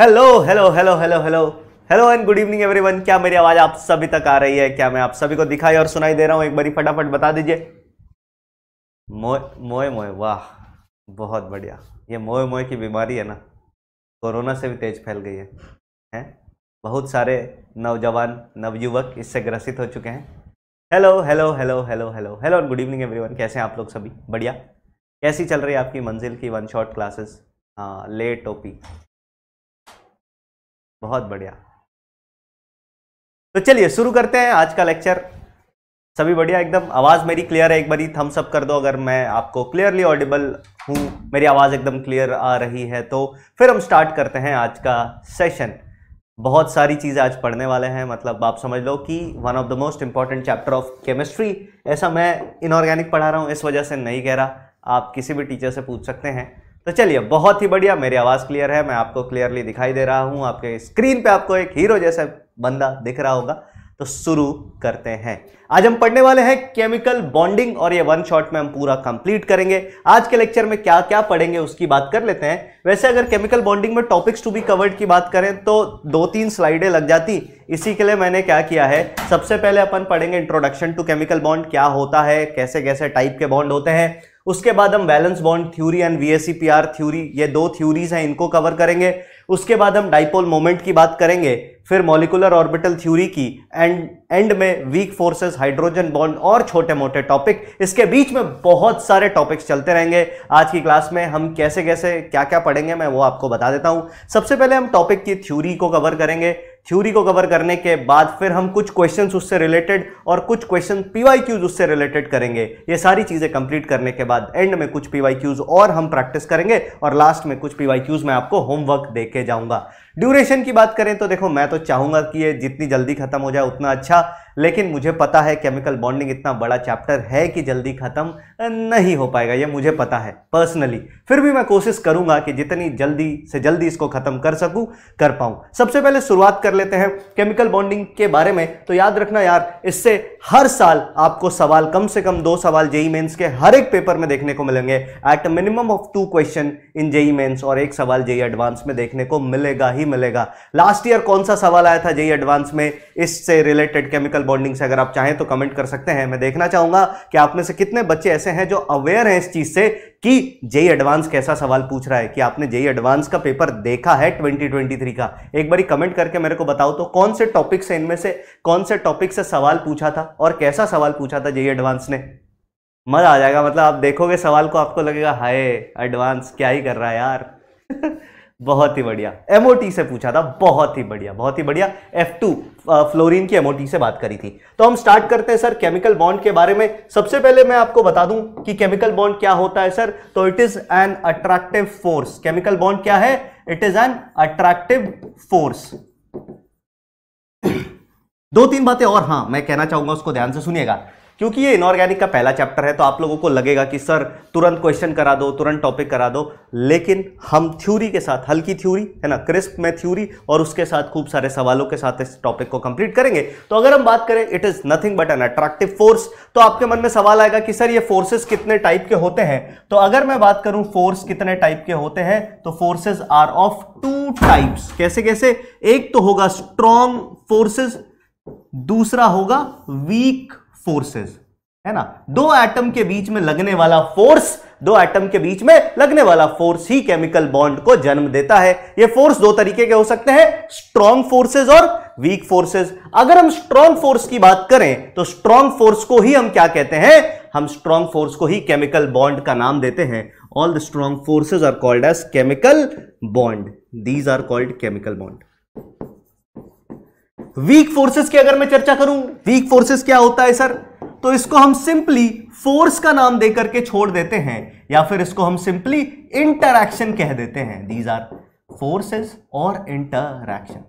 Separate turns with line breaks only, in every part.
Hello hello hello hello hello hello and
good evening everyone क्या मेरी आवाज़ आप सभी तक आ रही है क्या मैं आप सभी को दिखाई और सुनाई दे रहा हूँ एक बारी फटाफट बता दीजिए मोए मोए मोए वाह बहुत बढ़िया ये मोए मोए की बीमारी है ना कोरोना से भी तेज फैल गई है हैं बहुत सारे नौजवान नवयुवक इससे ग्रसित हो चुके हैं hello hello hello hello hello hello and good evening every कैसे हैं आप लोग सभी बढ़िया कैसी चल रही है आपकी मंजिल की वन शॉट क्लासेस हाँ ले टोपी बहुत बढ़िया तो चलिए शुरू करते हैं आज का लेक्चर सभी बढ़िया एकदम आवाज़ मेरी क्लियर है एक बारी थम्स अप कर दो अगर मैं आपको क्लियरली ऑडिबल हूँ मेरी आवाज़ एकदम क्लियर आ रही है तो फिर हम स्टार्ट करते हैं आज का सेशन बहुत सारी चीज़ें आज पढ़ने वाले हैं मतलब आप समझ लो कि one of the most important chapter of chemistry ऐसा मैं इनऑर्गेनिक पढ़ा रहा हूँ इस वजह से नहीं कह रहा आप किसी भी टीचर से पूछ सकते हैं तो चलिए बहुत ही बढ़िया मेरी आवाज़ क्लियर है मैं आपको क्लियरली दिखाई दे रहा हूँ आपके स्क्रीन पे आपको एक हीरो जैसा बंदा दिख रहा होगा तो शुरू करते हैं आज हम पढ़ने वाले हैं केमिकल बॉन्डिंग और ये वन शॉट में हम पूरा कंप्लीट करेंगे आज के लेक्चर में क्या क्या पढ़ेंगे उसकी बात कर लेते हैं वैसे अगर केमिकल बॉन्डिंग में टॉपिक्स टू बी कवर्ड की बात करें तो दो तीन स्लाइडें लग जाती इसी के लिए मैंने क्या किया है सबसे पहले अपन पढ़ेंगे इंट्रोडक्शन टू केमिकल बॉन्ड क्या होता है कैसे कैसे टाइप के बॉन्ड होते हैं उसके बाद हम valence bond theory and VSEPR theory ये दो थ्योरीज हैं इनको कवर करेंगे उसके बाद हम डाइपोल मोमेंट की बात करेंगे फिर मॉलिकुलर ऑर्बिटल थ्योरी की एंड एंड में वीक फोर्सेस हाइड्रोजन बॉन्ड और छोटे मोटे टॉपिक इसके बीच में बहुत सारे टॉपिक्स चलते रहेंगे आज की क्लास में हम कैसे कैसे क्या क्या पढ़ेंगे मैं वो आपको बता देता हूँ सबसे पहले हम टॉपिक की थ्यूरी को कवर करेंगे थ्योरी को कवर करने के बाद फिर हम कुछ क्वेश्चंस उससे रिलेटेड और कुछ क्वेश्चन पीवाईक्यूज उससे रिलेटेड करेंगे ये सारी चीज़ें कंप्लीट करने के बाद एंड में कुछ पीवाईक्यूज और हम प्रैक्टिस करेंगे और लास्ट में कुछ पीवाईक्यूज मैं आपको होमवर्क दे के जाऊँगा ड्यूरेशन की बात करें तो देखो मैं तो चाहूँगा कि ये जितनी जल्दी खत्म हो जाए उतना अच्छा लेकिन मुझे पता है केमिकल बॉन्डिंग इतना बड़ा चैप्टर है कि जल्दी ख़त्म नहीं हो पाएगा ये मुझे पता है पर्सनली फिर भी मैं कोशिश करूंगा कि जितनी जल्दी से जल्दी इसको ख़त्म कर सकूं कर पाऊं सबसे पहले शुरुआत कर लेते हैं केमिकल बॉन्डिंग के बारे में तो याद रखना यार इससे हर साल आपको सवाल कम से कम दो सवाल जेई मेन्स के हर एक पेपर में देखने को मिलेंगे at minimum of two question in JEE mains और एक सवाल जेई एडवांस में देखने को मिलेगा ही मिलेगा लास्ट ईयर कौन सा सवाल आया था जेई एडवांस में इससे रिलेटेड केमिकल बॉन्डिंग से अगर आप चाहें तो कमेंट कर सकते हैं मैं देखना चाहूंगा कि आप में से कितने बच्चे ऐसे हैं जो अवेयर हैं इस चीज से कि जेई एडवांस e कैसा सवाल पूछ रहा है कि आपने जेई एडवांस e का पेपर देखा है 2023 का एक बारी कमेंट करके मेरे को बताओ तो कौन से टॉपिक से इनमें से कौन से टॉपिक से सवाल पूछा था और कैसा सवाल पूछा था जेई एडवांस e ने मजा आ जाएगा मतलब आप देखोगे सवाल को आपको लगेगा हाय एडवांस क्या ही कर रहा है यार बहुत ही बढ़िया एमओटी से पूछा था बहुत ही बढ़िया बहुत ही बढ़िया एफ टू फ्लोरिन की एमओटी से बात करी थी तो हम स्टार्ट करते हैं सर केमिकल बॉन्ड के बारे में सबसे पहले मैं आपको बता दूं कि केमिकल बॉन्ड क्या होता है सर तो it is an attractive force chemical bond क्या है it is an attractive force दो तीन बातें और हां मैं कहना चाहूंगा उसको ध्यान से सुनिएगा क्योंकि ये इनऑर्गेनिक का पहला चैप्टर है तो आप लोगों को लगेगा कि सर तुरंत क्वेश्चन करा दो तुरंत टॉपिक करा दो लेकिन हम थ्योरी के साथ हल्की थ्योरी है ना क्रिस्प में थ्योरी और उसके साथ खूब सारे सवालों के साथ इस टॉपिक को कंप्लीट करेंगे तो अगर हम बात करें it is nothing but an attractive force तो आपके मन में सवाल आएगा कि सर ये फोर्सेस कितने टाइप के होते हैं तो अगर मैं बात करूं फोर्स कितने टाइप के होते हैं तो forces are of two types कैसे कैसे एक तो होगा स्ट्रॉन्ग फोर्सेज दूसरा होगा वीक फोर्सेस है ना दो एटम के बीच में लगने वाला फोर्स दो एटम के बीच में लगने वाला फोर्स ही केमिकल बॉन्ड को जन्म देता है ये फोर्स दो तरीके के हो सकते हैं स्ट्रॉन्ग फोर्सेस और वीक फोर्सेस अगर हम स्ट्रॉन्ग फोर्स की बात करें तो स्ट्रॉन्ग फोर्स को ही हम क्या कहते हैं हम स्ट्रॉन्ग फोर्स को ही केमिकल बॉन्ड का नाम देते हैं all the strong forces are called as chemical bond these are called chemical bond weak forces की अगर मैं चर्चा करूं वीक फोर्सेस क्या होता है सर तो इसको हम सिंपली फोर्स का नाम दे करके छोड़ देते हैं या फिर इसको हम सिंपली इंटरक्शन कह देते हैं दीज आर फोर्सेस और इंटरक्शन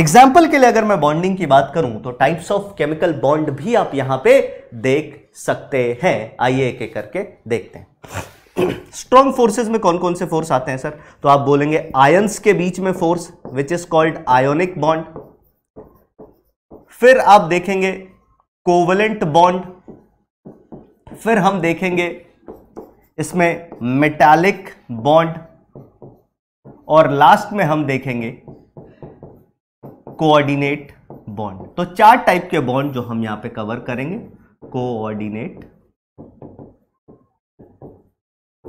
एग्जाम्पल के लिए अगर मैं बॉन्डिंग की बात करूं तो टाइप्स ऑफ केमिकल बॉन्ड भी आप यहां पे देख सकते हैं आइए एक एक करके देखते हैं स्ट्रॉन्ग फोर्सेज में कौन कौन से फोर्स आते हैं सर तो आप बोलेंगे आयंस के बीच में force which is called ionic bond फिर आप देखेंगे कोवलेंट बॉन्ड फिर हम देखेंगे इसमें मेटालिक बॉन्ड और लास्ट में हम देखेंगे कोऑर्डिनेट बॉन्ड तो चार टाइप के बॉन्ड जो हम यहां पे कवर करेंगे कोऑर्डिनेट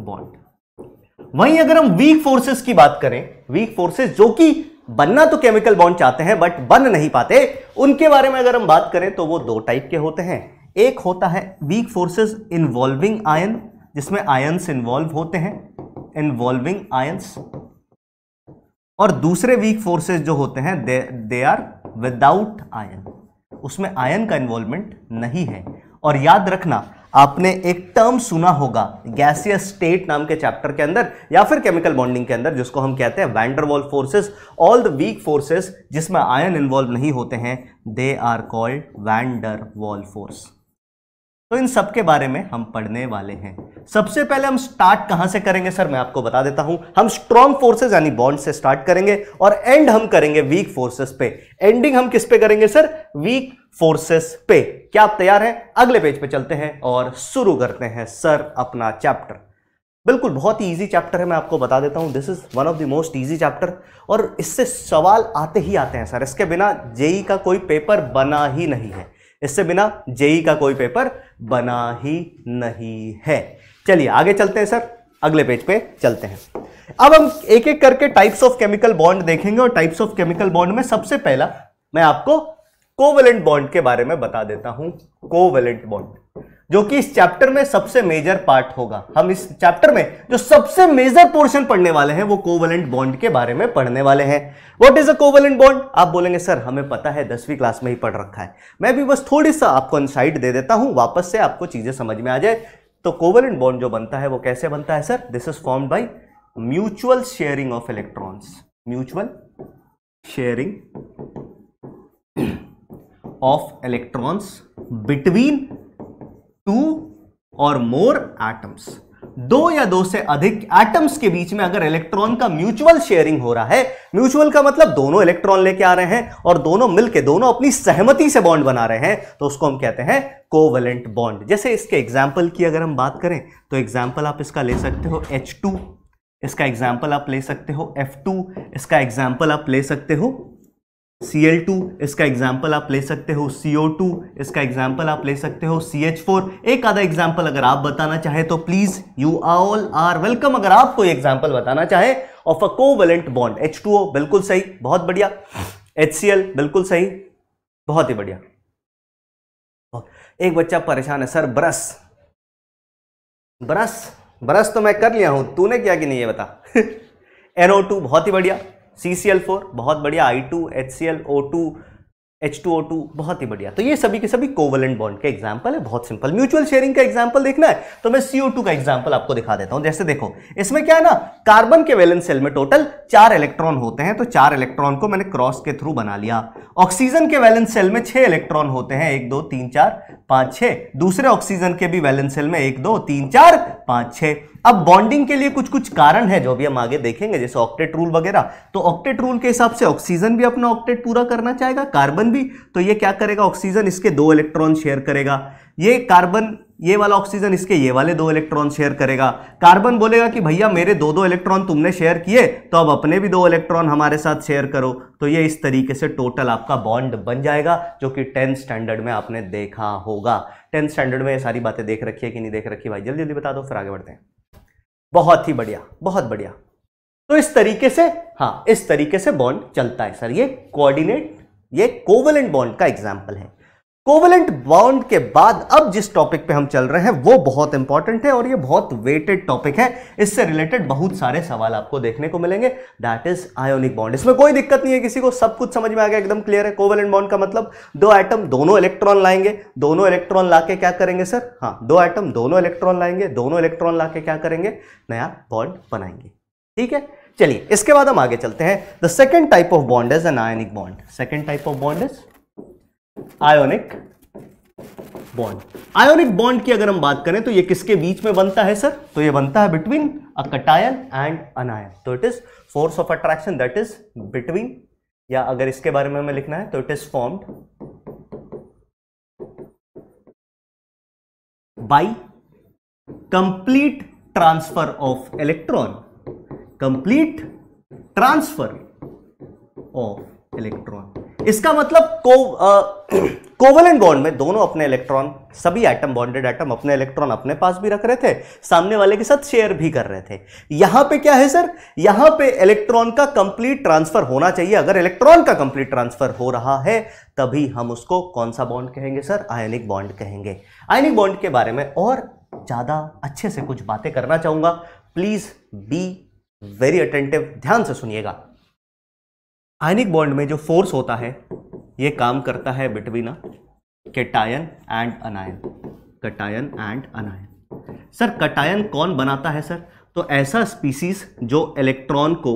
बॉन्ड वहीं अगर हम वीक फोर्सेस की बात करें वीक फोर्सेस जो कि बनना तो केमिकल बॉन्ड चाहते हैं बट बन नहीं पाते उनके बारे में अगर हम बात करें तो वो दो टाइप के होते हैं एक होता है वीक फोर्सेस इन्वॉल्विंग आयन जिसमें आयन्स इन्वॉल्व होते हैं इन्वॉल्विंग आयन्स और दूसरे वीक फोर्सेस जो होते हैं दे आर विदाउट आयन उसमें आयन का इन्वॉल्वमेंट नहीं है और याद रखना आपने एक टर्म सुना होगा गैसियस स्टेट नाम के चैप्टर के अंदर या फिर केमिकल बॉन्डिंग के अंदर जिसको हम कहते हैं van der Waals forces all the weak forces जिसमें आयन इन्वॉल्व नहीं होते हैं they are called van der Waals force तो इन सब के बारे में हम पढ़ने वाले हैं सबसे पहले हम स्टार्ट कहां से करेंगे सर मैं आपको बता देता हूं हम स्ट्रॉन्ग फोर्सेस यानी बॉन्ड से स्टार्ट करेंगे और एंड हम करेंगे वीक फोर्सेस पे एंडिंग हम किस पे करेंगे सर वीक फोर्सेस पे क्या आप तैयार हैं अगले पेज पे चलते हैं और शुरू करते हैं सर अपना चैप्टर बिल्कुल बहुत ही ईजी चैप्टर है मैं आपको बता देता हूँ this is one of the most easy chapter और इससे सवाल आते ही आते हैं सर इसके बिना जेई का कोई पेपर बना ही नहीं है इससे बिना जेई का कोई पेपर बना ही नहीं है चलिए आगे चलते हैं सर अगले पेज पे चलते हैं अब हम एक एक करके टाइप्स ऑफ केमिकल बॉन्ड देखेंगे और टाइप्स ऑफ केमिकल बॉन्ड में सबसे पहला मैं आपको कोवेलेंट बॉन्ड के बारे में बता देता हूं कोवेलेंट बॉन्ड जो कि इस चैप्टर में सबसे मेजर पार्ट होगा हम इस चैप्टर में जो सबसे मेजर पोर्शन पढ़ने वाले हैं वो कोवलेंट बॉन्ड के बारे में पढ़ने वाले हैं what is a covalent bond आप बोलेंगे सर हमें पता है दसवीं क्लास में ही पढ़ रखा है मैं भी बस थोड़ी सा आपको इंसाइट दे देता हूं वापस से आपको चीजें समझ में आ जाए तो कोवलेंट बॉन्ड जो बनता है वो कैसे बनता है sir this is form by mutual sharing of electrons mutual sharing of electrons between two और मोर एटम्स दो या दो से अधिक एटम्स के बीच में अगर इलेक्ट्रॉन का म्यूचुअल शेयरिंग हो रहा है म्यूचुअल का मतलब दोनों इलेक्ट्रॉन लेके आ रहे हैं और दोनों मिलके दोनों अपनी सहमति से बॉन्ड बना रहे हैं तो उसको हम कहते हैं कोवेलेंट बॉन्ड जैसे इसके एग्जाम्पल की अगर हम बात करें तो एग्जाम्पल आप इसका ले सकते हो एच इसका एग्जाम्पल आप ले सकते हो एफ इसका एग्जाम्पल आप ले सकते हो Cl2 इसका एग्जाम्पल आप ले सकते हो CO2 इसका एग्जाम्पल आप ले सकते हो CH4 एक आधा एग्जाम्पल अगर आप बताना चाहे तो please you all are welcome अगर आप कोई एग्जाम्पल बताना चाहे of a covalent bond H2O बिल्कुल सही बहुत बढ़िया HCl बिल्कुल सही बहुत ही बढ़िया एक बच्चा परेशान है सर ब्रश ब्रश ब्रश तो मैं कर लिया हूं तूने क्या कि नहीं ये बता एनओ टू बहुत ही बढ़िया सी सी एल फोर बहुत बढ़िया I two H C L O two H two O two बहुत ही बढ़िया तो ये सभी के सभी कोवलेंट बॉन्ड के एग्जाम्पल है बहुत सिंपल म्यूचुअल शेयरिंग का एग्जाम्पल देखना है तो मैं सीओ टू का एग्जाम्पल आपको दिखा देता हूं जैसे देखो इसमें क्या है ना कार्बन के वैलेंस सेल में टोटल चार इलेक्ट्रॉन होते हैं तो चार इलेक्ट्रॉन को मैंने क्रॉस के थ्रू बना लिया ऑक्सीजन के वैलेंस सेल में छह इलेक्ट्रॉन होते हैं एक दो तीन चार पांच छह दूसरे ऑक्सीजन के भी वैलेंस सेल में एक दो तीन चार पांच छह अब बॉन्डिंग के लिए कुछ कुछ कारण है जो भी हम आगे देखेंगे जैसे ऑक्टेट रूल वगैरह तो ऑक्टेट रूल के हिसाब से ऑक्सीजन भी अपना ऑक्टेट पूरा करना चाहेगा कार्बन भी तो ये क्या करेगा ऑक्सीजन इसके दो इलेक्ट्रॉन शेयर करेगा ये कार्बन ये वाला ऑक्सीजन इसके ये वाले दो इलेक्ट्रॉन शेयर करेगा कार्बन बोलेगा कि भैया मेरे दो दो इलेक्ट्रॉन तुमने शेयर किए तो अब अपने भी दो इलेक्ट्रॉन हमारे साथ शेयर करो तो ये इस तरीके से टोटल आपका बॉन्ड बन जाएगा जो कि टेंथ स्टैंडर्ड में आपने देखा होगा टेंथ स्टैंडर्ड में ये सारी बातें देख रखी है कि नहीं देख रखी भाई जल्दी जल्दी बता दो फिर आगे बढ़ते हैं बहुत ही बढ़िया बहुत बढ़िया तो इस तरीके से हाँ इस तरीके से बॉन्ड चलता है सर ये कोऑर्डिनेट ये कोवलेंट बॉन्ड का एग्जाम्पल है कोवलेंट बॉन्ड के बाद अब जिस टॉपिक पे हम चल रहे हैं वो बहुत इंपॉर्टेंट है और ये बहुत वेटेड टॉपिक है इससे रिलेटेड बहुत सारे सवाल आपको देखने को मिलेंगे दैट इज आयोनिक बॉन्ड इसमें कोई दिक्कत नहीं है किसी को सब कुछ समझ में आ गया एकदम क्लियर है कोवलेंट बॉन्ड का मतलब दो एटम दोनों इलेक्ट्रॉन लाएंगे दोनों इलेक्ट्रॉन ला क्या करेंगे सर हाँ दो आइटम दोनों इलेक्ट्रॉन लाएंगे दोनों इलेक्ट्रॉन ला क्या करेंगे नया बॉन्ड बनाएंगे ठीक है चलिए इसके बाद हम आगे चलते हैं the second type of bond is an ionic bond second type of bond is ionic bond ionic bond की अगर हम बात करें तो ये किसके बीच में बनता है सर तो ये बनता है between a cation and anion तो it is force of attraction that is between या अगर इसके बारे में हमें लिखना है तो it is formed by complete transfer of electron complete transfer of electron इसका मतलब को कोवलेंट बॉन्ड में दोनों अपने इलेक्ट्रॉन सभी एटम बॉन्डेड एटम अपने इलेक्ट्रॉन अपने पास भी रख रहे थे सामने वाले के साथ शेयर भी कर रहे थे यहां पे क्या है सर यहां पे इलेक्ट्रॉन का कंप्लीट ट्रांसफर होना चाहिए अगर इलेक्ट्रॉन का कंप्लीट ट्रांसफर हो रहा है तभी हम उसको कौन सा बॉन्ड कहेंगे सर आयनिक बॉन्ड कहेंगे आयनिक बॉन्ड के बारे में और ज़्यादा अच्छे से कुछ बातें करना चाहूंगा प्लीज़ बी वेरी अटेंटिव ध्यान से सुनिएगा आयनिक बॉन्ड में जो फोर्स होता है ये काम करता है बिटवीन अटायन and anion cation and anion sir cation कौन बनाता है सर तो ऐसा स्पीसीज जो इलेक्ट्रॉन को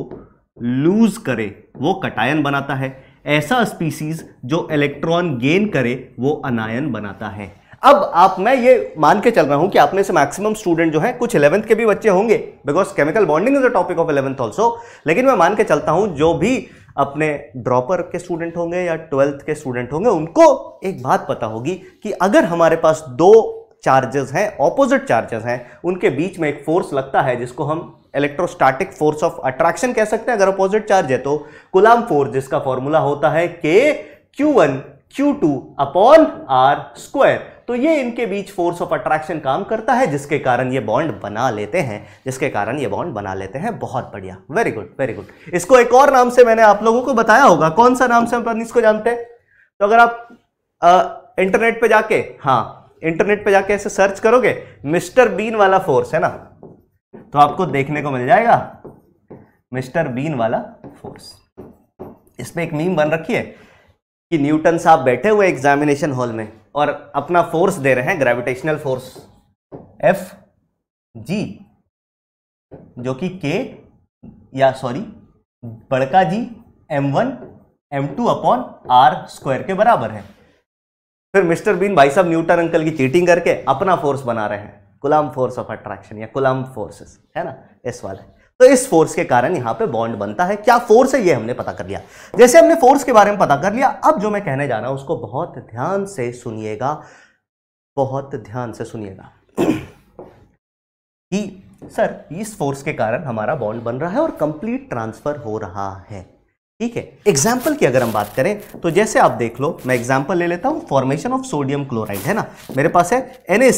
लूज करे वो कटायन बनाता है ऐसा स्पीसीज जो इलेक्ट्रॉन गेन करे वो अनायन बनाता है अब आप मैं ये मान के चल रहा हूं कि आप में से मैक्सिमम स्टूडेंट जो है कुछ इलेवंथ के भी बच्चे होंगे because chemical bonding is a topic of eleventh also लेकिन मैं मान के चलता हूं जो भी अपने ड्रॉपर के स्टूडेंट होंगे या ट्वेल्थ के स्टूडेंट होंगे उनको एक बात पता होगी कि अगर हमारे पास दो चार्जेस हैं ऑपोजिट चार्जेस हैं उनके बीच में एक फोर्स लगता है जिसको हम इलेक्ट्रोस्टैटिक फोर्स ऑफ अट्रैक्शन कह सकते हैं अगर अपोजिट चार्ज है तो गुलाम फोर्स जिसका फॉर्मूला होता है के Q one Q two upon R square तो ये इनके बीच फोर्स ऑफ अट्रैक्शन काम करता है जिसके कारण ये बॉन्ड बना लेते हैं जिसके कारण ये बॉन्ड बना लेते हैं बहुत बढ़िया वेरी गुड वेरी गुड इसको एक और नाम से मैंने आप लोगों को बताया होगा कौन सा नाम से हम इसको जानते हैं तो अगर आप आ, इंटरनेट पर जाके हाँ इंटरनेट पर जाके ऐसे सर्च करोगे मिस्टर बीन वाला फोर्स है ना तो आपको देखने को मिल जाएगा मिस्टर बीन वाला फोर्स इसमें एक मीम बन रखी है कि न्यूटन साहब बैठे हुए एग्जामिनेशन हॉल में और अपना फोर्स दे रहे हैं ग्रेविटेशनल फोर्स एफ जी जो कि के या सॉरी बड़का G M one M two upon R square के बराबर है फिर मिस्टर बीन भाई साहब न्यूटन अंकल की चीटिंग करके अपना फोर्स बना रहे हैं गुलाम फोर्स ऑफ अट्रैक्शन या गुलाम फोर्सेस है ना इस वाले तो इस फोर्स के कारण यहां पे बॉन्ड बनता है क्या फोर्स है ये हमने पता कर लिया जैसे हमने फोर्स के बारे में पता कर लिया अब जो मैं कहने जा रहा हूं उसको बहुत ध्यान से सुनिएगा बहुत ध्यान से सुनिएगा कि सर इस फोर्स के कारण हमारा बॉन्ड बन रहा है और कंप्लीट ट्रांसफर हो रहा है ठीक है एग्जाम्पल की अगर हम बात करें तो जैसे आप देख लो मैं एग्जाम्पल ले लेता हूं फॉर्मेशन ऑफ सोडियम क्लोराइड है ना मेरे पास है एन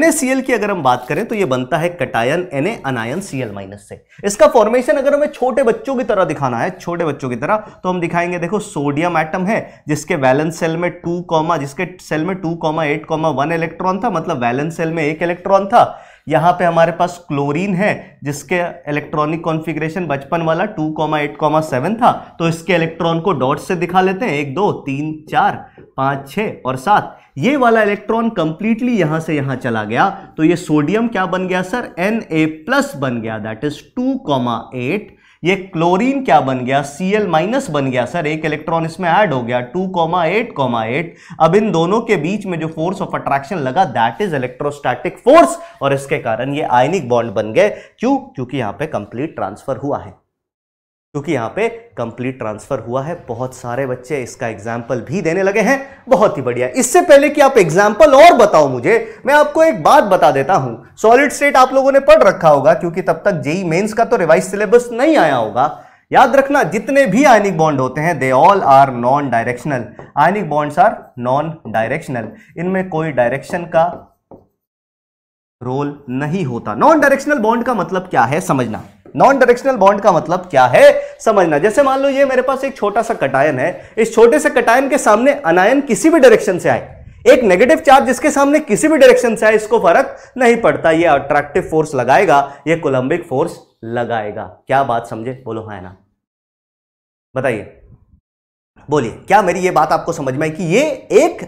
NaCl की अगर हम बात करें तो ये बनता है cation Na anion Cl minus से इसका फॉर्मेशन अगर हमें छोटे बच्चों की तरह दिखाना है छोटे बच्चों की तरह तो हम दिखाएंगे देखो सोडियम एटम है जिसके वैलेंस सेल में टू कॉमा जिसके सेल में two comma eight comma one electron था मतलब वैलेंस सेल में एक इलेक्ट्रॉन था यहाँ पे हमारे पास क्लोरीन है जिसके इलेक्ट्रॉनिक कॉन्फ़िगरेशन बचपन वाला 2.8.7 था तो इसके इलेक्ट्रॉन को डॉट से दिखा लेते हैं एक दो तीन चार पाँच छः और सात ये वाला इलेक्ट्रॉन कंप्लीटली यहां से यहां चला गया तो ये सोडियम क्या बन गया सर एन ए प्लस बन गया that is two comma eight ये क्लोरीन क्या बन गया सी एल माइनस बन गया सर एक इलेक्ट्रॉन इसमें ऐड हो गया two comma eight comma eight अब इन दोनों के बीच में जो फोर्स ऑफ अट्रैक्शन लगा दैट इज इलेक्ट्रोस्टैटिक फोर्स और इसके कारण ये आयनिक बॉन्ड बन गए क्यों क्योंकि यहां पर कंप्लीट ट्रांसफर हुआ है क्योंकि यहाँ पे कंप्लीट ट्रांसफर हुआ है बहुत सारे बच्चे इसका एग्जाम्पल भी देने लगे हैं बहुत ही बढ़िया इससे पहले कि आप एग्जाम्पल और बताओ मुझे मैं आपको एक बात बता देता हूं सॉलिड स्टेट आप लोगों ने पढ़ रखा होगा क्योंकि तब तक जेई मेन्स का तो रिवाइज सिलेबस नहीं आया होगा याद रखना जितने भी आयनिक बॉन्ड होते हैं they all are non directional ionic bonds are non directional इनमें कोई डायरेक्शन का रोल नहीं होता नॉन डायरेक्शनल बॉन्ड का मतलब क्या है समझना नॉन डायरेक्शनल बॉन्ड का मतलब क्या है समझना जैसे मान लो ये मेरे पास एक छोटा सा कटायन है इस छोटे से कटायन के सामने अनायन किसी भी डायरेक्शन से आए एक नेगेटिव चार्ज जिसके सामने किसी भी डायरेक्शन से आए इसको फर्क नहीं पड़ता ये अट्रैक्टिव फोर्स लगाएगा ये कोलंबिक फोर्स लगाएगा क्या बात समझे बोलो है हाँ ना बताइए बोलिए क्या मेरी ये बात आपको समझ में आई कि ये एक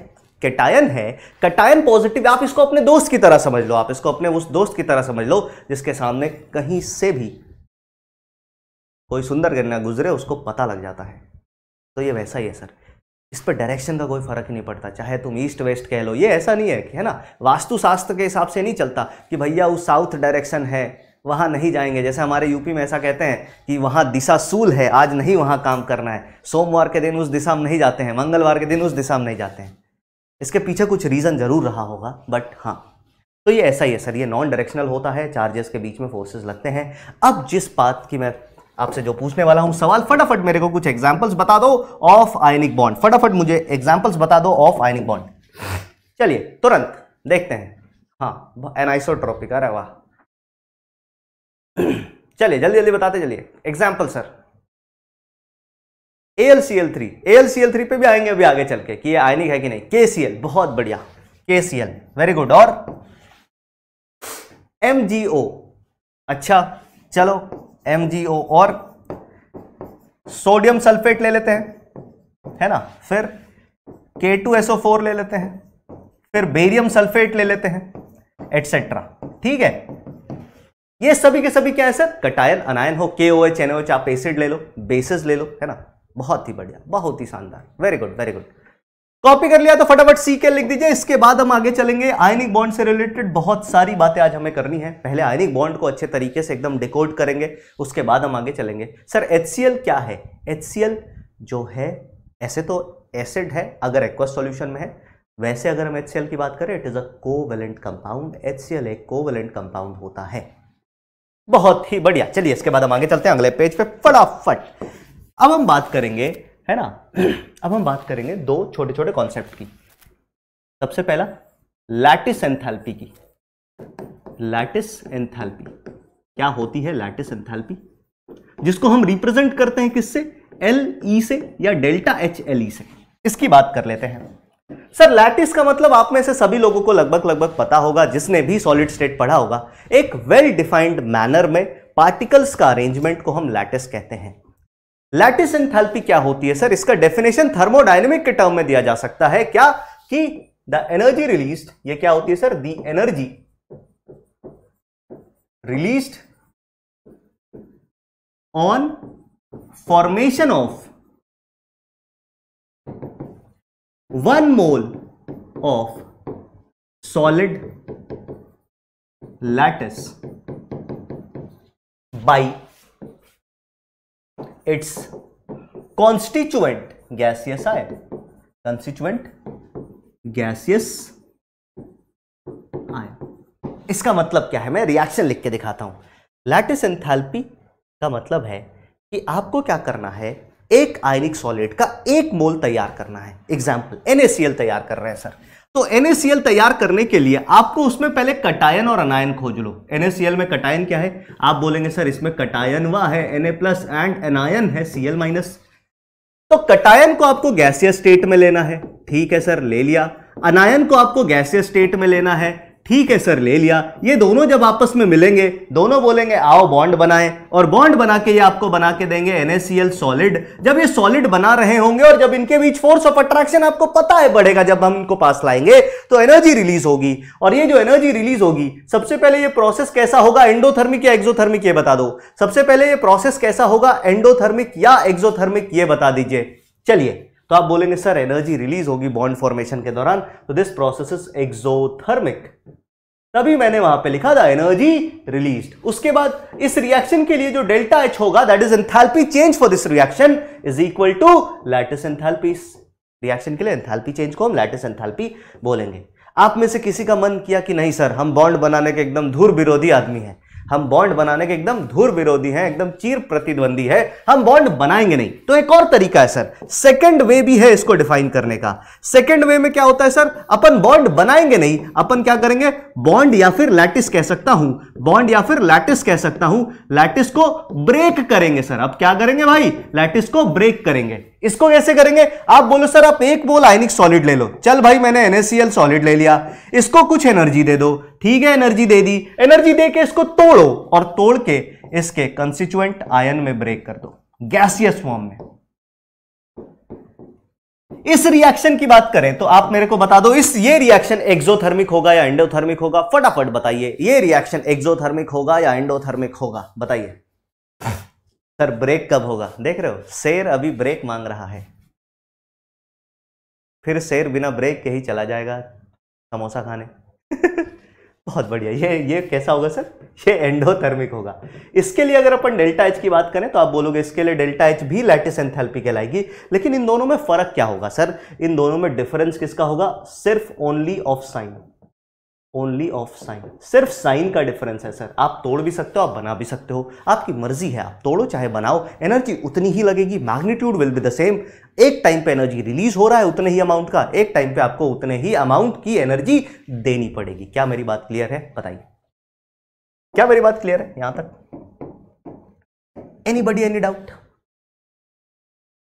कटायन है कटायन पॉजिटिव आप इसको अपने दोस्त की तरह समझ लो आप इसको अपने उस दोस्त की तरह समझ लो जिसके सामने कहीं से भी कोई सुंदर गन्ना गुजरे उसको पता लग जाता है तो ये वैसा ही है सर इस पर डायरेक्शन का कोई फर्क ही नहीं पड़ता चाहे तुम ईस्ट वेस्ट कह लो ये ऐसा नहीं है कि है ना वास्तुशास्त्र के हिसाब से नहीं चलता कि भैया वो साउथ डायरेक्शन है वहाँ नहीं जाएंगे जैसे हमारे यूपी में ऐसा कहते हैं कि वहाँ दिशा सूल है आज नहीं वहाँ काम करना है सोमवार के दिन उस दिशा में नहीं जाते हैं मंगलवार के दिन उस दिशा में नहीं जाते हैं इसके पीछे कुछ रीज़न ज़रूर रहा होगा बट हाँ तो ये ऐसा ही है सर ये नॉन डायरेक्शनल होता है चार्जेस के बीच में फोर्सेस लगते हैं अब जिस बात की मैं आपसे जो पूछने वाला हूं सवाल फटाफट मेरे को कुछ एग्जाम्पल्स बता दो ऑफ आयनिक बॉन्ड फटाफट मुझे एग्जाम्पल्स बता दो ऑफ आयनिक बॉन्ड चलिए तुरंत देखते हैं
हाँ एन अरे वाह चलिए जल्दी जल्दी बताते चलिए example sir L C L three L C
L three पे भी आएंगे अभी आगे चल के कि ये आयनिक है कि नहीं के सी एल बहुत बढ़िया K C L very good और एम जी ओ अच्छा चलो एम और सोडियम सल्फेट ले लेते हैं है ना फिर K2SO4 ले लेते हैं फिर बेरियम सल्फेट ले लेते हैं एटसेट्रा ठीक है ये सभी के सभी क्या है सर कटायन अनायन हो K O H N O H आप एसिड ले लो बेसिस ले लो है ना बहुत ही बढ़िया बहुत ही शानदार very good very good copy कर लिया तो फटाफट सी के लिख दीजिए इसके बाद हम आगे चलेंगे आयनिक बॉन्ड से रिलेटेड बहुत सारी बातें आज हमें करनी है पहले आयनिक बॉन्ड को अच्छे तरीके से एकदम डिकोड करेंगे उसके बाद हम आगे चलेंगे सर एच क्या है एच जो है ऐसे तो एसिड है अगर एक्वस सॉल्यूशन में है वैसे अगर हम एच की बात करें it is a covalent compound H एक कोवेलेंट कंपाउंड होता है बहुत ही बढ़िया चलिए इसके बाद हम आगे चलते हैं अगले पेज पे फटाफट अब हम बात करेंगे है ना अब हम बात करेंगे दो छोटे छोटे कॉन्सेप्ट की सबसे पहला लैटिस एंथैल्पी की लैटिस एंथैल्पी क्या होती है लैटिस एंथैल्पी जिसको हम रिप्रेजेंट करते हैं किससे एल ई e से या डेल्टा एच एल ई से इसकी बात कर लेते हैं सर लैटिस का मतलब आप में से सभी लोगों को लगभग लगभग पता होगा जिसने भी सॉलिड स्टेट पढ़ा होगा एक वेल डिफाइंड मैनर में पार्टिकल्स का अरेंजमेंट को हम लैटिस कहते हैं लैटिस एंथैल्पी क्या होती है सर इसका डेफिनेशन थर्मोडाइनमिक के टर्म में दिया जा सकता है क्या कि द एनर्जी रिलीज ये क्या होती है sir the
energy release on formation of one mole of solid
lattice by its constituent gaseous ion constituent gaseous ion इसका मतलब क्या है मैं रिएक्शन लिख के दिखाता हूं लैटिस एंथैल्पी का मतलब है कि आपको क्या करना है एक आयनिक सॉलिड का एक मोल तैयार करना है एग्जाम्पल एनएसीएल तैयार कर रहे हैं सर तो NaCl तैयार करने के लिए आपको उसमें पहले कटायन और अनायन खोज लो NaCl में कटायन क्या है आप बोलेंगे सर इसमें कटायन वा है Na प्लस एंड अनायन है Cl माइनस तो कटायन को आपको गैसीय स्टेट में लेना है ठीक है सर ले लिया अनायन को आपको गैसीय स्टेट में लेना है ठीक है सर ले लिया ये दोनों जब आपस में मिलेंगे दोनों बोलेंगे आओ बॉन्ड बनाएं और बॉन्ड बना के ये आपको बना के देंगे एनएससीएल सॉलिड जब ये सॉलिड बना रहे होंगे और जब इनके बीच फोर्स ऑफ अट्रैक्शन आपको पता है बढ़ेगा जब हम इनको पास लाएंगे तो एनर्जी रिलीज होगी और ये जो एनर्जी रिलीज होगी सबसे पहले ये प्रोसेस कैसा होगा एंडोथर्मिक या एक्जोथर्मिक ये बता दो सबसे पहले ये प्रोसेस कैसा होगा एंडोथर्मिक या एक्जोथर्मिक ये बता दीजिए चलिए तो आप बोलेंगे सर एनर्जी रिलीज होगी बॉन्ड फॉर्मेशन के दौरान तो दिस प्रोसेस इज एक्सोथर्मिक तभी मैंने वहां पे लिखा था एनर्जी रिलीज उसके बाद इस रिएक्शन के लिए जो डेल्टा एच होगा that is enthalpy change for this reaction is equal to lattice enthalpy reaction के लिए एंथैल्पी चेंज को हम लैटिस एंथैल्पी बोलेंगे आप में से किसी का मन किया कि नहीं सर हम बॉन्ड बनाने के एकदम धूर विरोधी आदमी हैं हम बॉन्ड बनाने के एकदम धूर विरोधी हैं एकदम चीर प्रतिद्वंदी है हम बॉन्ड बनाएंगे नहीं तो एक और तरीका है सर सेकंड वे भी है इसको डिफाइन करने का सेकंड वे में क्या होता है सर अपन बॉन्ड बनाएंगे नहीं अपन क्या करेंगे बॉन्ड या फिर लैटिस कह सकता हूं बॉन्ड या फिर लैटिस कह सकता हूं लैटिस को ब्रेक करेंगे सर अब क्या करेंगे भाई लैटिस को ब्रेक करेंगे इसको कैसे करेंगे आप बोलो सर आप एक बोल आयनिक सॉलिड ले लो चल भाई मैंने एनएससीएल सॉलिड ले लिया इसको कुछ एनर्जी दे दो ठीक है एनर्जी दे दी एनर्जी दे के इसको तोड़ो और तोड़ के इसके कंस्टिट्यूएंट आयन में ब्रेक कर दो गैसियस फॉर्म में इस रिएक्शन की बात करें तो आप मेरे को बता दो इस ये रिएक्शन एक्सोथर्मिक होगा या एंडोथर्मिक होगा फटाफट बताइए ये रिएक्शन एक्सोथर्मिक होगा या एंडोथर्मिक होगा बताइए सर ब्रेक कब होगा देख रहे हो शेर अभी ब्रेक मांग रहा है फिर शेर बिना ब्रेक के ही चला जाएगा समोसा खाने बहुत बढ़िया ये ये कैसा होगा सर ये एंडोथर्मिक होगा इसके लिए अगर अपन डेल्टा एच की बात करें तो आप बोलोगे इसके लिए डेल्टा एच भी लैटिस एंथैल्पी कहलाएगी लेकिन इन दोनों में फर्क क्या होगा सर इन दोनों में डिफरेंस किसका होगा सिर्फ only of sign only of sign सिर्फ साइन का डिफरेंस है सर आप तोड़ भी सकते हो आप बना भी सकते हो आपकी मर्जी है आप तोड़ो चाहे बनाओ एनर्जी उतनी ही लगेगी magnitude will be the same एक टाइम पे एनर्जी रिलीज हो रहा है उतने ही अमाउंट का एक टाइम पे आपको उतने ही अमाउंट की एनर्जी देनी पड़ेगी क्या मेरी बात क्लियर है बताइए क्या मेरी बात क्लियर है यहां तक एनी बडी एनी डाउट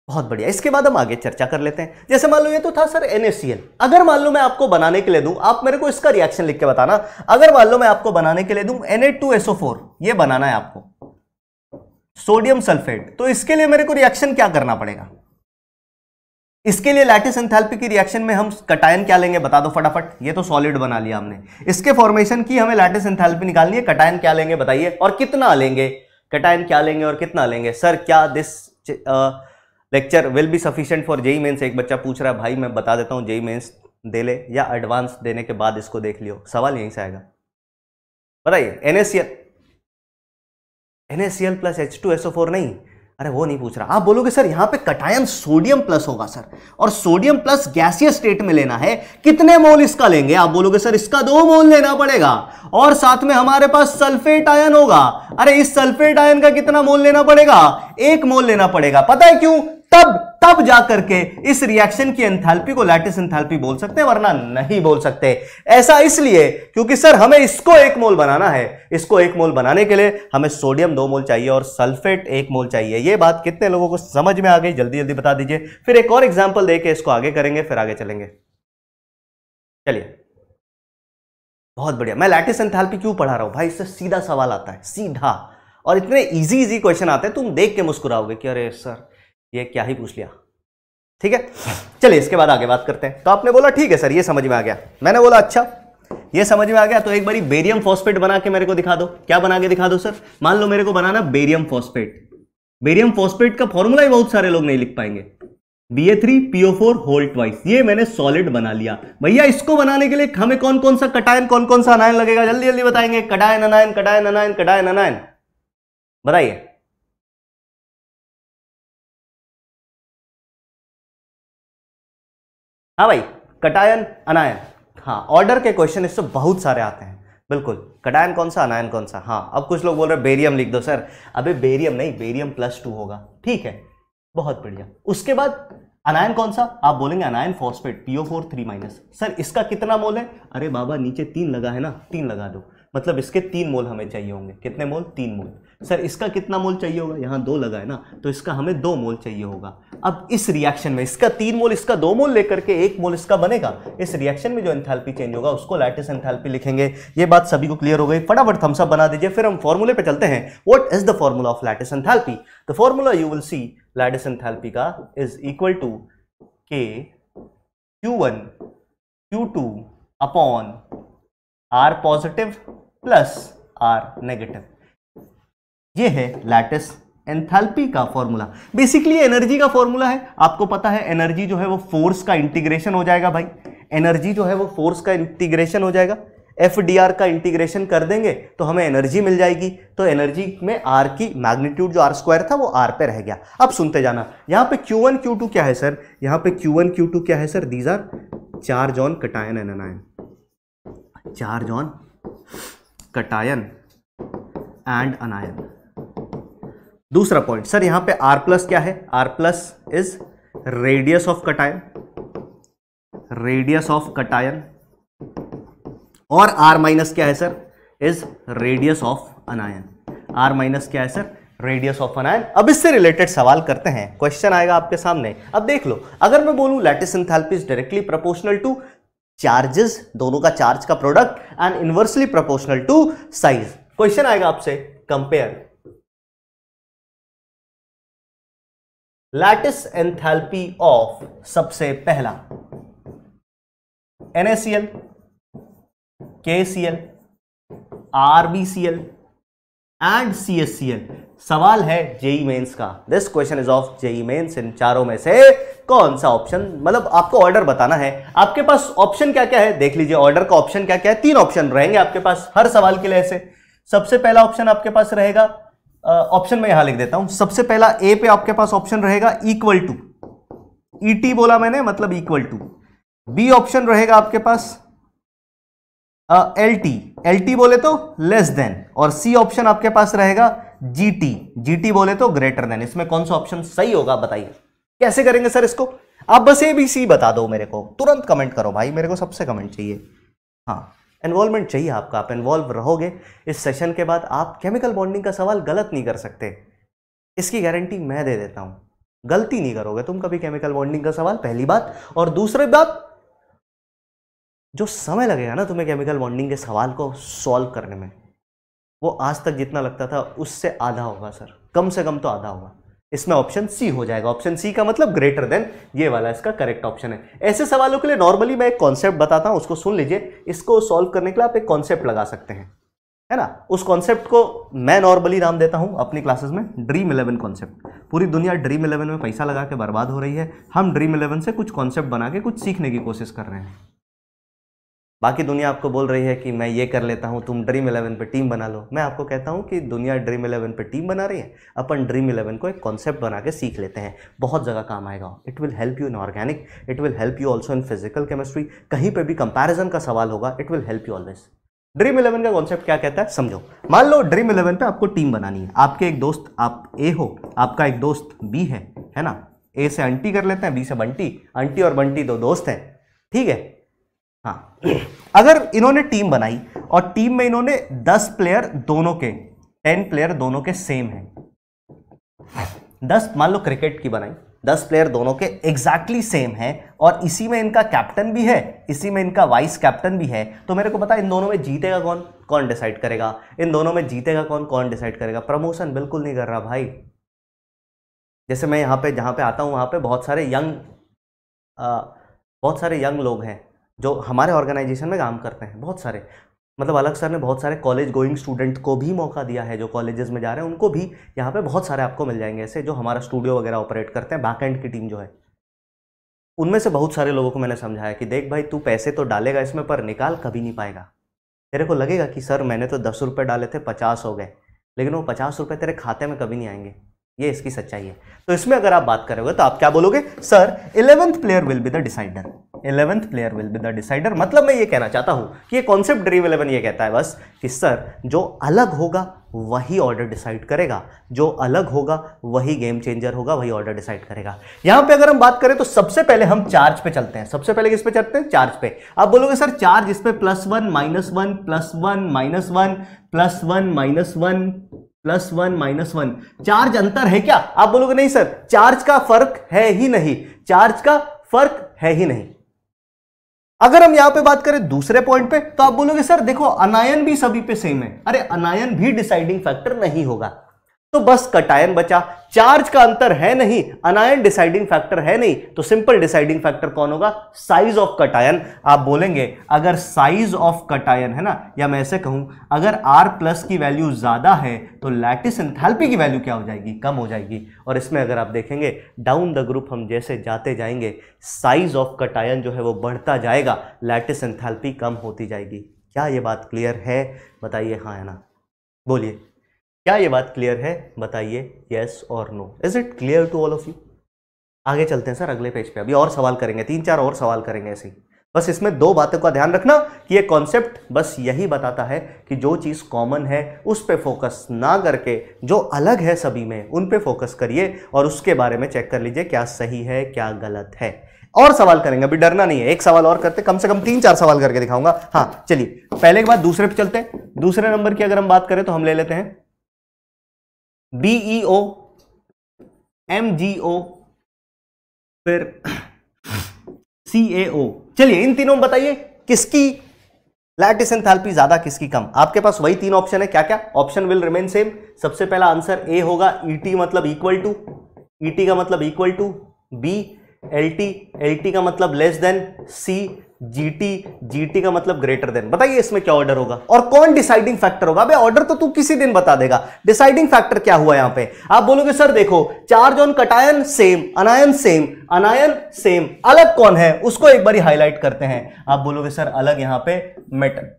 बहुत बढ़िया इसके बाद हम आगे चर्चा कर लेते हैं जैसे मान लो ये तो था सर NaCl अगर मान लो मैं आपको बनाने के लिए दूं आप मेरे को इसका रिएक्शन लिख के बताना अगर मान लो मैं आपको बनाने के लिए दूं Na2SO4 ये बनाना है आपको सोडियम सल्फेट तो इसके लिए मेरे को रिएक्शन क्या करना पड़ेगा इसके लिए लैटिस एंथैल्पी की रिएक्शन में हम कटायन क्या लेंगे बता दो फटाफट ये तो सॉलिड बना लिया हमने इसके फॉर्मेशन की हमें लैटिस एंथैल्पी निकालनी है कटायन क्या लेंगे बताइए और कितना लेंगे कटायन क्या लेंगे और कितना लेंगे सर क्या this lecture will be sufficient for JEE Mains एक बच्चा पूछ रहा है भाई मैं बता देता हूँ जेई मेन्स e e दे ले या एडवांस देने के बाद इसको देख लियो सवाल यहीं से आएगा बताइए N S L N S L plus H two S O four नहीं अरे वो नहीं पूछ रहा आप बोलोगे सर यहाँ पे कटायन सोडियम प्लस होगा सर और सोडियम प्लस गैसियस स्टेट में लेना है कितने मोल इसका लेंगे आप बोलोगे सर इसका दो मोल लेना पड़ेगा और साथ में हमारे पास सल्फेट आयन होगा अरे इस सल्फेट आयन का कितना मोल लेना पड़ेगा एक मोल लेना पड़ेगा पता है क्यों तब तब जाकर के इस रिएक्शन की एंथैल्पी को लैटिस एंथैल्पी बोल सकते हैं वरना नहीं बोल सकते ऐसा इसलिए क्योंकि सर हमें इसको एक मोल बनाना है इसको एक मोल बनाने के लिए हमें सोडियम दो मोल चाहिए और सल्फेट एक मोल चाहिए यह बात कितने लोगों को समझ में आ गई जल्दी जल्दी बता दीजिए फिर एक और एग्जाम्पल दे के इसको आगे करेंगे फिर आगे चलेंगे चलिए बहुत बढ़िया मैं लैटिस एंथैल्पी क्यों पढ़ा रहा हूं भाई इससे सीधा सवाल आता है सीधा और इतने इजी इजी क्वेश्चन आते हैं तुम देख के मुस्कुराओगे कि अरे सर ये क्या ही पूछ लिया ठीक है चलिए इसके बाद आगे बात करते हैं तो आपने बोला ठीक है सर ये समझ में आ गया मैंने बोला अच्छा ये समझ में आ गया तो एक बारी बेरियम फॉस्फेट बना के मेरे को दिखा दो क्या बना के दिखा दो सर मान लो मेरे को बनाना बेरियम फॉस्फेट बेरियम फॉस्फेट का फॉर्मूला ही बहुत सारे लोग नहीं लिख पाएंगे B A three P O four whole twice ये मैंने सॉलिड बना लिया भैया इसको बनाने के लिए हमें कौन कौन सा कटायन कौन कौन
सा अनायन लगेगा जल्दी जल्दी बताएंगे cation anion cation anion cation anion बताइए हाँ भाई कटायन अनायन हाँ ऑर्डर के क्वेश्चन इससे बहुत सारे
आते हैं बिल्कुल कटायन कौन सा अनायन कौन सा हाँ अब कुछ लोग बोल रहे हैं बेरियम लिख दो सर अबे बेरियम नहीं बेरियम प्लस टू होगा ठीक है बहुत बढ़िया उसके बाद अनायन कौन सा आप बोलेंगे anion phosphate P O four three minus sir इसका कितना मोल है अरे बाबा नीचे तीन लगा है ना तीन लगा दो मतलब इसके तीन मोल हमें चाहिए होंगे कितने मोल तीन मोल सर इसका कितना मोल चाहिए होगा यहाँ दो लगा है ना तो इसका हमें दो मोल चाहिए होगा अब इस रिएक्शन में इसका तीन मोल इसका दो मोल लेकर के एक मोल इसका बनेगा इस रिएक्शन में जो एंथैल्पी चेंज होगा उसको लैटिस एंथैल्पी लिखेंगे ये बात सभी को क्लियर हो गई फटाफट थम्सअप बना दीजिए फिर हम फॉर्मूले पे चलते हैं what is the formula of lattice enthalpy the formula you will see lattice enthalpy का is equal to K Q one Q two upon R positive plus R negative ये है लैटिस एंथैल्पी का फॉर्मूला बेसिकली एनर्जी का formula है आपको पता है energy जो है वो फोर्स का इंटीग्रेशन हो जाएगा भाई एनर्जी जो है वो फोर्स का इंटीग्रेशन हो जाएगा एफ डी आर का इंटीग्रेशन कर देंगे तो हमें एनर्जी मिल जाएगी तो एनर्जी में आर की मैग्नीट्यूड जो आर स्क्वायर था वो आर पे रह गया अब सुनते जाना यहाँ पे क्यू वन क्यू टू क्या है सर यहाँ पे क्यू वन क्यू टू क्या है sir these are charge on cation and anion charge on cation and anion दूसरा पॉइंट सर यहां पे R प्लस क्या है R plus is radius of cation radius of cation और R minus क्या है sir is radius of anion R minus क्या है सर रेडियस ऑफ अनायन अब इससे रिलेटेड सवाल करते हैं क्वेश्चन आएगा आपके सामने अब देख लो अगर मैं बोलूं lattice enthalpy's directly proportional to charges दोनों का चार्ज का product and
inversely proportional to size question
आएगा आपसे कंपेयर
लैटिस एंथैल्पी ऑफ सबसे पहला NaCl, KCl,
R B C L and L सवाल है जेई मेन्स e का this question is of JEE Mains इन चारों में से कौन सा ऑप्शन मतलब आपको ऑर्डर बताना है आपके पास ऑप्शन क्या क्या है देख लीजिए ऑर्डर का ऑप्शन क्या क्या है तीन ऑप्शन रहेंगे आपके पास हर सवाल के लिए ऐसे सबसे पहला ऑप्शन आपके पास रहेगा ऑप्शन में यहां लिख देता हूं सबसे पहला ए पे आपके पास ऑप्शन रहेगा इक्वल टू ईटी बोला मैंने मतलब इक्वल टू बी ऑप्शन रहेगा आपके पास एल टी एल टी बोले तो लेस देन और सी ऑप्शन आपके पास रहेगा जी टी जी टी बोले तो ग्रेटर देन इसमें कौन सा ऑप्शन सही होगा बताइए कैसे करेंगे सर इसको आप बस ए बी सी बता दो मेरे को तुरंत कमेंट करो भाई मेरे को सबसे कमेंट चाहिए हाँ इन्वॉल्वमेंट चाहिए आपका आप इन्वॉल्व रहोगे इस सेशन के बाद आप केमिकल बॉन्डिंग का सवाल गलत नहीं कर सकते इसकी गारंटी मैं दे देता हूं गलती नहीं करोगे तुम कभी केमिकल बॉन्डिंग का सवाल पहली बात और दूसरी बात जो समय लगेगा ना तुम्हें केमिकल बॉन्डिंग के सवाल को सॉल्व करने में वो आज तक जितना लगता था उससे आधा होगा सर कम से कम तो आधा होगा इसमें ऑप्शन सी हो जाएगा ऑप्शन सी का मतलब ग्रेटर देन ये वाला इसका करेक्ट ऑप्शन है ऐसे सवालों के लिए नॉर्मली मैं एक कॉन्सेप्ट बताता हूँ उसको सुन लीजिए इसको सॉल्व करने के लिए आप एक कॉन्सेप्ट लगा सकते हैं है ना उस कॉन्सेप्ट को मैं नॉर्मली नाम देता हूं अपनी क्लासेस में ड्रीम इलेवन कॉन्सेप्ट पूरी दुनिया ड्रीम इलेवन में पैसा लगा के बर्बाद हो रही है हम ड्रीम इलेवन से कुछ कॉन्सेप्ट बना के कुछ सीखने की कोशिश कर रहे हैं बाकी दुनिया आपको बोल रही है कि मैं ये कर लेता हूँ तुम ड्रीम इलेवन पे टीम बना लो मैं आपको कहता हूँ कि दुनिया ड्रीम इलेवन पे टीम बना रही है अपन ड्रीम इलेवन को एक कॉन्सेप्ट बना के सीख लेते हैं बहुत जगह काम आएगा it will help you in organic it will help you also in physical chemistry कहीं पर भी कंपेरिजन का सवाल होगा it will help you always dream eleven का कॉन्सेप्ट क्या कहता है समझो मान लो ड्रीम इलेवन पे आपको टीम बनानी है आपके एक दोस्त आप ए हो आपका एक दोस्त बी है है ना ए से अंटी कर लेते हैं बी से बंटी अंटी और बंटी दो दोस्त हैं ठीक है हाँ अगर इन्होंने टीम बनाई और टीम में इन्होंने दस प्लेयर दोनों के टेन प्लेयर दोनों के सेम हैं दस मान लो क्रिकेट की बनाई दस प्लेयर दोनों के एग्जैक्टली exactly सेम हैं और इसी में इनका कैप्टन भी है इसी में इनका वाइस कैप्टन भी है तो मेरे को पता इन दोनों में जीतेगा कौन कौन डिसाइड करेगा इन दोनों में जीतेगा कौन कौन डिसाइड करेगा प्रमोशन बिल्कुल नहीं कर रहा भाई जैसे मैं यहाँ पे जहाँ पे आता हूँ वहाँ पे बहुत सारे यंग आ, बहुत सारे यंग लोग हैं जो हमारे ऑर्गेनाइजेशन में काम करते हैं बहुत सारे मतलब अलग सर ने बहुत सारे कॉलेज गोइंग स्टूडेंट को भी मौका दिया है जो कॉलेजेस में जा रहे हैं उनको भी यहाँ पे बहुत सारे आपको मिल जाएंगे ऐसे जो हमारा स्टूडियो वगैरह ऑपरेट करते हैं बैक एंड की टीम जो है उनमें से बहुत सारे लोगों को मैंने समझाया कि देख भाई तू पैसे तो डालेगा इसमें पर निकाल कभी नहीं पाएगा तेरे को लगेगा कि सर मैंने तो दस रुपये डाले थे पचास हो गए लेकिन वो पचास रुपये तेरे खाते में कभी नहीं आएंगे ये इसकी सच्चाई है तो इसमें अगर आप बात करोगे तो आप क्या बोलोगे sir eleventh player will be the decider eleventh player will be the decider मतलब मैं ये कहना चाहता हूं कि ये कॉन्सेप्ट ड्रीम इलेवन ये कहता है बस कि सर जो अलग होगा वही ऑर्डर डिसाइड करेगा जो अलग होगा वही गेम चेंजर होगा वही ऑर्डर डिसाइड करेगा यहां पे अगर हम बात करें तो सबसे पहले हम चार्ज पे चलते हैं सबसे पहले किस पे चलते हैं चार्ज पे आप बोलोगे सर चार्ज इस पे plus one minus one plus one minus one plus one minus one plus one minus one charge अंतर है क्या आप बोलोगे नहीं सर चार्ज का फर्क है ही नहीं चार्ज का फर्क है ही नहीं अगर हम यहां पे बात करें दूसरे पॉइंट पे तो आप बोलोगे सर देखो अनायन भी सभी पे सेम है अरे अनायन भी डिसाइडिंग फैक्टर नहीं होगा तो बस कटायन बचा चार्ज का अंतर है नहीं अनायन डिसाइडिंग फैक्टर है नहीं तो सिंपल डिसाइडिंग फैक्टर कौन होगा साइज ऑफ कटायन आप बोलेंगे अगर साइज ऑफ कटायन है ना या मैं ऐसे कहूं अगर R प्लस की वैल्यू ज्यादा है तो लैटिस एंथैल्पी की वैल्यू क्या हो जाएगी कम हो जाएगी और इसमें अगर आप देखेंगे डाउन द ग्रुप हम जैसे जाते जाएंगे साइज ऑफ कटायन जो है वो बढ़ता जाएगा लैटिस एंथैल्पी कम होती जाएगी क्या ये बात क्लियर है बताइए हाँ है ना बोलिए क्या ये बात क्लियर है बताइए यस और no is it clear to all of you आगे चलते हैं सर अगले पेज पे अभी और सवाल करेंगे तीन चार और सवाल करेंगे ऐसे ही बस इसमें दो बातों का ध्यान रखना कि ये कॉन्सेप्ट बस यही बताता है कि जो चीज़ कॉमन है उस पर फोकस ना करके जो अलग है सभी में उन पे फोकस करिए और उसके बारे में चेक कर लीजिए क्या सही है क्या गलत है और सवाल करेंगे अभी डरना नहीं है एक सवाल और करते कम से कम तीन चार सवाल करके दिखाऊंगा हाँ चलिए पहले के बाद दूसरे पे चलते हैं दूसरे नंबर की अगर हम बात करें तो हम ले लेते हैं बीईओ ओ e फिर सीएओ चलिए इन तीनों में बताइए किसकी लैटिस एंथैल्पी ज्यादा किसकी कम आपके पास वही तीन ऑप्शन है क्या क्या ऑप्शन विल रिमेन सेम सबसे पहला आंसर ए होगा ईटी e मतलब इक्वल टू ईटी का मतलब equal to B L T L T का मतलब less than C G T G T का मतलब ग्रेटर देन बताइए इसमें क्या ऑर्डर होगा और कौन डिसाइडिंग फैक्टर होगा अबे ऑर्डर तो तू किसी दिन बता देगा डिसाइडिंग फैक्टर क्या हुआ यहां पे आप बोलोगे सर देखो charge on cation same anion same anion same अलग कौन है उसको एक बार हाईलाइट करते हैं आप बोलोगे सर अलग यहां पर मेटल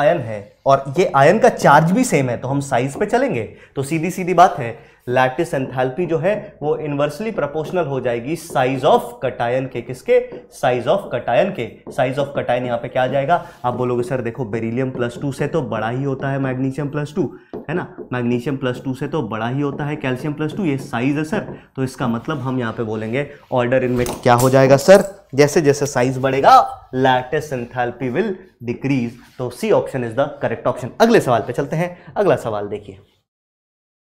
आयन है और ये आयन का चार्ज भी सेम है तो हम साइज पे चलेंगे तो सीधी सीधी बात है लैटिस एंथैल्पी जो है वो इन्वर्सली प्रोपोर्शनल हो जाएगी साइज ऑफ कटायन के किसके साइज ऑफ कटायन के साइज ऑफ कटायन यहाँ पे क्या आ जाएगा आप बोलोगे सर देखो बेरिलियम प्लस टू से तो बड़ा ही होता है मैग्नीशियम प्लस टू है ना मैग्नीशियम प्लस टू से तो बड़ा ही होता है कैल्शियम प्लस टू ये साइज है सर तो इसका मतलब हम यहाँ पे बोलेंगे ऑर्डर इनमें क्या हो जाएगा सर जैसे जैसे साइज बढ़ेगा लैटिस एंथैल्पी विल डिक्रीज तो C option is the correct option अगले सवाल पे चलते हैं अगला सवाल देखिए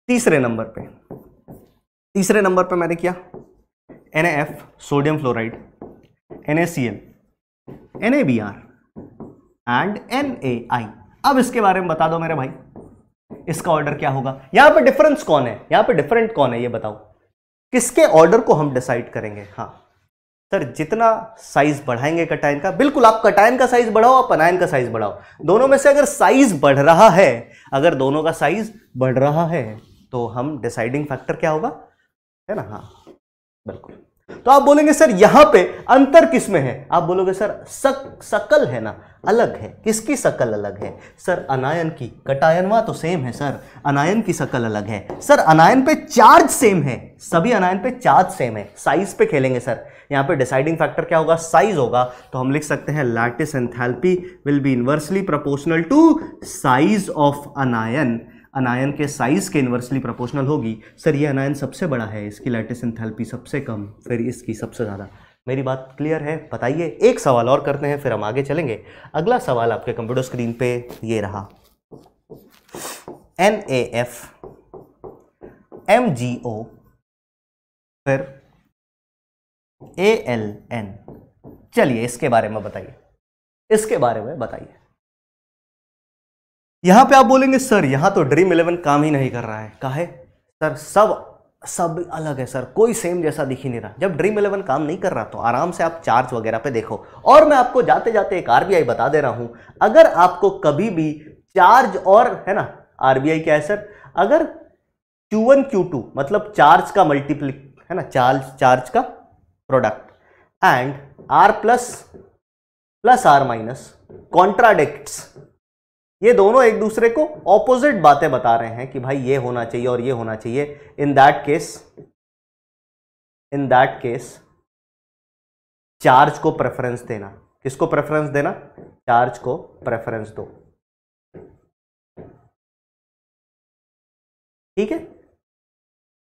तीसरे नंबर पे तीसरे नंबर पे मैंने किया N F sodium fluoride N NaBr C N A B R and N A I अब इसके बारे में बता दो मेरे भाई इसका ऑर्डर क्या होगा यहां पर डिफरेंस कौन है यहां पर डिफरेंट कौन है ये बताओ किसके ऑर्डर को हम डिसाइड करेंगे हाँ सर जितना साइज बढ़ाएंगे कटायन का बिल्कुल आप कटायन का साइज बढ़ाओ आप अनायन का साइज बढ़ाओ दोनों में से अगर साइज बढ़ रहा है अगर दोनों का साइज बढ़ रहा है तो हम डिसाइडिंग फैक्टर क्या होगा है ना हाँ बिल्कुल तो आप बोलेंगे सर यहां पे अंतर किस में है आप बोलोगे सर सक सकल है ना अलग है किसकी सकल अलग है सर अनायन की कटायनवा तो सेम है सर अनायन की सकल अलग है सर अनायन पे चार्ज सेम है सभी अनायन पे चार्ज सेम है साइज पे खेलेंगे सर यहां पे डिसाइडिंग फैक्टर क्या होगा साइज होगा तो हम लिख सकते हैं lattice enthalpy will be inversely proportional to size of anion anion के साइज़ के इन्वर्सली प्रोपोर्शनल होगी सर ये अनायन सबसे बड़ा है इसकी लैटिस इंथैल्पी सबसे कम फिर इसकी सबसे ज़्यादा मेरी बात क्लियर है बताइए एक सवाल और करते हैं फिर हम आगे चलेंगे अगला सवाल आपके कंप्यूटर स्क्रीन पे ये रहा N A F M
G O फिर ए एल एन चलिए इसके बारे में बताइए इसके बारे में बताइए
यहां पे आप बोलेंगे सर यहाँ तो ड्रीम इलेवन काम ही नहीं कर रहा है कहा है सर सब सब अलग है सर कोई सेम जैसा दिख ही नहीं रहा जब ड्रीम इलेवन काम नहीं कर रहा तो आराम से आप चार्ज वगैरह पे देखो और मैं आपको जाते जाते एक आरबीआई बता दे रहा हूं अगर आपको कभी भी चार्ज और है ना आरबीआई क्या है सर अगर क्यू वन क्यू टू मतलब चार्ज का मल्टीप्लिक है ना चार्ज चार्ज का product and R plus plus R minus contradict ये दोनों एक दूसरे को ऑपोजिट बातें बता रहे हैं कि भाई ये होना चाहिए और ये होना चाहिए in that case in that case
charge को प्रेफरेंस देना किसको प्रेफरेंस देना चार्ज को प्रेफरेंस दो ठीक है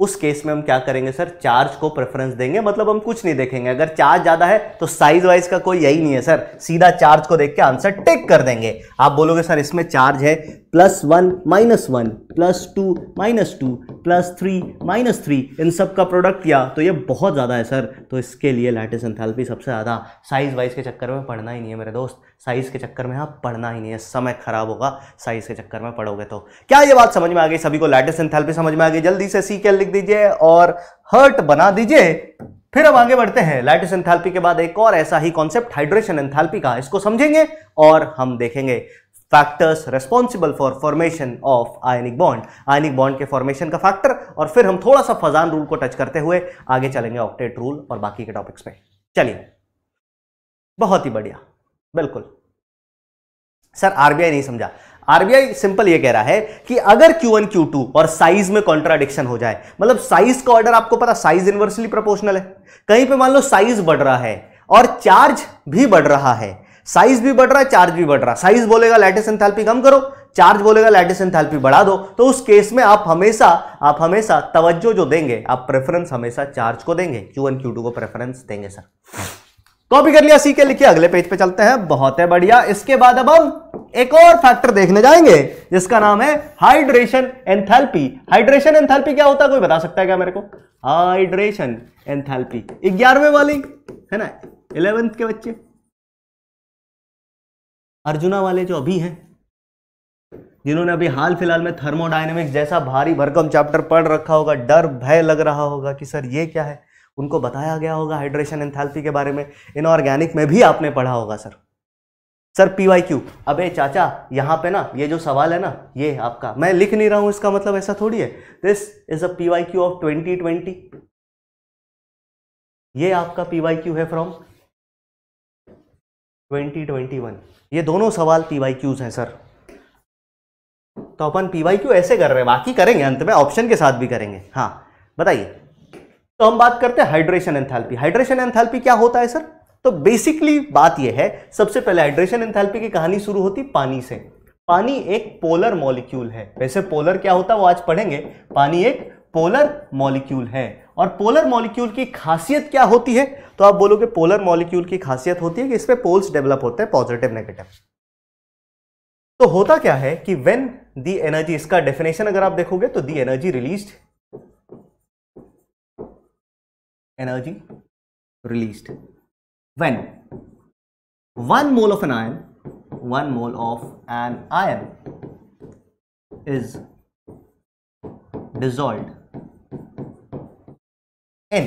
उस केस में हम क्या करेंगे सर चार्ज को प्रेफरेंस देंगे मतलब हम कुछ नहीं देखेंगे अगर चार्ज ज्यादा है तो साइज वाइज का कोई यही नहीं है सर सीधा चार्ज को देख के आंसर टेक कर देंगे आप बोलोगे सर इसमें चार्ज है plus one minus one plus two minus two plus three minus three इन सब का प्रोडक्ट किया तो ये बहुत ज़्यादा है सर तो इसके लिए लैटिस एंथैल्पी सबसे ज़्यादा साइज़ वाइज के चक्कर में पढ़ना ही नहीं है मेरे दोस्त साइज़ के चक्कर में आप हाँ, पढ़ना ही नहीं है समय खराब होगा साइज़ के चक्कर में पढ़ोगे तो क्या ये बात समझ में आ गई सभी को लैटिस एंथैल्पी समझ में आ गई जल्दी से सी के लिख दीजिए और हर्ट बना दीजिए फिर हम आगे बढ़ते हैं लैटिस एंथैल्पी के बाद एक और ऐसा ही कॉन्सेप्ट हाइड्रेशन एंथैल्पी का इसको समझेंगे और हम देखेंगे factors responsible for formation of ionic bond ionic bond के फॉर्मेशन का फैक्टर और फिर हम थोड़ा सा फजान रूल को टच करते हुए आगे चलेंगे ऑक्टेट रूल और बाकी के टॉपिक्स में चलिए बहुत ही बढ़िया बिल्कुल सर आरबीआई नहीं समझा आरबीआई सिंपल ये कह रहा है कि अगर क्यू वन क्यू टू और साइज में कॉन्ट्राडिक्शन हो जाए मतलब साइज का ऑर्डर आपको पता साइज इनवर्सली प्रोपोर्शनल है कहीं पे मान लो साइज बढ़ रहा है और चार्ज भी बढ़ रहा है साइज भी बढ़ रहा है चार्ज भी बढ़ रहा है साइज बोलेगा लैटिस एंथैल्पी कम करो चार्ज बोलेगा लैटिस एंथैल्पी बढ़ा दो तो उस केस में आप हमेशा आप हमेशा तवज्जो जो देंगे आप प्रेफरेंस हमेशा चार्ज को देंगे क्यू वन क्यू टू को प्रेफरेंस देंगे सर कॉपी कर लिया सी के लिखिए अगले पेज पे चलते हैं बहुत है बढ़िया इसके बाद अब हम एक और फैक्टर देखने जाएंगे जिसका नाम है हाइड्रेशन एंथैल्पी हाइड्रेशन एंथैल्पी क्या होता है कोई बता सकता है क्या मेरे को हाइड्रेशन एंथैल्पी ग्यारहवें वाली है ना इलेवेंथ के बच्चे अर्जुना वाले जो अभी हैं जिन्होंने अभी हाल फिलहाल में थर्मोडाइनमिक जैसा भारी भरकम चैप्टर पढ़ रखा होगा डर भय लग रहा होगा कि सर ये क्या है उनको बताया गया होगा हाइड्रेशन एंथैल्पी के बारे में इनऑर्गेनिक में भी आपने पढ़ा होगा sir sir P Y Q अब चाचा यहाँ पे ना ये जो सवाल है ना ये आपका मैं लिख नहीं रहा हूँ इसका मतलब ऐसा थोड़ी है this is a P Y Q of twenty twenty ये आपका पी वाई क्यू है फ्रॉम ट्वेंटी ट्वेंटी वन ये दोनों सवाल पी वाई क्यूज हैं सर तो अपन पी वाई क्यू ऐसे कर रहे हैं बाकी करेंगे अंत में ऑप्शन के साथ भी करेंगे हाँ बताइए तो हम बात करते हैं हाइड्रेशन एंथैल्पी हाइड्रेशन एंथैल्पी क्या होता है सर तो बेसिकली बात यह है सबसे पहले हाइड्रेशन एंथैल्पी की कहानी शुरू होती पानी से पानी एक पोलर मॉलिक्यूल है वैसे पोलर क्या होता है वो आज पढ़ेंगे पानी एक पोलर मॉलिक्यूल है और पोलर मॉलिक्यूल की खासियत क्या होती है तो आप बोलोगे पोलर मॉलिक्यूल की खासियत होती है कि इसमें पोल्स डेवलप होते हैं पॉजिटिव नेगेटिव तो होता क्या है कि वेन दी एनर्जी इसका डेफिनेशन अगर आप देखोगे तो the energy release
energy release when one mole of an ion one mole of an ion is dissolve in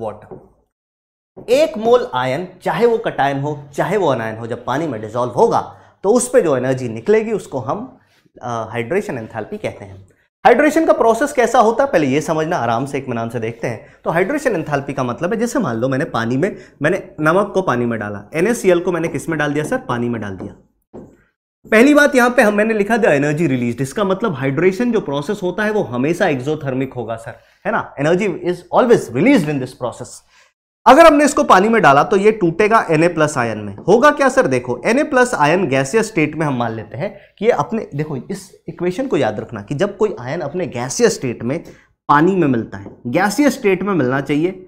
water
एक मोल आयन चाहे वो कटायन हो चाहे वो अनायन हो जब पानी में डिजोल्व होगा तो उस पर जो एनर्जी निकलेगी उसको हम हाइड्रेशन एंथैल्पी कहते हैं हाइड्रेशन का प्रोसेस कैसा होता है पहले ये समझना आराम से एक मिनान से देखते हैं तो हाइड्रेशन एंथैल्पी का मतलब है जैसे मान लो मैंने पानी में मैंने नमक को पानी में डाला एनएससीएल को मैंने किस में डाल दिया सर पानी में डाल दिया पहली बात यहां पे हम मैंने लिखा द एनर्जी रिलीज इसका मतलब हाइड्रेशन जो प्रोसेस होता है वो हमेशा एक्सोथर्मिक होगा सर है ना energy is always release in this process अगर हमने इसको पानी में डाला तो ये टूटेगा Na प्लस आयन में होगा क्या सर देखो Na प्लस आयन गैसीय स्टेट में हम मान लेते हैं कि ये अपने देखो इस इक्वेशन को याद रखना कि जब कोई आयन अपने गैसीय स्टेट में पानी में मिलता है गैसीय स्टेट में मिलना चाहिए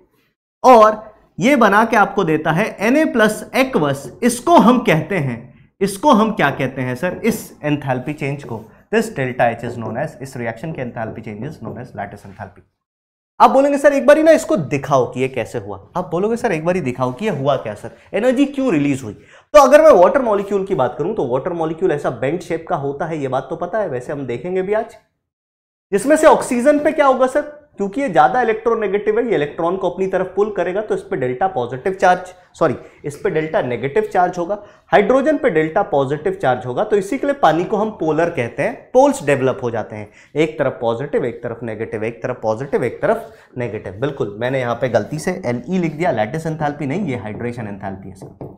और ये बना के आपको देता है Na प्लस एक्वस इसको हम कहते हैं इसको हम क्या कहते हैं सर इस एंथैल्पी चेंज को this delta H is known as इस रिएक्शन के enthalpy change is known as lattice enthalpy आप बोलेंगे सर एक बार ही ना इसको दिखाओ कि ये कैसे हुआ आप बोलोगे सर एक बार ही दिखाओ कि ये हुआ क्या सर एनर्जी क्यों रिलीज हुई तो अगर मैं वाटर मॉलिक्यूल की बात करूं तो वाटर मॉलिक्यूल ऐसा बेंड शेप का होता है ये बात तो पता है वैसे हम देखेंगे भी आज जिसमें से ऑक्सीजन पे क्या होगा सर क्योंकि ये ज़्यादा इलेक्ट्रोनेगेटिव है ये इलेक्ट्रॉन को अपनी तरफ पुल करेगा तो इस पर डेल्टा पॉजिटिव चार्ज सॉरी इस पर डेल्टा नेगेटिव चार्ज होगा हाइड्रोजन पे डेल्टा पॉजिटिव चार्ज होगा तो इसी के लिए पानी को हम पोलर कहते हैं पोल्स डेवलप हो जाते हैं एक तरफ पॉजिटिव एक तरफ नेगेटिव एक तरफ पॉजिटिव एक तरफ नेगेटिव बिल्कुल मैंने यहाँ पे गलती से एल e लिख दिया लैटिस एंथैल्पी नहीं ये हाइड्रेशन एंथैल्पी है सर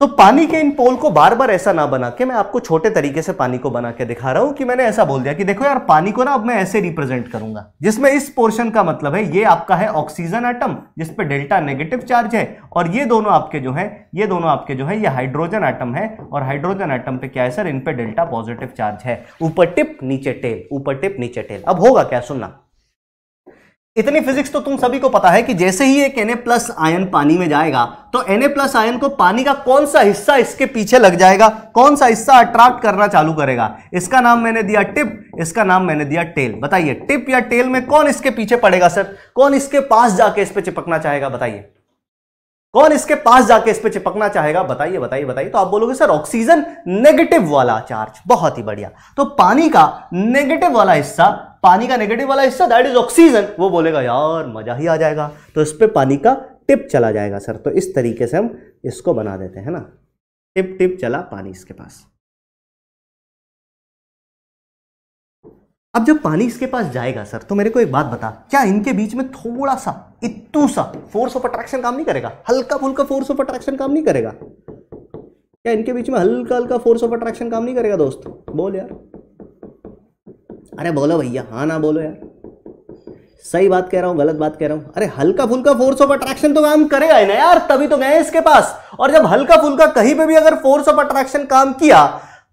तो पानी के इन पोल को बार बार ऐसा ना बना के मैं आपको छोटे तरीके से पानी को बना के दिखा रहा हूं कि मैंने ऐसा बोल दिया कि देखो यार पानी को ना अब मैं ऐसे रिप्रेजेंट करूंगा जिसमें इस पोर्शन का मतलब है ये आपका है ऑक्सीजन आइटम जिसपे डेल्टा नेगेटिव चार्ज है और ये दोनों आपके जो है ये दोनों आपके जो है ये हाइड्रोजन आइटम है और हाइड्रोजन आइटम पे क्या है सर इन पे डेल्टा पॉजिटिव चार्ज है ऊपर टिप नीचे टेल ऊपर टिप नीचे टेल अब होगा क्या सुनना इतनी फिजिक्स तो तुम सभी को पता है कि जैसे ही एक एन प्लस आयन पानी में जाएगा तो एन प्लस आयन को पानी का कौन सा हिस्सा इसके पीछे लग जाएगा कौन सा हिस्सा अट्रैक्ट करना चालू करेगा इसका नाम मैंने दिया टिप इसका नाम मैंने दिया टेल बताइए टिप या टेल में कौन इसके पीछे पड़ेगा सर कौन इसके पास जाके इस पर चिपकना चाहेगा बताइए कौन इसके पास जाके इस पर चिपकना चाहेगा बताइए बताइए बताइए तो आप बोलोगे सर ऑक्सीजन नेगेटिव वाला चार्ज बहुत ही बढ़िया तो पानी का नेगेटिव वाला हिस्सा पानी का नेगेटिव वाला हिस्सा दैट इज ऑक्सीजन वो बोलेगा यार मजा ही आ जाएगा तो इस पर पानी
का टिप चला जाएगा सर तो इस तरीके से हम इसको बना देते हैं ना टिप टिप चला पानी इसके पास अब जब पानी इसके पास जाएगा सर तो मेरे को एक बात बता क्या इनके बीच में थोड़ा सा इतू सा
फोर्स ऑफ अट्रैक्शन काम नहीं करेगा हल्का फुल्का फोर्स ऑफ अट्रैक्शन काम नहीं करेगा क्या इनके बीच में हल्का हल्का फोर्स ऑफ अट्रैक्शन काम नहीं करेगा दोस्त बोल यार अरे बोलो भैया हाँ ना बोलो यार सही बात कह रहा हूं गलत बात कह रहा हूं अरे हल्का फुल्का फोर्स ऑफ अट्रैक्शन तो काम करेगा ही ना यार तभी तो गए इसके पास और जब हल्का फुल्का कहीं पे भी अगर फोर्स ऑफ अट्रैक्शन काम किया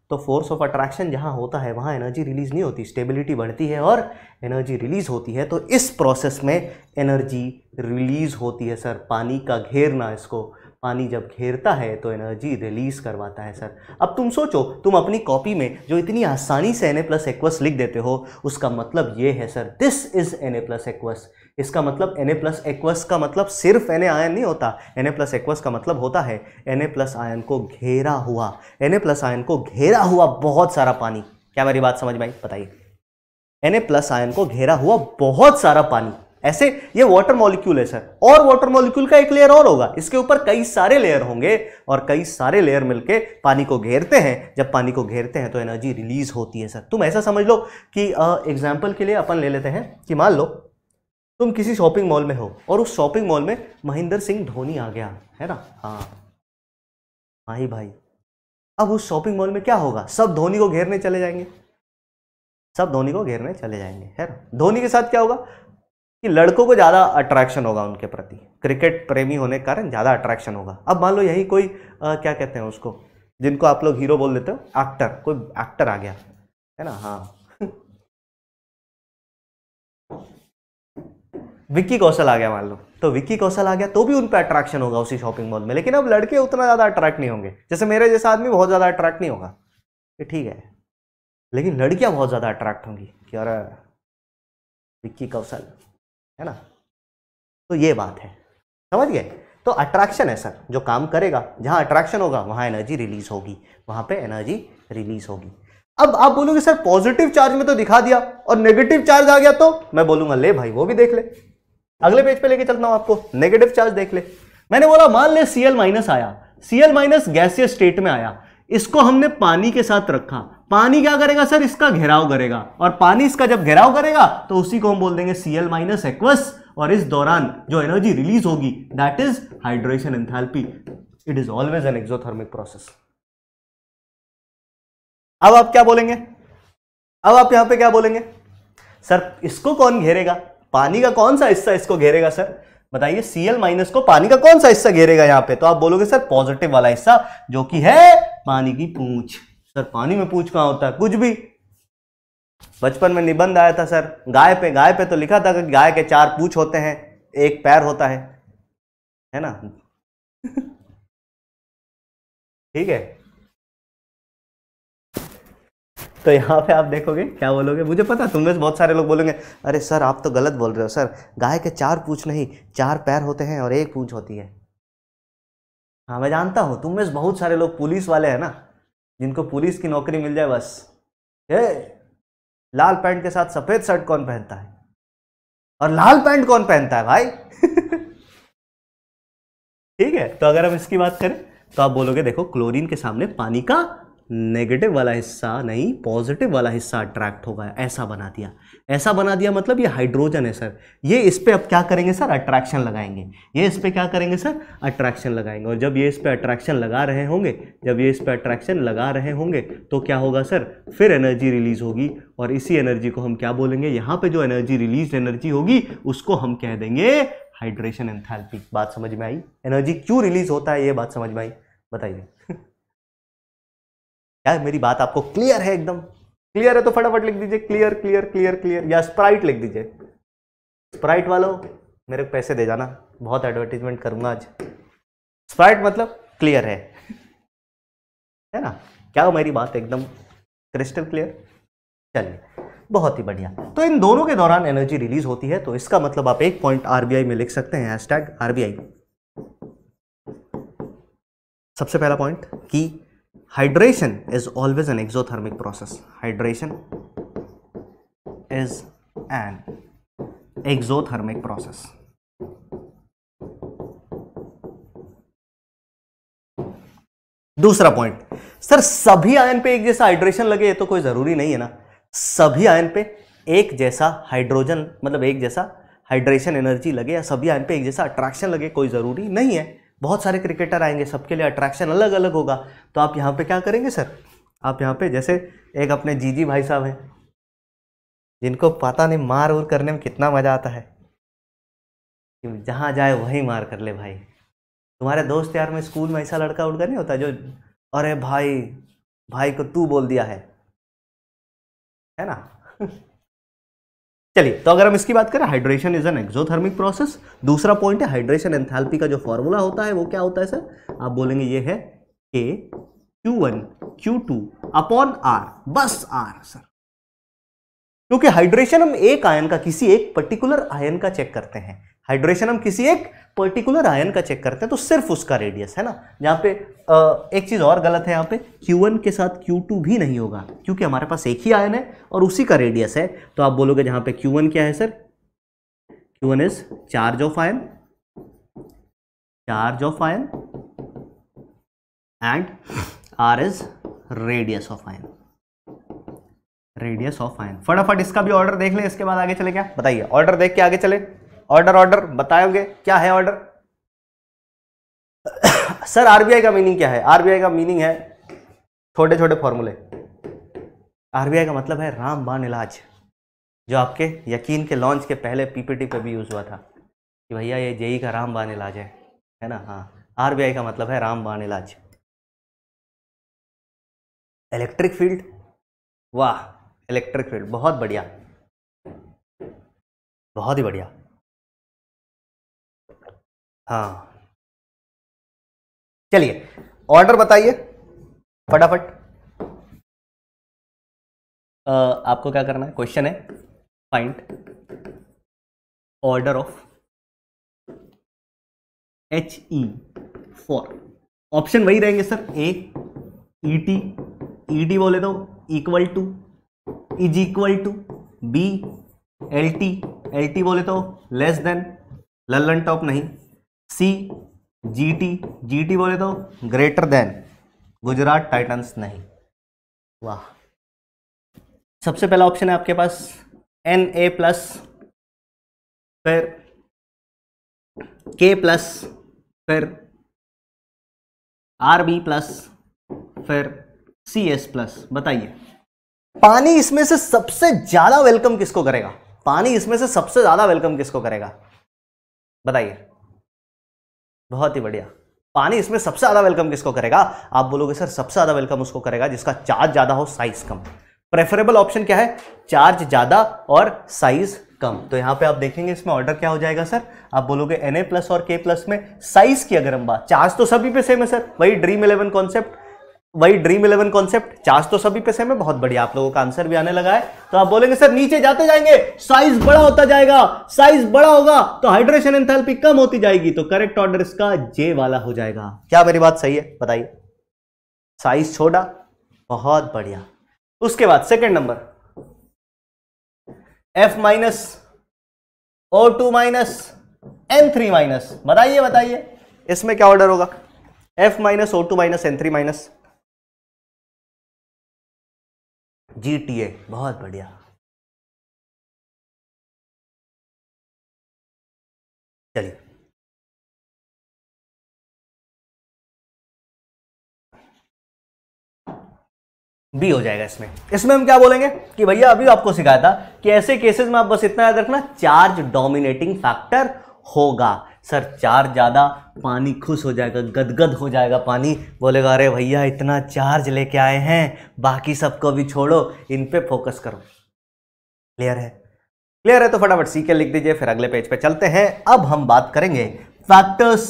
तो फोर्स ऑफ अट्रैक्शन जहाँ होता है वहाँ एनर्जी रिलीज नहीं होती स्टेबिलिटी बढ़ती है और एनर्जी रिलीज होती है तो इस प्रोसेस में एनर्जी रिलीज होती है सर पानी का घेरना इसको पानी जब घेरता है तो एनर्जी रिलीज करवाता है सर अब तुम सोचो तुम अपनी कॉपी में जो इतनी आसानी से एन ए प्लस एक्वस लिख देते हो उसका मतलब ये है sir this is N A plus aqueous इसका मतलब एन ए प्लस एक्वस का मतलब सिर्फ एन आयन नहीं होता एन ए प्लस एक्वस का मतलब होता है एन ए प्लस आयन को घेरा हुआ एन ए प्लस आयन को घेरा हुआ बहुत सारा पानी क्या मेरी बात समझ में आई बताइए एन ए प्लस आयन को घेरा हुआ बहुत सारा पानी ऐसे ये वाटर मॉलिक्यूल है सर और वाटर मॉलिक्यूल का एक लेयर और होगा इसके ऊपर कई सारे लेयर होंगे और कई सारे लेयर मिलके पानी को घेरते हैं जब पानी को घेरते हैं तो एनर्जी रिलीज होती है सर तुम ऐसा समझ लो कि एग्जाम्पल के लिए अपन ले लेते हैं कि मान लो तुम किसी शॉपिंग मॉल में हो और उस शॉपिंग मॉल में महेंद्र सिंह धोनी आ गया है ना हाँ हाँ ही भाई अब उस शॉपिंग मॉल में क्या होगा सब धोनी को घेरने चले जाएंगे सब धोनी को घेरने चले जाएंगे है ना धोनी के साथ क्या होगा कि लड़कों को ज़्यादा अट्रैक्शन होगा उनके प्रति क्रिकेट प्रेमी होने के कारण ज़्यादा अट्रैक्शन होगा अब मान लो यही कोई आ, क्या कहते हैं उसको जिनको आप लोग हीरो बोल देते हो एक्टर कोई एक्टर आ गया है ना हाँ विक्की कौशल आ गया मान लो तो विक्की कौशल आ गया तो भी उन पर अट्रैक्शन होगा उसी शॉपिंग मॉल में लेकिन अब लड़के उतना ज़्यादा अट्रैक्ट नहीं होंगे जैसे मेरे जैसा आदमी बहुत ज़्यादा अट्रैक्ट नहीं होगा ये ठीक है लेकिन लड़कियाँ बहुत ज़्यादा अट्रैक्ट होंगी कि अरे विक्की कौशल है ना तो ये बात है समझ गए तो अट्रैक्शन है सर जो काम करेगा जहाँ अट्रैक्शन होगा वहाँ एनर्जी रिलीज होगी वहाँ पर एनर्जी रिलीज होगी अब आप बोलोगे सर पॉजिटिव चार्ज में तो दिखा दिया और नेगेटिव चार्ज आ गया तो मैं बोलूंगा ले भाई वो भी देख ले अगले पेज पे लेके चलता हूं आपको नेगेटिव चार्ज देख ले मैंने बोला मान ले सीएल माइनस आया सीएल माइनस गैसियस स्टेट में आया इसको हमने पानी के साथ रखा पानी क्या करेगा सर इसका घेराव करेगा और पानी इसका जब घेराव करेगा तो उसी को हम बोल देंगे सीएल माइनस एक्वस और इस दौरान जो एनर्जी रिलीज होगी that is hydration enthalpy it is always an exothermic process
अब आप क्या बोलेंगे अब आप यहां पे क्या बोलेंगे
सर इसको कौन घेरेगा पानी का कौन सा हिस्सा इसको घेरेगा सर बताइए Cl माइनस को पानी का कौन सा हिस्सा घेरेगा यहां पे तो आप बोलोगे सर पॉजिटिव वाला हिस्सा जो कि है पानी की पूछ सर पानी में पूछ कहां होता है कुछ भी बचपन में निबंध आया था सर गाय पे गाय पे तो लिखा था कि गाय के चार पूछ होते हैं एक पैर होता है
है ना ठीक है तो यहाँ पे आप देखोगे क्या बोलोगे मुझे पता तुम में से
बहुत सारे लोग बोलेंगे अरे सर आप तो गलत बोल रहे हो सर गाय के चार पूछ नहीं चार पैर होते हैं और एक पूछ होती है हाँ मैं जानता हूँ तुम में से बहुत सारे लोग पुलिस वाले हैं ना जिनको पुलिस की नौकरी मिल जाए बस ये लाल पैंट के साथ सफ़ेद शर्ट कौन पहनता है और लाल पैंट कौन पहनता है भाई ठीक है तो अगर हम इसकी बात करें तो आप बोलोगे देखो क्लोरीन के सामने पानी का नेगेटिव वाला हिस्सा नहीं पॉजिटिव वाला हिस्सा अट्रैक्ट होगा ऐसा बना दिया ऐसा बना दिया मतलब ये हाइड्रोजन है सर ये इस पर अब क्या करेंगे सर अट्रैक्शन लगाएंगे ये इस पर क्या करेंगे सर अट्रैक्शन लगाएंगे और जब ये इस पर अट्रैक्शन लगा रहे होंगे जब ये इस पर अट्रैक्शन लगा रहे होंगे तो क्या होगा सर फिर एनर्जी रिलीज होगी और इसी एनर्जी को हम क्या बोलेंगे यहाँ पर जो एनर्जी रिलीज एनर्जी होगी उसको हम कह देंगे हाइड्रेशन एंथैल्पी बात समझ में आई एनर्जी क्यों रिलीज होता है ये बात समझ में आई बताइए क्या मेरी बात आपको क्लियर है एकदम क्लियर है तो फटाफट लिख दीजिए क्लियर क्लियर क्लियर क्लियर या स्प्राइट लिख दीजिए स्प्राइट वालों मेरे को पैसे दे जाना बहुत एडवर्टीजमेंट करूंगा आज स्प्राइट मतलब क्लियर है है ना क्या मेरी बात एकदम क्रिस्टल क्लियर चलिए बहुत ही बढ़िया तो इन दोनों के दौरान एनर्जी रिलीज होती है तो इसका मतलब आप एक पॉइंट आरबीआई में लिख सकते हैं हैशटैग आरबीआई सबसे पहला पॉइंट की hydration is always an exothermic process hydration is
an exothermic process दूसरा पॉइंट
सर सभी आयन पे एक जैसा हाइड्रेशन लगे ये तो कोई जरूरी नहीं है ना सभी आयन पे एक जैसा हाइड्रोजन मतलब एक जैसा हाइड्रेशन एनर्जी लगे या सभी आयन पे एक जैसा अट्रैक्शन लगे कोई ज़रूरी नहीं है बहुत सारे क्रिकेटर आएंगे सबके लिए अट्रैक्शन अलग अलग होगा तो आप यहाँ पे क्या करेंगे सर आप यहाँ पे जैसे एक अपने जीजी भाई साहब हैं जिनको पता नहीं मार उर करने में कितना मज़ा आता है कि जहाँ जाए वहीं मार कर ले भाई तुम्हारे दोस्त यार में स्कूल में ऐसा लड़का उड़का नहीं होता जो अरे भाई भाई को तू बोल दिया है है ना चलिए तो अगर हम इसकी बात करें hydration is an exothermic process दूसरा पॉइंट है हाइड्रेशन एंथैल्पी का जो फॉर्मूला होता है वो क्या होता है सर आप बोलेंगे ये है के Q one Q two upon R बस आर सर क्योंकि हाइड्रेशन हम एक आयन का किसी एक पर्टिकुलर आयन का चेक करते हैं हाइड्रेशन हम किसी एक पर्टिकुलर आयन का चेक करते हैं तो सिर्फ उसका रेडियस है ना यहाँ पे एक चीज़ और गलत है यहाँ पे Q1 के साथ Q2 भी नहीं होगा क्योंकि हमारे पास एक ही आयन है और उसी का रेडियस है तो आप बोलोगे जहाँ पे Q1 क्या है sir Q1 is charge of ion charge of ion and R is radius of ion radius of ion फटाफट इसका भी ऑर्डर देख ले इसके बाद आगे चले क्या बताइए ऑर्डर देख के आगे चले ऑर्डर ऑर्डर बताओगे क्या है ऑर्डर सर आरबीआई का मीनिंग क्या है आरबीआई का मीनिंग है छोटे छोटे फॉर्मूले आरबीआई का मतलब है रामबान इलाज जो आपके यकीन के लॉन्च के पहले पीपीटी पे भी यूज़ हुआ था कि भैया ये जेई का बान इलाज है है ना हाँ आरबीआई का मतलब है राम बान इलाज
इलेक्ट्रिक फील्ड वाह इलेक्ट्रिक फील्ड बहुत बढ़िया बहुत ही बढ़िया हाँ चलिए ऑर्डर बताइए फटाफट आपको क्या करना है क्वेश्चन है find order of H E four option वही रहेंगे sir A E
T ED बोले तो equal to is equal to B L T L T बोले तो लेस देन लल्लन टॉप नहीं सी जी टी जी टी बोले तो ग्रेटर देन गुजरात टाइटन्स
नहीं वाह
सबसे पहला ऑप्शन है आपके पास एन ए प्लस फिर के प्लस फिर आर बी प्लस फिर
सी एस प्लस बताइए पानी इसमें से सबसे ज्यादा वेलकम किसको करेगा पानी इसमें से सबसे ज्यादा वेलकम किसको करेगा बताइए बहुत ही बढ़िया पानी इसमें सबसे ज्यादा वेलकम किसको करेगा आप बोलोगे सर सबसे ज्यादा वेलकम उसको करेगा जिसका चार्ज ज्यादा हो साइज कम प्रेफरेबल ऑप्शन क्या है चार्ज ज्यादा और साइज कम तो यहां पे आप देखेंगे इसमें ऑर्डर क्या हो जाएगा सर आप बोलोगे एन ए प्लस और के प्लस में साइज की अगर हम बात चार्ज तो सभी पे सेम है सर वही ड्रीम इलेवन कॉन्सेप्ट वही ड्रीम इलेवन कॉन्सेप्ट चार्ज तो सभी पे सेम है बहुत बढ़िया आप लोगों का आंसर भी आने लगा है तो आप बोलेंगे सर नीचे जाते जाएंगे साइज बड़ा होता जाएगा साइज बड़ा होगा तो हाइड्रेशन एंथैल्पी कम होती जाएगी तो करेक्ट ऑर्डर इसका जे वाला हो जाएगा क्या मेरी बात सही है बताइए साइज छोड़ा बहुत बढ़िया उसके बाद second number F minus O two minus N three minus बताइए
बताइए इसमें क्या ऑर्डर होगा F minus O two minus N three minus G T A बहुत बढ़िया चलिए बी हो जाएगा इसमें इसमें हम क्या बोलेंगे कि भैया अभी आपको सिखाया था कि ऐसे
केसेस में आप बस इतना याद रखना चार्ज डोमिनेटिंग फैक्टर होगा सर चार्ज ज़्यादा पानी खुश हो जाएगा गदगद हो जाएगा पानी बोलेगा अरे भैया इतना चार्ज लेके आए हैं बाकी सबको भी छोड़ो इन पर फोकस करो क्लियर है क्लियर है तो फटाफट सी के लिख दीजिए फिर अगले पेज पे चलते हैं अब हम बात करेंगे factors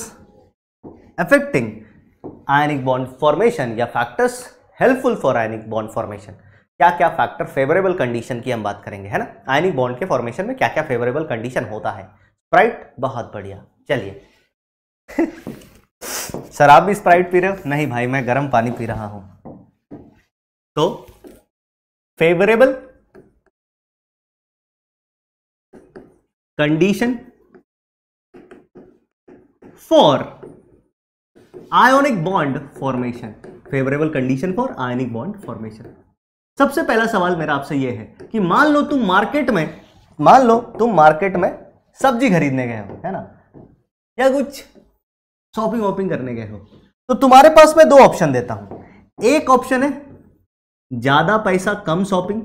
affecting ionic bond formation या factors helpful for ionic bond formation क्या क्या फैक्टर फेवरेबल कंडीशन की हम बात करेंगे है ना आयनिक बॉन्ड के फॉर्मेशन में क्या क्या फेवरेबल कंडीशन होता है स्प्राइट बहुत बढ़िया चलिए शराब भी स्प्राइट पी रहे हो नहीं भाई मैं गर्म पानी पी रहा
हूं
तो favourable condition
for ionic bond formation favourable condition for ionic bond formation सबसे पहला सवाल मेरा आपसे यह है कि मान लो तुम मार्केट में मान लो तुम मार्केट में सब्जी खरीदने गए हो है ना या कुछ शॉपिंग वॉपिंग करने गए हो तो तुम्हारे पास मैं दो ऑप्शन देता हूं एक ऑप्शन है ज्यादा पैसा कम शॉपिंग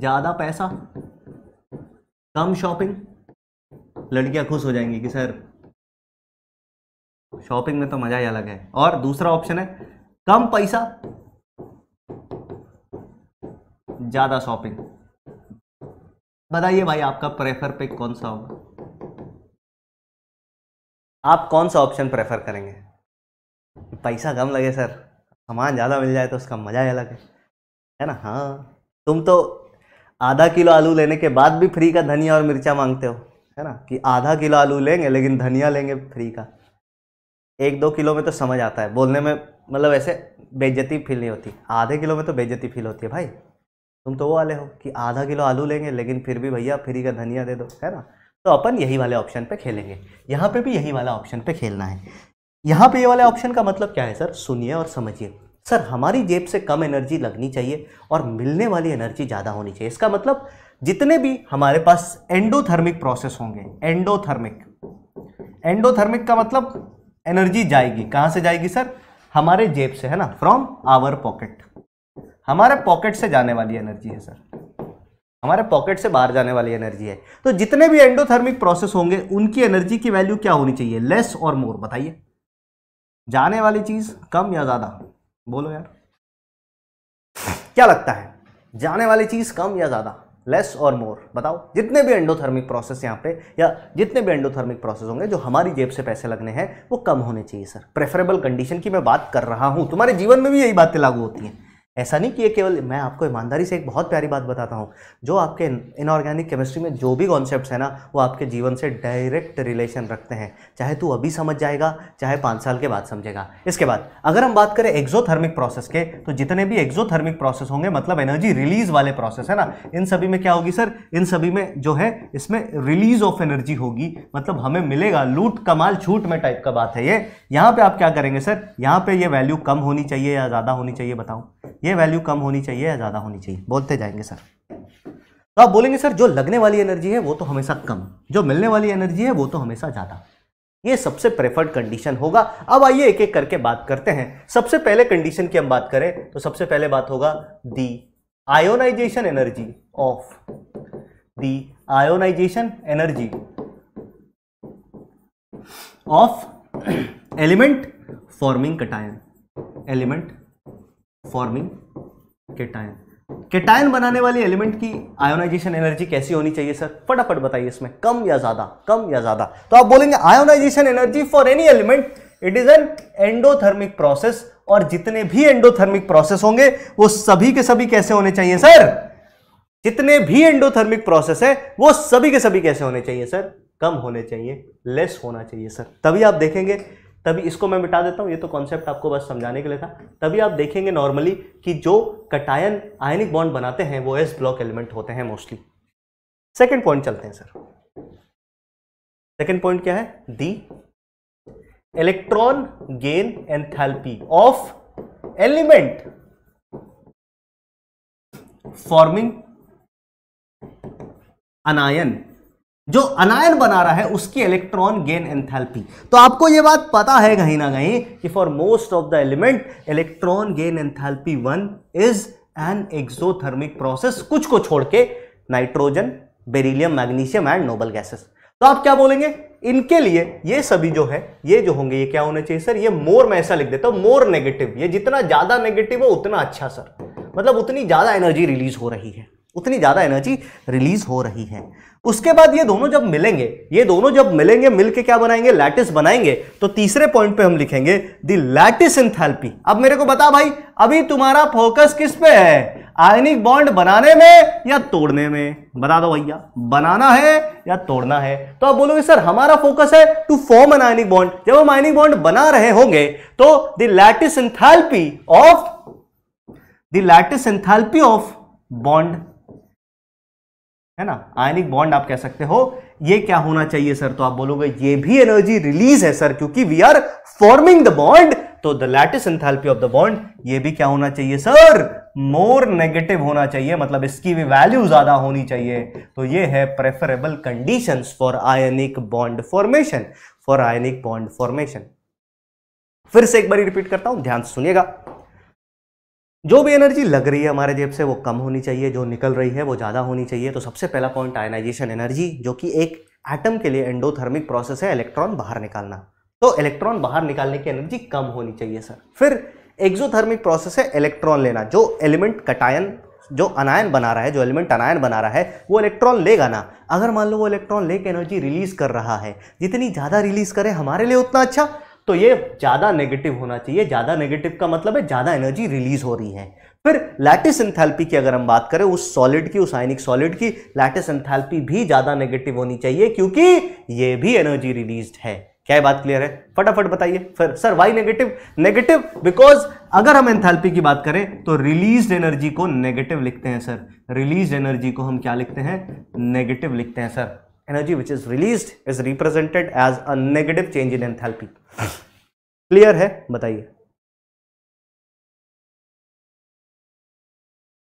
ज्यादा पैसा कम शॉपिंग लड़कियां खुश हो जाएंगी कि सर शॉपिंग में तो मजा ही अलग है और दूसरा ऑप्शन है कम पैसा ज्यादा शॉपिंग बताइए भाई आपका प्रेफर पिक कौन सा होगा आप कौन सा ऑप्शन प्रेफर करेंगे पैसा कम लगे सर सामान ज़्यादा मिल जाए तो उसका मज़ा ही अलग है है ना हाँ तुम तो आधा किलो आलू लेने के बाद भी फ्री का धनिया और मिर्चा मांगते हो है ना कि आधा किलो आलू लेंगे लेकिन धनिया लेंगे फ्री का एक दो किलो में तो समझ आता है बोलने में मतलब ऐसे बेज्जती फील नहीं होती आधे किलो में तो बेज्जती फील होती है भाई तुम तो वो वाले हो कि आधा किलो आलू लेंगे लेकिन फिर भी भैया फ्री का धनिया दे दो है ना तो अपन यही वाले ऑप्शन पे खेलेंगे यहाँ पे भी यही वाला ऑप्शन पे खेलना है यहाँ पे ये वाले ऑप्शन का मतलब क्या है सर सुनिए और समझिए सर हमारी जेब से कम एनर्जी लगनी चाहिए और मिलने वाली एनर्जी ज़्यादा होनी चाहिए इसका मतलब जितने भी हमारे पास एंडोथर्मिक प्रोसेस होंगे एंडोथर्मिक एंडोथर्मिक का मतलब एनर्जी जाएगी कहाँ से जाएगी सर हमारे जेब से है ना फ्रॉम आवर पॉकेट हमारे पॉकेट से जाने वाली एनर्जी है सर हमारे पॉकेट से बाहर जाने वाली एनर्जी है तो जितने भी एंडोथर्मिक प्रोसेस होंगे उनकी एनर्जी की वैल्यू क्या होनी चाहिए लेस और मोर बताइए जाने वाली चीज कम या ज्यादा बोलो यार क्या लगता है जाने वाली चीज कम या ज्यादा लेस और मोर बताओ जितने भी एंडोथर्मिक प्रोसेस यहाँ पे या जितने भी एंडोथर्मिक प्रोसेस होंगे जो हमारी जेब से पैसे लगने हैं वो कम होने चाहिए सर प्रेफरेबल कंडीशन की मैं बात कर रहा हूँ तुम्हारे जीवन में भी यही बातें लागू होती हैं ऐसा नहीं कि ये केवल मैं आपको ईमानदारी से एक बहुत प्यारी बात बताता हूँ जो आपके इनऑर्गेनिक केमिस्ट्री में जो भी कॉन्सेप्ट्स हैं ना वो आपके जीवन से डायरेक्ट रिलेशन रखते हैं चाहे तू अभी समझ जाएगा चाहे पाँच साल के बाद समझेगा इसके बाद अगर हम बात करें एक्जोथर्मिक प्रोसेस के तो जितने भी एक्जोथर्मिक प्रोसेस होंगे मतलब एनर्जी रिलीज वाले प्रोसेस है ना इन सभी में क्या होगी सर इन सभी में जो है इसमें रिलीज ऑफ एनर्जी होगी मतलब हमें मिलेगा लूट कमाल छूट में टाइप का बात है ये यहाँ पर आप क्या करेंगे सर यहाँ पर यह वैल्यू कम होनी चाहिए या ज़्यादा होनी चाहिए बताओ ये वैल्यू कम होनी चाहिए या ज़्यादा होनी चाहिए बोलते जाएंगे सर तो आप बोलेंगे सर जो लगने वाली एनर्जी है वो तो हमेशा कम जो मिलने वाली एनर्जी है वो तो हमेशा ज़्यादा ये सबसे प्रेफर्ड कंडीशन होगा अब आइए एक एक करके बात करते हैं सबसे पहले कंडीशन की हम बात करें तो सबसे पहले बात होगा the ionisation energy of the ionisation energy of element forming cation element forming cation cation बनाने वाली एलिमेंट की आयोनाइजेशन एनर्जी कैसी होनी चाहिए सर फटाफट बताइए इसमें कम या ज्यादा कम या ज्यादा तो आप बोलेंगे ionisation energy for any element it is an endothermic process और जितने भी एंडोथर्मिक प्रोसेस होंगे वो सभी के सभी कैसे होने चाहिए सर जितने भी एंडोथर्मिक प्रोसेस है वो सभी के सभी कैसे होने चाहिए सर कम होने चाहिए लेस होना चाहिए सर तभी आप देखेंगे तभी इसको मैं मिटा देता हूँ ये तो कॉन्सेप्ट आपको बस समझाने के लिए था तभी आप देखेंगे नॉर्मली कि जो कटायन आयनिक बॉन्ड बनाते हैं वो एस ब्लॉक एलिमेंट होते हैं मोस्टली सेकेंड पॉइंट चलते हैं सर सेकेंड पॉइंट क्या है the electron gain enthalpy
of element forming anion जो अनायन बना
रहा है उसकी इलेक्ट्रॉन गेन एंथैल्पी तो आपको ये बात पता है कहीं ना कहीं कि for most of the element electron gain enthalpy one is an exothermic process कुछ को छोड़ के nitrogen beryllium magnesium and noble gases तो आप क्या बोलेंगे इनके लिए ये सभी जो है ये जो होंगे ये क्या होने चाहिए सर ये मोर मैं ऐसा लिख देता हूँ मोर नेगेटिव ये जितना ज़्यादा नेगेटिव हो उतना अच्छा सर मतलब उतनी ज़्यादा एनर्जी रिलीज हो रही है उतनी ज़्यादा एनर्जी रिलीज हो रही है उसके बाद ये दोनों जब मिलेंगे ये दोनों जब मिलेंगे मिलके क्या बनाएंगे लैटिस बनाएंगे तो तीसरे पॉइंट पे हम लिखेंगे दी लैटिस इंथेल्पी अब मेरे को बता भाई अभी तुम्हारा फोकस किस पे है आयनिक बॉन्ड बनाने में या तोड़ने में बता दो भैया बनाना है या तोड़ना है तो आप बोलोगे सर हमारा फोकस है to form an ionic bond जब हम आयनिक बॉन्ड बना रहे होंगे तो the lattice of the lattice enthalpy of bond है ना आयनिक बॉन्ड आप कह सकते हो ये क्या होना चाहिए सर तो आप बोलोगे ये भी एनर्जी रिलीज है सर क्योंकि we are forming the bond तो the lattice enthalpy of the bond ये भी क्या होना चाहिए सर मोर नेगेटिव होना चाहिए मतलब इसकी भी वैल्यू ज्यादा होनी चाहिए तो ये है preferable condition for ionic bond formation for ionic bond formation फिर से एक बार रिपीट करता हूं ध्यान सुनिएगा जो भी एनर्जी लग रही है हमारे जेब से वो कम होनी चाहिए जो निकल रही है वो ज़्यादा होनी चाहिए तो सबसे पहला पॉइंट आयनाइजेशन एनर्जी जो कि एक एटम के लिए एंडोथर्मिक प्रोसेस है इलेक्ट्रॉन बाहर निकालना तो इलेक्ट्रॉन बाहर निकालने की एनर्जी कम होनी चाहिए सर फिर एक्जोथर्मिक प्रोसेस है इलेक्ट्रॉन लेना जो एलिमेंट कटायन जो अनायन बना रहा है जो एलिमेंट अनायन बना रहा है वो इलेक्ट्रॉन लेगा ना अगर मान लो वो इलेक्ट्रॉन लेके एनर्जी रिलीज कर रहा है जितनी ज़्यादा रिलीज करे हमारे लिए उतना अच्छा तो ये ज़्यादा नेगेटिव होना चाहिए ज़्यादा नेगेटिव का मतलब है ज़्यादा एनर्जी रिलीज हो रही है फिर लैटिस इंथैल्पी की अगर हम बात करें उस सॉलिड की उस आयनिक सॉलिड की लैटिस इंथैल्पी भी ज़्यादा नेगेटिव होनी चाहिए क्योंकि ये भी एनर्जी रिलीज है क्या बात क्लियर है फटाफट बताइए फिर sir why negative negative because अगर हम एंथैल्पी की बात करें तो रिलीज एनर्जी को नेगेटिव लिखते हैं सर रिलीज एनर्जी को हम क्या लिखते हैं नेगेटिव लिखते हैं sir energy which is released
is represented as a negative change in enthalpy clear hai bataiye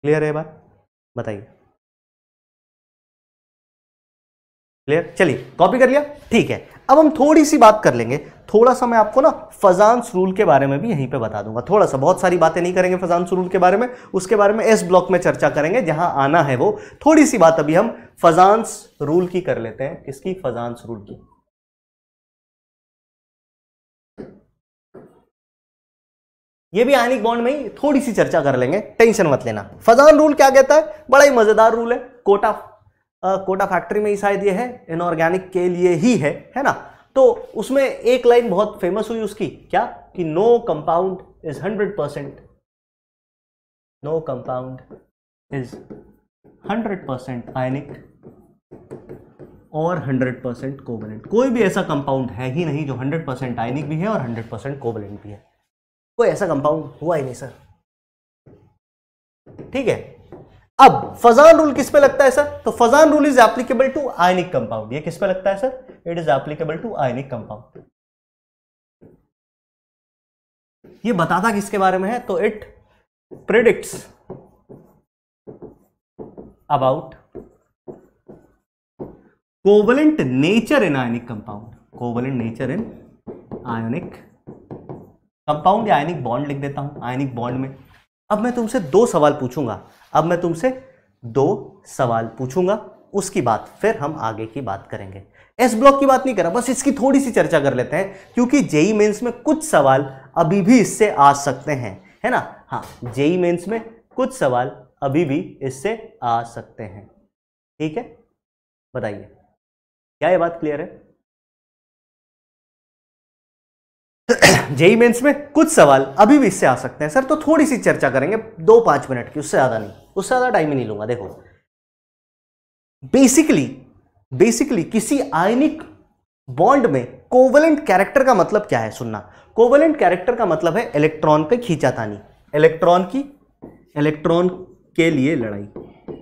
clear hai baat bataiye clear चलिए कॉपी कर
लिया ठीक है अब हम थोड़ी सी बात कर लेंगे थोड़ा सा मैं आपको ना फजांस रूल के बारे में भी यहीं पे बता दूंगा थोड़ा सा बहुत सारी बातें नहीं करेंगे फजांस रूल के बारे में उसके बारे में एस ब्लॉक में चर्चा करेंगे जहां
आना है वो थोड़ी सी बात अभी हम फजांस रूल की कर लेते हैं किसकी फजांस रूल की ये भी आयनिक बॉन्ड में ही थोड़ी सी चर्चा कर लेंगे टेंशन मत लेना फजान रूल क्या कहता है
बड़ा ही मजेदार रूल है कोटा कोटा फैक्ट्री में ही शायद ये है इनऑर्गेनिक के लिए ही है है ना तो उसमें एक लाइन बहुत फेमस हुई उसकी क्या कि no compound is hundred percent no compound is hundred percent ionic और हंड्रेड परसेंट कोवलेंट कोई भी ऐसा कंपाउंड है ही नहीं जो हंड्रेड परसेंट आयनिक भी है और हंड्रेड परसेंट कोवलेंट भी है कोई ऐसा कंपाउंड हुआ ही नहीं सर ठीक है अब फजान रूल किस पे लगता है सर तो Fajans rule is applicable to ionic compound ये किस पे लगता है sir
it is applicable to ionic compound ये बताता किसके बारे में है तो it predict
about covalent nature in ionic compound covalent nature in ionic compound या आयनिक बॉन्ड लिख देता हूं आयनिक बॉन्ड में अब मैं तुमसे दो सवाल पूछूंगा अब मैं तुमसे दो सवाल पूछूंगा उसकी बात फिर हम आगे की बात करेंगे एस ब्लॉक की बात नहीं करा बस इसकी थोड़ी सी चर्चा कर लेते हैं क्योंकि जेई मेंस में कुछ सवाल अभी भी इससे आ सकते हैं है ना हाँ जेई मेंस में कुछ सवाल अभी भी इससे
आ सकते हैं ठीक है बताइए क्या ये बात क्लियर है जेई मेंस में कुछ सवाल
अभी भी इससे आ सकते हैं सर तो थोड़ी सी चर्चा करेंगे दो पांच मिनट की उससे ज़्यादा नहीं उससे ज़्यादा टाइम ही नहीं लूंगा देखो बेसिकली बेसिकली किसी आयनिक बॉन्ड में कोवलेंट कैरेक्टर का मतलब क्या है सुनना कोवलेंट कैरेक्टर का मतलब है इलेक्ट्रॉन पे खींचातानी इलेक्ट्रॉन की इलेक्ट्रॉन के लिए लड़ाई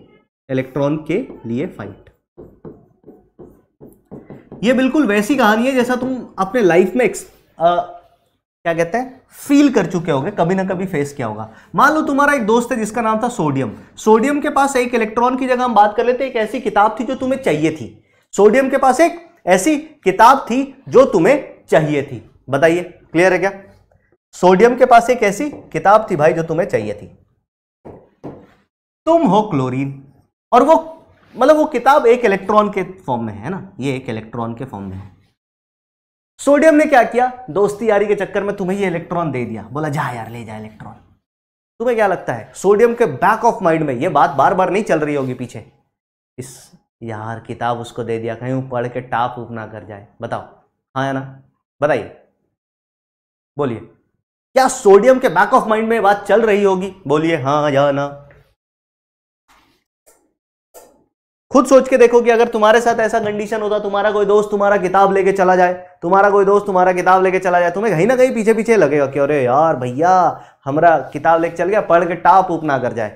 इलेक्ट्रॉन के लिए फाइट ये बिल्कुल वैसी कहानी है जैसा तुम अपने लाइफ में क्या कहते हैं फील कर चुके होंगे कभी ना कभी फेस किया होगा मान लो तुम्हारा एक दोस्त है जिसका नाम था सोडियम सोडियम के पास एक इलेक्ट्रॉन की जगह हम बात कर लेते एक ऐसी किताब थी जो तुम्हें चाहिए थी सोडियम के पास एक ऐसी किताब थी जो तुम्हें चाहिए थी बताइए क्लियर है क्या सोडियम के पास एक ऐसी किताब थी भाई जो तुम्हें चाहिए थी तुम हो क्लोरीन और वो मतलब वो किताब एक इलेक्ट्रॉन के फॉर्म में है ना ये एक इलेक्ट्रॉन के फॉर्म में है सोडियम ने क्या किया दोस्ती यारी के चक्कर में तुम्हें ये इलेक्ट्रॉन दे दिया बोला जा यार ले जा इलेक्ट्रॉन तुम्हें क्या लगता है सोडियम के बैक ऑफ माइंड में ये बात बार बार नहीं चल रही होगी पीछे इस यार किताब उसको दे दिया कहीं पढ़ के टाप उप ना कर जाए बताओ हाँ या ना बताइए बोलिए क्या सोडियम के बैक ऑफ माइंड में बात चल रही होगी बोलिए हाँ या ना खुद सोच के देखो कि अगर तुम्हारे साथ ऐसा कंडीशन होता तुम्हारा कोई दोस्त तुम्हारा किताब लेके चला जाए तुम्हारा कोई दोस्त तुम्हारा किताब लेके चला जाए तुम्हें कहीं ना कहीं पीछे पीछे लगेगा कि अरे यार भैया हमारा किताब लेके चल गया पढ़ के टाप उप ना कर जाए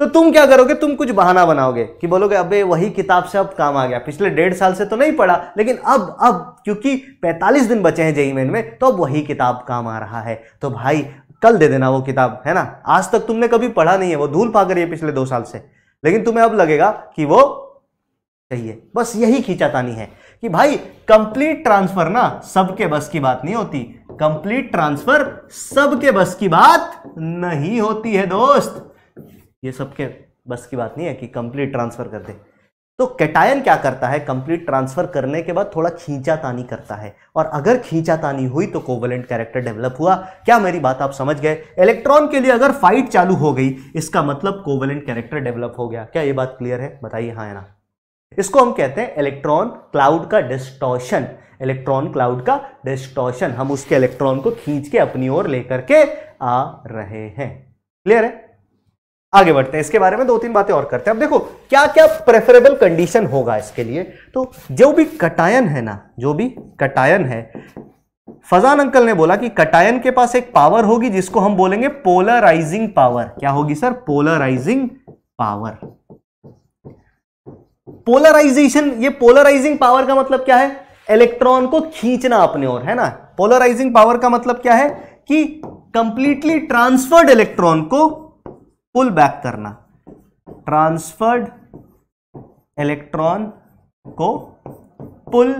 तो तुम क्या करोगे तुम कुछ बहाना बनाओगे कि बोलोगे अबे वही किताब से अब काम आ गया पिछले डेढ़ साल से तो नहीं पढ़ा लेकिन अब अब क्योंकि 45 दिन बचे हैं जेई मेन में तो अब वही किताब काम आ रहा है तो भाई कल दे देना वो किताब है ना आज तक तुमने कभी पढ़ा नहीं है वो धूल पा कर पिछले दो साल से लेकिन तुम्हें अब लगेगा कि वो चाहिए बस यही खींचातानी है कि भाई कंप्लीट ट्रांसफर ना सबके बस की बात नहीं होती कंप्लीट ट्रांसफर सबके बस की बात नहीं होती है दोस्त ये सबके बस की बात नहीं है कि कंप्लीट ट्रांसफर कर दे तो कैटायन क्या करता है कंप्लीट ट्रांसफर करने के बाद थोड़ा खींचातानी करता है और अगर खींचातानी हुई तो कोवलेंट कैरेक्टर डेवलप हुआ क्या मेरी बात आप समझ गए इलेक्ट्रॉन के लिए अगर फाइट चालू हो गई इसका मतलब कोवलेंट कैरेक्टर डेवलप हो गया क्या ये बात क्लियर है बताइए हाँ ना इसको हम कहते हैं इलेक्ट्रॉन क्लाउड का डिस्टॉशन इलेक्ट्रॉन क्लाउड का डिस्टॉशन हम उसके इलेक्ट्रॉन को खींच के अपनी ओर लेकर के आ रहे हैं क्लियर है आगे बढ़ते हैं इसके बारे में दो तीन बातें और करते हैं अब देखो क्या क्या प्रेफरेबल कंडीशन होगा इसके लिए तो जो भी कटायन है ना जो भी कटायन है फजान अंकल ने बोला कि कटायन के पास एक पावर होगी जिसको हम बोलेंगे पोलराइजिंग पावर क्या होगी सर पोलराइजिंग पावर पोलराइजेशन ये पोलराइजिंग पावर का मतलब क्या है इलेक्ट्रॉन को खींचना अपने ओर है ना पोलराइजिंग पावर का मतलब क्या है कि कंप्लीटली ट्रांसफर्ड इलेक्ट्रॉन को पुल बैक करना ट्रांसफर्ड इलेक्ट्रॉन को पुल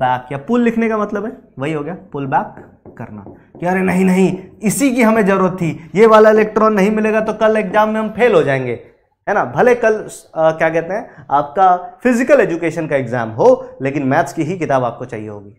बैक या पुल लिखने का मतलब है वही हो गया पुल बैक करना कि अरे नहीं नहीं इसी की हमें जरूरत थी ये वाला इलेक्ट्रॉन नहीं मिलेगा तो कल एग्जाम में हम फेल हो जाएंगे है ना भले कल आ, क्या कहते हैं आपका फिजिकल एजुकेशन का एग्जाम हो लेकिन मैथ्स की ही किताब आपको चाहिए होगी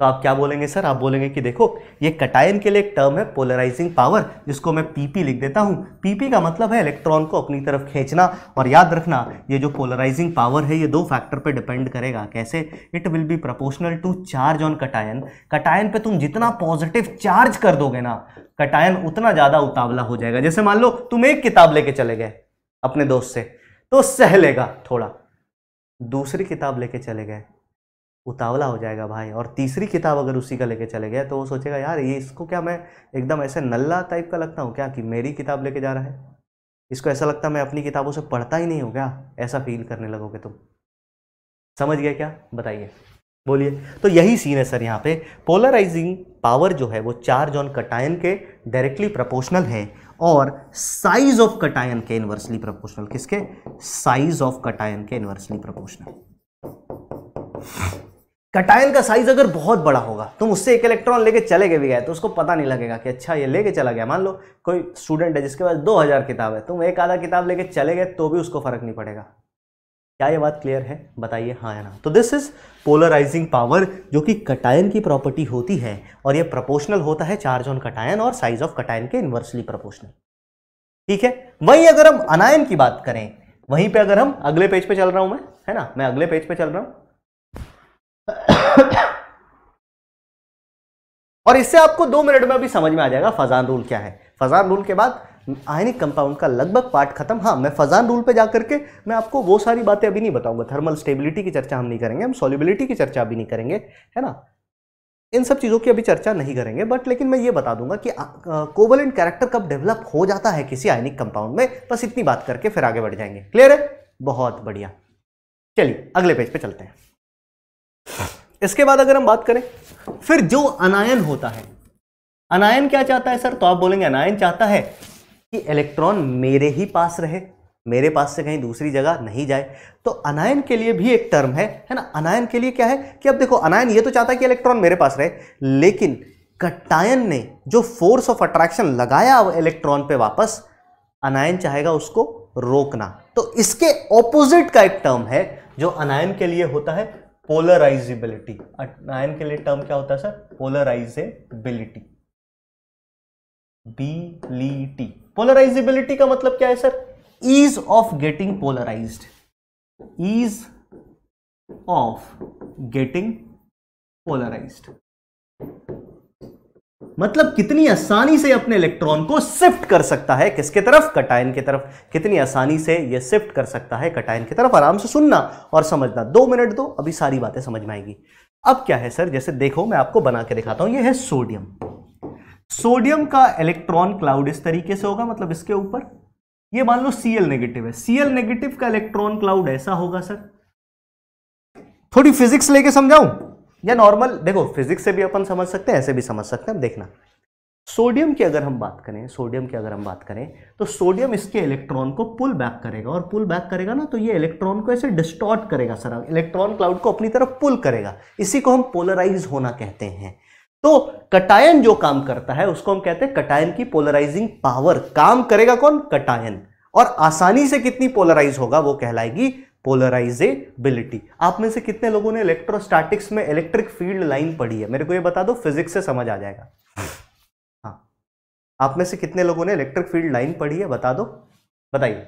तो आप क्या बोलेंगे सर आप बोलेंगे कि देखो ये कटायन के लिए एक टर्म है पोलराइजिंग पावर जिसको मैं पीपी लिख देता हूँ पीपी का मतलब है इलेक्ट्रॉन को अपनी तरफ खींचना और याद रखना ये जो पोलराइजिंग पावर है ये दो फैक्टर पे डिपेंड करेगा कैसे it will be proportional to charge on cation cation पे तुम जितना पॉजिटिव चार्ज कर दोगे ना कटायन उतना ज़्यादा उतावला हो जाएगा जैसे मान लो तुम एक किताब लेके चले गए अपने दोस्त से तो सह लेगा थोड़ा दूसरी किताब लेके चले गए उतावला हो जाएगा भाई और तीसरी किताब अगर उसी का लेके चले गए तो वो सोचेगा यार ये इसको क्या मैं एकदम ऐसे नल्ला टाइप का लगता हूँ क्या कि मेरी किताब लेके जा रहा है इसको ऐसा लगता है मैं अपनी किताबों से पढ़ता ही नहीं हो क्या ऐसा फील करने लगोगे तुम समझ गए क्या बताइए बोलिए तो यही सीन है सर यहाँ पे पोलराइजिंग पावर जो है वो चार्ज ऑन कटायन के डायरेक्टली प्रोपोर्शनल है और साइज ऑफ कटायन के इनवर्सली प्रोपोर्शनल किसके साइज ऑफ कटायन के इनवर्सली प्रोपोर्शनल कटायन का साइज अगर बहुत बड़ा होगा तुम उससे एक इलेक्ट्रॉन लेके चले गए भी गए तो उसको पता नहीं लगेगा कि अच्छा ये लेके चला गया मान लो कोई स्टूडेंट है जिसके पास 2000 किताब है तुम एक आधा किताब लेके चले गए तो भी उसको फर्क नहीं पड़ेगा क्या ये बात क्लियर है बताइए हाँ या ना तो दिस इज पोलराइजिंग पावर जो कि कटायन की प्रॉपर्टी होती है और ये प्रपोशनल होता है चार्ज ऑन कटायन और साइज ऑफ कटायन के इन्वर्सली प्रपोशनल ठीक है वहीं अगर हम अनायन की बात करें वहीं पे अगर हम अगले पेज पे चल रहा हूं मैं है ना मैं अगले पेज पे चल रहा हूं और इससे आपको दो मिनट में अभी समझ में आ जाएगा फजान रूल क्या है फजान रूल के बाद आयनिक कंपाउंड का लगभग पार्ट खत्म हाँ मैं फजान रूल पे जा करके मैं आपको वो सारी बातें अभी नहीं बताऊंगा थर्मल स्टेबिलिटी की चर्चा हम नहीं करेंगे हम सॉलिबिलिटी की चर्चा अभी नहीं करेंगे है ना इन सब चीज़ों की अभी चर्चा नहीं करेंगे बट लेकिन मैं ये बता दूंगा कि कोवलेंट कैरेक्टर कब डेवलप हो जाता है किसी आयनिक कंपाउंड में बस इतनी बात करके फिर आगे बढ़ जाएंगे क्लियर है बहुत बढ़िया चलिए अगले पेज पे चलते हैं इसके बाद अगर हम बात करें फिर जो अनायन होता है अनायन क्या चाहता है सर तो आप बोलेंगे अनायन चाहता है कि इलेक्ट्रॉन मेरे ही पास रहे मेरे पास से कहीं दूसरी जगह नहीं जाए तो अनायन के लिए भी एक टर्म है है ना अनायन के लिए क्या है कि अब देखो अनायन ये तो चाहता है कि इलेक्ट्रॉन मेरे पास रहे लेकिन कट्टायन ने जो फोर्स ऑफ अट्रैक्शन लगाया इलेक्ट्रॉन पे वापस अनायन चाहेगा उसको रोकना तो इसके ऑपोजिट का एक टर्म है जो अनायन के लिए होता है पोलराइजेबिलिटी आयन के लिए टर्म क्या होता है सर पोलराइजेबिलिटी बी ली टी पोलराइजेबिलिटी का मतलब क्या है sir ease of getting polarise ease of getting polarise मतलब कितनी आसानी से अपने इलेक्ट्रॉन को शिफ्ट कर सकता है किसके तरफ कटायन की तरफ कितनी आसानी से यह शिफ्ट कर सकता है कटायन की तरफ आराम से सुनना और समझना दो मिनट दो अभी सारी बातें समझ में आएगी अब क्या है सर जैसे देखो मैं आपको बना के दिखाता हूं यह है सोडियम सोडियम का इलेक्ट्रॉन क्लाउड इस तरीके से होगा मतलब इसके ऊपर ये मान लो सीएल नेगेटिव है सीएल नेगेटिव का इलेक्ट्रॉन क्लाउड ऐसा होगा सर थोड़ी फिजिक्स लेके समझाऊं या नॉर्मल देखो फिजिक्स से भी अपन समझ सकते हैं ऐसे भी समझ सकते हैं देखना सोडियम की अगर हम बात करें सोडियम की अगर हम बात करें तो सोडियम इसके इलेक्ट्रॉन को पुल बैक करेगा और पुल बैक करेगा ना तो ये इलेक्ट्रॉन को ऐसे डिस्टॉर्ट करेगा सर इलेक्ट्रॉन क्लाउड को अपनी तरफ पुल करेगा इसी को हम पोलराइज होना कहते हैं तो कटायन जो काम करता है उसको हम कहते हैं कटायन की पोलराइजिंग पावर काम करेगा कौन कटायन और आसानी से कितनी पोलराइज होगा वो कहलाएगी पोलराइजेबिलिटी आप में से कितने लोगों ने इलेक्ट्रोस्टैटिक्स में इलेक्ट्रिक फील्ड लाइन पढ़ी है मेरे को ये बता दो फिजिक्स से समझ आ जाएगा हाँ आप में से कितने लोगों ने इलेक्ट्रिक फील्ड लाइन पढ़ी है बता दो बताइए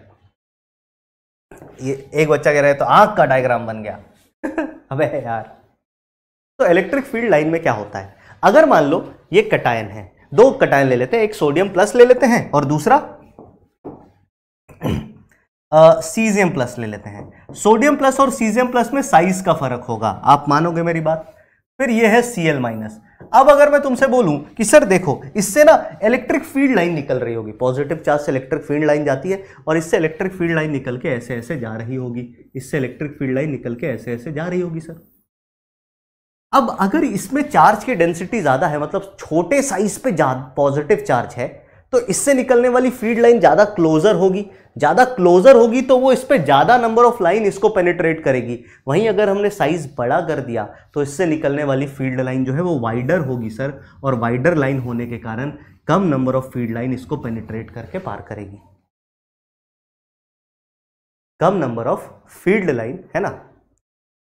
ये एक बच्चा कह रहा है तो आंख का डायग्राम बन गया अबे यार तो इलेक्ट्रिक फील्ड लाइन में क्या होता है अगर मान लो ये कटायन है दो कटायन ले लेते हैं एक सोडियम प्लस ले लेते हैं और दूसरा सीजियम प्लस ले लेते हैं सोडियम प्लस और सीजियम प्लस में साइज का फर्क होगा आप मानोगे मेरी बात फिर ये है सी माइनस अब अगर मैं तुमसे बोलूं कि सर देखो इससे ना इलेक्ट्रिक फील्ड लाइन निकल रही होगी पॉजिटिव चार्ज से इलेक्ट्रिक फील्ड लाइन जाती है और इससे इलेक्ट्रिक फील्ड लाइन निकल के ऐसे ऐसे जा रही होगी इससे इलेक्ट्रिक फील्ड लाइन निकल के ऐसे ऐसे जा रही होगी सर अब अगर इसमें चार्ज की डेंसिटी ज़्यादा है मतलब छोटे साइज पे पॉजिटिव चार्ज है तो इससे निकलने वाली फील्ड लाइन ज़्यादा क्लोजर होगी ज़्यादा क्लोजर होगी तो वो इस पर ज़्यादा नंबर ऑफ लाइन इसको पेनिट्रेट करेगी वहीं अगर हमने साइज़ बड़ा कर दिया तो इससे निकलने वाली फील्ड लाइन जो है वो वाइडर होगी सर और वाइडर लाइन होने के कारण कम नंबर ऑफ फील्ड लाइन इसको पेनिट्रेट करके पार करेगी कम नंबर ऑफ फील्ड लाइन है ना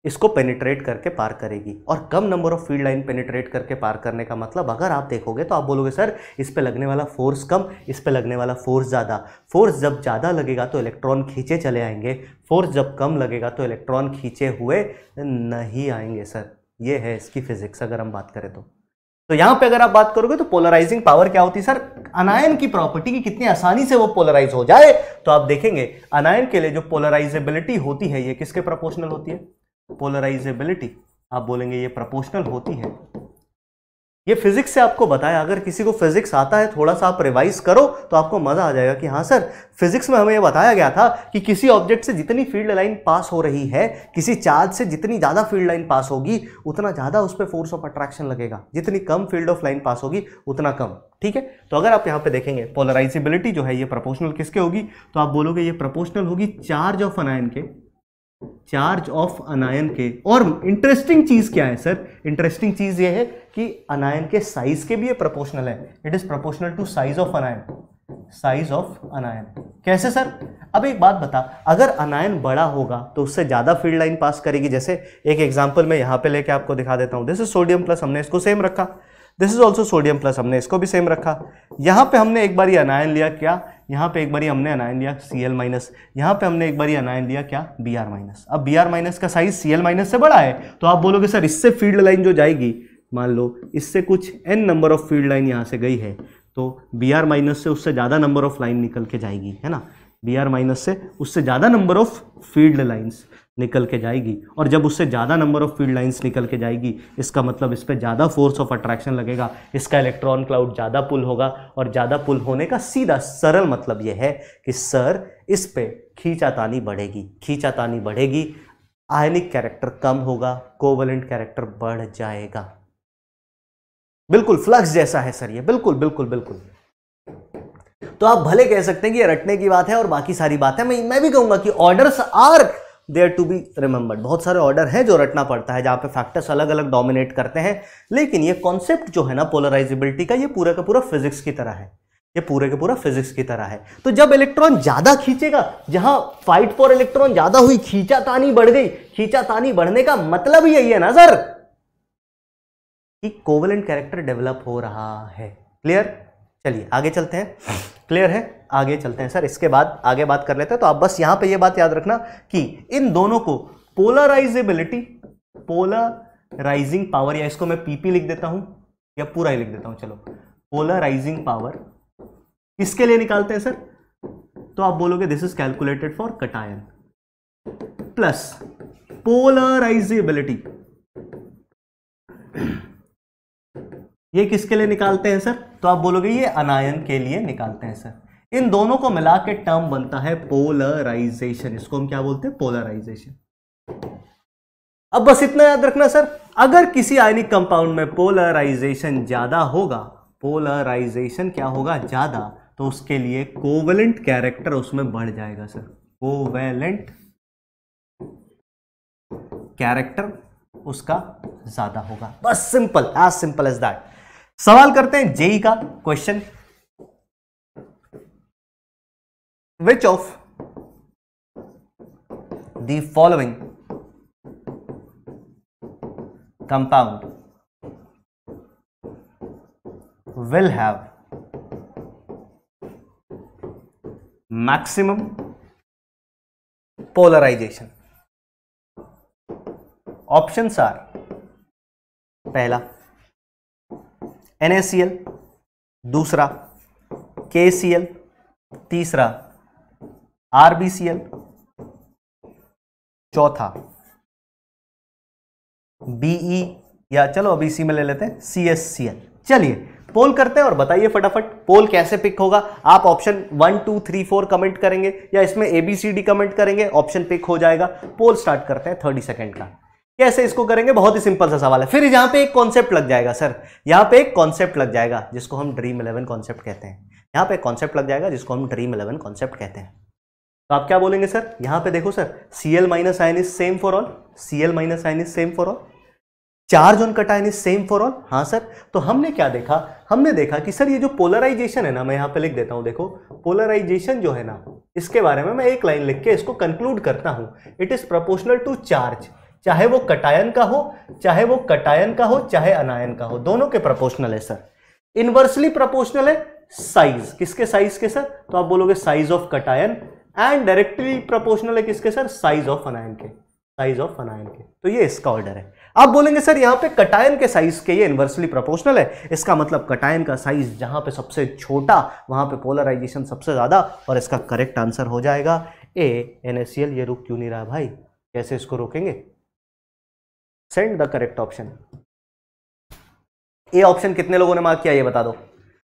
इसको पेनिट्रेट करके पार करेगी और कम number of field line penetrate करके पार करने का मतलब अगर आप देखोगे तो आप बोलोगे सर इस पर लगने वाला फोर्स कम इस पर लगने वाला फोर्स ज़्यादा फोर्स जब ज़्यादा लगेगा तो इलेक्ट्रॉन खींचे चले आएंगे फोर्स जब कम लगेगा तो इलेक्ट्रॉन खींचे हुए नहीं आएंगे सर ये है इसकी फिजिक्स अगर हम बात करें तो तो यहाँ पे अगर आप बात करोगे तो पोलराइजिंग पावर क्या होती है सर अनायन की प्रॉपर्टी की कितनी आसानी से वो पोलराइज हो जाए तो आप देखेंगे अनायन के लिए जो पोलराइजेबिलिटी होती है ये किसके प्रोपोर्शनल होती है पोलराइजेबिलिटी आप बोलेंगे ये प्रपोशनल होती है ये फिजिक्स से आपको बताया अगर किसी को फिजिक्स आता है थोड़ा सा आप रिवाइज करो तो आपको मजा आ जाएगा कि हाँ सर फिजिक्स में हमें ये बताया गया था कि किसी ऑब्जेक्ट से जितनी फील्ड लाइन पास हो रही है किसी चार्ज से जितनी ज़्यादा फील्ड लाइन पास होगी उतना ज़्यादा उस पर फोर्स ऑफ अट्रैक्शन लगेगा जितनी कम फील्ड ऑफ लाइन पास होगी उतना कम ठीक है तो अगर आप यहाँ पे देखेंगे पोलराइजेबिलिटी जो है ये प्रपोशनल किसके होगी तो आप बोलोगे ये प्रपोशनल होगी चार्ज ऑफ अनायन के चार्ज ऑफ अनायन के और इंटरेस्टिंग चीज़ क्या है सर इंटरेस्टिंग चीज़ ये है कि अनायन के साइज के भी ये प्रोपोर्शनल है it is proportional to size of anion size of anion कैसे सर अब एक बात बता अगर अनायन बड़ा होगा तो उससे ज़्यादा फील्ड लाइन पास करेगी जैसे एक एग्जाम्पल मैं यहां पे लेके आपको दिखा देता हूं दिस इज सोडियम प्लस हमने इसको सेम रखा this is also sodium plus हमने इसको भी सेम रखा यहां पे हमने एक बार ये अनायन लिया क्या यहाँ पे एक बारी हमने अनायन दिया सी एल माइनस यहाँ पे हमने एक बारी अनायन दिया क्या बी आर माइनस अब बी आर माइनस का साइज सी एल माइनस से बड़ा है तो आप बोलोगे सर इससे फील्ड लाइन जो जाएगी मान लो इससे कुछ n number of field line यहाँ से गई है तो बी आर माइनस से उससे ज़्यादा नंबर ऑफ लाइन निकल के जाएगी है ना बी आर माइनस से उससे ज़्यादा नंबर ऑफ फील्ड लाइन्स निकल के जाएगी और जब उससे ज़्यादा नंबर ऑफ फील्ड लाइंस निकल के जाएगी इसका मतलब इस पर ज़्यादा फोर्स ऑफ अट्रैक्शन लगेगा इसका इलेक्ट्रॉन क्लाउड ज़्यादा पुल होगा और ज़्यादा पुल होने का सीधा सरल मतलब यह है कि सर इस पर खींचातानी बढ़ेगी खींचातानी बढ़ेगी आयनिक कैरेक्टर कम होगा कोवलेंट कैरेक्टर बढ़ जाएगा बिल्कुल फ्लक्स जैसा है सर ये बिल्कुल बिल्कुल बिल्कुल तो आप भले कह सकते हैं कि रटने की बात है और बाकी सारी बात है मैं मैं भी कहूंगा कि orders are are to be remembered बहुत सारे ऑर्डर हैं जो रटना पड़ता है जहाँ पे फैक्टर्स अलग अलग डोमिनेट करते हैं लेकिन ये कॉन्सेप्ट जो है ना पोलराइजेबिलिटी का ये पूरा का पूरा फिजिक्स की तरह है ये पूरे के पूरा फिजिक्स की तरह है तो जब इलेक्ट्रॉन ज्यादा खींचेगा जहां फाइट फॉर इलेक्ट्रॉन ज्यादा हुई खींचा तानी बढ़ गई खींचा तानी बढ़ने का मतलब यही है ना सर कि कोवलेंट कैरेक्टर डेवलप हो रहा है क्लियर चलिए आगे चलते हैं क्लियर है आगे चलते हैं सर इसके बाद आगे बात कर लेते हैं तो आप बस यहां पे ये बात याद रखना कि इन दोनों को पोलराइजेबिलिटी पोलराइजिंग पावर या इसको मैं पीपी लिख देता हूं या पूरा ही लिख देता हूं चलो पोलराइजिंग पावर किसके लिए निकालते हैं सर तो आप बोलोगे this is calculated for cation plus polarisability ये किसके लिए निकालते हैं सर तो आप बोलोगे ये अनायन के लिए निकालते हैं सर इन दोनों को मिला के टर्म बनता है पोलराइजेशन इसको हम क्या बोलते हैं पोलराइजेशन अब बस इतना याद रखना सर अगर किसी आयनिक कंपाउंड में पोलराइजेशन ज़्यादा होगा पोलराइजेशन क्या होगा ज़्यादा तो उसके लिए कोवेलेंट कैरेक्टर उसमें बढ़ जाएगा सर कोवेलेंट कैरेक्टर उसका ज़्यादा होगा बस simple as simple as that सवाल करते हैं
जेई का question which of the following
compound will have maximum
polarisation option are पहला एन
दूसरा के तीसरा आर चौथा बीई या चलो अभी इसी में ले लेते हैं सी एस सी एल चलिए पोल करते हैं और बताइए फटाफट पोल कैसे पिक होगा आप option one two three four comment करेंगे या इसमें एबीसीडी कमेंट करेंगे ऑप्शन पिक हो जाएगा पोल स्टार्ट करते हैं थर्टी सेकेंड का कैसे इसको करेंगे बहुत ही सिंपल सा सवाल है फिर यहाँ पे एक कॉन्सेप्ट लग जाएगा सर यहाँ पे एक कॉन्सेप्ट लग जाएगा जिसको हम ड्रीम इलेवन कॉन्सेप्ट कहते हैं यहां पे एक कॉन्सेप्ट लग जाएगा जिसको हम ड्रीम इलेवन कॉन्सेप्ट कहते हैं तो आप क्या बोलेंगे सर यहां पे देखो sir C L minus ion is same for all C L minus ion is same for all charge on cation is same for all हाँ सर तो हमने क्या देखा हमने देखा कि सर ये जो पोलराइजेशन है ना मैं यहाँ पे लिख देता हूं देखो पोलराइजेशन जो है ना इसके बारे में मैं एक लाइन लिख के इसको कंक्लूड करता हूँ it is proportional to charge चाहे वो कटायन का हो चाहे वो कटायन का हो चाहे अनायन का हो दोनों के प्रोपोर्शनल है सर इनवर्सली प्रोपोर्शनल है साइज किसके साइज के सर तो आप बोलोगे size of cation and directly proportional है किसके सर साइज ऑफ अनायन के साइज ऑफ अनायन के तो ये इसका ऑर्डर है आप बोलेंगे सर यहां पे कटायन के साइज के ये इनवर्सली प्रोपोर्शनल है इसका मतलब कटायन का साइज जहां पे सबसे छोटा वहां पे पोलराइजेशन सबसे ज़्यादा और इसका करेक्ट आंसर हो जाएगा ए एन ये रुक क्यों नहीं रहा भाई कैसे इसको रोकेंगे send the correct option A option कितने लोगों ने मार्क किया ये बता दो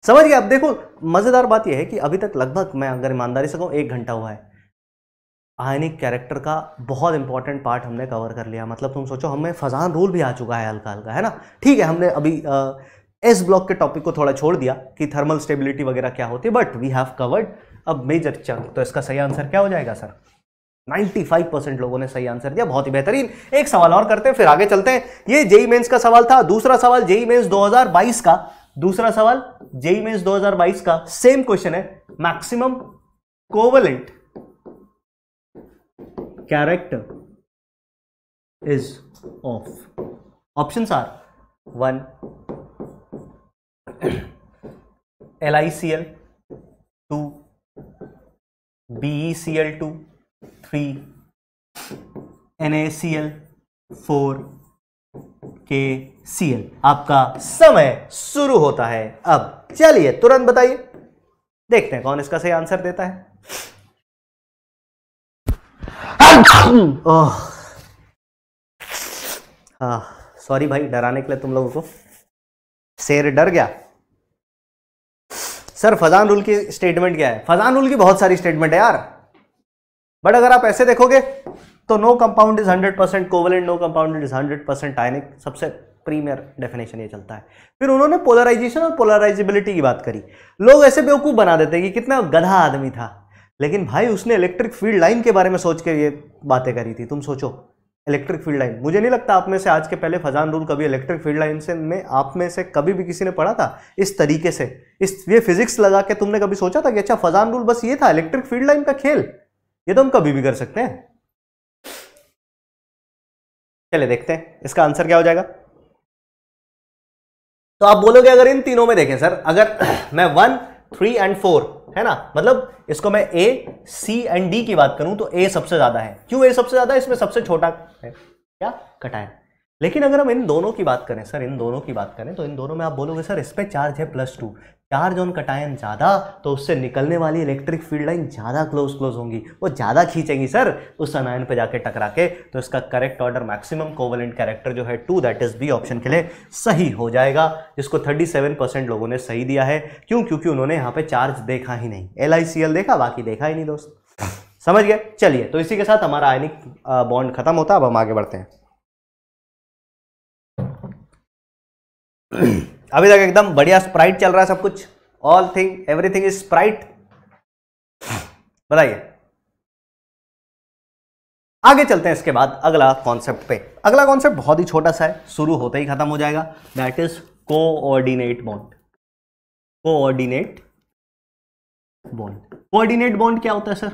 समझ गया अब देखो मजेदार बात यह है कि अभी तक लगभग मैं अगर ईमानदारी से कहूँ एक घंटा हुआ है आयनिक कैरेक्टर का बहुत इंपॉर्टेंट पार्ट हमने कवर कर लिया मतलब तुम सोचो हमें फजान रूल भी आ चुका है हल्का हल्का है ना ठीक है हमने अभी आ, एस ब्लॉक के टॉपिक को थोड़ा छोड़ दिया कि थर्मल स्टेबिलिटी वगैरह क्या होती है बट वी हैव कवर्ड अब मेजर चंक तो इसका सही आंसर क्या हो जाएगा सर 95 परसेंट लोगों ने सही आंसर दिया बहुत ही बेहतरीन एक सवाल और करते हैं फिर आगे चलते हैं ये जेई मेंस का सवाल था दूसरा सवाल जेई मेंस 2022 का दूसरा सवाल जेई मेंस 2022 का सेम क्वेश्चन है maximum covalent character is of options are one L I C L two B E C L two three N A C L four K C L आपका समय शुरू होता है अब चलिए तुरंत बताइए देखते हैं कौन इसका सही आंसर देता है ओह हाँ सॉरी भाई डराने के लिए तुम लोगों को शेर डर गया सर फजान रूल की स्टेटमेंट क्या है फजान रूल की बहुत सारी स्टेटमेंट है यार बट अगर आप ऐसे देखोगे तो no compound is 100% percent covalent no compound is 100% percent ionic सबसे प्रीमियर डेफिनेशन ये चलता है फिर उन्होंने पोलराइजेशन और पोलराइजेबिलिटी की बात करी लोग ऐसे बेवकूफ़ बना देते कि कितना गधा आदमी था लेकिन भाई उसने इलेक्ट्रिक फील्ड लाइन के बारे में सोच के ये बातें करी थी तुम सोचो इलेक्ट्रिक फील्ड लाइन मुझे नहीं लगता आप में से आज के पहले फजान रूल कभी इलेक्ट्रिक फील्ड लाइन से में आप में से कभी भी किसी ने पढ़ा था इस तरीके से इस ये फिजिक्स लगा के तुमने कभी सोचा था कि अच्छा फजान रूल बस ये था इलेक्ट्रिक फील्ड लाइन का खेल
ये तो हम कभी भी कर सकते हैं चले देखते हैं इसका आंसर क्या हो जाएगा तो आप बोलोगे अगर इन तीनों में देखें सर
अगर मैं वन थ्री एंड फोर है ना मतलब इसको मैं ए सी एंड डी की बात करूं तो ए सबसे ज्यादा है क्यों ए सबसे ज्यादा इसमें सबसे छोटा
है क्या
कटाया लेकिन अगर हम इन दोनों की बात करें सर इन दोनों की बात करें तो इन दोनों में आप बोलोगे सर इस पर चार्ज है plus two charge on cation ज़्यादा तो उससे निकलने वाली इलेक्ट्रिक फील्ड लाइन ज़्यादा क्लोज क्लोज होंगी वो ज़्यादा खींचेंगी सर उस अनायन पे जाके टकरा के तो इसका correct order maximum covalent character जो है to that is B option के लिए सही हो जाएगा जिसको 37 परसेंट लोगों ने सही दिया है क्यों क्योंकि उन्होंने यहाँ पर चार्ज देखा ही नहीं एल देखा बाकी देखा ही नहीं दोस्त समझ गए चलिए तो इसी के साथ हमारा आयनिक बॉन्ड खत्म होता अब हम आगे बढ़ते हैं अभी तक एकदम बढ़िया स्प्राइट चल रहा है सब कुछ all thing everything is sprite बताइए आगे चलते हैं इसके बाद अगला कॉन्सेप्ट पे अगला कॉन्सेप्ट बहुत ही छोटा सा है शुरू होते ही खत्म हो जाएगा that is coordinate bond coordinate bond coordinate bond क्या होता है सर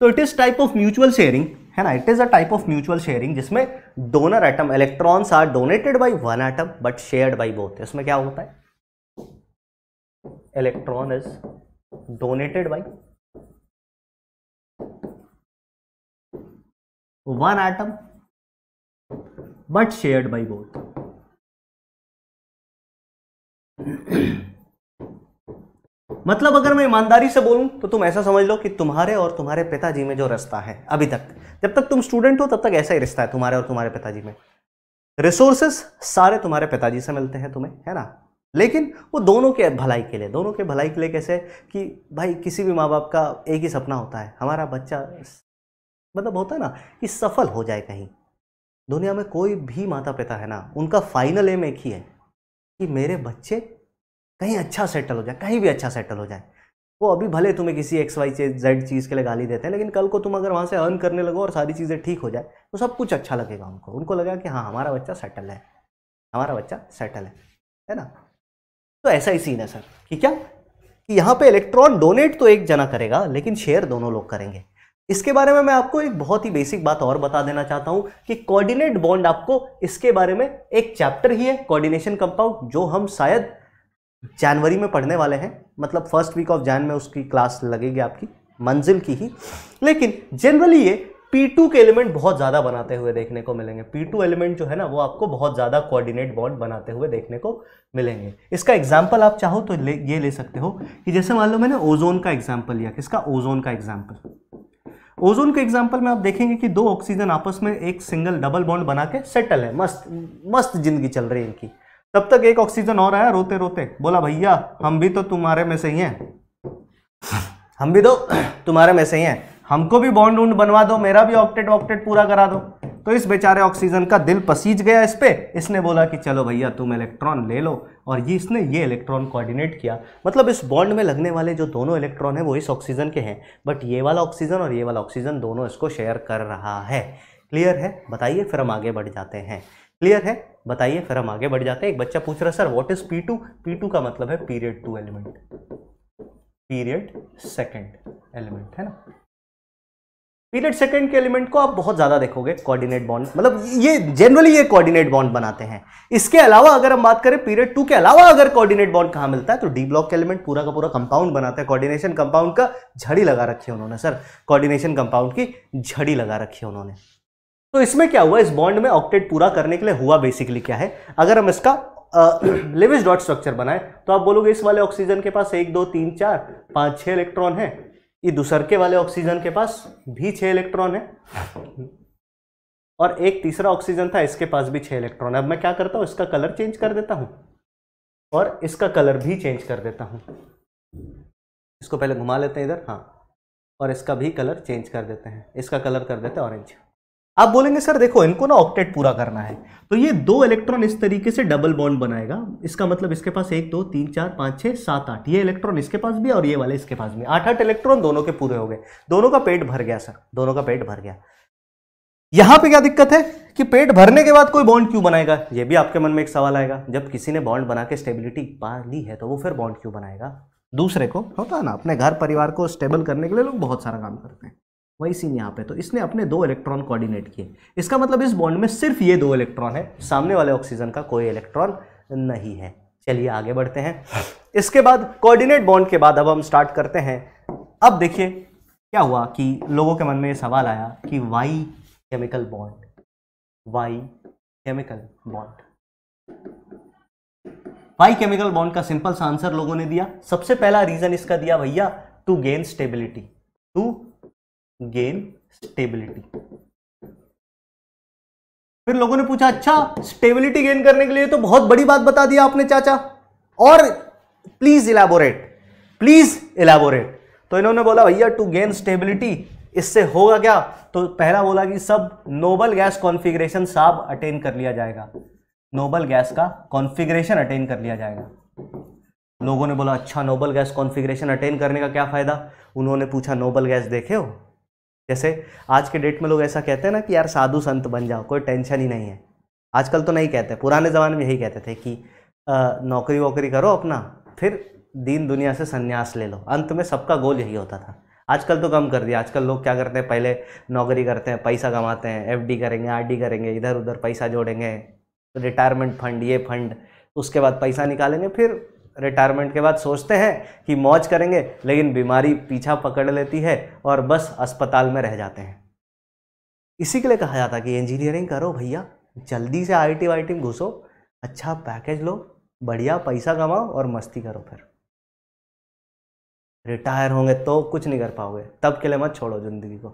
तो it is type of mutual sharing है ना it is a type of mutual sharing जिसमें donor atom electrons are donated by one atom but shared by both इसमें क्या होता है
electron is donated by one atom but shared by both
मतलब अगर मैं ईमानदारी से बोलूँ तो तुम ऐसा समझ लो कि तुम्हारे और तुम्हारे पिताजी में जो रिश्ता है अभी तक जब तक तुम स्टूडेंट हो तब तक ऐसा ही रिश्ता है तुम्हारे और तुम्हारे पिताजी में रिसोर्सेस सारे तुम्हारे पिताजी से मिलते हैं तुम्हें है ना लेकिन वो दोनों के भलाई के लिए दोनों के भलाई के लिए कैसे कि भाई किसी भी माँ बाप का एक ही सपना होता है हमारा बच्चा मतलब होता है ना कि सफल हो जाए कहीं दुनिया में कोई भी माता पिता है ना उनका फाइनल एम एक ही है कि मेरे बच्चे कहीं अच्छा सेटल हो जाए कहीं भी अच्छा सेटल हो जाए वो अभी भले तुम्हें किसी एक्स वाई जेड चीज़ के लिए गाली देते हैं लेकिन कल को तुम अगर वहाँ से अर्न करने लगो और सारी चीज़ें ठीक हो जाए तो सब कुछ अच्छा लगेगा उनको उनको लगा कि हाँ हमारा बच्चा सेटल है हमारा बच्चा सेटल है है ना तो ऐसा ही सीन है सर कि क्या कि यहाँ पे इलेक्ट्रॉन डोनेट तो एक जना करेगा लेकिन शेयर दोनों लोग करेंगे इसके बारे में मैं आपको एक बहुत ही बेसिक बात और बता देना चाहता हूँ कि कोऑर्डिनेट बॉन्ड आपको इसके बारे में एक चैप्टर ही है कोऑर्डिनेशन कंपाउंड जो हम शायद जनवरी में पढ़ने वाले हैं मतलब फर्स्ट वीक ऑफ जैन में उसकी क्लास लगेगी आपकी मंजिल की ही लेकिन जनरली ये P2 के एलिमेंट बहुत ज़्यादा बनाते हुए देखने को मिलेंगे P2 एलिमेंट जो है ना वो आपको बहुत ज़्यादा कोऑर्डिनेट बॉन्ड बनाते हुए देखने को मिलेंगे इसका एग्जाम्पल आप चाहो तो ले, ये ले सकते हो कि जैसे मान लो मैंने ओजोन का एग्जाम्पल लिया किसका ओजोन का एग्जाम्पल ओजोन के एग्जाम्पल में आप देखेंगे कि दो ऑक्सीजन आपस में एक सिंगल डबल बॉन्ड बना के सेटल है मस्त मस्त जिंदगी चल रही है इनकी तब तक एक ऑक्सीजन और आया रोते रोते बोला भैया हम भी तो तुम्हारे में से ही हैं हम भी तो तुम्हारे में से ही हैं हमको भी बॉन्ड उन्ड बनवा दो मेरा भी ऑक्टेट ऑक्टेट पूरा करा दो तो इस बेचारे ऑक्सीजन का दिल पसीज गया इस पर इसने बोला कि चलो भैया तुम इलेक्ट्रॉन ले लो और ये इसने ये इलेक्ट्रॉन कोऑर्डिनेट किया मतलब इस बॉन्ड में लगने वाले जो दोनों इलेक्ट्रॉन हैं वो इस ऑक्सीजन के हैं बट ये वाला ऑक्सीजन और ये वाला ऑक्सीजन दोनों इसको शेयर कर रहा है क्लियर है बताइए फिर हम आगे बढ़ जाते हैं क्लियर है बताइए फिर हम आगे बढ़ जाते हैं एक बच्चा पूछ रहा है sir what is P two P two का मतलब है period two element period second element है ना पीरियड सेकंड के एलिमेंट को आप बहुत ज़्यादा देखोगे कोऑर्डिनेट बॉन्ड मतलब ये जनरली ये कोऑर्डिनेट बॉन्ड बनाते हैं इसके अलावा अगर हम बात करें पीरियड टू के अलावा अगर कोऑर्डिनेट बॉन्ड कहां मिलता है तो डी ब्लॉक के एलिमेंट पूरा का पूरा कंपाउंड बनाता है कोऑर्डिनेशन कंपाउंड का झड़ी लगा रखी है उन्होंने सर कोऑर्डिनेशन कंपाउंड की झड़ी लगा रखी है उन्होंने तो इसमें क्या हुआ इस बॉन्ड में ऑक्टेट पूरा करने के लिए हुआ बेसिकली क्या है अगर हम इसका लेविस डॉट स्ट्रक्चर बनाए तो आप बोलोगे इस वाले ऑक्सीजन के पास एक दो तीन चार पाँच छः इलेक्ट्रॉन है ये दूसरके वाले ऑक्सीजन के पास भी छः इलेक्ट्रॉन है और एक तीसरा ऑक्सीजन था इसके पास भी छः इलेक्ट्रॉन है अब मैं क्या करता हूँ इसका कलर चेंज कर देता हूँ और इसका कलर भी चेंज कर देता हूँ इसको पहले घुमा लेते हैं इधर हाँ और इसका भी कलर चेंज कर देते हैं इसका कलर कर देते हैं ऑरेंज आप बोलेंगे सर देखो इनको ना ऑक्टेट पूरा करना है तो ये दो इलेक्ट्रॉन इस तरीके से डबल बॉन्ड बनाएगा इसका मतलब इसके पास एक दो तीन चार पाँच छः सात आठ ये इलेक्ट्रॉन इसके पास भी और ये वाले इसके पास भी आठ आठ इलेक्ट्रॉन दोनों के पूरे हो गए दोनों का पेट भर गया सर दोनों का पेट भर गया यहां पे क्या दिक्कत है कि पेट भरने के बाद कोई बॉन्ड क्यों बनाएगा ये भी आपके मन में एक सवाल आएगा जब किसी ने बॉन्ड बना के स्टेबिलिटी पा ली है तो वो फिर बॉन्ड क्यों बनाएगा दूसरे को होता है ना अपने घर परिवार को स्टेबल करने के लिए लोग बहुत सारा काम करते हैं वही सीन यहाँ पे तो इसने अपने दो इलेक्ट्रॉन कोऑर्डिनेट किए इसका मतलब इस बॉन्ड में सिर्फ ये दो इलेक्ट्रॉन है सामने वाले ऑक्सीजन का कोई इलेक्ट्रॉन नहीं है चलिए आगे बढ़ते हैं इसके बाद कोऑर्डिनेट बॉन्ड के बाद अब हम स्टार्ट करते हैं अब देखिए क्या हुआ कि लोगों के मन में ये सवाल आया कि why chemical bond why chemical bond why chemical bond का सिंपल सा आंसर लोगों ने दिया सबसे पहला रीजन इसका दिया भैया to gain stability to gain stability फिर लोगों ने पूछा अच्छा स्टेबिलिटी गेन करने के लिए तो बहुत बड़ी बात बता दिया आपने चाचा और प्लीज इलेबोरेट प्लीज इलेबोरेट तो इन्होंने बोला भैया टू गेन स्टेबिलिटी इससे होगा क्या तो पहला बोला कि सब नोबल गैस कॉन्फ़िगरेशन साब अटेन कर लिया जाएगा नोबल गैस का कॉन्फ़िगरेशन अटेन कर लिया जाएगा लोगों ने बोला अच्छा नोबल गैस कॉन्फ़िगरेशन अटेन करने का क्या फ़ायदा उन्होंने पूछा नोबल गैस देखे हो जैसे आज के डेट में लोग ऐसा कहते हैं ना कि यार साधु संत बन जाओ कोई टेंशन ही नहीं है आजकल तो नहीं कहते पुराने ज़माने में यही कहते थे कि आ, नौकरी वोकरी करो अपना फिर दीन दुनिया से संन्यास ले लो अंत में सबका गोल यही होता था आजकल तो कम कर दिया आजकल लोग क्या करते हैं पहले नौकरी करते हैं पैसा कमाते हैं एफ करेंगे आर करेंगे इधर उधर पैसा जोड़ेंगे रिटायरमेंट तो फंड ये फंड उसके बाद पैसा निकालेंगे फिर रिटायरमेंट के बाद सोचते हैं कि मौज करेंगे लेकिन बीमारी पीछा पकड़ लेती है और बस अस्पताल में रह जाते हैं इसी के लिए कहा जाता है कि इंजीनियरिंग करो भैया जल्दी से आई टी वाई टी में घुसो अच्छा पैकेज लो बढ़िया पैसा कमाओ और मस्ती करो
फिर रिटायर होंगे तो कुछ नहीं कर पाओगे तब के लिए मत छोड़ो जिंदगी को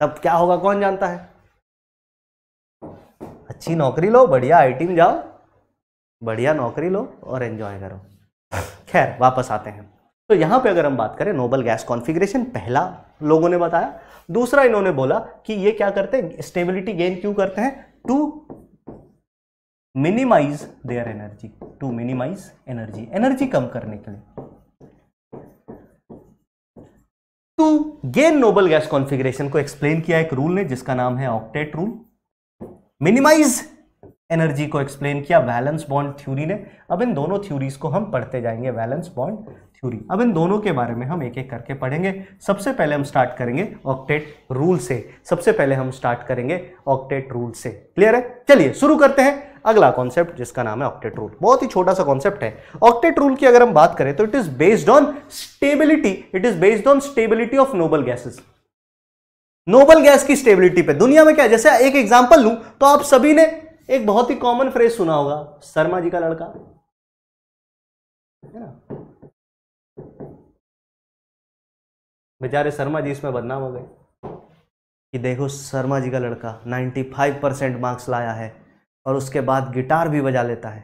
तब क्या होगा कौन जानता है
अच्छी नौकरी लो बढ़िया आईटी में जाओ बढ़िया नौकरी लो और एंजॉय करो खैर वापस आते हैं तो यहाँ पे अगर हम बात करें नोबल गैस कॉन्फ़िगरेशन पहला लोगों ने बताया दूसरा इन्होंने बोला कि ये क्या करते हैं स्टेबिलिटी गेन क्यों करते हैं to minimise their energy to minimise energy energy कम करने के लिए to gain noble gas configuration को एक्सप्लेन किया एक रूल ने जिसका नाम है ऑक्टेट रूल मिनिमाइज एनर्जी को एक्सप्लेन किया वैलेंस बॉन्ड थ्योरी ने अब इन दोनों थ्योरीज को हम पढ़ते जाएंगे वैलेंस बॉन्ड थ्योरी अब इन दोनों के बारे में हम एक एक करके पढ़ेंगे सबसे पहले हम स्टार्ट करेंगे ऑक्टेट रूल से सबसे पहले हम स्टार्ट करेंगे ऑक्टेट रूल से क्लियर है चलिए शुरू करते हैं अगला कॉन्सेप्ट जिसका नाम है ऑक्टेट रूल बहुत ही छोटा सा कॉन्सेप्ट है ऑक्टेट रूल की अगर हम बात करें तो it is based on stability it is based on stability of noble gases noble gas की स्टेबिलिटी पे दुनिया में क्या जैसे एक एग्जांपल लूं
तो आप सभी ने एक बहुत ही कॉमन फ्रेज सुना होगा शर्मा जी का लड़का है ना बेचारे
शर्मा जी इसमें बदनाम हो गए कि देखो शर्मा जी का लड़का 95 परसेंट मार्क्स लाया है और उसके बाद गिटार भी बजा लेता है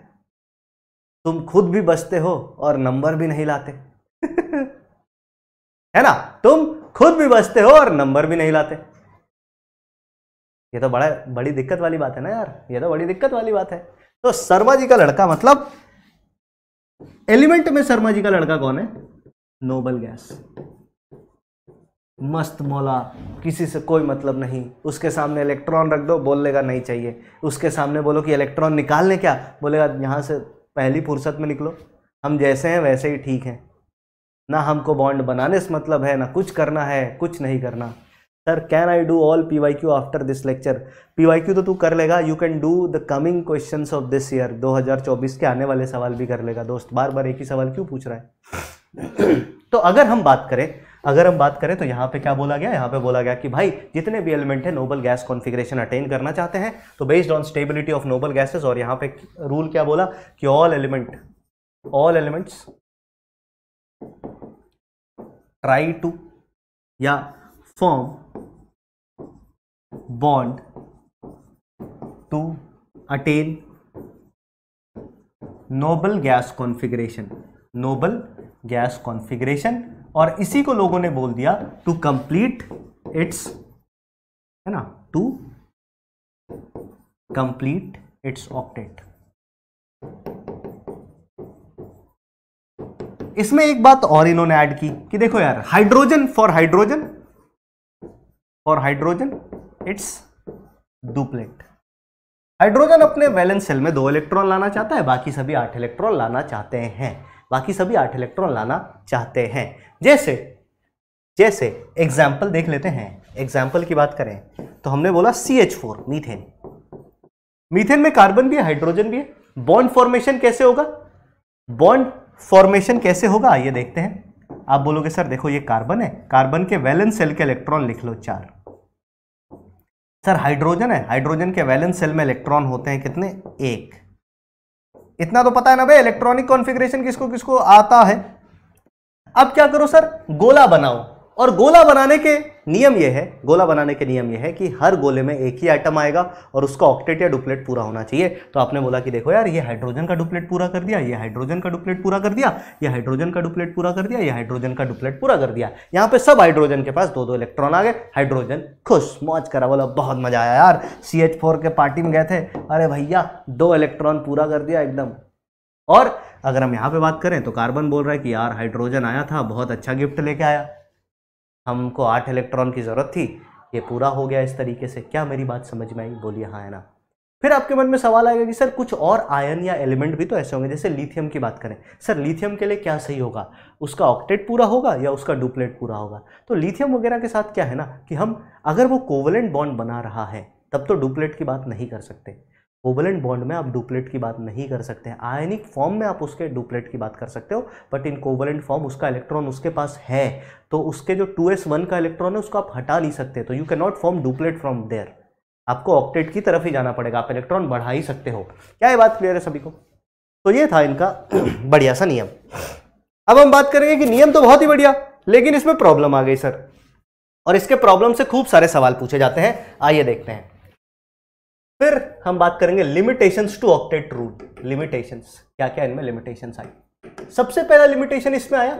तुम खुद भी बजते हो और नंबर भी नहीं लाते है ना तुम खुद भी बजते हो और नंबर भी नहीं लाते ये तो बड़ा बड़ी दिक्कत वाली बात है ना यार ये तो बड़ी दिक्कत वाली बात है तो शर्मा जी का लड़का मतलब एलिमेंट में शर्मा जी का लड़का कौन है नोबल गैस मस्त मौला किसी से कोई मतलब नहीं उसके सामने इलेक्ट्रॉन रख दो बोल लेगा नहीं चाहिए उसके सामने बोलो कि इलेक्ट्रॉन लें क्या बोलेगा यहाँ से पहली फुर्सत में निकलो हम जैसे हैं वैसे ही ठीक हैं ना हमको बॉन्ड बनाने से मतलब है ना कुछ करना है कुछ नहीं करना sir can I do all P Y Q after this lecture P Y Q तो तू कर लेगा you can do the coming question of this year 2024 के आने वाले सवाल भी कर लेगा दोस्त बार बार एक ही सवाल क्यों पूछ रहा है तो अगर हम बात करें अगर हम बात करें तो यहाँ पे क्या बोला गया यहाँ पे बोला गया कि भाई जितने भी एलिमेंट है नोबल गैस कॉन्फिग्रेशन अटेन करना चाहते हैं तो based on stability of noble gases और यहाँ पे रूल क्या बोला कि all element
all elements try to या form bond
to attain noble gas configuration noble gas configuration और इसी को लोगों ने बोल दिया टू कंप्लीट इट्स है ना टू कंप्लीट इट्स octet इसमें एक बात और इन्होंने ऐड की कि देखो यार hydrogen for hydrogen for hydrogen it's duplet hydrogen अपने वैलेंस सेल में दो इलेक्ट्रॉन लाना चाहता है बाकी सभी आठ इलेक्ट्रॉन लाना चाहते हैं बाकी सभी आठ इलेक्ट्रॉन लाना चाहते हैं जैसे जैसे एग्जाम्पल देख लेते हैं एग्जाम्पल की बात करें तो हमने बोला C H four methane methane में कार्बन भी है हाइड्रोजन भी है बॉन्ड फॉर्मेशन कैसे होगा बॉन्ड फॉर्मेशन कैसे होगा आइए देखते हैं आप बोलोगे सर देखो ये कार्बन है कार्बन के वैलेंस सेल के इलेक्ट्रॉन लिख लो चार सर हाइड्रोजन है हाइड्रोजन के वैलेंस सेल में इलेक्ट्रॉन होते हैं कितने एक इतना तो पता है ना भाई इलेक्ट्रॉनिक कॉन्फ़िगरेशन किसको किसको आता है अब क्या करो सर गोला बनाओ और गोला बनाने के नियम यह है गोला बनाने के नियम यह है कि हर गोले में एक ही आइटम आएगा और उसका ऑक्टेट या डुप्लेट पूरा होना चाहिए तो आपने बोला कि देखो यार ये हाइड्रोजन का डुप्लेट पूरा कर दिया ये हाइड्रोजन का डुप्लेट पूरा कर दिया ये हाइड्रोजन का डुप्लेट पूरा कर दिया ये हाइड्रोजन का डुप्लेट पूरा कर दिया यहाँ पे सब हाइड्रोजन के पास दो दो इलेक्ट्रॉन आ गए हाइड्रोजन खुश मौज करा बोला बहुत मजा आया यार सी के पार्टी में गए थे अरे भैया दो इलेक्ट्रॉन पूरा कर दिया एकदम और अगर हम यहाँ पे बात करें तो कार्बन बोल रहा है कि यार हाइड्रोजन आया था बहुत अच्छा गिफ्ट लेके आया हमको आठ इलेक्ट्रॉन की ज़रूरत थी ये पूरा हो गया इस तरीके से क्या मेरी बात समझ में आई बोलिए हाँ है ना फिर आपके मन में सवाल आएगा कि सर कुछ और आयन या एलिमेंट भी तो ऐसे होंगे जैसे लिथियम की बात करें सर लिथियम के लिए क्या सही होगा उसका ऑक्टेट पूरा होगा या उसका डुप्लेट पूरा होगा तो लिथियम वगैरह के साथ क्या है ना कि हम अगर वो कोवलेंट बॉन्ड बना रहा है तब तो डुप्लेट की बात नहीं कर सकते कोवलेंट बॉन्ड में आप डुप्लेट की बात नहीं कर सकते हैं आयनिक फॉर्म में आप उसके डुप्लेट की बात कर सकते हो बट इन कोवलेंट फॉर्म उसका इलेक्ट्रॉन उसके पास है तो उसके जो 2s1 का इलेक्ट्रॉन है उसको आप हटा नहीं सकते तो you can not form duplet from there आपको ऑक्टेट की तरफ ही जाना पड़ेगा आप इलेक्ट्रॉन बढ़ा ही सकते हो क्या ये बात क्लियर है सभी को तो ये था इनका बढ़िया सा नियम अब हम बात करेंगे कि नियम तो बहुत ही बढ़िया लेकिन इसमें प्रॉब्लम आ गई सर और इसके प्रॉब्लम से खूब सारे सवाल पूछे जाते हैं आइए देखते हैं फिर हम बात करेंगे limitations to octet rule limitations क्या क्या इनमें लिमिटेशंस आई सबसे पहला लिमिटेशन इसमें आया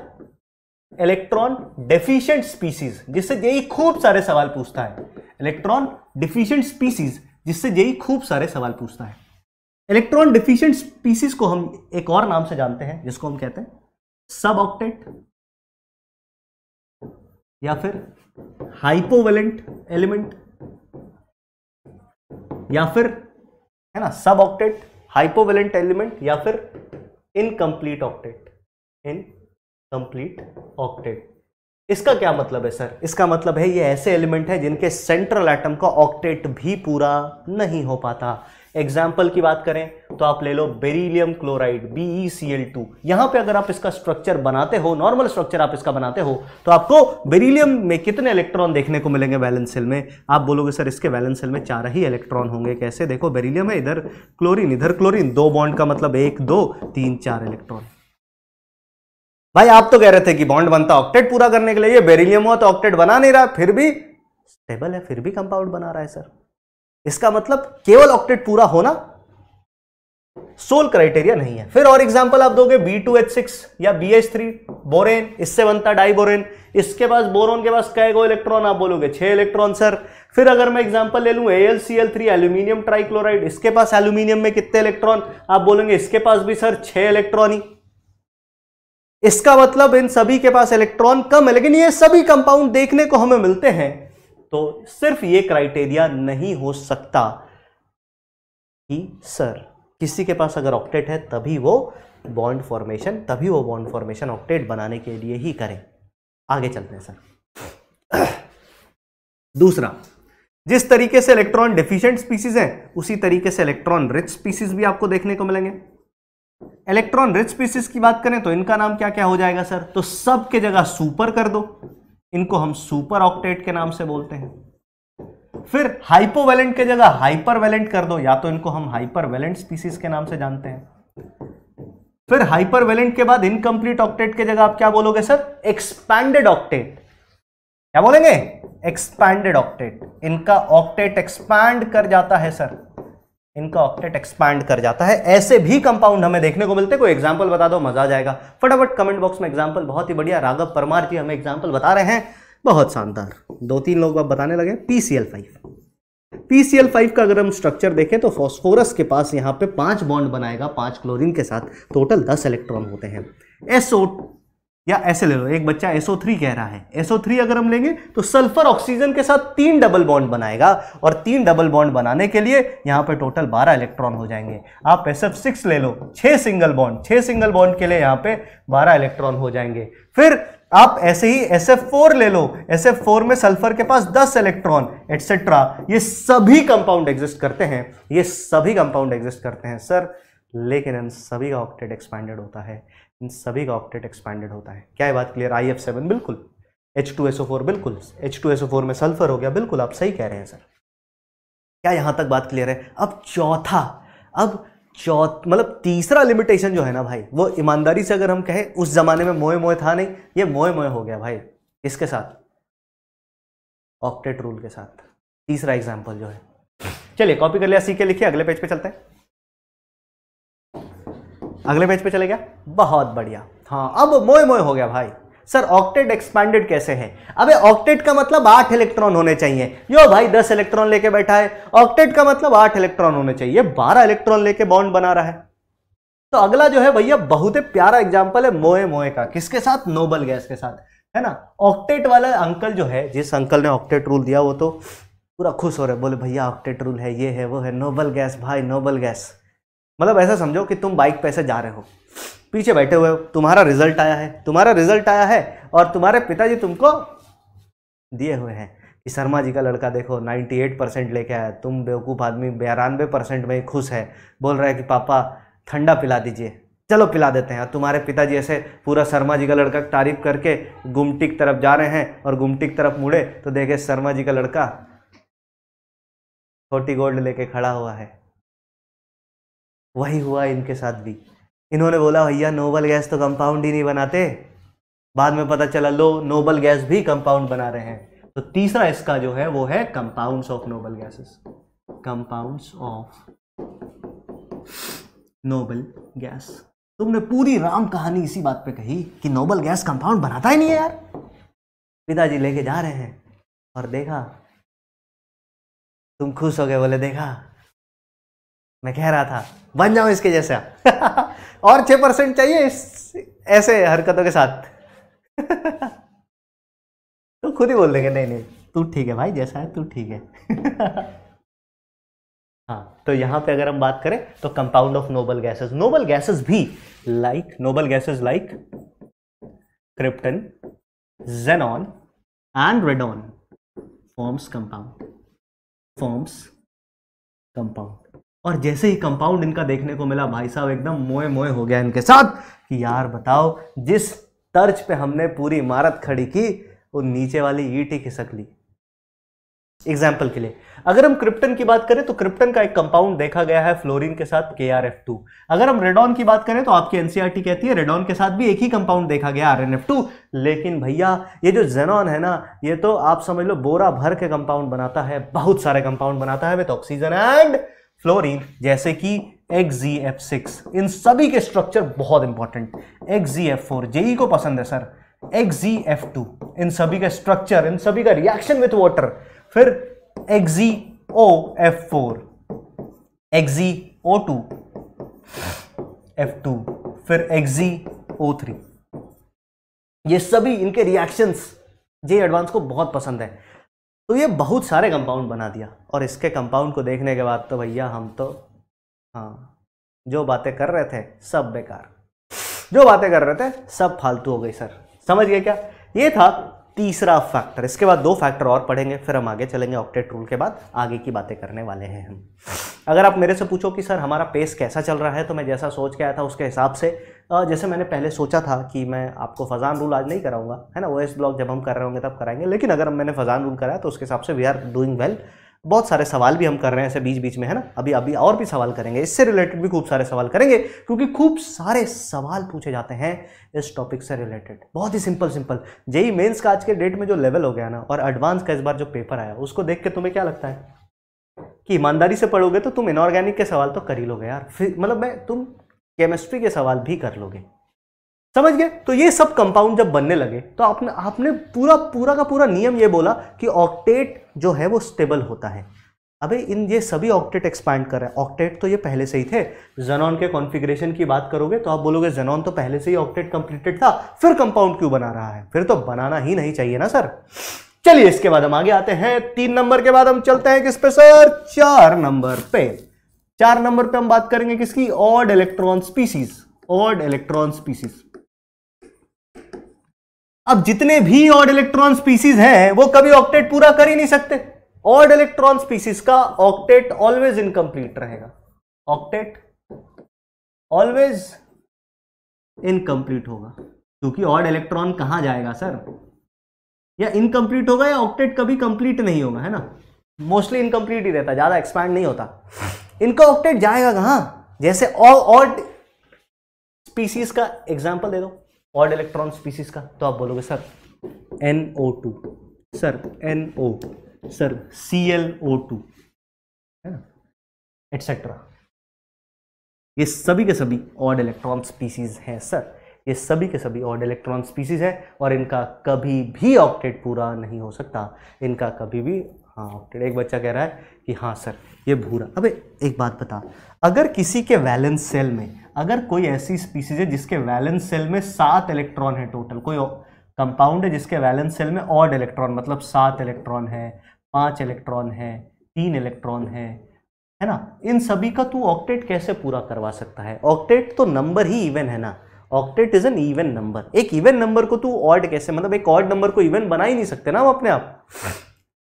इलेक्ट्रॉन डेफिशिएंट स्पीसीज जिससे जेई खूब सारे सवाल पूछता है इलेक्ट्रॉन डेफिशिएंट स्पीसीज जिससे जेई खूब सारे सवाल पूछता है इलेक्ट्रॉन डिफिशियंट स्पीसीज को हम एक और नाम से जानते हैं जिसको हम कहते हैं सब ऑक्टेट या फिर हाइपोवेलेंट एलिमेंट या फिर है ना सब ऑक्टेट हाइपोवेलेंट एलिमेंट या फिर इनकम्प्लीट ऑक्टेट इनकम्प्लीट ऑक्टेट इसका क्या मतलब है सर इसका मतलब है ये ऐसे एलिमेंट है जिनके सेंट्रल एटम का ऑक्टेट भी पूरा नहीं हो पाता एग्जाम्पल की बात करें तो आप ले लो बेरिलियम क्लोराइड BeCl2 यहां पे अगर आप इसका स्ट्रक्चर बनाते हो नॉर्मल स्ट्रक्चर आप इसका बनाते हो तो आपको बेरिलियम में कितने इलेक्ट्रॉन देखने को मिलेंगे बैलेंस सेल में आप बोलोगे सर इसके बैलेंस सेल में चार ही इलेक्ट्रॉन होंगे कैसे देखो बेरिलियम है इधर क्लोरिन इधर क्लोरिन दो बॉन्ड का मतलब एक दो तीन चार इलेक्ट्रॉन भाई आप तो कह रहे थे कि बॉन्ड बनता ऑक्टेट पूरा करने के लिए बेरिलियम हुआ तो ऑक्टेट बना नहीं रहा फिर भी स्टेबल है फिर भी कंपाउंड बना रहा है सर इसका मतलब केवल ऑक्टेट पूरा होना सोल क्राइटेरिया नहीं है फिर और एग्जाम्पल आप दोगे बी टू एच सिक्स या बी एच थ्री बोरेन इससे बनता डाई बोरेन इसके पास बोरोन के पास कैगो इलेक्ट्रॉन आप बोलोगे छह इलेक्ट्रॉन सर फिर अगर मैं एग्जाम्पल ले लूँ A L C L three aluminium trichloride इसके पास एल्यूमिनियम में कितने इलेक्ट्रॉन आप बोलेंगे इसके पास भी सर छह इलेक्ट्रॉन ही इसका मतलब इन सभी के पास इलेक्ट्रॉन कम है लेकिन ये सभी कंपाउंड देखने को हमें मिलते हैं तो सिर्फ ये क्राइटेरिया नहीं हो सकता कि सर किसी के पास अगर ऑक्टेट है तभी वो बॉन्ड फॉर्मेशन तभी वो बॉन्ड फॉर्मेशन ऑक्टेट बनाने के लिए ही करें आगे चलते हैं सर दूसरा जिस तरीके से इलेक्ट्रॉन डिफिशियंट स्पीसीज हैं उसी तरीके से इलेक्ट्रॉन रिच स्पीसीज भी आपको देखने को मिलेंगे इलेक्ट्रॉन रिच स्पीसीज की बात करें तो इनका नाम क्या क्या हो जाएगा सर तो सब के जगह सुपर कर दो इनको हम सुपर ऑक्टेट के नाम से बोलते हैं फिर हाइपोवेलेंट के जगह हाइपरवेलेंट कर दो या तो इनको हम हाइपरवेलेंट स्पीसीज के नाम से जानते
हैं
फिर हाइपरवेलेंट के बाद इनकम्प्लीट ऑक्टेट के जगह आप क्या बोलोगे सर एक्सपैंडेड ऑक्टेट क्या बोलेंगे एक्सपैंडेड ऑक्टेट इनका ऑक्टेट एक्सपैंड कर जाता है सर इनका ऑक्टेट एक्सपैंड कर जाता है ऐसे भी कंपाउंड हमें देखने को मिलते कोई एग्जांपल बता दो मजा आ जाएगा फटाफट कमेंट बॉक्स में एग्जांपल बहुत ही बढ़िया राघव परमार जी हमें एग्जांपल बता रहे हैं बहुत शानदार दो तीन लोग अब बताने लगे P C L five P C L five का अगर हम स्ट्रक्चर देखें तो फॉस्फोरस के पास यहाँ पे पांच बॉन्ड बनाएगा पांच क्लोरीन के साथ टोटल दस इलेक्ट्रॉन होते हैं एसओ या ऐसे ले लो एक बच्चा थ्री कह रहा है एसओ थ्री अगर हम लेंगे तो सल्फर ऑक्सीजन के साथ तीन डबल बॉन्ड बनाएगा और तीन डबल बॉन्ड बनाने के लिए यहाँ पर टोटल बारह इलेक्ट्रॉन हो जाएंगे आप एस एफ सिक्स ले लो छह सिंगल बॉन्ड छह सिंगल बॉन्ड के लिए यहाँ पे बारह इलेक्ट्रॉन हो जाएंगे फिर आप ऐसे ही SF4 ले लो SF4 में सल्फर के पास 10 इलेक्ट्रॉन एटसेट्रा ये सभी कंपाउंड एग्जिस्ट करते हैं ये सभी कंपाउंड एग्जिस्ट करते हैं सर लेकिन इन सभी का ऑक्टेट एक्सपैंडेड होता है इन सभी का ऑक्टेट एक्सपैंडेड होता है क्या है बात क्लियर आई एफ सेवन बिल्कुल H two S O four बिल्कुल H two S O four में सल्फर हो गया बिल्कुल आप सही कह रहे हैं सर क्या यहां तक बात क्लियर है अब चौथा अब चौथ मतलब तीसरा लिमिटेशन जो है ना भाई वो ईमानदारी से अगर हम कहें उस ज़माने में मोए मोए था नहीं ये मोए मोए हो गया भाई इसके साथ ऑक्टेट रूल के साथ तीसरा एग्जाम्पल जो है चलिए कॉपी कर लिया सी के लिखिए अगले पेज पे चलते हैं अगले पेज पे चले गया बहुत बढ़िया हाँ अब मोए मोए हो गया भाई सर ऑक्टेट एक्सपैंडेड कैसे है अबे ऑक्टेट का मतलब आठ इलेक्ट्रॉन होने चाहिए यो भाई दस इलेक्ट्रॉन लेके बैठा है ऑक्टेट का मतलब आठ इलेक्ट्रॉन होने चाहिए बारह इलेक्ट्रॉन लेके बॉन्ड बना रहा है तो अगला जो है भैया बहुत ही प्यारा एग्जाम्पल है मोए मोए का किसके साथ नोबल गैस के साथ है ना ऑक्टेट वाला अंकल जो है जिस अंकल ने ऑक्टेट रूल दिया वो तो पूरा खुश हो रहे बोले भैया ऑक्टेट रूल है ये है वो है नोबल गैस भाई नोबल गैस मतलब ऐसा समझो कि तुम बाइक पे ऐसे जा रहे हो पीछे बैठे हुए हो तुम्हारा रिजल्ट आया है तुम्हारा रिजल्ट आया है और तुम्हारे पिताजी तुमको दिए हुए हैं कि शर्मा जी का लड़का देखो 98 परसेंट लेके आया तुम बेवकूफ़ आदमी बयानबे परसेंट में खुश है बोल रहा है कि पापा ठंडा पिला दीजिए चलो पिला देते हैं और तुम्हारे पिताजी ऐसे पूरा शर्मा जी का लड़का तारीफ करके गुमटी की तरफ जा रहे हैं और गुमटी की तरफ मुड़े तो देखे शर्मा जी का लड़का छोटी गोल्ड लेके खड़ा हुआ है वही हुआ इनके साथ भी इन्होंने बोला भैया नोबल गैस तो कंपाउंड ही नहीं बनाते बाद में पता चला लो नोबल गैस भी कंपाउंड बना रहे हैं तो तीसरा इसका जो है वो है compounds of noble gases compounds of noble gas तुमने पूरी राम कहानी इसी बात पे कही कि नोबल गैस कंपाउंड बनाता ही नहीं है यार पिताजी लेके जा रहे हैं और देखा तुम खुश हो गए बोले देखा मैं कह रहा था बन जाओ इसके जैसा और छः परसेंट चाहिए इस ऐसे हरकतों के साथ तो खुद ही बोल देंगे नहीं नहीं तू ठीक है भाई जैसा है तू ठीक है हाँ तो यहाँ पे अगर हम बात करें तो compound of noble gases noble gases भी like noble gases like krypton xenon and radon forms compound forms compound और जैसे ही कंपाउंड इनका देखने को मिला भाई साहब एकदम मोए मोए हो गया इनके साथ कि यार बताओ जिस तर्ज पे हमने पूरी इमारत खड़ी की वो नीचे वाली ईट ही खिसक ली एग्जाम्पल के लिए अगर हम क्रिप्टन की बात करें तो क्रिप्टन का एक कंपाउंड देखा गया है फ्लोरीन के साथ के आर एफ टू अगर हम रेडॉन की बात करें तो आपकी एनसीआरटी e कहती है रेडॉन के साथ भी एक ही कंपाउंड देखा गया आर एन एफ टू लेकिन भैया ये जो जेनॉन है ना ये तो आप समझ लो बोरा भर के कंपाउंड बनाता है बहुत सारे कंपाउंड बनाता है विथ ऑक्सीजन एंड फ्लोरीन जैसे कि एक्स जी एफ सिक्स इन सभी के स्ट्रक्चर बहुत important X G F four JEE को पसंद है sir X G F two इन सभी का स्ट्रक्चर इन सभी का रिएक्शन विथ वाटर फिर X G O F four X G O two F two फिर एक्स जी ओ थ्री ये सभी इनके रिएक्शंस जे एडवांस को बहुत पसंद है तो ये बहुत सारे कंपाउंड बना दिया और इसके कंपाउंड को देखने के बाद तो भैया हम तो हाँ जो बातें कर रहे थे सब बेकार जो बातें कर रहे थे सब फालतू हो गई सर समझ गए क्या ये था तीसरा फैक्टर इसके बाद दो फैक्टर और पढ़ेंगे फिर हम आगे चलेंगे ऑक्टेट रूल के बाद आगे की बातें करने वाले हैं हम अगर आप मेरे से पूछो कि सर हमारा पेस कैसा चल रहा है तो मैं जैसा सोच के आया था उसके हिसाब से जैसे मैंने पहले सोचा था कि मैं आपको फजान रूल आज नहीं कराऊंगा है ना ओ एस ब्लॉग जब हम कर रहे होंगे तब कराएंगे लेकिन अगर मैंने फजान रूल कराया तो उसके हिसाब से वी आर डूइंग वेल बहुत सारे सवाल भी हम कर रहे हैं ऐसे बीच बीच में है ना अभी अभी और भी सवाल करेंगे इससे रिलेटेड भी खूब सारे सवाल करेंगे क्योंकि खूब सारे सवाल पूछे जाते हैं इस टॉपिक से रिलेटेड बहुत ही सिंपल सिंपल जेई मेंस का आज के डेट में जो लेवल हो गया ना और एडवांस का इस बार जो पेपर आया उसको देख के तुम्हें क्या लगता है कि ईमानदारी से पढ़ोगे तो तुम इनऑर्गेनिक के सवाल तो कर ही लोगे यार फिर मतलब मैं तुम केमिस्ट्री के सवाल भी कर लोगे समझ गए तो ये सब कंपाउंड जब बनने लगे तो आपने आपने पूरा पूरा का पूरा नियम ये बोला कि ऑक्टेट जो है वो स्टेबल होता है अबे इन ये सभी ऑक्टेट एक्सपैंड कर रहे हैं ऑक्टेट तो ये पहले से ही थे जनॉन के कॉन्फ़िगरेशन की बात करोगे तो आप बोलोगे जनॉन तो पहले से ही ऑक्टेट कंप्लीटेड था फिर कंपाउंड क्यों बना रहा है फिर तो बनाना ही नहीं चाहिए ना सर चलिए इसके बाद हम आगे आते हैं तीन नंबर के बाद हम चलते हैं किस पे सर चार नंबर पे चार नंबर पे हम बात करेंगे किसकी odd electron species odd electron species अब जितने भी ऑड इलेक्ट्रॉन स्पीसीज हैं वो कभी ऑक्टेट पूरा कर ही नहीं सकते ऑड इलेक्ट्रॉन स्पीसीज का ऑक्टेट ऑलवेज इनकम्प्लीट रहेगा ऑक्टेट ऑलवेज इनकम्प्लीट होगा क्योंकि ऑड इलेक्ट्रॉन कहां जाएगा सर या इनकम्प्लीट होगा या ऑक्टेट कभी कंप्लीट नहीं होगा है ना मोस्टली इनकम्प्लीट ही रहता ज़्यादा एक्सपैंड नहीं होता इनका ऑक्टेट जाएगा कहां जैसे और और स्पीसीज का एग्जांपल दे दो और इलेक्ट्रॉन स्पीसीज का तो आप बोलोगे sir N O two sir N O sir C L O two है ना एटसेट्रा ये सभी के सभी ऑड इलेक्ट्रॉन स्पीसीज हैं सर ये सभी के सभी ऑड इलेक्ट्रॉन स्पीसीज हैं और इनका कभी भी ऑक्टेट पूरा नहीं हो सकता इनका कभी भी हाँ ऑक्टेट एक बच्चा कह रहा है कि हाँ सर ये भूरा अबे एक बात बता अगर किसी के वैलेंस सेल में अगर कोई ऐसी स्पीसीज है जिसके वैलेंस सेल में सात इलेक्ट्रॉन है टोटल कोई कंपाउंड है जिसके वैलेंस सेल में ऑड इलेक्ट्रॉन मतलब सात इलेक्ट्रॉन है पाँच इलेक्ट्रॉन है तीन इलेक्ट्रॉन है है ना इन सभी का तू ऑक्टेट कैसे पूरा करवा सकता है ऑक्टेट तो नंबर ही इवन है ना octet is an even number एक इवन नंबर को तू ऑड कैसे मतलब एक ऑड नंबर को इवन बना ही नहीं सकते ना हम अपने आप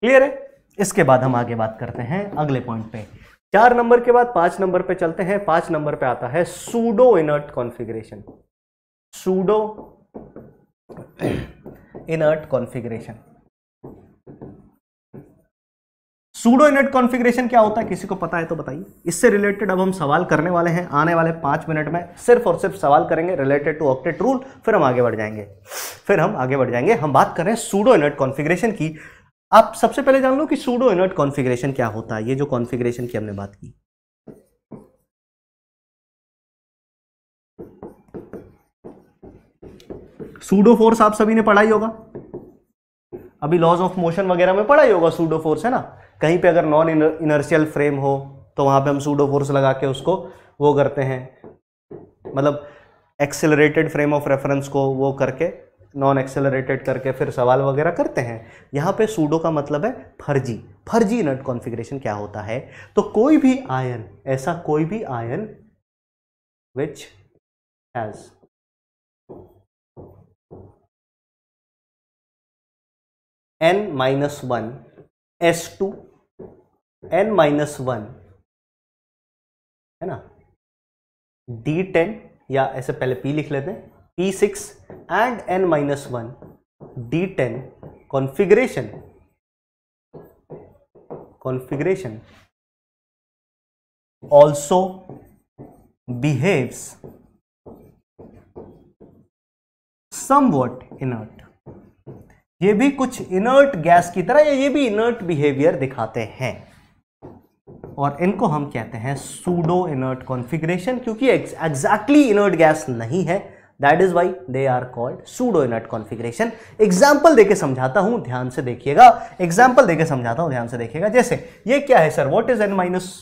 क्लियर है इसके बाद हम आगे बात करते हैं अगले पॉइंट पे चार नंबर के बाद पांच नंबर पे चलते हैं पांच नंबर पे आता है pseudo inert configuration pseudo inert configuration pseudo inert configuration क्या होता है किसी को पता है तो बताइए इससे रिलेटेड अब हम सवाल करने वाले हैं आने वाले पांच मिनट में सिर्फ और सिर्फ सवाल करेंगे रिलेटेड टू ऑक्टेट रूल फिर हम आगे बढ़ जाएंगे फिर हम आगे बढ़ जाएंगे हम बात कर रहे हैं सूडो इनर्ट कॉन्फ़िगरेशन की आप सबसे पहले जान लो कि सूडो इनर्ट कॉन्फ़िगरेशन क्या होता है ये जो कॉन्फ़िगरेशन की हमने बात की
सूडो फोर्स आप सभी ने पढ़ा ही होगा अभी लॉज ऑफ मोशन
वगैरह में पढ़ा ही होगा सूडो फोर्स है ना कहीं पे अगर नॉन इनर्शियल फ्रेम हो तो वहां पे हम सूडो फोर्स लगा के उसको वो करते हैं मतलब एक्सेलरेटेड फ्रेम ऑफ रेफरेंस को वो करके नॉन एक्सेलरेटेड करके फिर सवाल वगैरह करते हैं यहाँ पे सूडो का मतलब है फर्जी फर्जी नट कॉन्फ़िगरेशन क्या होता है तो कोई भी आयन
ऐसा कोई भी ion which has n minus one S two n minus one
है ना डी टेन या ऐसे पहले पी लिख लेते हैं E6 and N minus 1 D10 configuration
configuration also behaves
somewhat inert ये भी कुछ इनर्ट गैस की तरह या ये भी इनर्ट बिहेवियर दिखाते हैं और इनको हम कहते हैं सूडो इनर्ट कॉन्फिग्रेशन क्योंकि एग्जैक्टली इनर्ट गैस नहीं है that is why they are called pseudo inert configuration example देके समझाता हूं ध्यान से देखिएगा एग्जाम्पल देके समझाता हूं ध्यान से देखिएगा जैसे ये क्या है sir what is n minus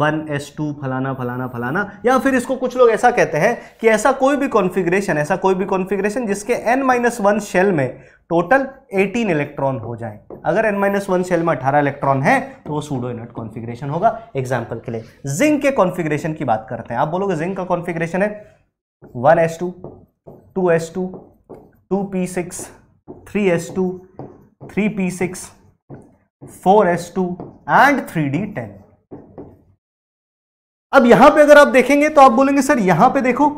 one S two फलाना फलाना फलाना या फिर इसको कुछ लोग ऐसा कहते हैं कि ऐसा कोई भी कॉन्फ़िगरेशन ऐसा कोई भी कॉन्फ़िगरेशन जिसके एन माइनस वन शेल में टोटल 18 इलेक्ट्रॉन हो जाए अगर एन माइनस वन शेल में 18 इलेक्ट्रॉन है तो वो सूडो इनट कॉन्फ़िगरेशन होगा एग्जाम्पल के लिए जिंक के कॉन्फ़िगरेशन की बात करते हैं आप बोलोगे जिंक का कॉन्फिग्रेशन है one S two two S two two p six three S two three p six four s two and three d ten अब यहां पे अगर आप देखेंगे तो आप बोलेंगे सर यहां पे देखो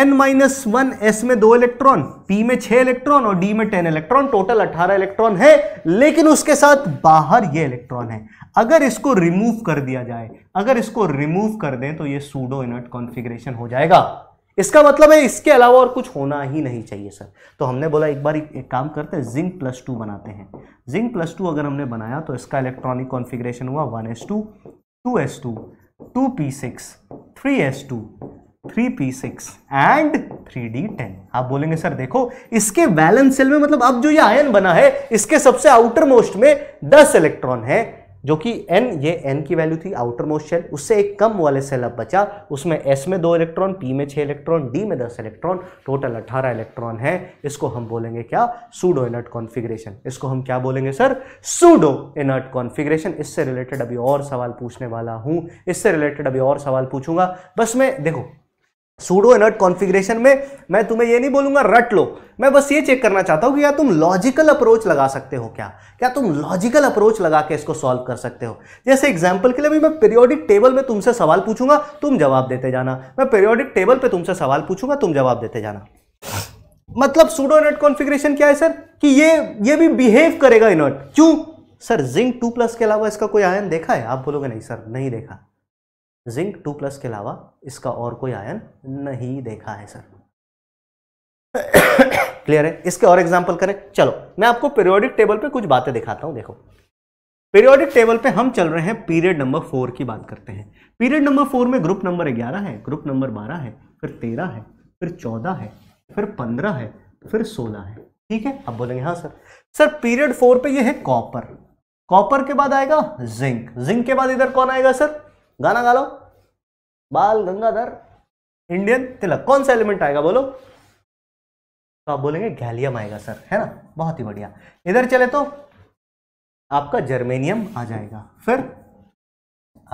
एन माइनस वन एस में दो इलेक्ट्रॉन पी में छह इलेक्ट्रॉन और डी में टेन इलेक्ट्रॉन टोटल अठारह इलेक्ट्रॉन है लेकिन उसके साथ बाहर ये इलेक्ट्रॉन है अगर इसको रिमूव कर दिया जाए अगर इसको रिमूव कर दें तो ये सूडो इनर्ट कॉन्फिगरेशन हो जाएगा इसका मतलब है इसके अलावा और कुछ होना ही नहीं चाहिए सर तो हमने बोला एक बार एक, काम करते हैं जिंक प्लस टू बनाते हैं जिंक प्लस टू अगर हमने बनाया तो इसका इलेक्ट्रॉनिक कॉन्फिग्रेशन हुआ one S two two S two two p six three S two three p six and three d ten आप बोलेंगे सर देखो इसके बैलेंस सेल में मतलब अब जो ये आयन बना है इसके सबसे आउटर मोस्ट में दस इलेक्ट्रॉन है जो कि n ये n की वैल्यू थी आउटर मोस्ट शेल उससे एक कम वाले सेल अब बचा उसमें s में दो इलेक्ट्रॉन p में छः इलेक्ट्रॉन d में दस इलेक्ट्रॉन टोटल अट्ठारह इलेक्ट्रॉन है इसको हम बोलेंगे क्या सूडो इनर्ट कॉन्फिग्रेशन इसको हम क्या बोलेंगे सर सूडो इनर्ट कॉन्फिग्रेशन इससे रिलेटेड अभी और सवाल पूछने वाला हूँ इससे रिलेटेड अभी और सवाल पूछूंगा बस मैं देखो सूडो इनर्ट कॉन्फ़िगरेशन में मैं तुम्हें ये नहीं बोलूँगा रट लो मैं बस ये चेक करना चाहता हूँ कि या तुम लॉजिकल अप्रोच लगा सकते हो क्या क्या तुम लॉजिकल अप्रोच लगा के इसको सॉल्व कर सकते हो जैसे एग्जांपल के लिए भी मैं पीरियोडिक टेबल में तुमसे सवाल पूछूंगा तुम जवाब देते जाना मैं पीरियोडिक टेबल पर तुमसे सवाल पूछूंगा तुम जवाब देते जाना मतलब सूडो इनर्ट कॉन्फिग्रेशन क्या है सर कि ये ये भी बिहेव करेगा इनर्ट क्यों सर जिंक टू प्लस के अलावा इसका कोई आयन देखा है आप बोलोगे नहीं सर नहीं देखा जिंक टू प्लस के अलावा इसका और कोई आयन नहीं देखा है सर क्लियर है इसके और एग्जाम्पल करें चलो मैं आपको पीरियोडिक टेबल पे कुछ बातें दिखाता हूं देखो पीरियोडिक टेबल पे हम चल रहे हैं पीरियड नंबर फोर की बात करते हैं पीरियड नंबर फोर में ग्रुप नंबर ग्यारह है ग्रुप नंबर बारह है फिर तेरह है फिर चौदह है फिर पंद्रह है फिर सोलह है ठीक है अब बोलेंगे हाँ सर सर पीरियड फोर पे ये है कॉपर कॉपर के बाद आएगा जिंक जिंक के बाद इधर कौन आएगा सर गाना गा लो बाल गंगाधर इंडियन तिलक कौन सा एलिमेंट आएगा बोलो तो आप बोलेंगे गैलियम आएगा सर है ना बहुत ही बढ़िया इधर चले तो आपका जर्मेनियम आ जाएगा फिर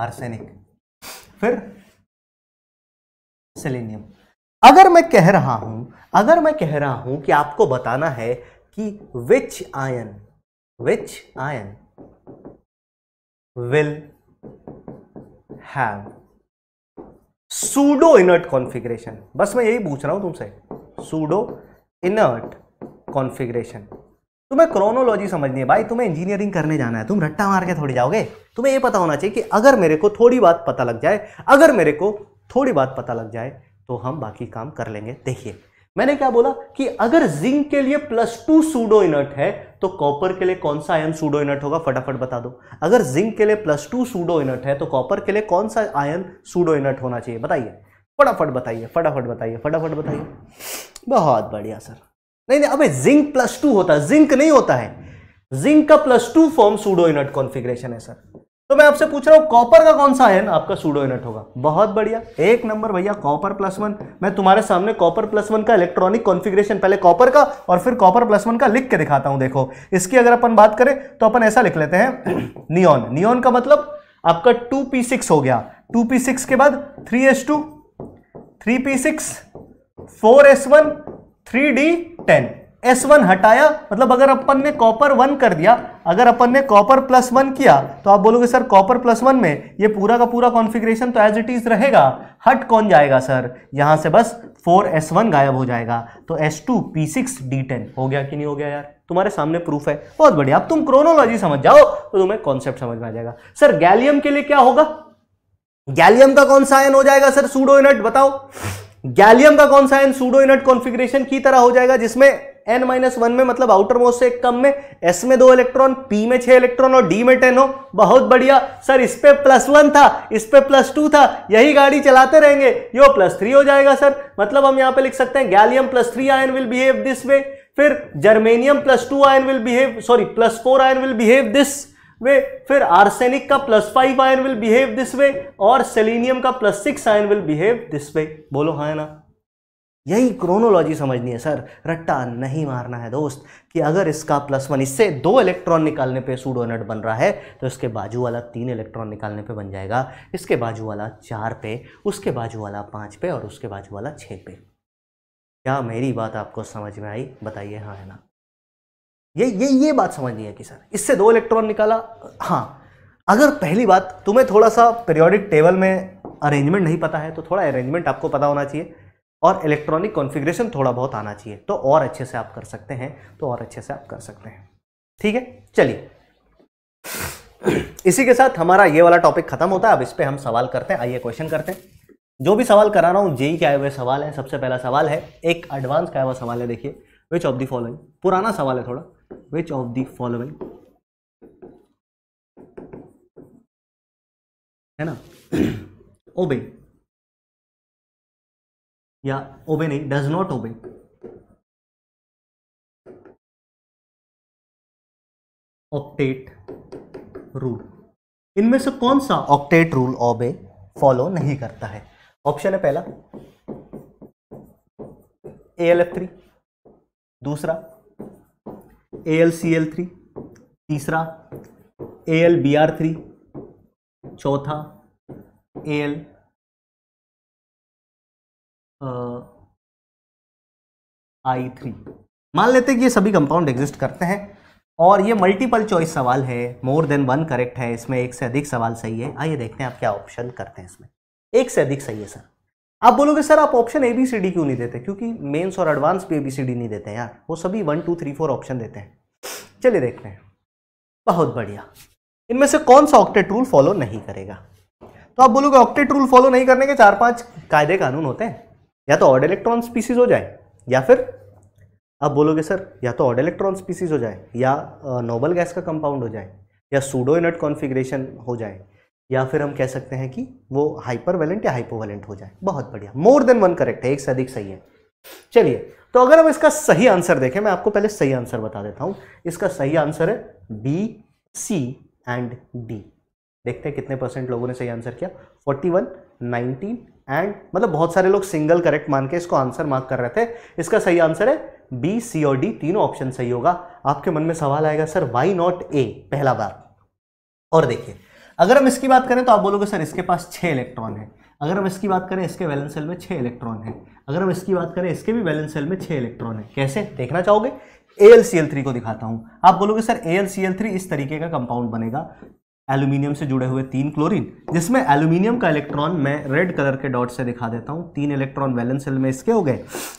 आर्सेनिक फिर सेलेनियम
अगर मैं कह
रहा हूं अगर मैं कह रहा हूं कि आपको बताना है कि which ion which ion will have pseudo inert configuration बस मैं यही पूछ रहा हूं तुमसे सूडो इनर्ट कॉन्फ़िगरेशन तुम्हें क्रोनोलॉजी समझनी है भाई तुम्हें इंजीनियरिंग करने जाना है तुम रट्टा मार के थोड़ी जाओगे तुम्हें यह पता होना चाहिए कि अगर मेरे को थोड़ी बात पता लग जाए अगर मेरे को थोड़ी बात पता लग जाए तो हम बाकी काम कर लेंगे देखिए मैंने क्या बोला कि अगर जिंक के लिए प्लस टू सूडो इनर्ट है तो कॉपर के लिए कौन सा आयन सूडो इनर्ट होगा फटाफट बता दो अगर जिंक के लिए प्लस टू सूडो इनर्ट है तो कॉपर के लिए कौन सा आयन सूडो इनर्ट होना चाहिए बताइए फटाफट बताइए फटाफट बताइए फटाफट बताइए बहुत बढ़िया सर नहीं नहीं अबे जिंक प्लस टू होता है जिंक नहीं होता है जिंक का plus two form pseudo inert configuration है सर तो मैं आपसे पूछ रहा हूं कॉपर का कौन सा आयन आपका सूडो यूनिट होगा बहुत बढ़िया एक नंबर भैया कॉपर प्लस वन मैं तुम्हारे सामने कॉपर प्लस वन का इलेक्ट्रॉनिक कॉन्फिग्रेशन पहले कॉपर का और फिर कॉपर प्लस वन का लिख के दिखाता हूं देखो इसकी अगर अपन बात करें तो अपन ऐसा लिख लेते हैं नियॉन नियॉन का मतलब आपका टू पी सिक्स हो गया टू पी सिक्स के बाद three S two three p six four s one three d ten s one हटाया मतलब अगर अपन ने कॉपर वन कर दिया अगर अपन ने कॉपर प्लस वन किया तो आप बोलोगे सर कॉपर प्लस वन में ये पूरा का पूरा कॉन्फ़िगरेशन तो एज इट इज़ रहेगा हट कौन जाएगा सर यहाँ से बस फोर एस वन गायब हो जाएगा तो s two p six d ten हो गया कि नहीं हो गया यार तुम्हारे सामने प्रूफ है बहुत बढ़िया अब तुम क्रोनोलॉजी समझ जाओ तो तुम्हें कॉन्सेप्ट समझ में आ जाएगा सर गैलियम के लिए क्या होगा गैलियम का कौन सा आयन हो जाएगा सर सूडो इनट बताओ गैलियम का कौन सा आयन सूडो इनट कॉन्फिग्रेशन की तरह हो जाएगा जिसमें एन माइनस वन में मतलब आउटर मोस्ट से एक कम में एस में दो इलेक्ट्रॉन पी में छह इलेक्ट्रॉन और डी में टेन हो बहुत बढ़िया सर इस पे प्लस वन था इस पे प्लस टू था यही गाड़ी चलाते रहेंगे यो प्लस थ्री हो जाएगा सर मतलब हम यहां पे लिख सकते हैं gallium plus three ion will behave this way फिर germanium plus two ion will behave sorry plus four ion will behave this way फिर आर्सेनिक का plus five ion will behave this way और सेलिनियम का plus six ion will behave this way बोलो हाँ ना यही chronology समझनी है सर रट्टा नहीं मारना है दोस्त कि अगर इसका प्लस वन इससे दो इलेक्ट्रॉन निकालने पे सूडोनट बन रहा है तो इसके बाजू वाला तीन इलेक्ट्रॉन निकालने पे बन जाएगा इसके बाजू वाला चार पे उसके बाजू वाला पाँच पे और उसके बाजू वाला छः पे क्या मेरी बात आपको समझ में आई बताइए हाँ है ना ये ये ये बात समझनी है कि सर इससे दो इलेक्ट्रॉन निकाला हाँ अगर पहली बात तुम्हें थोड़ा सा पीरियोडिक टेबल में अरेंजमेंट नहीं पता है तो थोड़ा अरेंजमेंट आपको पता होना चाहिए और इलेक्ट्रॉनिक कॉन्फ़िगरेशन थोड़ा बहुत आना चाहिए तो और अच्छे से आप कर सकते हैं तो और अच्छे से आप कर सकते हैं ठीक है चलिए इसी के साथ हमारा ये वाला टॉपिक खत्म होता है अब इस पर हम सवाल करते हैं आइए क्वेश्चन करते हैं जो भी सवाल करा रहा हूँ जेई के आए हुए सवाल है सबसे पहला सवाल है एक एडवांस का हुआ सवाल है देखिए विच ऑफ द फॉलोइंग पुराना सवाल है थोड़ा विच ऑफ द फॉलोइंग
है ना ओ भाई या ओबे नहीं does not obey octet rule इनमें से कौन सा ऑक्टेट रूल ओबे
फॉलो नहीं करता है ऑप्शन है पहला ए एल एफ थ्री दूसरा A L C L three तीसरा
A L B R three चौथा ए एल आई थ्री मान लेते हैं कि ये सभी कंपाउंड एग्जिस्ट करते हैं और ये मल्टीपल चॉइस
सवाल है मोर देन वन करेक्ट है इसमें एक से अधिक सवाल सही है आइए देखते हैं आप क्या ऑप्शन करते हैं इसमें एक से अधिक सही है सर आप बोलोगे सर आप option A B C D क्यों नहीं देते क्योंकि मेंस और एडवांस भी ए बी सी डी नहीं देते यार वो सभी one two three four option देते हैं चलिए देखते हैं बहुत बढ़िया इनमें से कौन सा ऑक्टेट रूल फॉलो नहीं करेगा तो आप बोलोगे ऑक्टेट रूल फॉलो नहीं करने के चार पांच कायदे कानून होते हैं या तो ऑड इलेक्ट्रॉन स्पीसीज हो जाए या फिर आप बोलोगे सर या तो ऑड इलेक्ट्रॉन स्पीसीज हो जाए या नोबल गैस का कंपाउंड हो जाए या सूडो इनट कॉन्फिग्रेशन हो जाए या फिर हम कह सकते हैं कि वो हाइपर वैलेंट या वैलेंट हो जाए बहुत बढ़िया मोर देन वन करेक्ट है एक से अधिक सही है चलिए तो अगर हम इसका सही आंसर देखें मैं आपको पहले सही आंसर बता देता हूं इसका सही आंसर है बी सी एंड डी देखते हैं कितने परसेंट लोगों ने सही आंसर किया 41 नाइनटीन एंड मतलब बहुत सारे लोग सिंगल करेक्ट मान के इसको आंसर मार्क कर रहे थे इसका सही आंसर है बी सी और डी तीनों ऑप्शन सही होगा आपके मन में सवाल आएगा सर वाई नॉट ए पहला बार और देखिए अगर हम इसकी बात करें तो आप बोलोगे सर इसके पास छः इलेक्ट्रॉन है अगर हम इसकी बात करें इसके वैलेंस सेल में छः इलेक्ट्रॉन है अगर हम इसकी बात करें इसके भी वैलेंस सेल में छः इलेक्ट्रॉन है कैसे देखना चाहोगे ए को दिखाता हूँ आप बोलोगे सर ए इस तरीके का कंपाउंड बनेगा एल्यूमिनियम से जुड़े हुए तीन क्लोरीन जिसमें एल्यूमिनियम का इलेक्ट्रॉन मैं रेड कलर के डॉट से दिखा देता हूँ तीन इलेक्ट्रॉन वैलेंस सेल में इसके हो गए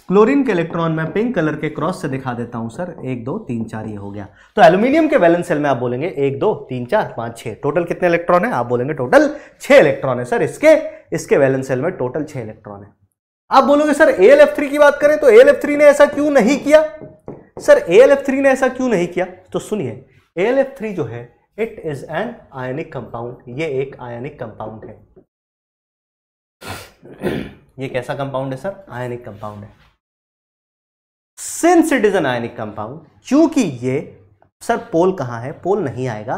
क्लोरीन के इलेक्ट्रॉन मैं पिंक कलर के क्रॉस से दिखा देता हूँ सर एक दो तीन चार ये हो गया तो एल्यूमिनियम के वैलेंस सेल में आप बोलेंगे एक दो तीन चार पाँच छः टोटल कितने इलेक्ट्रॉन है आप बोलेंगे टोटल छः इलेक्ट्रॉन है सर इसके इसके वैलेंस सेल में टोटल छः इलेक्ट्रॉन है आप बोलोगे सर एल एफ थ्री की बात करें तो एल एफ थ्री ने ऐसा क्यों नहीं किया सर एल एफ थ्री ने ऐसा क्यों नहीं किया तो सुनिए एल एफ थ्री जो है it is an ionic compound ये एक आयनिक कंपाउंड है ये कैसा कंपाउंड है सर आयनिक कंपाउंड है since it is an ionic compound क्योंकि ये सर पोल कहां है पोल नहीं आएगा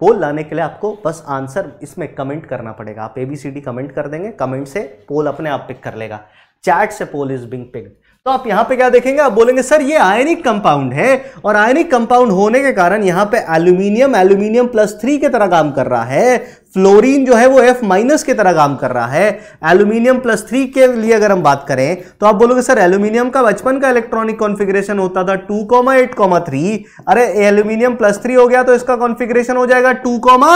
पोल लाने के लिए आपको बस आंसर इसमें कमेंट करना पड़ेगा आप एबीसीडी कमेंट कर देंगे कमेंट से पोल अपने आप पिक कर लेगा चैट से पोल इज बिंग पिक्ड तो आप यहां पे क्या देखेंगे आप बोलेंगे सर ये आयनिक कंपाउंड है और आयनिक कंपाउंड होने के कारण यहां पे एल्यूमिनियम एल्यूमिनियम प्लस थ्री की तरह काम कर रहा है फ्लोरीन जो है वो एफ माइनस की तरह काम कर रहा है एल्यूमिनियम प्लस थ्री के लिए अगर हम बात करें तो आप बोलोगे सर एल्यूमिनियम का बचपन का इलेक्ट्रॉनिक कॉन्फिग्रेशन होता था two comma eight comma three अरे एल्यूमिनियम प्लस थ्री हो गया तो इसका कॉन्फिग्रेशन हो जाएगा two comma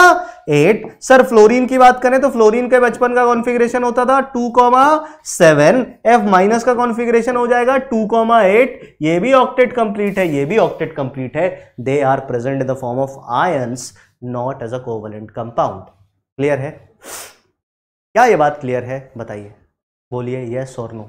eight sir fluorine की बात करें तो फ्लोरीन के बचपन का कॉन्फिग्रेशन होता था two comma seven F minus का कॉन्फिग्रेशन हो जाएगा टू कॉमा एट ये भी ऑक्टेट कंप्लीट है ये भी ऑक्टेट कंप्लीट है they are present in the form of ions not as a covalent compound clear है क्या ये बात क्लियर है बताइए बोलिए यस और नो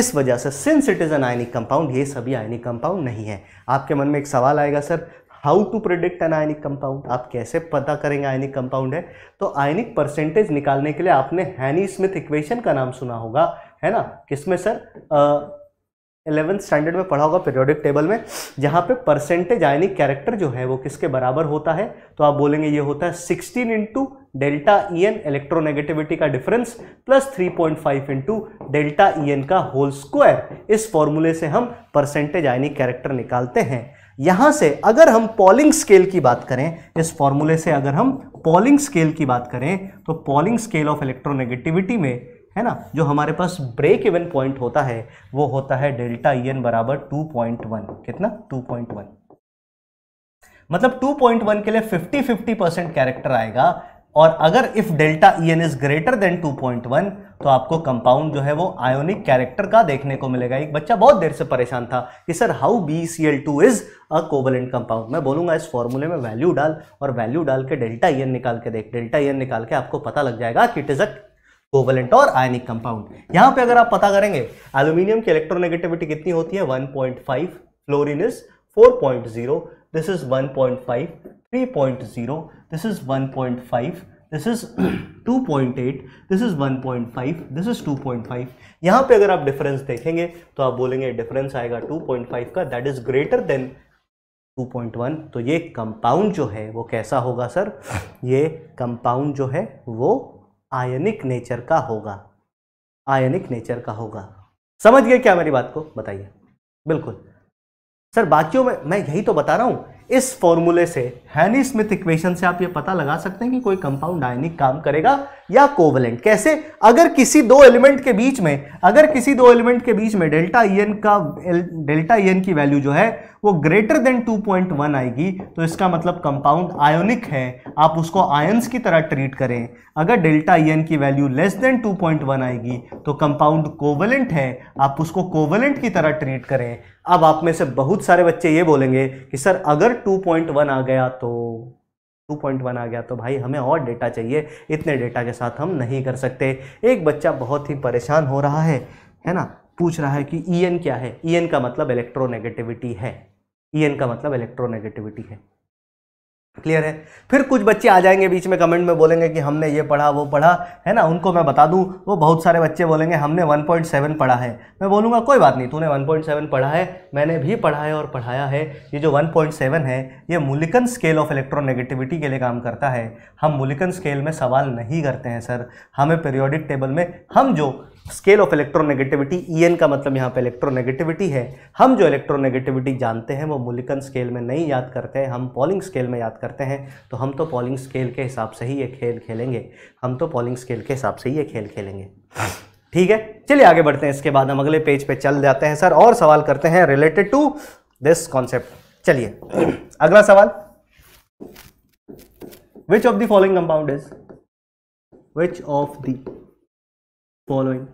इस वजह से since it is an ionic compound ये सभी आयनिक कंपाउंड नहीं है आपके मन में एक सवाल आएगा sir how to predict an ionic compound आप कैसे पता करेंगे आयनिक कंपाउंड है तो आयनिक परसेंटेज निकालने के लिए आपने हैनी स्मिथ इक्वेशन का नाम सुना होगा है ना किसमें सर इलेवेंथ स्टैंडर्ड में पढ़ा होगा पीरियोडिक टेबल में जहां पे परसेंटेज आयनिक कैरेक्टर जो है वो किसके बराबर होता है तो आप बोलेंगे ये होता है sixteen into delta E N electronegativity का difference plus 3.5 point five into delta E e N का होल स्क्वायर इस फॉर्मूले से हम परसेंटेज यानी कैरेक्टर निकालते हैं यहाँ से अगर हम पॉलिंग स्केल की बात करें इस फॉर्मूले से अगर हम पॉलिंग स्केल की बात करें तो पॉलिंग स्केल ऑफ इलेक्ट्रोनेगेटिविटी में है ना जो हमारे पास ब्रेक इवन पॉइंट होता है वो होता है डेल्टा ई e एन बराबर टू पॉइंट वन कितना टू पॉइंट वन मतलब 2.1 के लिए 50 50 परसेंट कैरेक्टर आएगा और अगर if delta E N is greater than 2.1 तो आपको कंपाउंड जो है वो आयोनिक कैरेक्टर का देखने को मिलेगा एक बच्चा बहुत देर से परेशान था कि sir how B C L two is a covalent compound मैं बोलूंगा इस फॉर्मूले में वैल्यू डाल और वैल्यू डाल के डेल्टा ई एन निकाल के देख डेल्टा ई एन निकाल के आपको पता लग जाएगा कि इट इज अ कोवलेंट और आयनिक कंपाउंड यहां पे अगर आप पता करेंगे एल्यूमिनियम की इलेक्ट्रोनेगेटिविटी कितनी होती है 1.5 fluorine is 4.0 this is 1.5 3.0 this is 1.5 this is 2.8 this is 1.5 this is 2.5 यहां पे अगर आप डिफरेंस देखेंगे तो आप बोलेंगे डिफरेंस आएगा 2.5 का दैट इज ग्रेटर देन 2.1 तो ये कंपाउंड जो है वो कैसा होगा सर ये कंपाउंड जो है वो आयनिक नेचर का होगा आयनिक नेचर का होगा समझ गए क्या मेरी बात को बताइए बिल्कुल सर बाकियों में मैं यही तो बता रहा हूँ इस फॉर्मूले से हैनी स्मिथ इक्वेशन से आप ये पता लगा सकते हैं कि कोई कंपाउंड आयनिक काम करेगा या कोवलेंट कैसे अगर किसी दो एलिमेंट के बीच में अगर किसी दो एलिमेंट के बीच में डेल्टा ई एन का डेल्टा ई एन की वैल्यू जो है वो ग्रेटर देन 2.1 आएगी तो इसका मतलब कंपाउंड आयोनिक है आप उसको आयन्स की तरह ट्रीट करें अगर डेल्टा ई एन की वैल्यू लेस देन 2.1 आएगी तो कंपाउंड कोवलेंट है आप उसको कोवलेंट की तरह ट्रीट करें अब आप में से बहुत सारे बच्चे ये बोलेंगे कि सर अगर 2.1 आ गया तो 2.1 आ गया तो भाई हमें और डेटा चाहिए इतने डेटा के साथ हम नहीं कर सकते एक बच्चा बहुत ही परेशान हो रहा है है ना पूछ रहा है कि ई e क्या है ई e का मतलब इलेक्ट्रोनेगेटिविटी है ई e का मतलब इलेक्ट्रोनेगेटिविटी है क्लियर है फिर कुछ बच्चे आ जाएंगे बीच में कमेंट में बोलेंगे कि हमने ये पढ़ा वो पढ़ा है ना उनको मैं बता दूं वो बहुत सारे बच्चे बोलेंगे हमने 1.7 पढ़ा है मैं बोलूँगा कोई बात नहीं तूने 1.7 पढ़ा है मैंने भी पढ़ा है और पढ़ाया है ये जो 1.7 है ये मूलिकन स्केल ऑफ इलेक्ट्रोनेगेटिविटी के लिए काम करता है हम मूलिकन स्केल में सवाल नहीं करते हैं सर हमें पीरियोडिक टेबल में हम जो scale of electronegativity E N का मतलब यहाँ पे इलेक्ट्रोनेगेटिविटी है हम जो इलेक्ट्रोनेगेटिविटी जानते हैं वो मूलिकन स्केल में नहीं याद करते हैं हम पॉलिंग स्केल में याद करते हैं तो हम तो पॉलिंग स्केल के हिसाब से ही ये खेल खेलेंगे हम तो पॉलिंग स्केल के हिसाब से ही ये खेल खेलेंगे ठीक है चलिए आगे बढ़ते हैं इसके बाद हम अगले पेज पे चल जाते हैं सर और सवाल करते हैं रिलेटेड टू दिस कॉन्सेप्ट चलिए अगला सवाल which of the following compound is which of the following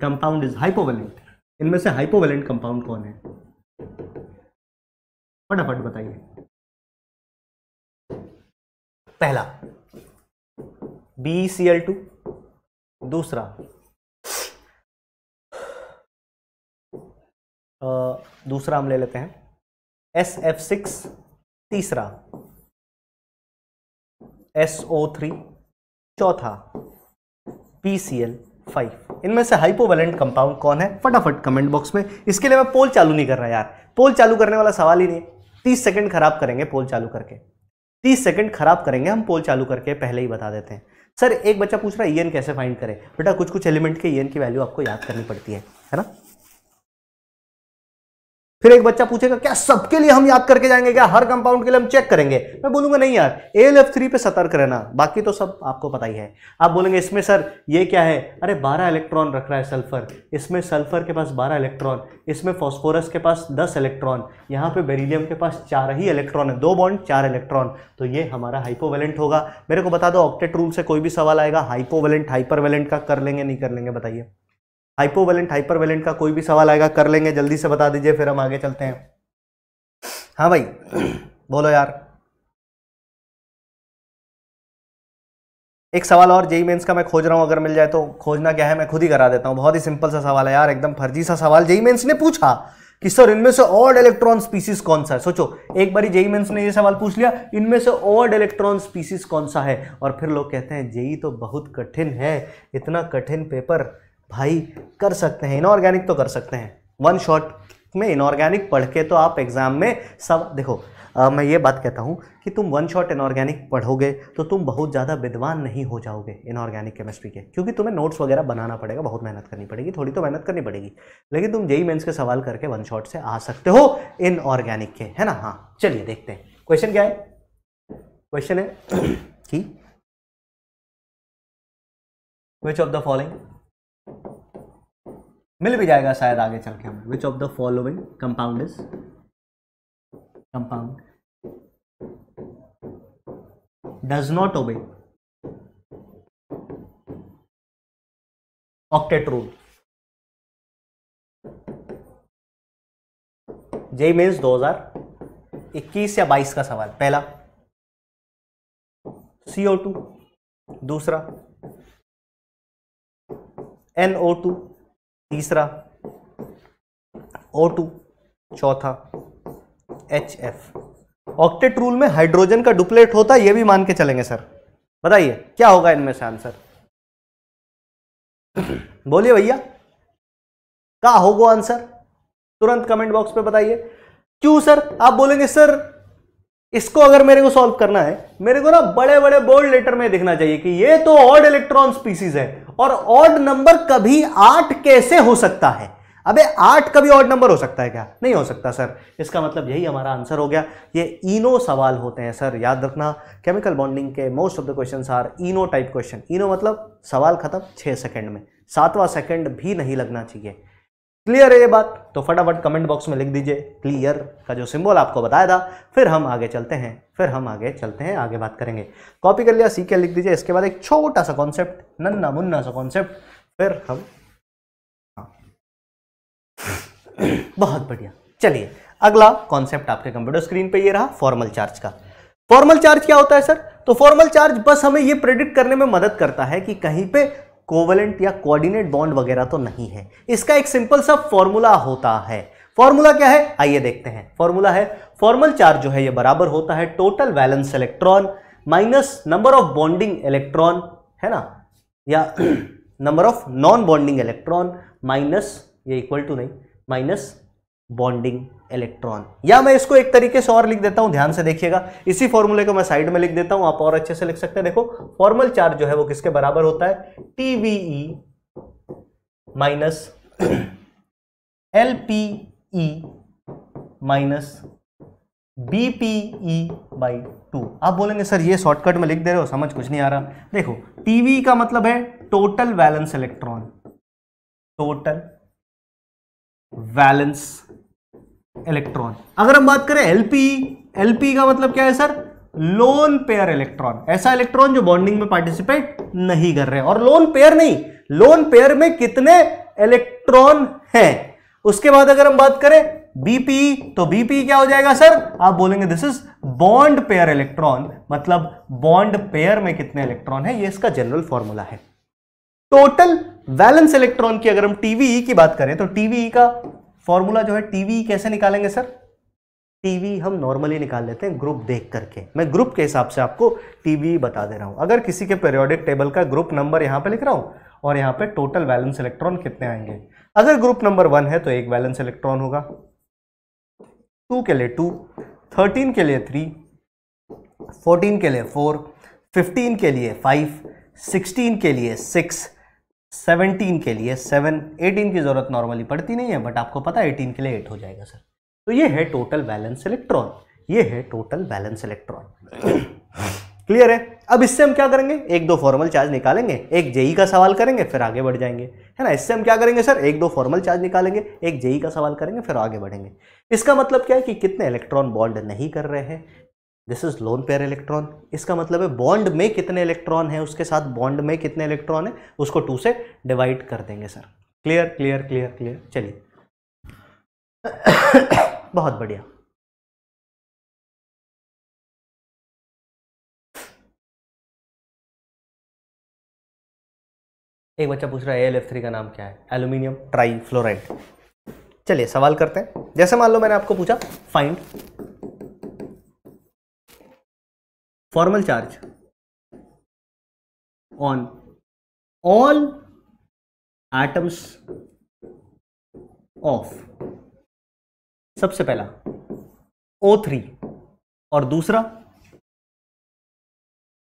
compound is hypovalent
इनमें से हाइपोवेलेंट कंपाउंड कौन है फटाफट बताइए पहला बी सी एल टू दूसरा आ, दूसरा हम ले लेते हैं एस एफ सिक्स तीसरा एस ओ थ्री
चौथा PCl5 फाइव इनमें से हाइपोवेलेंट कंपाउंड कौन है फटाफट कमेंट बॉक्स में इसके लिए मैं पोल चालू नहीं कर रहा यार पोल चालू करने वाला सवाल ही नहीं तीस सेकंड खराब करेंगे पोल चालू करके तीस सेकंड खराब करेंगे हम पोल चालू करके पहले ही बता देते हैं सर एक बच्चा पूछ रहा है ई कैसे फाइंड करें बेटा कुछ कुछ एलिमेंट के ई की वैल्यू आपको याद करनी पड़ती है है ना फिर एक बच्चा पूछेगा क्या सबके लिए हम याद करके जाएंगे क्या हर कंपाउंड के लिए हम चेक करेंगे मैं बोलूंगा नहीं यार एल एफ थ्री पे सतर्क रहना बाकी तो सब आपको पता ही है आप बोलेंगे इसमें सर ये क्या है अरे 12 इलेक्ट्रॉन रख रहा है सल्फर इसमें सल्फर के पास 12 इलेक्ट्रॉन इसमें फॉस्फोरस के पास दस इलेक्ट्रॉन यहाँ पे बेरीलियम के पास चार ही इलेक्ट्रॉन है दो बॉन्ड चार इलेक्ट्रॉन तो ये हमारा हाइपोवेलेंट होगा मेरे को बता दो ऑक्टेट रूल से कोई भी सवाल आएगा हाइपोवेलेंट हाइपरवेलेंट का कर लेंगे नहीं कर लेंगे बताइए हाइपोवेलेंट हाइपरवेलेंट का कोई
भी सवाल आएगा कर लेंगे जल्दी से बता दीजिए फिर हम आगे चलते हैं हाँ भाई बोलो यार एक सवाल
और जेई मेंस का मैं खोज रहा हूँ अगर मिल जाए तो खोजना क्या है मैं खुद ही करा देता हूँ बहुत ही सिंपल सा सवाल है यार एकदम फर्जी सा सवाल जेई मेंस ने पूछा कि सर इनमें से ऑड इलेक्ट्रॉन स्पीसीज कौन सा है सोचो एक बारी जेई मेंस ने ये सवाल पूछ लिया इनमें से ऑड इलेक्ट्रॉन स्पीसीज कौन सा है और फिर लोग कहते हैं जेई तो बहुत कठिन है इतना कठिन पेपर भाई कर सकते हैं इनऑर्गेनिक तो कर सकते हैं वन शॉट में इनऑर्गेनिक पढ़ के तो आप एग्ज़ाम में सब देखो आ, मैं ये बात कहता हूँ कि तुम वन शॉट इनऑर्गेनिक पढ़ोगे तो तुम बहुत ज़्यादा विद्वान नहीं हो जाओगे इनऑर्गेनिक केमिस्ट्री के क्योंकि तुम्हें नोट्स वगैरह बनाना पड़ेगा बहुत मेहनत करनी पड़ेगी थोड़ी तो मेहनत करनी पड़ेगी लेकिन तुम जेई मेन्स के सवाल करके वन शॉट से आ सकते हो इनऑर्गेनिक के है ना हाँ चलिए देखते
हैं क्वेश्चन क्या है क्वेश्चन है कि विच ऑफ द फॉलोइंग मिल भी जाएगा
शायद आगे चल के हमें which of the following compound is compound
does not obey octet rule J mains 2021 या 22 का सवाल पहला CO2 दूसरा NO2 तीसरा
ओ टू चौथा एच एफ ऑक्टेट रूल में हाइड्रोजन का डुप्लेट होता है यह भी मान के चलेंगे सर बताइए क्या होगा इनमें से आंसर बोलिए भैया क्या होगा आंसर तुरंत कमेंट बॉक्स पे बताइए क्यों सर आप बोलेंगे सर इसको अगर मेरे को सॉल्व करना है मेरे को ना बड़े बड़े बोल्ड लेटर में देखना चाहिए कि ये तो ऑड इलेक्ट्रॉन स्पीसीज है और ऑड नंबर कभी आठ कैसे हो सकता है अबे आठ कभी ऑड नंबर हो सकता है क्या नहीं हो सकता सर इसका मतलब यही हमारा आंसर हो गया ये इनो सवाल होते हैं सर याद रखना केमिकल बॉन्डिंग के most of the question are Eno type question Eno मतलब सवाल खत्म छः सेकंड में सातवां सेकेंड भी नहीं लगना चाहिए क्लियर है ये बात तो फटाफट कमेंट बॉक्स में लिख दीजिए क्लियर का जो सिंबल आपको बताया था फिर हम आगे चलते हैं फिर हम आगे चलते हैं आगे बात करेंगे कॉपी कर लिया सीख के लिख दीजिए इसके बाद एक छोटा सा कॉन्सेप्ट नन्ना मुन्ना सा कॉन्सेप्ट फिर हम हाँ। बहुत बढ़िया चलिए अगला कॉन्सेप्ट आपके कंप्यूटर स्क्रीन पर यह रहा फॉर्मल चार्ज का फॉर्मल चार्ज क्या होता है सर तो फॉर्मल चार्ज बस हमें ये प्रेडिक्ट करने में मदद करता है कि कहीं पे कोवलेंट या कोऑर्डिनेट बॉन्ड वगैरह तो नहीं है इसका एक सिंपल सा फॉर्मूला होता है फॉर्मूला क्या है आइए देखते हैं फॉर्मूला है फॉर्मल चार्ज जो है ये बराबर होता है total valence electron minus number of bonding electron है ना या number of non bonding electron minus ये इक्वल टू नहीं माइनस बॉन्डिंग इलेक्ट्रॉन या मैं इसको एक तरीके से और लिख देता हूं ध्यान से देखिएगा इसी फॉर्मूले को मैं साइड में लिख देता हूं आप और अच्छे से लिख सकते हैं देखो फॉर्मल चार्ज जो है वो किसके बराबर होता है TVE minus L P E minus B P E by two आप बोलेंगे सर ये शॉर्टकट में लिख दे रहे हो समझ कुछ नहीं आ रहा देखो टीवी e का मतलब है total valence electron total valence electron अगर हम बात करें एलपी एलपी का मतलब क्या है सर लोन पेयर इलेक्ट्रॉन ऐसा इलेक्ट्रॉन जो बॉन्डिंग में पार्टिसिपेट नहीं कर रहे और लोन पेयर नहीं लोन पेयर में कितने इलेक्ट्रॉन है उसके बाद अगर हम बात करें बीपी तो बीपी क्या हो जाएगा सर आप बोलेंगे this is bond pair electron मतलब बॉन्ड पेयर में कितने इलेक्ट्रॉन है ये इसका जनरल फॉर्मूला है टोटल वैलेंस इलेक्ट्रॉन की अगर हम टीवीई e की बात करें तो टीवीई e का फॉर्मूला जो है टीवी कैसे निकालेंगे सर टीवी हम नॉर्मली निकाल लेते हैं ग्रुप देख करके मैं ग्रुप के हिसाब से आपको टीवी बता दे रहा हूँ अगर किसी के पेरियोडिक टेबल का ग्रुप नंबर यहाँ पे लिख रहा हूँ और यहाँ पे टोटल वैलेंस इलेक्ट्रॉन कितने आएंगे अगर ग्रुप नंबर वन है तो एक वैलेंस इलेक्ट्रॉन होगा टू के लिए टू थर्टीन के लिए थ्री फोर्टीन के लिए फोर फिफ्टीन के लिए फाइव सिक्सटीन के लिए सिक्स सेवनटीन के लिए सेवन एटीन की ज़रूरत नॉर्मली पड़ती नहीं है बट आपको पता है एटीन के लिए एट हो जाएगा सर तो ये है टोटल बैलेंस इलेक्ट्रॉन ये है टोटल बैलेंस इलेक्ट्रॉन क्लियर है अब इससे हम क्या करेंगे एक दो फॉर्मल चार्ज निकालेंगे एक जेई e का सवाल करेंगे फिर आगे बढ़ जाएंगे है ना इससे हम क्या करेंगे सर एक दो फॉर्मल चार्ज निकालेंगे एक जेई e का सवाल करेंगे फिर आगे बढ़ेंगे इसका मतलब क्या है कि कितने इलेक्ट्रॉन बॉन्ड नहीं कर रहे हैं this is lone pair electron इसका मतलब है बॉन्ड में कितने इलेक्ट्रॉन है उसके साथ बॉन्ड में कितने इलेक्ट्रॉन है उसको टू से डिवाइड कर देंगे sir clear clear clear clear चलिए
बहुत बढ़िया एक बच्चा पूछ रहा है एल एफ थ्री का नाम क्या है एल्यूमिनियम ट्राई फ्लोराइड
चलिए सवाल करते हैं जैसे मान लो मैंने आपको पूछा find
formal charge on all atoms of सबसे पहला O3 और दूसरा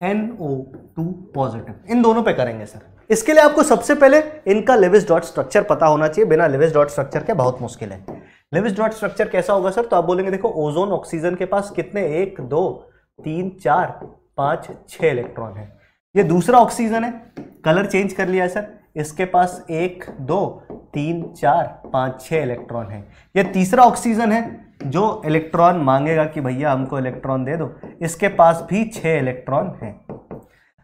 NO2 पॉजिटिव इन
दोनों पे करेंगे सर इसके लिए आपको सबसे पहले इनका लेविस डॉट स्ट्रक्चर पता होना चाहिए बिना लेविस डॉट स्ट्रक्चर के बहुत मुश्किल है लेविस डॉट स्ट्रक्चर कैसा होगा सर तो आप बोलेंगे देखो ओजोन ऑक्सीजन के पास कितने एक दो तीन चार पाँच छह इलेक्ट्रॉन है ये दूसरा ऑक्सीजन है कलर चेंज कर लिया सर इसके पास एक दो तीन चार पाँच छह इलेक्ट्रॉन है ये तीसरा ऑक्सीजन है जो इलेक्ट्रॉन मांगेगा कि भैया हमको इलेक्ट्रॉन दे दो इसके पास भी छः इलेक्ट्रॉन है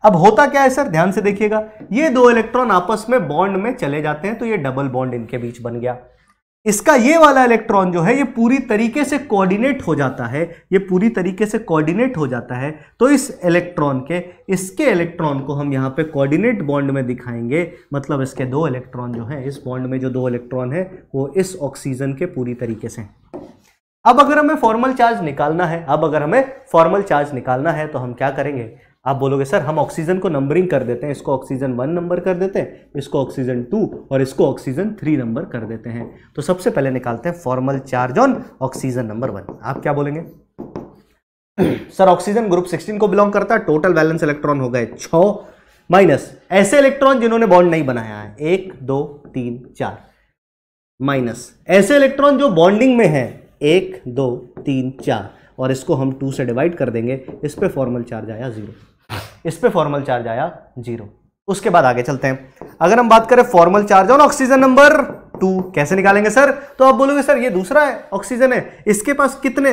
अब होता क्या है सर ध्यान से देखिएगा ये दो इलेक्ट्रॉन आपस में बॉन्ड में चले जाते हैं तो ये डबल बॉन्ड इनके बीच बन गया इसका ये वाला इलेक्ट्रॉन जो है ये पूरी तरीके से कोऑर्डिनेट हो जाता है ये पूरी तरीके से कोऑर्डिनेट हो जाता है तो इस इलेक्ट्रॉन के इसके इलेक्ट्रॉन को हम यहाँ पे कोऑर्डिनेट बॉन्ड में दिखाएंगे मतलब इसके दो इलेक्ट्रॉन जो हैं इस बॉन्ड में जो दो इलेक्ट्रॉन है वो इस ऑक्सीजन के पूरी तरीके से अब अगर हमें फॉर्मल चार्ज निकालना है अब अगर हमें फॉर्मल चार्ज निकालना है तो हम क्या करेंगे आप बोलोगे सर हम ऑक्सीजन को नंबरिंग कर देते हैं इसको ऑक्सीजन वन नंबर कर देते हैं इसको ऑक्सीजन टू और इसको ऑक्सीजन थ्री नंबर कर देते हैं तो सबसे पहले निकालते हैं formal charge on oxygen number one आप क्या बोलेंगे सर ऑक्सीजन ग्रुप सिक्सटीन को बिलोंग करता है टोटल बैलेंस इलेक्ट्रॉन हो गए छ माइनस ऐसे इलेक्ट्रॉन जिन्होंने बॉन्ड नहीं बनाया है एक दो तीन चार माइनस ऐसे इलेक्ट्रॉन जो बॉन्डिंग में है एक दो तीन चार और इसको हम टू से डिवाइड कर देंगे इस पर फॉर्मल चार्ज आया जीरो इस पर फॉर्मल चार्ज आया जीरो उसके बाद आगे चलते हैं अगर हम बात करें formal charge on oxygen number two कैसे निकालेंगे सर तो आप बोलोगे सर ये दूसरा है ऑक्सीजन है इसके पास कितने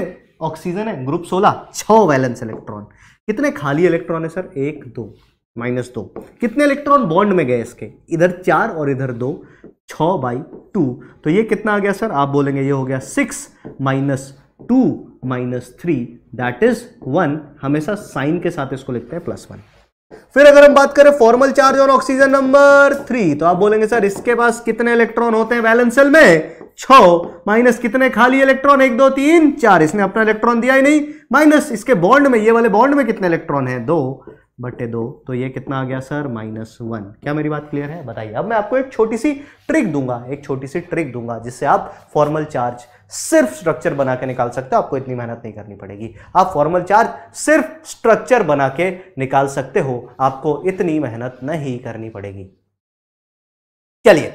ऑक्सीजन है ग्रुप सोलह छः वैलेंस इलेक्ट्रॉन कितने खाली इलेक्ट्रॉन है सर एक दो माइनस दो कितने इलेक्ट्रॉन बॉन्ड में गए इसके इधर चार और इधर दो छ बाई टू तो ये कितना आ गया सर आप बोलेंगे ये हो गया six minus two minus three that is one हमेशा साइन के साथ इसको लिखते हैं प्लस वन फिर अगर हम बात करें फॉर्मल चार्ज और ऑक्सीजन नंबर थ्री तो आप बोलेंगे सर इसके पास कितने इलेक्ट्रॉन होते हैं बैलेंस सेल में छो माइनस कितने खाली इलेक्ट्रॉन एक दो तीन चार इसने अपना इलेक्ट्रॉन दिया ही नहीं माइनस इसके बॉन्ड में ये वाले बॉन्ड में कितने इलेक्ट्रॉन है दो बटे दो तो ये कितना आ गया सर माइनस वन क्या मेरी बात क्लियर है बताइए अब मैं आपको एक छोटी सी ट्रिक दूंगा एक छोटी सी ट्रिक दूंगा जिससे आप फॉर्मल चार्ज सिर्फ स्ट्रक्चर बना के निकाल सकते हो आपको इतनी मेहनत नहीं करनी पड़ेगी आप फॉर्मल चार्ज सिर्फ स्ट्रक्चर बना के निकाल सकते हो आपको इतनी मेहनत नहीं करनी पड़ेगी चलिए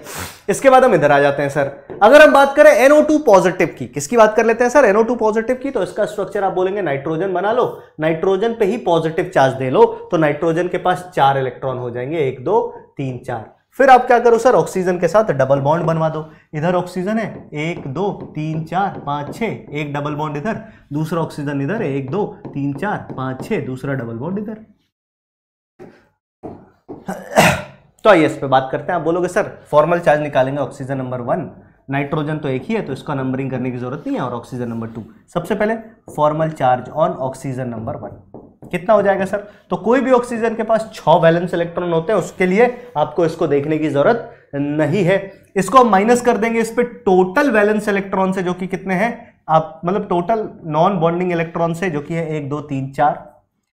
इसके बाद हम इधर आ जाते हैं सर अगर हम बात करें NO2 पॉजिटिव की किसकी बात कर लेते हैं सर NO2 पॉजिटिव की तो इसका स्ट्रक्चर आप बोलेंगे नाइट्रोजन बना लो नाइट्रोजन पे ही पॉजिटिव चार्ज दे लो तो नाइट्रोजन के पास चार इलेक्ट्रॉन हो जाएंगे एक दो तीन चार फिर आप क्या करो सर ऑक्सीजन के साथ डबल बॉन्ड बनवा दो इधर ऑक्सीजन है एक दो तीन चार पाँच छः एक डबल बॉन्ड इधर दूसरा ऑक्सीजन इधर है एक दो तीन चार पाँच छः दूसरा डबल बॉन्ड इधर तो आइए इस पे बात करते हैं आप बोलोगे सर फॉर्मल चार्ज निकालेंगे ऑक्सीजन नंबर वन नाइट्रोजन तो एक ही है तो इसका नंबरिंग करने की जरूरत नहीं है और ऑक्सीजन नंबर टू सबसे पहले formal charge on oxygen number one कितना हो जाएगा सर तो कोई भी ऑक्सीजन के पास छः वैलेंस इलेक्ट्रॉन होते हैं उसके लिए आपको इसको देखने की जरूरत नहीं है इसको हम माइनस कर देंगे इस पर टोटल वैलेंस इलेक्ट्रॉन से जो कि कितने हैं आप मतलब टोटल नॉन बॉन्डिंग इलेक्ट्रॉन से जो कि है एक दो तीन चार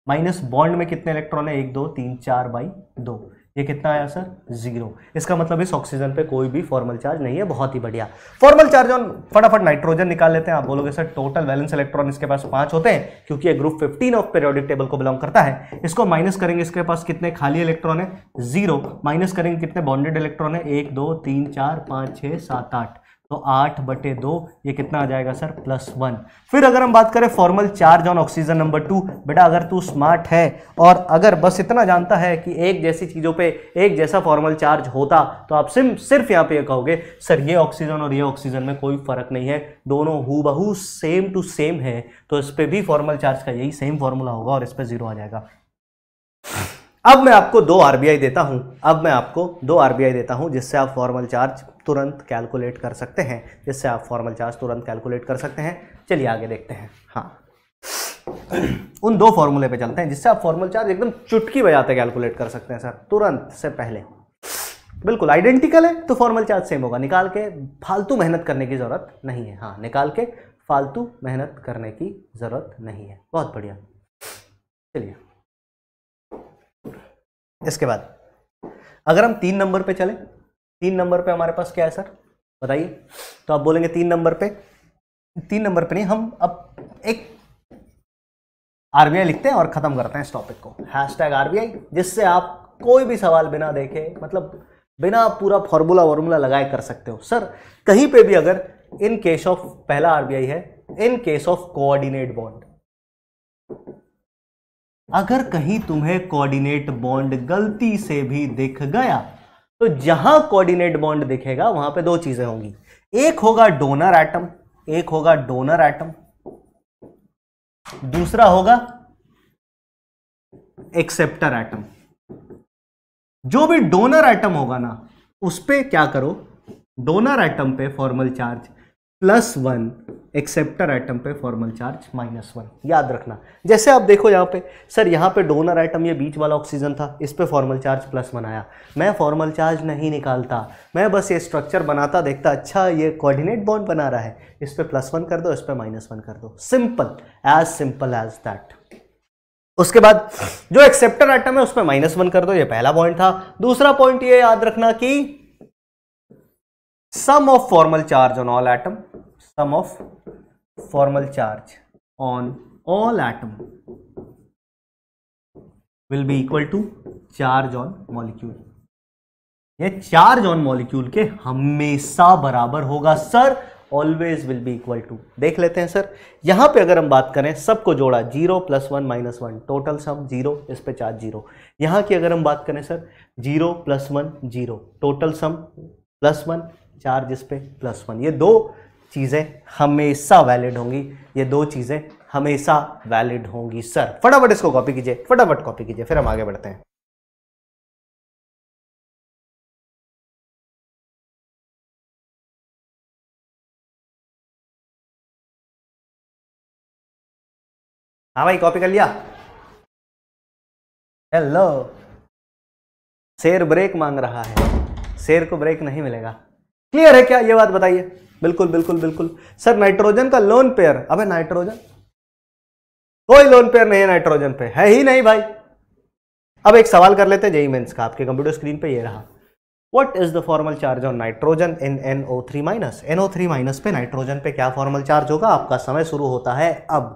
माइनस बॉन्ड में कितने इलेक्ट्रॉन है एक दो तीन चार बाई दो ये कितना आया सर जीरो इसका मतलब इस ऑक्सीजन पे कोई भी फॉर्मल चार्ज नहीं है बहुत ही बढ़िया फॉर्मल चार्ज ऑन फटाफट नाइट्रोजन निकाल लेते हैं आप बोलोगे सर टोटल बैलेंस इलेक्ट्रॉन इसके पास पांच होते हैं क्योंकि ये ग्रुप 15 ऑफ पेरियोडिक टेबल को बिलोंग करता है इसको माइनस करेंगे इसके पास कितने खाली इलेक्ट्रॉन है जीरो माइनस करेंगे कितने बॉन्डेड इलेक्ट्रॉन है एक दो तीन चार पांच छः सात आठ तो आठ बटे दो ये कितना आ जाएगा सर प्लस वन फिर अगर हम बात करें formal charge on oxygen number two बेटा अगर तू स्मार्ट है और अगर बस इतना जानता है कि एक जैसी चीज़ों पे एक जैसा फॉर्मल चार्ज होता तो आप सिर्फ सिर्फ यहाँ पे ये कहोगे सर ये ऑक्सीजन और ये ऑक्सीजन में कोई फ़र्क नहीं है दोनों हु सेम टू सेम है तो इस पर भी फॉर्मल चार्ज का यही सेम फॉर्मूला होगा और इस पर ज़ीरो आ जाएगा अब मैं आपको दो आर देता हूँ अब मैं आपको दो आर देता हूँ जिससे आप फॉर्मल चार्ज तुरंत कैलकुलेट कर सकते हैं जिससे आप फॉर्मल चार्ज तुरंत कैलकुलेट कर सकते हैं चलिए आगे देखते हैं हाँ उन दो फॉर्मूले पे चलते हैं जिससे आप फॉर्मल चार्ज एकदम चुटकी बजाते कैलकुलेट कर सकते हैं सर तुरंत से पहले बिल्कुल आइडेंटिकल है तो फॉर्मल चार्ज सेम होगा निकाल के फालतू मेहनत करने की ज़रूरत नहीं है हाँ निकाल के फालतू मेहनत करने की ज़रूरत नहीं है बहुत बढ़िया चलिए इसके बाद अगर हम तीन नंबर पे चले तीन नंबर पे हमारे पास क्या है सर बताइए तो आप बोलेंगे तीन नंबर पे तीन नंबर पे नहीं हम अब एक आरबीआई लिखते हैं और ख़त्म करते हैं इस टॉपिक को हैश टैग आरबीआई जिससे आप कोई भी सवाल बिना देखे मतलब बिना पूरा फॉर्मूला वॉर्मूला लगाए कर सकते हो सर कहीं पे भी अगर इन केस ऑफ पहला आरबीआई है in case of coordinate bond अगर कहीं तुम्हें कोऑर्डिनेट बॉन्ड गलती से भी दिख गया तो जहां कोऑर्डिनेट बॉन्ड दिखेगा वहां पे दो चीजें होंगी एक होगा डोनर एटम एक होगा डोनर एटम दूसरा होगा एक्सेप्टर एटम जो भी डोनर एटम होगा ना उस पर क्या करो डोनर एटम पे formal charge plus one acceptor atom पे फॉर्मल चार्ज माइनस वन याद रखना जैसे आप देखो यहाँ पे सर यहाँ पे डोनर आइटम ये बीच वाला ऑक्सीजन था इस पे फॉर्मल चार्ज प्लस वन आया मैं फॉर्मल चार्ज नहीं निकालता मैं बस ये स्ट्रक्चर बनाता देखता अच्छा ये कोऑर्डिनेट बॉन्ड बना रहा है इस पर प्लस वन कर दो इस पर माइनस वन कर दो simple as simple as that उसके बाद जो एक्सेप्टर आइटम है उस पर माइनस वन कर दो ये पहला पॉइंट था दूसरा पॉइंट ये याद रखना कि sum of formal charge on all atom sum of formal charge on all atom will be equal to charge on molecule ये चार्ज ऑन मॉलिक्यूल के हमेशा बराबर होगा sir always will be equal to देख लेते हैं सर यहां पे अगर हम बात करें सबको जोड़ा zero plus one minus one total sum zero इस पे चार्ज जीरो यहां की अगर हम बात करें sir zero plus one zero total sum plus one charge इस पर प्लस वन ये दो चीज़ें हमेशा वैलिड होंगी ये दो चीज़ें हमेशा वैलिड
होंगी सर फटाफट इसको कॉपी कीजिए फटाफट कॉपी कीजिए फिर हम आगे बढ़ते हैं हाँ भाई कॉपी कर लिया हेलो
शेर ब्रेक मांग रहा है शेर को ब्रेक नहीं मिलेगा क्लियर है क्या ये बात बताइए बिल्कुल बिल्कुल बिल्कुल सर नाइट्रोजन का लोन पेयर अब है नाइट्रोजन कोई लोन पेयर नहीं है नाइट्रोजन पे है ही नहीं भाई अब एक सवाल कर लेते हैं जेई मेन्स का आपके कंप्यूटर स्क्रीन पे ये रहा what is the formal charge on nitrogen in N O three minus NO three minus पे नाइट्रोजन पे क्या फॉर्मल चार्ज होगा आपका समय शुरू होता है अब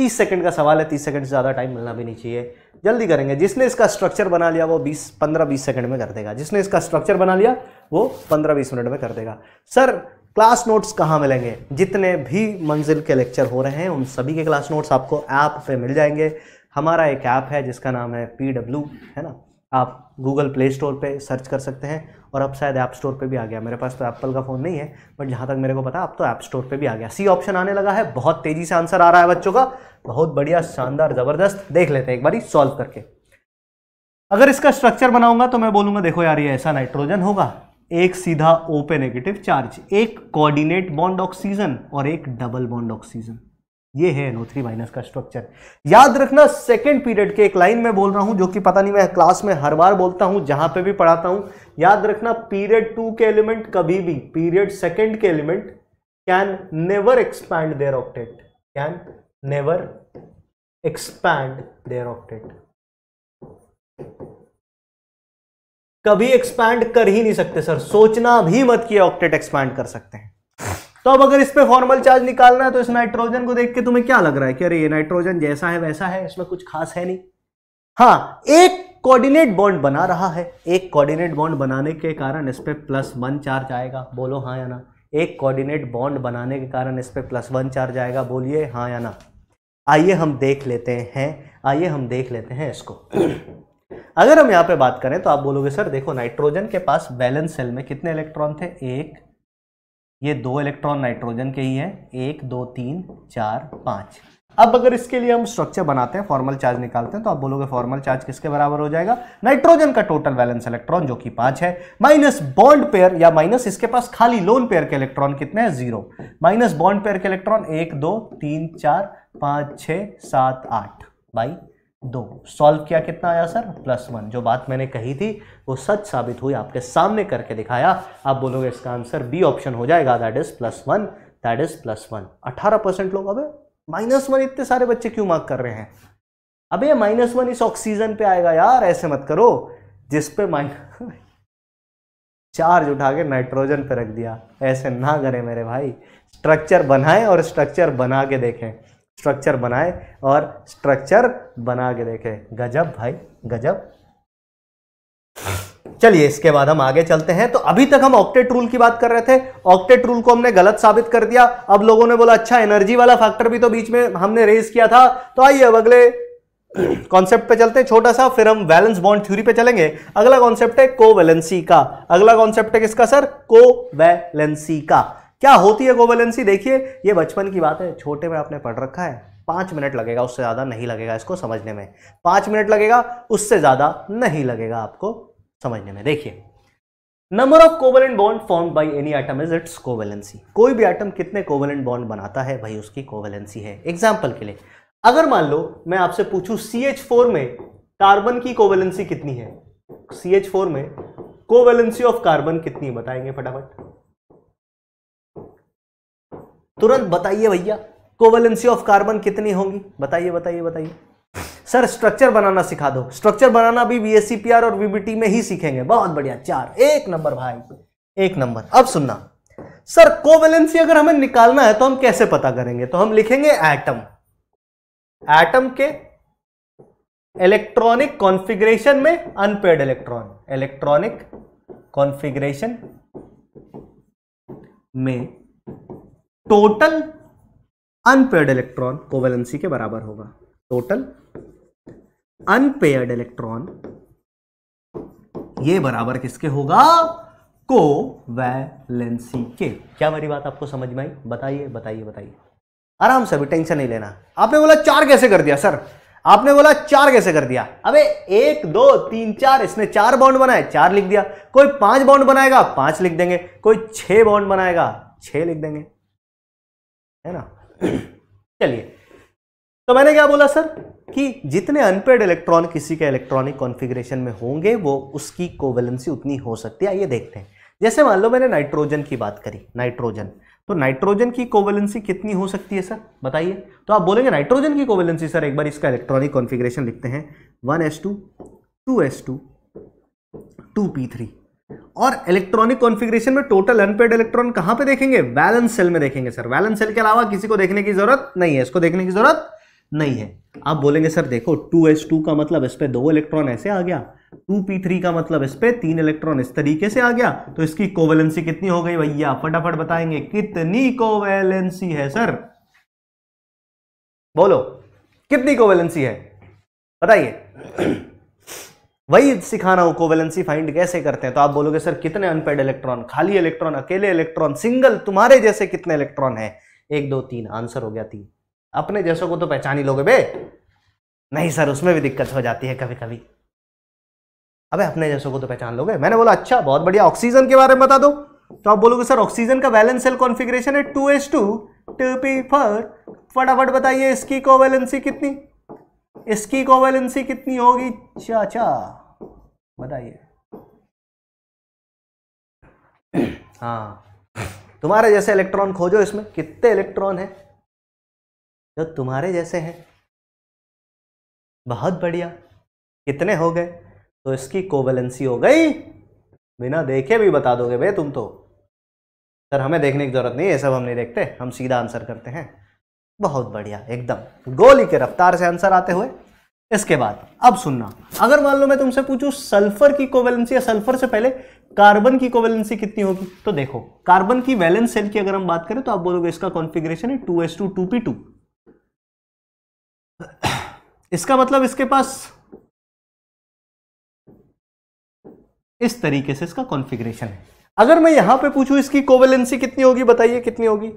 तीस सेकंड का सवाल है तीस सेकंड से ज़्यादा टाइम मिलना भी नहीं चाहिए जल्दी करेंगे जिसने इसका स्ट्रक्चर बना लिया वो बीस पंद्रह बीस सेकंड में कर देगा जिसने इसका स्ट्रक्चर बना लिया वो पंद्रह बीस मिनट में कर देगा सर क्लास नोट्स कहाँ मिलेंगे जितने भी मंजिल के लेक्चर हो रहे हैं उन सभी के क्लास नोट्स आपको ऐप पर मिल जाएंगे हमारा एक ऐप है जिसका नाम है पी है ना आप गूगल प्ले स्टोर पर सर्च कर सकते हैं और अब शायद ऐप स्टोर पर भी आ गया मेरे पास तो एप्पल का फ़ोन नहीं है बट जहाँ तक मेरे को पता अब तो ऐप स्टोर पर भी आ गया सी ऑप्शन आने लगा है बहुत तेज़ी से आंसर आ रहा है बच्चों का बहुत बढ़िया शानदार ज़बरदस्त देख लेते हैं एक बार सॉल्व करके अगर इसका स्ट्रक्चर बनाऊंगा तो मैं बोलूंगा देखो यार ये ऐसा नाइट्रोजन होगा एक सीधा ओपे नेगेटिव चार्ज एक कोऑर्डिनेट बॉन्ड ऑक्सीजन और एक डबल बॉन्ड ऑक्सीजन ये है एनओ थ्री माइनस का स्ट्रक्चर याद रखना सेकेंड पीरियड के एक लाइन में बोल रहा हूं जो कि पता नहीं मैं क्लास में हर बार बोलता हूं जहां पे भी पढ़ाता हूं याद रखना पीरियड टू के एलिमेंट कभी भी पीरियड सेकेंड के element can never expand their octet can never expand their octet कभी एक्सपैंड कर ही नहीं सकते सर सोचना भी मत किए ऑक्टेट एक्सपैंड कर सकते हैं तो अब अगर इस पर फॉर्मल चार्ज निकालना है तो इस नाइट्रोजन को देख के तुम्हें क्या लग रहा है कि अरे ये नाइट्रोजन जैसा है वैसा है इसमें कुछ खास है नहीं हाँ एक कोऑर्डिनेट बॉन्ड बना रहा है एक कोऑर्डिनेट बॉन्ड बनाने के कारण इस पर प्लस वन चार्ज आएगा बोलो हाँ या ना एक कोऑर्डिनेट बॉन्ड बनाने के कारण इस पर प्लस वन चार्ज आएगा बोलिए हाँ या ना आइए हम देख लेते हैं आइए हम देख लेते हैं इसको अगर हम यहाँ पे बात करें तो आप बोलोगे सर देखो नाइट्रोजन के पास बैलेंस सेल में कितने इलेक्ट्रॉन थे एक ये दो इलेक्ट्रॉन नाइट्रोजन के ही हैं एक दो तीन चार पाँच अब अगर इसके लिए हम स्ट्रक्चर बनाते हैं फॉर्मल चार्ज निकालते हैं तो आप बोलोगे फॉर्मल चार्ज किसके बराबर हो जाएगा नाइट्रोजन का टोटल बैलेंस इलेक्ट्रॉन जो कि पांच है माइनस बॉन्ड पेयर या माइनस इसके पास खाली लोन पेयर के इलेक्ट्रॉन कितने हैं जीरो माइनस बॉन्ड पेयर के इलेक्ट्रॉन एक दो तीन चार पांच छ सात आठ बाई दो सॉल्व किया कितना आया सर प्लस वन जो बात मैंने कही थी वो सच साबित हुई आपके सामने करके दिखाया आप बोलोगे इसका आंसर बी ऑप्शन हो जाएगा that is plus one that is plus one अठारह परसेंट लोग अबे माइनस वन इतने सारे बच्चे क्यों मार्क कर रहे हैं अबे माइनस वन इस ऑक्सीजन पे आएगा यार ऐसे मत करो जिसपे माइन माइनस चार्ज उठा के नाइट्रोजन पे रख दिया ऐसे ना करें मेरे भाई स्ट्रक्चर बनाएं और स्ट्रक्चर बना के देखें स्ट्रक्चर बनाए और स्ट्रक्चर बना के देखे गजब भाई गजब चलिए इसके बाद हम आगे चलते हैं तो अभी तक हम ऑक्टेट रूल की बात कर रहे थे ऑक्टेट रूल को हमने गलत साबित कर दिया अब लोगों ने बोला अच्छा एनर्जी वाला फैक्टर भी तो बीच में हमने रेज किया था तो आइए अब अगले कॉन्सेप्ट पे चलते हैं छोटा सा फिर हम वैलेंस बॉन्ड थ्योरी पे चलेंगे अगला कॉन्सेप्ट है कोवैलेंसी का अगला कॉन्सेप्ट है किसका सर कोवैलेंसी का क्या होती है कोवेलेंसी देखिए ये बचपन की बात है छोटे में आपने पढ़ रखा है पाँच मिनट लगेगा उससे ज़्यादा नहीं लगेगा इसको समझने में पाँच मिनट लगेगा उससे ज़्यादा नहीं लगेगा आपको समझने में देखिए number of covalent bond form by any atom is its covalency कोई भी आइटम कितने कोवेलेंट बॉन्ड बनाता है भाई उसकी कोवेलेंसी है एग्जाम्पल के लिए अगर मान लो मैं आपसे पूछूं फोर में कार्बन की कोवेलेंसी कितनी है फोर में कोवेलेंसी ऑफ कार्बन कितनी है बताएंगे फटाफट तुरंत बताइए भैया कोवेलेंसी ऑफ कार्बन कितनी होगी बताइए बताइए बताइए सर स्ट्रक्चर बनाना सिखा दो स्ट्रक्चर बनाना भी बी और वीबीटी में ही सीखेंगे बहुत बढ़िया चार एक नंबर भाई एक नंबर अब सुनना सर कोवेलेंसी अगर हमें निकालना है तो हम कैसे पता करेंगे तो हम लिखेंगे एटम एटम के इलेक्ट्रॉनिक कॉन्फ़िगरेशन में अनपेड इलेक्ट्रॉन इलेक्ट्रॉनिक कॉन्फ़िगरेशन में टोटल अनपेयर्ड इलेक्ट्रॉन कोवेलेंसी के बराबर होगा टोटल अनपेयर्ड इलेक्ट्रॉन ये बराबर किसके होगा कोवेलेंसी के क्या मेरी बात आपको समझ में आई बताइए बताइए बताइए आराम से अभी टेंशन नहीं लेना आपने बोला चार कैसे कर दिया सर आपने बोला चार कैसे कर दिया अबे एक दो तीन चार इसने चार बाउंड बनाए चार लिख दिया कोई पांच बाउंड बनाएगा पांच लिख देंगे कोई छह बाउंड बनाएगा छह लिख देंगे है ना चलिए तो मैंने क्या बोला सर कि जितने अनपेड इलेक्ट्रॉन किसी के इलेक्ट्रॉनिक कॉन्फ़िगरेशन में होंगे वो उसकी कोवेलेंसी उतनी हो सकती है आइए देखते हैं जैसे मान लो मैंने नाइट्रोजन की बात करी नाइट्रोजन तो नाइट्रोजन की कोवेलेंसी कितनी हो सकती है सर बताइए तो आप बोलेंगे नाइट्रोजन की कोवेलेंसी सर एक बार इसका इलेक्ट्रॉनिक कॉन्फिग्रेशन लिखते हैं one S two two S two two P three और इलेक्ट्रॉनिक कॉन्फ़िगरेशन में टोटल अनपेड इलेक्ट्रॉन कहां पे देखेंगे वैलेंस सेल में देखेंगे सर वैलेंस सेल के अलावा किसी को देखने की जरूरत नहीं है इसको देखने की जरूरत नहीं है आप बोलेंगे सर देखो 2s2 का मतलब इस पर दो इलेक्ट्रॉन ऐसे आ गया 2p3 का मतलब इस पर तीन इलेक्ट्रॉन इस तरीके से आ गया तो इसकी कोवेलेंसी कितनी हो गई भैया फटाफट बताएंगे कितनी कोवेलेंसी है सर बोलो कितनी कोवेलेंसी है बताइए वही सिखाना हो कोवेलेंसी फाइंड कैसे करते हैं तो आप बोलोगे सर कितने अनपेड इलेक्ट्रॉन खाली इलेक्ट्रॉन अकेले इलेक्ट्रॉन सिंगल तुम्हारे जैसे कितने इलेक्ट्रॉन है एक दो तीन आंसर हो गया तीन अपने जैसों को तो पहचान ही लोगे बे नहीं सर उसमें भी दिक्कत हो जाती है कभी कभी अबे अपने जैसों को तो पहचान लोगे मैंने बोला अच्छा बहुत बढ़िया ऑक्सीजन के बारे में बता दो तो आप बोलोगे सर ऑक्सीजन का वैलेंस सेल कॉन्फ़िगरेशन है two S two two P four फटाफट बताइए इसकी कोवेलेंसी कितनी इसकी कोवेलेंसी कितनी होगी चाचा अच्छा, अच्छा। बताइए हाँ तुम्हारे जैसे इलेक्ट्रॉन खोजो इसमें कितने इलेक्ट्रॉन हैं जो तुम्हारे जैसे हैं बहुत बढ़िया कितने हो गए तो इसकी कोवेलेंसी हो गई बिना देखे भी बता दोगे भाई तुम तो सर हमें देखने की ज़रूरत नहीं है सब हम नहीं देखते हम सीधा आंसर करते हैं बहुत बढ़िया एकदम गोली के रफ्तार से आंसर आते हुए इसके बाद अब सुनना अगर मान लो मैं तुमसे पूछूं सल्फर की कोवेलेंसी या सल्फर से पहले कार्बन की कोवेलेंसी कितनी होगी तो देखो कार्बन की वैलेंस सेल की अगर हम बात करें तो आप बोलोगे इसका कॉन्फिग्रेशन है two S two two P two इसका मतलब इसके पास इस तरीके से इसका कॉन्फिग्रेशन है अगर मैं यहां पे पूछूं इसकी कोवेलेंसी कितनी होगी बताइए
कितनी होगी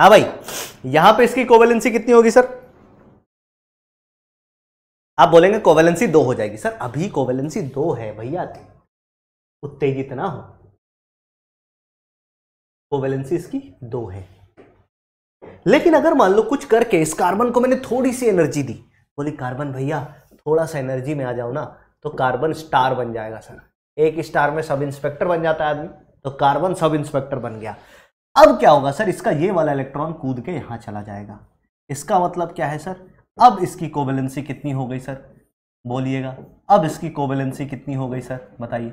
हाँ भाई यहां पे इसकी कोवेलेंसी कितनी होगी सर आप बोलेंगे कोवेलेंसी दो हो जाएगी सर अभी कोवेलेंसी दो है भैया उत्तेजित ना हो
कोवेलेंसी इसकी दो है लेकिन अगर मान लो कुछ करके इस कार्बन को मैंने थोड़ी सी एनर्जी दी बोली कार्बन भैया थोड़ा सा एनर्जी में आ जाओ ना तो कार्बन स्टार बन जाएगा सर एक स्टार में सब इंस्पेक्टर बन जाता है आदमी तो कार्बन सब इंस्पेक्टर बन गया अब क्या होगा सर इसका ये वाला इलेक्ट्रॉन कूद के यहाँ चला जाएगा इसका मतलब क्या है सर अब इसकी कोवेलेंसी कितनी हो गई सर बोलिएगा अब इसकी कोवेलेंसी कितनी हो गई सर बताइए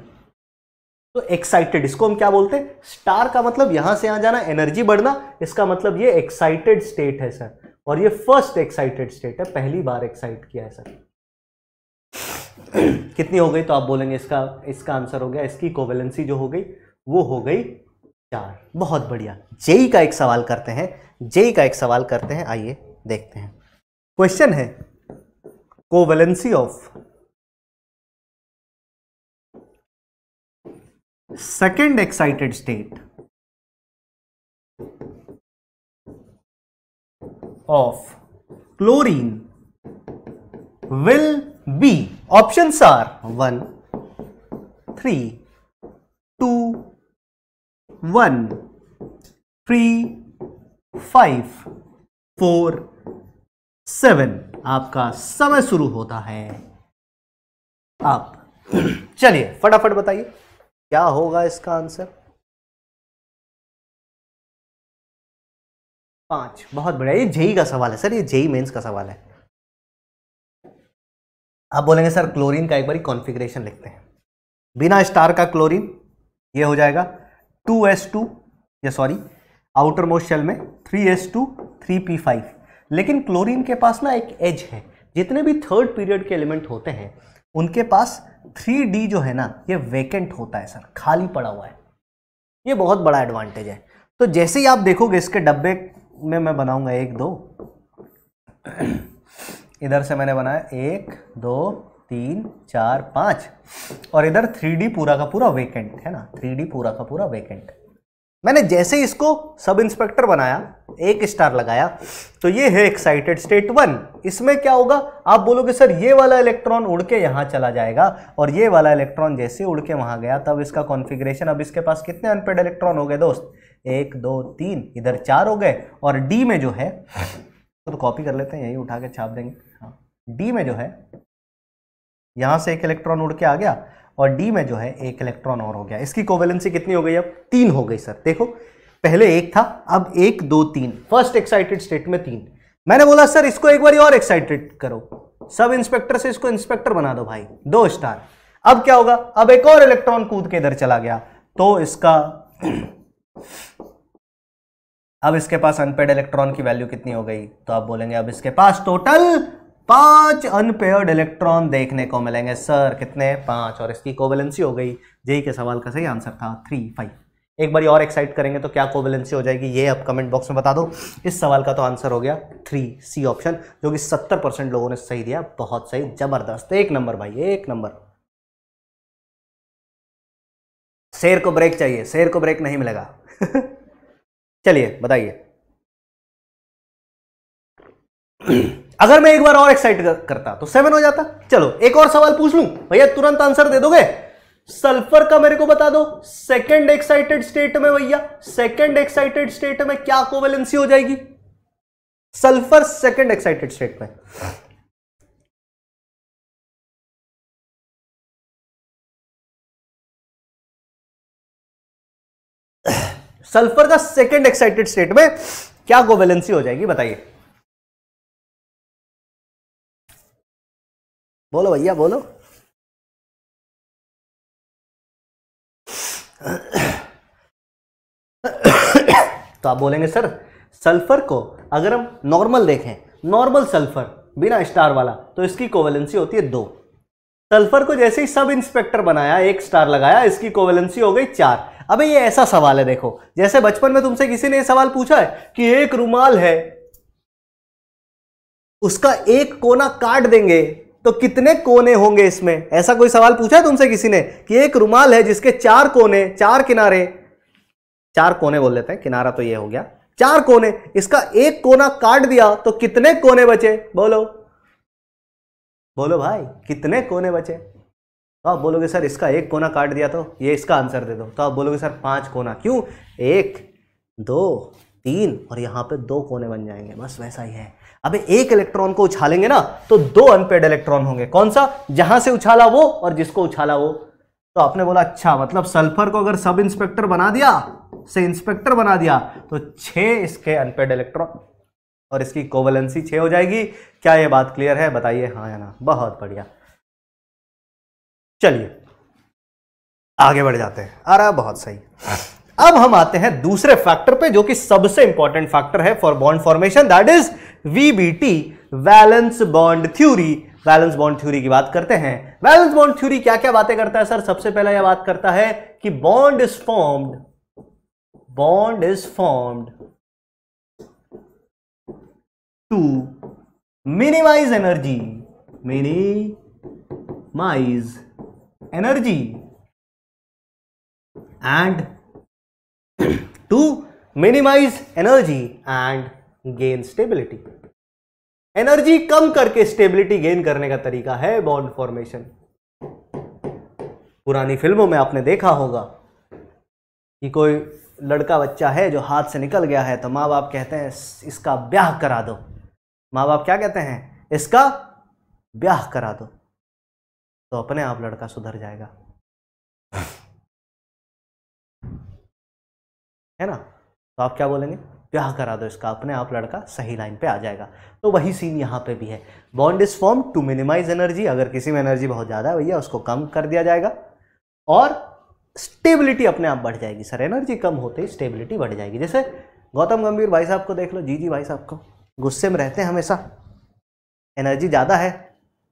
तो एक्साइटेड इसको हम क्या बोलते हैं स्टार का मतलब यहां से यहां जाना एनर्जी बढ़ना इसका मतलब ये एक्साइटेड स्टेट है सर और ये फर्स्ट एक्साइटेड स्टेट है पहली बार एक्साइट किया है सर कितनी हो गई तो आप बोलेंगे इसका इसका आंसर हो गया इसकी कोवेलेंसी जो हो गई वो हो गई चार बहुत बढ़िया जेई का एक सवाल करते हैं जेई का एक सवाल करते हैं आइए देखते हैं
क्वेश्चन है covalency of second excited state of chlorine will B. Options are 1, 3, 2, 1, 3, 5, 4,
7. आपका समय शुरू होता है आप
चलिए फटाफट बताइए क्या होगा इसका आंसर पांच बहुत बढ़िया ये जेई का सवाल है सर ये जेई मेंस का सवाल है आप बोलेंगे सर क्लोरीन का एक बार कॉन्फिग्रेशन लिखते
हैं बिना स्टार का क्लोरीन ये हो जाएगा टू एस टू या सॉरी आउटर मोस्ट शेल में three S two three P five लेकिन क्लोरीन के पास ना एक एज है जितने भी थर्ड पीरियड के एलिमेंट होते हैं उनके पास थ्री डी जो है ना ये वैकेंट होता है सर खाली पड़ा हुआ है ये बहुत बड़ा एडवांटेज है तो जैसे ही आप देखोगे इसके डब्बे में मैं बनाऊंगा एक दो इधर से मैंने बनाया एक दो तीन चार पाँच और इधर थ्री पूरा का पूरा वेकेंट है ना थ्री पूरा का पूरा वेकेंट मैंने जैसे ही इसको सब इंस्पेक्टर बनाया एक स्टार लगाया तो ये है एक्साइटेड स्टेट वन इसमें क्या होगा आप बोलोगे सर ये वाला इलेक्ट्रॉन उड़ के यहाँ चला जाएगा और ये वाला इलेक्ट्रॉन जैसे उड़ के वहाँ गया तब इसका कॉन्फ़िगरेशन अब इसके पास कितने अनपेड इलेक्ट्रॉन हो गए दोस्त एक दो तीन इधर चार हो गए और डी में जो है तो, तो कॉपी कर लेते हैं यही उठा के छाप देंगे डी में जो है यहां से एक इलेक्ट्रॉन उड़ के आ गया और डी में जो है एक इलेक्ट्रॉन और हो गया इसकी कोवेलेंसी कितनी हो गई अब तीन हो गई सर देखो पहले एक था अब एक दो तीन फर्स्ट एक्साइटेड स्टेट में तीन मैंने बोला सर इसको एक बार और एक्साइटेड करो सब इंस्पेक्टर से इसको इंस्पेक्टर बना दो भाई दो स्टार अब क्या होगा अब एक और इलेक्ट्रॉन कूद के इधर चला गया तो इसका अब इसके पास अनपेड इलेक्ट्रॉन की वैल्यू कितनी हो गई तो आप बोलेंगे अब इसके पास टोटल पांच अनपेयर्ड इलेक्ट्रॉन देखने को मिलेंगे सर कितने पांच और इसकी कोवेलेंसी हो गई जेई के सवाल का सही आंसर था थ्री फाइव एक बार और एक्साइट करेंगे तो क्या कोवेलेंसी हो जाएगी ये आप कमेंट बॉक्स में बता दो इस सवाल का तो आंसर हो गया थ्री सी ऑप्शन जो कि सत्तर परसेंट लोगों ने सही दिया बहुत सही जबरदस्त एक नंबर भाई एक नंबर
शेर को ब्रेक चाहिए शेर को ब्रेक नहीं मिलेगा चलिए बताइए
अगर मैं एक बार और एक्साइट करता तो सेवन हो जाता चलो एक और सवाल पूछ लू भैया तुरंत आंसर दे दोगे सल्फर का मेरे को बता दो सेकंड एक्साइटेड स्टेट में भैया सेकंड
एक्साइटेड स्टेट में क्या कोवेलेंसी हो जाएगी सल्फर सेकंड एक्साइटेड स्टेट में सल्फर का सेकंड एक्साइटेड स्टेट में क्या कोवेलेंसी हो जाएगी बताइए बोलो भैया बोलो
तो आप बोलेंगे सर सल्फर को अगर हम नॉर्मल देखें नॉर्मल सल्फर बिना स्टार वाला तो इसकी कोवेलेंसी होती है दो सल्फर को जैसे ही सब इंस्पेक्टर बनाया एक स्टार लगाया इसकी कोवेलेंसी हो गई चार अबे ये ऐसा सवाल है देखो जैसे बचपन में तुमसे किसी ने सवाल पूछा है कि एक रुमाल है उसका एक कोना काट देंगे तो कितने कोने होंगे इसमें ऐसा कोई सवाल पूछा है तुमसे किसी ने कि एक रुमाल है जिसके चार कोने चार किनारे चार कोने बोल लेते हैं किनारा तो ये हो गया चार कोने इसका एक कोना काट दिया तो कितने कोने बचे बोलो बोलो भाई कितने कोने बचे तो आप बोलोगे सर इसका एक कोना काट दिया तो ये इसका आंसर दे दो तो आप बोलोगे सर पांच कोना क्यों एक दो तीन और यहां पे दो कोने बन जाएंगे बस वैसा ही है अब एक इलेक्ट्रॉन को उछालेंगे ना तो दो अनपेड इलेक्ट्रॉन होंगे कौन सा जहां से उछाला वो और जिसको उछाला वो तो आपने बोला अच्छा मतलब सल्फर को अगर सब इंस्पेक्टर बना दिया से इंस्पेक्टर बना दिया तो छह इसके अनपेड इलेक्ट्रॉन और इसकी कोवलेंसी छह हो जाएगी क्या यह बात क्लियर है बताइए हाँ या ना बहुत बढ़िया चलिए आगे बढ़ जाते हैं अरे बहुत सही अब हम आते हैं दूसरे फैक्टर पे जो कि सबसे इंपॉर्टेंट फैक्टर है for bond formation that is VBT valence bond theory valence bond theory की बात करते हैं वैलेंस बॉन्ड थ्योरी क्या क्या बातें करता है सर सबसे पहले यह बात करता है कि bond is formed bond is formed to minimise energy minimise energy and to minimize energy and gain stability. Energy कम करके स्टेबिलिटी गेन करने का तरीका है बॉन्ड फॉर्मेशन पुरानी फिल्मों में आपने देखा होगा कि कोई लड़का बच्चा है जो हाथ से निकल गया है तो माँ बाप कहते हैं इसका ब्याह करा दो माँ बाप क्या कहते हैं
इसका ब्याह करा दो तो अपने आप लड़का सुधर जाएगा है ना
तो आप क्या बोलेंगे ब्याह करा दो इसका अपने आप लड़का सही लाइन पे आ जाएगा तो वही सीन यहाँ पे भी है bond is form to minimise energy अगर किसी में एनर्जी बहुत ज़्यादा है भैया उसको कम कर दिया जाएगा और स्टेबिलिटी अपने आप बढ़ जाएगी सर एनर्जी कम होते ही स्टेबिलिटी बढ़ जाएगी जैसे गौतम गंभीर भाई साहब को देख लो जी जी भाई साहब को गुस्से में रहते हैं हमेशा एनर्जी ज़्यादा है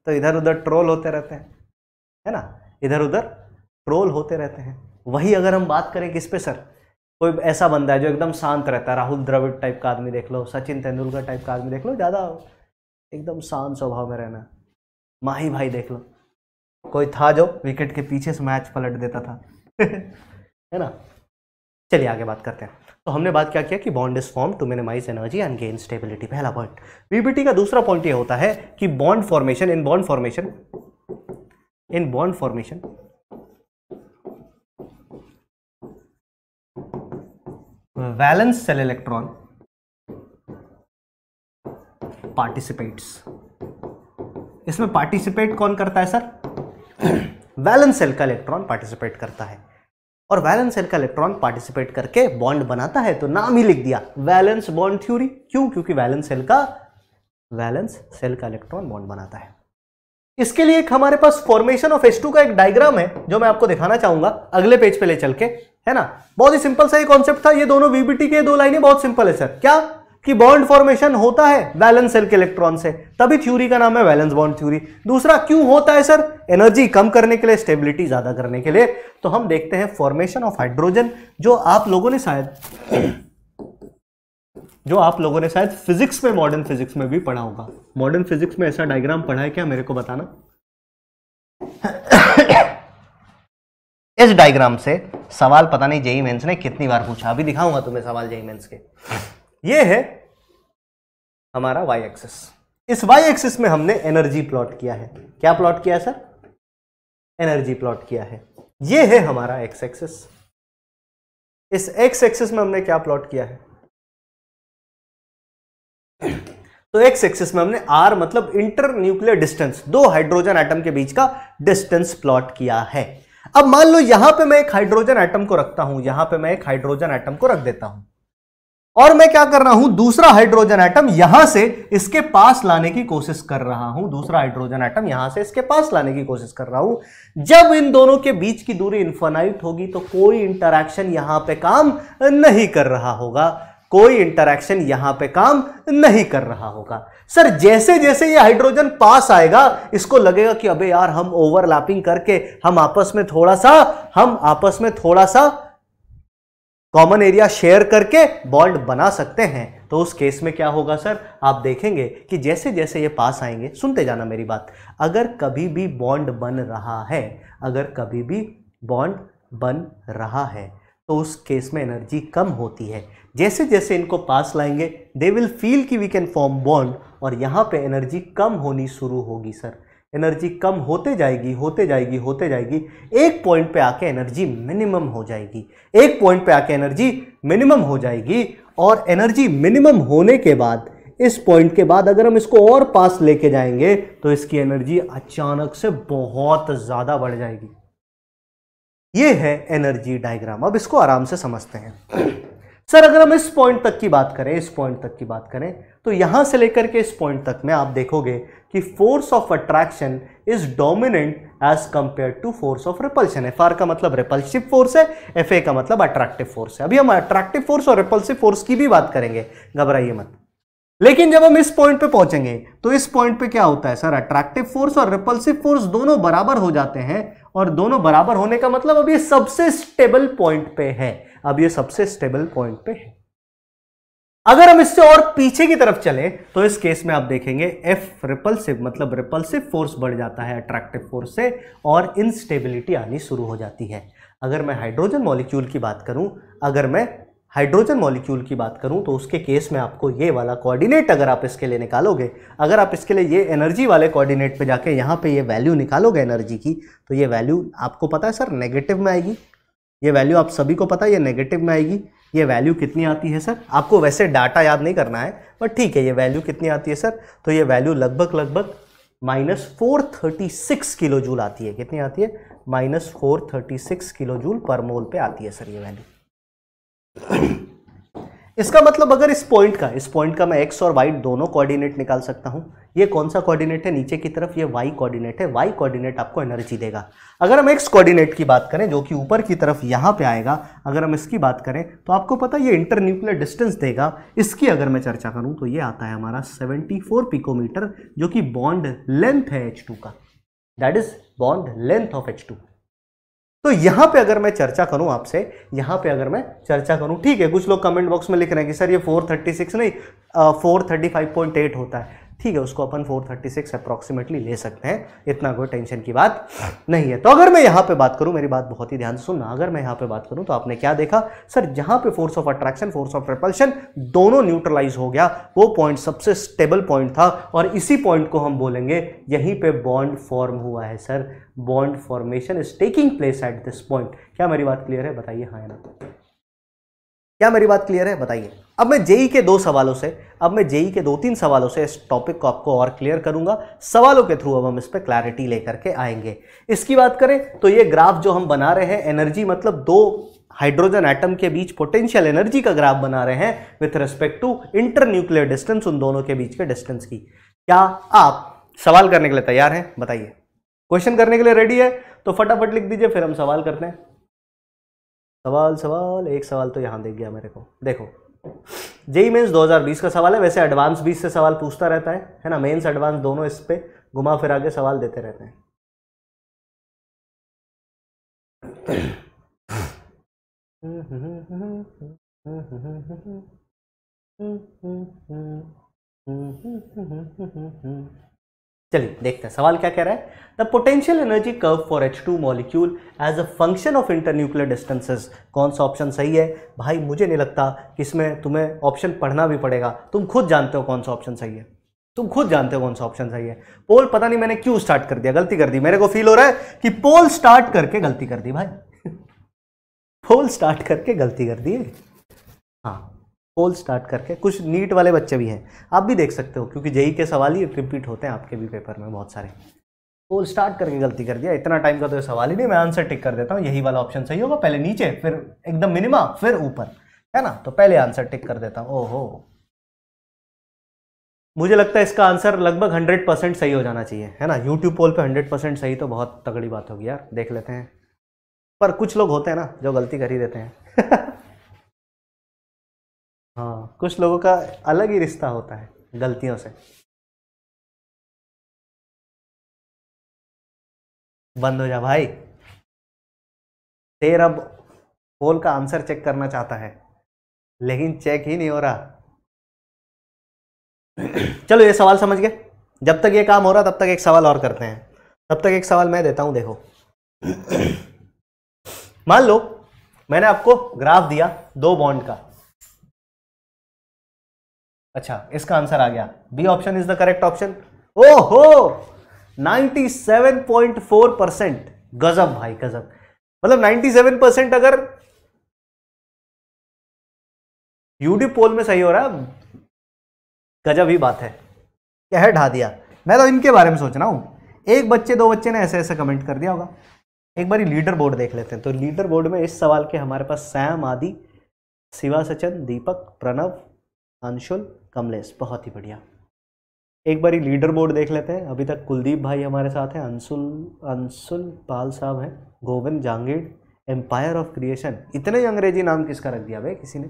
तो इधर उधर ट्रोल होते रहते हैं है ना इधर उधर ट्रोल होते रहते हैं वही अगर हम बात करें किस पे सर कोई ऐसा बंदा है जो एकदम शांत रहता है राहुल द्रविड़ टाइप का आदमी देख लो सचिन तेंदुलकर टाइप का आदमी देख लो ज़्यादा एकदम शांत स्वभाव में रहना माही भाई देख लो कोई था जो विकेट के पीछे से मैच पलट देता था है ना चलिए आगे बात करते हैं तो हमने बात क्या किया कि bond is form to minimise energy and gain stability पहला पॉइंट वीबीटी का दूसरा पॉइंट ये होता है कि bond formation in bond formation in bond formation
valence shell electron participates
इसमें पार्टिसिपेट कौन करता है सर वैलेंस सेल का इलेक्ट्रॉन पार्टिसिपेट करता है और वैलेंस सेल का इलेक्ट्रॉन पार्टिसिपेट करके बॉन्ड बनाता है तो नाम ही लिख दिया वैलेंस बॉन्ड थ्योरी क्यों क्योंकि वैलेंस सेल का वैलेंस सेल का इलेक्ट्रॉन बॉन्ड बनाता है इसके लिए एक हमारे पास फॉर्मेशन ऑफ एस का एक डायग्राम है जो मैं आपको दिखाना चाहूंगा अगले पेज पे ले चल के है ना बहुत ही सिंपल सा ये कॉन्सेप्ट था ये दोनों वीबीटी के दो लाइनें बहुत सिंपल है सर क्या कि बॉन्ड फॉर्मेशन होता है वैलेंस सेल के इलेक्ट्रॉन से तभी थ्योरी का नाम है वैलेंस बॉन्ड थ्योरी दूसरा क्यों होता है सर एनर्जी कम करने के लिए स्टेबिलिटी ज्यादा करने के लिए तो हम देखते हैं फॉर्मेशन ऑफ हाइड्रोजन जो आप लोगों ने शायद जो आप लोगों ने शायद फिजिक्स में मॉडर्न फिजिक्स में भी पढ़ा होगा मॉडर्न फिजिक्स में ऐसा डायग्राम पढ़ा है क्या मेरे को बताना इस डायग्राम से सवाल पता नहीं जेई मेंस e ने कितनी बार पूछा अभी दिखाऊंगा तुम्हें सवाल जेई मेंस e के ये है हमारा वाई एक्सिस इस वाई एक्सिस में हमने एनर्जी प्लॉट किया है क्या प्लॉट किया है सर एनर्जी प्लॉट किया है ये है हमारा एक्स एक्सिस इस एक्स एक्सिस में हमने क्या प्लॉट किया है तो एक्स एक्सिस में हमने आर मतलब इंटर न्यूक्लियर डिस्टेंस दो हाइड्रोजन एटम के बीच का डिस्टेंस प्लॉट किया है अब मान लो यहां पे मैं एक हाइड्रोजन एटम को रखता हूं यहां पे मैं एक हाइड्रोजन एटम को रख देता हूं और मैं क्या कर रहा हूं दूसरा हाइड्रोजन एटम यहां से इसके पास लाने की कोशिश कर रहा हूं दूसरा हाइड्रोजन एटम यहां से इसके पास लाने की कोशिश कर रहा हूं जब इन दोनों के बीच की दूरी इंफोनाइट होगी तो कोई इंटरैक्शन यहां पे काम नहीं कर रहा होगा कोई इंटरेक्शन यहां पे काम नहीं कर रहा होगा सर जैसे जैसे ये हाइड्रोजन पास आएगा इसको लगेगा कि अबे यार हम ओवरलैपिंग करके हम आपस में थोड़ा सा हम आपस में थोड़ा सा कॉमन एरिया शेयर करके बॉन्ड बना सकते हैं तो उस केस में क्या होगा सर आप देखेंगे कि जैसे जैसे ये पास आएंगे सुनते जाना मेरी बात अगर कभी भी बॉन्ड बन रहा है अगर कभी भी बॉन्ड बन रहा है तो उस केस में एनर्जी कम होती है जैसे जैसे इनको पास लाएंगे दे विल फील कि वी कैन फॉर्म बॉन्ड और यहाँ पे एनर्जी कम होनी शुरू होगी सर एनर्जी कम होते जाएगी होते जाएगी होते जाएगी एक पॉइंट पे आके एनर्जी मिनिमम हो जाएगी एक पॉइंट पे आके एनर्जी मिनिमम हो जाएगी और एनर्जी मिनिमम होने के बाद इस पॉइंट के बाद अगर हम इसको और पास लेके जाएंगे तो इसकी एनर्जी अचानक से बहुत ज़्यादा बढ़ जाएगी ये है एनर्जी डायग्राम अब इसको आराम से समझते हैं सर अगर हम इस पॉइंट तक की बात करें इस पॉइंट तक की बात करें तो यहां से लेकर के इस पॉइंट तक में आप देखोगे कि force of attraction is dominant as compare to force of repulsion F R का मतलब रिपल्सिव फोर्स है एफ ए का मतलब अट्रैक्टिव फोर्स है अभी हम अट्रैक्टिव फोर्स और रिपल्सिव फोर्स की भी बात करेंगे घबराइए मत लेकिन जब हम इस पॉइंट पे पहुंचेंगे तो इस पॉइंट पे क्या होता है सर अट्रैक्टिव फोर्स और रिपल्सिव फोर्स दोनों बराबर हो जाते हैं और दोनों बराबर होने का मतलब अब ये सबसे स्टेबल पॉइंट पे है अब ये सबसे स्टेबल पॉइंट पे है अगर हम इससे और पीछे की तरफ चले तो इस केस में आप देखेंगे एफ रिपल्सिव मतलब रिपल्सिव फोर्स बढ़ जाता है अट्रैक्टिव फोर्स से और इनस्टेबिलिटी आनी शुरू हो जाती है अगर मैं हाइड्रोजन मॉलिक्यूल की बात करूं अगर मैं हाइड्रोजन मॉलिक्यूल की बात करूं तो उसके केस में आपको ये वाला कोऑर्डिनेट अगर आप इसके लिए निकालोगे अगर आप इसके लिए ये एनर्जी वाले कोऑर्डिनेट पे जाके यहाँ पे ये वैल्यू निकालोगे एनर्जी की तो ये वैल्यू आपको पता है सर नेगेटिव में आएगी ये वैल्यू आप सभी को पता है ये नेगेटिव में आएगी ये वैल्यू कितनी आती है सर आपको वैसे डाटा याद नहीं करना है बट ठीक है ये वैल्यू कितनी आती है सर तो ये वैल्यू लगभग लगभग minus four thirty six kilo joule आती है कितनी आती है minus four thirty six kilo joule per mole पे आती है सर ये वैल्यू इसका मतलब अगर इस पॉइंट का इस पॉइंट का मैं एक्स और वाई दोनों कोऑर्डिनेट निकाल सकता हूँ ये कौन सा कोऑर्डिनेट है नीचे की तरफ ये वाई कोऑर्डिनेट है वाई कोऑर्डिनेट आपको एनर्जी देगा अगर हम एक्स कोऑर्डिनेट की बात करें जो कि ऊपर की तरफ यहाँ पे आएगा अगर हम इसकी बात करें तो आपको पता ये इंटरन्यूक्लियर डिस्टेंस देगा इसकी अगर मैं चर्चा करूँ तो ये आता है हमारा सेवेंटी पिकोमीटर जो कि बॉन्ड लेंथ है एच का that is bond length of H तो यहाँ पे अगर मैं चर्चा करूं आपसे यहाँ पे अगर मैं चर्चा करूं ठीक है कुछ लोग कमेंट बॉक्स में लिख रहे हैं कि सर ये 436 नहीं four thirty five point eight होता है ठीक है उसको अपन 436 अप्रॉक्सीमेटली ले सकते हैं इतना कोई टेंशन की बात नहीं है तो अगर मैं यहाँ पे बात करूँ मेरी बात बहुत ही ध्यान से सुनना अगर मैं यहाँ पे बात करूँ तो आपने क्या देखा सर जहाँ पे force of attraction force of repulsion दोनों न्यूट्रलाइज हो गया वो पॉइंट सबसे स्टेबल पॉइंट था और इसी पॉइंट को हम बोलेंगे यहीं पर बॉन्ड फॉर्म हुआ है sir bond formation is taking place at this point क्या मेरी बात क्लियर है बताइए हाँ ना क्या मेरी बात क्लियर है बताइए अब मैं जेई के दो सवालों से अब मैं जेई के दो तीन सवालों से इस टॉपिक को आपको और क्लियर करूंगा सवालों के थ्रू अब हम इस पर क्लैरिटी लेकर के आएंगे इसकी बात करें तो ये ग्राफ जो हम बना रहे हैं एनर्जी मतलब दो हाइड्रोजन एटम के बीच पोटेंशियल एनर्जी का ग्राफ बना रहे हैं with respect to internuclear distance उन दोनों के बीच के डिस्टेंस की क्या आप सवाल करने के लिए तैयार हैं बताइए क्वेश्चन करने के लिए रेडी है तो फटाफट लिख दीजिए फिर हम सवाल करते हैं सवाल सवाल एक सवाल तो यहां देख गया मेरे को देखो जेई हजार 2020 का सवाल है वैसे एडवांस 20 से सवाल पूछता रहता है है ना मेन्स एडवांस
दोनों इस पर घुमा फिरा के सवाल देते रहते हैं
हम्म
चलिए देखते हैं सवाल क्या कह रहा है the potential energy curve for H two molecule as a function of internuclear distances कौन सा ऑप्शन सही है भाई मुझे नहीं लगता कि इसमें तुम्हें ऑप्शन पढ़ना भी पड़ेगा तुम खुद जानते हो कौन सा ऑप्शन सही है तुम खुद जानते हो कौन सा ऑप्शन सही है पोल पता नहीं मैंने क्यों स्टार्ट कर दिया गलती कर दी मेरे को फील हो रहा है कि पोल स्टार्ट करके गलती कर दी भाई पोल स्टार्ट करके गलती कर दी हाँ पोल स्टार्ट करके कुछ नीट वाले बच्चे भी हैं आप भी देख सकते हो क्योंकि जेई के सवाल ही रिपीट होते हैं आपके भी पेपर में बहुत सारे पोल स्टार्ट करके गलती कर दिया इतना टाइम का तो सवाल ही नहीं मैं आंसर टिक कर देता हूँ यही वाला ऑप्शन सही होगा पहले नीचे फिर एकदम मिनिमा फिर ऊपर है ना तो पहले आंसर टिक कर देता हूँ ओहो मुझे लगता है इसका आंसर लगभग 100 परसेंट सही हो जाना चाहिए है ना यूट्यूब पोल पे 100 परसेंट सही तो बहुत तगड़ी बात होगी यार देख लेते हैं पर कुछ लोग होते हैं ना जो गलती कर ही देते हैं
हाँ कुछ लोगों का अलग ही रिश्ता होता है गलतियों से बंद हो जा भाई तेरा पोल का आंसर चेक करना चाहता है लेकिन
चेक ही नहीं हो रहा चलो ये सवाल समझ गए जब तक ये काम हो रहा तब तक एक सवाल और करते हैं तब तक एक सवाल मैं देता हूं देखो मान लो मैंने आपको ग्राफ दिया दो बॉन्ड का अच्छा इसका आंसर आ गया B option is the correct option ओ हो परसेंट गजब भाई गजब
मतलब 97 परसेंट अगर यूडी पोल में सही हो रहा गजब ही बात है कह ढा दिया
मैं तो इनके बारे में सोच रहा हूं एक बच्चे दो बच्चे ने ऐसे ऐसे कमेंट कर दिया होगा एक बार लीडर बोर्ड देख लेते हैं तो लीडर बोर्ड में इस सवाल के हमारे पास सैम आदि शिवा सचन दीपक प्रणव अंशुल कमलेश बहुत ही बढ़िया एक बारी लीडर बोर्ड देख लेते हैं अभी तक कुलदीप भाई हमारे साथ हैं अंशुल अंशुल पाल साहब हैं Govind Jangid empire of creation इतने अंग्रेजी नाम किसका रख दिया भाई किसी ने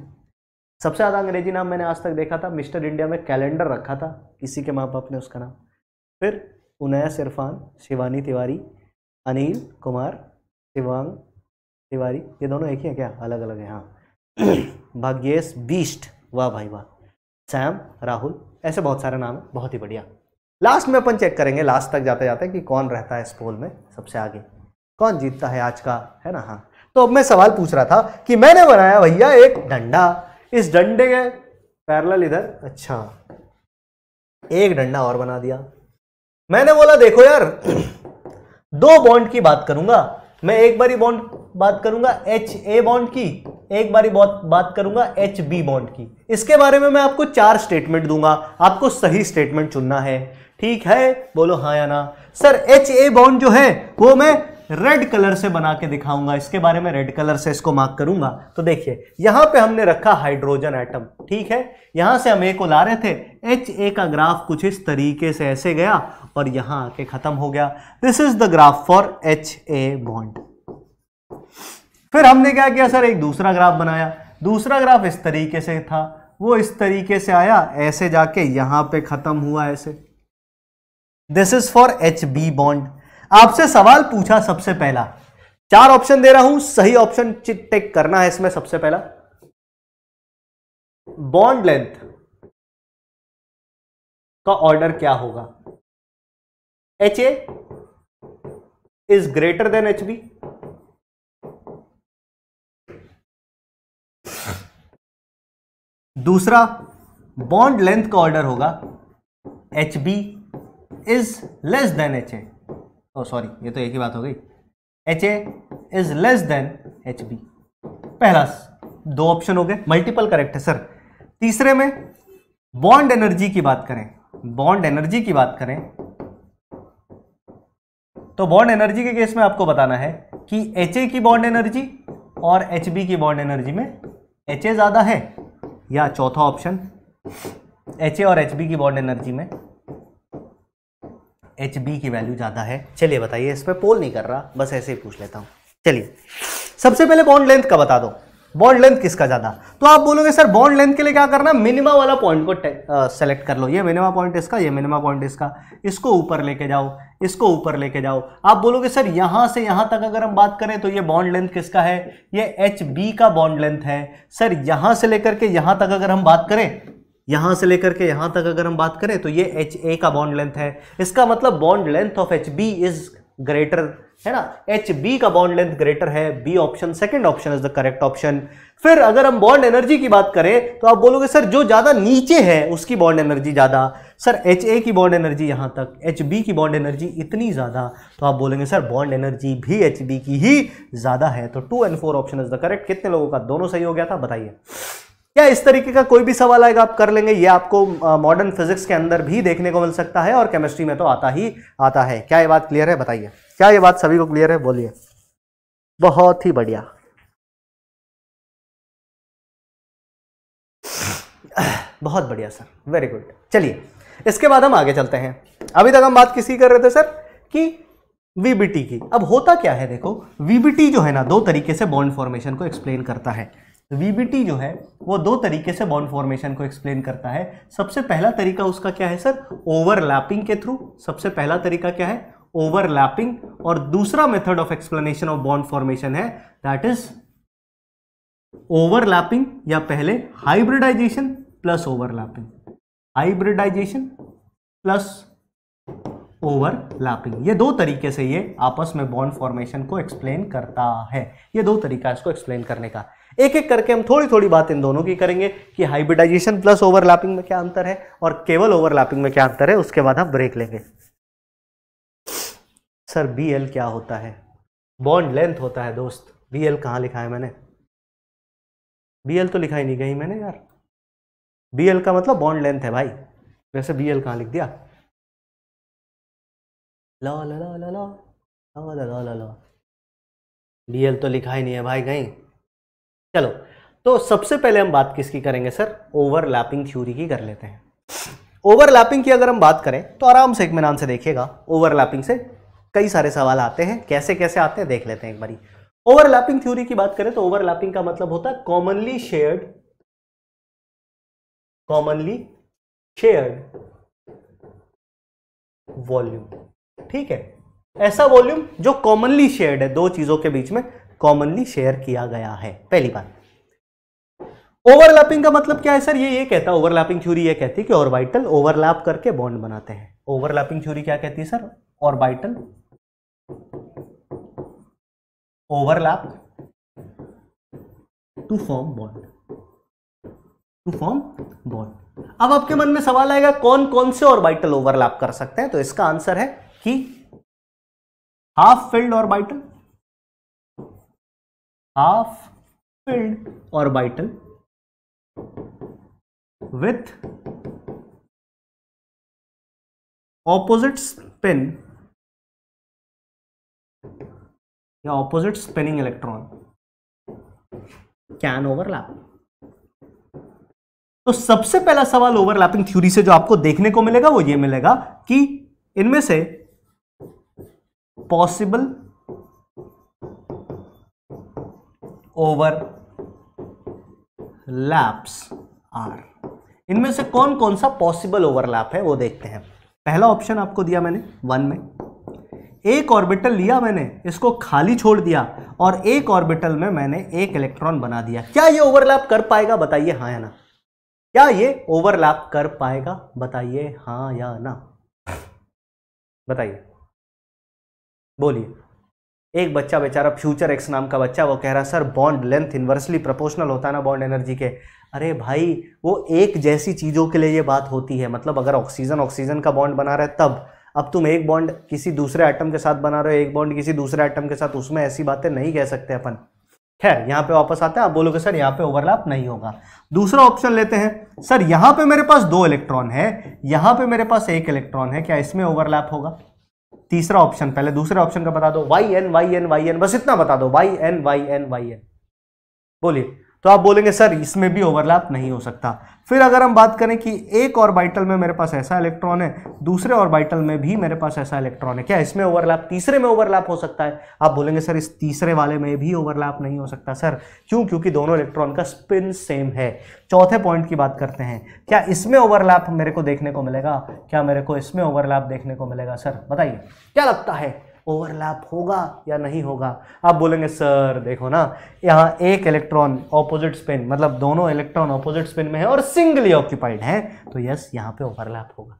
सबसे ज़्यादा अंग्रेजी नाम मैंने आज तक देखा था मिस्टर इंडिया में कैलेंडर रखा था किसी के माँ बाप ने उसका नाम फिर उनैस इरफान शिवानी तिवारी अनिल कुमार शिवांग तिवारी ये दोनों एक ही हैं क्या अलग अलग है हाँ भाग्येश बीस्ट वाह भाई वाह सैम राहुल ऐसे बहुत सारे नाम है बहुत ही बढ़िया लास्ट में अपन चेक करेंगे लास्ट तक जाते जाते कि कौन रहता है इस पोल में सबसे आगे कौन जीतता है आज का है ना हाँ तो अब मैं सवाल पूछ रहा था कि मैंने बनाया भैया एक डंडा इस डंडे के पैरल इधर अच्छा एक डंडा और बना दिया मैंने बोला देखो यार दो बॉन्ड की बात करूंगा मैं एक बारी बॉन्ड बात करूंगा एच ए बॉन्ड की एक बारी बहुत बात करूंगा एच बी बॉन्ड की इसके बारे में मैं आपको चार स्टेटमेंट दूंगा आपको सही स्टेटमेंट चुनना है ठीक है बोलो हाँ या ना सर एच ए बॉन्ड जो है वो मैं रेड कलर से बना के दिखाऊंगा इसके बारे में रेड कलर से इसको मार्क करूंगा तो देखिए यहां पे हमने रखा हाइड्रोजन एटम ठीक है यहां से हम ए को ला रहे थे एच ए का ग्राफ कुछ इस तरीके से ऐसे गया और यहां आके खत्म हो गया this is the graph for H A bond फिर हमने क्या किया सर एक दूसरा ग्राफ बनाया दूसरा ग्राफ इस तरीके से था वो इस तरीके से आया ऐसे जाके यहां पे ख़त्म हुआ ऐसे this is for H B bond आपसे सवाल पूछा सबसे पहला चार
ऑप्शन दे रहा हूं सही ऑप्शन टेक करना है इसमें सबसे पहला बॉन्ड लेंथ का ऑर्डर क्या होगा H A is greater than H B दूसरा बॉन्ड लेंथ का ऑर्डर होगा H B
is less than H A sorry ये तो एक ही बात हो गई H A is less than H B पहला दो ऑप्शन हो गए मल्टीपल करेक्ट है सर तीसरे में बॉन्ड एनर्जी की बात करें बॉन्ड एनर्जी की बात करें तो बॉन्ड एनर्जी के केस में आपको बताना है कि एच ए की बॉन्ड एनर्जी और एच बी की बॉन्ड एनर्जी में एच ए ज़्यादा है या चौथा ऑप्शन एच ए और एच बी की बॉन्ड एनर्जी में एच बी की वैल्यू ज़्यादा है चलिए बताइए इस पर पोल नहीं कर रहा बस ऐसे ही पूछ लेता हूँ चलिए सबसे पहले बॉन्ड लेंथ का बता दो बॉन्ड लेंथ किसका ज़्यादा तो आप बोलोगे सर बॉन्ड लेंथ के लिए क्या करना मिनिमा वाला पॉइंट को सेलेक्ट कर लो ये मिनिमा पॉइंट इसका ये मिनिमा पॉइंट इसका इसको ऊपर लेके जाओ इसको ऊपर लेके जाओ आप बोलोगे सर यहां से यहां तक अगर हम बात करें तो ये बॉन्ड लेंथ किसका है ये एच बी का बॉन्ड लेंथ है सर यहां से लेकर के यहां तक अगर हम बात करें यहां से लेकर के यहां तक अगर हम बात करें तो ये एच ए का बॉन्ड लेंथ है इसका मतलब bond length of H B is greater है ना एच बी का बॉन्ड लेंथ ग्रेटर है B option second option is the correct option फिर अगर हम बॉन्ड एनर्जी की बात करें तो आप बोलोगे सर जो ज़्यादा नीचे है उसकी बॉन्ड एनर्जी ज़्यादा सर एच ए की बॉन्ड एनर्जी यहां तक एच बी की बॉन्ड एनर्जी इतनी ज़्यादा तो आप बोलेंगे सर बॉन्ड एनर्जी भी एच बी की ही ज़्यादा है तो two and four option is the correct कितने लोगों का दोनों सही हो गया था बताइए या इस तरीके का कोई भी सवाल आएगा आप कर लेंगे ये आपको मॉडर्न फिजिक्स के अंदर भी देखने को मिल सकता है और केमिस्ट्री में
तो आता ही आता है क्या ये बात क्लियर है बताइए क्या ये बात सभी को क्लियर है बोलिए बहुत ही बढ़िया बहुत बढ़िया सर वेरी गुड चलिए इसके बाद हम आगे चलते हैं अभी
तक हम बात किसी कर रहे थे सर कि वीबीटी की अब होता क्या है देखो वीबीटी जो है ना दो तरीके से बॉन्ड फॉर्मेशन को एक्सप्लेन करता है वीबीटी जो है वो दो तरीके से बॉन्ड फॉर्मेशन को एक्सप्लेन करता है सबसे पहला तरीका उसका क्या है सर ओवरलैपिंग के थ्रू सबसे पहला तरीका क्या है ओवरलैपिंग और दूसरा method of explanation of bond formation है दैट इज ओवरलैपिंग या पहले hybridisation plus overlapping hybridisation plus overlapping ये दो तरीके से ये आपस में बॉन्ड फॉर्मेशन को एक्सप्लेन करता है ये दो तरीका इसको एक्सप्लेन करने का एक एक करके हम थोड़ी थोड़ी बात इन दोनों की करेंगे कि हाइब्रिडाइजेशन प्लस ओवरलैपिंग में क्या अंतर है और केवल ओवरलैपिंग में क्या अंतर है उसके बाद हम ब्रेक लेंगे सर बी एल क्या होता है बॉन्ड लेंथ होता है दोस्त बी एल कहाँ लिखा है मैंने बी एल तो लिखा ही नहीं कहीं मैंने यार
बी एल का मतलब बॉन्ड लेंथ है भाई वैसे बी एल कहाँ लिख दिया ला ला ला ला ला ला ला ला
बी एल तो लिखा ही नहीं है भाई कहीं चलो तो सबसे पहले हम बात किसकी करेंगे सर ओवरलैपिंग थ्योरी की कर लेते हैं ओवरलैपिंग की अगर हम बात करें तो आराम से एक नाम से देखिएगा ओवरलैपिंग से कई सारे सवाल आते हैं कैसे कैसे आते हैं देख लेते हैं एक बारी ओवरलैपिंग थ्योरी की बात करें तो ओवरलैपिंग का मतलब होता है commonly shared commonly shared volume ठीक है ऐसा वॉल्यूम जो कॉमनली शेयर्ड है दो चीजों के बीच में कॉमनली शेयर किया गया है पहली बात ओवरलैपिंग का मतलब क्या है सर ये ये कहता है ओवरलैपिंग थ्योरी ये कहती है कि ऑर्बिटल ओवरलैप करके बॉन्ड बनाते हैं ओवरलैपिंग थ्योरी क्या कहती है sir orbital overlap
to form bond
to form bond अब आपके मन में सवाल आएगा कौन कौन से ऑर्बिटल ओवरलैप कर सकते हैं तो इसका
आंसर है कि half filled orbital half filled orbital with opposite spin या opposite spinning electron can overlap
तो सबसे पहला सवाल ओवरलैपिंग थ्योरी से जो आपको देखने को मिलेगा वो ये मिलेगा कि इनमें से पॉसिबल ओवर लैप्स आर इनमें से कौन कौन सा पॉसिबल ओवरलैप है वो देखते हैं पहला ऑप्शन आपको दिया मैंने वन में एक ऑर्बिटल लिया मैंने इसको खाली छोड़ दिया और एक ऑर्बिटल में मैंने एक इलेक्ट्रॉन बना दिया क्या ये ओवरलैप कर पाएगा बताइए हाँ या ना क्या ये ओवरलैप कर पाएगा बताइए हाँ या ना बताइए बोलिए एक बच्चा बेचारा फ्यूचर एक्स नाम का बच्चा वो कह रहा sir bond length inversely proportional होता ना बॉन्ड एनर्जी के अरे भाई वो एक जैसी चीज़ों के लिए ये बात होती है मतलब अगर ऑक्सीजन ऑक्सीजन का बॉन्ड बना रहा है तब अब तुम एक बॉन्ड किसी दूसरे आइटम के साथ बना रहे हो एक बॉन्ड किसी दूसरे आइटम के साथ उसमें ऐसी बातें नहीं कह सकते अपन खैर यहाँ पे वापस आते हैं आप बोलोगे सर यहाँ पे ओवरलैप नहीं होगा दूसरा ऑप्शन लेते हैं सर यहाँ पे मेरे पास दो इलेक्ट्रॉन है यहाँ पे मेरे पास एक इलेक्ट्रॉन है क्या इसमें ओवरलैप होगा तीसरा ऑप्शन पहले दूसरे ऑप्शन का बता दो Y N Y N Y N बस इतना बता दो Y N Y N Y N बोलिए तो आप बोलेंगे सर इसमें भी ओवरलैप नहीं हो सकता फिर अगर हम बात करें कि एक ऑर्बिटल में मेरे पास ऐसा इलेक्ट्रॉन है दूसरे ऑर्बिटल में भी मेरे पास ऐसा इलेक्ट्रॉन है क्या इसमें ओवरलैप तीसरे में ओवरलैप हो सकता है आप बोलेंगे सर इस तीसरे वाले में भी ओवरलैप नहीं हो सकता सर क्यों क्योंकि दोनों इलेक्ट्रॉन का स्पिन सेम है चौथे पॉइंट की बात करते हैं क्या इसमें ओवरलैप मेरे को देखने को मिलेगा क्या मेरे को इसमें ओवरलैप देखने को मिलेगा सर बताइए क्या लगता है ओवरलैप होगा या नहीं होगा आप बोलेंगे सर देखो ना यहाँ एक इलेक्ट्रॉन ऑपोजिट स्पिन मतलब दोनों इलेक्ट्रॉन ऑपोजिट स्पिन में है और सिंगली ऑक्यूपाइड है तो यस यहाँ पे ओवरलैप होगा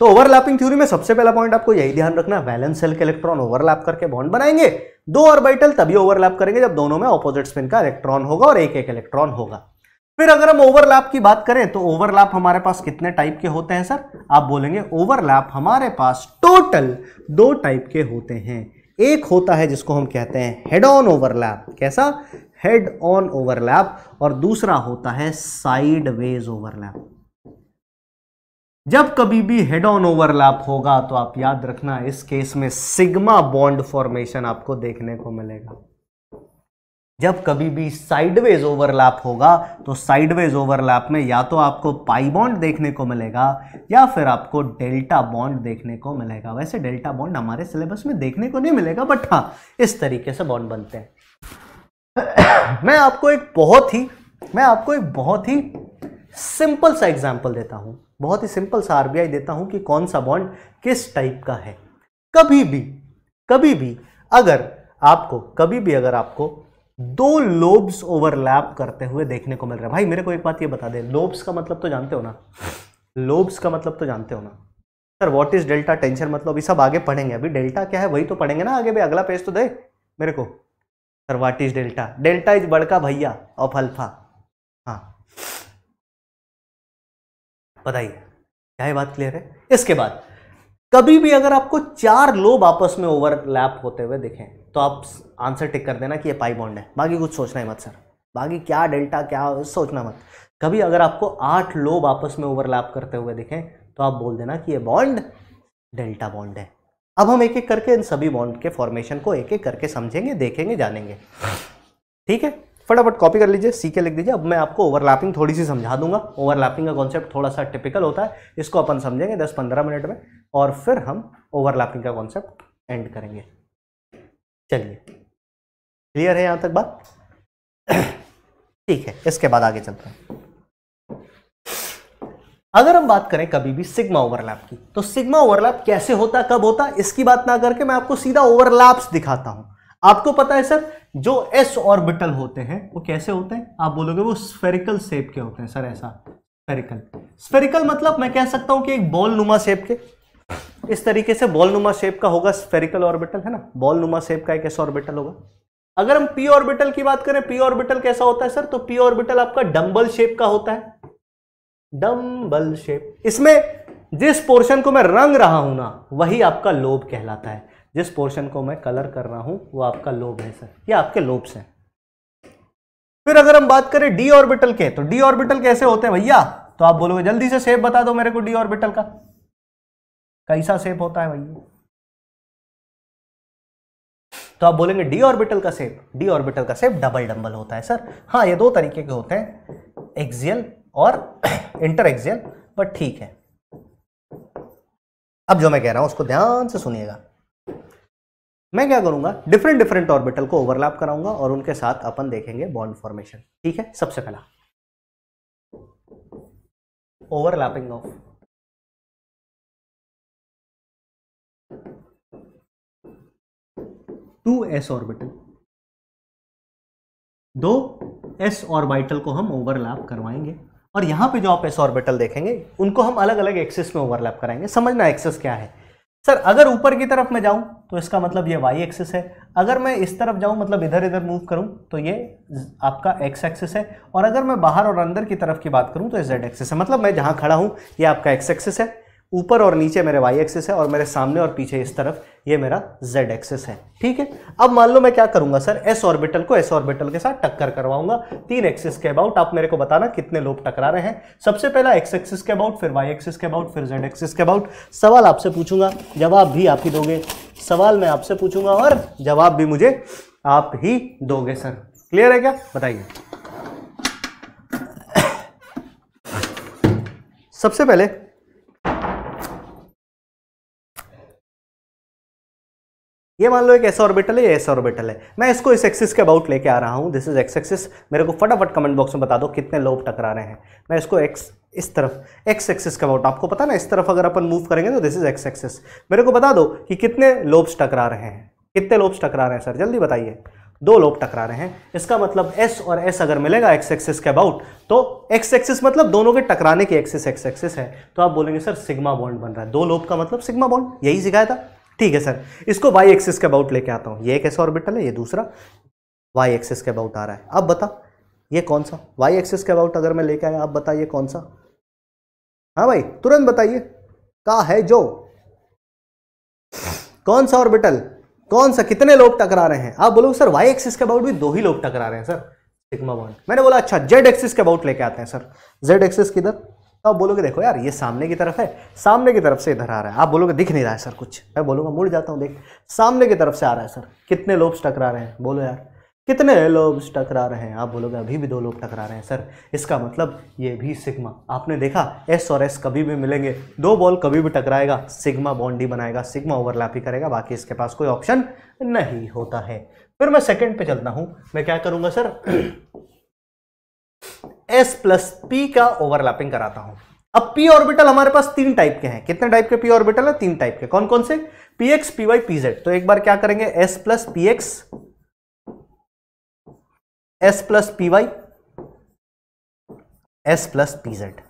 तो ओवरलैपिंग थ्योरी में सबसे पहला पॉइंट आपको यही ध्यान रखना वैलेंस सेल के इलेक्ट्रॉन ओवरलैप करके बॉन्ड बनाएंगे दो ऑर्बिटल तभी ओवरलैप करेंगे जब दोनों में ऑपोजिट स्पिन का इलेक्ट्रॉन होगा और एक एक इलेक्ट्रॉन होगा फिर अगर हम ओवरलैप की बात करें तो ओवरलैप हमारे पास कितने टाइप के होते हैं सर आप बोलेंगे ओवरलैप हमारे पास टोटल दो टाइप के होते हैं एक होता है जिसको हम कहते हैं हेड ऑन ओवरलैप कैसा हेड ऑन ओवरलैप और दूसरा होता है साइड वेज ओवरलैप जब कभी भी हेड ऑन ओवरलैप होगा तो आप याद रखना इस केस में सिग्मा बॉन्ड फॉर्मेशन आपको देखने को मिलेगा जब कभी भी साइडवेज ओवरलैप होगा तो साइडवेज ओवरलैप में या तो आपको पाई बॉन्ड देखने को मिलेगा या फिर आपको डेल्टा बॉन्ड देखने को मिलेगा वैसे डेल्टा बॉन्ड हमारे सिलेबस में देखने को नहीं मिलेगा बट हाँ इस तरीके से बॉन्ड बनते हैं मैं आपको एक बहुत ही मैं आपको एक बहुत ही सिंपल सा एग्जाम्पल देता हूँ बहुत ही सिंपल सा आरबीआई देता हूँ कि कौन सा बॉन्ड किस टाइप का है कभी भी कभी भी अगर आपको कभी भी अगर आपको दो लोब्स ओवरलैप करते हुए देखने को मिल रहा है भाई मेरे को एक बात ये बता दे लोब्स का मतलब तो जानते हो ना लोब्स का मतलब तो जानते हो ना sir what is delta tension मतलब अभी सब आगे पढ़ेंगे अभी डेल्टा क्या है वही तो पढ़ेंगे ना आगे भाई अगला पेज तो दे मेरे को sir what is delta delta is बड़का भैया ऑफ अल्फा हाँ बताइए क्या ये बात क्लियर है इसके बाद कभी भी अगर आपको चार लोब आपस में ओवरलैप होते हुए दिखें तो आप आंसर टिक कर देना कि ये पाई बॉन्ड है बाकी कुछ सोचना ही मत सर बाकी क्या डेल्टा क्या सोचना मत कभी अगर आपको आठ लोब आपस में ओवरलैप करते हुए दिखें तो आप बोल देना कि ये बॉन्ड डेल्टा बॉन्ड है अब हम एक एक करके इन सभी बॉन्ड के फॉर्मेशन को एक एक करके समझेंगे देखेंगे जानेंगे ठीक है फटाफट कॉपी कर लीजिए सी के लिख दीजिए अब मैं आपको ओवरलैपिंग थोड़ी सी समझा दूंगा ओवरलैपिंग का कॉन्सेप्ट थोड़ा सा टिपिकल होता है इसको अपन समझेंगे दस पंद्रह मिनट में और फिर हम ओवरलैपिंग का कॉन्सेप्ट एंड करेंगे चलिए क्लियर है यहां तक बात ठीक है इसके बाद आगे चलते हैं अगर हम बात करें कभी भी सिग्मा ओवरलैप की तो सिग्मा ओवरलैप कैसे होता कब होता इसकी बात ना करके मैं आपको सीधा ओवरलैप्स दिखाता हूं आपको पता है सर जो एस ऑर्बिटल होते हैं वो कैसे होते हैं आप बोलोगे वो स्फेरिकल शेप के होते हैं सर ऐसा
स्फेरिकल
स्फेरिकल मतलब मैं कह सकता हूं कि एक बॉल नुमा शेप के इस तरीके से बॉल नुमा शेप का होगा स्फेरिकल ऑर्बिटल है ना बॉल नुमा शेप का एक ऐसा ऑर्बिटल होगा अगर हम पी ऑर्बिटल की बात करें पी ऑर्बिटल कैसा होता है सर तो पी ऑर्बिटल आपका डम्बल शेप का होता है डम्बल शेप इसमें जिस पोर्शन को मैं रंग रहा हूं ना वही आपका लोब कहलाता है जिस पोर्शन को मैं कलर कर रहा हूं वो आपका लोब है सर ये आपके लोब्स हैं फिर अगर हम बात करें डी ऑर्बिटल के तो डी ऑर्बिटल कैसे होते हैं भैया तो आप बोलोगे जल्दी से शेप बता दो मेरे को डी ऑर्बिटल का कैसा सेप होता है भाई तो आप बोलेंगे डी ऑर्बिटल का सेप डी ऑर्बिटल का सेप डबल डम्बल होता है सर हाँ ये दो तरीके के होते हैं एक्सियल और इंटर एक्सियल बट ठीक है अब जो मैं कह रहा हूं उसको ध्यान से सुनिएगा मैं क्या करूंगा डिफरेंट डिफरेंट ऑर्बिटल को
ओवरलैप कराऊंगा और उनके साथ अपन देखेंगे बॉन्ड फॉर्मेशन ठीक है सबसे पहला overlapping of two S orbital दो एस ऑर्बिटल को हम ओवरलैप करवाएंगे
और यहां पे जो आप एस ऑर्बिटल देखेंगे उनको हम अलग अलग एक्सेस में ओवरलैप कराएंगे समझना एक्सेस क्या है सर अगर ऊपर की तरफ मैं जाऊं तो इसका मतलब ये वाई एक्सेस है अगर मैं इस तरफ जाऊं मतलब इधर इधर मूव करूं तो ये आपका एक्स एक्सेस है और अगर मैं बाहर और अंदर की तरफ की बात करूं तो ये जेड एक्सेस है मतलब मैं जहां खड़ा हूं ये आपका एक्स एक्सेस है ऊपर और नीचे मेरे वाई एक्सेस है और मेरे सामने और पीछे इस तरफ ये मेरा जेड एक्सेस है ठीक है अब मान लो मैं क्या करूंगा सर एस ऑर्बिटल को एस ऑर्बिटल के साथ टक्कर करवाऊंगा तीन एक्सेस के अबाउट आप मेरे को बताना कितने लोग टकरा रहे हैं सबसे पहला एक्स एक्सिस के अबाउट फिर वाई एक्सिस के अबाउट फिर जेड एक्सिस के अबाउट सवाल आपसे पूछूंगा जवाब भी आप ही दोगे सवाल मैं आपसे पूछूंगा और जवाब भी मुझे आप ही दोगे सर क्लियर है क्या बताइए सबसे पहले ये मान लो एक ऐसा ऑर्बिटल है ये ऐसा ऑर्बिटल है मैं इसको इस एक्सिस के अबाउट लेके आ रहा हूँ दिस इज एक्स एक्सिस मेरे को फटाफट कमेंट बॉक्स में बता दो कितने लोग टकरा रहे हैं मैं इसको एक्स इस तरफ एक्स एक्सिस का अबाउट आपको पता ना इस तरफ अगर अपन मूव करेंगे तो दिस इज एक्स एक्सिस मेरे को बता दो कि कितने लोब्स टकरा रहे हैं कितने लोब्स टकरा रहे हैं सर जल्दी बताइए दो लोब टकरा रहे हैं इसका मतलब एस और एस अगर मिलेगा एक्स एक्सिस के अबाउट तो एक्स एक्सिस मतलब दोनों के टकराने की एक्सिस एक्स एक्सिस है तो आप बोलेंगे सर सिग्मा बॉन्ड बन रहा है दो लोब का मतलब सिग्मा बॉन्ड यही सिखाया था ठीक है सर इसको वाई एक्सिस के अबाउट लेके आता हूँ ये एक ऐसा ऑर्बिटल है ये दूसरा वाई एक्सिस के अबाउट आ रहा है अब बता ये कौन सा वाई एक्सिस के अबाउट अगर मैं लेके आया आप बताइए कौन सा हाँ भाई तुरंत बताइए का है जो कौन सा ऑर्बिटल कौन सा कितने लोग टकरा रहे हैं आप बोलो सर वाई एक्सिस के अबाउट भी दो ही लोग टकरा रहे हैं सर सिग्मा बॉन्ड मैंने बोला अच्छा जेड एक्सिस के अबाउट लेके आते हैं सर जेड एक्सिस किधर तो आप बोलोगे देखो यार ये सामने की तरफ है सामने की तरफ से इधर आ रहा है आप बोलोगे दिख नहीं रहा है सर कुछ मैं बोलूँगा मुड़ जाता हूँ देख सामने की तरफ से आ रहा है सर कितने लोब्स टकरा रहे हैं बोलो यार कितने लोब्स टकरा रहे हैं आप बोलोगे अभी भी दो लोग टकरा रहे हैं सर इसका मतलब ये भी सिग्मा आपने देखा एस और एस कभी भी मिलेंगे दो बॉल कभी भी टकराएगा सिग्मा बाउंड्री बनाएगा सिग्मा ओवरलैप ही करेगा बाकी इसके पास कोई ऑप्शन नहीं होता है फिर मैं सेकंड पे चलता हूँ मैं क्या करूँगा सर एस प्लस पी का ओवरलैपिंग कराता हूं अब पी ऑर्बिटल हमारे पास तीन टाइप के हैं कितने टाइप के पी ऑर्बिटल है तीन टाइप के कौन कौन से px, X P Y P Z तो एक बार क्या करेंगे S plus P X S plus P Y S plus P Z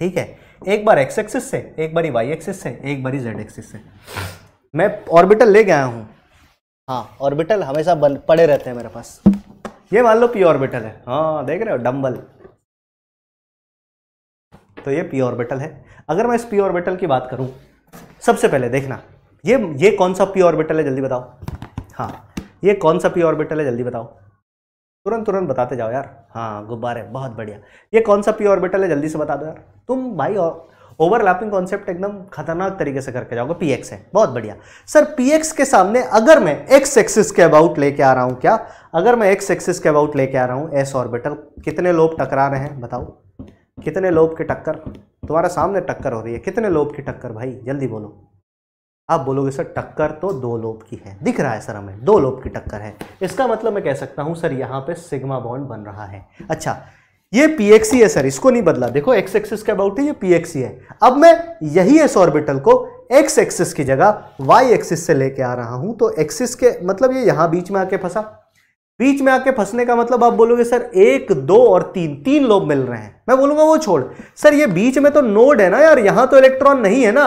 ठीक है एक बार एक्स एक्सिस से एक बार वाई एक्सिस से एक बार जेड एक्सिस से मैं ऑर्बिटल ले गया हूं हाँ ऑर्बिटल हमेशा बन पड़े रहते हैं मेरे पास ये मान लो पी ऑर्बिटल है हाँ देख रहे हो डम्बल तो ये पी ऑर्बिटल है अगर मैं इस पी ऑर्बिटल की बात करूँ सबसे पहले देखना ये ये कौन सा पी ऑर्बिटल है जल्दी बताओ हाँ ये कौन सा पी ऑर्बिटल है जल्दी बताओ तुरंत तुरंत बताते जाओ यार हाँ गुब्बारे बहुत बढ़िया ये कौन सा पी ऑर्बिटल है जल्दी से बता दो यार तुम भाई ओवरलैपिंग कॉन्सेप्ट एकदम खतरनाक तरीके से करके जाओगे पी एक्स है बहुत बढ़िया सर पी एक्स के सामने अगर मैं एक्स एक्सिस के अबाउट लेके आ रहा हूँ क्या अगर मैं एक्स एक्सिस के अबाउट लेके आ रहा हूँ एस ऑर्बिटल कितने लोग टकरा रहे हैं बताओ कितने लोभ की टक्कर तुम्हारे सामने टक्कर हो रही है कितने लोभ की टक्कर भाई जल्दी बोलो आप बोलोगे सर टक्कर तो दो लोभ की है दिख रहा है सर हमें दो लोभ की टक्कर है इसका मतलब मैं कह सकता हूँ सर यहाँ पे सिग्मा बॉन्ड बन रहा है अच्छा ये पी है सर इसको नहीं बदला देखो एक्स एक्सिस के अबाउट है ये पी है अब मैं यही एस ऑर्बिटल को एक्स एक्सिस की जगह वाई एक्सिस से लेके आ रहा हूं तो एक्सिस के मतलब ये यहां बीच में आके फंसा बीच में आके फंसने का मतलब आप बोलोगे सर एक दो और तीन तीन लोब मिल रहे हैं मैं बोलूंगा वो छोड़ सर ये बीच में तो नोड है ना यार यहां तो इलेक्ट्रॉन नहीं है ना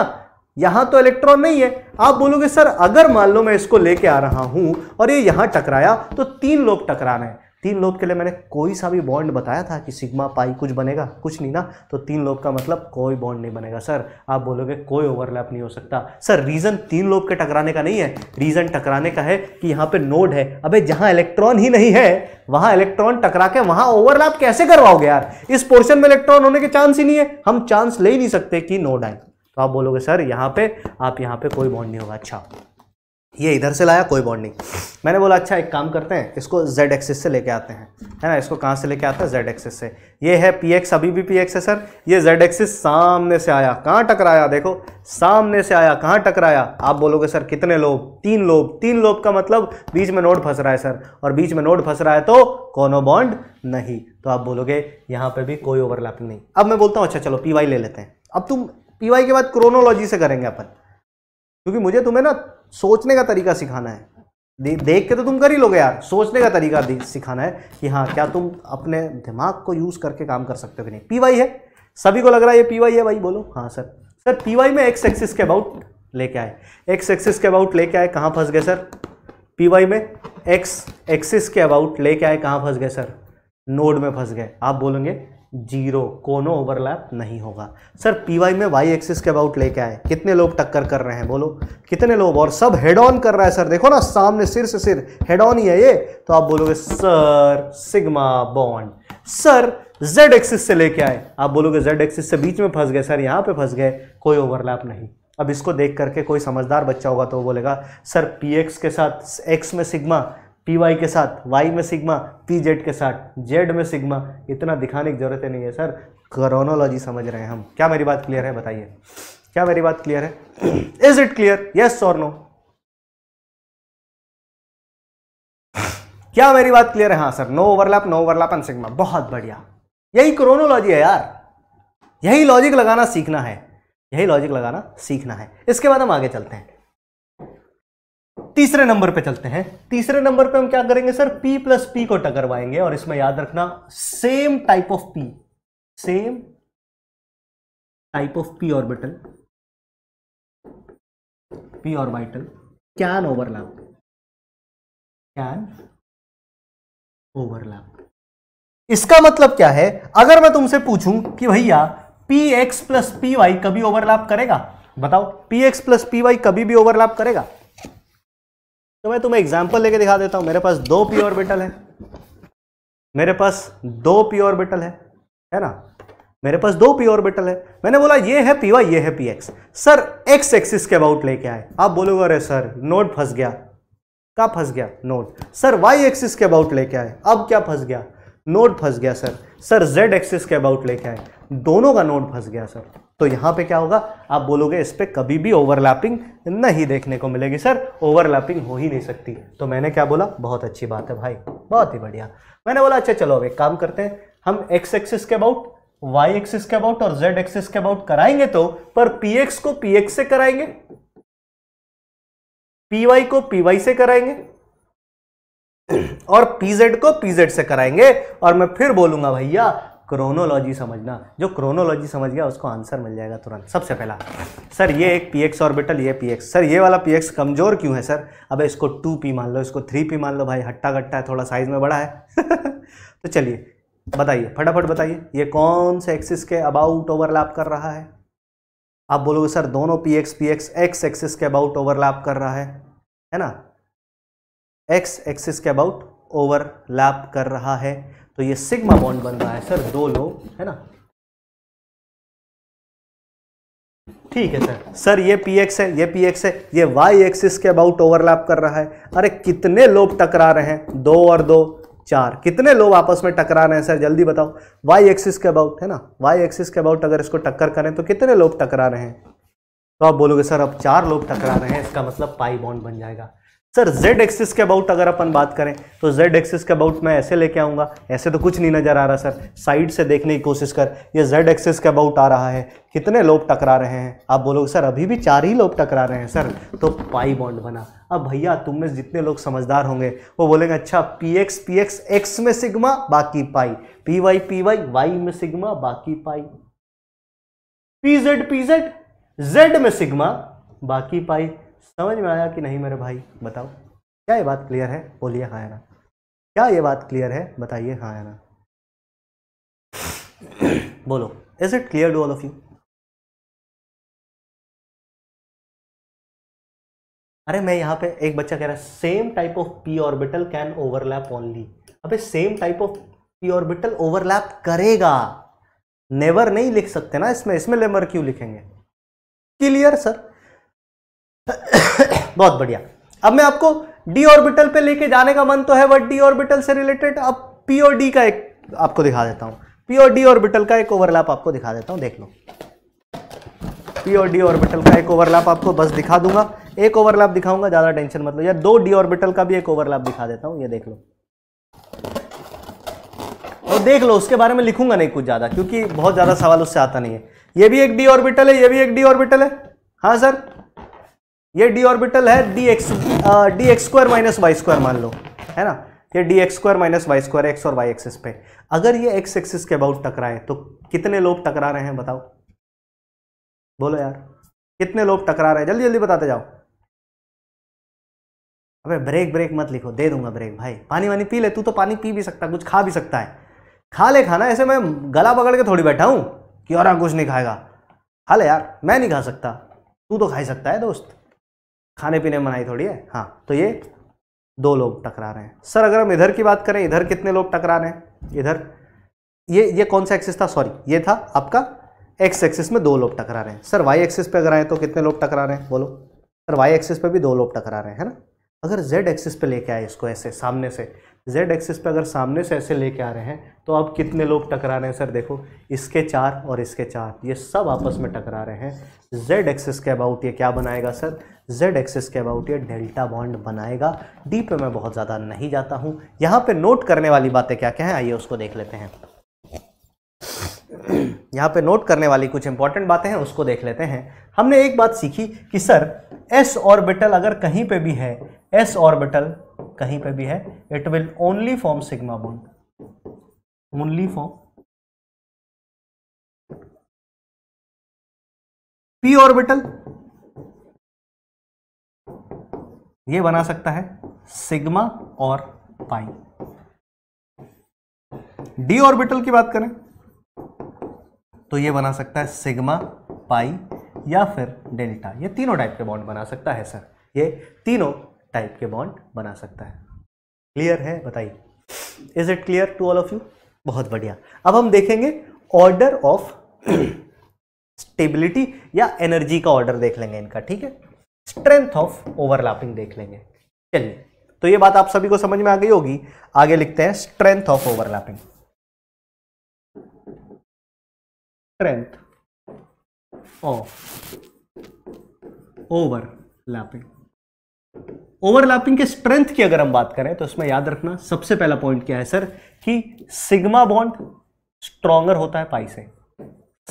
यहां तो इलेक्ट्रॉन नहीं है आप बोलोगे सर अगर मान लो मैं इसको लेके आ रहा हूं और ये यहां टकराया तो तीन लोग टकरा रहे हैं तीन लोब के लिए मैंने कोई सा भी बॉन्ड बताया था कि सिग्मा पाई कुछ बनेगा कुछ नहीं ना तो तीन लोब का मतलब कोई बॉन्ड नहीं बनेगा सर आप बोलोगे कोई ओवरलैप नहीं हो सकता सर रीज़न तीन लोब के टकराने का नहीं है रीज़न टकराने का है कि यहाँ पे नोड है अबे जहाँ इलेक्ट्रॉन ही नहीं है वहां इलेक्ट्रॉन टकरा के वहां ओवरलैप कैसे करवाओगे यार इस पोर्शन में इलेक्ट्रॉन होने के चांस ही नहीं है हम चांस ले ही नहीं सकते कि नोड आए तो आप बोलोगे सर यहाँ पे आप यहाँ पे कोई बॉन्ड नहीं होगा अच्छा ये इधर से लाया कोई बॉन्ड नहीं मैंने बोला अच्छा एक काम करते हैं इसको जेड एक्सेस से लेके आते हैं है ना इसको कहाँ से लेके आता है जेड एक्सेस से ये है पी एक्स अभी भी पी एक्स है सर ये जेड एक्सेस सामने से आया कहाँ टकराया देखो सामने से आया कहाँ टकराया आप बोलोगे सर कितने लोब तीन लोब तीन लोब का मतलब बीच में नोट फंस रहा है सर और बीच में नोट फंस रहा है तो कोनो बॉन्ड नहीं तो आप बोलोगे यहाँ पर भी कोई ओवरलैपिंग नहीं अब मैं बोलता हूँ अच्छा चलो पी ले लेते हैं अब तुम पी के बाद क्रोनोलॉजी से करेंगे अपन क्योंकि मुझे तुम्हें ना सोचने का तरीका सिखाना है दे, देख के तो तुम कर ही लोगे यार सोचने का तरीका सिखाना है कि हाँ क्या तुम अपने दिमाग को यूज़ करके काम कर सकते हो कि नहीं पी है सभी को लग रहा है ये पी वाई है भाई बोलो हाँ सर सर पी में एक्स एक्सिस के अबाउट लेके आए एक्स एक्सिस के अबाउट लेके आए कहाँ फंस गए सर पी में एक्स एक्सिस के अबाउट लेके आए कहाँ फंस गए सर नोड में फंस गए आप बोलेंगे जीरो कोनो ओवरलैप नहीं होगा सर पी में वाई एक्सिस के अबाउट लेके आए कितने लोग टक्कर कर रहे हैं बोलो कितने लोग और सब हेड ऑन कर रहा है सर देखो ना सामने सिर से सिर हेड ऑन ही है ये तो आप बोलोगे sir sigma bond sir Z axis से लेके आए आप बोलोगे जेड एक्सिस से बीच में फंस गए सर यहाँ पे फंस गए कोई ओवरलैप नहीं अब इसको देख करके कोई समझदार बच्चा होगा तो वो बोलेगा सर पी एक्स के साथ एक्स में सिग्मा पी वाई के साथ वाई में सिग्मा पी जेड के साथ जेड में सिग्मा इतना दिखाने की ज़रूरत नहीं है सर क्रोनोलॉजी समझ रहे हैं हम क्या मेरी बात क्लियर है बताइए क्या मेरी बात क्लियर है इज इट क्लियर यस और नो क्या मेरी बात क्लियर है हाँ sir no overlap no overlap and sigma बहुत बढ़िया यही क्रोनोलॉजी है यार यही लॉजिक लगाना सीखना है यही लॉजिक लगाना सीखना है इसके बाद हम आगे चलते हैं तीसरे नंबर पे चलते हैं तीसरे नंबर पे हम क्या करेंगे सर p प्लस पी को टकरवाएंगे और इसमें याद रखना same type of p same
type of p orbital p orbital can overlap can overlap इसका मतलब क्या है अगर मैं तुमसे पूछूं
कि भैया P X plus P Y कभी ओवरलैप करेगा बताओ P X plus P Y कभी भी ओवरलैप करेगा तो मैं तुम्हें एग्जाम्पल लेके दिखा देता हूँ मेरे पास दो पी ऑर्बिटल है मेरे पास दो पी ऑर्बिटल है है ना मेरे पास दो पी ऑर्बिटल है मैंने बोला ये है पी वाई ये है P X sir X axis के अबाउट लेके आए आप बोलोगे अरे सर नोट फंस गया क्या फंस गया नोट सर वाई एक्सिस के अबाउट लेके आए अब क्या फंस गया नोट फंस गया सर सर जेड एक्सिस के अबाउट लेके आए दोनों का नोट फंस गया सर तो यहाँ पे क्या होगा आप बोलोगे इस पर कभी भी ओवरलैपिंग नहीं देखने को मिलेगी सर ओवरलैपिंग हो ही नहीं सकती तो मैंने क्या बोला बहुत अच्छी बात है भाई बहुत ही बढ़िया मैंने बोला अच्छा चलो अब एक काम करते हैं हम एक्स एक्सिस के अबाउट वाई एक्सिस के अबाउट और जेड एक्सिस के अबाउट कराएंगे तो पर पीएक्स को पीएक्स से कराएंगे पीवाई को पीवाई से कराएंगे और पीजेड को पीजेड से कराएंगे और मैं फिर बोलूंगा भैया क्रोनोलॉजी समझना जो क्रोनोलॉजी समझ गया उसको आंसर मिल जाएगा तुरंत सबसे पहला सर ये एक पी एक्स ऑर्बिटल ये पी एक्स सर ये वाला पी एक्स कमज़ोर क्यों है सर अब इसको टू पी मान लो इसको थ्री पी मान लो भाई हट्टा घट्टा है थोड़ा साइज़ में बड़ा है तो चलिए बताइए फटाफट बताइए ये कौन से एक्सिस के अबाउट ओवरलैप कर रहा है आप बोलोगे सर दोनों P X P X X axis के अबाउट ओवरलैप कर रहा है है ना एक्स एक्सिस के अबाउट ओवरलैप कर रहा है तो ये सिग्मा बॉन्ड बन रहा है सर दो लोग है ना ठीक है सर सर ये पी एक्स है ये पी एक्स है ये वाई एक्सिस के अबाउट ओवरलैप कर रहा है अरे कितने लोग टकरा रहे हैं दो और दो चार कितने लोग आपस में टकरा रहे हैं सर जल्दी बताओ वाई एक्सिस के अबाउट है ना वाई एक्सिस के अबाउट अगर इसको टक्कर करें तो कितने लोग टकरा रहे हैं तो आप बोलोगे सर अब चार लोग टकरा रहे हैं इसका मतलब पाई बॉन्ड बन जाएगा सर जेड एक्सिस के अबाउट अगर अपन बात करें तो जेड एक्सिस के अबाउट मैं ऐसे लेके आऊँगा ऐसे तो कुछ नहीं नज़र आ रहा सर साइड से देखने की कोशिश कर ये जेड एक्सिस के अबाउट आ रहा है कितने लोग टकरा रहे हैं आप बोलोगे सर अभी भी चार ही लोग टकरा रहे हैं सर तो पाई बॉन्ड बना अब भैया तुम में जितने लोग समझदार होंगे वो बोलेंगे अच्छा P X P X X में सिग्मा बाकी pi P Y P Y Y में सिग्मा बाकी pi P Z P Z Z में सिग्मा बाकी पाई समझ में आया कि नहीं मेरे भाई बताओ क्या ये बात क्लियर है बोलिए हाँ ना
क्या ये बात क्लियर है बताइए हाँ या ना बोलो is it clear to all of you अरे मैं यहाँ पे एक बच्चा कह रहा है same type of P orbital can overlap
only अबे same type of P orbital overlap करेगा नेवर नहीं लिख सकते ना इसमें इसमें लेमर क्यों लिखेंगे क्लियर सर बहुत बढ़िया अब मैं आपको डी ऑर्बिटल पे लेके जाने का मन तो है बट डी ऑर्बिटल से रिलेटेड अब पी और डी का एक आपको दिखा देता हूँ पी और डी ऑर्बिटल का एक ओवरलैप आपको दिखा देता हूँ देख लो पी और डी ऑर्बिटल का एक ओवरलैप आपको बस दिखा दूंगा एक ओवरलैप दिखाऊंगा ज़्यादा टेंशन मत लो या दो डी ऑर्बिटल का भी एक ओवरलैप दिखा देता हूँ ये देख लो और देख लो उसके बारे में लिखूंगा नहीं कुछ ज़्यादा क्योंकि बहुत ज़्यादा सवाल उससे आता नहीं है ये भी एक डी ऑर्बिटल है ये भी एक डी ऑर्बिटल है हाँ सर ये डी ऑर्बिटल है D X D x square minus Y square मान लो है ना ये D x square minus Y square X और वाई एक्सिस पे अगर ये एक्स एक्सिस के अबाउट टकराएं तो कितने लोग टकरा रहे हैं बताओ बोलो यार कितने लोग टकरा रहे हैं जल्दी जल्दी बताते जाओ अबे ब्रेक ब्रेक मत लिखो दे दूंगा ब्रेक भाई पानी वानी पी ले तू तो पानी पी भी सकता कुछ खा भी सकता है खा ले खाना ऐसे मैं गला पकड़ के थोड़ी बैठा हूँ कि और कुछ नहीं खाएगा खा ले यार मैं नहीं खा सकता तू तो खा ही सकता है दोस्त खाने पीने मनाई थोड़ी है हाँ तो ये दो लोग टकरा रहे हैं सर अगर हम इधर की बात करें इधर कितने लोग टकरा रहे हैं इधर ये ये कौन सा एक्सिस था सॉरी ये था आपका एक्स एक्सिस में दो लोग टकरा रहे हैं सर वाई एक्सिस पे अगर आए तो कितने लोग टकरा रहे हैं बोलो सर वाई एक्सिस पे भी दो लोग टकरा रहे हैं है ना अगर जेड एक्सिस पे लेके आए इसको ऐसे सामने से जेड एक्सिस पे अगर सामने से ऐसे लेके आ रहे हैं तो अब कितने लोग टकरा रहे हैं सर देखो इसके चार और इसके चार ये सब आपस में टकरा रहे हैं जेड एक्सिस के अबाउट ये क्या बनाएगा सर जेड एक्सिस के अबाउट ये डेल्टा बॉन्ड बनाएगा डी पे मैं बहुत ज़्यादा नहीं जाता हूँ यहाँ पे नोट करने वाली बातें क्या क्या हैं आइए उसको देख लेते हैं यहाँ पे नोट करने वाली कुछ इंपॉर्टेंट बातें हैं उसको देख लेते हैं हमने एक बात सीखी कि सर एस ऑर्बिटल अगर कहीं पे भी है एस ऑर्बिटल कहीं पे भी है it will
only form sigma bond only form P orbital ये बना सकता है सिग्मा और पाई
डी ऑर्बिटल की बात करें तो ये बना सकता है सिग्मा पाई या फिर डेल्टा ये तीनों टाइप के बॉन्ड बना सकता है सर ये तीनों टाइप के बॉन्ड बना सकता है क्लियर है बताइए is it clear to all of you बहुत बढ़िया अब हम देखेंगे ऑर्डर ऑफ स्टेबिलिटी या एनर्जी का ऑर्डर देख लेंगे इनका ठीक है स्ट्रेंथ ऑफ ओवरलैपिंग देख लेंगे चलिए तो ये बात आप सभी को समझ में आ गई होगी
आगे लिखते हैं strength of overlapping strength of
overlapping overlapping के स्ट्रेंथ की अगर हम बात करें तो इसमें याद रखना सबसे पहला पॉइंट क्या है सर कि सिग्मा बॉन्ड स्ट्रॉन्गर होता है पाई से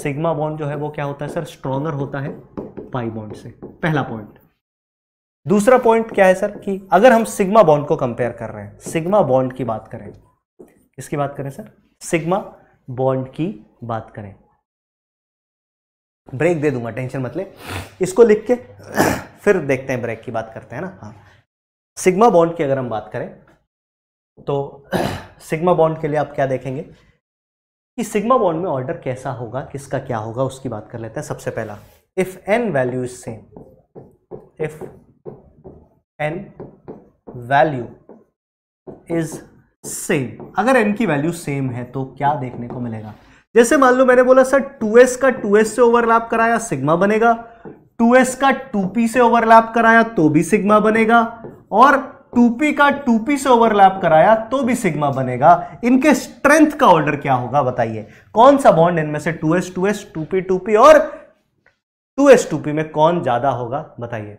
सिग्मा बॉन्ड जो है वो क्या होता है सर स्ट्रॉन्गर होता है पाई बॉन्ड से पहला पॉइंट दूसरा पॉइंट क्या है सर कि अगर हम सिग्मा बॉन्ड को कंपेयर कर रहे हैं सिग्मा बॉन्ड की बात करें किसकी बात करें सर सिग्मा बॉन्ड की बात करें ब्रेक दे दूंगा टेंशन मतलब इसको लिख के फिर देखते हैं ब्रेक की बात करते हैं ना हाँ सिग्मा बॉन्ड की अगर हम बात करें तो सिग्मा बॉन्ड के लिए आप क्या देखेंगे कि सिग्मा बॉन्ड में ऑर्डर कैसा होगा किसका क्या होगा उसकी बात कर लेते हैं सबसे पहला if N value is same if N value is same अगर एन की वैल्यू सेम है तो क्या देखने को मिलेगा जैसे मान लो मैंने बोला सर 2s का 2s से ओवरलैप कराया सिग्मा बनेगा 2s का 2p से ओवरलैप कराया तो भी सिग्मा बनेगा और 2p का 2p से ओवरलैप कराया तो भी सिग्मा बनेगा इनके स्ट्रेंथ का ऑर्डर क्या होगा बताइए कौन सा बॉन्ड इनमें से 2s
2s 2p 2p और 2s 2p में कौन ज्यादा होगा बताइए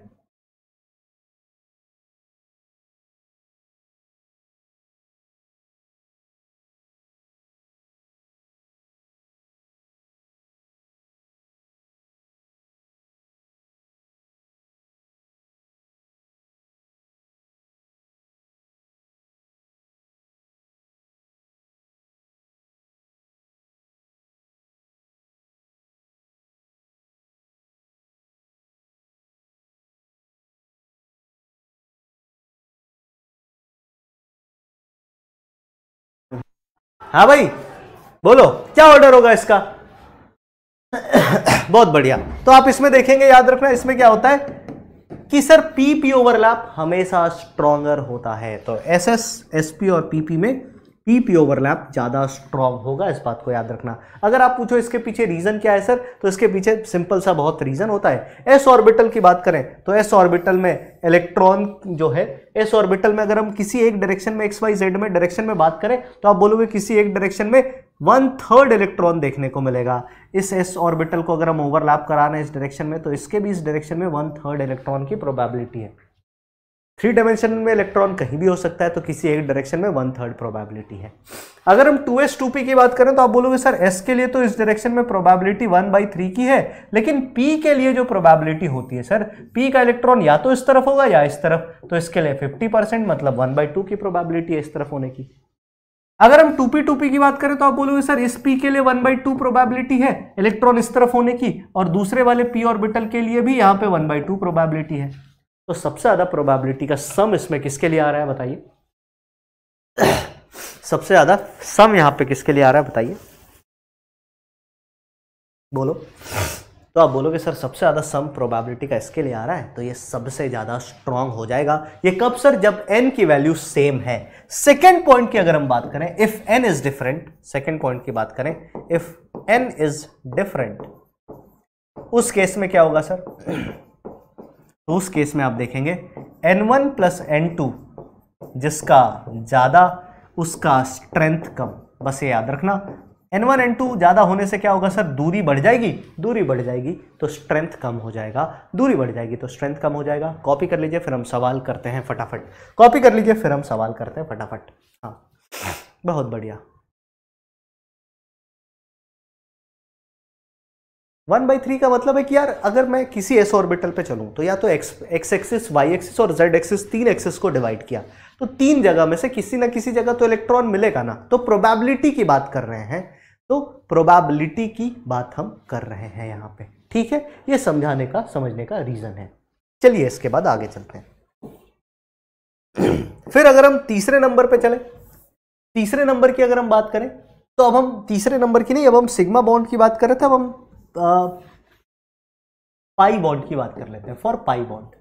हाँ भाई बोलो क्या ऑर्डर होगा इसका
बहुत बढ़िया तो आप इसमें देखेंगे याद रखना इसमें क्या होता है कि सर पीपी ओवरलैप हमेशा स्ट्रॉन्गर होता है तो एस एस एस पी और पीपी में पी पी ओवरलैप ज़्यादा स्ट्रॉन्ग होगा इस बात को याद रखना अगर आप पूछो इसके पीछे रीज़न क्या है सर तो इसके पीछे सिंपल सा बहुत रीज़न होता है एस ऑर्बिटल की बात करें तो एस ऑर्बिटल में इलेक्ट्रॉन जो है एस ऑर्बिटल में अगर हम किसी एक डायरेक्शन में एक्स वाई जेड में डायरेक्शन में बात करें तो आप बोलोगे किसी एक डायरेक्शन में वन थर्ड इलेक्ट्रॉन देखने को मिलेगा इस एस ऑर्बिटल को अगर हम ओवरलैप कराना इस डायरेक्शन में तो इसके भी इस डायरेक्शन में वन थर्ड इलेक्ट्रॉन की प्रोबेबिलिटी है थ्री डायमेंशन में इलेक्ट्रॉन कहीं भी हो सकता है तो किसी एक डायरेक्शन में वन थर्ड प्रोबेबिलिटी है अगर हम टू एस टू पी की बात करें तो आप बोलोगे सर एस के लिए तो इस डायरेक्शन में प्रोबेबिलिटी वन बाई थ्री की है लेकिन पी के लिए जो प्रोबेबिलिटी होती है सर पी का इलेक्ट्रॉन या तो इस तरफ होगा या इस तरफ तो इसके लिए फिफ्टी परसेंट मतलब वन बाई टू की प्रोबेबिलिटी है इस तरफ होने की अगर हम टू पी टू पी की बात करें तो आप बोलोगे सर इस पी के लिए वन बाई टू प्रोबेबिलिटी है इलेक्ट्रॉन इस तरफ होने की और दूसरे वाले पी ऑर्बिटल के लिए भी यहाँ पे वन बाई टू प्रोबेबिलिटी है तो सबसे ज़्यादा प्रोबेबिलिटी का सम इसमें किसके लिए आ रहा है बताइए सबसे ज़्यादा सम यहां पे किसके लिए आ रहा है बताइए बोलो तो आप बोलोगे सर सबसे ज़्यादा सम प्रोबेबिलिटी का इसके लिए आ रहा है तो ये सबसे ज़्यादा स्ट्रांग हो जाएगा ये कब सर जब n की वैल्यू सेम है सेकेंड पॉइंट की अगर हम बात करें if n is different second point की बात करें इफ़ n इज़ डिफरेंट उस केस में क्या होगा सर तो उस केस में आप देखेंगे N one plus N two जिसका ज़्यादा उसका स्ट्रेंथ कम बस ये याद रखना एन वन एन टू ज़्यादा होने से क्या होगा सर दूरी बढ़ जाएगी दूरी बढ़ जाएगी तो स्ट्रेंथ कम हो जाएगा दूरी बढ़ जाएगी तो स्ट्रेंथ कम हो जाएगा कॉपी कर लीजिए फिर हम सवाल करते हैं फटाफट कॉपी कर लीजिए फिर हम सवाल करते हैं फटाफट
हाँ
बहुत बढ़िया वन बाई थ्री का मतलब है कि यार अगर मैं किसी एस ऑर्बिटल पे चलूँ तो या तो X
X axis Y axis और जेड एक्सिस तीन एक्सिस को डिवाइड किया तो तीन जगह में से किसी ना किसी जगह तो इलेक्ट्रॉन मिलेगा ना तो प्रोबेबिलिटी की बात कर रहे हैं तो प्रोबेबिलिटी की बात हम कर रहे हैं यहाँ पे ठीक है ये समझाने का समझने का रीज़न है चलिए इसके बाद आगे चलते हैं फिर अगर हम तीसरे नंबर पर चले तीसरे नंबर की अगर हम बात करें तो अब हम तीसरे नंबर की नहीं अब हम सिग्मा बॉन्ड की बात कर रहे थे अब हम पाई बॉन्ड की बात कर लेते हैं for pi bond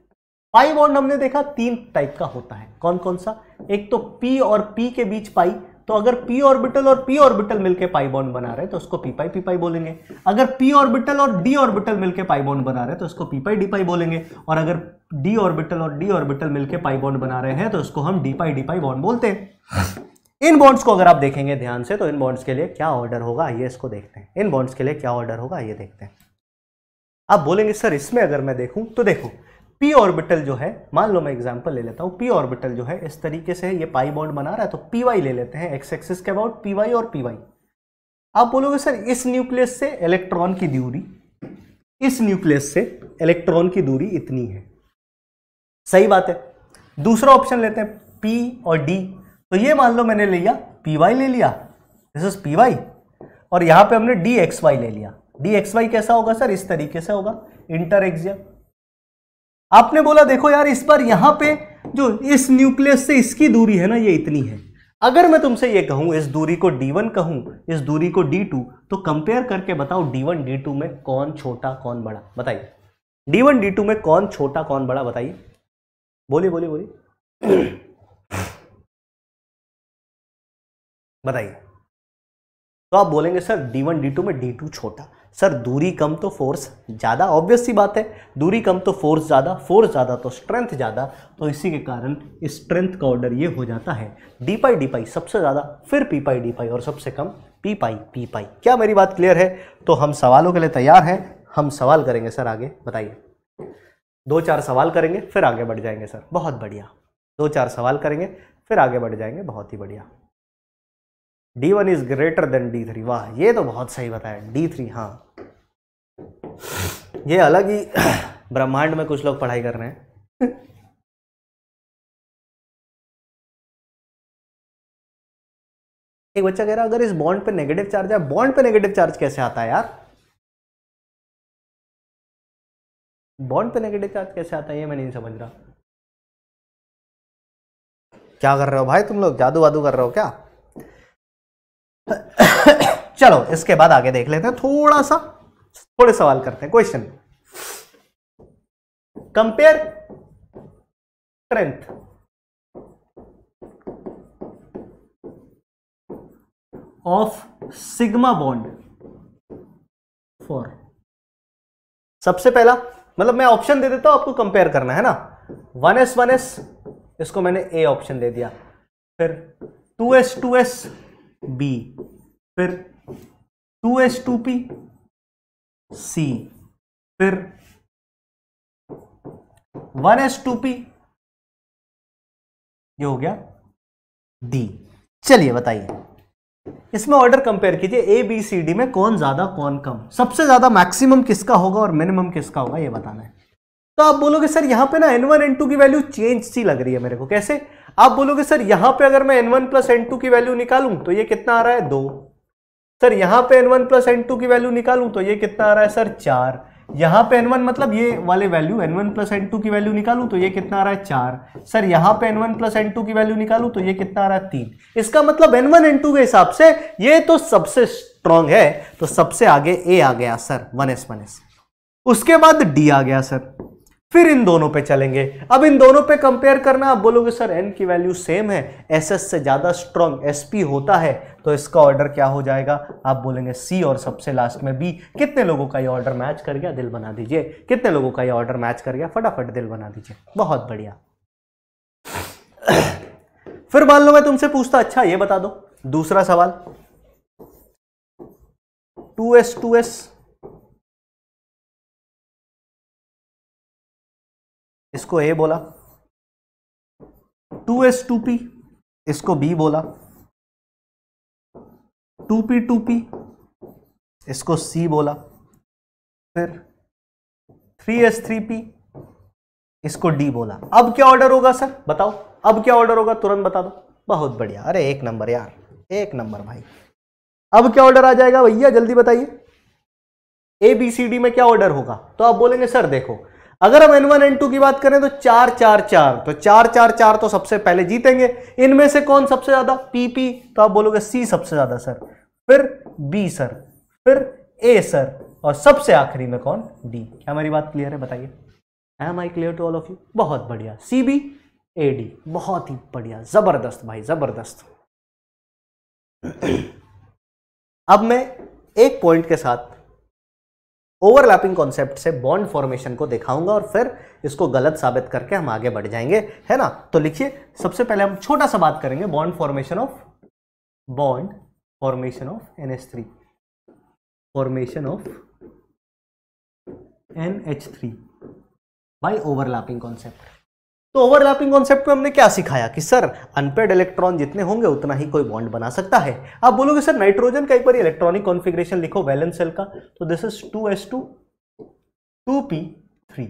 pi bond हमने देखा तीन टाइप का होता है कौन कौन सा एक तो पी और पी के बीच पाई तो अगर पी ऑर्बिटल और पी ऑर्बिटल मिलके पाई बॉन्ड बना रहे तो उसको पी पाई पी पाई बोलेंगे अगर पी ऑर्बिटल और डी ऑर्बिटल मिलके पाई बॉन्ड बना रहे तो उसको पी पाई डी पाई बोलेंगे और अगर डी ऑर्बिटल और डी ऑर्बिटल मिलके पाई बॉन्ड बना रहे हैं तो उसको हम D pi D pi bond बोलते हैं इन बॉन्ड्स को अगर आप देखेंगे ध्यान से तो इन बॉन्ड्स के लिए क्या ऑर्डर होगा आइए इसको देखते हैं इन बॉन्ड्स के लिए क्या ऑर्डर होगा आइए देखते हैं आप बोलेंगे सर इसमें अगर मैं देखूं तो देखो पी ऑर्बिटल जो है मान लो मैं एग्जांपल ले लेता हूं पी ऑर्बिटल जो है इस तरीके से ये पाई बॉन्ड बना रहा है तो पीवाई ले लेते हैं एक्स एक्सिस के अबाउट पीवाई और पीवाई आप बोलोगे सर इस न्यूक्लियस से इलेक्ट्रॉन की दूरी इस न्यूक्लियस से इलेक्ट्रॉन की दूरी इतनी है सही बात है दूसरा ऑप्शन लेते हैं पी और डी तो ये मान लो मैंने लिया पी वाई ले लिया दिस इज पी वाई और यहाँ पे हमने डी एक्स वाई ले लिया डी एक्स वाई कैसा होगा सर इस तरीके से होगा इंटर एक्सियम आपने बोला देखो यार इस बार यहाँ पे जो इस न्यूक्लियस से इसकी दूरी है ना ये इतनी है अगर मैं तुमसे ये कहूँ इस दूरी को डी वन कहूँ इस दूरी को डी टू तो कंपेयर करके बताओ डी वन डी टू में कौन छोटा कौन बड़ा बताइए डी वन डी टू में कौन छोटा कौन बड़ा
बताइए बोलिए बोलिए बोलिए बताइए तो आप बोलेंगे sir D one D two में डी टू छोटा
सर दूरी कम तो फोर्स ज़्यादा ऑब्वियस सी बात है दूरी कम तो फोर्स ज़्यादा फोर्स ज़्यादा तो स्ट्रेंथ ज़्यादा तो इसी के कारण स्ट्रेंथ का ऑर्डर ये हो जाता है डी पाई डी पाई सबसे ज़्यादा फिर पी पाई डी पाई और सबसे कम पी पाई पी पाई क्या मेरी बात क्लियर है तो हम सवालों के लिए तैयार हैं हम सवाल करेंगे सर आगे बताइए दो चार सवाल करेंगे फिर आगे बढ़ जाएंगे सर बहुत बढ़िया दो चार सवाल करेंगे फिर आगे बढ़ जाएंगे बहुत ही बढ़िया D one is greater than D three वाह ये तो बहुत सही बताया डी थ्री हाँ
ये अलग ही ब्रह्मांड में कुछ लोग पढ़ाई कर रहे हैं एक बच्चा कह रहा है अगर इस बॉन्ड पे नेगेटिव चार्ज है बॉन्ड पे नेगेटिव चार्ज कैसे आता है यार बॉन्ड पे नेगेटिव चार्ज कैसे आता है ये मैं नहीं समझ रहा क्या कर रहे हो भाई तुम लोग जादू वादू कर रहे हो
क्या चलो इसके बाद आगे देख लेते हैं थोड़ा सा थोड़े सवाल करते हैं question compare
strength of sigma bond
for सबसे पहला मतलब मैं ऑप्शन दे देता हूं आपको कंपेयर करना है ना वन एस वन एस इसको मैंने ए ऑप्शन दे दिया फिर two
S two S B फिर two S two P C फिर वन एस टू पी ये हो गया
डी
चलिए बताइए इसमें ऑर्डर कंपेयर कीजिए ए बी सी डी में कौन ज्यादा कौन कम सबसे ज्यादा मैक्सिमम किसका होगा और मिनिमम किसका होगा ये बताना है तो आप बोलोगे सर यहां पे ना एन वन एन टू की वैल्यू चेंज सी लग रही है मेरे को कैसे आप बोलोगे सर यहां पे अगर मैं N one plus N two की वैल्यू निकालूं तो ये कितना आ रहा है दो सर यहां पे N one plus N two की वैल्यू निकालूं तो ये कितना आ रहा है सर चार यहां पे n1 मतलब ये वाले वैल्यू n1 प्लस एन की वैल्यू निकालूं तो ये कितना आ रहा है चार सर यहां पे n1 प्लस एन की वैल्यू निकालूं तो ये कितना आ रहा है तीन इसका मतलब n1 n2 के हिसाब से ये तो सबसे स्ट्रांग है तो सबसे आगे a आ गया sir one S one S उसके बाद d आ गया सर फिर इन दोनों पे चलेंगे अब इन दोनों पे कंपेयर करना आप बोलोगे सर एन की वैल्यू सेम है एस एस से ज़्यादा स्ट्रॉन्ग एस पी होता है तो इसका ऑर्डर क्या हो जाएगा आप बोलेंगे सी और सबसे लास्ट में बी कितने लोगों का ये ऑर्डर मैच कर गया दिल बना दीजिए कितने लोगों का ये ऑर्डर मैच कर गया फटाफट दिल बना दीजिए बहुत बढ़िया फिर मान लो मैं तुमसे पूछता अच्छा ये
बता दो दूसरा सवाल टू एस टू एस इसको ए बोला टू एस टू पी इसको बी बोला टू पी टू पी इसको सी बोला फिर थ्री एस थ्री पी इसको
डी बोला अब क्या ऑर्डर होगा सर बताओ अब क्या ऑर्डर होगा तुरंत बता दो बहुत बढ़िया अरे एक नंबर यार एक नंबर भाई अब क्या ऑर्डर आ जाएगा भैया जल्दी बताइए ए बी सी डी में क्या ऑर्डर होगा तो आप बोलेंगे सर देखो अगर हम एन वन एन टू की बात करें तो चार चार चार तो चार चार चार तो सबसे पहले जीतेंगे इनमें से कौन सबसे ज्यादा पीपी तो आप बोलोगे सी सबसे ज्यादा सर फिर बी सर फिर ए सर और सबसे आखिरी में कौन डी क्या हमारी बात क्लियर है बताइए am I clear to all of you बहुत बढ़िया सी बी ए डी बहुत ही बढ़िया जबरदस्त भाई जबरदस्त अब मैं एक पॉइंट के साथ ओवरलैपिंग कॉन्सेप्ट से बॉन्ड फॉर्मेशन को दिखाऊंगा और फिर इसको गलत साबित करके हम आगे बढ़ जाएंगे है ना तो लिखिए सबसे पहले हम छोटा सा बात करेंगे bond formation of bond formation of N H three formation of N H three by overlapping concept तो ओवरलैपिंग कॉन्सेप्ट में हमने क्या सिखाया कि सर अनपेड इलेक्ट्रॉन जितने होंगे उतना ही कोई बॉन्ड बना सकता है आप बोलोगे सर नाइट्रोजन का एक बार इलेक्ट्रॉनिक कॉन्फिग्रेशन लिखो वैलेंस सेल का तो this is two S two two P three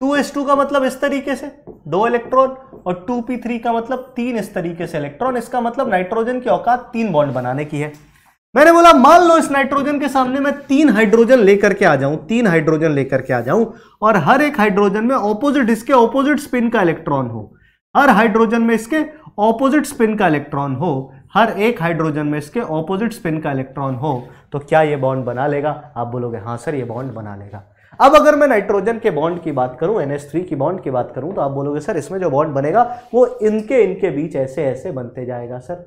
two S two का मतलब इस तरीके से दो इलेक्ट्रॉन और टू पी थ्री का मतलब तीन इस तरीके से इलेक्ट्रॉन इसका मतलब नाइट्रोजन की औकात तीन बॉन्ड बनाने की है मैंने बोला मान लो इस नाइट्रोजन के सामने मैं तीन हाइड्रोजन लेकर के आ जाऊं तीन हाइड्रोजन लेकर के आ जाऊं और हर एक हाइड्रोजन में ऑपोजिट इसके ऑपोजिट स्पिन का इलेक्ट्रॉन हो हर हाइड्रोजन में इसके ऑपोजिट स्पिन का इलेक्ट्रॉन हो हर एक हाइड्रोजन में इसके ऑपोजिट स्पिन का इलेक्ट्रॉन हो तो क्या ये बॉन्ड बना लेगा आप बोलोगे हाँ सर ये बॉन्ड बना लेगा अब अगर मैं नाइट्रोजन के बॉन्ड की बात करूं थ्री की बॉन्ड की बात करूं तो आप बोलोगे सर इसमें जो बॉन्ड बनेगा वो इनके इनके बीच ऐसे ऐसे बनते जाएगा सर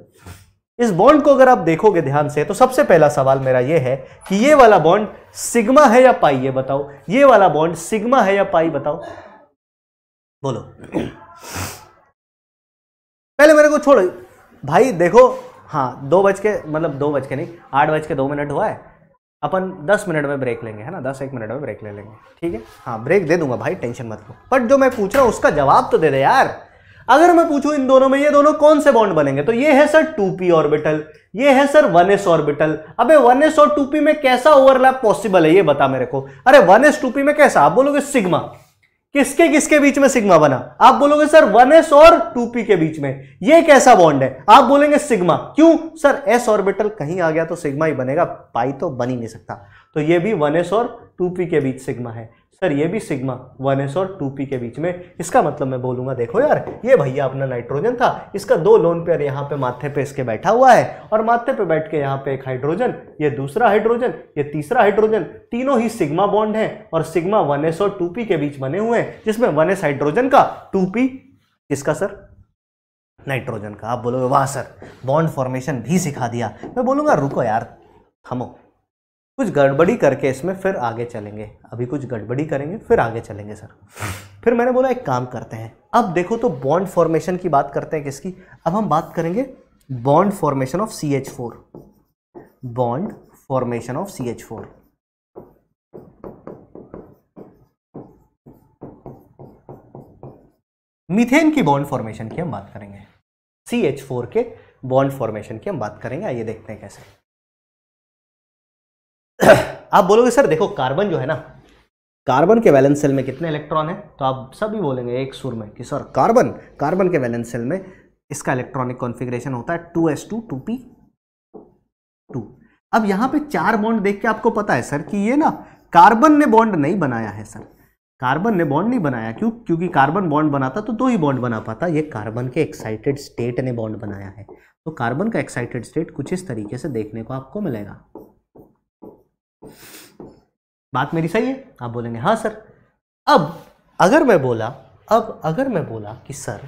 इस बॉन्ड को अगर आप देखोगे ध्यान से तो सबसे पहला सवाल मेरा यह है कि ये वाला बॉन्ड सिग्मा है या पाई ये बताओ ये वाला बॉन्ड सिग्मा है या पाई बताओ बोलो पहले मेरे को छोड़ो भाई देखो हाँ दो बज के मतलब दो बज के नहीं आठ बज के दो मिनट हुआ है अपन दस मिनट में ब्रेक लेंगे है ना दस एक मिनट में ब्रेक ले लेंगे ठीक है हाँ ब्रेक दे दूंगा भाई टेंशन मत लो बट जो मैं पूछ रहा हूँ उसका जवाब तो दे दे यार अगर मैं पूछूं इन दोनों में ये दोनों कौन से बॉन्ड बनेंगे तो ये है सर 2p ऑर्बिटल ये है सर वन एस ऑर्बिटल अबे 1s एस और 2p में कैसा ओवरलैप पॉसिबल है ये बता मेरे को अरे वन एस में कैसा आप बोलोगे सिग्मा किसके किसके बीच में सिग्मा बना आप बोलोगे सर वन एस और 2p के बीच में ये कैसा बॉन्ड है आप बोलेंगे सिग्मा क्यों सर एस ऑर्बिटल कहीं आ गया तो सिग्मा ही बनेगा पाई तो बन ही नहीं सकता तो ये भी वन एस और टू पी के बीच सिग्मा है सर ये भी सिग्मा वन एस और टू पी के बीच में इसका मतलब मैं बोलूंगा देखो यार ये भैया अपना नाइट्रोजन था इसका दो लोन पेयर यहाँ पे माथे पे इसके बैठा हुआ है और माथे पे बैठ के यहाँ पे एक हाइड्रोजन ये दूसरा हाइड्रोजन ये तीसरा हाइड्रोजन तीनों ही सिग्मा बॉन्ड है और सिग्मा वन एस और टू पी के बीच बने हुए हैं जिसमें वन एस हाइड्रोजन का टू पी किसका सर नाइट्रोजन का आप बोलोगे वाह सर बॉन्ड फॉर्मेशन भी सिखा दिया मैं बोलूंगा रुको यार थमो कुछ गड़बड़ी करके इसमें फिर आगे चलेंगे अभी कुछ गड़बड़ी करेंगे फिर आगे चलेंगे सर फिर मैंने बोला एक काम करते हैं अब देखो तो बॉन्ड फॉर्मेशन की बात करते हैं किसकी अब हम बात करेंगे bond formation of C H four bond formation of C H four methane की बॉन्ड फॉर्मेशन की हम बात करेंगे सी एच फोर के बॉन्ड फॉर्मेशन की हम बात करेंगे आइए देखते हैं कैसे आप बोलोगे सर देखो कार्बन जो है ना कार्बन के वैलेंस सेल में कितने इलेक्ट्रॉन है तो आप सभी बोलेंगे एक सुर में कि सर कार्बन कार्बन के वैलेंस सेल में इसका इलेक्ट्रॉनिक कॉन्फ़िगरेशन होता है two S two two P two अब यहां पे चार बॉन्ड देख के आपको पता है सर कि ये ना कार्बन ने बॉन्ड नहीं बनाया है सर कार्बन ने बॉन्ड नहीं बनाया क्यों क्योंकि कार्बन बॉन्ड बनाता तो दो ही बॉन्ड बना पाता ये कार्बन के एक्साइटेड स्टेट ने बॉन्ड बनाया है तो कार्बन का एक्साइटेड स्टेट कुछ इस तरीके से देखने को आपको मिलेगा बात मेरी सही है आप बोलेंगे हाँ सर अब अगर मैं बोला अब अगर मैं बोला कि सर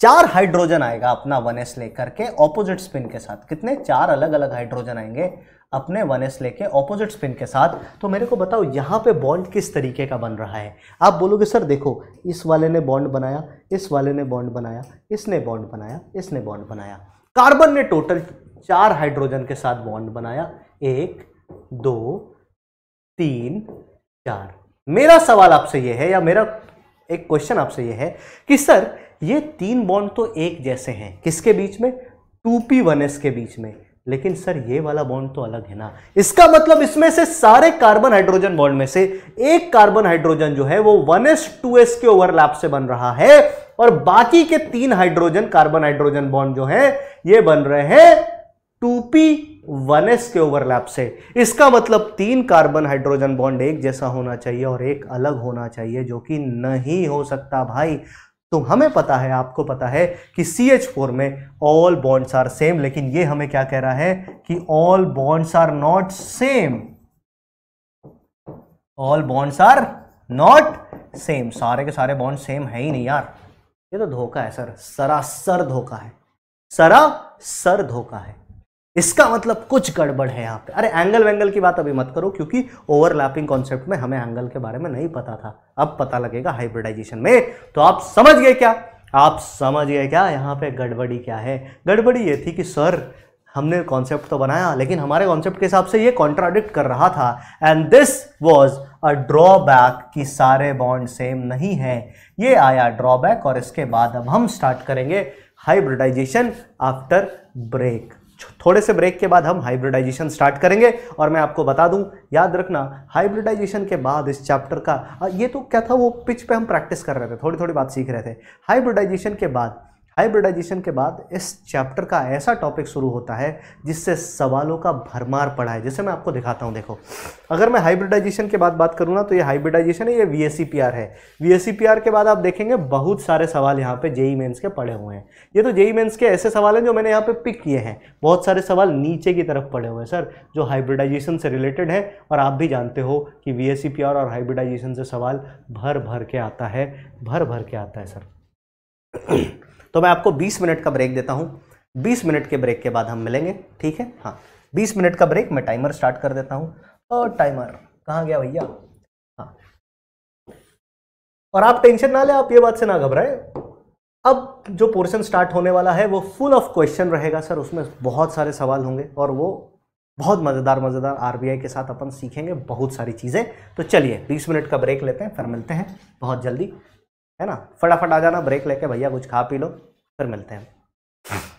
चार हाइड्रोजन आएगा अपना वन एस लेकर के ऑपोजिट स्पिन के साथ कितने चार अलग अलग हाइड्रोजन आएंगे अपने वन एस लेके ऑपोजिट स्पिन के साथ तो मेरे को बताओ यहाँ पे बॉन्ड किस तरीके का बन रहा है आप बोलोगे सर देखो इस वाले ने बॉन्ड बनाया इस वाले ने बॉन्ड बनाया इसने बॉन्ड बनाया इसने बॉन्ड बनाया कार्बन ने टोटल चार हाइड्रोजन के साथ बॉन्ड बनाया एक दो तीन चार मेरा सवाल आपसे यह है या मेरा एक क्वेश्चन आपसे यह है कि सर ये तीन बॉन्ड तो एक जैसे हैं किसके बीच में टू पी वन एस के बीच में लेकिन सर ये वाला बॉन्ड तो अलग है ना इसका मतलब इसमें से सारे कार्बन हाइड्रोजन बॉन्ड में से एक कार्बन हाइड्रोजन जो है वो वन एस टू एस के ओवरलैप से बन रहा है और बाकी के तीन हाइड्रोजन कार्बन हाइड्रोजन बॉन्ड जो है ये बन रहे हैं टू पी 1s के ओवरलैप से इसका मतलब तीन कार्बन हाइड्रोजन बॉन्ड एक जैसा होना चाहिए और एक अलग होना चाहिए जो कि नहीं हो सकता भाई तो हमें पता है आपको पता है कि सी एच फोर में ऑल बॉन्ड्स आर सेम लेकिन ये हमें क्या कह रहा है कि all bonds are not same all bonds are not same सारे के सारे बॉन्ड सेम है ही नहीं यार ये तो धोखा है सर सरासर धोखा है सरा सर धोखा है इसका मतलब कुछ गड़बड़ है यहाँ पे अरे एंगल वेंगल की बात अभी मत करो क्योंकि ओवरलैपिंग कॉन्सेप्ट में हमें एंगल के बारे में नहीं पता था अब पता लगेगा हाइब्रिडाइजेशन में तो आप समझ गए क्या आप समझ गए क्या यहाँ पे गड़बड़ी क्या है गड़बड़ी ये थी कि सर हमने कॉन्सेप्ट तो बनाया लेकिन हमारे कॉन्सेप्ट के हिसाब से ये कॉन्ट्राडिक्ट कर रहा था and this was a drawback कि सारे बॉन्ड सेम नहीं है ये आया ड्रॉबैक और इसके बाद अब हम स्टार्ट करेंगे हाइब्रिडाइजेशन आफ्टर ब्रेक थोड़े से ब्रेक के बाद हम हाइब्रिडाइजेशन स्टार्ट करेंगे और मैं आपको बता दूं याद रखना हाइब्रिडाइजेशन के बाद इस चैप्टर का ये तो क्या था वो पिच पे हम प्रैक्टिस कर रहे थे थोड़ी थोड़ी बात सीख रहे थे हाइब्रिडाइजेशन के बाद हाइब्रिडाइजेशन के बाद इस चैप्टर का ऐसा टॉपिक शुरू होता है जिससे सवालों का भरमार पड़ा है जैसे मैं आपको दिखाता हूँ देखो अगर मैं हाइब्रिडाइजेशन के बाद बात करूँ ना तो ये हाइब्रिडाइजेशन है ये वी है वी के बाद आप देखेंगे बहुत सारे सवाल यहाँ पे जेई मेन्स e के पड़े हुए हैं ये तो जेई मेन्स e के ऐसे सवाल हैं जो मैंने यहाँ पे पिक किए हैं बहुत सारे सवाल नीचे की तरफ पड़े हुए हैं सर जो हाइब्रिडाइजेशन से रिलेटेड है और आप भी जानते हो कि वी और हाइब्रिडाइजेशन से सवाल भर भर के आता है भर भर के आता है सर तो मैं आपको बीस मिनट का ब्रेक देता हूँ बीस मिनट के ब्रेक के बाद हम मिलेंगे ठीक है हाँ बीस मिनट का ब्रेक मैं टाइमर स्टार्ट कर देता हूँ और टाइमर कहाँ गया भैया हाँ और आप टेंशन ना ले आप ये बात से ना घबराए अब जो पोर्शन स्टार्ट होने वाला है वो फुल ऑफ क्वेश्चन रहेगा सर उसमें बहुत सारे सवाल होंगे और वो बहुत मज़ेदार मज़ेदार आरबीआई के साथ अपन सीखेंगे बहुत सारी चीज़ें तो चलिए 20 मिनट का ब्रेक लेते हैं फिर मिलते हैं बहुत जल्दी है ना फटाफट आ
जाना ब्रेक लेके भैया कुछ खा पी लो फिर मिलते हैं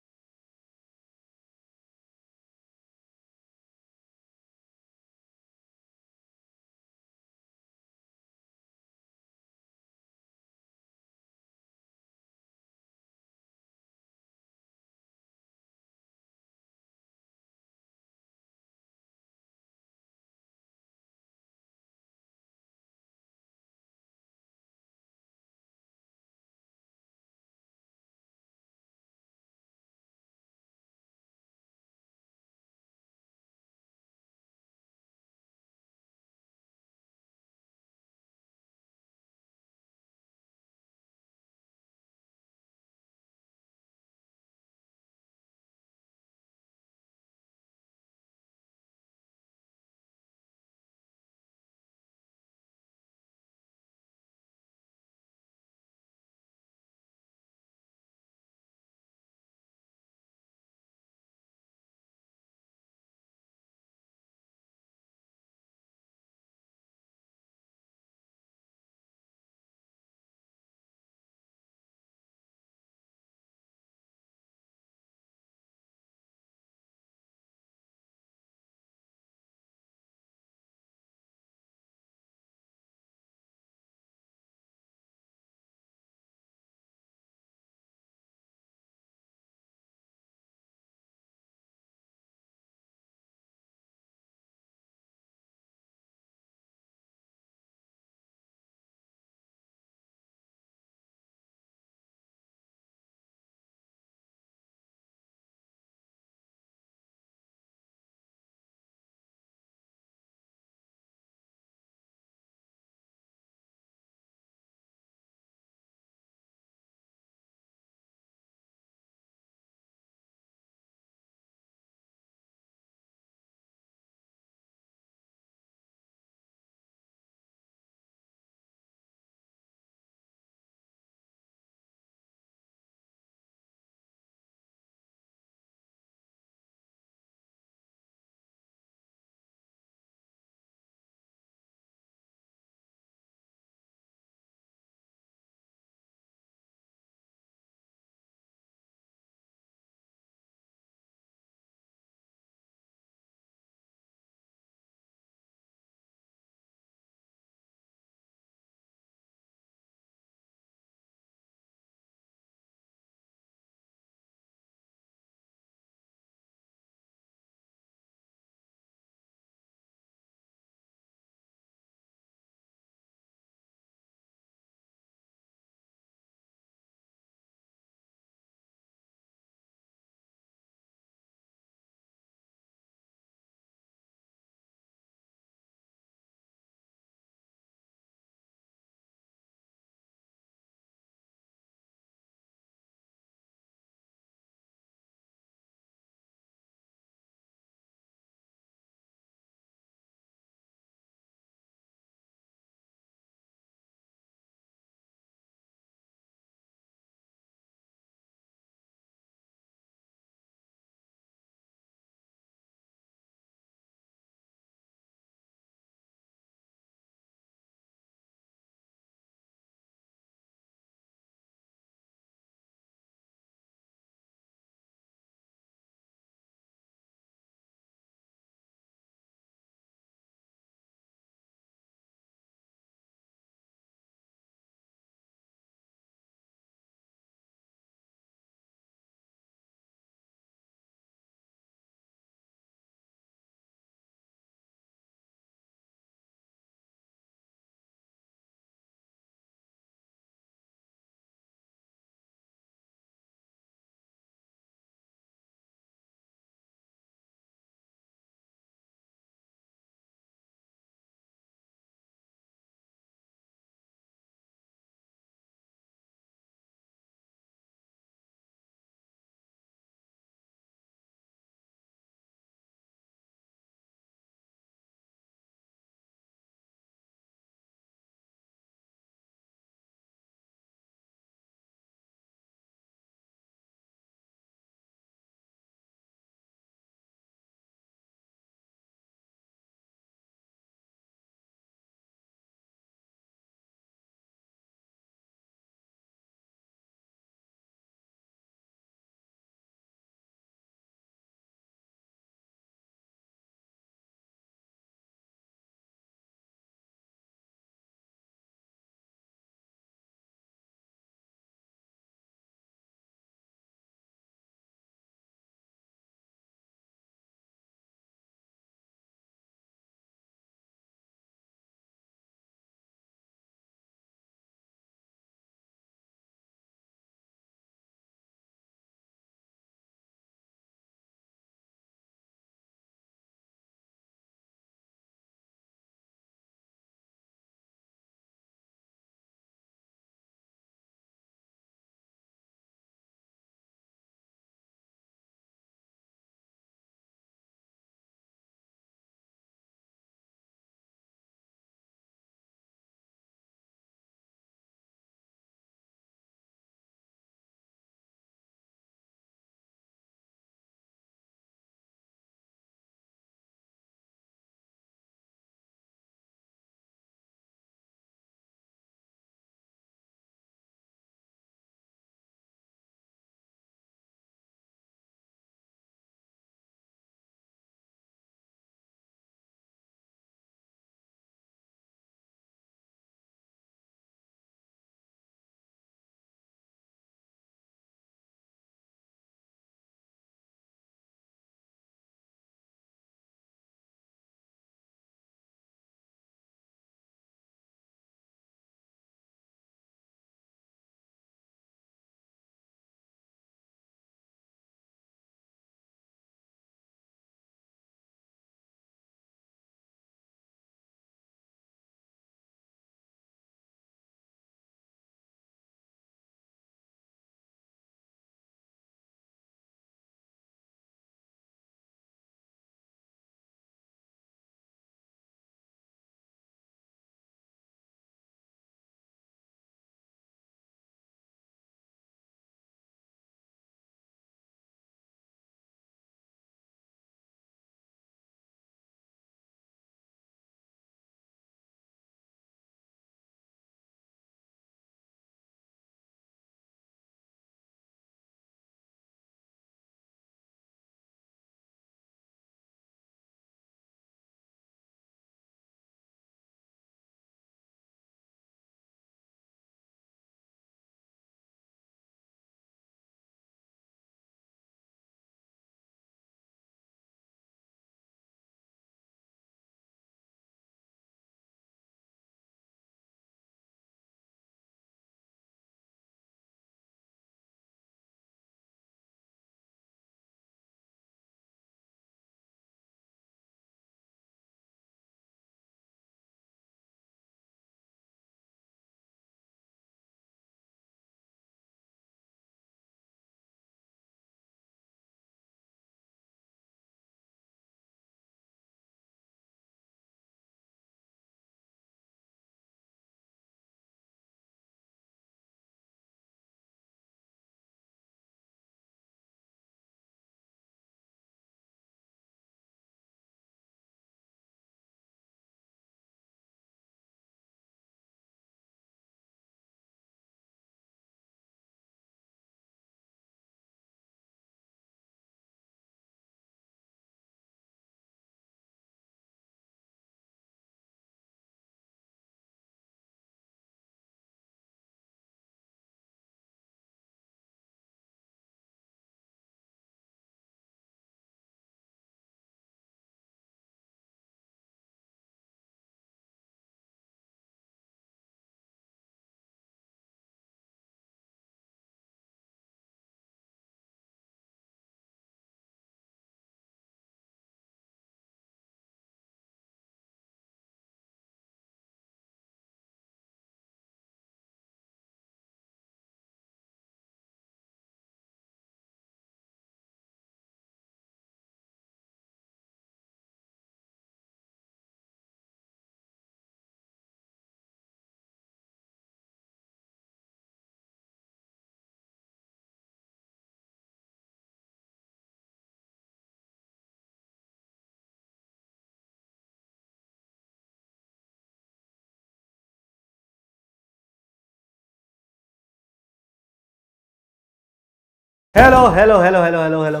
hello hello hello hello hello hello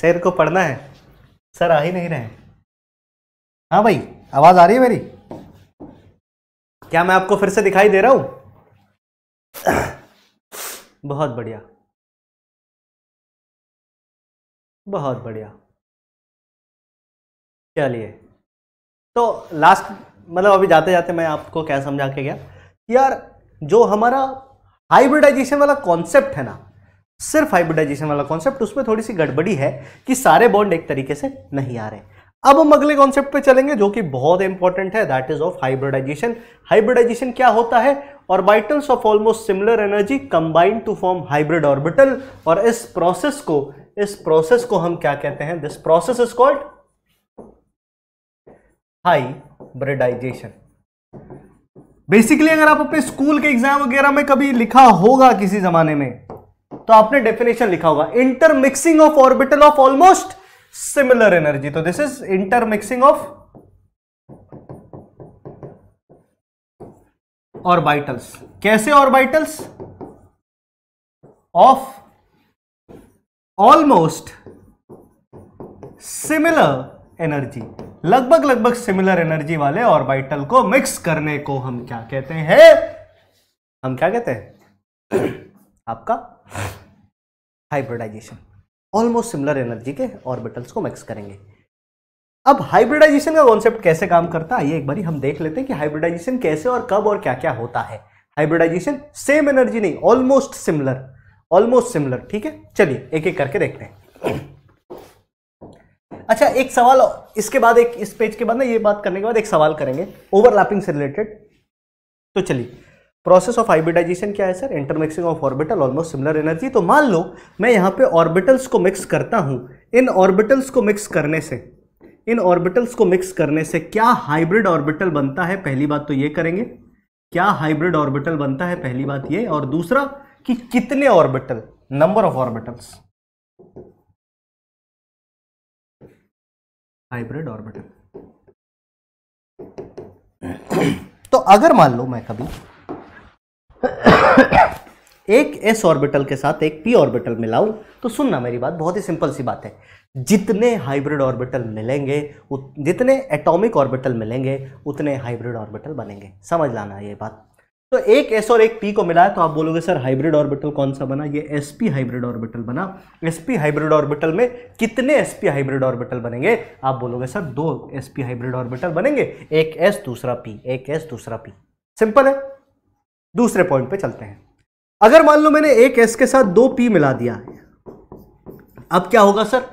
शेर को पढ़ना है सर आ ही नहीं रहे हाँ भाई आवाज़ आ रही है मेरी क्या मैं आपको फिर से दिखाई दे रहा हूं बहुत बढ़िया बहुत बढ़िया चलिए तो
लास्ट मतलब अभी जाते जाते मैं आपको क्या समझा के गया यार जो हमारा हाइब्रिडाइजेशन वाला कॉन्सेप्ट है ना सिर्फ हाइब्रिडाइजेशन वाला कॉन्सेप्ट उसमें थोड़ी सी गड़बड़ी है कि सारे बॉन्ड एक तरीके से नहीं आ रहे अब हम अगले कॉन्सेप्ट पे चलेंगे जो कि बहुत इंपॉर्टेंट है that is of hybridization hybridization क्या होता है orbitals of almost similar energy combined to form hybrid orbital और इस प्रोसेस को इस प्रोसेस को हम क्या कहते हैं this process is called hybridization basically अगर आप अपने स्कूल के एग्जाम वगैरह में कभी लिखा होगा किसी जमाने में तो आपने डेफिनेशन लिखा होगा intermixing of orbital of almost similar energy तो this is intermixing of orbitals
कैसे orbitals of almost
similar energy लगभग लगभग सिमिलर एनर्जी वाले ऑर्बिटल को मिक्स करने को हम क्या कहते हैं हम क्या कहते हैं आपका हाइब्रिडाइजेशन ऑलमोस्ट सिमिलर एनर्जी के ऑर्बिटल्स को मिक्स करेंगे अब हाइब्रिडाइजेशन का कॉन्सेप्ट कैसे काम करता है ये एक बार हम देख लेते हैं कि हाइब्रिडाइजेशन कैसे और कब और क्या क्या होता है हाइब्रिडाइजेशन सेम एनर्जी नहीं ऑलमोस्ट सिमिलर ऑलमोस्ट सिमिलर ठीक है चलिए एक एक करके देखते हैं अच्छा एक सवाल इसके बाद एक इस पेज के बाद ना ये बात करने के बाद एक सवाल करेंगे ओवरलैपिंग से रिलेटेड तो चलिए प्रोसेस ऑफ हाइब्रिडाइजेशन क्या है sir intermixing of orbital almost similar energy तो मान लो मैं यहाँ पे ऑर्बिटल्स को मिक्स करता हूँ इन ऑर्बिटल्स को मिक्स करने से इन ऑर्बिटल्स को मिक्स करने से क्या हाइब्रिड ऑर्बिटल बनता है पहली बात तो ये करेंगे क्या हाइब्रिड ऑर्बिटल बनता है पहली बात ये
और दूसरा कि कितने orbital number of orbitals hybrid orbital तो अगर मान लो मैं कभी
एक एस ऑर्बिटल के साथ एक पी ऑर्बिटल मिलाऊं तो सुनना मेरी बात बहुत ही सिंपल सी बात है जितने हाइब्रिड ऑर्बिटल मिलेंगे जितने एटॉमिक ऑर्बिटल मिलेंगे उतने हाइब्रिड ऑर्बिटल बनेंगे समझ लाना ये बात तो एक एस और एक पी को मिला तो आप बोलोगे सर हाइब्रिड ऑर्बिटल कौन सा बना ये एसपी हाइब्रिड ऑर्बिटल बना एसपी हाइब्रिड ऑर्बिटल में कितने एसपी हाइब्रिड ऑर्बिटल बनेंगे आप बोलोगे सर दो एसपी हाइब्रिड ऑर्बिटल बनेंगे एक एस दूसरा पी एक एस दूसरा पी सिंपल है दूसरे पॉइंट पे चलते हैं अगर मान लो मैंने एक एस के साथ दो पी मिला दिया अब क्या होगा सर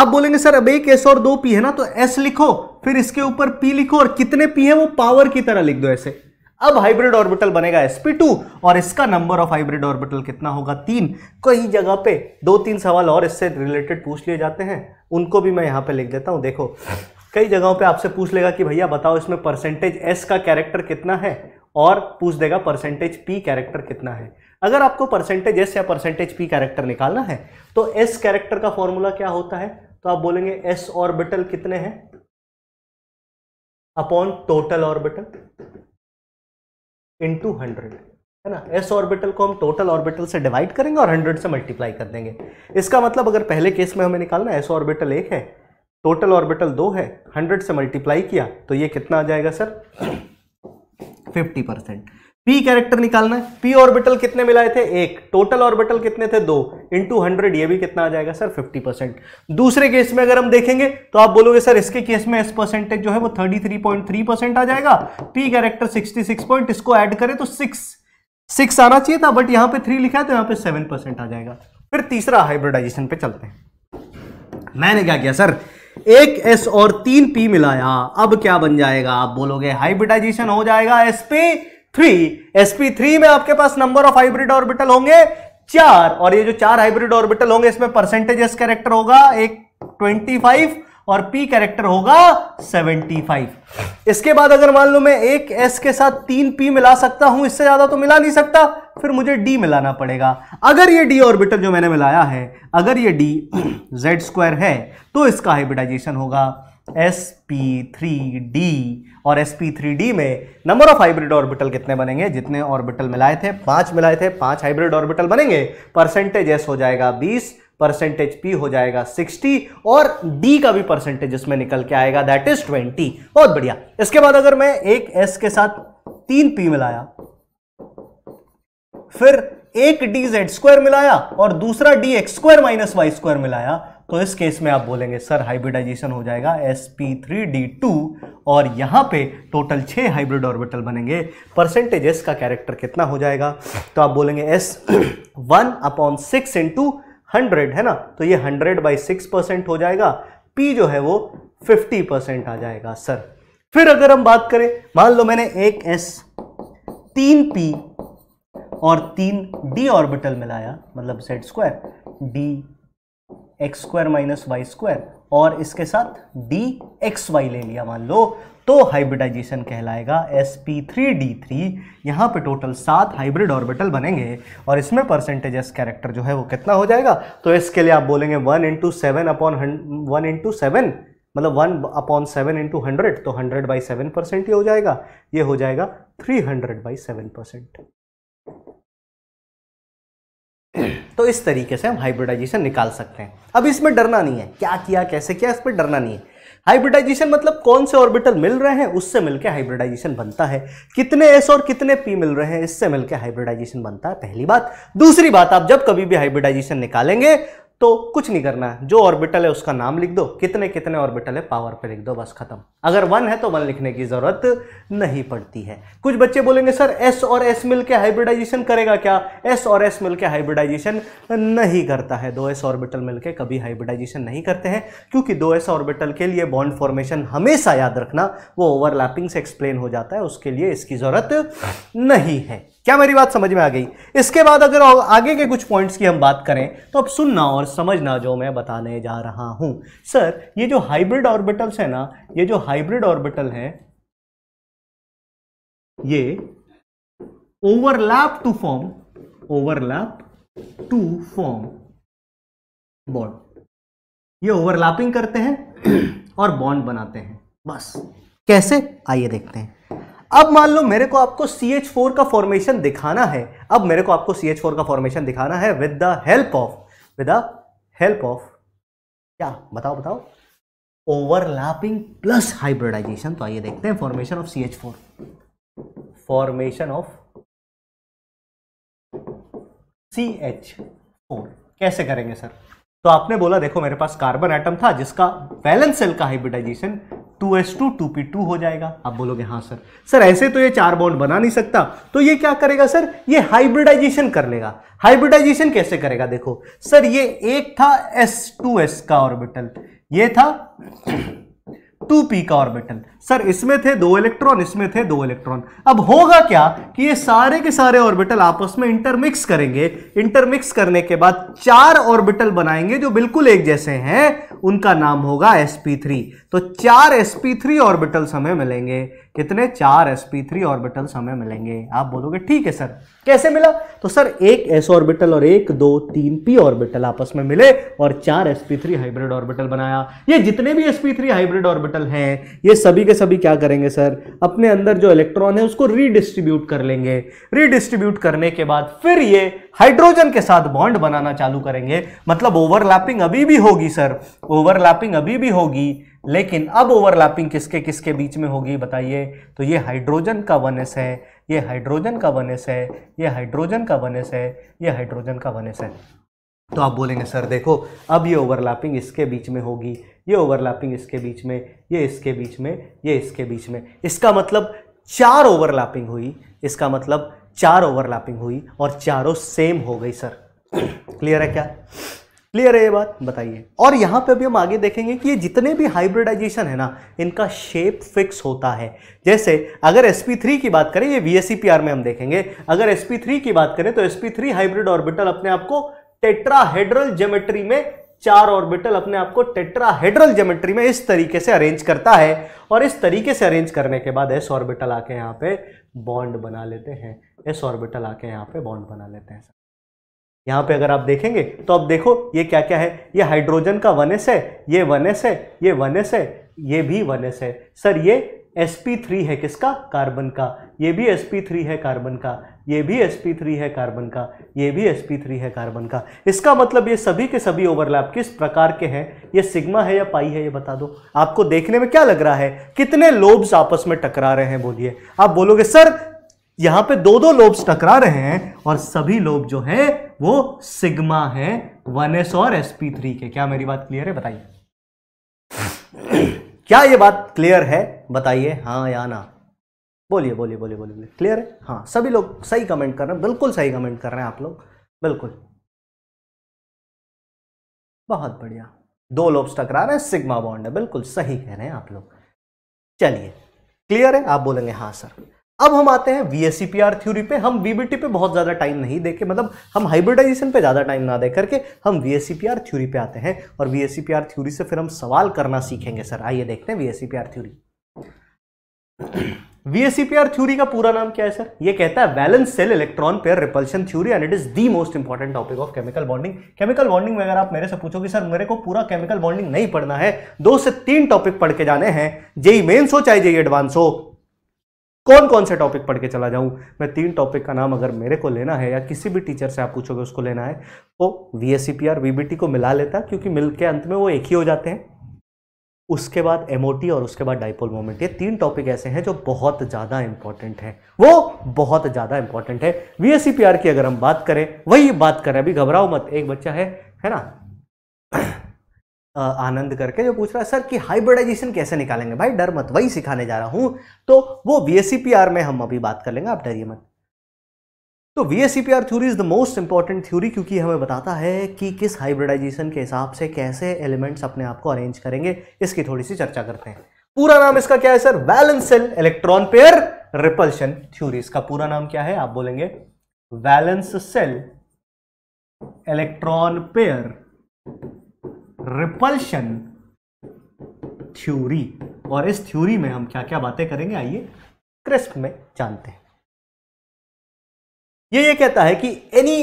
आप बोलेंगे सर अब एक एस और दो पी है ना तो एस लिखो फिर इसके ऊपर पी लिखो और कितने पी है वो पावर की तरह लिख दो ऐसे अब हाइब्रिड ऑर्बिटल बनेगा sp2 और इसका नंबर ऑफ हाइब्रिड ऑर्बिटल कितना होगा तीन कई जगह पे दो तीन सवाल और इससे रिलेटेड पूछ लिए जाते हैं उनको भी मैं यहाँ पे लिख देता हूँ देखो कई जगहों पे आपसे पूछ लेगा कि भैया बताओ इसमें परसेंटेज s का कैरेक्टर कितना है और पूछ देगा परसेंटेज p कैरेक्टर कितना है अगर आपको परसेंटेज एस या परसेंटेज पी कैरेक्टर निकालना है तो एस कैरेक्टर का फॉर्मूला क्या होता है तो आप बोलेंगे एस ऑर्बिटल कितने हैं upon total orbital into hundred है ना एस ऑर्बिटल को हम टोटल ऑर्बिटल से डिवाइड करेंगे और हंड्रेड से मल्टीप्लाई कर देंगे इसका मतलब अगर पहले केस में हमें निकालना एस ऑर्बिटल एक है टोटल ऑर्बिटल दो है हंड्रेड से मल्टीप्लाई किया तो ये कितना आ जाएगा sir fifty percent P character निकालना है पी ऑर्बिटल कितने मिलाए थे एक टोटल ऑर्बिटल कितने थे दो इंटू हंड्रेड ये भी कितना आ जाएगा सर फिफ्टी परसेंट दूसरे केस में अगर हम देखेंगे तो आप बोलोगे सर इसके केस में एस परसेंटेज जो है वो thirty three point three percent आ जाएगा P character sixty six point इसको ऐड करें तो सिक्स सिक्स आना चाहिए था बट यहां पर थ्री लिखा है तो यहां पर सेवन परसेंट आ जाएगा फिर तीसरा हाइब्रिडाइजेशन पे चलते हैं मैंने क्या किया सर एक एस और तीन पी मिलाया अब क्या बन जाएगा आप बोलोगे हाइब्रिडाइजेशन हो जाएगा एस पे थ्री एसपी थ्री में आपके पास नंबर ऑफ हाइब्रिड ऑर्बिटल होंगे चार और ये जो चार हाइब्रिड ऑर्बिटल होंगे इसमें परसेंटेज एस कैरेक्टर होगा एक ट्वेंटी फाइव और पी कैरेक्टर होगा फाइव इसके बाद अगर मान लो मैं एक एस के साथ तीन पी मिला सकता हूं इससे ज्यादा तो मिला नहीं सकता फिर मुझे डी मिलाना पड़ेगा अगर ये डी ऑर्बिटल जो मैंने मिलाया है अगर ये डी जेड स्क्वायर है तो इसका हाइब्रिडाइजेशन होगा एस पी थ्री डी और एस पी थ्री डी में नंबर ऑफ हाइब्रिड ऑर्बिटल कितने बनेंगे जितने ऑर्बिटल मिलाए थे पांच मिलाए थे पांच हाइब्रिड ऑर्बिटल बनेंगे परसेंटेज एस हो जाएगा बीस परसेंटेज पी हो जाएगा सिक्सटी और डी का भी परसेंटेज इसमें निकल के आएगा दैट इज ट्वेंटी बहुत बढ़िया इसके बाद अगर मैं एक एस के साथ तीन पी मिलाया फिर एक डी जेड स्क्वायर मिलाया और दूसरा D x square minus Y square मिलाया तो इस केस में आप बोलेंगे सर हाइब्रिडाइजेशन हो जाएगा S P three D two और यहाँ पे टोटल छः हाइब्रिड ऑर्बिटल बनेंगे परसेंटेज एस का कैरेक्टर कितना हो जाएगा तो आप बोलेंगे S one upon six into hundred है ना तो ये हंड्रेड बाई सिक्स परसेंट हो जाएगा पी जो है वो फिफ्टी परसेंट आ जाएगा सर फिर अगर हम बात करें मान लो मैंने एक एस तीन पी और तीन डी ऑर्बिटल मिलाया मतलब z square D x square minus Y square और इसके साथ डी एक्स वाई ले लिया मान लो तो हाइब्रिडाइजेशन कहलाएगा S P three D three यहाँ पर टोटल सात हाइब्रिड ऑर्बिटल बनेंगे और इसमें परसेंटेज एस कैरेक्टर जो है वो कितना हो जाएगा तो इसके लिए आप बोलेंगे one into seven upon one into seven मतलब one upon seven into hundred तो हंड्रेड बाई सेवन परसेंट ये हो जाएगा ये हो जाएगा three hundred by seven percent तो इस तरीके से हम हाइब्रिडाइजेशन निकाल सकते हैं अब इसमें डरना नहीं है क्या किया कैसे किया इस पर डरना नहीं है हाइब्रिडाइजेशन मतलब कौन से ऑर्बिटल मिल रहे हैं उससे मिलकर हाइब्रिडाइजेशन बनता है कितने एस और कितने पी मिल रहे हैं इससे मिलकर हाइब्रिडाइजेशन बनता है पहली बात दूसरी बात आप जब कभी भी हाइब्रिडाइजेशन निकालेंगे तो कुछ नहीं करना है जो ऑर्बिटल है उसका नाम लिख दो कितने कितने ऑर्बिटल है पावर पे लिख दो बस खत्म अगर वन है तो वन लिखने की जरूरत नहीं पड़ती है कुछ बच्चे बोलेंगे सर एस और एस मिल के हाइब्रिडाइजेशन करेगा क्या एस और एस मिल के हाइब्रिडाइजेशन नहीं करता है दो एस ऑर्बिटल मिल के कभी हाइब्रिडाइजेशन नहीं करते हैं क्योंकि दो एस ऑर्बिटल के लिए बॉन्ड फॉर्मेशन हमेशा याद रखना वो ओवरलैपिंग से एक्सप्लेन हो जाता है उसके लिए इसकी जरूरत नहीं है क्या मेरी बात समझ में आ गई इसके बाद अगर आगे के कुछ पॉइंट्स की हम बात करें तो अब सुनना और समझना जो मैं बताने जा रहा हूं सर ये जो हाइब्रिड ऑर्बिटल्स है ना ये जो हाइब्रिड ऑर्बिटल है
ये overlap to form overlap to form bond
ये ओवरलैपिंग करते हैं और बॉन्ड बनाते हैं बस कैसे आइए देखते हैं अब मान लो मेरे को आपको सी एच फोर का फॉर्मेशन दिखाना है अब मेरे को आपको सी एच फोर का फॉर्मेशन दिखाना है with the help of with the help of क्या बताओ बताओ ओवरलैपिंग प्लस हाइब्रिडाइजेशन तो आइए देखते हैं formation of C H four formation of C H four कैसे करेंगे सर तो आपने बोला देखो मेरे पास कार्बन आइटम था जिसका बैलेंस सेल का हाइब्रिडाइजेशन 2s2 2p2 हो जाएगा आप बोलोगे हाँ सर सर ऐसे तो ये चार बॉन्ड बना नहीं सकता तो ये क्या करेगा सर ये हाइब्रिडाइजेशन कर लेगा हाइब्रिडाइजेशन कैसे करेगा देखो सर ये एक था s2s का ऑर्बिटल ये था टू पी का ऑर्बिटल सर इसमें थे दो इलेक्ट्रॉन इसमें थे दो इलेक्ट्रॉन अब होगा क्या कि ये सारे के सारे ऑर्बिटल आपस में इंटरमिक्स करेंगे इंटरमिक्स करने के बाद चार ऑर्बिटल बनाएंगे जो बिल्कुल एक जैसे हैं उनका नाम होगा sp3 तो चार sp3 ऑर्बिटल्स हमें मिलेंगे कितने चार sp3 ऑर्बिटल्स हमें मिलेंगे आप बोलोगे ठीक है सर कैसे मिला तो सर एक s ऑर्बिटल और एक दो तीन p ऑर्बिटल आपस में मिले और चार sp3 हाइब्रिड ऑर्बिटल बनाया ये जितने भी sp3 हाइब्रिड ऑर्बिटल हैं ये सभी के सभी क्या करेंगे सर अपने अंदर जो इलेक्ट्रॉन है उसको रीडिस्ट्रीब्यूट कर लेंगे रीडिस्ट्रीब्यूट करने के बाद फिर ये हाइड्रोजन के साथ बॉन्ड बनाना चालू करेंगे मतलब ओवरलैपिंग अभी भी होगी सर ओवरलैपिंग अभी भी होगी लेकिन अब ओवरलैपिंग किसके किसके बीच में होगी बताइए तो ये हाइड्रोजन का वन एस है ये हाइड्रोजन का वन एस है ये हाइड्रोजन का वन एस है ये हाइड्रोजन का वन एस है तो आप बोलेंगे सर देखो अब ये ओवरलैपिंग इसके बीच में होगी ये ओवरलैपिंग इसके बीच में ये इसके बीच में ये इसके बीच में इसका मतलब चार ओवरलैपिंग हुई इसका मतलब चार ओवरलैपिंग हुई और चारों सेम हो गई सर क्लियर है क्या क्लियर है ये बात बताइए और यहाँ पे अभी हम आगे देखेंगे कि ये जितने भी हाइब्रिडाइजेशन है ना इनका शेप फिक्स होता है जैसे अगर sp3 की बात करें ये वी में हम देखेंगे अगर sp3 की बात करें तो sp3 हाइब्रिड ऑर्बिटल अपने आप को टेट्राहेड्रल ज्योमेट्री में चार ऑर्बिटल अपने आप को टेट्राहेड्रल ज्योमेट्री में इस तरीके से अरेंज करता है और इस तरीके से अरेंज करने के बाद एस ऑर्बिटल आके यहाँ पे बॉन्ड बना लेते हैं एस ऑर्बिटल आके यहाँ पे बॉन्ड बना लेते हैं यहाँ पे अगर आप देखेंगे तो आप देखो ये क्या क्या है ये हाइड्रोजन का वन एस है ये वन एस है ये वन एस है ये भी वन एस है सर ये sp3 है किसका कार्बन का ये भी sp3 है कार्बन का ये भी sp3 है कार्बन का ये भी sp3 है कार्बन का इसका मतलब ये सभी के सभी ओवरलैप किस प्रकार के हैं ये सिग्मा है या पाई है ये बता दो आपको देखने में क्या लग रहा है कितने लोब्स आपस में टकरा रहे हैं बोलिए आप बोलोगे सर यहां पे दो दो लोब्स टकरा रहे हैं और सभी लोब जो है वो सिग्मा है वन एस और एस पी थ्री के क्या मेरी बात क्लियर है बताइए क्या ये बात क्लियर है बताइए हाँ या ना बोलिए बोलिए बोलिए बोलिए बोलिए क्लियर है हाँ सभी लोग सही कमेंट कर रहे हैं बिल्कुल सही कमेंट कर रहे हैं आप
लोग बिल्कुल बहुत बढ़िया दो लोब्स टकरा रहे हैं सिग्मा बॉन्ड है बिल्कुल सही कह रहे हैं आप लोग चलिए क्लियर है
आप बोलेंगे हाँ सर अब हम आते हैं वी एस थ्योरी पे हम वीबीटी पे बहुत ज़्यादा टाइम नहीं देके मतलब हम हाइब्रिडाइजेशन पे ज़्यादा टाइम ना दे करके हम वी एस थ्योरी पे आते हैं और वी एस थ्योरी से फिर हम सवाल करना सीखेंगे सर आइए देखते हैं V S theory V S theory का पूरा नाम क्या है सर ये कहता है valence shell electron pair repulsion theory and it is the most important topic of chemical bonding chemical bonding में अगर आप मेरे से पूछोगे सर मेरे को पूरा केमिकल बॉन्डिंग नहीं पढ़ना है दो से तीन टॉपिक पढ़ के जाने हैं जेई मेन्स हो चाहे जेई एडवांस हो कौन कौन से टॉपिक पढ़ के चला जाऊं मैं तीन टॉपिक का नाम अगर मेरे को लेना है या किसी भी टीचर से आप पूछोगे उसको लेना है तो वी एस वीबीटी को मिला लेता क्योंकि मिल के अंत में वो एक ही हो जाते हैं उसके बाद एम और उसके बाद डाइपोल मोमेंट ये तीन टॉपिक ऐसे हैं जो बहुत ज़्यादा इंपॉर्टेंट हैं वो बहुत ज़्यादा इंपॉर्टेंट है वी की अगर हम बात करें वही बात करें अभी घबराओ मत एक बच्चा है है ना आनंद करके जो पूछ रहा है सर कि हाइब्रिडाइजेशन कैसे निकालेंगे भाई डर मत वही सिखाने जा रहा हूं तो वो वी में हम अभी बात कर लेंगे आप डरिए मत तो V S theory is the most important theory क्योंकि हमें बताता है कि किस हाइब्रिडाइजेशन के हिसाब से कैसे एलिमेंट्स अपने आप को अरेंज करेंगे इसकी थोड़ी सी चर्चा करते हैं पूरा नाम इसका क्या है sir valence shell electron pair repulsion theory इसका पूरा नाम क्या है आप बोलेंगे valence shell electron pair repulsion theory और इस थ्योरी में हम क्या क्या बातें करेंगे आइए क्रिस्प में जानते हैं ये ये कहता है कि एनी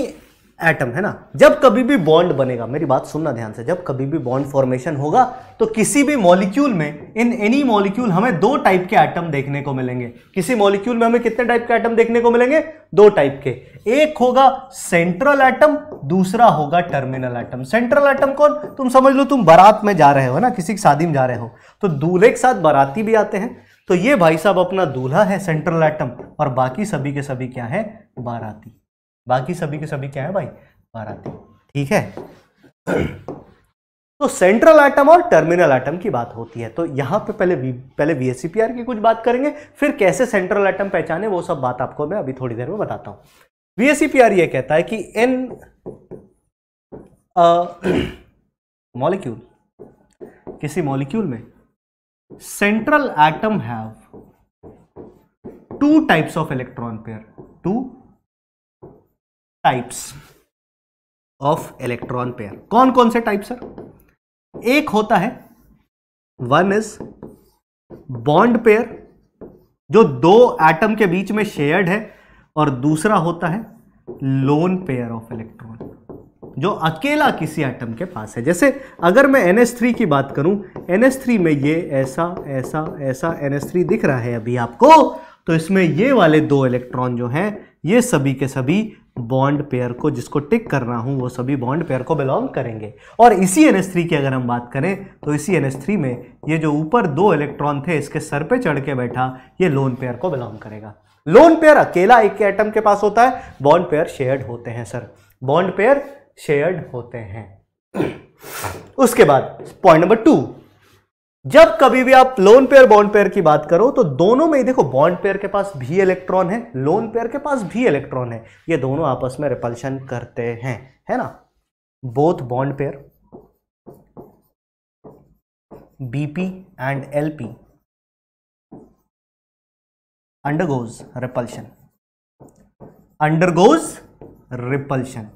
एटम है ना जब कभी भी बॉन्ड बनेगा मेरी बात सुनना ध्यान से जब कभी भी बॉन्ड फॉर्मेशन होगा तो किसी भी मॉलिक्यूल में इन एनी मॉलिक्यूल हमें दो टाइप के एटम देखने को मिलेंगे किसी मॉलिक्यूल में हमें कितने टाइप के एटम देखने को मिलेंगे दो टाइप के एक होगा सेंट्रल एटम दूसरा होगा टर्मिनल एटम सेंट्रल एटम कौन तुम समझ लो तुम बारात में जा रहे हो ना किसी की शादी में जा रहे हो तो दूल्हे के साथ बाराती भी आते हैं तो ये भाई साहब अपना दूल्हा है सेंट्रल एटम और बाकी सभी के सभी क्या है बाराती बाकी सभी के सभी क्या है भाई बाराती ठीक है तो सेंट्रल आइटम और टर्मिनल आइटम की बात होती है तो यहां पे पहले वी, पहले वीएससीपीआर की कुछ बात करेंगे फिर कैसे सेंट्रल आइटम पहचाने वो सब बात आपको मैं अभी थोड़ी देर में बताता हूं वीएससीपीआर ये कहता है कि एन मॉलिक्यूल किसी मॉलिक्यूल में central atom have two types of electron pair two types of electron pair कौन कौन से टाइप्स सर एक होता है वन इज बॉन्ड पेयर जो दो एटम के बीच में शेयर्ड है और दूसरा होता है लोन पेयर ऑफ इलेक्ट्रॉन जो अकेला किसी एटम के पास है जैसे अगर मैं थ्री की बात करूं थ्री में ये ऐसा ऐसा ऐसा थ्री दिख रहा है अभी आपको तो इसमें ये वाले दो इलेक्ट्रॉन जो हैं ये सभी के सभी बॉन्ड पेयर को जिसको टिक कर रहा हूँ वो सभी बॉन्ड पेयर को बिलोंग करेंगे और इसी एन की अगर हम बात करें तो इसी एन में ये जो ऊपर दो इलेक्ट्रॉन थे इसके सर पे चढ़ के बैठा ये लोन पेयर को बिलोंग करेगा लोन पेयर अकेला एक एटम के पास होता है बॉन्ड पेयर शेयर्ड होते हैं सर बॉन्ड पेयर शेयर्ड होते हैं उसके बाद पॉइंट नंबर टू जब कभी भी आप लोन पेयर बॉन्ड पेयर की बात करो तो दोनों में ही देखो बॉन्ड पेयर के पास भी इलेक्ट्रॉन है लोन पेयर के पास भी इलेक्ट्रॉन है ये दोनों आपस में रिपल्शन
करते हैं है ना both bond pair BP and LP undergoes repulsion undergoes
repulsion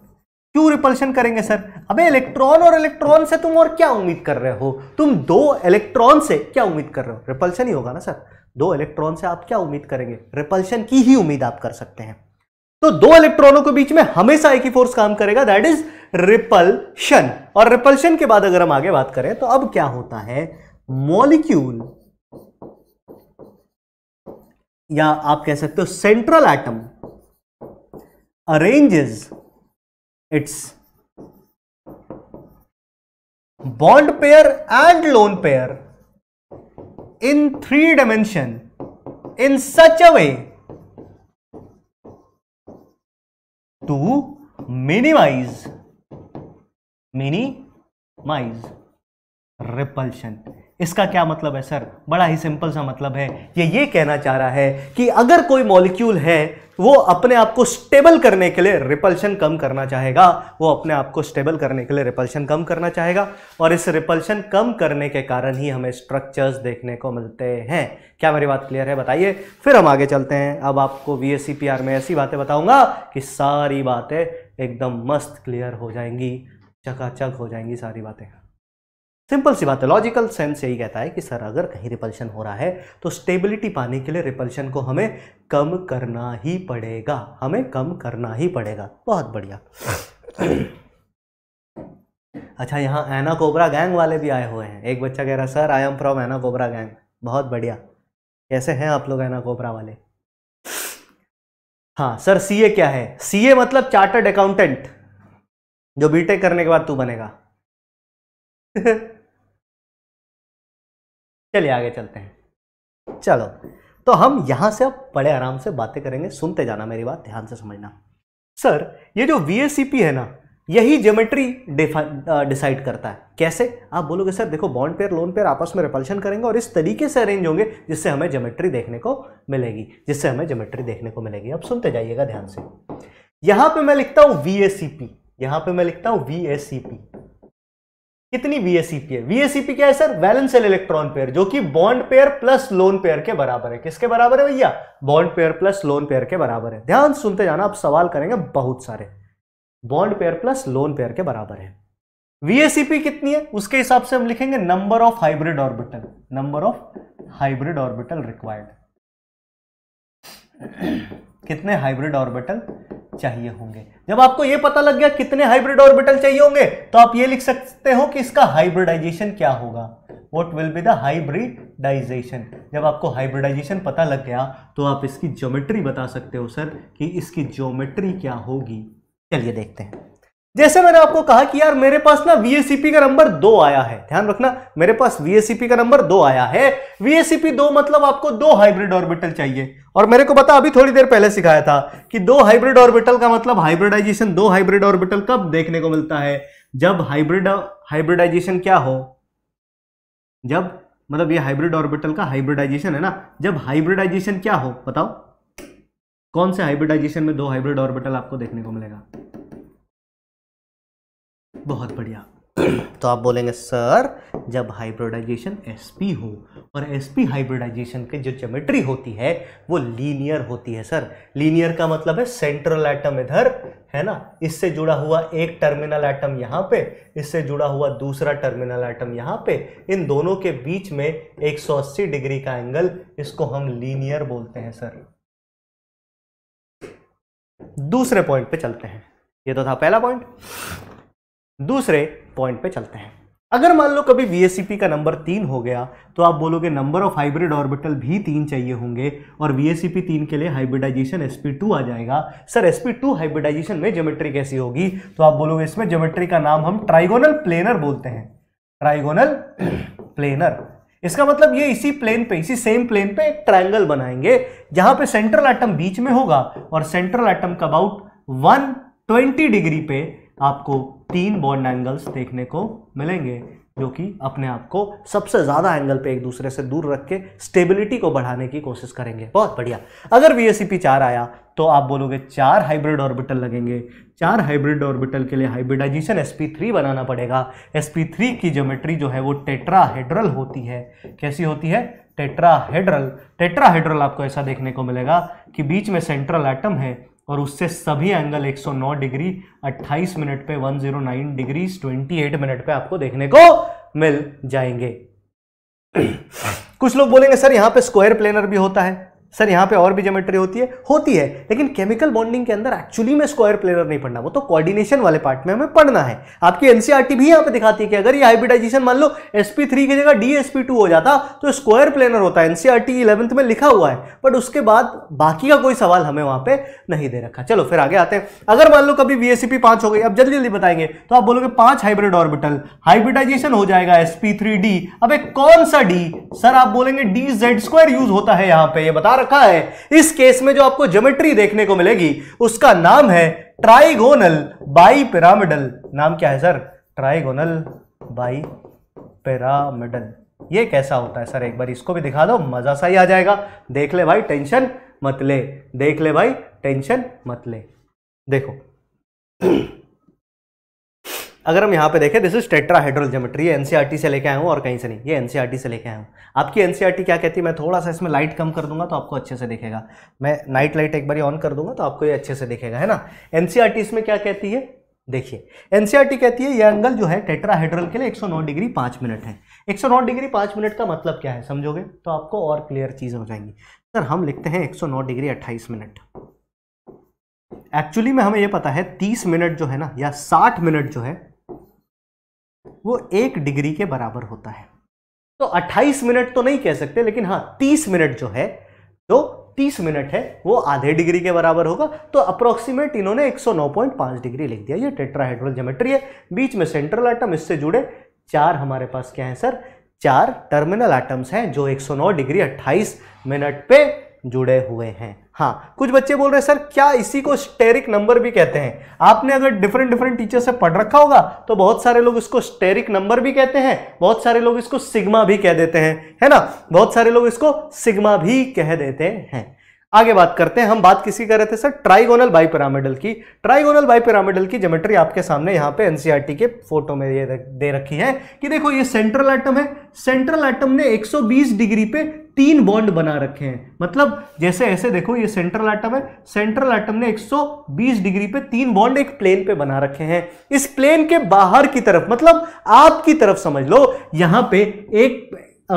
क्यों रिपल्शन करेंगे सर अबे इलेक्ट्रॉन और इलेक्ट्रॉन से तुम और क्या उम्मीद कर रहे हो तुम दो इलेक्ट्रॉन से क्या उम्मीद कर रहे हो रिपल्शन ही होगा ना सर दो इलेक्ट्रॉन से आप क्या उम्मीद करेंगे रिपल्शन की ही उम्मीद आप कर सकते हैं तो दो इलेक्ट्रॉनों के बीच में हमेशा एक ही फोर्स काम करेगा दैट इज रिपल्शन और रिपल्शन के बाद अगर हम आगे बात करें तो अब क्या होता है मॉलिक्यूल या आप कह सकते हो central atom arranges
its bond pair and lone pair in three dimension in such a way to minimise minimise
repulsion इसका क्या मतलब है सर बड़ा ही सिंपल सा मतलब है ये ये कहना चाह रहा है कि अगर कोई मॉलिक्यूल है वो अपने आप को स्टेबल करने के लिए रिपल्शन कम करना चाहेगा वो अपने आप को स्टेबल करने के लिए रिपल्शन कम करना चाहेगा और इस रिपल्शन कम करने के कारण ही हमें स्ट्रक्चर्स देखने को मिलते हैं क्या मेरी बात क्लियर है बताइए फिर हम आगे चलते हैं अब आपको वी एस में ऐसी बातें बताऊँगा कि सारी बातें एकदम मस्त क्लियर हो जाएंगी चकाचक हो जाएंगी सारी बातें सिंपल सी बात है लॉजिकल सेंस यही कहता है कि सर अगर कहीं रिपल्शन हो रहा है तो स्टेबिलिटी पाने के लिए रिपल्शन को हमें कम करना ही पड़ेगा हमें कम करना ही पड़ेगा बहुत बढ़िया अच्छा यहाँ एना कोबरा गैंग वाले भी आए हुए हैं एक बच्चा कह रहा है sir I am from Ena cobra gang बहुत बढ़िया कैसे हैं आप लोग एना कोबरा वाले हाँ सर सीए क्या है सीए मतलब चार्टर्ड अकाउंटेंट
जो बीटेक करने के बाद तू बनेगा चलिए आगे चलते हैं चलो तो हम
यहां से अब बड़े आराम से बातें करेंगे सुनते जाना मेरी बात ध्यान से समझना सर ये जो वी है ना यही ज्योमेट्री डिसाइड करता है कैसे आप बोलोगे सर देखो बॉन्ड पेयर लोन पेयर आपस में रिपल्शन करेंगे और इस तरीके से अरेंज होंगे जिससे हमें ज्योमेट्री देखने को मिलेगी जिससे हमें ज्योमेट्री देखने को मिलेगी अब सुनते जाइएगा ध्यान से यहां पे मैं लिखता हूँ वी यहां पे मैं लिखता हूँ वी कितनी वीएससीपी है वीएससीपी क्या है sir valence shell electron pair जो कि bond pair plus lone pair के बराबर है किसके बराबर है भैया bond pair plus lone pair के बराबर है ध्यान सुनते जाना आप सवाल करेंगे बहुत सारे bond pair plus lone pair के बराबर है वीएससीपी कितनी है उसके हिसाब से हम लिखेंगे number of hybrid orbital number of hybrid orbital required कितने हाइब्रिड ऑर्बिटल चाहिए होंगे जब आपको यह पता लग गया कितने हाइब्रिड ऑर्बिटल चाहिए होंगे तो आप यह लिख सकते हो कि इसका हाइब्रिडाइजेशन क्या होगा what will be the hybridisation जब आपको हाइब्रिडाइजेशन पता लग गया तो आप इसकी ज्योमेट्री बता सकते हो सर कि इसकी ज्योमेट्री क्या होगी चलिए देखते हैं जैसे मैंने आपको कहा कि यार मेरे पास ना वीएसीपी का नंबर दो आया है ध्यान रखना मेरे पास वीएसीपी का नंबर दो आया है वीएसीपी दो मतलब आपको दो हाइब्रिड ऑर्बिटल चाहिए और मेरे को पता अभी थोड़ी देर पहले सिखाया था कि दो हाइब्रिड ऑर्बिटल का मतलब हाइब्रिडाइजेशन दो हाइब्रिड ऑर्बिटल कब देखने को मिलता है जब हाइब्रिड हाइब्रिडाइजेशन क्या हो जब मतलब ये हाइब्रिड ऑर्बिटल का हाइब्रिडाइजेशन है ना जब हाइब्रिडाइजेशन क्या हो बताओ कौन से हाइब्रिडाइजेशन में दो हाइब्रिड ऑर्बिटल आपको देखने को मिलेगा बहुत बढ़िया तो आप बोलेंगे सर जब हाइब्रिडाइजेशन sp हो और sp हाइब्रिडाइजेशन के जो ज्योमेट्री होती है वो लीनियर होती है सर लीनियर का मतलब है सेंट्रल एटम इधर है ना इससे जुड़ा हुआ एक टर्मिनल एटम यहाँ पे इससे जुड़ा हुआ दूसरा टर्मिनल एटम यहाँ पे इन दोनों के बीच में 180 डिग्री का एंगल इसको हम लीनियर बोलते हैं सर दूसरे पॉइंट पे चलते हैं ये तो था पहला पॉइंट दूसरे पॉइंट पे चलते हैं अगर मान लो कभी वी का नंबर तीन हो गया तो आप बोलोगे नंबर ऑफ हाइब्रिड ऑर्बिटल भी तीन चाहिए होंगे और वी तीन के लिए हाइब्रिडाइजेशन sp2 आ जाएगा सर sp2 हाइब्रिडाइजेशन में ज्योमेट्री कैसी होगी तो आप बोलोगे इसमें ज्योमेट्री का नाम हम ट्राइगोनल प्लेनर बोलते हैं ट्राइगोनल प्लेनर इसका मतलब ये इसी प्लेन पे इसी सेम प्लेन पे एक ट्राइंगल बनाएंगे जहां पे सेंट्रल आइटम बीच में होगा और सेंट्रल आइटम का अबाउट 120 डिग्री पे आपको तीन बॉन्ड एंगल्स देखने को मिलेंगे जो कि अपने आप को सबसे ज़्यादा एंगल पे एक दूसरे से दूर रख के स्टेबिलिटी को बढ़ाने की कोशिश करेंगे बहुत बढ़िया अगर वी एस चार आया तो आप बोलोगे चार हाइब्रिड ऑर्बिटल लगेंगे चार हाइब्रिड ऑर्बिटल के लिए हाइब्रिडाइजेशन sp3 बनाना पड़ेगा sp3 की ज्योमेट्री जो है वो टेट्राहेड्रल होती है कैसी होती है टेट्राहेड्रल टेट्राहेड्रल आपको ऐसा देखने को मिलेगा कि बीच में सेंट्रल एटम है और उससे सभी एंगल 109 डिग्री 28 मिनट पे 109 डिग्री 28 मिनट पे आपको देखने को मिल जाएंगे कुछ लोग बोलेंगे सर यहां पे स्क्वायर प्लेनर भी होता है सर यहाँ पे और भी जोमेट्री होती है होती है लेकिन केमिकल बॉन्डिंग के अंदर एक्चुअली में स्क्वायर प्लेनर नहीं पढ़ना वो तो कोऑर्डिनेशन वाले पार्ट में हमें पढ़ना है आपकी एनसीईआरटी e भी यहाँ पे दिखाती है कि अगर ये हाइब्रिडाइजेशन मान लो sp3 की जगह DsP2 हो जाता तो स्क्वायर प्लेनर होता है एनसीईआरटी इलेवंथ e में लिखा हुआ है बट उसके बाद बाकी का कोई सवाल हमें वहाँ पर नहीं दे रखा चलो फिर आगे आते हैं अगर मान लो कभी वी पांच हो गई अब जल्दी जल्दी बताएंगे तो आप बोलोगे पांच हाइब्रिड ऑर्बिटल हाइब्रिडाइजेशन हो जाएगा एसपी थ्री डी अब कौन सा डी सर आप बोलेंगे डी जेड स्क्वायर यूज होता है यहाँ पे ये बता रखा है इस केस में जो आपको ज्योमेट्री देखने को मिलेगी उसका नाम है ट्राइगोनल बाई पिरामिडल नाम क्या है सर ट्राइगोनल बाई पिरामिडल ये कैसा होता है सर एक बार इसको भी दिखा दो मजा सा ही आ जाएगा देख ले भाई टेंशन मत ले देख ले भाई टेंशन मत ले देखो अगर हम यहाँ पे देखें दिस इज टेट्राहाइड्रल ज्योमेट्री ये एनसीईआरटी e से लेके आया हूँ और कहीं से नहीं ये एनसीआरटी e से लेके आया हूँ आपकी एनसीईआरटी e क्या कहती है मैं थोड़ा सा इसमें लाइट कम कर दूंगा तो आपको अच्छे से दिखेगा मैं नाइट लाइट एक बार ऑन कर दूंगा तो आपको ये अच्छे से दिखेगा है ना एनसीआरटी इसमें क्या कहती है देखिए एनसीईआरटी कहती है ये एंगल जो है टेट्राहाइड्रल के लिए एक डिग्री पाँच मिनट है एक डिग्री पाँच मिनट का मतलब क्या है समझोगे तो आपको और क्लियर चीज़ हो जाएंगी सर हम लिखते हैं एक डिग्री अट्ठाईस मिनट एक्चुअली में हमें यह पता है 30 मिनट जो है ना या 60 मिनट जो है वो एक डिग्री के बराबर होता है तो 28 मिनट तो नहीं कह सकते लेकिन हाँ 30 मिनट जो है जो 30 मिनट है वो आधे डिग्री के बराबर होगा तो अप्रोक्सीमेट इन्होंने 109.5 डिग्री लिख दिया ये टेट्राहाइड्रल ज्योमेट्री है बीच में सेंट्रल आइटम इससे जुड़े चार हमारे पास क्या है सर चार टर्मिनल आइटम्स हैं जो 109 डिग्री 28 मिनट पे जुड़े हुए हैं हाँ कुछ बच्चे बोल रहे हैं सर क्या इसी को स्टेरिक नंबर भी कहते हैं आपने अगर डिफरेंट डिफरेंट टीचर से पढ़ रखा होगा तो बहुत सारे लोग इसको स्टेरिक नंबर भी कहते हैं बहुत सारे लोग इसको सिग्मा भी कह देते हैं है ना बहुत सारे लोग इसको सिग्मा भी कह देते हैं आगे बात करते हैं हम बात किसी कर रहे थे सर ट्राइगोनल बाई पिरामिडल की ट्राइगोनल बाई पिरामिडल की ज्योमेट्री आपके सामने यहाँ पे एनसीईआरटी e के फोटो में ये दे रखी है कि देखो ये सेंट्रल एटम है सेंट्रल एटम ने 120 डिग्री पे तीन बॉन्ड बना रखे हैं मतलब जैसे ऐसे देखो ये सेंट्रल आइटम है सेंट्रल आइटम ने 120 डिग्री पे तीन बॉन्ड एक प्लेन पे बना रखे हैं इस प्लेन के बाहर की तरफ मतलब आपकी तरफ समझ लो यहां पे एक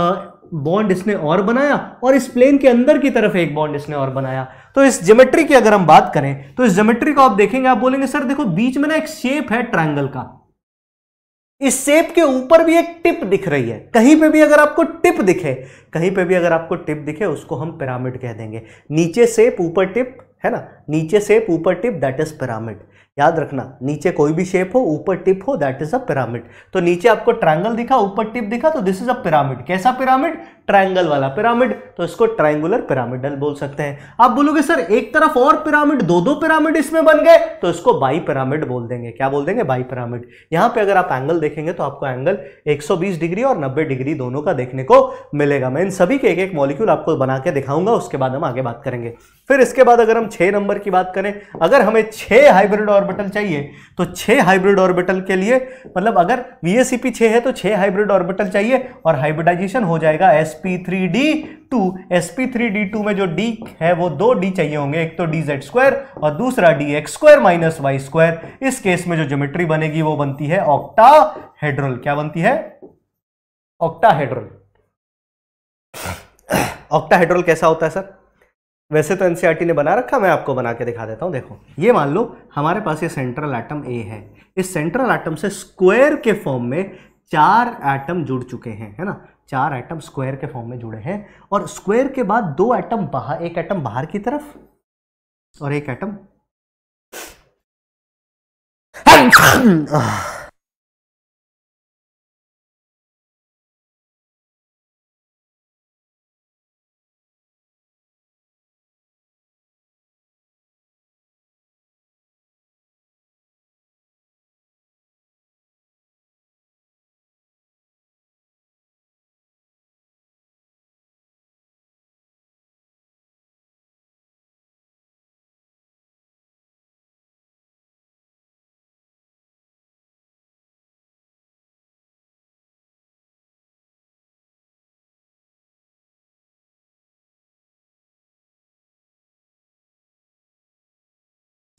बॉन्ड इसने और बनाया और इस प्लेन के अंदर की तरफ एक बॉन्ड इसने और बनाया तो इस ज्योमेट्री की अगर हम बात करें तो इस ज्योमेट्री को आप देखेंगे आप बोलेंगे सर देखो बीच में ना एक शेप है ट्रायंगल का इस सेप के ऊपर भी एक टिप दिख रही है कहीं पे भी अगर आपको टिप दिखे कहीं पे भी अगर आपको टिप दिखे उसको हम पिरामिड कह देंगे नीचे सेप ऊपर टिप है ना नीचे सेप ऊपर टिप दैट इज पिरामिड याद रखना नीचे कोई भी शेप हो ऊपर टिप हो दैट इज अ पिरामिड तो नीचे आपको ट्रायंगल दिखा ऊपर टिप दिखा तो दिस इज अ पिरामिड कैसा पिरामिड ट्रायंगल वाला पिरामिड तो इसको ट्रायंगुलर पिरामिडल बोल सकते हैं आप बोलोगे सर एक तरफ और पिरामिड दो दो पिरामिड इसमें बन गए तो इसको बाई पिरामिड बोल देंगे क्या बोल देंगे बाई पिरामिड यहां पे अगर आप एंगल देखेंगे तो आपको एंगल 120 डिग्री और 90 डिग्री दोनों का देखने को मिलेगा मैं इन सभी के एक एक मॉलिक्यूल आपको बना के दिखाऊंगा उसके बाद हम आगे बात करेंगे फिर इसके बाद अगर हम छे नंबर की बात करें अगर हमें छह हाइब्रिड ऑर्बिटल चाहिए तो छह हाइब्रिड ऑर्बिटल के लिए मतलब अगर वी एस है तो छह हाइब्रिड ऑर्बिटल चाहिए और हाइब्रिडाइजेशन हो जाएगा एस sp3d2 sp3d2 में जो d है वो दो d चाहिए होंगे एक तो dz स्क्वायर और दूसरा D x square minus Y square इस केस में जो ज्योमेट्री बनेगी वो बनती है ऑक्टा हेड्रल क्या बनती है ऑक्टा हेड्रल ऑक्टा हेड्रल कैसा होता है सर वैसे तो एनसीईआरटी e ने बना रखा मैं आपको बना के दिखा देता हूं देखो ये मान लो हमारे पास ये सेंट्रल एटम ए है इस सेंट्रल एटम से स्क्वायर के फॉर्म में चार एटम जुड़ चुके हैं है ना चार एटम स्क्वायर के फॉर्म में जुड़े हैं और स्क्वायर के बाद दो एटम बाहर एक एटम
बाहर की तरफ और एक एटम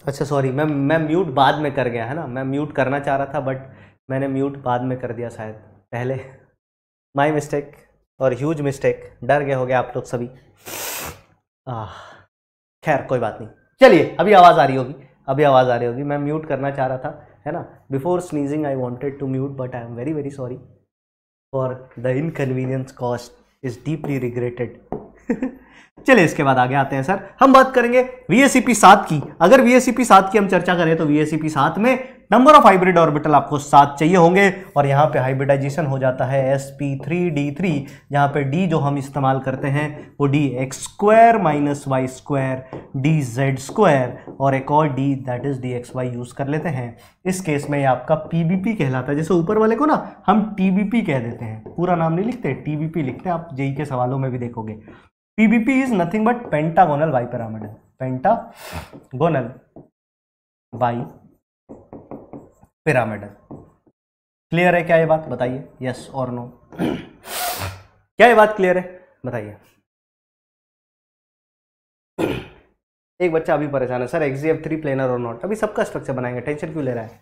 अच्छा सॉरी मैं मैं म्यूट बाद में कर गया
है ना मैं म्यूट करना चाह रहा था बट मैंने म्यूट बाद में कर दिया शायद पहले माय मिस्टेक और ह्यूज मिस्टेक डर गए हो गए आप लोग सभी खैर कोई बात नहीं चलिए अभी आवाज़ आ रही होगी अभी आवाज़ आ रही होगी मैं म्यूट करना चाह रहा था है ना before sneezing I wanted to mute but I am very very sorry for the inconvenience caused is deeply regretted चलिए इसके बाद आगे आते हैं सर हम बात करेंगे वी एस की अगर वी एस की हम चर्चा करें तो वी एस में नंबर ऑफ हाइब्रिड ऑर्बिटल आपको सात चाहिए होंगे और यहाँ पे हाइब्रिडाइजेशन हो जाता है S P three D three जहाँ पे डी जो हम इस्तेमाल करते हैं वो d x square minus Y square d Z square और एक और d that is d x y use कर लेते हैं इस केस में ये आपका पी बी पी कहलाता है जैसे ऊपर वाले को ना हम टी बी पी कह देते हैं पूरा नाम नहीं लिखते टी बी पी लिखते हैं आप जेई e के सवालों में भी देखोगे P B P is nothing but pentagonal bipyramidal pentagonal bipyramidal clear है क्या ये बात बताइए यस और नो क्या ये बात क्लियर है बताइए एक बच्चा अभी परेशान है सर एक्सीएफ थ्री प्लेनर और नॉट अभी सबका स्ट्रक्चर बनाएंगे टेंशन क्यों ले रहा है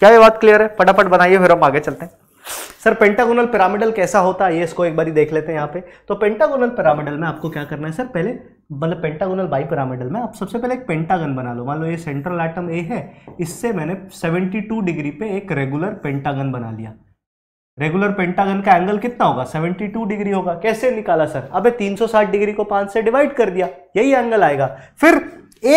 क्या ये बात क्लियर है फटाफट बनाइए फिर हम आगे चलते हैं सर पेंटागोनल पिरामिडल कैसा होता है ये इसको एक बार देख लेते हैं यहाँ पे तो पेंटागोनल पिरामिडल में आपको क्या करना है सर पहले मतलब पेंटागोनल बाई पिरामिडल में आप सबसे पहले एक पेंटागन बना लो मान लो ये सेंट्रल आइटम ए है इससे मैंने 72 डिग्री पे एक रेगुलर पेंटागन बना लिया रेगुलर पेंटागन का एंगल कितना होगा 72 डिग्री होगा कैसे निकाला सर अबे 360 डिग्री को पांच से डिवाइड कर दिया यही एंगल आएगा फिर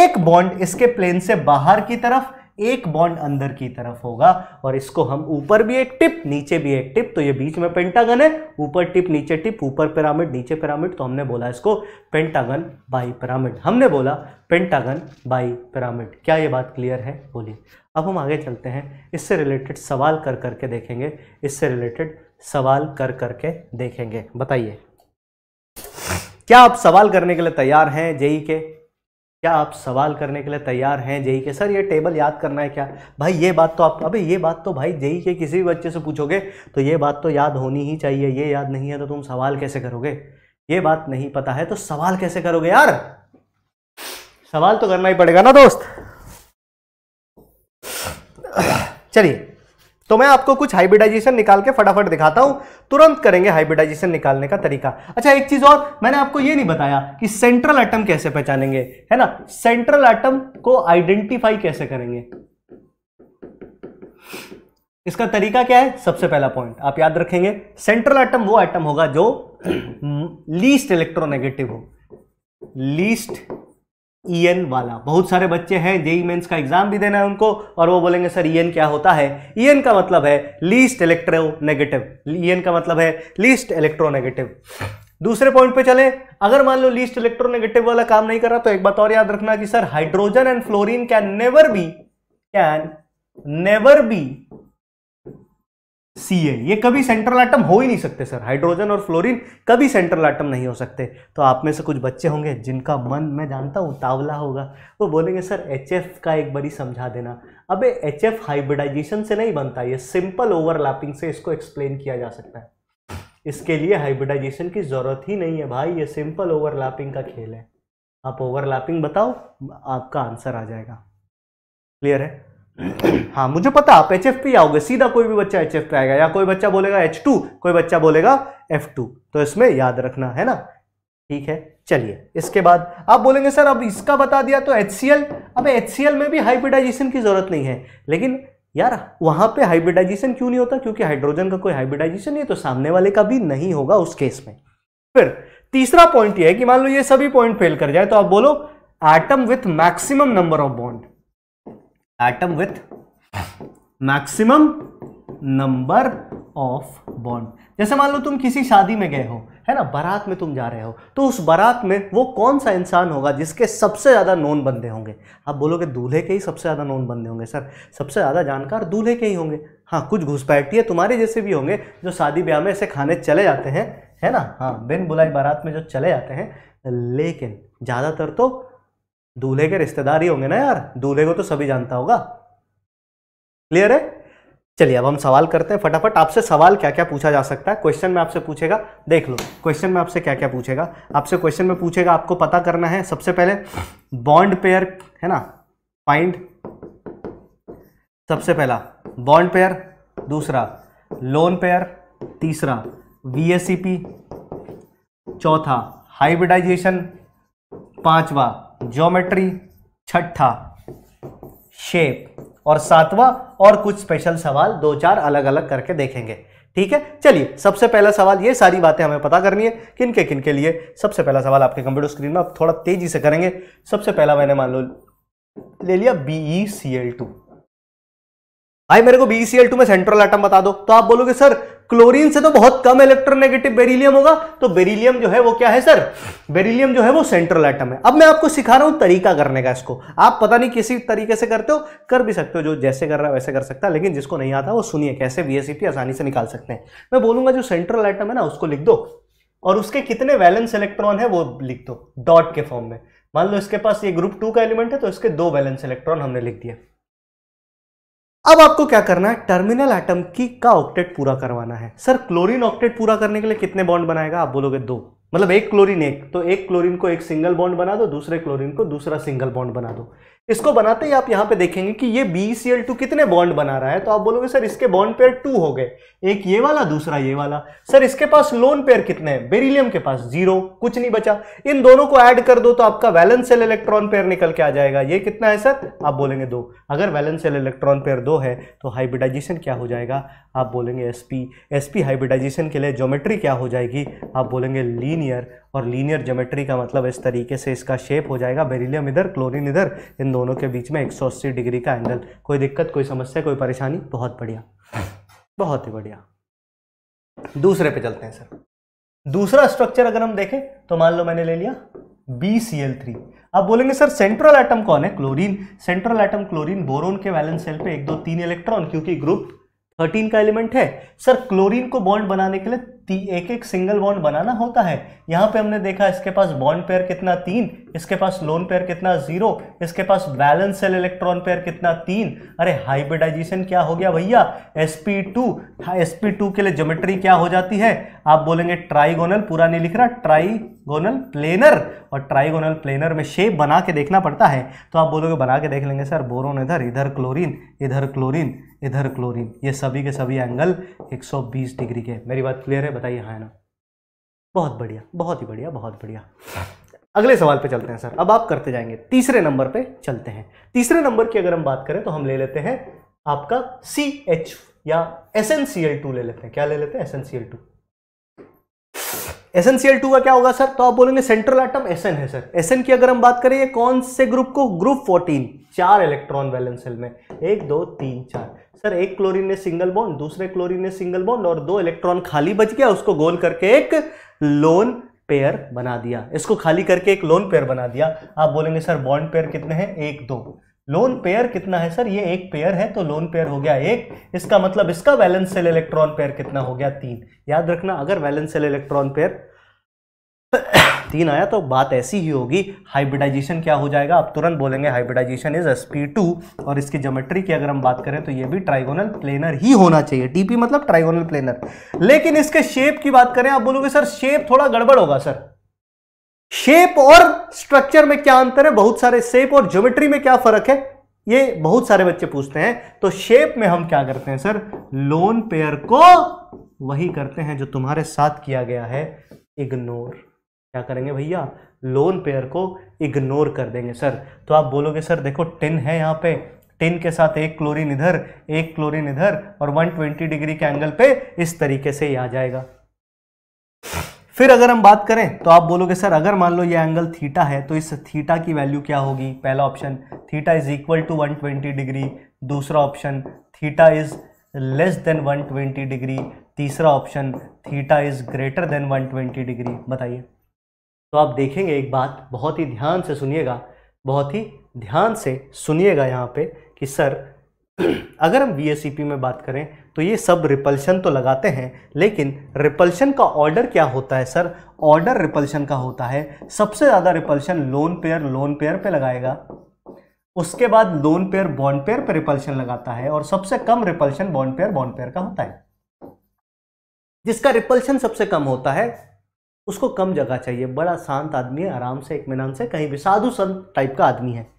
एक बॉन्ड इसके प्लेन से बाहर की तरफ एक बॉन्ड अंदर की तरफ होगा और इसको हम ऊपर भी एक टिप नीचे भी एक टिप तो ये बीच में पेंटागन है ऊपर टिप नीचे टिप ऊपर पिरामिड नीचे पिरामिड तो हमने बोला इसको पेंटागन बाई पिरामिड हमने बोला पेंटागन बाई पिरामिड क्या ये बात क्लियर है बोलिए अब हम आगे चलते हैं इससे रिलेटेड सवाल कर करके देखेंगे इससे रिलेटेड सवाल कर करके देखेंगे बताइए क्या आप सवाल करने के लिए तैयार हैं जेई के क्या आप सवाल करने के लिए तैयार हैं जेई के सर ये टेबल याद करना है क्या भाई ये बात तो आप अबे ये बात तो भाई जेई के किसी भी बच्चे से पूछोगे तो ये बात तो याद होनी ही चाहिए ये याद नहीं है तो तुम सवाल कैसे करोगे ये बात नहीं पता है तो सवाल कैसे करोगे यार सवाल तो करना ही पड़ेगा ना दोस्त चलिए तो मैं आपको कुछ हाइब्रिडाइजेशन निकाल के फटाफट दिखाता हूं तुरंत करेंगे हाइब्रिडाइजेशन निकालने का तरीका अच्छा एक चीज और मैंने आपको ये नहीं बताया कि सेंट्रल एटम कैसे पहचानेंगे है ना सेंट्रल एटम को आइडेंटिफाई कैसे करेंगे इसका तरीका क्या है सबसे पहला पॉइंट आप याद रखेंगे सेंट्रल एटम वो एटम होगा जो लीस्ट इलेक्ट्रोनेगेटिव हो लीस्ट एन e वाला बहुत सारे बच्चे हैं जेई मेन्स का एग्जाम भी देना है उनको और वो बोलेंगे सर एन e क्या होता है एन e का मतलब है लीस्ट इलेक्ट्रो नेगेटिव एन का मतलब है लीस्ट इलेक्ट्रोनेगेटिव दूसरे पॉइंट पे चले अगर मान लो लीस्ट इलेक्ट्रोनेगेटिव वाला काम नहीं कर रहा तो एक बात और याद रखना कि sir hydrogen and fluorine can never be can never be C A ये कभी सेंट्रल आइटम हो ही नहीं सकते सर हाइड्रोजन और फ्लोरीन कभी सेंट्रल आइटम नहीं हो सकते तो आप में से कुछ बच्चे होंगे जिनका मन मैं जानता हूँ तावला होगा वो बोलेंगे सर एच एफ का एक बड़ी समझा देना अबे एच एफ हाइब्रिडाइजेशन से नहीं बनता ये सिंपल ओवरलैपिंग से इसको एक्सप्लेन किया जा सकता है इसके लिए हाइब्रिडाइजेशन की ज़रूरत ही नहीं है भाई ये सिंपल ओवरलैपिंग का खेल है आप ओवरलैपिंग बताओ आपका आंसर आ जाएगा क्लियर है हाँ मुझे पता आप एच एफ पे आओगे सीधा कोई भी बच्चा एच एफ पे आएगा या कोई बच्चा बोलेगा एच टू कोई बच्चा बोलेगा एफ टू तो इसमें याद रखना है ना ठीक है चलिए इसके बाद आप बोलेंगे सर अब इसका बता दिया तो एच सी एल अब एच सी एल में भी हाइब्रिडाइजेशन की जरूरत नहीं है लेकिन यार वहां पे हाइब्रिडाइजेशन क्यों नहीं होता क्योंकि हाइड्रोजन का कोई हाइब्रिडाइजेशन नहीं तो सामने वाले का भी नहीं होगा उस केस में फिर तीसरा पॉइंट ये है कि मान लो ये सभी पॉइंट फेल कर जाए तो आप बोलो atom with maximum number of bond atom with maximum number of bond जैसे मान लो तुम किसी शादी में गए हो है ना बारात में तुम जा रहे हो तो उस बारात में वो कौन सा इंसान होगा जिसके सबसे ज़्यादा नॉन बंदे होंगे आप बोलोगे दूल्हे के ही सबसे ज़्यादा नॉन बंदे होंगे सर सबसे ज़्यादा जानकार दूल्हे के ही होंगे हाँ कुछ घुसपैठी है तुम्हारे जैसे भी होंगे जो शादी ब्याह में ऐसे खाने चले जाते हैं है ना हाँ बिन बुलाई बारात में जो चले जाते हैं लेकिन ज़्यादातर तो दूल्हे के रिश्तेदार ही होंगे ना यार दूल्हे को तो सभी जानता होगा क्लियर है चलिए अब हम सवाल करते हैं फटाफट आपसे सवाल क्या क्या पूछा जा सकता है क्वेश्चन में आपसे पूछेगा देख लो क्वेश्चन में आपसे क्या क्या पूछेगा आपसे क्वेश्चन में पूछेगा आपको पता करना है सबसे पहले बॉन्ड पेयर है ना फाइंड सबसे पहला बॉन्ड पेयर दूसरा लोन पेयर तीसरा वी चौथा हाइब्रिडाइजेशन पांचवा ज्योमेट्री छठा शेप और सातवां और कुछ स्पेशल सवाल दो चार अलग अलग करके देखेंगे ठीक है चलिए सबसे पहला सवाल ये सारी बातें हमें पता करनी है किन के किन के लिए सबसे पहला सवाल आपके कंप्यूटर स्क्रीन में आप थोड़ा तेजी से करेंगे सबसे पहला मैंने मान लो ले लिया B E C L two भाई मेरे को BCl2 टू में सेंट्रल एटम बता दो तो आप बोलोगे सर क्लोरीन से तो बहुत कम इलेक्ट्रोनेगेटिव बेरिलियम होगा तो बेरिलियम जो है वो क्या है सर बेरिलियम जो है वो सेंट्रल एटम है अब मैं आपको सिखा रहा हूं तरीका करने का इसको आप पता नहीं किसी तरीके से करते हो कर भी सकते हो जो जैसे कर रहा है वैसे कर सकता है लेकिन जिसको नहीं आता वो सुनिए कैसे बी आसानी से निकाल सकते हैं मैं बोलूंगा जो सेंट्रल एटम है ना उसको लिख दो और उसके कितने वैलेंस इलेक्ट्रॉन है वो लिख दो डॉट के फॉर्म में मान लो इसके पास ये ग्रुप टू का एलिमेंट है तो इसके दो बैलेंस इलेक्ट्रॉन हमने लिख दिया अब आपको क्या करना है टर्मिनल एटम की का ऑक्टेट पूरा करवाना है सर क्लोरीन ऑक्टेट पूरा करने के लिए कितने बॉन्ड बनाएगा आप बोलोगे दो मतलब एक क्लोरीन एक तो एक क्लोरीन को एक सिंगल बॉन्ड बना दो दूसरे क्लोरीन को दूसरा सिंगल बॉन्ड बना दो इसको बनाते ही आप यहाँ पे देखेंगे कि ये BCl2 कितने बॉन्ड बना रहा है तो आप बोलोगे सर इसके बॉन्ड पेयर टू हो गए एक ये वाला दूसरा ये वाला सर इसके पास लोन पेयर कितने हैं बेरिलियम के पास जीरो कुछ नहीं बचा इन दोनों को ऐड कर दो तो आपका वैलेंस सेल इलेक्ट्रॉन पेयर निकल के आ जाएगा ये कितना है सर आप बोलेंगे दो अगर वैलेंस सेल इलेक्ट्रॉन पेयर दो है तो हाइब्रिडाइजेशन क्या हो जाएगा आप बोलेंगे एस पी हाइब्रिडाइजेशन के लिए जोमेट्री क्या हो जाएगी आप बोलेंगे लीनियर और लीनियर जोमेट्री का मतलब इस तरीके से इसका शेप हो जाएगा बेरिलियम इधर क्लोरीन इधर इन दोनों के बीच में एक डिग्री का एंगल कोई दिक्कत कोई समस्या कोई परेशानी बहुत बढ़िया बहुत ही बढ़िया दूसरे पे चलते हैं सर दूसरा स्ट्रक्चर अगर हम देखें तो मान लो मैंने ले लिया बी सी एल थ्री आप बोलेंगे सर सेंट्रल एटम कौन है chlorine central atom chlorine boron के वैलेंस सेल पे एक दो तीन इलेक्ट्रॉन क्योंकि ग्रुप थर्टीन का एलिमेंट है सर क्लोरीन को बॉन्ड बनाने के लिए एक एक सिंगल बॉन्ड बनाना होता है यहाँ पे हमने देखा इसके पास बॉन्ड पेयर कितना तीन इसके पास लोन पेयर कितना जीरो इसके पास बैलेंस सेल इलेक्ट्रॉन पेयर कितना तीन अरे हाइब्रिडाइजेशन क्या हो गया भैया sp2 sp2 के लिए ज्योमेट्री क्या हो जाती है आप बोलेंगे ट्राइगोनल पूरा नहीं लिख रहा ट्राइगोनल प्लेनर और ट्राइगोनल प्लेनर में शेप बना के देखना पड़ता है तो आप बोलोगे बना के देख लेंगे सर बोरोन इधर इधर क्लोरीन इधर क्लोरीन इधर क्लोरीन ये सभी के सभी एंगल 120 डिग्री के मेरी बात क्लियर है बताइए हाँ ना बहुत बढ़िया बहुत ही बढ़िया बहुत बढ़िया अगले सवाल पे चलते हैं सर अब आप करते जाएंगे तीसरे नंबर पे चलते हैं तीसरे नंबर की अगर हम बात करें तो हम ले लेते हैं आपका सी एच या S N C L two ले लेते हैं क्या ले लेते हैं S N C L two S N C L two का क्या होगा सर तो आप बोलेंगे सेंट्रल आइटम एस एन है सर एस एन की अगर हम बात करें ये कौन से ग्रुप को ग्रुप फोर्टीन चार इलेक्ट्रॉन बैलेंस सेल में एक दो तीन चार सर एक क्लोरीन ने सिंगल बॉन्ड दूसरे क्लोरीन ने सिंगल बॉन्ड और दो इलेक्ट्रॉन खाली बच गया उसको गोल करके एक लोन पेयर बना दिया इसको खाली करके एक लोन पेयर बना दिया आप बोलेंगे सर बॉन्ड पेयर कितने हैं एक दो लोन पेयर कितना है सर ये एक पेयर है तो लोन पेयर हो गया एक इसका मतलब इसका वैलेंस सेल इलेक्ट्रॉन पेयर कितना हो गया तीन याद रखना अगर वैलेंस सेल इलेक्ट्रॉन पेयर तीन आया तो बात ऐसी ही होगी हाइब्रिडाइजेशन क्या हो जाएगा आप तुरंत बोलेंगे hybridisation is S P two और इसकी जोमेट्री की अगर हम बात करें तो ये भी ट्राइगोनल प्लेनर ही होना चाहिए टीपी मतलब ट्राइगोनल प्लेनर लेकिन इसके शेप की बात करें आप बोलोगे सर शेप थोड़ा गड़बड़ होगा सर शेप और स्ट्रक्चर में क्या अंतर है बहुत सारे शेप और ज्योमेट्री में क्या फर्क है ये बहुत सारे बच्चे पूछते हैं तो शेप में हम क्या करते हैं सर लोन पेयर को वही करते हैं जो तुम्हारे साथ किया गया है इग्नोर क्या करेंगे भैया लोन पेयर को इग्नोर कर देंगे सर तो आप बोलोगे सर देखो टिन है यहाँ पे टिन के साथ एक क्लोरीन इधर एक क्लोरीन इधर और 120 डिग्री के एंगल पे इस तरीके से ये आ जाएगा फिर अगर हम बात करें तो आप बोलोगे सर अगर मान लो ये एंगल थीटा है तो इस थीटा की वैल्यू क्या होगी पहला option theta is equal to 120 degree दूसरा option theta is less than 120 degree तीसरा option theta is greater than 120 degree बताइए तो आप देखेंगे एक बात बहुत ही ध्यान से सुनिएगा बहुत ही ध्यान से सुनिएगा यहाँ पे कि सर अगर हम वी में बात करें तो ये सब रिपल्शन तो लगाते हैं लेकिन रिपल्शन का ऑर्डर क्या होता है सर ऑर्डर रिपल्शन का होता है सबसे ज़्यादा repulsion lone pair lone pair पे लगाएगा उसके बाद लोन पेयर बॉन्ड पेयर पे रिपल्शन लगाता है और सबसे कम repulsion bond pair bond pair का होता है जिसका रिपल्शन सबसे कम होता है उसको कम जगह चाहिए बड़ा शांत आदमी है आराम से एक इतमान से कहीं भी साधु संत टाइप का आदमी है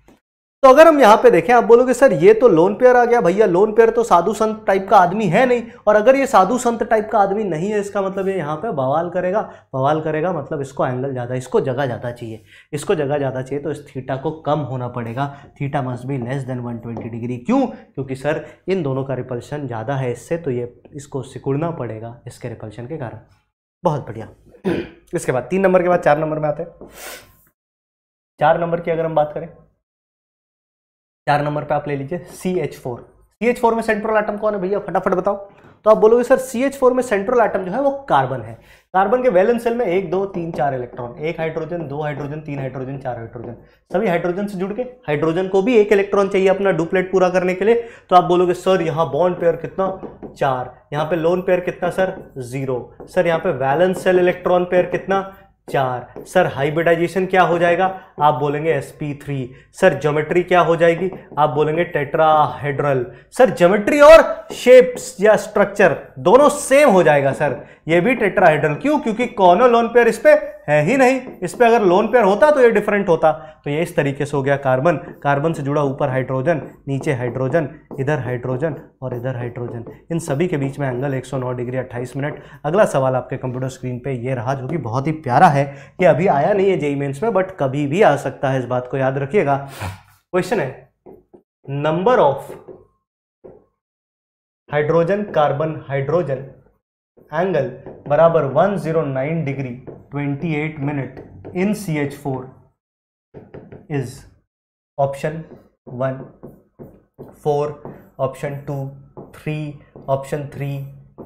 तो अगर हम यहाँ पे देखें आप बोलोगे सर ये तो लोन पेयर आ गया भैया लोन पेयर तो साधु संत टाइप का आदमी है नहीं और अगर ये साधु संत टाइप का आदमी नहीं है इसका मतलब ये यहाँ पे बवाल करेगा बवाल करेगा मतलब इसको एंगल ज़्यादा इसको जगह ज़्यादा चाहिए इसको जगह ज़्यादा चाहिए तो इस थीटा को कम होना पड़ेगा theta must be less than one degree क्यों क्योंकि सर इन दोनों का रिपल्शन ज़्यादा है इससे तो ये इसको सिकुड़ना पड़ेगा इसके रिपल्शन के कारण बहुत बढ़िया इसके बाद तीन नंबर के बाद चार नंबर में आते हैं चार नंबर की अगर हम बात करें चार नंबर पे आप ले लीजिए C H four C H four में सेंट्रल आइटम कौन है भैया फटाफट बताओ तो आप बोलोगे सर सी एच फोर में सेंट्रल आइटम जो है वो कार्बन है कार्बन के वैलेंस सेल में एक दो तीन चार इलेक्ट्रॉन एक हाइड्रोजन दो हाइड्रोजन तीन हाइड्रोजन चार हाइड्रोजन सभी हाइड्रोजन से जुड़ के हाइड्रोजन को भी एक इलेक्ट्रॉन चाहिए अपना डुप्लेट पूरा करने के लिए तो आप बोलोगे सर यहाँ बॉन्ड पेयर कितना चार यहाँ पे लोन पेयर कितना सर जीरो सर यहाँ पे वैलेंस सेल इलेक्ट्रॉन पेयर कितना चार सर हाइब्रिडाइजेशन क्या हो जाएगा आप बोलेंगे s P three sir geometry क्या हो जाएगी आप बोलेंगे टेट्राहेड्रल सर ज्योमेट्री और शेप्स या स्ट्रक्चर दोनों सेम हो जाएगा सर ये भी टेट्राहेड्रल क्यों क्योंकि लोन पेयर इस पर है ही नहीं इस पर अगर लोन पेयर होता तो ये डिफरेंट होता तो ये इस तरीके से हो गया कार्बन कार्बन से जुड़ा ऊपर हाइड्रोजन नीचे हाइड्रोजन इधर हाइड्रोजन और इधर हाइड्रोजन इन सभी के बीच में एंगल 109 डिग्री 28 मिनट अगला सवाल आपके कंप्यूटर स्क्रीन पे ये रहा जो कि बहुत ही प्यारा है कि अभी आया नहीं है जेई मेन्स में बट कभी भी आ सकता है इस बात को याद रखिएगा क्वेश्चन है number of hydrogen carbon hydrogen angle बराबर 109 degree 28 minute in CH4 is option 1 4 option 2 3 option 3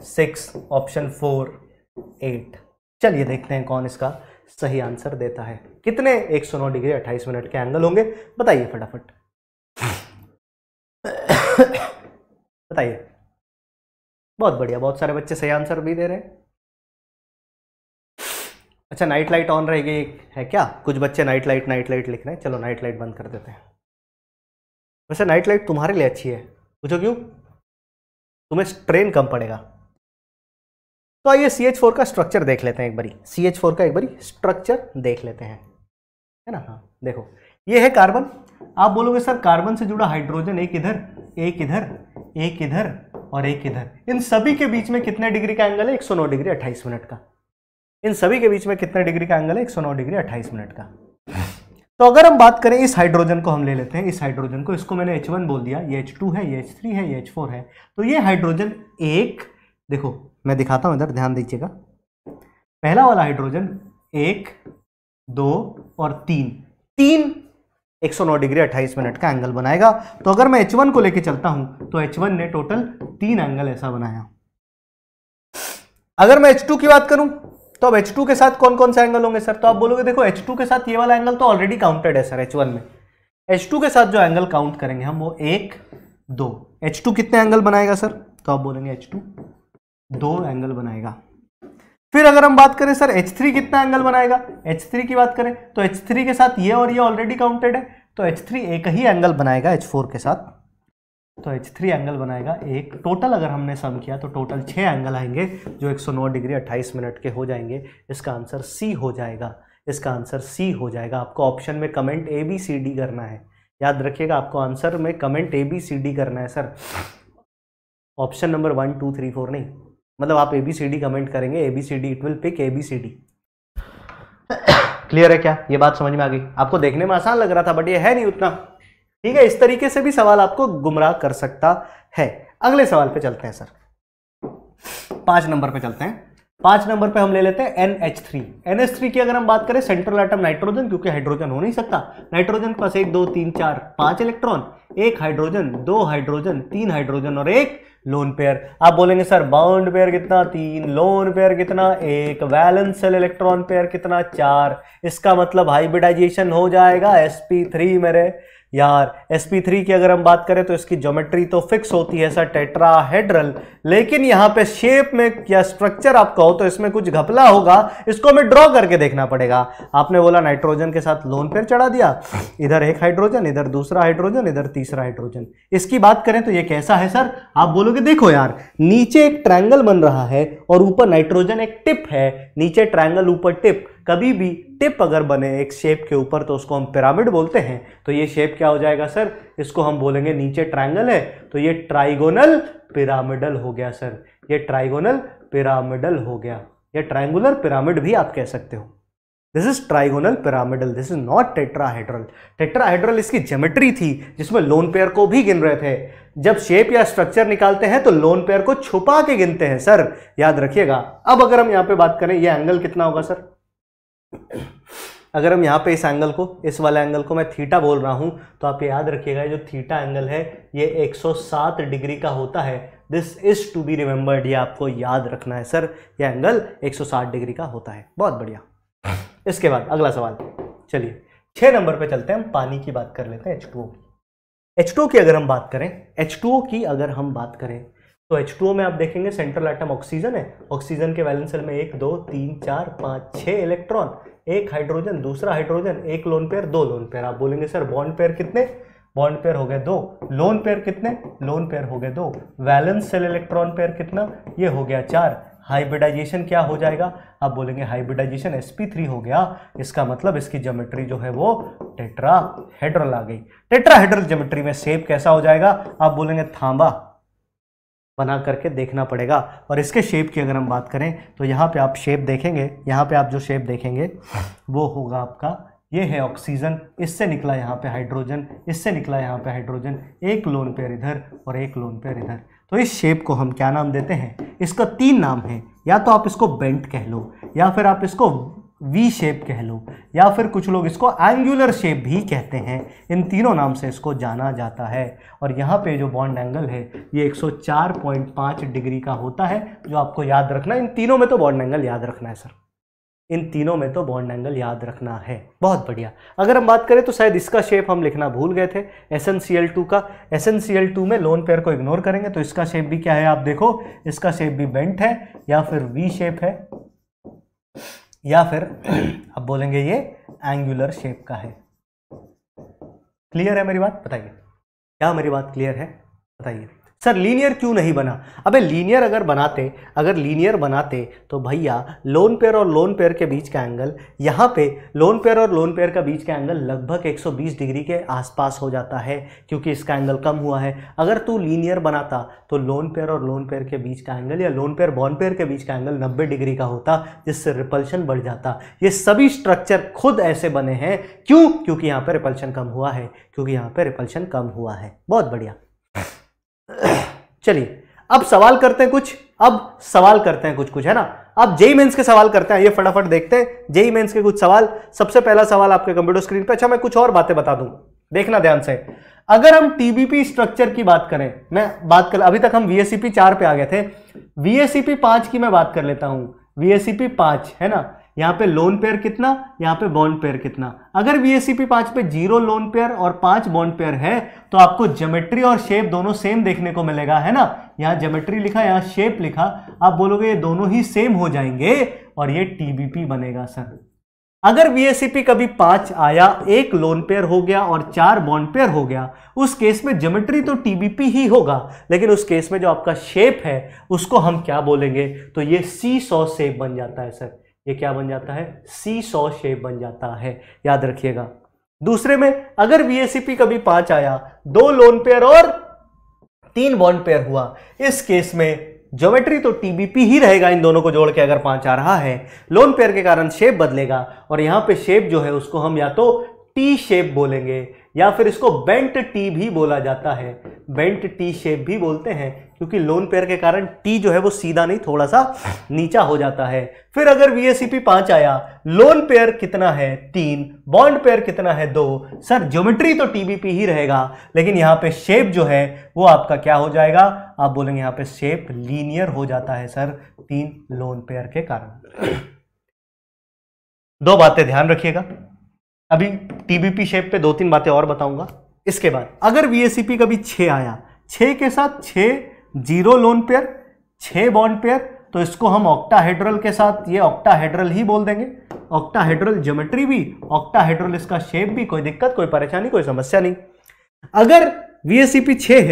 6 option 4 8 चलिए देखते हैं कौन इसका सही आंसर देता है कितने 109 डिग्री 28 मिनट के एंगल होंगे बताइए फटाफट बताइए बहुत बढ़िया बहुत सारे बच्चे सही आंसर भी दे रहे हैं अच्छा नाइट लाइट ऑन रहेगी है क्या कुछ बच्चे नाइट लाइट नाइट लाइट लिख रहे हैं चलो नाइट लाइट बंद कर देते हैं वैसे नाइट लाइट तुम्हारे लिए अच्छी है पूछो क्यों तुम्हें स्ट्रेन कम पड़ेगा तो आइए सी एच फोर का स्ट्रक्चर देख लेते हैं एक बारी सी एच फोर का एक बारी स्ट्रक्चर देख लेते हैं
है ना हाँ
देखो ये है कार्बन आप बोलोगे सर कार्बन से जुड़ा हाइड्रोजन एक इधर एक इधर एक इधर और एक इधर इन सभी के बीच में कितने डिग्री का एंगल है 109 डिग्री 28 मिनट का इन सभी के बीच में कितने डिग्री का एंगल है एक डिग्री अट्ठाईस मिनट का तो अगर हम बात करें इस हाइड्रोजन को हम ले लेते हैं इस हाइड्रोजन को इसको मैंने H1 बोल दिया ये H2 है ये H3 है ये H4 है तो ये हाइड्रोजन एक देखो मैं दिखाता हूं इधर ध्यान दीजिएगा पहला वाला हाइड्रोजन एक दो और तीन तीन 109 डिग्री 28 मिनट का एंगल बनाएगा तो अगर मैं H1 को लेकर चलता हूं तो एच ने टोटल तीन एंगल ऐसा बनाया अगर मैं एच की बात करूं तो अब H2 के साथ कौन कौन से एंगल होंगे सर तो आप बोलोगे देखो H2 के साथ ये वाला एंगल तो ऑलरेडी काउंटेड है सर H1 में H2 के साथ जो एंगल काउंट करेंगे हम वो एक दो H2 कितने एंगल बनाएगा सर तो आप बोलेंगे H2 दो एंगल बनाएगा फिर अगर हम बात करें सर H3 कितना एंगल बनाएगा H3 की बात करें तो H3 के साथ ये और ये ऑलरेडी काउंटेड है तो H3 एक ही एंगल बनाएगा H4 के साथ तो एच थ्री एंगल बनाएगा एक टोटल अगर हमने सम किया तो टोटल छः एंगल आएंगे जो 109 डिग्री 28 मिनट के हो जाएंगे इसका आंसर सी हो जाएगा इसका आंसर सी हो जाएगा आपको ऑप्शन में comment A B C D करना है याद रखिएगा आपको आंसर में comment A B C D करना है sir option number one two three four नहीं मतलब आप A B C D comment करेंगे A B C D it will pick A B C D clear है क्या ये बात समझ में आ गई आपको देखने में आसान लग रहा था बट ये है नहीं उतना ठीक है इस तरीके से भी सवाल आपको गुमराह कर सकता है अगले सवाल पे चलते हैं सर पांच नंबर पे चलते हैं पांच नंबर पे हम ले लेते हैं NH3 NH3 की अगर हम बात करें सेंट्रल आइटम नाइट्रोजन क्योंकि हाइड्रोजन हो नहीं सकता नाइट्रोजन के पास एक दो तीन चार पांच इलेक्ट्रॉन एक हाइड्रोजन दो हाइड्रोजन तीन हाइड्रोजन और एक लोन पेयर आप बोलेंगे सर बाउंड पेयर कितना तीन लोन पेयर कितना एक वैलेंस सेल इलेक्ट्रॉन पेयर कितना चार इसका मतलब हाइब्रिडाइजेशन हो जाएगा एस मेरे यार sp3 की अगर हम बात करें तो इसकी ज्योमेट्री तो फिक्स होती है सर टेट्राहेड्रल लेकिन यहां पे शेप में क्या स्ट्रक्चर आप कहो तो इसमें कुछ घपला होगा इसको हमें ड्रॉ करके देखना पड़ेगा आपने बोला नाइट्रोजन के साथ लोन पेयर चढ़ा दिया इधर एक हाइड्रोजन इधर दूसरा हाइड्रोजन इधर तीसरा हाइड्रोजन इसकी बात करें तो ये कैसा है सर आप बोलोगे देखो यार नीचे एक ट्रैंगल बन रहा है और ऊपर नाइट्रोजन एक टिप है नीचे ट्रैंगल ऊपर टिप कभी भी टिप अगर बने एक शेप के ऊपर तो उसको हम पिरामिड बोलते हैं तो ये शेप क्या हो जाएगा सर इसको हम बोलेंगे नीचे ट्राइंगल है तो ये ट्राइगोनल पिरामिडल हो गया सर ये ट्राइगोनल पिरामिडल हो गया या ट्राइंगुलर पिरामिड भी आप कह सकते हो this is trigonal pyramidal this is not tetrahedral tetrahedral इसकी जेमेट्री थी जिसमें लोन पेयर को भी गिन रहे थे जब शेप या स्ट्रक्चर निकालते हैं तो लोन पेयर को छुपा के गिनते हैं सर याद रखिएगा अब अगर हम यहां पे बात करें यह एंगल कितना होगा सर अगर हम यहाँ पे इस एंगल को इस वाले एंगल को मैं थीटा बोल रहा हूँ तो आप याद रखिएगा जो थीटा एंगल है ये 107 डिग्री का होता है this is to be remembered ये आपको याद रखना है सर ये एंगल 160 डिग्री का होता है बहुत बढ़िया इसके बाद अगला सवाल चलिए छः नंबर पे चलते हैं हम पानी की बात कर लेते हैं एच की एच की अगर हम बात करें एच की अगर हम बात करें तो H2O में आप देखेंगे सेंट्रल आइटम ऑक्सीजन है ऑक्सीजन के वैलेंस सेल में एक दो तीन चार पाँच छः इलेक्ट्रॉन एक हाइड्रोजन दूसरा हाइड्रोजन एक लोन पेयर दो लोन पेयर आप बोलेंगे सर बॉन्ड पेयर कितने बॉन्ड पेयर हो गए दो लोन पेयर कितने लोन पेयर हो गए दो वैलेंस सेल इलेक्ट्रॉन पेयर कितना ये हो गया चार हाइब्रिडाइजेशन क्या हो जाएगा आप बोलेंगे हाइब्रिडाइजेशन sp3 हो गया इसका मतलब इसकी ज्योमेट्री जो है वो टेट्राहेड्रल आ गई टेट्राहेड्रल ज्योमेट्री में सेप कैसा हो जाएगा आप बोलेंगे थांबा बना करके देखना पड़ेगा और इसके शेप की अगर हम बात करें तो यहाँ पे आप शेप देखेंगे यहाँ पे आप जो शेप देखेंगे वो होगा आपका ये है ऑक्सीजन इससे निकला यहाँ पे हाइड्रोजन इससे निकला यहाँ पे हाइड्रोजन एक लोन पेयर इधर और एक लोन पेयर इधर तो इस शेप को हम क्या नाम देते हैं इसका तीन नाम है या तो आप इसको बेंट कह लो या फिर आप इसको वी शेप कह लो या फिर कुछ लोग इसको एंगुलर शेप भी कहते हैं इन तीनों नाम से इसको जाना जाता है और यहाँ पे जो बॉन्ड एंगल है ये 104.5 डिग्री का होता है जो आपको याद रखना इन तीनों में तो बॉन्ड एंगल याद रखना है सर इन तीनों में तो बॉन्ड एंगल याद रखना है बहुत बढ़िया अगर हम बात करें तो शायद इसका शेप हम लिखना भूल गए थे S N C L two का S N C L two में लोन पेयर को इग्नोर करेंगे तो इसका शेप भी क्या है आप देखो इसका शेप भी बेंट है या फिर वी शेप है या फिर अब बोलेंगे ये एंगुलर शेप का है क्लियर है मेरी बात बताइए क्या मेरी बात क्लियर है बताइए सर लीनियर क्यों नहीं बना अबे लीनियर अगर बनाते अगर लीनियर बनाते तो भैया लोन पेयर और लोन पेयर के बीच का एंगल यहाँ पे लोन पेयर और लोन पेयर का बीच का एंगल लगभग 120 डिग्री के आसपास हो जाता है क्योंकि इसका एंगल कम हुआ है अगर तू लीनियर बनाता तो लोन पेयर और लोन पेयर के बीच का एंगल या लोन पेयर बॉन पेयर के बीच का एंगल नब्बे डिग्री का होता जिससे रिपल्शन बढ़ जाता ये सभी स्ट्रक्चर खुद ऐसे बने हैं क्यों क्योंकि यहाँ पर रिपल्शन कम हुआ है क्योंकि यहाँ पर रिपल्शन कम हुआ है बहुत बढ़िया चलिए अब सवाल करते हैं कुछ अब सवाल करते हैं कुछ कुछ है ना अब जेई मेंस के सवाल करते हैं ये फटाफट देखते हैं जेई मेंस के कुछ सवाल सबसे पहला सवाल आपके कंप्यूटर स्क्रीन पे अच्छा मैं कुछ और बातें बता दूं देखना ध्यान से अगर हम टीबीपी स्ट्रक्चर की बात करें मैं बात कर अभी तक हम वीएससीपी चार पे आ गए थे वीएससीपी पांच की मैं बात कर लेता हूं वीएससीपी पांच है ना यहाँ पे लोन पेयर कितना यहाँ पे बॉन्ड पेयर कितना अगर वीएससीपी पांच पे जीरो लोन पेयर और पांच बॉन्ड पेयर है तो आपको ज्योमेट्री और शेप दोनों सेम देखने को मिलेगा है ना यहाँ ज्योमेट्री लिखा यहाँ शेप लिखा आप बोलोगे ये दोनों ही सेम हो जाएंगे और ये टीबीपी बनेगा सर अगर वीएससीपी कभी पांच आया एक लोन पेयर हो गया और चार बॉन्ड पेयर हो गया उस केस में ज्योमेट्री तो टीबीपी ही होगा लेकिन उस केस में जो आपका शेप है उसको हम क्या बोलेंगे तो ये सी सॉ शेप बन जाता है सर ये क्या बन जाता है सी सौ शेप बन जाता है याद रखिएगा दूसरे में अगर बी कभी पांच आया दो लोन पेयर और तीन बॉन्ड पेयर हुआ इस केस में ज्योमेट्री तो टीबीपी ही रहेगा इन दोनों को जोड़ के अगर पांच आ रहा है लोन पेयर के कारण शेप बदलेगा और यहां पे शेप जो है उसको हम या तो टी शेप बोलेंगे या फिर इसको बेंट टी भी बोला जाता है बेंट टी शेप भी बोलते हैं क्योंकि लोन पेयर के कारण टी जो है वो सीधा नहीं थोड़ा सा नीचा हो जाता है फिर अगर वीएसीपी पांच आया लोन पेयर कितना है तीन बॉन्ड पेयर कितना है दो सर ज्योमेट्री तो टीबीपी ही रहेगा लेकिन यहाँ पे शेप जो है वो आपका क्या हो जाएगा आप बोलेंगे यहाँ पे शेप लीनियर हो जाता है सर तीन लोन पेयर के कारण दो बातें ध्यान रखिएगा अभी टीबीपी शेप पे दो तीन बातें और बताऊंगा इसके बाद अगर वीएसईपी कभी छे आया छे के साथ छे जीरो लोन पेयर छः बॉन्ड पेयर तो इसको हम ऑक्टाहेड्रल के साथ ये ऑक्टाहेड्रल ही बोल देंगे ऑक्टाहेड्रल ज्योमेट्री भी ऑक्टाहेड्रल इसका शेप भी कोई दिक्कत कोई परेशानी कोई समस्या नहीं अगर वी एस है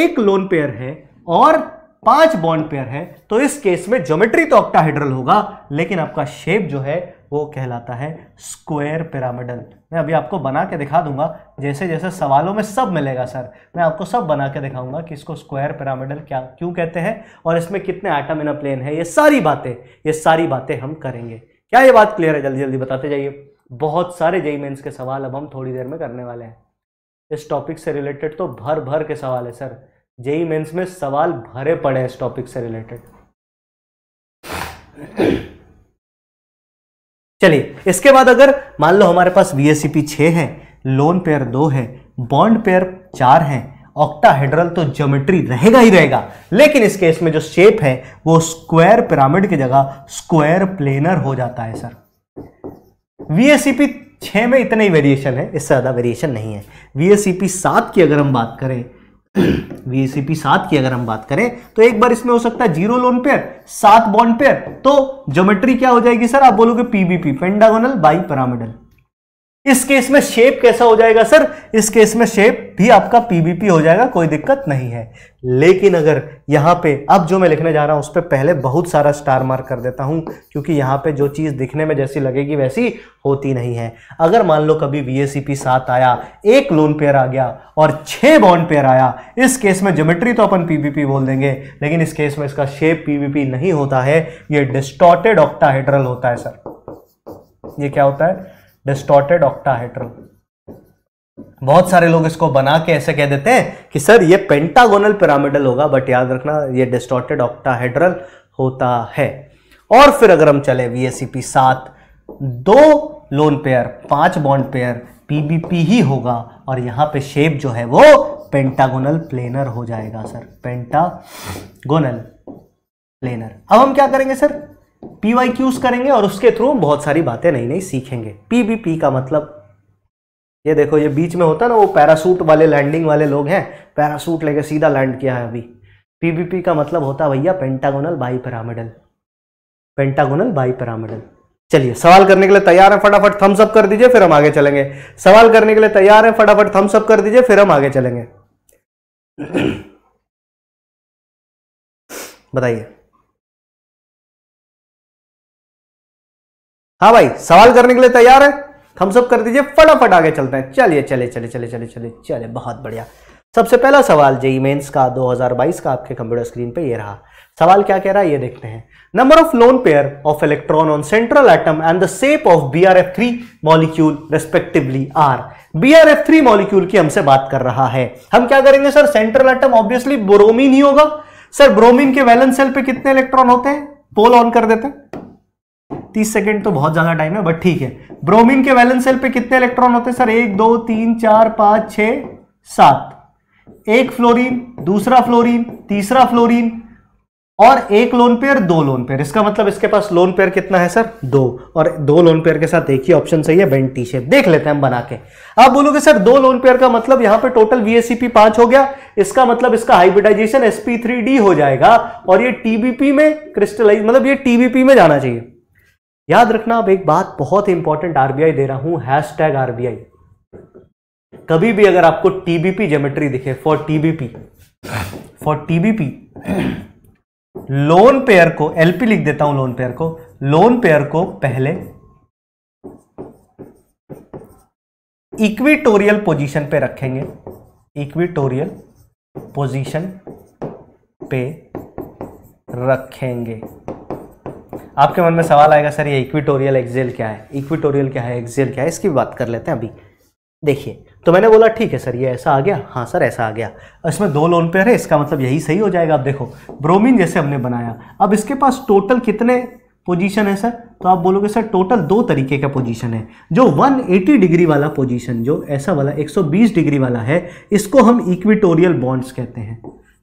एक लोन पेयर है और पांच बॉन्ड पेयर है तो इस केस में ज्योमेट्री तो ऑक्टाहेड्रल होगा लेकिन आपका शेप जो है वो कहलाता है स्क्वायर पिरामिडल मैं अभी आपको बना के दिखा दूंगा जैसे जैसे सवालों में सब मिलेगा सर मैं आपको सब बना के दिखाऊंगा कि इसको स्क्वायर पिरामिडल क्या क्यों कहते हैं और इसमें कितने आइटम इन अ प्लेन है ये सारी बातें ये सारी बातें हम करेंगे क्या ये बात क्लियर है जल्दी जल्दी बताते जाइए बहुत सारे जेई मेन्स के सवाल अब हम थोड़ी देर में करने वाले हैं इस टॉपिक से रिलेटेड तो भर भर के सवाल है सर जेई मेन्स में सवाल भरे पड़े हैं इस टॉपिक से रिलेटेड चलिए इसके बाद अगर मान लो हमारे पास वी एस सी पी छः है लोन पेयर दो है बॉन्ड पेयर चार हैं ऑक्टाहेड्रल तो ज्योमेट्री रहेगा ही रहेगा लेकिन इस केस में जो शेप है वो स्क्वायर पिरामिड की जगह स्क्वायर प्लेनर हो जाता है सर वीएससीपी छः में इतना ही वेरिएशन है इससे ज़्यादा वेरिएशन नहीं है वीएससीपी सात की अगर हम बात करें वीएसीपी सात की अगर हम बात करें तो एक बार इसमें हो सकता है जीरो लोन पेयर सात बॉन्ड पेयर तो ज्योमेट्री क्या हो जाएगी सर आप बोलोगे पीबीपी पेंडागोनल बाई पैरामिडल इस केस में शेप कैसा हो जाएगा सर इस केस में शेप भी आपका पीबीपी हो जाएगा कोई दिक्कत नहीं है लेकिन अगर यहाँ पे अब जो मैं लिखने जा रहा हूँ उस पर पहले बहुत सारा स्टार मार्क कर देता हूँ क्योंकि यहाँ पे जो चीज़ दिखने में जैसी लगेगी वैसी होती नहीं है अगर मान लो कभी वी एस सात आया एक लोन पेयर आ गया और छः बॉन्ड पेयर आया इस केस में ज्योमेट्री तो अपन पीबीपी बोल देंगे लेकिन इस केस में इसका शेप पीबीपी नहीं होता है ये डिस्टोटेड ऑक्टाहेड्रल होता है सर ये क्या होता है डिस्टोर्टेड ऑक्टाहेड्रल बहुत सारे लोग इसको बना के ऐसे कह देते हैं कि सर ये पेंटागोनल पिरामिडल होगा बट याद रखना ये डिस्टोर्टेड ऑक्टाहेड्रल होता है और फिर अगर हम चले वीएससीपी सात दो लोन पेयर पांच बॉन्ड पेयर पीबीपी ही होगा और यहां पे शेप जो है वो पेंटागोनल प्लेनर हो जाएगा सर पेंटागोनल प्लेनर अब हम क्या करेंगे सर पी वाई क्यूज करेंगे और उसके थ्रू बहुत सारी बातें नई नई सीखेंगे पीबीपी का मतलब ये देखो ये बीच में होता है ना वो पैरासूट वाले लैंडिंग वाले लोग हैं पैरासूट लेके सीधा लैंड किया है अभी पीबीपी का मतलब होता भैया pentagonal bipyramidal pentagonal bipyramidal चलिए सवाल करने के लिए तैयार है फटाफट थम्स अप कर दीजिए फिर हम आगे चलेंगे सवाल करने के लिए तैयार
है फटाफट थम्स अप कर दीजिए फिर हम आगे चलेंगे बताइए हाँ भाई सवाल करने के लिए तैयार है थम्सअप कर दीजिए फटाफट आगे चलते हैं चलिए
चले चले चले चले चले चले बहुत बढ़िया सबसे पहला सवाल जेई मेन्स का 2022 का आपके कंप्यूटर स्क्रीन पे ये रहा सवाल क्या कह रहा है ये देखते हैं number of lone pair of electron on central atom and the shape of B R F three molecule respectively are B R F three molecule की हमसे बात कर रहा है हम क्या करेंगे sir central atom obviously bromine ही होगा सर ब्रोमीन के वैलेंस सेल पे कितने इलेक्ट्रॉन होते हैं पोल ऑन कर देते हैं तीस सेकेंड तो बहुत ज्यादा टाइम है बट ठीक है ब्रोमीन के वैलेंस सेल पे कितने इलेक्ट्रॉन होते हैं सर एक दो तीन चार पांच छ सात एक फ्लोरीन दूसरा फ्लोरीन तीसरा फ्लोरीन और एक लोन पेयर दो लोन पेयर इसका मतलब इसके पास लोन पेयर कितना है सर दो और दो लोन पेयर के साथ एक ही ऑप्शन सही है बेंट टी शेप देख लेते हैं हम बना के आप बोलोगे सर दो लोन पेयर का मतलब यहां पे टोटल वीएससीपी पांच हो गया इसका मतलब इसका हाइब्रिडाइजेशन एसपी थ्री डी हो जाएगा और ये टीबीपी में क्रिस्टलाइज मतलब ये टीबीपी में जाना चाहिए याद रखना अब एक बात बहुत ही इंपॉर्टेंट आरबीआई दे रहा हूं हैश टैग आरबीआई कभी भी अगर आपको टीबीपी जेमेट्री दिखे for TBP for TBP lone pair को एलपी लिख देता हूं लोन पेयर को लोन पेयर को पहले इक्विटोरियल पोजीशन पे रखेंगे इक्विटोरियल पोजीशन पे रखेंगे आपके मन में सवाल आएगा सर ये इक्विटोरियल एक्सेल क्या है इक्विटोरियल क्या है एक्सेल क्या है इसकी बात कर लेते हैं अभी देखिए तो मैंने बोला ठीक है सर ये ऐसा आ गया हाँ सर ऐसा आ गया इसमें दो लोन पेयर है इसका मतलब यही सही हो जाएगा आप देखो ब्रोमीन जैसे हमने बनाया अब इसके पास टोटल कितने पोजीशन है सर तो आप बोलोगे सर टोटल दो तरीके का पोजीशन है जो 180 डिग्री वाला पोजीशन जो ऐसा वाला 120 डिग्री वाला है इसको हम इक्विटोरियल बॉन्ड्स कहते हैं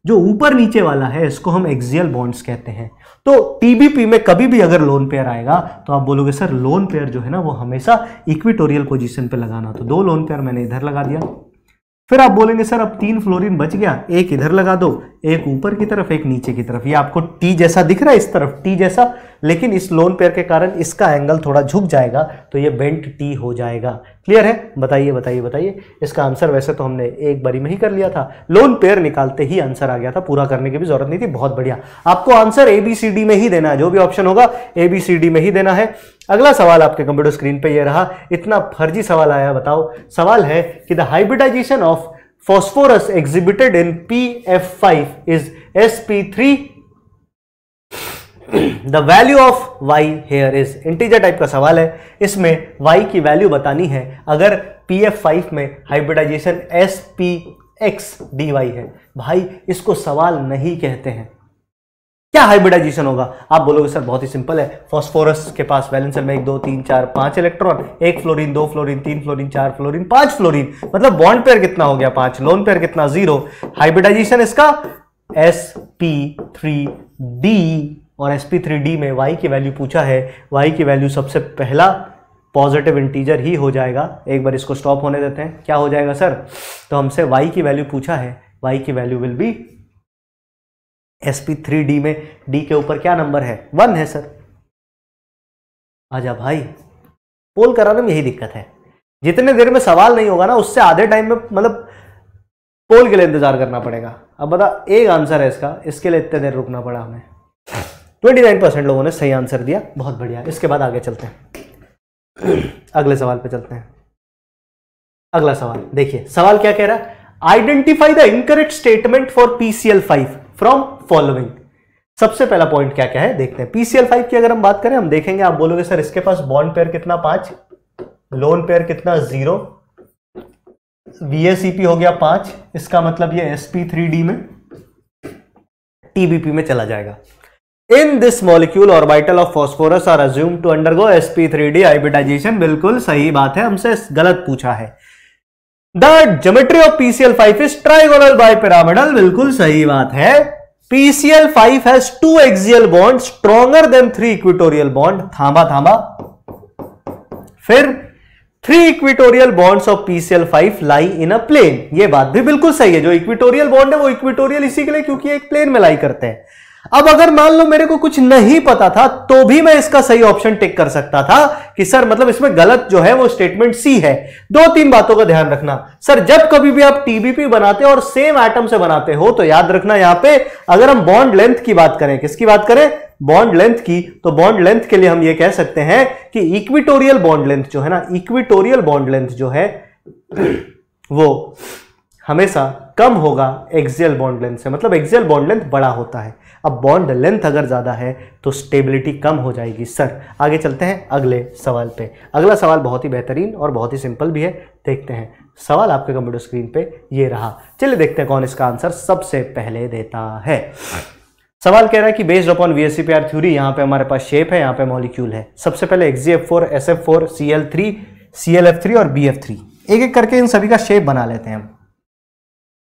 जो ऊपर नीचे वाला है इसको हम एक्सियल बॉन्ड्स कहते हैं तो टीबीपी में कभी भी अगर लोन पेयर आएगा तो आप बोलोगे सर लोन पेयर जो है ना वो हमेशा इक्विटोरियल पोजीशन पे लगाना तो दो लोन पेयर मैंने इधर लगा दिया फिर आप बोलेंगे सर अब तीन फ्लोरिन बच गया एक इधर लगा दो एक ऊपर की तरफ एक नीचे की तरफ ये आपको टी जैसा दिख रहा है इस तरफ टी जैसा लेकिन इस लोन पेयर के कारण इसका एंगल थोड़ा झुक जाएगा तो ये बेंट टी हो जाएगा क्लियर है बताइए बताइए बताइए इसका आंसर वैसे तो हमने एक बारी में ही कर लिया था लोन पेयर निकालते ही आंसर आ गया था पूरा करने की भी जरूरत नहीं थी बहुत बढ़िया आपको answer A B C D में ही देना है जो भी ऑप्शन होगा ए बी सी डी में ही देना है अगला सवाल आपके कंप्यूटर स्क्रीन पर यह रहा इतना फर्जी सवाल आया बताओ सवाल है कि the hybridization of in P F five is S P three the value of Y here is integer type का सवाल है इसमें वाई की वैल्यू बतानी है अगर पी एफ फाइव में hybridization S P X D Y है भाई इसको सवाल नहीं कहते हैं क्या हाइब्रिडाइजेशन होगा आप बोलोगे सर बहुत ही सिंपल है फॉस्फोरस के पास वैलेंसर में एक दो तीन चार पांच इलेक्ट्रॉन एक फ्लोरीन दो फ्लोरीन तीन फ्लोरीन चार फ्लोरीन पांच फ्लोरीन मतलब बॉन्ड पेयर कितना हो गया पांच लोन पेयर कितना जीरो हाइब्रिडाइजेशन इसका एस पी थ्री डी और एस पी में वाई की वैल्यू पूछा है वाई की वैल्यू सबसे पहला पॉजिटिव इंटीजर ही हो जाएगा एक बार इसको स्टॉप होने देते हैं क्या हो जाएगा सर तो हमसे वाई की वैल्यू पूछा है वाई की value will be S P three D में डी के ऊपर क्या नंबर है वन है सर आजा भाई पोल कराने में यही दिक्कत है जितने देर में सवाल नहीं होगा ना उससे आधे टाइम में मतलब पोल के लिए इंतजार करना पड़ेगा अब बता एक आंसर है इसका इसके लिए इतने देर रुकना पड़ा हमें 29 लोगों ने सही आंसर दिया बहुत बढ़िया इसके बाद आगे चलते हैं अगले सवाल पे चलते हैं अगला सवाल देखिए सवाल क्या कह रहा है identify the incorrect statement for PCl five from following सबसे पहला पॉइंट क्या क्या है देखते हैं पीसीएल फाइव की अगर हम बात करें हम देखेंगे आप बोलोगे सर इसके पास बॉन्ड पेयर कितना पांच लोन पेयर कितना जीरो वीएसईपी हो गया पांच इसका मतलब ये एसपी थ्री डी में टीबीपी में चला जाएगा in this molecule orbital of phosphorus are assume to undergo SP three D hybridization बिल्कुल सही बात है हमसे गलत पूछा है the geometry of PCl five is trigonal bipyramidal बिल्कुल सही बात है PCl five has two axial bond stronger than three equatorial bond थामा थामा फिर three equatorial bonds of PCl five lie in a plane ये बात भी बिल्कुल सही है जो इक्विटोरियल बॉन्ड है वो इक्विटोरियल इसी के लिए क्योंकि एक प्लेन में लाई करते हैं अब अगर मान लो मेरे को कुछ नहीं पता था तो भी मैं इसका सही ऑप्शन टिक कर सकता था कि सर मतलब इसमें गलत जो है वो स्टेटमेंट सी है दो तीन बातों का ध्यान रखना सर जब कभी भी आप टीबीपी बनाते और सेम एटम से बनाते हो तो याद रखना यहां पे अगर हम बॉन्ड लेंथ की बात करें किसकी बात करें बॉन्ड लेंथ की तो बॉन्ड लेंथ के लिए हम ये कह सकते हैं कि इक्विटोरियल बॉन्ड लेंथ जो है ना इक्विटोरियल बॉन्ड लेंथ जो है वो हमेशा कम होगा एक्सियल बॉन्ड लेंथ से मतलब एक्सियल बॉन्ड लेंथ बड़ा होता है अब बॉन्ड लेंथ अगर ज़्यादा है तो स्टेबिलिटी कम हो जाएगी सर आगे चलते हैं अगले सवाल पे अगला सवाल बहुत ही बेहतरीन और बहुत ही सिंपल भी है देखते हैं सवाल आपके कंप्यूटर स्क्रीन पे ये रहा चलिए देखते हैं कौन इसका आंसर सबसे पहले देता है सवाल कह रहा है कि based upon V S C P R theory यहाँ पर हमारे पास शेप है यहाँ पे मॉलिक्यूल है सबसे पहले X G F four S F four C L three C L F three और बी एफ थ्री एक एक करके इन सभी का शेप बना लेते हैं हम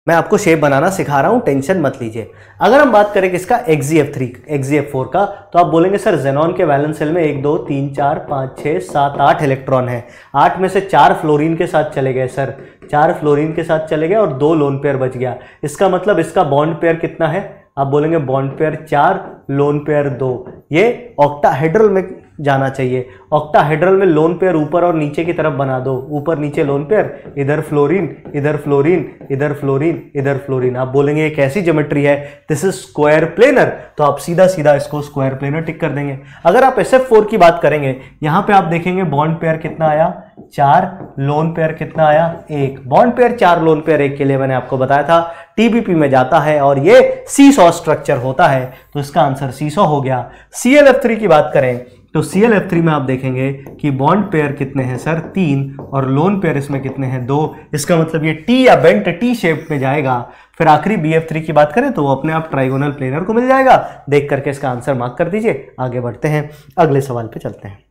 मैं आपको शेप बनाना सिखा रहा हूँ टेंशन मत लीजिए अगर हम बात करें किसका X G F three X G F four का तो आप बोलेंगे सर जेनॉन के वैलेंस सेल में एक दो तीन चार पाँच छः सात आठ इलेक्ट्रॉन है आठ में से चार फ्लोरीन के साथ चले गए सर चार फ्लोरीन के साथ चले गए और दो लोन पेयर बच गया इसका मतलब इसका बॉन्ड पेयर कितना है आप बोलेंगे बॉन्ड पेयर चार लोन पेयर दो ये ऑक्टाहेड्रल में जाना चाहिए ऑक्टाहेड्रल में लोन पेयर ऊपर और नीचे की तरफ बना दो ऊपर नीचे लोन पेयर इधर फ्लोरीन इधर फ्लोरीन इधर फ्लोरीन इधर फ्लोरीन आप बोलेंगे एक ऐसी ज्योमेट्री है दिस इज स्क्वायर प्लेनर तो आप सीधा सीधा इसको स्क्वायर प्लेनर टिक कर देंगे अगर आप एस की बात करेंगे यहाँ पर आप देखेंगे बॉन्ड पेयर कितना आया चार लोन पेयर कितना आया एक बॉन्ड पेयर चार लोन पेयर एक के लिए मैंने आपको बताया था टीबीपी में जाता है और ये सी स्ट्रक्चर होता है तो इसका आंसर सी हो गया सी की बात करें तो सी एल एफ थ्री में आप देखेंगे कि बॉन्ड पेयर कितने हैं सर तीन और लोन पेयर इसमें कितने हैं दो इसका मतलब ये टी या बेंट टी शेप में जाएगा फिर आखिरी बी एफ थ्री की बात करें तो वो अपने आप ट्राइगोनल प्लेनर को मिल जाएगा देख करके इसका आंसर मार्क कर दीजिए आगे बढ़ते हैं अगले सवाल पे चलते हैं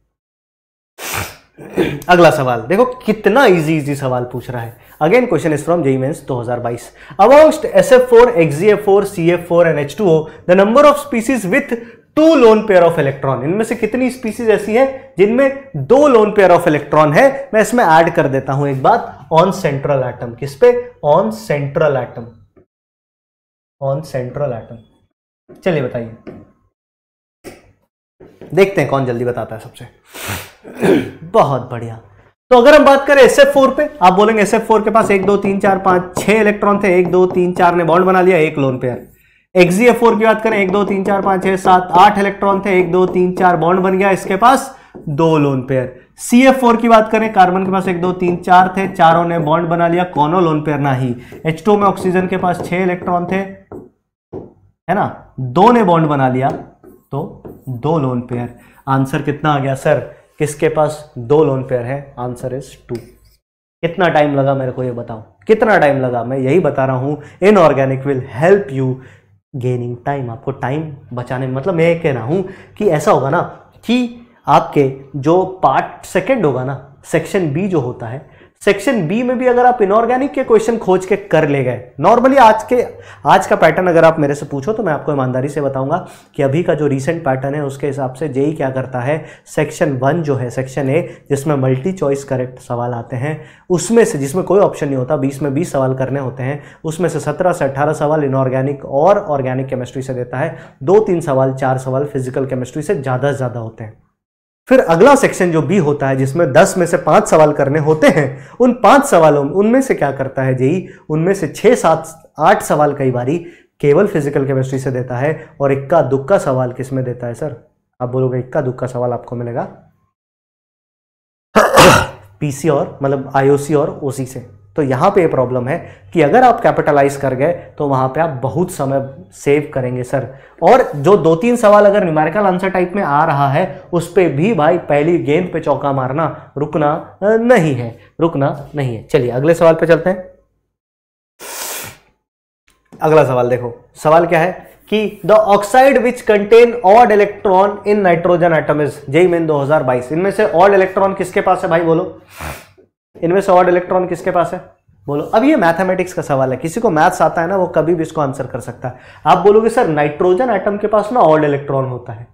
अगला सवाल देखो कितना इजी इजी सवाल पूछ रहा है again question is from JEE mains 2022 about S F four X F four C F four and H two O the number of species with two lone pair of electron इनमें से कितनी species ऐसी है जिनमें दो lone pair of electron है मैं इसमें ऐड कर देता हूं एक बात ऑन सेंट्रल एटम किस पे on central atom on central atom चलिए बताइए देखते हैं कौन जल्दी बताता है सबसे बहुत बढ़िया तो अगर हम बात करें एस एफ फोर पे आप बोलेंगे एस एफ फोर के पास एक दो तीन चार पांच छह इलेक्ट्रॉन थे एक दो तीन चार ने बॉन्ड बना लिया एक लोन पेयर एक्सजीएफ फोर की बात करें एक दो तीन चार पांच छह सात आठ इलेक्ट्रॉन थे एक दो तीन चार बॉन्ड बन गया इसके पास दो lone pair C F four की बात करें कार्बन के पास एक दो तीन चार थे चारों ने बॉन्ड बना लिया कौनो लोन पेयर ना ही एच टू में ऑक्सीजन के पास छह इलेक्ट्रॉन थे है ना दो ने बॉन्ड बना लिया तो दो लोन पेयर आंसर कितना आ गया सर किसके पास दो लोन पेयर है आंसर इज टू कितना टाइम लगा मेरे को ये बताओ कितना टाइम लगा मैं यही बता रहा हूं inorganic will help you gaining time आपको टाइम बचाने में मतलब मैं ये कह रहा हूँ कि ऐसा होगा ना कि आपके जो पार्ट सेकेंड होगा ना सेक्शन बी जो होता है सेक्शन बी में भी अगर आप इनऑर्गेनिक के क्वेश्चन खोज के कर ले गए नॉर्मली आज के आज का पैटर्न अगर आप मेरे से पूछो तो मैं आपको ईमानदारी से बताऊंगा कि अभी का जो रीसेंट पैटर्न है उसके हिसाब से जेई e क्या करता है सेक्शन वन जो है सेक्शन ए जिसमें मल्टी चॉइस करेक्ट सवाल आते हैं उसमें से जिसमें कोई ऑप्शन नहीं होता बीस में बीस सवाल करने होते हैं उसमें से सत्रह से अट्ठारह सवाल इनऑर्गेनिक और ऑर्गेनिक केमिस्ट्री से देता है दो तीन सवाल चार सवाल फिजिकल केमिस्ट्री से ज़्यादा से ज़्यादा होते हैं फिर अगला सेक्शन जो बी होता है जिसमें 10 में से पांच सवाल करने होते हैं उन पांच सवालों में उनमें से क्या करता है जेई e? उनमें से छह सात आठ सवाल कई बारी केवल फिजिकल केमिस्ट्री से देता है और इक्का दुक्का सवाल किस में देता है सर आप बोलोगे इक्का दुक्का सवाल आपको मिलेगा पीसी और मतलब आईओसी और ओसी से तो यहाँ पे ये प्रॉब्लम है कि अगर आप कैपिटलाइज कर गए तो वहाँ पे आप बहुत समय सेव करेंगे सर और जो दो तीन सवाल अगर न्यूमेरिकल आंसर टाइप में आ रहा है उस पर भी भाई पहली गेंद पे चौका मारना रुकना नहीं है रुकना नहीं है चलिए अगले सवाल पे चलते हैं अगला सवाल देखो सवाल क्या है कि the oxide which contain odd electron in nitrogen atom is JEE Main दो इनमें से ऑड इलेक्ट्रॉन किसके पास है भाई बोलो इनमें से ऑड इलेक्ट्रॉन किसके पास है बोलो अब ये मैथमेटिक्स का सवाल है किसी को मैथ्स आता है ना वो कभी भी इसको आंसर कर सकता है आप बोलोगे सर नाइट्रोजन आइटम के पास ना ऑड इलेक्ट्रॉन होता है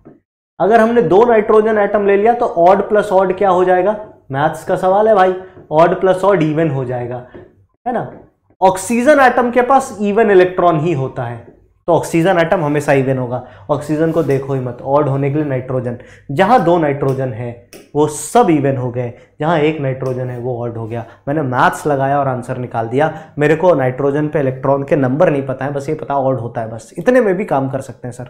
अगर हमने दो नाइट्रोजन आइटम ले लिया तो ऑड प्लस ऑड क्या हो जाएगा मैथ्स का सवाल है भाई ऑड प्लस ऑड इवन हो जाएगा है ना ऑक्सीजन आइटम के पास इवन इलेक्ट्रॉन ही होता है तो ऑक्सीजन आइटम हमेशा इवन होगा ऑक्सीजन को देखो ही मत ऑड होने के लिए नाइट्रोजन जहाँ दो नाइट्रोजन है वो सब इवन हो गए जहाँ एक नाइट्रोजन है वो ऑड हो गया मैंने मैथ्स लगाया और आंसर निकाल दिया मेरे को नाइट्रोजन पे इलेक्ट्रॉन के नंबर नहीं पता है बस ये पता ऑड होता है बस इतने में भी काम कर सकते हैं sir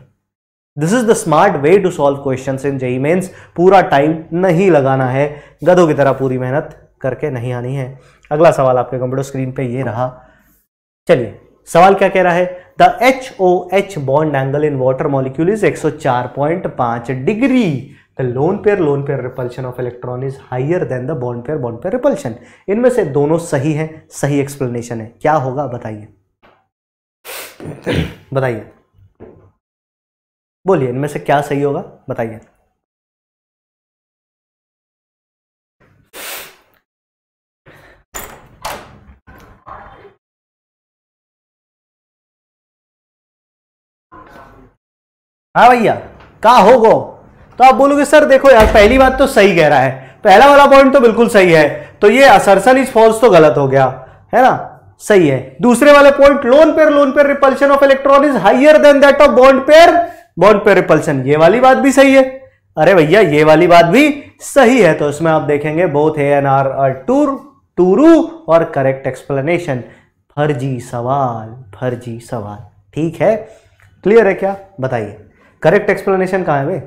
this is the smart way to solve question in JEE Mains पूरा टाइम नहीं लगाना है गधों की तरह पूरी मेहनत करके नहीं आनी है अगला सवाल आपके कंप्यूटर स्क्रीन पे ये रहा चलिए सवाल क्या कह रहा है the H O H bond angle in water molecule is पांच degree the lone pair lone pair repulsion of electron is higher than the bond pair bond pair repulsion इनमें से दोनों सही है सही एक्सप्लेनेशन है क्या होगा बताइए बताइए
बोलिए इनमें से क्या सही होगा बताइए हाँ भैया कहा होगो तो आप बोलोगे सर देखो यार पहली बात तो
सही कह रहा है पहला वाला पॉइंट तो बिल्कुल सही है तो ये असरसल इज फॉल्स तो गलत हो गया है ना सही है दूसरे वाले point lone pair lone pair repulsion of electron is higher than that of bond pair bond pair repulsion ये वाली बात भी सही है अरे भैया ये वाली बात भी सही है तो इसमें आप देखेंगे both A and R are true true और करेक्ट एक्सप्लेनेशन फर्जी सवाल फर्जी सवाल ठीक है क्लियर है क्या बताइए करेक्ट एक्सप्लेनेशन कहाँ है वे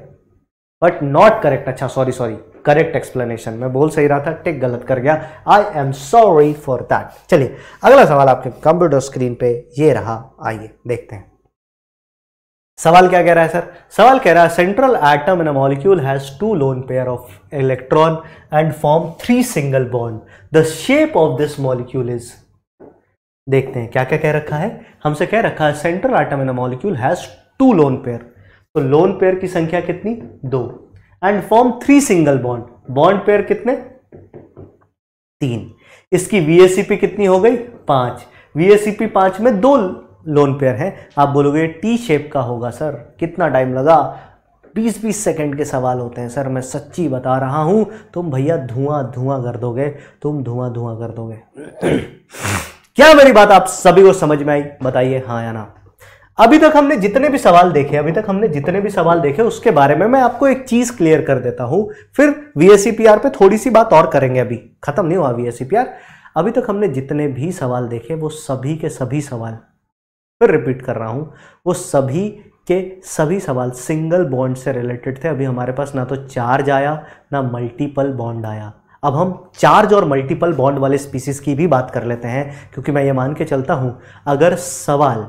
बट नॉट करेक्ट अच्छा सॉरी सॉरी करेक्ट एक्सप्लेनेशन मैं बोल सही रहा था टेक गलत कर गया I am sorry for that चलिए अगला सवाल आपके कंप्यूटर स्क्रीन पे ये रहा आइए देखते हैं सवाल क्या कह रहा है सर सवाल कह रहा है central atom in a molecule has two lone pair of electron and form three single bond the shape of this molecule is देखते हैं क्या क्या कह रखा है हमसे कह रखा है central atom in a molecule has two lone pair तो लोन पेयर की संख्या कितनी दो and form three single bond bond pair कितने तीन इसकी वीएसीपी कितनी हो गई पांच वीएसीपी पांच में दो लोन पेयर है आप बोलोगे टी शेप का होगा सर कितना टाइम लगा 20-20 सेकंड के सवाल होते हैं सर मैं सच्ची बता रहा हूं तुम भैया धुआं धुआं कर दोगे तुम धुआं धुआं कर
दोगे
क्या मेरी बात आप सभी को समझ में आई बताइए हाँ या ना अभी तक हमने जितने भी सवाल देखे अभी तक हमने जितने भी सवाल देखे उसके बारे में मैं आपको एक चीज क्लियर कर देता हूं फिर वीएससीपीआर पे थोड़ी सी बात और करेंगे अभी खत्म नहीं हुआ वीएससीपीआर अभी तक हमने जितने भी सवाल देखे वो सभी के सभी सवाल फिर रिपीट कर रहा हूं वो सभी के सभी सवाल सिंगल बॉन्ड से रिलेटेड थे अभी हमारे पास ना तो चार्ज आया ना मल्टीपल बॉन्ड आया अब हम चार्ज और मल्टीपल बॉन्ड वाले स्पीसीज की भी बात कर लेते हैं क्योंकि मैं ये मान के चलता हूं अगर सवाल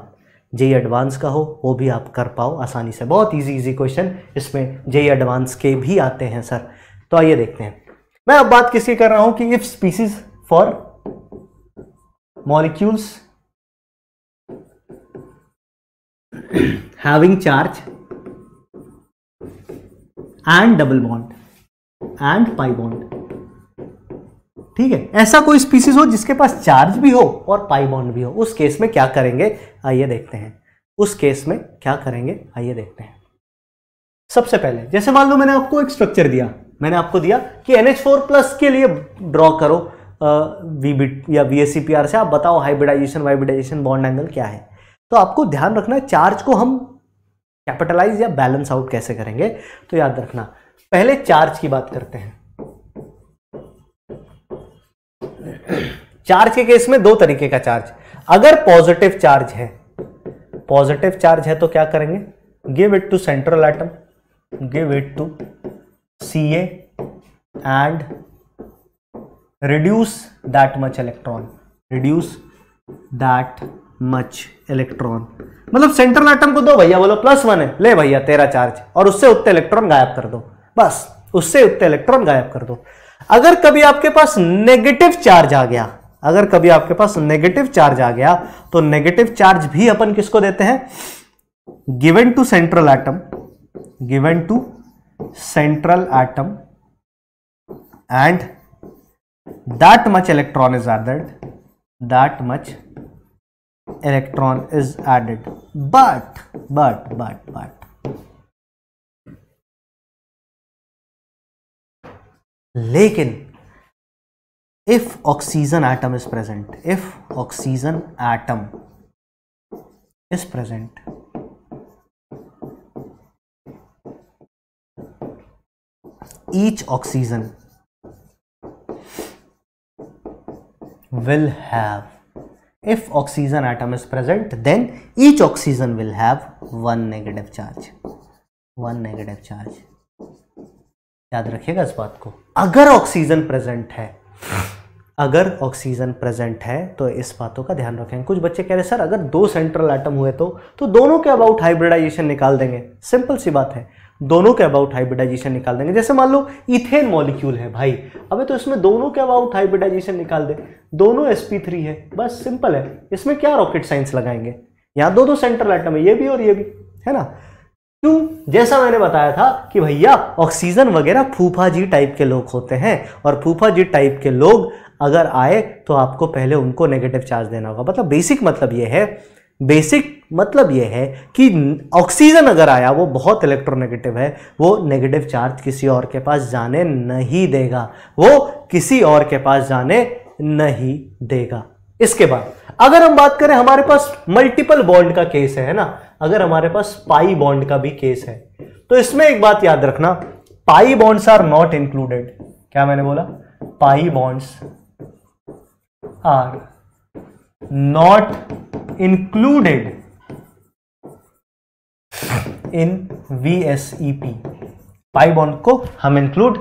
जे एडवांस का हो वो भी आप कर पाओ आसानी से बहुत इजी इजी क्वेश्चन इसमें जे एडवांस के भी आते हैं सर तो आइए देखते हैं मैं अब बात किसकी कर रहा हूं कि if species for molecules having charge and double bond and pi bond ठीक है ऐसा कोई स्पीसीज हो जिसके पास चार्ज भी हो और पाई बॉन्ड भी हो उस केस में क्या करेंगे आइए देखते हैं उस केस में क्या करेंगे आइए देखते हैं सबसे पहले जैसे मान लो मैंने आपको एक स्ट्रक्चर दिया मैंने आपको दिया कि एनएच फोर प्लस के लिए ड्रॉ करो वी या वी पी आर से आप बताओ हाइब्रिडाइजेशन वाइब्रिडाइजेशन बॉन्ड एंगल क्या है तो आपको ध्यान रखना है चार्ज को हम कैपिटलाइज या बैलेंस आउट कैसे करेंगे तो याद रखना पहले चार्ज की बात करते हैं चार्ज के केस में दो तरीके का चार्ज अगर पॉजिटिव चार्ज है पॉजिटिव चार्ज है तो क्या करेंगे give it to central atom give it to C and reduce that much electron reduce that much electron मतलब सेंट्रल एटम को दो भैया बोलो प्लस वन है ले भैया तेरा चार्ज और उससे उतने इलेक्ट्रॉन गायब कर दो बस उससे उतने इलेक्ट्रॉन गायब कर दो अगर कभी आपके पास नेगेटिव चार्ज आ गया अगर कभी आपके पास नेगेटिव चार्ज आ गया तो नेगेटिव चार्ज भी अपन किसको देते हैं given to central atom given to central atom and that much electron is added
that much electron is added but but but but लेकिन if oxygen atom is present, if
oxygen atom is present, each oxygen will have if oxygen atom is present then each oxygen will have one negative charge one negative charge याद रखिएगा इस बात को अगर oxygen present है अगर oxygen present है तो इस बातों का ध्यान रखें कुछ बच्चे कह रहे सर अगर दो सेंट्रल एटम हुए तो तो दोनों के अबाउट हाइब्रिडाइजेशन निकाल देंगे सिंपल सी बात है दोनों के अबाउट हाइब्रिडाइजेशन निकाल देंगे जैसे मान लो इथेन मॉलिक्यूल है भाई अबे तो इसमें दोनों के अबाउट हाइब्रिडाइजेशन निकाल दे दोनों एस है बस सिंपल है इसमें क्या रॉकेट साइंस लगाएंगे यहाँ दो दो सेंट्रल आइटम है ये भी और ये भी है ना क्यों जैसा मैंने बताया था कि भैया ऑक्सीजन वगैरह फूफा जी टाइप के लोग होते हैं और फूफा जी टाइप के लोग अगर आए तो आपको पहले उनको नेगेटिव चार्ज देना होगा मतलब बेसिक मतलब ये है बेसिक मतलब यह है कि ऑक्सीजन अगर आया वो बहुत इलेक्ट्रोनेगेटिव है वो नेगेटिव चार्ज किसी और के पास जाने नहीं देगा वो किसी और के पास जाने नहीं देगा इसके बाद अगर हम बात करें हमारे पास मल्टीपल बॉन्ड का केस है ना अगर हमारे पास पाई बॉन्ड का भी केस है तो इसमें एक बात याद रखना pi bonds are not included क्या मैंने बोला pi bonds are not included
in V S E P pi bond को हम इंक्लूड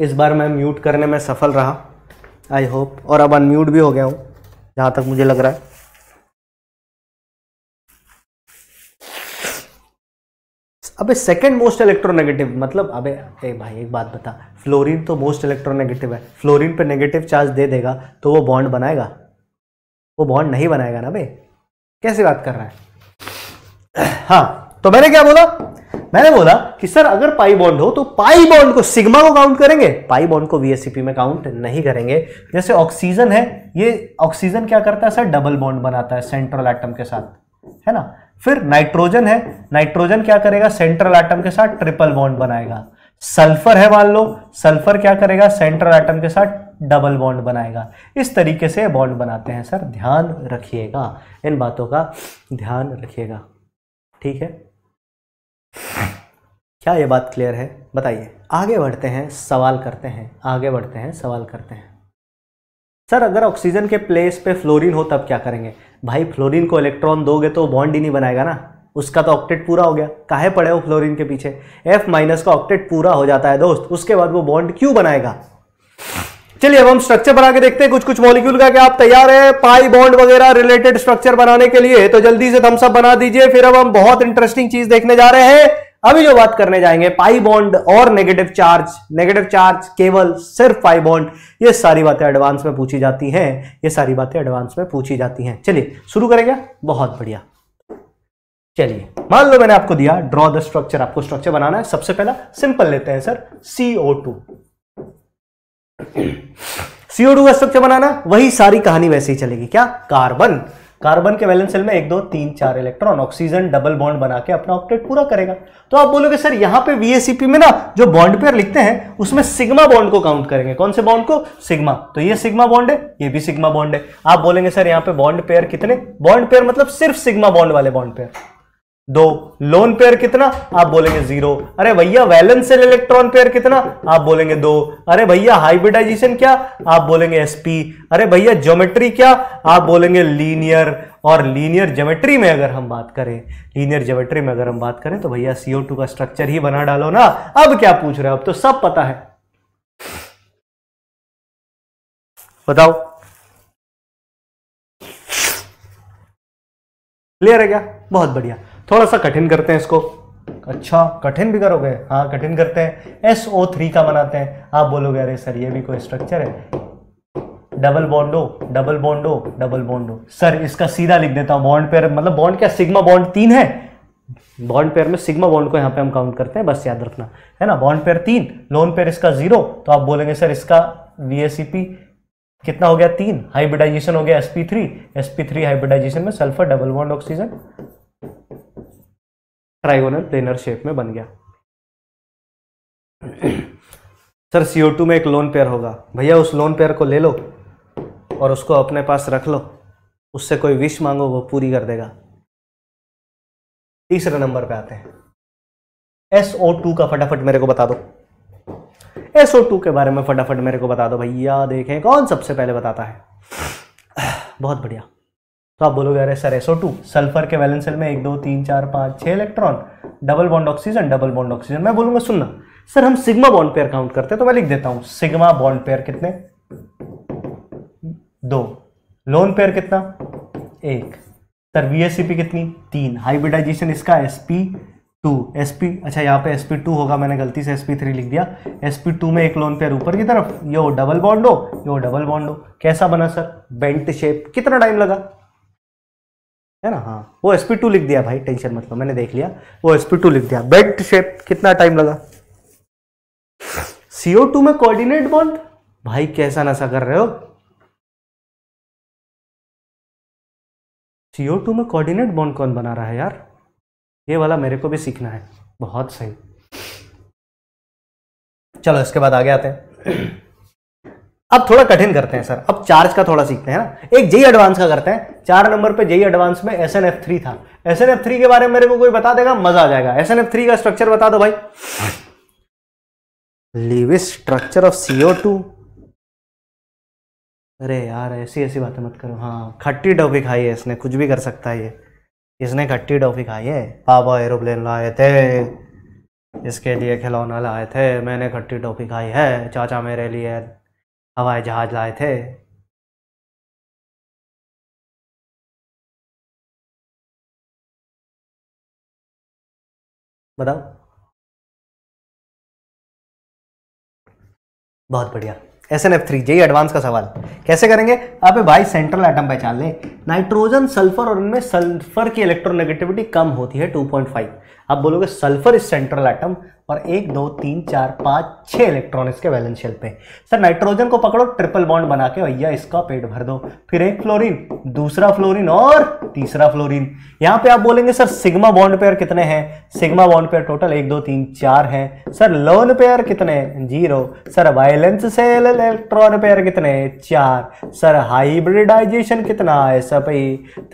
इस बार मैं म्यूट करने में सफल
रहा आई होप और अब अनम्यूट भी हो गया हूँ जहाँ तक मुझे लग रहा है अबे सेकंड मोस्ट इलेक्ट्रोनेगेटिव मतलब अबे ए भाई एक बात बता फ्लोरीन तो मोस्ट इलेक्ट्रोनेगेटिव है फ्लोरीन पे नेगेटिव चार्ज दे देगा तो वो बॉन्ड बनाएगा वो बॉन्ड नहीं बनाएगा ना बे कैसी बात कर रहा है हाँ तो मैंने क्या बोला मैंने बोला कि सर अगर पाई बॉन्ड हो तो पाई बॉन्ड को सिग्मा को काउंट करेंगे पाई बॉन्ड को वीएससीपी में काउंट नहीं करेंगे जैसे ऑक्सीजन है ये ऑक्सीजन क्या करता है सर डबल बॉन्ड बनाता है सेंट्रल एटम के साथ है ना फिर नाइट्रोजन है नाइट्रोजन क्या करेगा सेंट्रल एटम के साथ ट्रिपल बॉन्ड बनाएगा सल्फर है मान लो सल्फर क्या करेगा सेंट्रल एटम के साथ डबल बॉन्ड बनाएगा इस तरीके से बॉन्ड बनाते हैं सर ध्यान रखिएगा इन बातों का ध्यान रखिएगा ठीक है क्या ये बात क्लियर है बताइए आगे बढ़ते हैं सवाल करते हैं आगे बढ़ते हैं सवाल करते हैं सर अगर ऑक्सीजन के प्लेस पे फ्लोरीन हो तब क्या करेंगे भाई फ्लोरीन को इलेक्ट्रॉन दोगे तो बॉन्ड ही नहीं बनाएगा ना उसका तो ऑक्टेट पूरा हो गया काहे पड़े हो फ्लोरीन के पीछे एफ माइनस का ऑक्टेट पूरा हो जाता है दोस्त उसके बाद वो बॉन्ड क्यों बनाएगा चलिए अब हम स्ट्रक्चर बना के देखते हैं कुछ कुछ मॉलिक्यूल का क्या आप तैयार है पाई बॉन्ड वगैरह रिलेटेड स्ट्रक्चर बनाने के लिए तो जल्दी से थम्स अप बना दीजिए फिर अब हम बहुत इंटरेस्टिंग चीज देखने जा रहे हैं अभी जो बात करने जाएंगे पाई बॉन्ड और नेगेटिव चार्ज नेगेटिव चार्ज केवल सिर्फ पाई बॉन्ड ये सारी बातें एडवांस में पूछी जाती हैं ये सारी बातें एडवांस में पूछी जाती हैं चलिए शुरू करेंगे बहुत बढ़िया चलिए मान लो मैंने आपको दिया ड्रॉ द स्ट्रक्चर आपको स्ट्रक्चर बनाना है सबसे पहला सिंपल लेते हैं sir CO two CO two का स्ट्रक्चर बनाना वही सारी कहानी वैसे ही चलेगी क्या कार्बन कार्बन के वैलेंस सेल में एक दो तीन चार इलेक्ट्रॉन ऑक्सीजन डबल बॉन्ड बना के अपना ऑक्टेट पूरा करेगा तो आप बोलोगे सर यहां पे वीएसीपी में ना जो बॉन्ड पेयर लिखते हैं उसमें सिग्मा बॉन्ड को काउंट करेंगे कौन से बॉन्ड को सिग्मा तो ये सिग्मा बॉन्ड है ये भी सिग्मा बॉन्ड है आप बोलेंगे सर यहाँ पे बॉन्ड पेयर कितने बॉन्ड पेयर मतलब सिर्फ सिग्मा बॉन्ड वाले बॉन्ड पेयर दो लोन पेयर कितना आप बोलेंगे जीरो अरे भैया वैलेंस सेल इलेक्ट्रॉन पेयर कितना आप बोलेंगे दो अरे भैया हाइब्रिडाइजेशन क्या आप बोलेंगे एसपी अरे भैया ज्योमेट्री क्या आप बोलेंगे लीनियर और लीनियर ज्योमेट्री में अगर हम बात करें लीनियर ज्योमेट्री में अगर हम बात करें तो भैया सीओ टू का स्ट्रक्चर ही बना डालो ना अब क्या पूछ रहे हो अब तो सब पता है
बताओ क्लियर है क्या बहुत बढ़िया थोड़ा सा कठिन करते हैं इसको अच्छा कठिन
भी करोगे हाँ कठिन करते हैं एस ओ थ्री का बनाते हैं आप बोलोगे अरे सर ये भी कोई स्ट्रक्चर है डबल बॉन्डो डबल बॉन्डो डबल बॉन्डो सर इसका सीधा लिख देता हूँ बॉन्ड पेयर मतलब बॉन्ड क्या सिग्मा बॉन्ड तीन है बॉन्ड पेयर में सिग्मा बॉन्ड को यहाँ पे हम काउंट करते हैं बस याद रखना है ना बॉन्ड पेयर तीन लोन पेयर इसका जीरो तो आप बोलेंगे सर इसका वी कितना हो गया तीन हाइब्रिडाइजेशन हो गया थ्री एसपी थ्री हाइब्रिडाइजेशन में sulphur double bond oxygen trigonal planar shape में बन गया सर सी में एक लोन पेयर होगा भैया उस लोन पेयर को ले लो और उसको अपने पास रख लो उससे कोई विश मांगो वो पूरी कर देगा तीसरे नंबर पे आते हैं SO2 का फटाफट मेरे को बता दो SO2 के बारे में फटाफट मेरे को बता दो भैया देखें कौन सबसे पहले बताता है बहुत बढ़िया तो आप बोलोगे अरे सर एसो टू सल्फर के वैलेंस सेल में एक दो तीन चार पाँच छः electron double bond oxygen double bond oxygen मैं बोलूंगा सुनना सर हम सिग्मा बॉन्ड पेयर काउंट करते हैं तो मैं लिख देता हूँ सिग्मा बॉन्ड पेयर कितने दो लोन पेयर कितना एक सर वी कितनी तीन हाइब्रिडाइजेशन इसका S P two S P अच्छा यहाँ पे एस पी टू होगा मैंने गलती से एस पी थ्री लिख दिया एस पी टू में एक लोन पेयर ऊपर की तरफ यो डबल बॉन्ड हो यो डबल बॉन्ड हो कैसा बना सर बेंट शेप कितना टाइम लगा है ना हाँ वो एस पी टू लिख दिया भाई टेंशन मतलब मैंने देख लिया वो एस पी टू लिख दिया बेड शेप
कितना टाइम लगा सीओ टू में कोऑर्डिनेट बॉन्ड भाई कैसा नशा कर रहे हो सीओ टू में कोऑर्डिनेट बॉन्ड कौन बना रहा है यार ये वाला मेरे को भी सीखना है बहुत सही
चलो इसके बाद आगे आते हैं अब थोड़ा कठिन करते हैं सर अब चार्ज का थोड़ा सीखते हैं ना एक जेई एडवांस का करते हैं चार नंबर पे जेई एडवांस में एस एन एफ थ्री था एस एन एफ थ्री के बारे में मेरे को कोई बता देगा मजा आ जाएगा एस एन एफ थ्री का स्ट्रक्चर बता दो भाई Lewis structure
of CO two
अरे यार ऐसी ऐसी बातें मत करो हाँ खट्टी टॉफी खाई है इसने कुछ भी कर सकता है ये इसने खट्टी टॉफी खाई है पापा एरोप्लेन लाए थे
इसके लिए खिलौना लाए थे मैंने खट्टी टॉफी खाई है चाचा मेरे लिए हवाई जहाज लाए थे बताओ बहुत बढ़िया S N F three JEE advance का सवाल कैसे करेंगे आप भाई सेंट्रल एटम पहचान लें नाइट्रोजन सल्फर और
इनमें सल्फर की इलेक्ट्रोनेगेटिविटी कम होती है 2.5 आप बोलोगे सल्फर इज सेंट्रल एटम और एक दो तीन चार पाँच छः इलेक्ट्रॉन इसके वैलेंस शेल पे सर नाइट्रोजन को पकड़ो ट्रिपल बॉन्ड बना के भैया इसका पेट भर दो फिर एक फ्लोरीन दूसरा फ्लोरीन और तीसरा फ्लोरीन यहाँ पे आप बोलेंगे सर सिग्मा बॉन्ड पेयर कितने हैं सिग्मा बॉन्ड पेयर टोटल एक दो तीन चार है सर लोन पेयर कितने जीरो सर वायलेंस से इलेक्ट्रॉन पेयर कितने चार सर हाइब्रिडाइजेशन कितना है सर भाई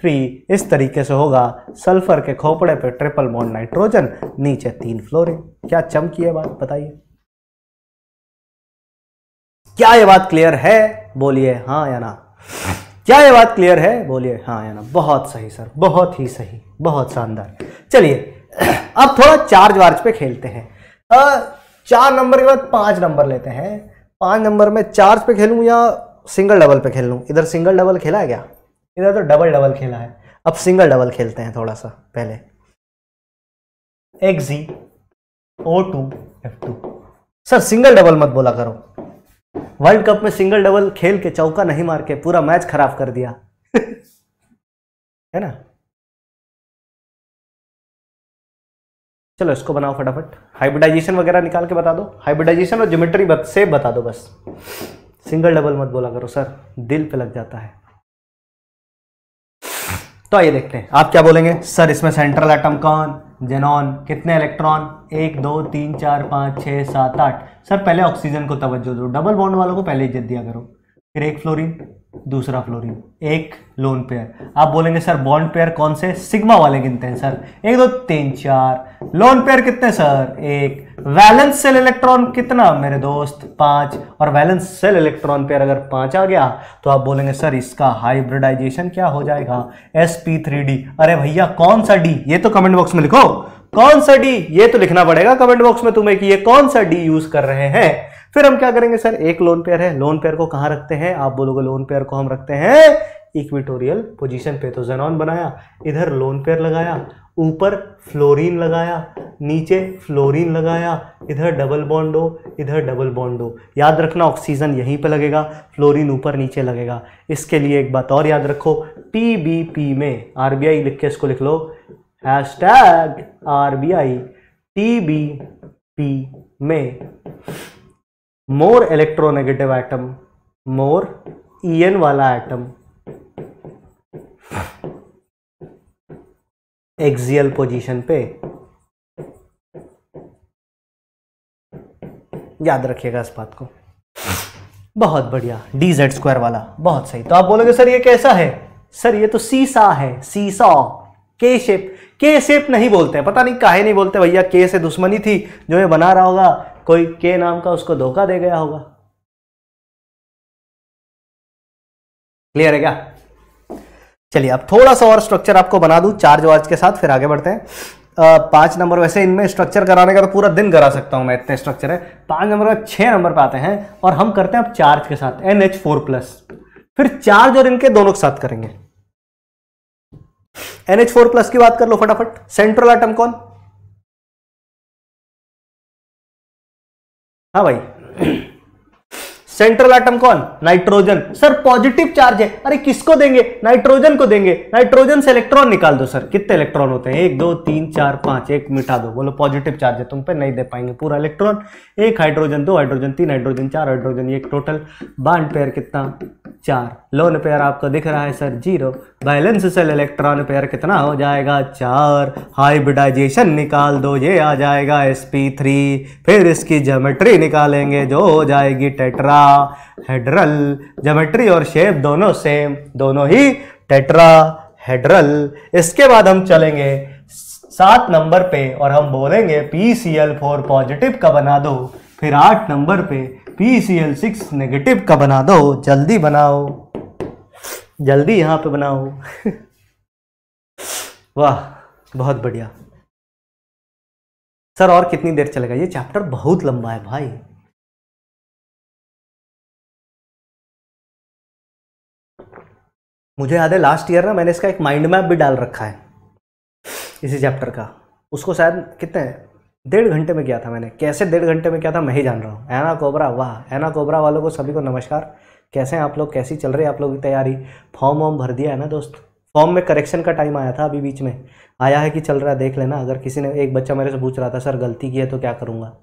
थ्री इस तरीके से होगा सल्फर के खोपड़े पे ट्रिपल बॉन्ड नाइट्रोजन हाइड्रोजन नीचे तीन फ्लोर है क्या चमकी है बात बताइए क्या ये बात क्लियर है बोलिए हाँ या ना क्या ये बात क्लियर है बोलिए हाँ या ना बहुत सही सर बहुत ही सही बहुत शानदार चलिए अब थोड़ा चार्ज वार्ज पे खेलते हैं आ, चार नंबर के बाद पांच नंबर लेते हैं पांच नंबर में चार्ज पे खेलूं या सिंगल डबल पे खेल लूँ इधर सिंगल डबल खेला है क्या इधर तो डबल डबल खेला है अब सिंगल डबल खेलते हैं थोड़ा सा पहले X O two F two sir single double मत बोला करो वर्ल्ड कप में सिंगल
डबल खेल के चौका नहीं मार के पूरा मैच खराब कर दिया है ना चलो इसको बनाओ फटाफट
हाइब्रिडाइजेशन वगैरह निकाल के बता दो हाइब्रिडाइजेशन और ज्योमेट्री बत, से बता दो बस सिंगल डबल मत बोला करो सर दिल पे लग जाता है तो आइए देखते हैं आप क्या बोलेंगे सर इसमें सेंट्रल एटम कौन जेनॉन कितने इलेक्ट्रॉन एक दो तीन चार पाँच छः सात आठ सर पहले ऑक्सीजन को तवज्जो दो डबल बॉन्ड वालों को पहले इज्जत दिया करो फिर एक फ्लोरीन दूसरा फ्लोरीन एक लोन पेयर आप बोलेंगे सर बॉन्ड पेयर कौन से सिग्मा वाले गिनते हैं सर एक दो तीन चार लोन पेयर कितने सर एक वैलेंस सेल इलेक्ट्रॉन कितना मेरे दोस्त पांच और वैलेंस सेल इलेक्ट्रॉन पेयर अगर पांच आ गया तो आप बोलेंगे सर इसका हाइब्रिडाइजेशन क्या हो जाएगा एस पी थ्री डी अरे भैया कौन सा डी ये तो कमेंट बॉक्स में लिखो कौन सा डी ये तो लिखना पड़ेगा कमेंट बॉक्स में तुम्हें कि ये कौन सा डी यूज कर रहे हैं फिर हम क्या करेंगे सर एक लोन पेयर है लोन पेयर को कहां रखते हैं आप बोलोगे लोन पेयर को हम रखते हैं इक्विटोरियल पोजीशन पे तो जेनॉन बनाया इधर लोन पेयर लगाया ऊपर फ्लोरीन लगाया नीचे फ्लोरीन लगाया इधर डबल बॉन्ड हो इधर डबल बॉन्ड हो याद रखना ऑक्सीजन यहीं पर लगेगा फ्लोरीन ऊपर नीचे लगेगा इसके लिए एक बात और याद रखो पी बी पी में आर बी आई लिख के इसको लिख लो hashtag R B I T B P में मोर इलेक्ट्रोनेगेटिव एटम मोर ईएन वाला एटम एक्सियल पोजीशन पे याद रखिएगा इस बात को बहुत बढ़िया डी जेड स्क्वायर वाला बहुत सही तो आप बोलोगे सर ये कैसा है सर ये तो सीसा है सीसा के शेप के शेप नहीं बोलते हैं पता नहीं काहे नहीं बोलते भैया के से दुश्मनी थी
जो ये बना रहा होगा कोई के नाम का उसको धोखा दे गया होगा क्लियर है क्या चलिए अब थोड़ा सा और स्ट्रक्चर
आपको बना दू चार्ज वार्ज के साथ फिर आगे बढ़ते हैं पांच नंबर वैसे इनमें स्ट्रक्चर कराने का तो पूरा दिन करा सकता हूं मैं इतने स्ट्रक्चर है पांच नंबर का छह नंबर पे आते हैं और हम करते हैं अब चार्ज के साथ एन एच फोर प्लस फिर चार्ज और इनके दोनों के साथ करेंगे
एन एच फोर प्लस की बात कर लो फटाफट सेंट्रल आटम कौन हाँ भाई सेंट्रल आइटम कौन
नाइट्रोजन सर पॉजिटिव चार्ज है अरे किसको देंगे नाइट्रोजन को देंगे नाइट्रोजन से इलेक्ट्रॉन निकाल दो सर कितने इलेक्ट्रॉन होते हैं एक दो तीन चार पांच एक मिटा दो बोलो पॉजिटिव चार्ज है तुम पे नहीं दे पाएंगे पूरा इलेक्ट्रॉन एक हाइड्रोजन दो हाइड्रोजन तीन हाइड्रोजन चार हाइड्रोजन एक टोटल बाड पेयर कितना चार लोन पेयर आपको दिख रहा है sir zero valence shell electron pair कितना हो जाएगा चार हाइब्रिडाइजेशन निकाल दो ये आ जाएगा थ्री फिर इसकी जोमेट्री निकालेंगे जो हो जाएगी टेट्रा टेट्रा हेड्रल जोमेट्री और शेप दोनों सेम दोनों ही टेट्रा हेड्रल इसके बाद हम चलेंगे सात नंबर पे और हम बोलेंगे P C L four positive का बना दो फिर आठ नंबर पे P C L six negative का बना दो जल्दी बनाओ जल्दी यहाँ पे बनाओ
वाह बहुत बढ़िया सर और कितनी देर चलेगा ये चैप्टर बहुत लंबा है भाई मुझे याद है लास्ट ईयर ना मैंने इसका एक माइंड मैप भी डाल
रखा है इसी चैप्टर का उसको शायद कितने डेढ़ घंटे में किया था मैंने कैसे डेढ़ घंटे में किया था मैं ही जान रहा हूँ ऐना कोबरा वाह ऐना कोबरा वालों को सभी को नमस्कार कैसे हैं आप लोग कैसी चल रही है आप लोग की तैयारी फॉर्म वॉर्म भर दिया है ना दोस्त फॉर्म में करेक्शन का टाइम आया था अभी बीच में आया है कि चल रहा है देख लेना अगर किसी ने एक बच्चा मेरे से पूछ रहा था सर गलती की है तो क्या करूँगा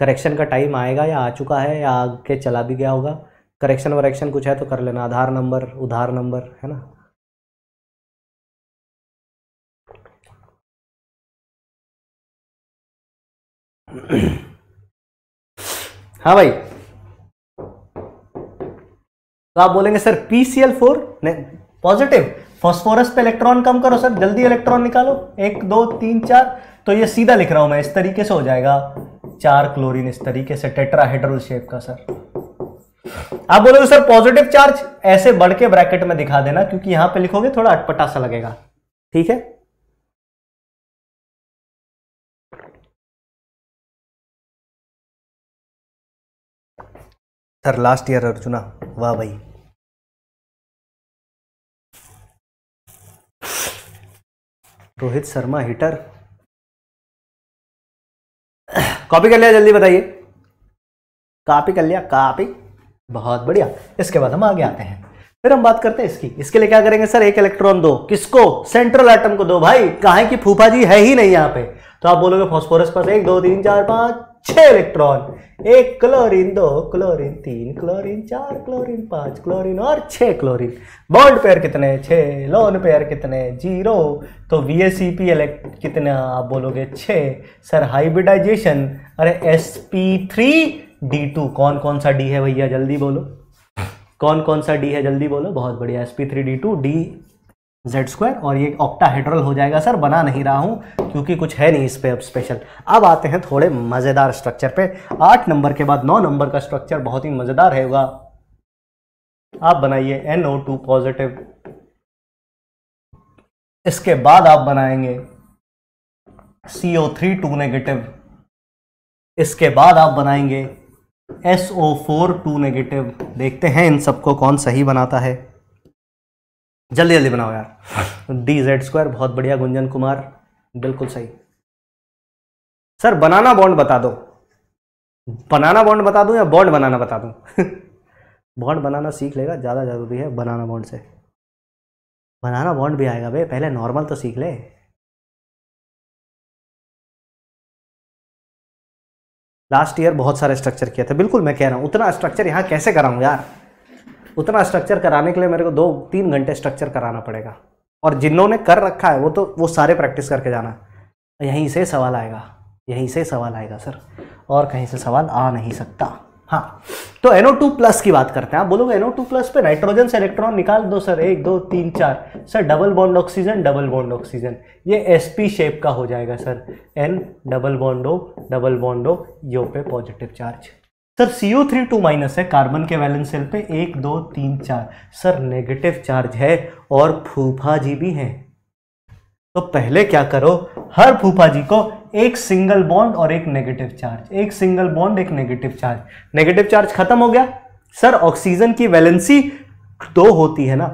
करेक्शन का टाइम आएगा या आ चुका है या आगे चला भी गया होगा करेक्शन
वरेक्शन कुछ है तो कर लेना आधार नंबर उधार नंबर है ना हाँ भाई
तो आप बोलेंगे sir PCL four positive phosphorus पे इलेक्ट्रॉन कम करो सर जल्दी इलेक्ट्रॉन निकालो एक दो तीन चार तो ये सीधा लिख रहा हूं मैं इस तरीके से हो जाएगा चार क्लोरीन इस तरीके से टेट्राहेड्रल शेप का सर आप बोलोगे सर
पॉजिटिव चार्ज ऐसे बढ़ के ब्रैकेट में दिखा देना क्योंकि यहां पे लिखोगे थोड़ा अटपटा सा लगेगा ठीक है सर लास्ट ईयर अर्जुना वाह भाई रोहित शर्मा हिटर कॉपी कर लिया जल्दी बताइए कॉपी कर लिया कॉपी बहुत बढ़िया
इसके बाद हम आगे आते हैं फिर हम बात करते हैं इसकी इसके लिए क्या करेंगे सर एक इलेक्ट्रॉन दो किसको सेंट्रल एटम को दो भाई कहा कि फूफा जी है ही नहीं यहाँ पे तो आप बोलोगे फॉस्फोरस पर एक दो तीन चार पांच छह इलेक्ट्रॉन एक क्लोरीन दो क्लोरीन तीन क्लोरीन चार क्लोरीन पांच क्लोरीन और छह क्लोरीन बॉन्ड पेयर कितने छह लोन पेयर कितने जीरो तो वी इलेक्ट कितना आप बोलोगे छह सर हाइब्रिडाइजेशन अरे S P three D two कौन कौन सा डी है भैया जल्दी बोलो कौन कौन सा डी है जल्दी बोलो बहुत बढ़िया S P three D two D Z square और ये ऑक्टाहेड्रल हो जाएगा सर बना नहीं रहा हूँ क्योंकि कुछ है नहीं इस पर अब स्पेशल अब आते हैं थोड़े मज़ेदार स्ट्रक्चर पे आठ नंबर के बाद नौ नंबर का स्ट्रक्चर बहुत ही मज़ेदार है आप बनाइए एन ओ टू पॉजिटिव इसके बाद आप बनाएंगे C O three two negative इसके बाद आप बनाएंगे S O four two negative देखते हैं इन सबको कौन सही बनाता है जल्दी जल्दी बनाओ यार डी जेड स्क्वायर बहुत बढ़िया गुंजन कुमार बिल्कुल सही सर बनाना बॉन्ड बता दो बनाना बॉन्ड बता दूं या बॉन्ड बनाना बता दूं बॉन्ड बनाना
सीख लेगा ज़्यादा ज़रूरी है बनाना बॉन्ड से बनाना बॉन्ड भी आएगा भाई पहले नॉर्मल तो सीख ले लास्ट ईयर बहुत सारे स्ट्रक्चर किया था बिल्कुल मैं कह रहा हूँ उतना स्ट्रक्चर यहाँ कैसे कराऊँ यार
उतना स्ट्रक्चर कराने के लिए मेरे को दो तीन घंटे स्ट्रक्चर कराना पड़ेगा और जिन्होंने कर रखा है वो तो वो सारे प्रैक्टिस करके जाना यहीं से सवाल आएगा यहीं से सवाल आएगा सर और कहीं से सवाल आ नहीं सकता हाँ तो एनओ टू प्लस की बात करते हैं आप बोलोगे एनओ टू प्लस पे नाइट्रोजन से इलेक्ट्रॉन निकाल दो सर एक दो तीन चार sir double bond oxygen double bond oxygen ये एस पी शेप का हो जाएगा sir N double बॉन्डो double bond O यो पे positive charge sir C O three two minus है कार्बन के वैलेंस सेल पे एक दो तीन चार सर नेगेटिव चार्ज है और फूफा जी भी हैं तो पहले क्या करो हर फूफा जी को एक सिंगल बॉन्ड और एक नेगेटिव चार्ज एक सिंगल बॉन्ड एक नेगेटिव चार्ज नेगेटिव चार्ज खत्म हो गया सर ऑक्सीजन की वैलेंसी दो होती है ना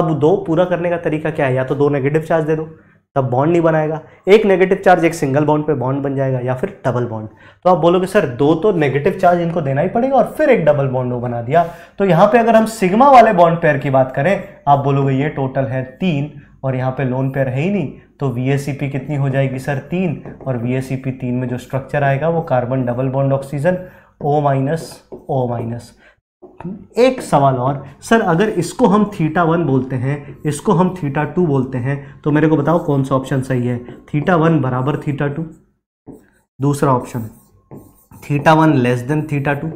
अब दो पूरा करने का तरीका क्या है या तो दो नेगेटिव चार्ज दे दो तब बॉन्ड नहीं बनाएगा एक नेगेटिव चार्ज एक सिंगल बॉन्ड पे बॉन्ड बन जाएगा या फिर डबल बॉन्ड तो आप बोलोगे सर दो तो नेगेटिव चार्ज इनको देना ही पड़ेगा और फिर एक डबल बॉन्ड वो बना दिया तो यहां पे अगर हम सिग्मा वाले बॉन्ड पेयर की बात करें आप बोलोगे ये टोटल है तीन और यहाँ पे लोन पेयर है ही नहीं तो वी कितनी हो जाएगी सर तीन और वी तीन में जो स्ट्रक्चर आएगा वो carbon double bond oxygen O minus O minus एक सवाल और सर अगर इसको हम थीटा वन बोलते हैं इसको हम थीटा टू बोलते हैं तो मेरे को बताओ कौन सा ऑप्शन सही है थीटा वन बराबर थीटा टू दूसरा option theta one less than theta two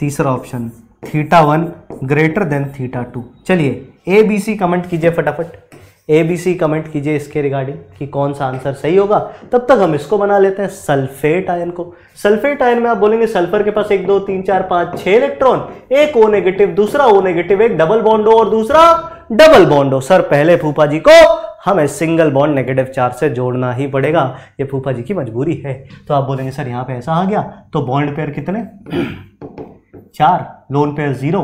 तीसरा option theta one greater than theta two चलिए ए बी सी कमेंट कीजिए फटाफट ए बी सी कमेंट कीजिए इसके रिगार्डिंग कि कौन सा आंसर सही होगा तब तक हम इसको बना लेते हैं सल्फेट आयन को सल्फेट आयन में आप बोलेंगे सल्फर के पास एक दो तीन चार पांच छह इलेक्ट्रॉन एक ओ नेगेटिव दूसरा ओ नेगेटिव एक डबल बॉन्ड हो और दूसरा डबल बॉन्ड हो सर पहले फूफा जी को हमें सिंगल बॉन्ड नेगेटिव चार्ज से जोड़ना ही पड़ेगा ये फूफा जी की मजबूरी है तो आप बोलेंगे सर यहाँ पे ऐसा आ गया तो बॉन्ड पेयर कितने चार lone pair zero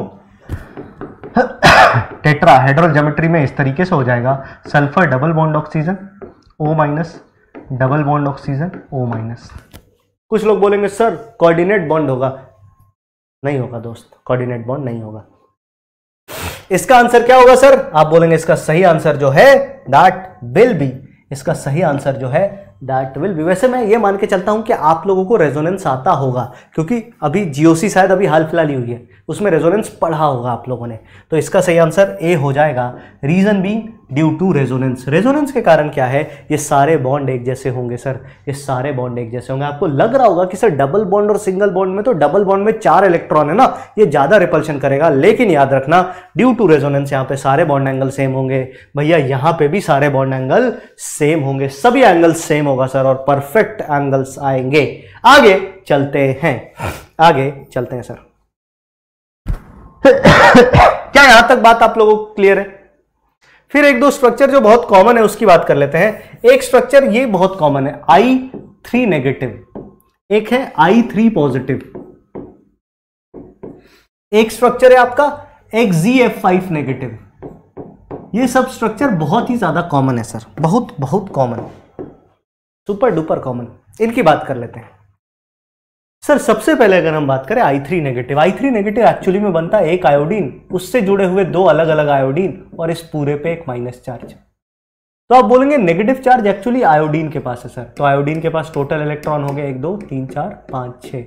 tetrahedral geometry में इस तरीके से हो जाएगा sulphur double bond oxygen O minus double bond oxygen O minus कुछ लोग बोलेंगे सर कोऑर्डिनेट बॉन्ड होगा नहीं होगा दोस्त कोऑर्डिनेट बॉन्ड नहीं होगा इसका आंसर क्या होगा सर आप बोलेंगे इसका सही आंसर जो है दैट विल बी इसका सही आंसर जो है दैट विल वैसे मैं ये मान के चलता हूँ कि आप लोगों को रेजोनेंस आता होगा क्योंकि अभी जी शायद अभी हाल फिलहाल ही हुई है उसमें रेजोनेंस पढ़ा होगा आप लोगों ने तो इसका सही आंसर ए हो जाएगा reason B due to resonance resonance के कारण क्या है ये सारे बॉन्ड एक जैसे होंगे सर ये सारे बॉन्ड एक जैसे होंगे आपको लग रहा होगा कि सर डबल बॉन्ड और सिंगल बॉन्ड में तो डबल बॉन्ड में चार इलेक्ट्रॉन है ना ये ज़्यादा रिपल्शन करेगा लेकिन याद रखना ड्यू टू रेजोनेंस यहाँ पे सारे बॉन्ड एंगल सेम होंगे भैया यहाँ पे भी सारे बॉन्ड एंगल सेम होंगे सभी एंगल सेम होगा सर और परफेक्ट एंगल्स आएंगे आगे चलते हैं आगे चलते हैं सर क्या यहां तक बात आप लोगों को क्लियर है फिर एक दो स्ट्रक्चर जो बहुत कॉमन है उसकी बात कर लेते हैं एक स्ट्रक्चर ये बहुत कॉमन है आई थ्री नेगेटिव एक है आई थ्री पॉजिटिव एक स्ट्रक्चर है आपका X G F five negative ये सब स्ट्रक्चर बहुत ही ज्यादा कॉमन है सर बहुत बहुत कॉमन सुपर डुपर कॉमन इनकी बात कर लेते हैं सर सबसे पहले अगर हम बात करें I three negative I three negative actually में बनता है एक आयोडीन उससे जुड़े हुए दो अलग अलग आयोडीन और इस पूरे पे एक माइनस चार्ज तो आप बोलेंगे नेगेटिव चार्ज एक्चुअली आयोडीन के पास है सर तो आयोडीन के पास टोटल इलेक्ट्रॉन हो गए एक दो तीन चार पाँच छः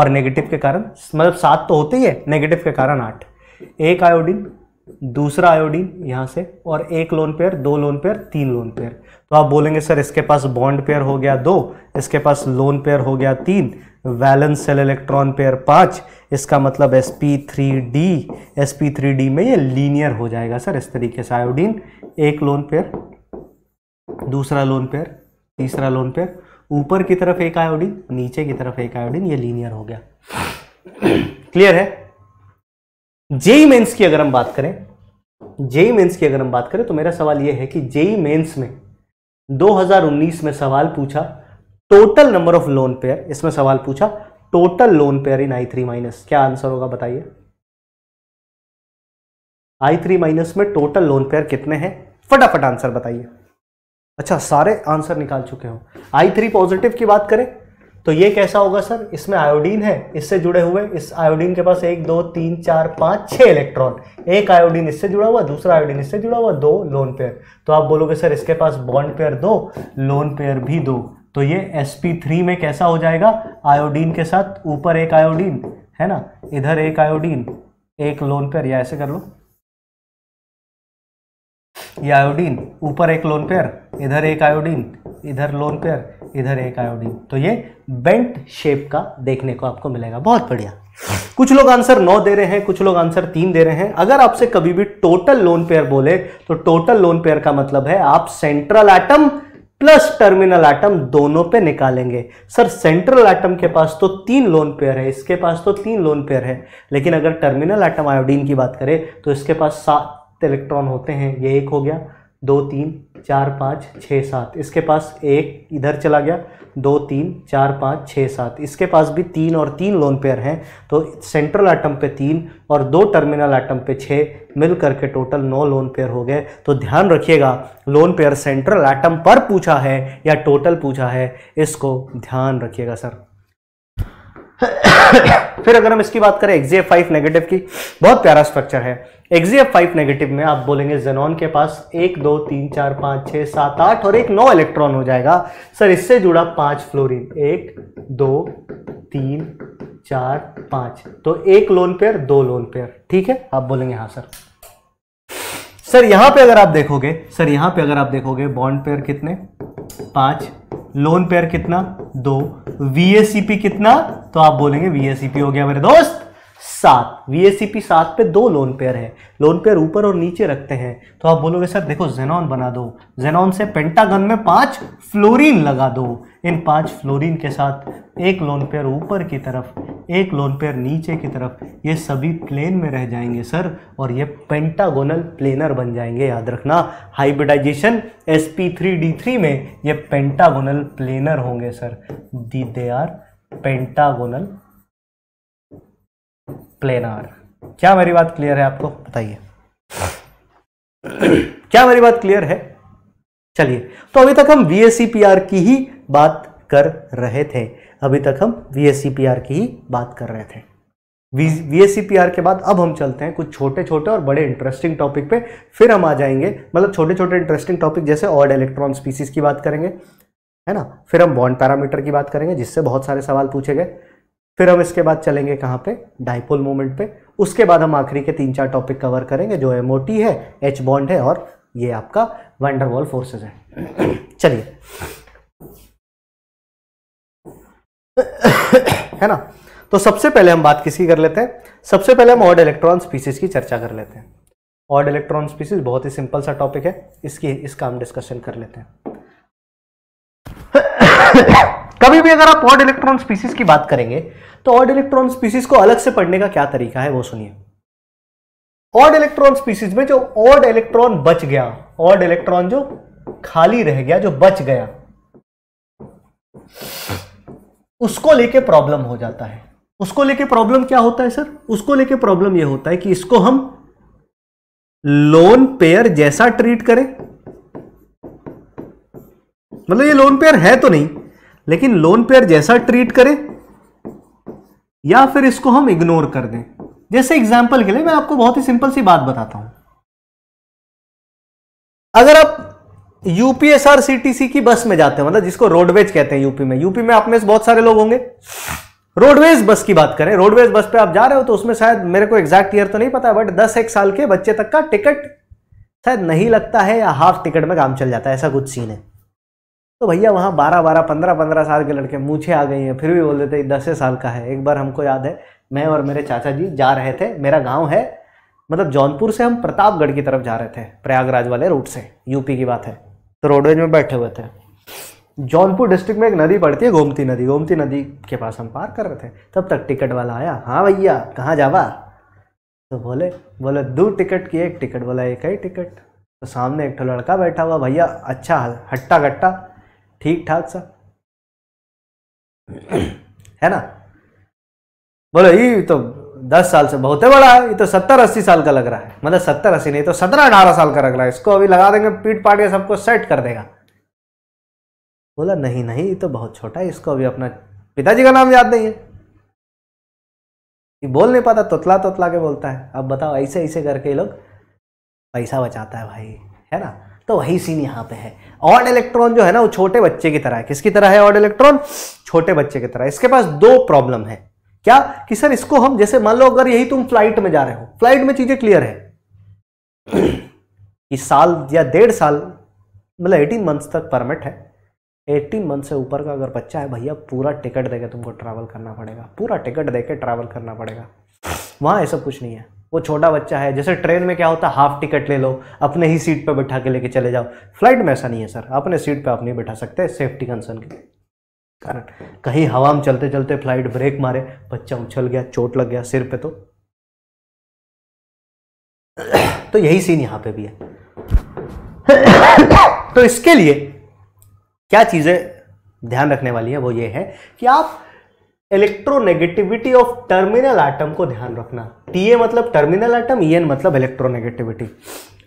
और नेगेटिव के कारण मतलब सात तो होते ही है नेगेटिव के कारण आठ एक आयोडीन दूसरा आयोडीन यहाँ से और एक लोन पेयर दो लोन पेयर तीन लोन पेयर तो आप बोलेंगे सर इसके पास बॉन्ड पेयर हो गया दो इसके पास लोन पेयर हो गया तीन वैलेंस सेल इलेक्ट्रॉन पेयर पाँच इसका मतलब S P three D S P three D में ये लीनियर हो जाएगा सर इस तरीके से आयोडीन एक लोन पेयर दूसरा लोन पेयर तीसरा लोन पेयर ऊपर की तरफ एक आयोडीन नीचे की तरफ एक आयोडीन ये लीनियर हो गया क्लियर है जेई मेंस की अगर हम बात करें जेई मेंस की अगर हम बात करें तो मेरा सवाल यह है कि जेई मेंस में 2019 में सवाल पूछा total number of lone pair इसमें सवाल पूछा total lone pair in I three minus क्या आंसर होगा बताइए आई थ्री माइनस में टोटल लोन पेयर कितने हैं फटाफट आंसर बताइए अच्छा सारे आंसर निकाल चुके हो आई थ्री पॉजिटिव की बात करें तो ये कैसा होगा सर इसमें आयोडीन है इससे जुड़े हुए इस आयोडीन के पास एक दो तीन चार पाँच छः इलेक्ट्रॉन एक आयोडीन इससे जुड़ा हुआ दूसरा आयोडीन इससे जुड़ा हुआ दो लोन पेयर तो आप बोलोगे सर इसके पास बॉन्ड पेयर दो लोन पेयर भी दो तो ये sp3 में कैसा हो जाएगा आयोडीन के साथ ऊपर एक आयोडीन है ना इधर एक आयोडीन एक लोन पेयर या ऐसे कर लो ये आयोडीन ऊपर एक लोन पेयर इधर एक आयोडीन इधर लोन पेयर इधर एक आयोडीन तो ये बेंट शेप का देखने को आपको मिलेगा बहुत बढ़िया कुछ लोग आंसर नौ दे रहे हैं कुछ लोग आंसर तीन दे रहे हैं अगर आपसे कभी भी टोटल लोन पेयर बोले तो टोटल लोन पेयर का मतलब है आप central atom plus terminal atom दोनों पे निकालेंगे सर सेंट्रल एटम के पास तो तीन लोन पेयर है इसके पास तो तीन लोन पेयर है लेकिन अगर टर्मिनल एटम आयोडीन की बात करें तो इसके पास सात इलेक्ट्रॉन होते हैं ये एक हो गया दो तीन चार पाँच छः सात इसके पास एक इधर चला गया दो तीन चार पाँच छः सात इसके पास भी तीन और तीन लोन पेयर हैं तो सेंट्रल आइटम पे तीन और दो टर्मिनल आइटम पे छः मिल करके टोटल नौ लोन पेयर हो गए तो ध्यान रखिएगा लोन पेयर सेंट्रल आइटम पर पूछा है या टोटल पूछा है इसको ध्यान रखिएगा सर फिर अगर हम इसकी बात करें एक्जीएफ फाइव नेगेटिव की बहुत प्यारा स्ट्रक्चर है एक्जीएफ फाइव नेगेटिव में आप बोलेंगे जेनॉन के पास एक दो तीन चार पाँच छः सात आठ और एक नौ इलेक्ट्रॉन हो जाएगा सर इससे जुड़ा पांच फ्लोरीन एक दो तीन चार पाँच तो एक लोन पेयर दो लोन पेयर ठीक है आप बोलेंगे हाँ सर सर यहाँ पे अगर आप देखोगे सर यहाँ पे अगर आप देखोगे बॉन्ड पेयर कितने पाँच लोन पेयर कितना दो वी कितना तो आप बोलेंगे वी हो गया मेरे दोस्त सात वी एस सात पे दो लोन पेयर है लोन पेयर ऊपर और नीचे रखते हैं तो आप बोलोगे सर देखो जेनॉन बना दो जेनॉन से पेंटागन में पांच फ्लोरीन लगा दो इन पांच फ्लोरीन के साथ एक लोन पेयर ऊपर की तरफ एक लोन पेयर नीचे की तरफ ये सभी प्लेन में रह जाएंगे सर और ये पेंटागोनल प्लेनर बन जाएंगे याद रखना hybridisation S P three D three में ये पेंटागोनल प्लेनर होंगे सर दी दे आर पेंटागोनल प्लेनार क्या मेरी बात क्लियर है आपको बताइए क्या मेरी बात क्लियर है चलिए तो अभी तक हम वीएससीपीआर की ही बात कर रहे थे अभी तक हम वीएससीपीआर की ही बात कर रहे थे वीएससीपीआर के बाद अब हम चलते हैं कुछ छोटे छोटे और बड़े इंटरेस्टिंग टॉपिक पे फिर हम आ जाएंगे मतलब छोटे छोटे इंटरेस्टिंग टॉपिक जैसे ऑड इलेक्ट्रॉन स्पीसीज की बात करेंगे है ना फिर हम बॉन्ड पैरामीटर की बात करेंगे जिससे बहुत सारे सवाल पूछे गए फिर हम इसके बाद चलेंगे कहाँ पे डाइपोल मोमेंट पे उसके बाद हम आखिरी के तीन चार टॉपिक कवर करेंगे जो एम है एच बॉन्ड है और ये आपका वंडरवॉल फोर्सेज है चलिए है ना तो सबसे पहले हम बात किसकी कर लेते हैं सबसे पहले हम ऑड इलेक्ट्रॉन स्पीसीज की चर्चा कर लेते हैं ऑड इलेक्ट्रॉन स्पीसीज बहुत ही सिंपल सा टॉपिक है इसकी इसका हम डिस्कशन कर लेते हैं कभी भी अगर आप ऑड इलेक्ट्रॉन स्पीसीज की बात करेंगे तो ऑड इलेक्ट्रॉन स्पीसीज को अलग से पढ़ने का क्या तरीका है वो सुनिए ऑड इलेक्ट्रॉन स्पीसीज में जो ऑड इलेक्ट्रॉन बच गया ऑड इलेक्ट्रॉन जो खाली रह गया जो बच गया उसको लेके प्रॉब्लम हो जाता है उसको लेके प्रॉब्लम क्या होता है सर उसको लेके प्रॉब्लम यह होता है कि इसको हम लोन पेयर जैसा ट्रीट करें मतलब ये लोन पेयर है तो नहीं लेकिन लोन पेयर जैसा ट्रीट करें या फिर इसको हम इग्नोर कर दें जैसे एग्जाम्पल के लिए मैं आपको बहुत ही सिंपल सी बात बताता हूं अगर आप सीटीसी की बस में जाते हैं मतलब जिसको रोडवेज कहते हैं यूपी में यूपी में आप में से बहुत सारे लोग होंगे रोडवेज बस की बात करें रोडवेज बस पे आप जा रहे हो तो उसमें शायद मेरे को एग्जैक्ट ईयर तो नहीं पता बट दस एक साल के बच्चे तक का टिकट शायद नहीं लगता है या हाफ टिकट में काम चल जाता है ऐसा कुछ सीन है तो भैया वहाँ बारह बारह पंद्रह पंद्रह साल के लड़के मूछे आ गई हैं फिर भी बोल देते दस साल का है एक बार हमको याद है मैं और मेरे चाचा जी जा रहे थे मेरा गाँव है मतलब जौनपुर से हम प्रतापगढ़ की तरफ जा रहे थे प्रयागराज वाले रूट से यूपी की बात है तो रोडवेज में बैठे हुए थे जौनपुर डिस्ट्रिक्ट में एक नदी पड़ती है गोमती नदी गोमती नदी के पास हम पार कर रहे थे तब तक टिकट वाला आया हाँ भैया कहाँ जावा तो बोले बोले दो टिकट की एक टिकट बोला एक ही टिकट तो सामने एक तो लड़का बैठा हुआ भैया अच्छा हट्टा गट्टा ठीक ठाक सा है ना बोलो ये तो दस साल से बहुत बड़ा है ये तो सत्तर अस्सी साल का लग रहा है मतलब सत्तर अस्सी नहीं तो सत्रह अठारह साल का लग रहा है इसको अभी लगा देंगे पीट पाट के सबको सेट कर देगा बोला नहीं नहीं ये तो बहुत छोटा है इसको अभी अपना पिताजी का नाम याद नहीं है ये बोल नहीं पाता तोतला तोतला के बोलता है अब बताओ ऐसे ऐसे करके ये लोग पैसा बचाता है भाई है ना तो वही सीन यहाँ पे है ऑड इलेक्ट्रॉन जो है ना वो छोटे बच्चे की तरह है किसकी तरह है ऑड इलेक्ट्रॉन छोटे बच्चे की तरह इसके पास दो प्रॉब्लम है क्या कि सर इसको हम जैसे मान लो अगर यही तुम फ्लाइट में जा रहे हो फ्लाइट में चीजें क्लियर है कि साल या डेढ़ साल मतलब एटीन मंथ्स तक परमिट है एटीन मंथ से ऊपर का अगर बच्चा है भैया पूरा टिकट देकर तुमको ट्रैवल करना पड़ेगा पूरा टिकट देकर ट्रैवल करना पड़ेगा वहाँ ऐसा कुछ नहीं है वो छोटा बच्चा है जैसे ट्रेन में क्या होता है हाफ टिकट ले लो अपने ही सीट पर बैठा के लेके चले जाओ फ्लाइट में ऐसा नहीं है सर अपने सीट पर आप नहीं बैठा सकते सेफ्टी कंसर्न के कारण कहीं हवा में चलते चलते फ्लाइट ब्रेक मारे बच्चा उछल गया चोट लग गया सिर पे तो तो यही सीन यहां पे भी है तो इसके लिए क्या चीज़ें ध्यान रखने वाली है वो ये है कि आप इलेक्ट्रोनेगेटिविटी ऑफ टर्मिनल आइटम को ध्यान रखना टी ए मतलब टर्मिनल ई एन मतलब इलेक्ट्रोनेगेटिविटी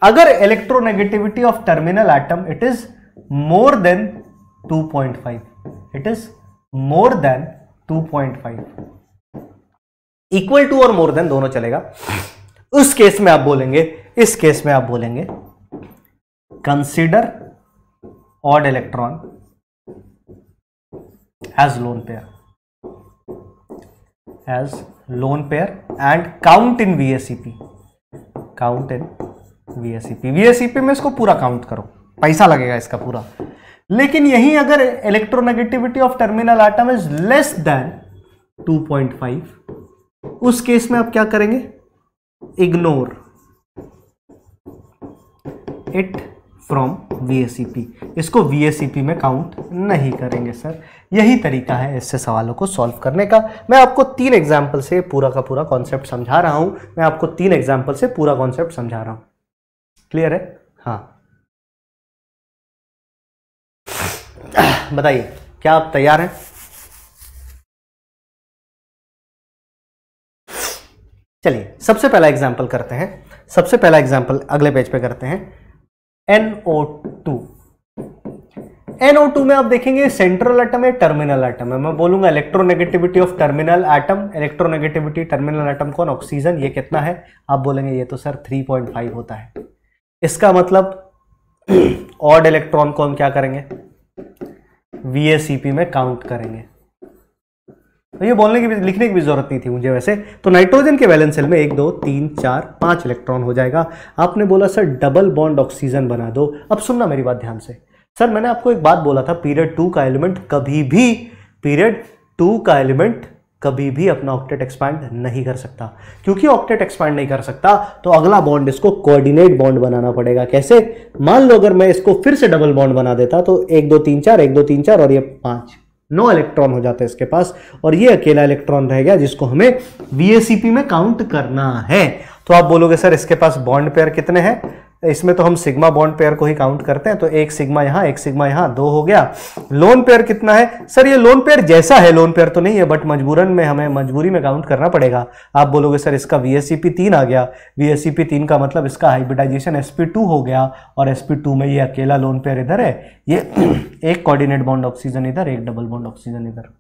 अगर electronegativity of terminal item it is more than 2.5 it is more than 2.5 equal to और मोर देन दोनों चलेगा उस केस में आप बोलेंगे इस केस में आप बोलेंगे consider odd electron as lone pair as lone pair and count in VSEP. Count in VSEP. VSEP में इसको पूरा काउंट करो पैसा लगेगा इसका पूरा लेकिन यही अगर electronegativity of terminal atom is less than 2.5 उस केस में आप क्या करेंगे इग्नोर इट फ्रॉम वी इसको वी में काउंट नहीं करेंगे सर यही तरीका है इससे सवालों को सॉल्व करने का मैं आपको तीन एग्जाम्पल से पूरा का पूरा कॉन्सेप्ट समझा रहा हूँ मैं आपको तीन एग्जाम्पल से पूरा कॉन्सेप्ट समझा रहा हूँ क्लियर है
हाँ बताइए क्या आप तैयार हैं चलिए सबसे पहला एग्जाम्पल करते हैं सबसे पहला एग्जाम्पल अगले पेज पे करते हैं एनओ टू
NO2 में आप देखेंगे सेंट्रल एटम है टर्मिनल एटम है मैं बोलूंगा electronegativity of terminal atom electronegativity terminal atom कौन ऑक्सीजन ये कितना है आप बोलेंगे ये तो सर 3.5 होता है इसका मतलब ऑड इलेक्ट्रॉन को हम क्या करेंगे वी में काउंट करेंगे तो ये बोलने की भी लिखने की भी जरूरत नहीं थी मुझे वैसे तो नाइट्रोजन के वैलेंस सेल में एक दो तीन चार पांच इलेक्ट्रॉन हो जाएगा आपने बोला सर डबल बॉन्ड ऑक्सीजन बना दो अब सुनना मेरी बात ध्यान से सर मैंने आपको एक बात बोला था पीरियड टू का एलिमेंट कभी भी पीरियड टू का एलिमेंट कभी भी अपना ऑक्टेट एक्सपैंड नहीं कर सकता क्योंकि ऑक्टेट एक्सपैंड नहीं कर सकता तो अगला बॉन्ड इसको कोऑर्डिनेट बॉन्ड बनाना पड़ेगा कैसे मान लो अगर मैं इसको फिर से डबल बॉन्ड बना देता तो एक दो तीन चार एक दो तीन चार और ये पांच नौ इलेक्ट्रॉन हो जाते हैं इसके पास और ये अकेला इलेक्ट्रॉन रह गया जिसको हमें वीएसीपी में काउंट करना है तो आप बोलोगे सर इसके पास बॉन्ड पेयर कितने हैं इसमें तो हम सिग्मा बॉन्ड पेयर को ही काउंट करते हैं तो एक सिग्मा यहाँ एक सिग्मा यहाँ दो हो गया लोन पेयर कितना है सर ये लोन पेयर जैसा है लोन पेयर तो नहीं है बट मजबूरन में हमें मजबूरी में काउंट करना पड़ेगा आप बोलोगे सर इसका वी एस तीन आ गया वी एस तीन का मतलब इसका हाइब्रिडाइजेशन एस हो गया और एस में ये अकेला लोन पेयर इधर है ये एक कॉर्डिनेट बॉन्ड ऑक्सीजन इधर एक डबल बॉन्ड ऑक्सीजन इधर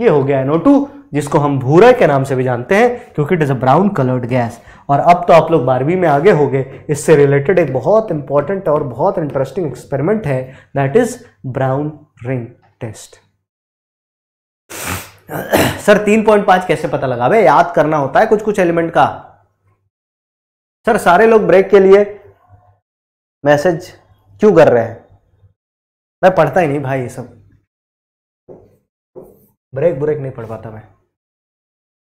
ये हो गया NO2 जिसको हम भूरा के नाम से भी जानते हैं क्योंकि it is a brown coloured gas और अब तो आप लोग बारहवीं में आगे हो गए इससे रिलेटेड एक बहुत इंपॉर्टेंट और बहुत इंटरेस्टिंग एक्सपेरिमेंट है that is brown ring test sir 3.5 कैसे पता लगा लगावे याद करना होता है कुछ कुछ एलिमेंट का सर सारे लोग ब्रेक के लिए मैसेज क्यों कर रहे हैं मैं पढ़ता ही नहीं भाई ये सब ब्रेक ब्रेक नहीं पढ़ पाता मैं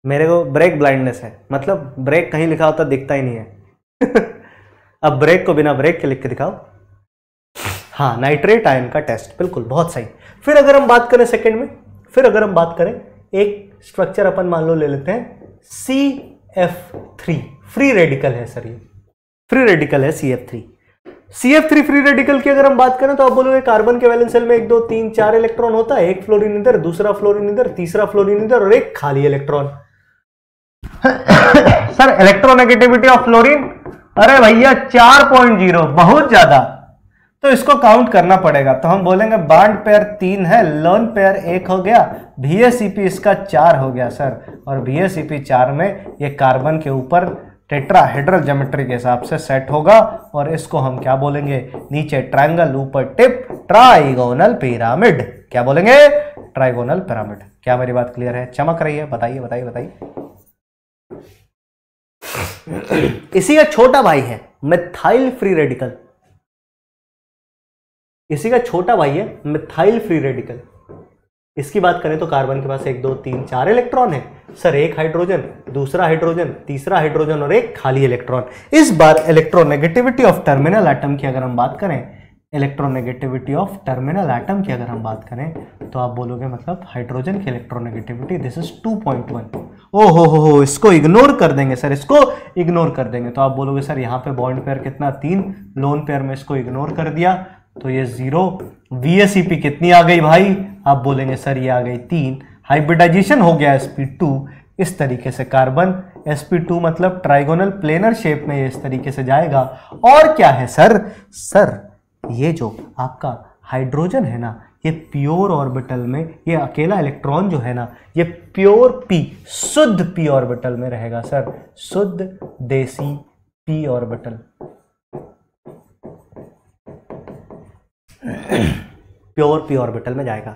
मेरे को ब्रेक ब्लाइंडनेस है मतलब ब्रेक कहीं लिखा होता दिखता ही नहीं है अब ब्रेक को बिना ब्रेक के लिख के दिखाओ हाँ नाइट्रेट आयन का टेस्ट बिल्कुल बहुत सही फिर अगर हम बात करें सेकंड में फिर अगर हम बात करें एक स्ट्रक्चर अपन मान लो ले लेते हैं C F three free radical है सर ये फ्री रेडिकल है C F three C F three free radical की अगर हम बात करें तो आप बोलोगे कार्बन के वैलेंस सेल में एक दो तीन चार इलेक्ट्रॉन होता है एक फ्लोरिन इधर दूसरा फ्लोरिन इधर तीसरा फ्लोरिन इधर और एक खाली electron sir electronegativity of fluorine अरे भैया चार पॉइंट जीरो बहुत ज्यादा तो इसको काउंट करना पड़ेगा तो हम बोलेंगे बांड पेयर तीन है लोन पेयर एक हो गया भीएसीपी इसका चार हो गया सर और भीएसीपी चार में ये कार्बन के ऊपर टेट्राहेड्रल ज्योमेट्री के हिसाब से सेट होगा और इसको हम क्या बोलेंगे नीचे ट्राइंगल ऊपर टिप ट्राइगोनल पिरामिड क्या बोलेंगे ट्राइगोनल पिरामिड क्या मेरी बात क्लियर है चमक रही है बताइए बताइए बताइए इसी का छोटा भाई है मिथाइल फ्री रेडिकल इसी का छोटा भाई है मिथाइल फ्री रेडिकल इसकी बात करें तो कार्बन के पास एक दो तीन चार इलेक्ट्रॉन है सर एक हाइड्रोजन दूसरा हाइड्रोजन तीसरा हाइड्रोजन और एक खाली इलेक्ट्रॉन इस बार इलेक्ट्रोनेगेटिविटी ऑफ टर्मिनल एटम की अगर हम बात करें इलेक्ट्रोनेगेटिविटी ऑफ टर्मिनल एटम की अगर हम बात करें तो आप बोलोगे मतलब हाइड्रोजन की इलेक्ट्रोनेगेटिविटी दिस इज 2.1 ओ हो हो हो इसको इग्नोर कर देंगे सर इसको इग्नोर कर देंगे तो आप बोलोगे सर यहाँ पे बॉन्ड पेयर कितना तीन लोन पेयर में इसको इग्नोर कर दिया तो ये जीरो वीएसईपी कितनी आ गई भाई आप बोलेंगे सर ये आ गई तीन हाइब्रिडाइजेशन हो गया sp2 इस तरीके से कार्बन sp2 मतलब ट्राइगोनल प्लेनर शेप में ये इस तरीके से जाएगा और क्या है सर सर ये जो आपका हाइड्रोजन है ना ये प्योर ऑर्बिटल में ये अकेला इलेक्ट्रॉन जो है ना ये प्योर पी शुद्ध पी ऑर्बिटल में रहेगा सर शुद्ध देसी P orbital pure P orbital में जाएगा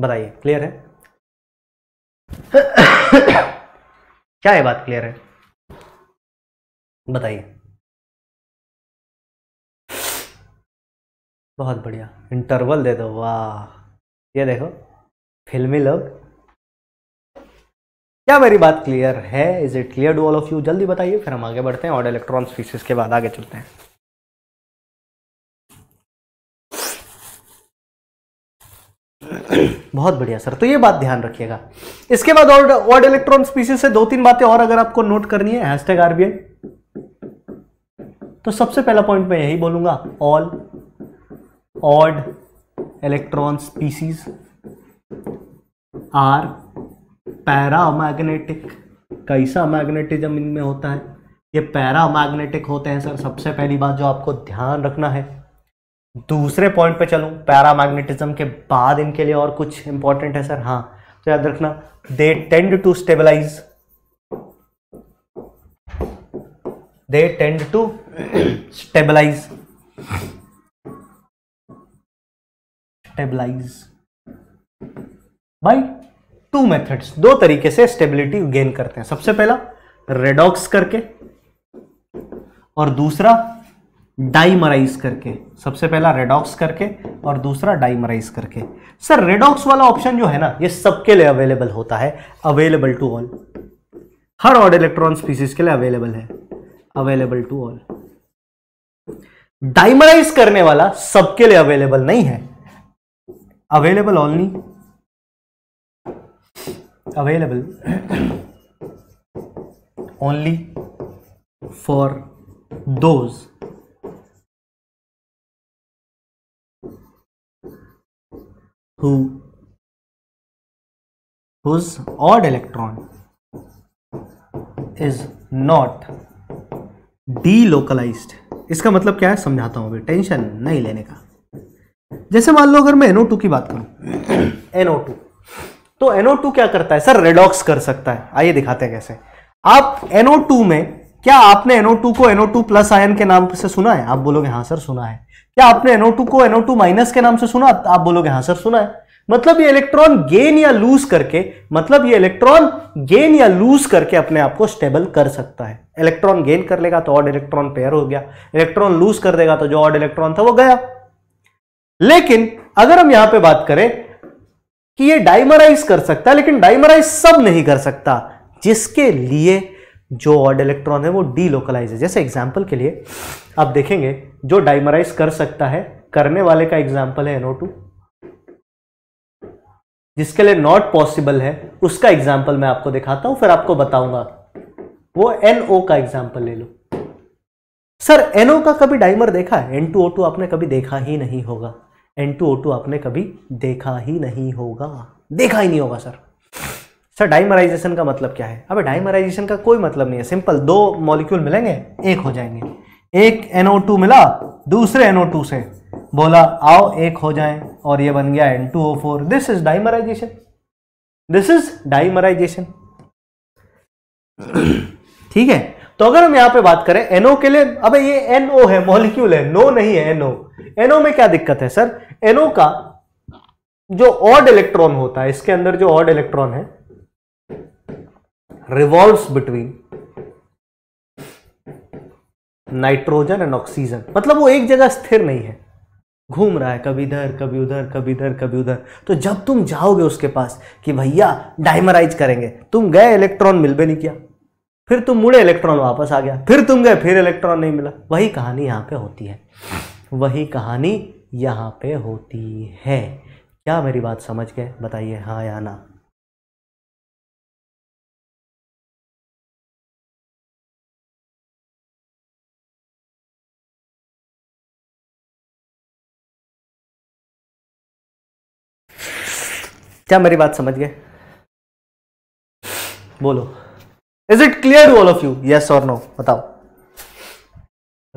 बताइए क्लियर है क्या ये बात क्लियर है बताइए बहुत बढ़िया इंटरवल दे दो वाह ये देखो
फिल्मी लोग क्या मेरी बात क्लियर है is it clear to all of you जल्दी बताइए फिर हम आगे बढ़ते हैं और इलेक्ट्रॉन स्पीसीज के बाद आगे चलते हैं बहुत बढ़िया सर तो ये बात ध्यान रखिएगा इसके बाद और ऑड इलेक्ट्रॉन स्पीसीज से दो तीन बातें और अगर आपको नोट करनी है हैशटैग आरबीआई तो सबसे पहला पॉइंट मैं यही बोलूंगा all odd electron species are paramagnetic कैसा मैग्नेटिज्म इनमें होता है ये पैरामैग्नेटिक होते हैं सर सबसे पहली बात जो आपको ध्यान रखना है दूसरे पॉइंट पे चलूँ पैरामैग्नेटिज्म के बाद इनके लिए और कुछ इंपॉर्टेंट है सर हाँ तो याद रखना they tend to stabilise they tend to stabilise stabilise by two methods दो तरीके से स्टेबिलिटी गेन करते हैं सबसे पहला रेडॉक्स करके और दूसरा डाइमराइज करके सबसे पहला रेडॉक्स करके और दूसरा डाइमराइज करके सर रेडॉक्स वाला ऑप्शन जो है ना ये सबके लिए अवेलेबल होता है अवेलेबल टू ऑल हर ऑड इलेक्ट्रॉन स्पीसीज के लिए अवेलेबल है अवेलेबल टू ऑल डाइमराइज करने वाला सबके लिए अवेलेबल नहीं है available only available
only for those who whose odd electron
is not delocalized इसका मतलब क्या है समझाता हूं अभी टेंशन नहीं लेने का जैसे मान लो अगर मैं NO2 की बात करूं NO2 तो NO2 क्या करता है सर रेडॉक्स कर सकता है आइए दिखाते हैं कैसे आप NO2 में क्या आपने NO2 को NO2 प्लस आयन के नाम से सुना है आप बोलोगे हाँ सर सुना है क्या आपने NO2 को NO2 माइनस के नाम से सुना आप बोलोगे हाँ सर सुना है मतलब ये इलेक्ट्रॉन गेन या लूज करके मतलब ये इलेक्ट्रॉन गेन या लूज करके अपने आप को स्टेबल कर सकता है इलेक्ट्रॉन गेन कर लेगा तो ऑड इलेक्ट्रॉन पेयर हो गया इलेक्ट्रॉन लूज कर देगा तो जो ऑड इलेक्ट्रॉन था वो गया लेकिन अगर हम यहां पे बात करें कि ये डाइमराइज कर सकता है लेकिन डाइमराइज सब नहीं कर सकता जिसके लिए जो ऑड इलेक्ट्रॉन है वो डीलोकलाइज है जैसे एग्जाम्पल के लिए आप देखेंगे जो डाइमराइज कर सकता है करने वाले का एग्जाम्पल है टू जिसके लिए नॉट पॉसिबल है उसका एग्जाम्पल मैं आपको दिखाता हूं फिर आपको बताऊंगा वो एनओ का एग्जाम्पल ले लो सर एनओ का कभी डाइमर देखा है N2O2 आपने कभी देखा ही नहीं होगा N2O2 आपने कभी देखा ही नहीं होगा देखा ही नहीं होगा सर सर डाइमराइजेशन का मतलब क्या है अब डाइमराइजेशन का कोई मतलब नहीं है सिंपल दो मॉलिक्यूल मिलेंगे एक हो जाएंगे एक NO2 मिला दूसरे NO2 से बोला आओ एक हो जाएं और ये बन गया N2O4 this is dimerisation this is dimerisation ठीक है तो अगर हम यहां पे बात करें एनओ NO के लिए अबे ये एनओ NO है मॉलिक्यूल है नो नहीं है एनओ NO. एनओ में क्या दिक्कत है सर एनओ का जो ऑड इलेक्ट्रॉन होता है इसके अंदर जो ऑड इलेक्ट्रॉन है revolves between nitrogen and oxygen मतलब वो एक जगह स्थिर नहीं है घूम रहा है कभी इधर कभी उधर कभी इधर कभी उधर तो जब तुम जाओगे उसके पास कि भैया डाइमराइज करेंगे तुम गए इलेक्ट्रॉन मिल भी नहीं किया फिर तुम मुड़े इलेक्ट्रॉन वापस आ गया फिर तुम गए फिर इलेक्ट्रॉन नहीं मिला वही कहानी यहाँ पे होती है
वही कहानी यहाँ पे होती है क्या मेरी बात समझ गए बताइए हाँ या ना क्या मेरी बात समझ गए बोलो is it clear
all of you yes और नो बताओ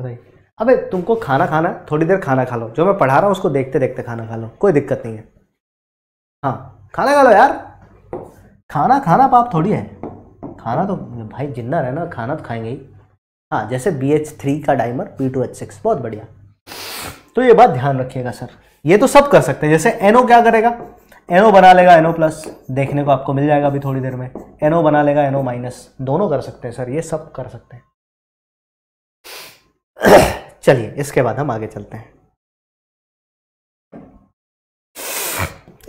राइट अबे तुमको खाना खाना थोड़ी देर खाना खा लो जो मैं पढ़ा रहा हूं उसको देखते देखते खाना खा लो कोई दिक्कत नहीं है हाँ खाना खा लो यार खाना खाना पाप थोड़ी है खाना तो भाई जिन्ना रहना खाना तो खाएंगे ही हाँ जैसे बी एच थ्री का dimer P two H six बहुत बढ़िया तो ये बात ध्यान रखिएगा सर ये तो सब कर सकते हैं जैसे एनओ क्या करेगा एनओ बना लेगा एनओ प्लस देखने को आपको मिल जाएगा अभी थोड़ी देर में एनओ बना लेगा एनओ माइनस दोनों कर सकते हैं सर ये सब कर सकते हैं चलिए इसके बाद हम आगे चलते हैं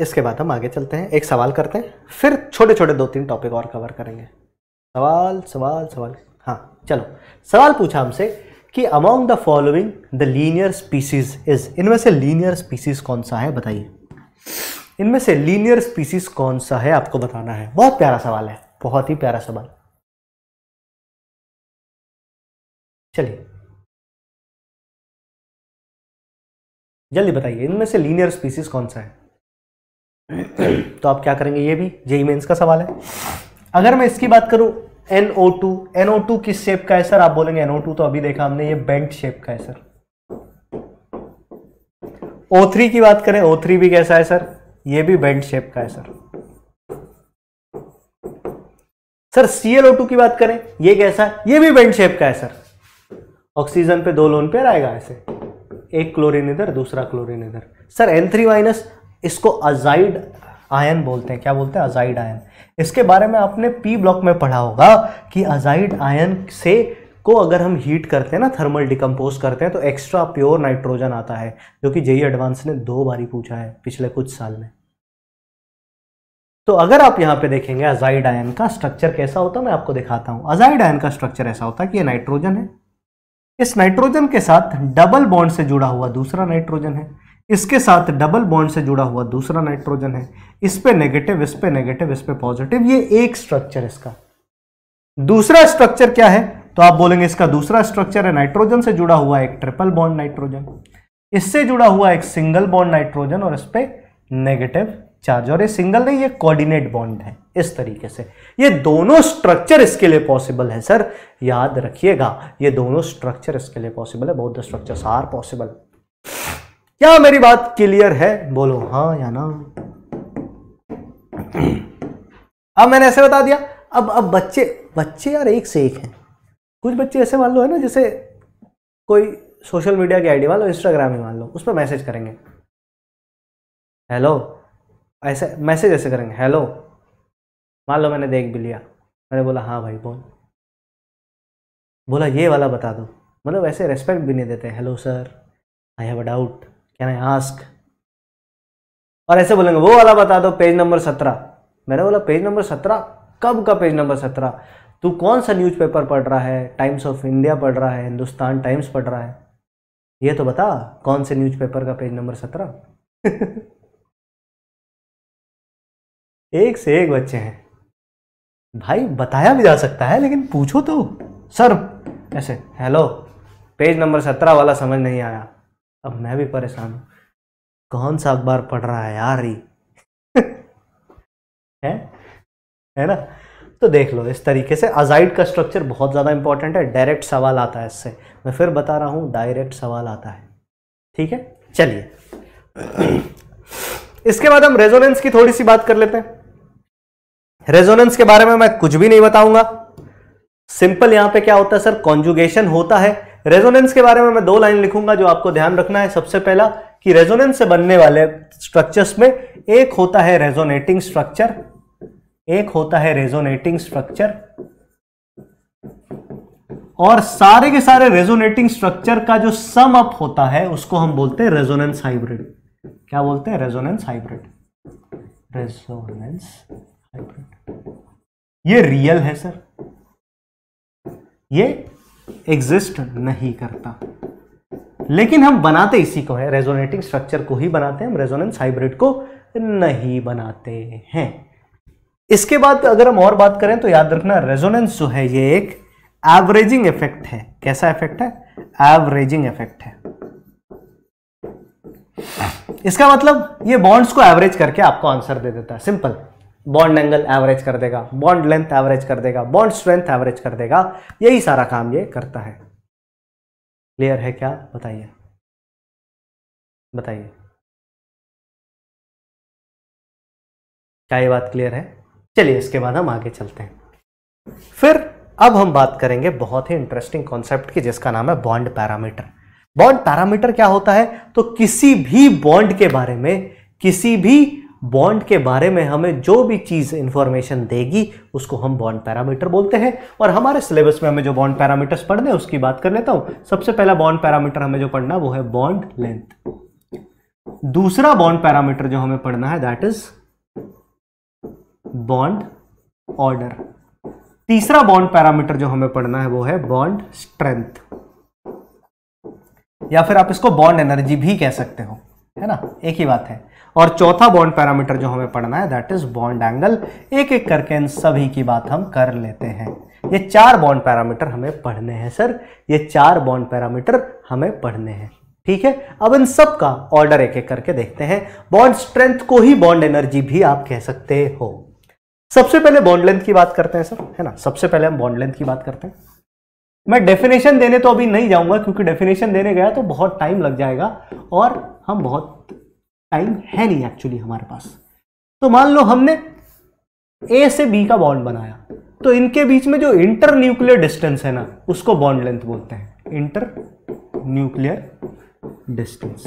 इसके बाद हम आगे चलते हैं एक सवाल करते हैं फिर छोटे छोटे दो तीन टॉपिक और कवर करेंगे सवाल सवाल सवाल हाँ चलो सवाल पूछा हमसे कि among the following the linear species is इनमें से लीनियर स्पीसीज कौन सा है बताइए इनमें से लीनियर
स्पीसीज कौन सा है आपको बताना है बहुत प्यारा सवाल है बहुत ही प्यारा सवाल चलिए जल्दी बताइए इनमें से लीनियर स्पीसीज कौन सा है
तो आप क्या करेंगे ये भी जेई मेन्स का सवाल है अगर मैं इसकी बात करूं NO2 NO2 किस शेप का है सर आप बोलेंगे NO2 तो अभी देखा हमने ये बेंट शेप का है सर O3 की बात करें O3 भी कैसा है सर ये भी बेंड शेप का है सर सर ClO2 की बात करें ये कैसा है ये भी बेंड शेप का है सर ऑक्सीजन पे दो लोन पेयर आएगा ऐसे एक क्लोरीन इधर दूसरा क्लोरीन इधर सर एन थ्री माइनस इसको अजाइड आयन बोलते हैं क्या बोलते हैं अजाइड आयन इसके बारे में आपने पी ब्लॉक में पढ़ा होगा कि अजाइड आयन से को अगर हम हीट करते हैं ना थर्मल डिकम्पोज करते हैं तो एक्स्ट्रा प्योर नाइट्रोजन आता है जो कि जेई एडवांस e ने दो बारी पूछा है पिछले कुछ साल में तो अगर आप यहां पे देखेंगे अजाइड आयन का स्ट्रक्चर कैसा होता मैं आपको दिखाता हूं अजाइड आयन का स्ट्रक्चर ऐसा होता है कि ये नाइट्रोजन है इस नाइट्रोजन के साथ डबल बॉन्ड से जुड़ा हुआ दूसरा नाइट्रोजन है इसके साथ डबल बॉन्ड से जुड़ा हुआ दूसरा नाइट्रोजन है इस पे नेगेटिव इस पे नेगेटिव इस पे पॉजिटिव ये एक स्ट्रक्चर इसका दूसरा स्ट्रक्चर क्या है तो आप बोलेंगे इसका दूसरा स्ट्रक्चर है नाइट्रोजन से जुड़ा हुआ एक ट्रिपल बॉन्ड नाइट्रोजन इससे जुड़ा हुआ एक सिंगल बॉन्ड नाइट्रोजन और इस पर नेगेटिव चार्ज और ये सिंगल नहीं ये कोऑर्डिनेट बॉन्ड है इस तरीके से ये दोनों स्ट्रक्चर इसके लिए पॉसिबल है सर याद रखिएगा ये दोनों स्ट्रक्चर इसके लिए पॉसिबल है बहुत स्ट्रक्चर आर पॉसिबल क्या मेरी बात क्लियर है बोलो हाँ या ना अब मैंने ऐसे बता दिया अब अब बच्चे बच्चे यार एक से एक हैं कुछ बच्चे ऐसे मान लो है ना जैसे कोई सोशल मीडिया की आईडी मान लो इंस्टाग्राम ही मान लो उस पर मैसेज करेंगे हेलो ऐसे मैसेज ऐसे करेंगे हेलो मान लो मैंने देख भी लिया मैंने बोला हाँ भाई बोल बोला ये वाला बता दो मतलब ऐसे रेस्पेक्ट भी नहीं देते hello sir I have a doubt can I ask और ऐसे बोलेंगे वो वाला बता दो पेज नंबर सत्रह मैंने बोला पेज नंबर सत्रह कब का पेज नंबर सत्रह तू कौन सा न्यूज़पेपर पढ़ रहा है टाइम्स ऑफ इंडिया पढ़ रहा है हिंदुस्तान टाइम्स पढ़ रहा है ये तो बता
कौन से न्यूज़पेपर का पेज नंबर सत्रह एक से एक बच्चे हैं भाई बताया भी जा सकता है लेकिन पूछो तो
सर ऐसे हेलो पेज नंबर सत्रह वाला समझ नहीं आया अब मैं भी परेशान हूँ कौन सा अखबार पढ़ रहा है यार ही है है ना तो देख लो इस तरीके से अजाइड का स्ट्रक्चर बहुत ज़्यादा इंपॉर्टेंट है डायरेक्ट सवाल आता है इससे मैं फिर बता रहा हूँ डायरेक्ट सवाल आता है ठीक है चलिए इसके बाद हम रेजोनेंस की थोड़ी सी बात कर लेते हैं रेजोनेंस के बारे में मैं कुछ भी नहीं बताऊंगा सिंपल यहां पे क्या होता है सर कॉन्जुगेशन होता है रेजोनेंस के बारे में मैं दो लाइन लिखूंगा जो आपको ध्यान रखना है सबसे पहला कि रेजोनेंस से बनने वाले स्ट्रक्चर्स में एक होता है रेजोनेटिंग स्ट्रक्चर एक होता है रेजोनेटिंग स्ट्रक्चर और सारे के सारे रेजोनेटिंग स्ट्रक्चर का जो सम अप होता है उसको हम बोलते हैं रेजोनेंस हाइब्रिड क्या बोलते हैं रेजोनेंस हाइब्रिड रेजोनेंस
हाइब्रिड
ये रियल है सर ये एग्जिस्ट नहीं करता लेकिन हम बनाते इसी को है रेजोनेटिंग स्ट्रक्चर को ही बनाते हैं हम रेजोनेंस हाइब्रिड को नहीं बनाते हैं इसके बाद अगर हम और बात करें तो याद रखना रेजोनेंस जो है ये एक एवरेजिंग इफेक्ट है कैसा इफेक्ट है एवरेजिंग इफेक्ट है इसका मतलब ये बॉन्ड्स को एवरेज करके आपको आंसर दे देता है सिंपल बॉन्ड एंगल एवरेज कर देगा बॉन्ड लेंथ एवरेज कर देगा बॉन्ड स्ट्रेंथ एवरेज कर देगा
यही सारा काम ये करता है क्लियर है क्या बताइए बताइए क्या ये बात क्लियर है चलिए इसके बाद हम आगे चलते हैं फिर अब हम बात
करेंगे बहुत ही इंटरेस्टिंग कॉन्सेप्ट की जिसका नाम है बॉन्ड पैरामीटर बॉन्ड पैरामीटर क्या होता है तो किसी भी बॉन्ड के बारे में किसी भी बॉन्ड के बारे में हमें जो भी चीज़ इंफॉर्मेशन देगी उसको हम बॉन्ड पैरामीटर बोलते हैं और हमारे सिलेबस में हमें जो बॉन्ड पैरामीटर्स पढ़ने हैं उसकी बात कर लेता हूं सबसे पहला बॉन्ड पैरामीटर हमें जो पढ़ना वो है बॉन्ड लेंथ दूसरा बॉन्ड पैरामीटर जो हमें पढ़ना है दैट इज बॉन्ड ऑर्डर तीसरा बॉन्ड पैरामीटर जो हमें पढ़ना है वो है बॉन्ड स्ट्रेंथ या फिर आप इसको बॉन्ड एनर्जी भी कह सकते हो है ना एक ही बात है और चौथा बॉन्ड पैरामीटर जो हमें पढ़ना है दैट इज बॉन्ड एंगल एक एक करके इन सभी की बात हम कर लेते हैं ये चार बॉन्ड पैरामीटर हमें पढ़ने हैं सर ये चार बॉन्ड पैरामीटर हमें पढ़ने हैं ठीक है अब इन सब का ऑर्डर एक एक करके देखते हैं बॉन्ड स्ट्रेंथ को ही बॉन्ड एनर्जी भी आप कह सकते हो सबसे पहले बॉन्ड लेंथ की बात करते हैं सर है ना सबसे पहले हम बॉन्ड लेंथ की बात करते हैं मैं डेफिनेशन देने तो अभी नहीं जाऊंगा क्योंकि डेफिनेशन देने गया तो बहुत टाइम लग जाएगा और हम बहुत टाइम है नहीं एक्चुअली हमारे पास तो मान लो हमने ए से बी का बॉन्ड बनाया तो इनके बीच में जो इंटर न्यूक्लियर डिस्टेंस है ना उसको बॉन्ड लेंथ बोलते हैं इंटर न्यूक्लियर डिस्टेंस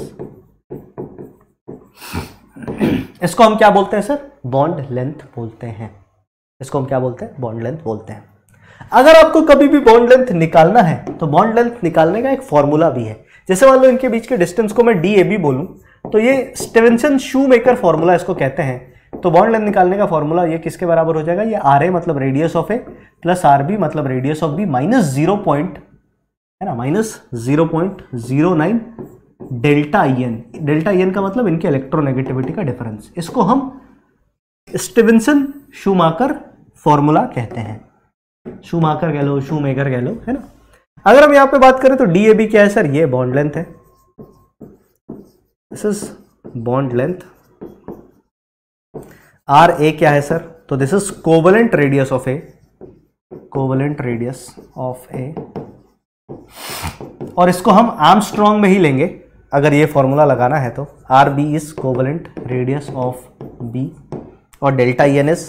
इसको हम क्या बोलते हैं सर बॉन्ड लेंथ बोलते हैं इसको हम क्या बोलते हैं बॉन्ड लेंथ बोलते हैं अगर आपको कभी भी बॉन्ड लेंथ निकालना है तो बॉन्ड लेंथ निकालने का एक फॉर्मूला भी है जैसे मान लो इनके बीच के डिस्टेंस को मैं डी ए बी बोलूँ तो ये स्टेवेंसन शू मेकर फॉर्मूला इसको कहते हैं तो बॉन्ड लेंथ निकालने का फॉर्मूला ये किसके बराबर हो जाएगा ये आर ए मतलब radius of A plus R B मतलब radius of B minus zero point है ना minus zero point zero nine delta N delta N का मतलब इनके इलेक्ट्रोनेगेटिविटी का डिफरेंस इसको हम स्टिविंसन शूमाकर फॉर्मूला कहते हैं शूमाकर कह लो शू मेकर कह लो है ना अगर हम यहां पे बात करें तो डी ए बी क्या है सर ये बॉन्ड लेंथ है this is bond length R A क्या है सर तो this is covalent radius of A covalent radius of A और इसको हम आर्म में ही लेंगे अगर ये फॉर्मूला लगाना है तो R B is covalent radius of B और delta N is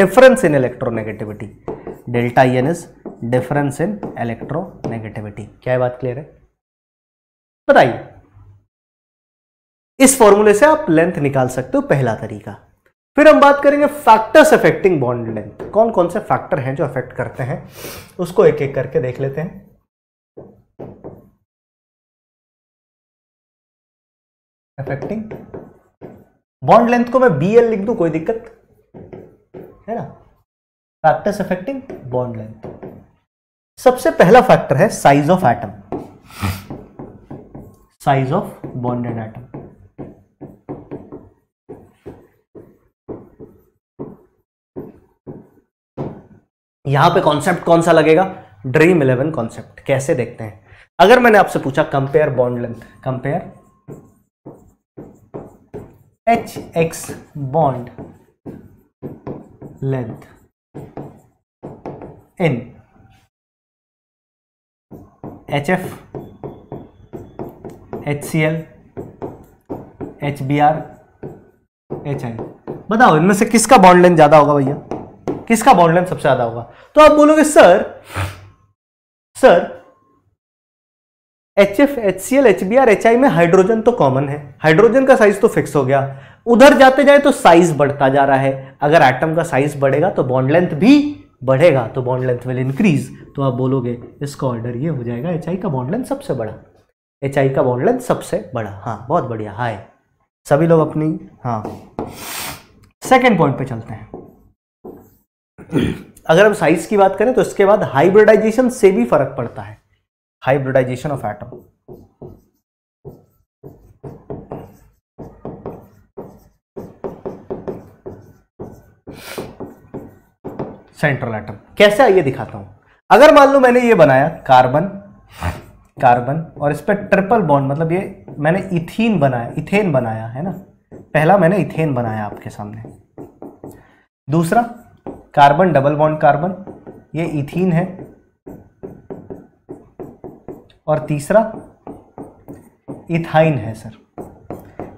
difference in electronegativity delta N is difference in electronegativity क्या बात क्लियर है बताइए इस फॉर्मूले से आप लेंथ निकाल सकते हो पहला तरीका फिर हम बात करेंगे फैक्टर्स अफेक्टिंग बॉन्ड लेंथ कौन कौन से फैक्टर हैं जो अफेक्ट करते हैं उसको एक एक
करके देख लेते हैं अफेक्टिंग बॉन्ड लेंथ को मैं बी एल लिख दू कोई दिक्कत
है ना फैक्टर्स अफेक्टिंग
बॉन्ड लेंथ
सबसे पहला फैक्टर है size of atom size of bonded atom यहां पे कॉन्सेप्ट कौन सा लगेगा ड्रीम इलेवन कॉन्सेप्ट कैसे देखते हैं अगर मैंने आपसे पूछा compare bond length compare
H X bond length N H H F C L
H B R H N बताओ इनमें से किसका बॉन्ड लेंथ ज्यादा होगा भैया किसका बॉन्ड लेंथ सबसे ज्यादा होगा तो आप बोलोगे sir sir H F H C L H B R H I में हाइड्रोजन तो कॉमन है हाइड्रोजन का साइज तो फिक्स हो गया उधर जाते जाए तो साइज बढ़ता जा रहा है अगर एटम का साइज बढ़ेगा तो बॉन्ड लेंथ भी बढ़ेगा तो बॉन्ड लेंथ विल इंक्रीज तो आप बोलोगे इसका ऑर्डर ये हो जाएगा एच आई का बॉन्ड लेंथ सबसे बड़ा एच आई का बॉन्ड लेंथ सबसे बड़ा हाँ बहुत बढ़िया हाय सभी लोग अपनी हाँ सेकेंड पॉइंट पे चलते हैं अगर हम साइज की बात करें तो इसके बाद हाइब्रिडाइजेशन से भी फर्क पड़ता है hybridization of atom central atom कैसे आइए दिखाता हूं अगर मान लो मैंने ये बनाया कार्बन कार्बन और इस पर ट्रिपल बॉन्ड मतलब ये मैंने इथीन बनाया इथेन बनाया है ना पहला मैंने इथेन बनाया आपके सामने दूसरा कार्बन डबल बॉन्ड कार्बन ये इथीन है और तीसरा इथाइन है सर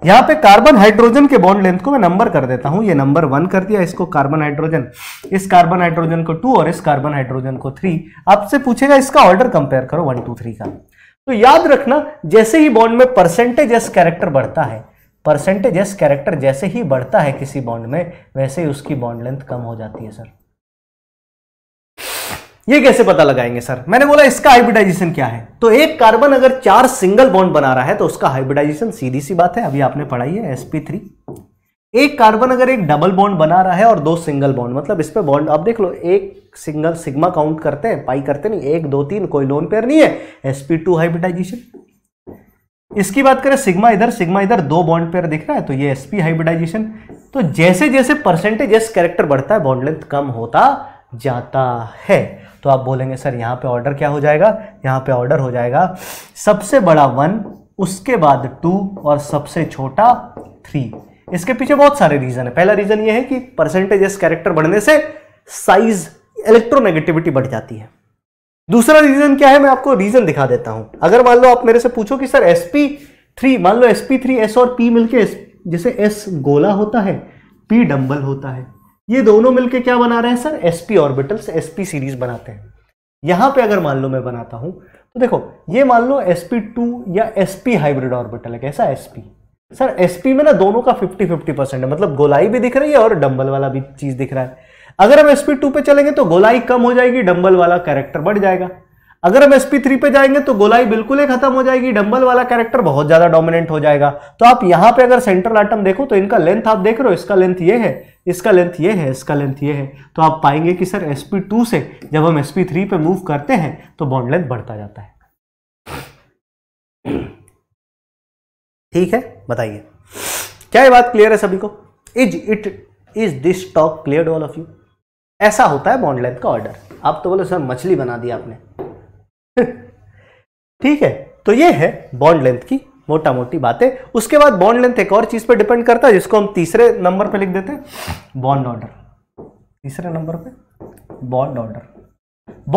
यहां पे कार्बन हाइड्रोजन के बॉन्ड लेंथ को मैं नंबर कर देता हूं ये नंबर वन कर दिया इसको कार्बन हाइड्रोजन इस कार्बन हाइड्रोजन को टू और इस कार्बन हाइड्रोजन को थ्री आपसे पूछेगा इसका ऑर्डर कंपेयर करो वन टू थ्री का तो याद रखना जैसे ही बॉन्ड में परसेंटेज एस कैरेक्टर बढ़ता है परसेंटेज एस कैरेक्टर जैसे ही बढ़ता है किसी बॉन्ड में वैसे ही उसकी बॉन्ड लेंथ कम हो जाती है सर ये कैसे पता लगाएंगे सर मैंने बोला इसका हाइब्रिडाइजेशन क्या है तो एक कार्बन अगर चार सिंगल बॉन्ड बना रहा है तो उसका हाइब्रिडाइजेशन सीधी सी बात है अभी आपने पढ़ाई है sp3 एक कार्बन अगर एक डबल बॉन्ड बना रहा है और दो सिंगल बॉन्ड मतलब इस पे बॉन्ड आप देख लो एक सिंगल सिग्मा काउंट करते हैं पाई करते नहीं एक दो तीन कोई लोन पेयर नहीं है sp2 हाइब्रिडाइजेशन इसकी बात करें सिग्मा इधर सिग्मा इधर दो बॉन्ड पेयर दिख रहा है तो ये sp हाइब्रिडाइजेशन तो जैसे जैसे परसेंटेज एस कैरेक्टर बढ़ता है बॉन्ड लेंथ कम होता जाता है तो आप बोलेंगे सर यहाँ पे ऑर्डर क्या हो जाएगा यहाँ पे ऑर्डर हो जाएगा सबसे बड़ा वन उसके बाद टू और सबसे छोटा थ्री इसके पीछे बहुत सारे रीज़न है पहला रीज़न ये है कि परसेंटेज एस कैरेक्टर बढ़ने से साइज इलेक्ट्रोनेगेटिविटी बढ़ जाती है दूसरा रीज़न क्या है मैं आपको रीज़न दिखा देता हूं अगर मान लो आप मेरे से पूछो कि सर एस पी थ्री मान लो एस पी थ्री एस और पी मिलके जैसे एस गोला होता है पी डम्बल होता है ये दोनों मिलके क्या बना रहे हैं sir SP orbitals SP series बनाते हैं यहां पे अगर मान लो मैं बनाता हूं तो देखो ये मान लो एसपी टू या एसपी हाइब्रिड ऑर्बिटल है कैसा एसपी सर एसपी में ना दोनों का 50 50 परसेंट है मतलब गोलाई भी दिख रही है और डम्बल वाला भी चीज दिख रहा है अगर हम एसपी टू पे चलेंगे तो गोलाई कम हो जाएगी डम्बल वाला कैरेक्टर बढ़ जाएगा अगर हम एसपी थ्री पे जाएंगे तो गोलाई बिल्कुल ही खत्म हो जाएगी डम्बल वाला कैरेक्टर बहुत ज्यादा डोमिनेंट हो जाएगा तो आप यहां पे अगर सेंट्रल आइटम देखो तो इनका लेंथ आप देख रहे हो इसका लेंथ ये है इसका लेंथ ये है इसका लेंथ ये है तो आप पाएंगे कि सर टू से जब हम थ्री पे मूव करते हैं तो बॉन्ड लेंथ बढ़ता जाता है ठीक है बताइए क्या ये बात क्लियर है सभी को is it is this talk clear all of you ऐसा होता है बॉन्ड लेंथ का ऑर्डर आप तो बोले सर मछली बना दिया आपने ठीक है तो ये है बॉन्ड लेंथ की मोटा मोटी बातें उसके बाद बॉन्ड लेंथ एक और चीज पे डिपेंड करता है जिसको हम तीसरे नंबर पे लिख देते हैं बॉन्ड ऑर्डर तीसरे नंबर पे बॉन्ड ऑर्डर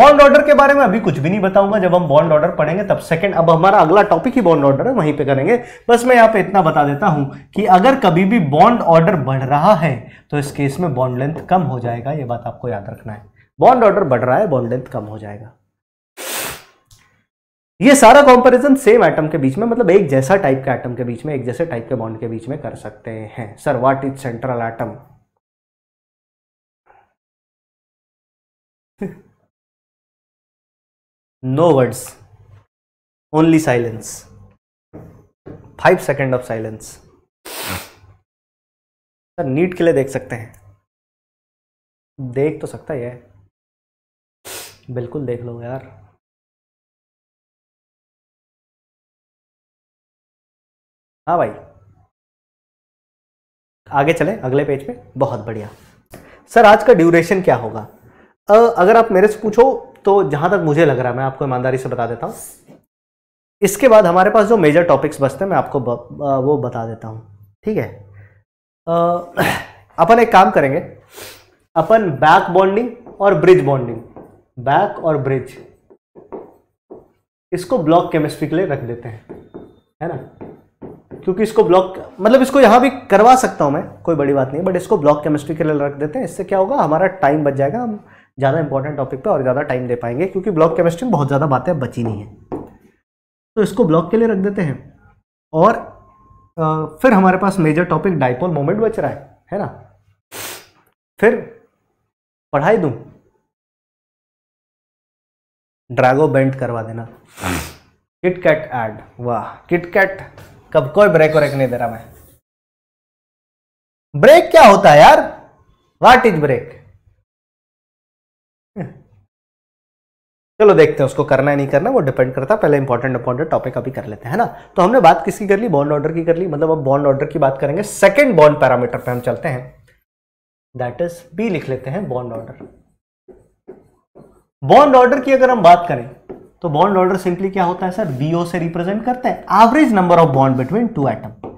बॉन्ड ऑर्डर के बारे में अभी कुछ भी नहीं बताऊंगा जब हम बॉन्ड ऑर्डर पढ़ेंगे तब सेकंड अब हमारा अगला टॉपिक ही बॉन्ड ऑर्डर है वहीं पे करेंगे बस मैं यहां पे इतना बता देता हूं कि अगर कभी भी बॉन्ड ऑर्डर बढ़ रहा है तो इस केस में बॉन्ड लेंथ कम हो जाएगा यह बात आपको याद रखना है बॉन्ड ऑर्डर बढ़ रहा है बॉन्ड लेंथ कम हो जाएगा ये सारा कंपैरिजन सेम एटम के बीच में मतलब एक जैसा टाइप के एटम के
बीच में एक जैसे टाइप के बॉन्ड के बीच में कर सकते हैं sir what is central atom no words only silence five second of silence sir NEET के लिए देख सकते हैं देख तो सकता है बिल्कुल देख लो यार हाँ भाई आगे चले अगले पेज पे बहुत बढ़िया
सर आज का ड्यूरेशन क्या होगा अगर आप मेरे से पूछो तो जहां तक मुझे लग रहा है मैं आपको ईमानदारी से बता देता हूँ इसके बाद हमारे पास जो मेजर टॉपिक्स बचते हैं मैं आपको ब, आ, वो बता देता हूँ ठीक है अपन एक काम करेंगे अपन बैक बॉन्डिंग और ब्रिज बॉन्डिंग बैक और ब्रिज इसको ब्लॉक केमिस्ट्री के लिए रख देते हैं है ना क्योंकि इसको ब्लॉक मतलब इसको यहाँ भी करवा सकता हूँ मैं कोई बड़ी बात नहीं बट इसको ब्लॉक केमिस्ट्री के लिए रख देते हैं इससे क्या होगा हमारा टाइम बच जाएगा हम ज़्यादा इंपॉर्टेंट टॉपिक पे और ज़्यादा टाइम दे पाएंगे क्योंकि ब्लॉक केमिस्ट्री में बहुत ज़्यादा बातें बची नहीं है तो इसको ब्लॉक के लिए रख देते हैं और आ, फिर हमारे पास मेजर टॉपिक डाइपोल मोमेंट बच रहा है है ना फिर पढ़ाई दूँ ड्रैगो बेंट करवा देना किट कैट एड वाह किट कैट कब कोई
ब्रेक व्रेक नहीं दे रहा मैं ब्रेक क्या होता है यार वाट इज ब्रेक चलो देखते
हैं उसको करना है नहीं करना वो डिपेंड करता पहले इंपॉर्टेंट इंपॉर्टेंट टॉपिक अभी कर लेते हैं ना तो हमने बात किसकी कर ली बॉन्ड ऑर्डर की कर ली मतलब अब बॉन्ड ऑर्डर की बात करेंगे सेकंड बॉन्ड पैरामीटर पे हम चलते हैं दैट इज बी लिख लेते हैं बॉन्ड ऑर्डर बॉन्ड ऑर्डर की अगर हम बात करें तो बॉन्ड ऑर्डर सिंपली क्या होता है सर बीओ से रिप्रेजेंट करते हैं average number of bond between two atom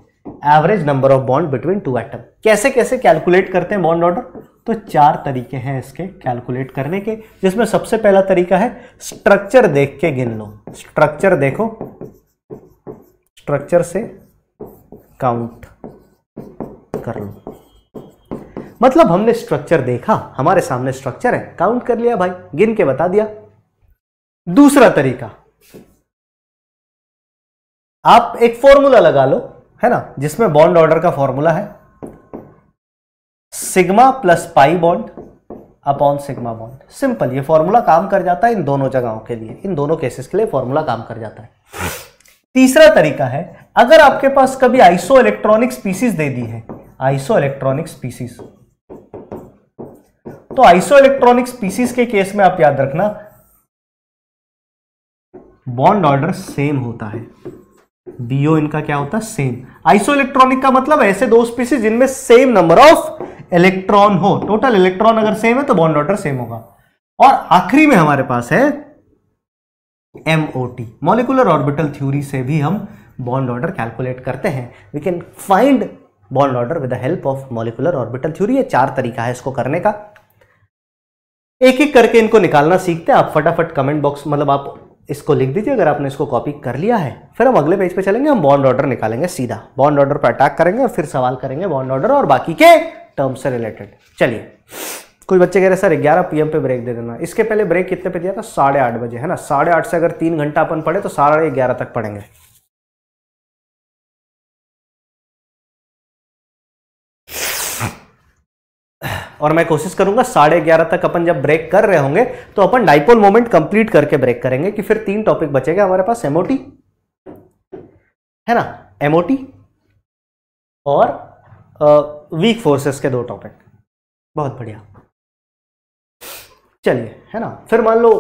average number of bond between two atom कैसे कैसे कैलकुलेट करते हैं बॉन्ड ऑर्डर तो चार तरीके हैं इसके कैलकुलेट करने के जिसमें सबसे पहला तरीका है स्ट्रक्चर देख के गिन लो स्ट्रक्चर देखो स्ट्रक्चर से काउंट कर लो मतलब हमने स्ट्रक्चर देखा हमारे सामने स्ट्रक्चर है काउंट कर लिया भाई गिन के बता दिया दूसरा तरीका आप एक फॉर्मूला लगा लो है ना जिसमें बॉन्ड ऑर्डर का फॉर्मूला है sigma plus pi bond upon sigma bond simple ये फॉर्मूला काम कर जाता है इन दोनों जगहों के लिए इन दोनों केसेस के लिए फॉर्मूला काम कर जाता है तीसरा तरीका है अगर आपके पास कभी आइसो इलेक्ट्रॉनिक स्पीसीज दे दी है आइसो इलेक्ट्रॉनिक स्पीसीज तो आइसो इलेक्ट्रॉनिक स्पीसीज के केस में आप याद रखना बॉन्ड ऑर्डर सेम होता है बीओ इनका क्या होता है सेम आइसो इलेक्ट्रॉनिक का मतलब ऐसे दो स्पीसी जिनमें सेम नंबर ऑफ इलेक्ट्रॉन हो टोटल इलेक्ट्रॉन अगर सेम है तो बॉन्ड ऑर्डर सेम होगा और आखिरी में हमारे पास है एमओटी मॉलिकुलर ऑर्बिटल थ्योरी से भी हम बॉन्ड ऑर्डर कैलकुलेट करते हैं we can find bond order with the help of molecular orbital theory ये चार तरीका है इसको करने का एक एक करके इनको निकालना सीखते हैं आप फटाफट कमेंट बॉक्स मतलब आप इसको लिख दीजिए अगर आपने इसको कॉपी कर लिया है फिर हम अगले पेज पे चलेंगे हम बॉन्ड ऑर्डर निकालेंगे सीधा बॉन्ड ऑर्डर पर अटैक करेंगे और फिर सवाल करेंगे बॉन्ड ऑर्डर और बाकी के टर्म्स से रिलेटेड चलिए कोई बच्चे कह रहे सर ग्यारह पीएम पे ब्रेक दे देना इसके पहले ब्रेक कितने पे दिया था साढ़े आठ बजे है ना
साढ़े आठ से अगर तीन घंटा अपन पढ़े तो साढ़े ग्यारह तक पढ़ेंगे
और मैं कोशिश करूंगा साढ़े ग्यारह तक अपन जब ब्रेक कर रहे होंगे तो अपन डाइपोल मोमेंट कंप्लीट करके ब्रेक करेंगे कि फिर तीन टॉपिक बचेंगे हमारे पास एमओटी है ना एमओटी और आ, वीक फोर्सेस के दो टॉपिक बहुत बढ़िया चलिए है ना फिर मान लो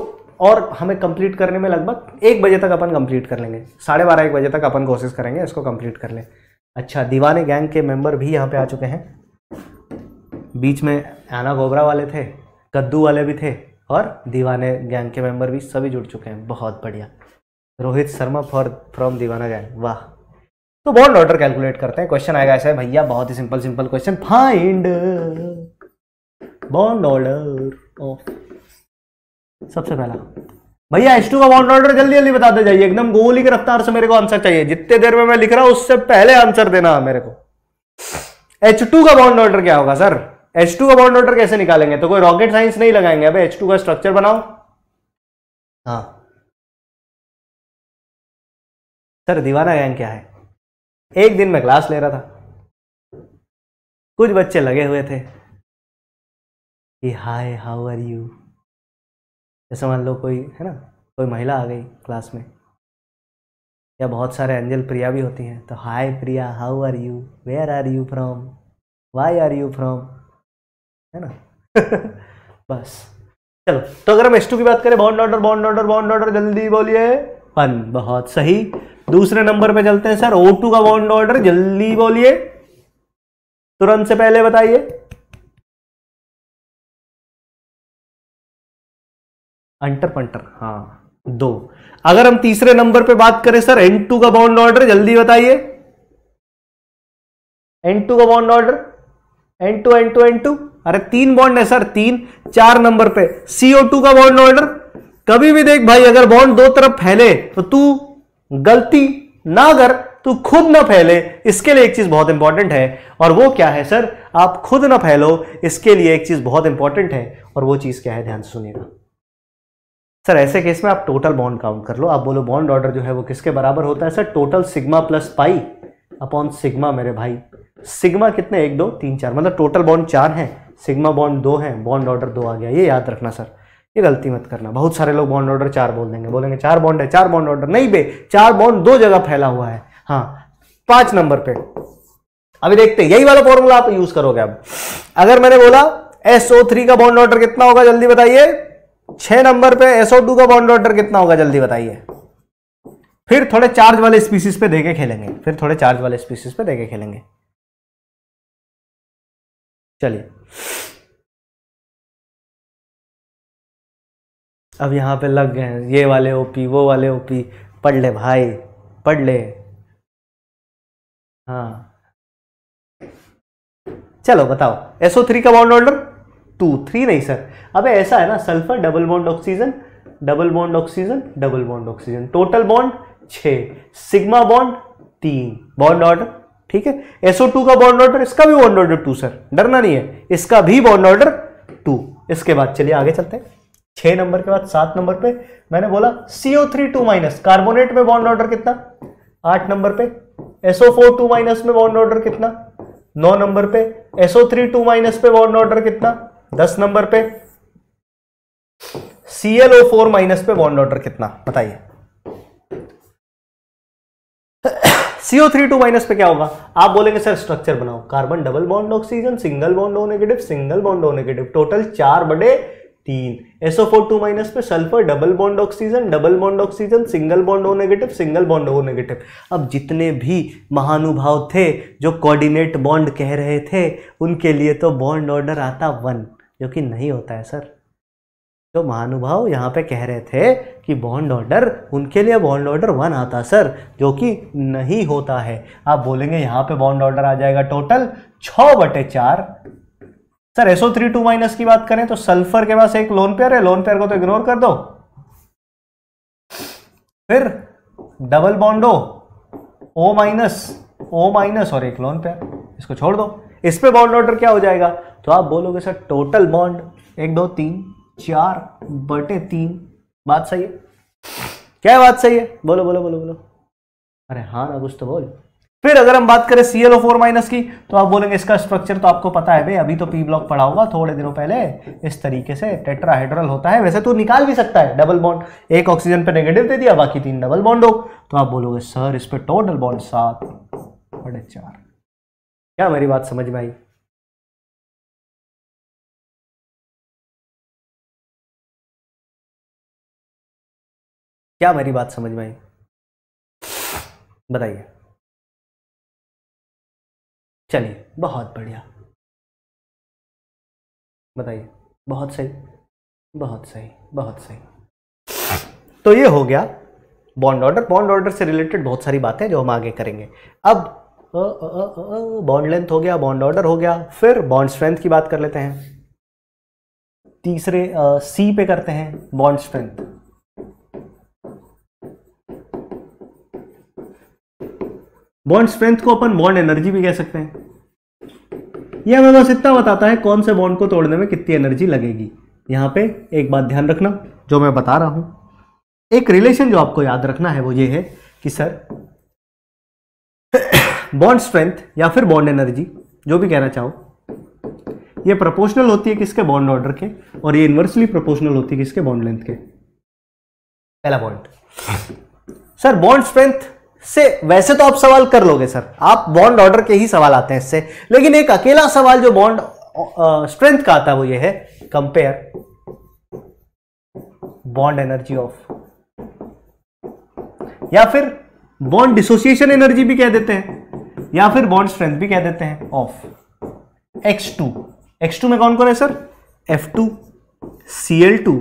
और हमें कंप्लीट करने में लगभग एक बजे तक अपन कंप्लीट कर लेंगे साढ़े बारह एक बजे तक अपन कोशिश करेंगे इसको कंप्लीट कर लें अच्छा दीवाने गैंग के मेंबर भी यहाँ पे आ चुके हैं बीच में आना गोबरा वाले थे कद्दू वाले भी थे और दीवाने गैंग के मेंबर भी सभी जुड़ चुके हैं बहुत बढ़िया रोहित शर्मा फॉर फ्रॉम दीवाना गैंग वाह तो बॉन्ड ऑर्डर कैलकुलेट करते हैं क्वेश्चन आएगा ऐसा है भैया बहुत ही simple simple question find bond order सबसे पहला भैया एच का बॉन्ड ऑर्डर जल्दी जल्दी बताते जाइए एकदम गोली की रफ्तार से मेरे को आंसर चाहिए जितने देर में मैं लिख रहा हूं उससे पहले आंसर देना मेरे को एच टू का बॉन्ड ऑर्डर क्या होगा सर एच टू का बॉन्ड ऑर्डर
कैसे निकालेंगे तो कोई रॉकेट साइंस नहीं लगाएंगे अब एच टू का स्ट्रक्चर बनाओ हाँ सर दीवाना गैंग क्या है एक दिन मैं क्लास ले रहा था कुछ बच्चे लगे हुए थे
कि हाय हाउ आर यू जैसे मान लो कोई है ना कोई महिला आ गई क्लास में या बहुत सारे एंजल प्रिया भी होती हैं तो hi Priya how are you where are you from why are you from है ना बस चलो तो अगर हम एस की बात करें bond order bond order bond order जल्दी बोलिए वन बहुत सही दूसरे नंबर पे चलते हैं सर ओ का बॉन्ड
ऑर्डर जल्दी बोलिए तुरंत से पहले बताइए अंटर पंटर हाँ दो अगर हम तीसरे नंबर पे बात करें सर N2 का बॉन्ड ऑर्डर जल्दी बताइए
N2 का bond order N two N two N two अरे तीन बॉन्ड है सर तीन चार नंबर पे सीओ टू का बॉन्ड ऑर्डर कभी भी देख भाई अगर बॉन्ड दो तरफ फैले तो तू गलती ना कर तू खुद ना फैले इसके लिए एक चीज बहुत इंपॉर्टेंट है और वो क्या है सर आप खुद ना फैलो इसके लिए एक चीज बहुत इंपॉर्टेंट है और वो चीज क्या है ध्यान सुनिएगा सर ऐसे केस में आप टोटल बॉन्ड काउंट कर लो आप बोलो बॉन्ड ऑर्डर जो है वो किसके बराबर होता है sir total sigma plus pi upon sigma मेरे भाई सिग्मा कितने एक दो तीन चार मतलब टोटल बॉन्ड चार हैं सिग्मा बॉन्ड दो हैं बॉन्ड ऑर्डर दो आ गया ये याद रखना सर ये गलती मत करना बहुत सारे लोग बॉन्ड ऑर्डर चार बोल देंगे बोलेंगे चार बॉन्ड है चार बॉन्ड ऑर्डर नहीं बे चार बॉन्ड दो जगह फैला हुआ है हाँ पांच नंबर पे अभी देखते हैं यही वाला फॉर्मूला आप यूज करोगे अब अगर मैंने बोला SO3 का बॉन्ड ऑर्डर कितना होगा जल्दी बताइए छह नंबर पे SO2 का बॉन्ड ऑर्डर कितना होगा जल्दी बताइए फिर थोड़े चार्ज वाले स्पीसीज पे देके खेलेंगे फिर थोड़े चार्ज वाले
स्पीसीज पे देके खेलेंगे चलिए अब यहाँ पे लग गए हैं ये वाले ओपी वो वाले ओपी पढ़ ले भाई पढ़ ले
हाँ चलो बताओ एसओ थ्री का बॉन्ड ऑर्डर टू थ्री नहीं सर अबे ऐसा है ना sulphur double bond oxygen double bond oxygen double bond oxygen total bond छ सिग्मा बॉन्ड तीन बॉन्ड ऑर्डर ठीक है SO2 का बॉन्ड ऑर्डर इसका भी बॉन्ड ऑर्डर टू सर डरना नहीं है इसका भी बॉन्ड ऑर्डर टू इसके बाद चलिए आगे चलते हैं छह नंबर के बाद सात नंबर पे मैंने बोला CO three two minus carbonate में बॉन्ड ऑर्डर कितना आठ नंबर पे एसओ फोर टू माइनस में बॉन्ड ऑर्डर कितना नौ नंबर पे एसओ थ्री टू माइनस पे बॉन्ड ऑर्डर कितना दस नंबर पे सीएलओ फोर माइनस पे बॉन्ड ऑर्डर कितना बताइए सीओ थ्री टू माइनस पे क्या होगा आप बोलेंगे सर स्ट्रक्चर बनाओ carbon double bond oxygen single bond O negative single bond O negative total चार बड़े तीन एसओ फोर टू माइनस पे sulphur double bond oxygen double bond oxygen single bond O negative single bond O negative अब जितने भी महानुभाव थे जो कोऑर्डिनेट बॉन्ड कह रहे थे उनके लिए तो बॉन्ड ऑर्डर आता वन जो कि नहीं होता है सर तो महानुभाव यहाँ पे कह रहे थे कि बॉन्ड ऑर्डर उनके लिए बॉन्ड ऑर्डर वन आता सर जो कि नहीं होता है आप बोलेंगे यहाँ पे बॉन्ड ऑर्डर आ जाएगा टोटल छ बटे चार sir SO three two minus की बात करें तो सल्फर के पास एक लोन पेयर है लोन पेयर को तो इग्नोर कर दो फिर डबल बॉन्डो ओ माइनस ओ माइनस और एक लोन पेयर इसको छोड़ दो इस पे बॉन्ड ऑर्डर क्या हो जाएगा तो आप बोलोगे सर टोटल बॉन्ड एक दो तीन चार बटे तीन बात सही है क्या बात सही है बोलो बोलो बोलो बोलो अरे हाँ ना कुछ तो बोल फिर अगर हम बात करें सीएलओ फोर माइनस की तो आप बोलेंगे इसका स्ट्रक्चर तो आपको पता है भाई अभी तो पी ब्लॉक पढ़ा होगा थोड़े दिनों पहले इस तरीके से टेट्राहाइड्रल होता है वैसे तो निकाल भी सकता है डबल बॉन्ड एक ऑक्सीजन पे नेगेटिव दे दिया बाकी तीन डबल बॉन्ड हो तो आप बोलोगे सर इस पर टोटल बॉन्ड सात
बड़े चार क्या मेरी बात समझ में आई क्या मेरी बात समझ में आई बताइए चलिए बहुत बढ़िया बताइए बहुत सही बहुत सही बहुत सही तो ये
हो गया बॉन्ड ऑर्डर बॉन्ड ऑर्डर से रिलेटेड बहुत सारी बातें जो हम आगे करेंगे अब बॉन्ड लेंथ हो गया बॉन्ड ऑर्डर हो गया फिर बॉन्ड स्ट्रेंथ की बात कर लेते हैं तीसरे सी पे करते हैं बॉन्ड स्ट्रेंथ बॉन्ड स्ट्रेंथ को अपन बॉन्ड एनर्जी भी कह सकते हैं यह हमें बस इतना बताता है कौन से बॉन्ड को तोड़ने में कितनी एनर्जी लगेगी यहां पे एक बात ध्यान रखना जो मैं बता रहा हूं एक रिलेशन जो आपको याद रखना है वो ये है कि सर बॉन्ड स्ट्रेंथ या फिर बॉन्ड एनर्जी जो भी कहना चाहो ये प्रोपोर्शनल होती है किसके बॉन्ड ऑर्डर के और ये इन्वर्सली प्रोपोर्शनल होती है किसके बॉन्ड लेंथ के पहला पॉइंट सर बॉन्ड स्ट्रेंथ से वैसे तो आप सवाल कर लोगे सर आप बॉन्ड ऑर्डर के ही सवाल आते हैं इससे लेकिन एक अकेला सवाल जो बॉन्ड स्ट्रेंथ का आता है वो ये है कंपेयर बॉन्ड एनर्जी ऑफ या फिर बॉन्ड डिसोसिएशन एनर्जी भी कह देते हैं या फिर बॉन्ड स्ट्रेंथ भी कह देते हैं of X two X two में कौन कौन है sir F two C L two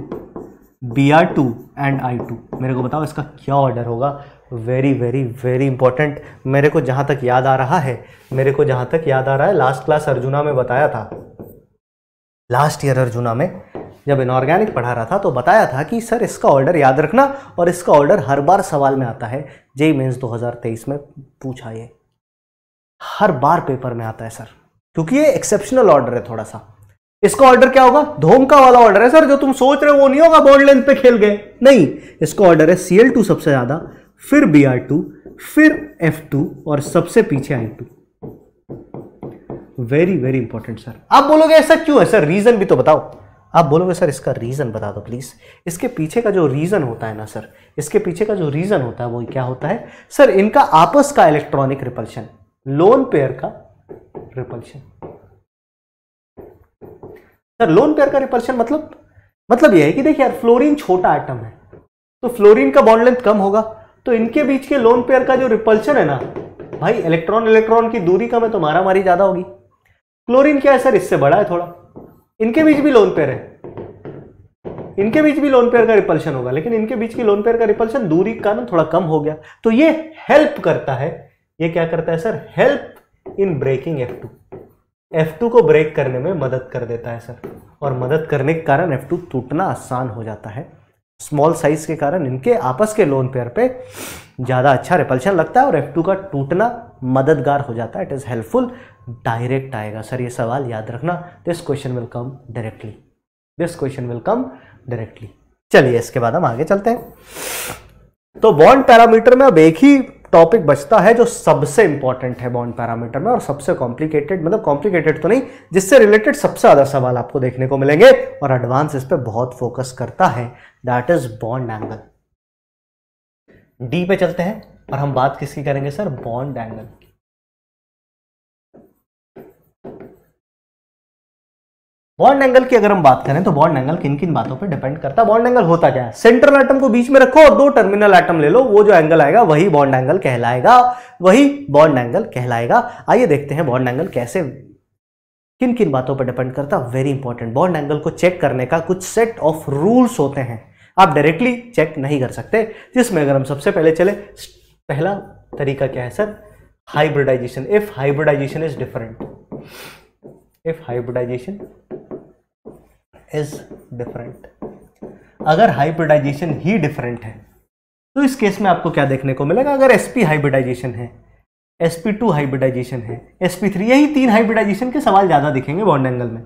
B R two and I two मेरे को बताओ इसका क्या ऑर्डर होगा वेरी वेरी वेरी इंपॉर्टेंट मेरे को जहां तक याद आ रहा है मेरे को जहां तक याद आ रहा है लास्ट क्लास अर्जुना में बताया था लास्ट ईयर अर्जुना में जब इनऑर्गेनिक पढ़ा रहा था तो बताया था कि सर इसका ऑर्डर याद रखना और इसका ऑर्डर हर बार सवाल में आता है जे मेन्स 2023 में पूछा ये हर बार पेपर में आता है सर क्योंकि ये एक्सेप्शनल ऑर्डर है थोड़ा सा इसका ऑर्डर क्या होगा धोमका वाला ऑर्डर है सर जो तुम सोच रहे हो वो नहीं होगा बॉन्ड लेंथ पे खेल गए नहीं इसका ऑर्डर है सीएल टू सबसे ज्यादा फिर बी आर टू फिर एफ टू और सबसे पीछे I two very very important sir आप बोलोगे ऐसा क्यों है सर रीजन भी तो बताओ आप बोलोगे सर इसका रीज़न बता दो प्लीज़ इसके पीछे का जो रीज़न होता है ना सर इसके पीछे का जो रीज़न होता है वो क्या होता है सर इनका आपस का इलेक्ट्रॉनिक रिपल्शन लोन पेयर का रिपल्शन सर लोन पेयर का रिपल्शन मतलब मतलब यह है कि देखिए यार फ्लोरीन छोटा आइटम है तो फ्लोरीन का बॉन्ड लेंथ कम होगा तो इनके बीच के लोन पेयर का जो रिपल्शन है ना भाई इलेक्ट्रॉन इलेक्ट्रॉन की दूरी कम है तो मारा मारी ज़्यादा होगी क्लोरीन क्या है सर इससे बड़ा है थोड़ा इनके बीच भी लोन पेयर है इनके बीच भी लोन पेयर का रिपल्शन होगा लेकिन इनके बीच की लोन पेयर का रिपल्शन दूरी का ना थोड़ा कम हो गया तो ये हेल्प करता है ये क्या करता है sir help in breaking F2 F2 को ब्रेक करने में मदद कर देता है सर और मदद करने के कारण F2 टूटना आसान हो जाता है स्मॉल साइज के कारण इनके आपस के लोन पेयर पे ज़्यादा अच्छा रिपल्शन लगता है और एफ का टूटना मददगार हो जाता है इट इज़ हेल्पफुल डायरेक्ट आएगा सर ये सवाल याद रखना this question will come directly this question will come directly चलिए इसके बाद हम आगे चलते हैं तो बॉन्ड पैरामीटर में अब एक ही टॉपिक बचता है जो सबसे इंपॉर्टेंट है बॉन्ड पैरामीटर में और सबसे कॉम्प्लिकेटेड मतलब कॉम्प्लिकेटेड तो नहीं जिससे रिलेटेड सबसे ज़्यादा सवाल आपको देखने को मिलेंगे और एडवांस इस पर बहुत फोकस करता है that is bond angle
D पे चलते हैं और हम बात किसकी करेंगे sir bond angle bond angle की अगर हम बात करें तो बॉन्ड एंगल किन किन बातों पे डिपेंड करता है बॉन्ड एंगल होता क्या है सेंट्रल एटम को बीच में रखो और
दो टर्मिनल एटम ले लो वो जो एंगल आएगा वही बॉन्ड एंगल कहलाएगा वही बॉन्ड एंगल कहलाएगा आइए देखते हैं बॉन्ड एंगल कैसे किन किन बातों पर डिपेंड करता वेरी इंपॉर्टेंट बॉन्ड एंगल को चेक करने का कुछ सेट ऑफ रूल्स होते हैं आप डायरेक्टली चेक नहीं कर सकते जिसमें अगर हम सबसे पहले चले पहला तरीका क्या है sir hybridisation if hybridisation is different if hybridisation is different अगर हाइब्रिडाइजेशन ही डिफरेंट है तो इस केस में आपको क्या देखने को मिलेगा अगर एस हाइब्रिडाइजेशन है एस टू हाइब्रिडाइजेशन है एस थ्री यही तीन हाइब्रिडाइजेशन के सवाल ज़्यादा दिखेंगे बॉन्ड एंगल में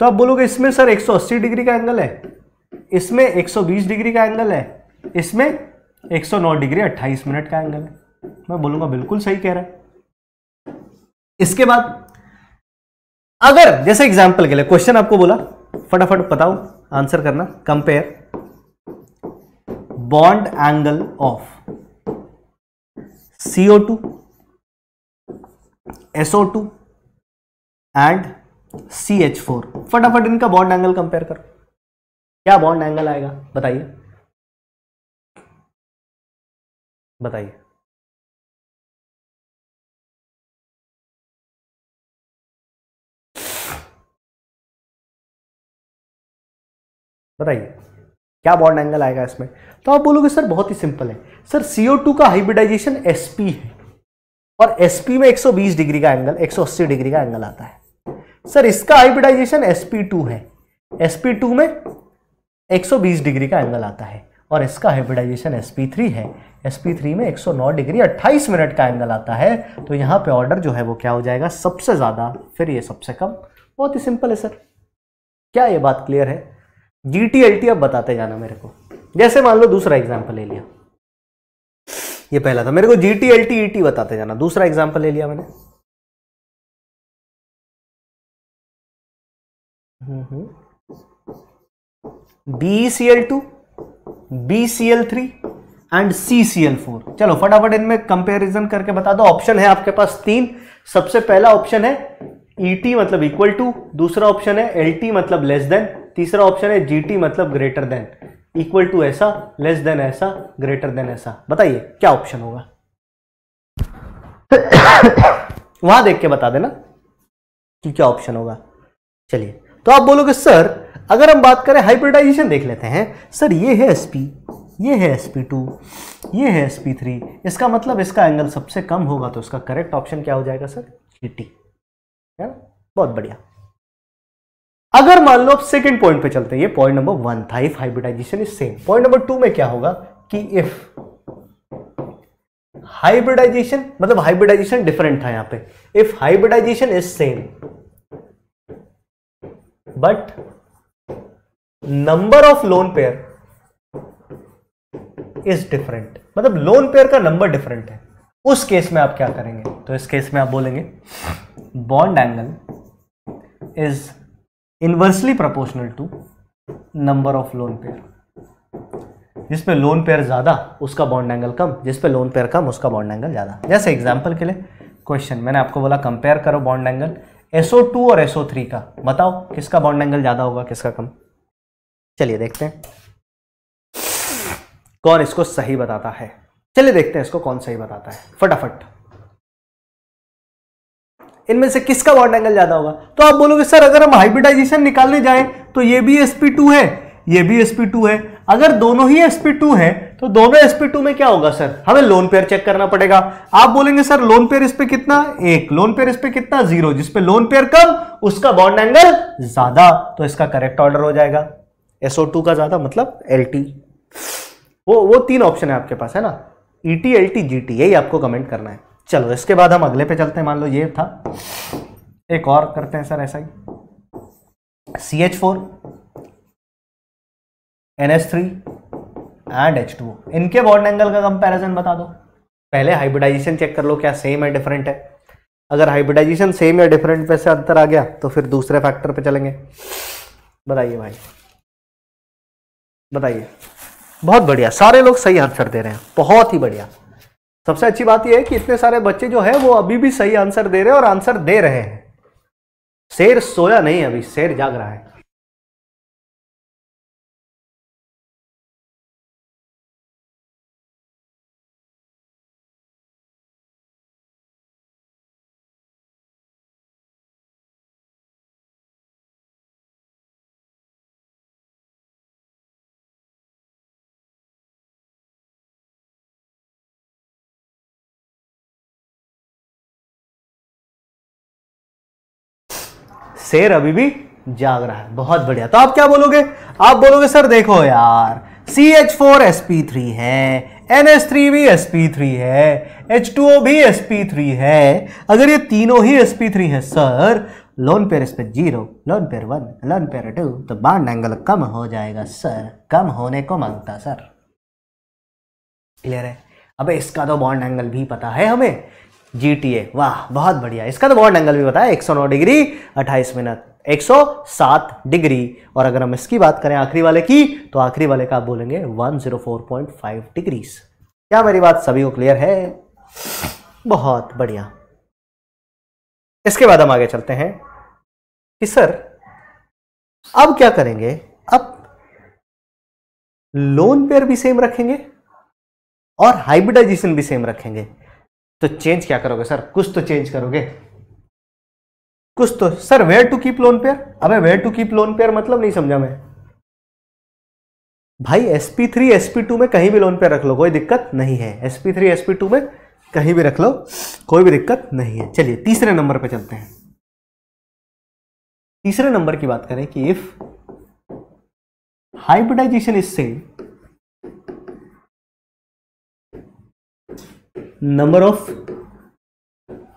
तो आप बोलोगे इसमें सर 180 डिग्री का एंगल है इसमें 120 डिग्री का एंगल है इसमें 109 डिग्री 28 मिनट का एंगल है मैं बोलूंगा बिल्कुल सही कह रहा है इसके बाद अगर जैसे एग्जाम्पल के लिए क्वेश्चन आपको बोला फटाफट बताओ आंसर करना compare bond angle of CO two SO two and C H four फटाफट इनका
बॉन्ड एंगल कंपेयर करो क्या बॉन्ड एंगल आएगा बताइए बताइए बताइए क्या बॉन्ड एंगल आएगा इसमें तो आप बोलोगे
सर बहुत ही सिंपल है सर CO2 का हाइब्रिडाइजेशन sp है और sp में 120 डिग्री का एंगल 180 डिग्री का एंगल आता है सर इसका हाइब्रिडाइजेशन sp2 है sp2 में 120 डिग्री का एंगल आता है और इसका हाइब्रिडाइजेशन sp3 है sp3 में 109 डिग्री 28 मिनट का एंगल आता है तो यहाँ पे ऑर्डर जो है वो क्या हो जाएगा सबसे ज़्यादा फिर ये सबसे कम बहुत ही सिंपल है सर क्या ये बात क्लियर है जी टी एल टी अब बताते जाना मेरे को जैसे मान लो दूसरा एग्जाम्पल ले
लिया ये पहला था मेरे को G T L T E T बताते जाना दूसरा एग्जाम्पल ले लिया मैंने हम्म हम्म BCl2, BCl3
एंड CCl4 चलो फटाफट इनमें कंपैरिजन करके बता दो ऑप्शन है आपके पास तीन सबसे पहला ऑप्शन है ET मतलब इक्वल टू दूसरा ऑप्शन है LT मतलब लेस देन तीसरा ऑप्शन है GT मतलब ग्रेटर देन इक्वल टू ऐसा लेस देन ऐसा ग्रेटर देन ऐसा बताइए क्या ऑप्शन होगा वहां देख के बता देना कि क्या ऑप्शन होगा चलिए तो आप बोलोगे सर अगर हम बात करें हाइब्रिडाइजेशन देख लेते हैं सर ये है एस ये है एस टू ये है एस थ्री इसका मतलब इसका एंगल सबसे कम होगा तो इसका करेक्ट ऑप्शन क्या हो जाएगा सर टी है बहुत बढ़िया अगर मान लो आप सेकेंड पॉइंट पे चलते हैं ये पॉइंट नंबर वन था if hybridisation is same point number two में क्या होगा कि इफ हाइब्रिडाइजेशन मतलब हाइब्रिडाइजेशन डिफरेंट था यहां पे if hybridisation is same but number of lone pair is different मतलब लोन पेयर का नंबर डिफरेंट है उस केस में आप क्या करेंगे तो इस केस में आप बोलेंगे bond angle is inversely proportional to number of lone pair पे लोन पेयर ज़्यादा उसका बॉन्ड एंगल कम जिसपे लोन पेयर कम उसका बॉन्ड एंगल ज़्यादा जैसे एग्जांपल के लिए क्वेश्चन मैंने आपको बोला कंपेयर करो बॉन्ड एंगल टू और एसओ थ्री का बताओ किसका बॉन्ड एंगल ज़्यादा होगा किसका कम चलिए देखते हैं कौन इसको सही बताता है चलिए देखते हैं इसको कौन सही बताता है फटाफट इनमें से किसका बॉन्ड एंगल ज्यादा होगा तो आप बोलोगे सर अगर हम हाइब्रिडाइजेशन निकालने जाए तो ये भी sp2 है ये भी sp2 है अगर दोनों ही sp2 है तो दोनों sp2 में क्या होगा सर हमें लोन पेयर चेक करना पड़ेगा आप बोलेंगे सर लोन पेयर इस पे कितना एक लोन पेयर इस पे कितना जीरो जिसपे लोन पेयर कम उसका बॉन्ड एंगल ज्यादा तो इसका करेक्ट ऑर्डर हो जाएगा SO2 का ज़्यादा मतलब LT वो वो तीन ऑप्शन है आपके पास है ना ET LT GT यही आपको कमेंट करना है चलो इसके बाद हम अगले पे चलते हैं मान लो ये था एक और करते हैं सर ऐसा ही C H four N S three and H two इनके बॉन्ड एंगल का कंपैरिजन बता दो पहले हाइब्रिडाइजेशन चेक कर लो क्या सेम है डिफरेंट है अगर हाइब्रिडाइजेशन सेम या डिफरेंट पे से अंतर आ गया तो फिर दूसरे फैक्टर पे चलेंगे बताइए भाई बताइए बहुत बढ़िया सारे लोग सही आंसर दे रहे हैं बहुत ही बढ़िया सबसे अच्छी बात यह है कि इतने सारे बच्चे जो है वो अभी भी सही
आंसर दे रहे हैं और आंसर दे रहे हैं शेर सोया नहीं अभी शेर जाग रहा है शेर अभी भी जाग रहा है बहुत
बढ़िया तो आप क्या बोलोगे आप बोलोगे सर देखो यार C H four S P three है एन एस थ्री भी एस पी थ्री है एच टू ओ भी एस पी थ्री है अगर ये तीनों ही एस पी थ्री है सर लोन पेयर इस पे zero lone pair one lone pair two तो बाड एंगल कम हो जाएगा सर कम होने को मांगता सर क्लियर है अबे इसका तो बॉन्ड एंगल भी पता है हमें जी टी ए वाह बहुत बढ़िया इसका तो बहुत एंगल भी बताया नौ डिग्री 28 मिनट 107 डिग्री और अगर हम इसकी बात करें आखिरी वाले की तो आखिरी वाले का आप बोलेंगे 104.5 डिग्रीज क्या मेरी बात सभी को क्लियर है बहुत बढ़िया
इसके बाद हम आगे चलते हैं कि सर अब क्या करेंगे अब लोन पेयर भी सेम रखेंगे
और हाइब्रिडाइजेशन भी सेम रखेंगे तो चेंज क्या करोगे सर कुछ तो चेंज करोगे कुछ तो sir where to keep lone pair अबे where to keep lone pair मतलब नहीं समझा मैं भाई एसपी थ्री एसपी टू में कहीं भी लोन पेयर रख लो कोई दिक्कत नहीं है एसपी थ्री एसपी टू में कहीं भी रख लो कोई भी दिक्कत नहीं है चलिए तीसरे नंबर पे चलते हैं तीसरे नंबर की बात करें कि if hybridisation is same
number of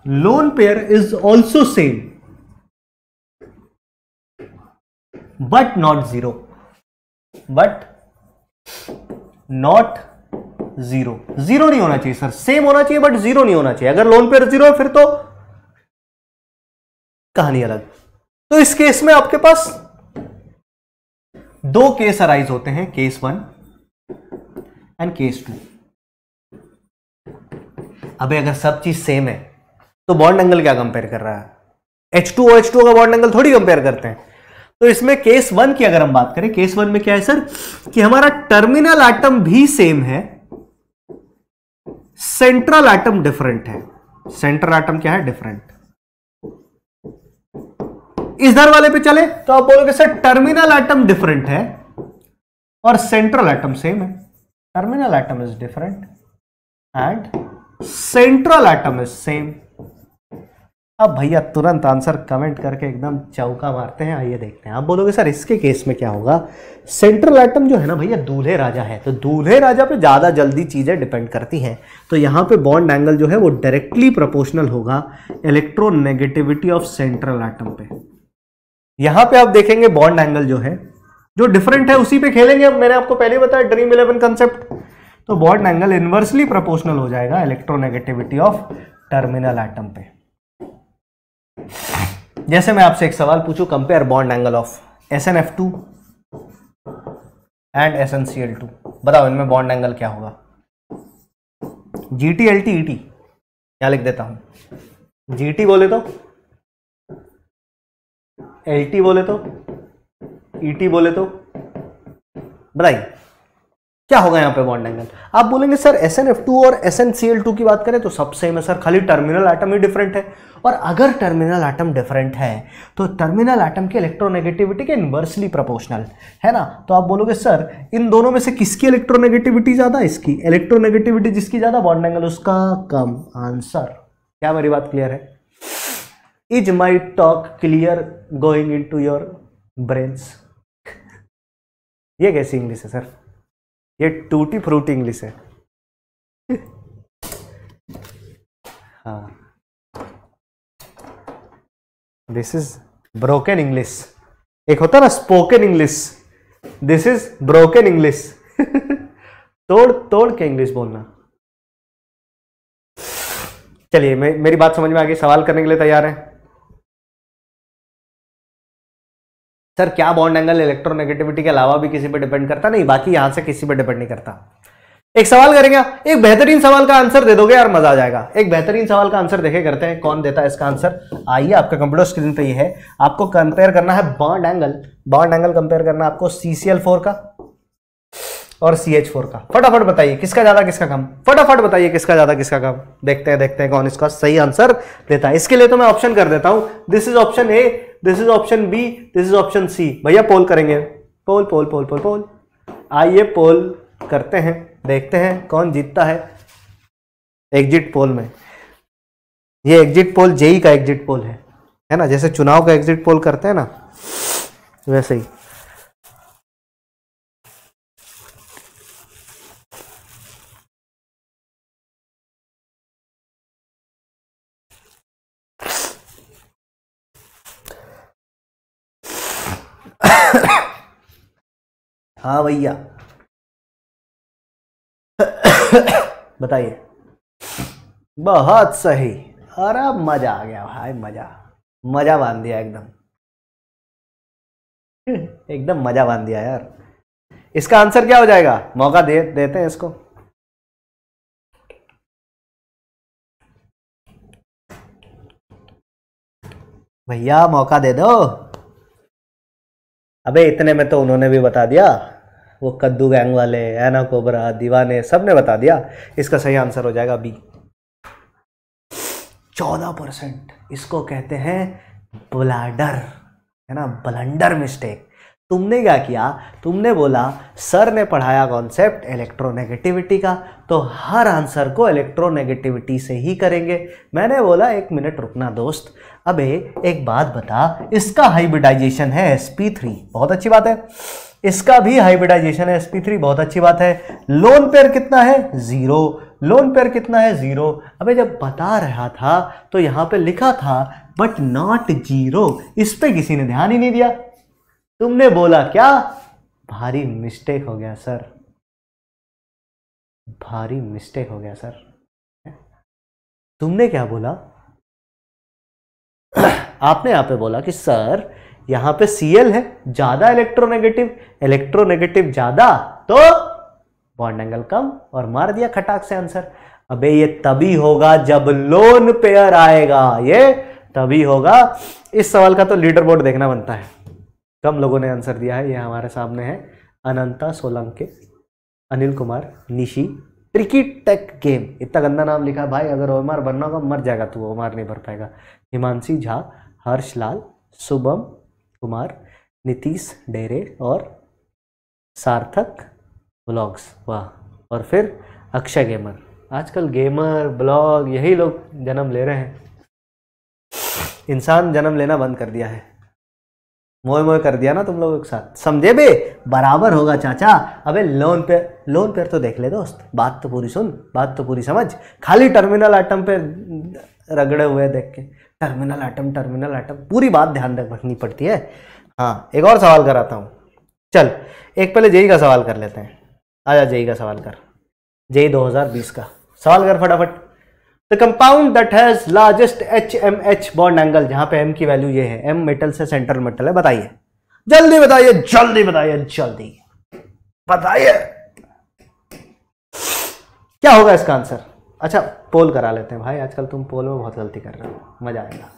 lone pair is also same
but not zero but not zero zero नहीं होना चाहिए सर सेम होना चाहिए बट जीरो नहीं होना चाहिए अगर लोन पेयर जीरो है फिर तो कहानी अलग तो इस केस में आपके पास दो केस अराइज होते हैं case one and case two अभी अगर सब चीज सेम है तो बॉन्ड एंगल क्या कंपेयर कर रहा है एच टू और एच टू का बॉन्ड एंगल थोड़ी कंपेयर करते हैं तो इसमें केस वन की अगर हम बात करें केस वन में क्या है सर कि हमारा टर्मिनल आइटम भी सेम है सेंट्रल आटम डिफरेंट है सेंट्रल आइटम क्या है डिफरेंट इस दर वाले पे चले तो आप बोलोगे सर टर्मिनल आइटम डिफरेंट है और सेंट्रल आइटम सेम है terminal atom is different and central atom is same अब भैया तुरंत आंसर कमेंट करके एकदम चौका मारते हैं आइए देखते हैं आप बोलोगे सर इसके केस में क्या होगा सेंट्रल आइटम जो है ना भैया दूल्हे राजा है तो दूल्हे राजा पे ज़्यादा जल्दी चीज़ें डिपेंड करती हैं तो यहां पे बॉन्ड एंगल जो है वो डायरेक्टली प्रोपोर्शनल होगा इलेक्ट्रोनेगेटिविटी ऑफ सेंट्रल आइटम पे यहां पर आप देखेंगे बॉन्ड एंगल जो है जो डिफरेंट है उसी पे खेलेंगे मैंने आपको पहले बताया ड्रीम इलेवन कंसेप्ट तो बॉन्ड एंगल इन्वर्सली प्रोपोर्शनल हो जाएगा इलेक्ट्रोनेगेटिविटी ऑफ टर्मिनल एटम पे जैसे मैं आपसे एक सवाल पूछूं compare bond angle of S N F two and S N C L two बताओ इनमें बॉन्ड एंगल क्या होगा G T L T E T क्या लिख देता हूं जी टी बोले तो एल टी बोले तो ई e टी बोले तो बताइए क्या होगा यहाँ पे बॉन्ड एंगल आप बोलेंगे sir S N F two और S N C L two की बात करें तो सब सेम है सर खाली टर्मिनल आइटम ही डिफरेंट है और अगर टर्मिनल आइटम डिफरेंट है तो टर्मिनल आइटम की इलेक्ट्रोनेगेटिविटी के इन्वर्सली प्रोपोर्शनल है ना तो आप बोलोगे सर इन दोनों में से किसकी इलेक्ट्रोनेगेटिविटी ज़्यादा इसकी इलेक्ट्रोनेगेटिविटी जिसकी ज़्यादा बॉन्ड एंगल उसका कम आंसर क्या मेरी बात क्लियर है is my talk clear going into your brains ये कैसी इंग्लिश है सर ये टूटी फ्रूटी इंग्लिश है
हाँ दिस इज ब्रोकन इंग्लिश एक होता ना
spoken English this is broken English तोड़ तोड़ के
इंग्लिश बोलना चलिए मे, मेरी बात समझ में आ गई सवाल करने के लिए तैयार है सर क्या बॉन्ड
एंगल इलेक्ट्रोनेगेटिविटी के अलावा भी किसी पर डिपेंड करता नहीं बाकी यहां से किसी पर डिपेंड नहीं करता एक सवाल करेंगे एक बेहतरीन सवाल का आंसर दे दोगे यार मजा आ जाएगा एक बेहतरीन सवाल का आंसर देखे करते हैं कौन देता है इसका आंसर आइए आपका कंप्यूटर स्क्रीन पे ये है आपको कंपेयर करना है bond angle bond angle compare करना है आपको सीसीएल फोर का और सी एच फोर का फटाफट बताइए किसका ज्यादा किसका कम फटाफट बताइए किसका ज्यादा किसका कम देखते हैं देखते हैं कौन इसका सही आंसर देता है इसके लिए तो मैं ऑप्शन कर देता हूं this is option A this is option B this is option C भैया पोल करेंगे पोल पोल पोल पोल पोल आइए पोल करते हैं देखते हैं कौन जीतता है एग्जिट पोल में ये एग्जिट पोल जेई का एग्जिट पोल है है ना जैसे चुनाव का एग्जिट पोल करते हैं ना वैसे ही हाँ भैया बताइए बहुत सही अरे मजा आ गया भाई मजा मजा बांध दिया एकदम
एकदम मजा बांध दिया यार इसका आंसर क्या हो जाएगा मौका दे देते हैं इसको भैया मौका दे दो अबे
इतने में तो उन्होंने भी बता दिया वो कद्दू गैंग वाले एना कोबरा दीवाने सब ने बता दिया इसका सही आंसर हो जाएगा बी
चौदह परसेंट
इसको कहते हैं ब्लाडर है ना ब्लंडर मिस्टेक तुमने क्या किया तुमने बोला सर ने पढ़ाया कॉन्सेप्ट इलेक्ट्रोनेगेटिविटी का तो हर आंसर को इलेक्ट्रोनेगेटिविटी से ही करेंगे मैंने बोला एक मिनट रुकना दोस्त अबे एक बात बता इसका हाइब्रिडाइजेशन है sp3 बहुत अच्छी बात है इसका भी हाइब्रिडाइजेशन है sp3 बहुत अच्छी बात है लोन पेयर कितना है ज़ीरो लोन पेयर कितना है ज़ीरो अबे जब बता रहा था तो यहाँ पे लिखा था बट नॉट जीरो इस पर किसी ने ध्यान ही नहीं दिया तुमने बोला क्या भारी मिस्टेक हो गया सर भारी मिस्टेक हो गया सर तुमने क्या बोला आपने यहां पे बोला कि सर यहां पे सीएल है ज़्यादा इलेक्ट्रोनेगेटिव इलेक्ट्रोनेगेटिव ज़्यादा तो बॉन्ड एंगल कम और मार दिया खटाक से आंसर अबे ये तभी होगा जब लोन पेयर आएगा ये तभी होगा इस सवाल का तो लीडर बोर्ड देखना बनता है कम लोगों ने आंसर दिया है ये हमारे सामने है Ananta Solanke Anil Kumar Nishi tricky tech game इतना गंदा नाम लिखा भाई अगर ओमार बनना होगा मर जाएगा तू ओमार नहीं भर पाएगा हिमांशी झा हर्ष लाल शुभम कुमार नीतीश डेरे और सार्थक ब्लॉग्स वाह और फिर अक्षय गेमर आजकल गेमर ब्लॉग यही लोग जन्म ले रहे हैं इंसान जन्म लेना बंद कर दिया है मोए मोए कर दिया ना तुम लोग एक साथ समझे बे बराबर होगा चाचा अबे लोन पे लोन पेयर तो देख ले दोस्त बात तो पूरी सुन बात तो पूरी समझ खाली टर्मिनल आइटम पे रगड़े हुए देख के टर्मिनल आइटम टर्मिनल आइटम पूरी बात ध्यान रखनी पड़ती है हाँ एक और सवाल कराता हूँ चल एक पहले जेई का सवाल कर लेते हैं आजा जेई का सवाल कर जेई 2020 का सवाल कर फटाफट the compound that has largest H M H bond angle जहां पे एम की वैल्यू ये है एम मेटल से सेंट्रल मेटल है बताइए जल्दी बताइए जल्दी बताइए जल्दी बताइए क्या होगा इसका आंसर अच्छा पोल करा लेते हैं भाई आजकल तुम पोल में बहुत गलती कर रहे हो मजा आएगा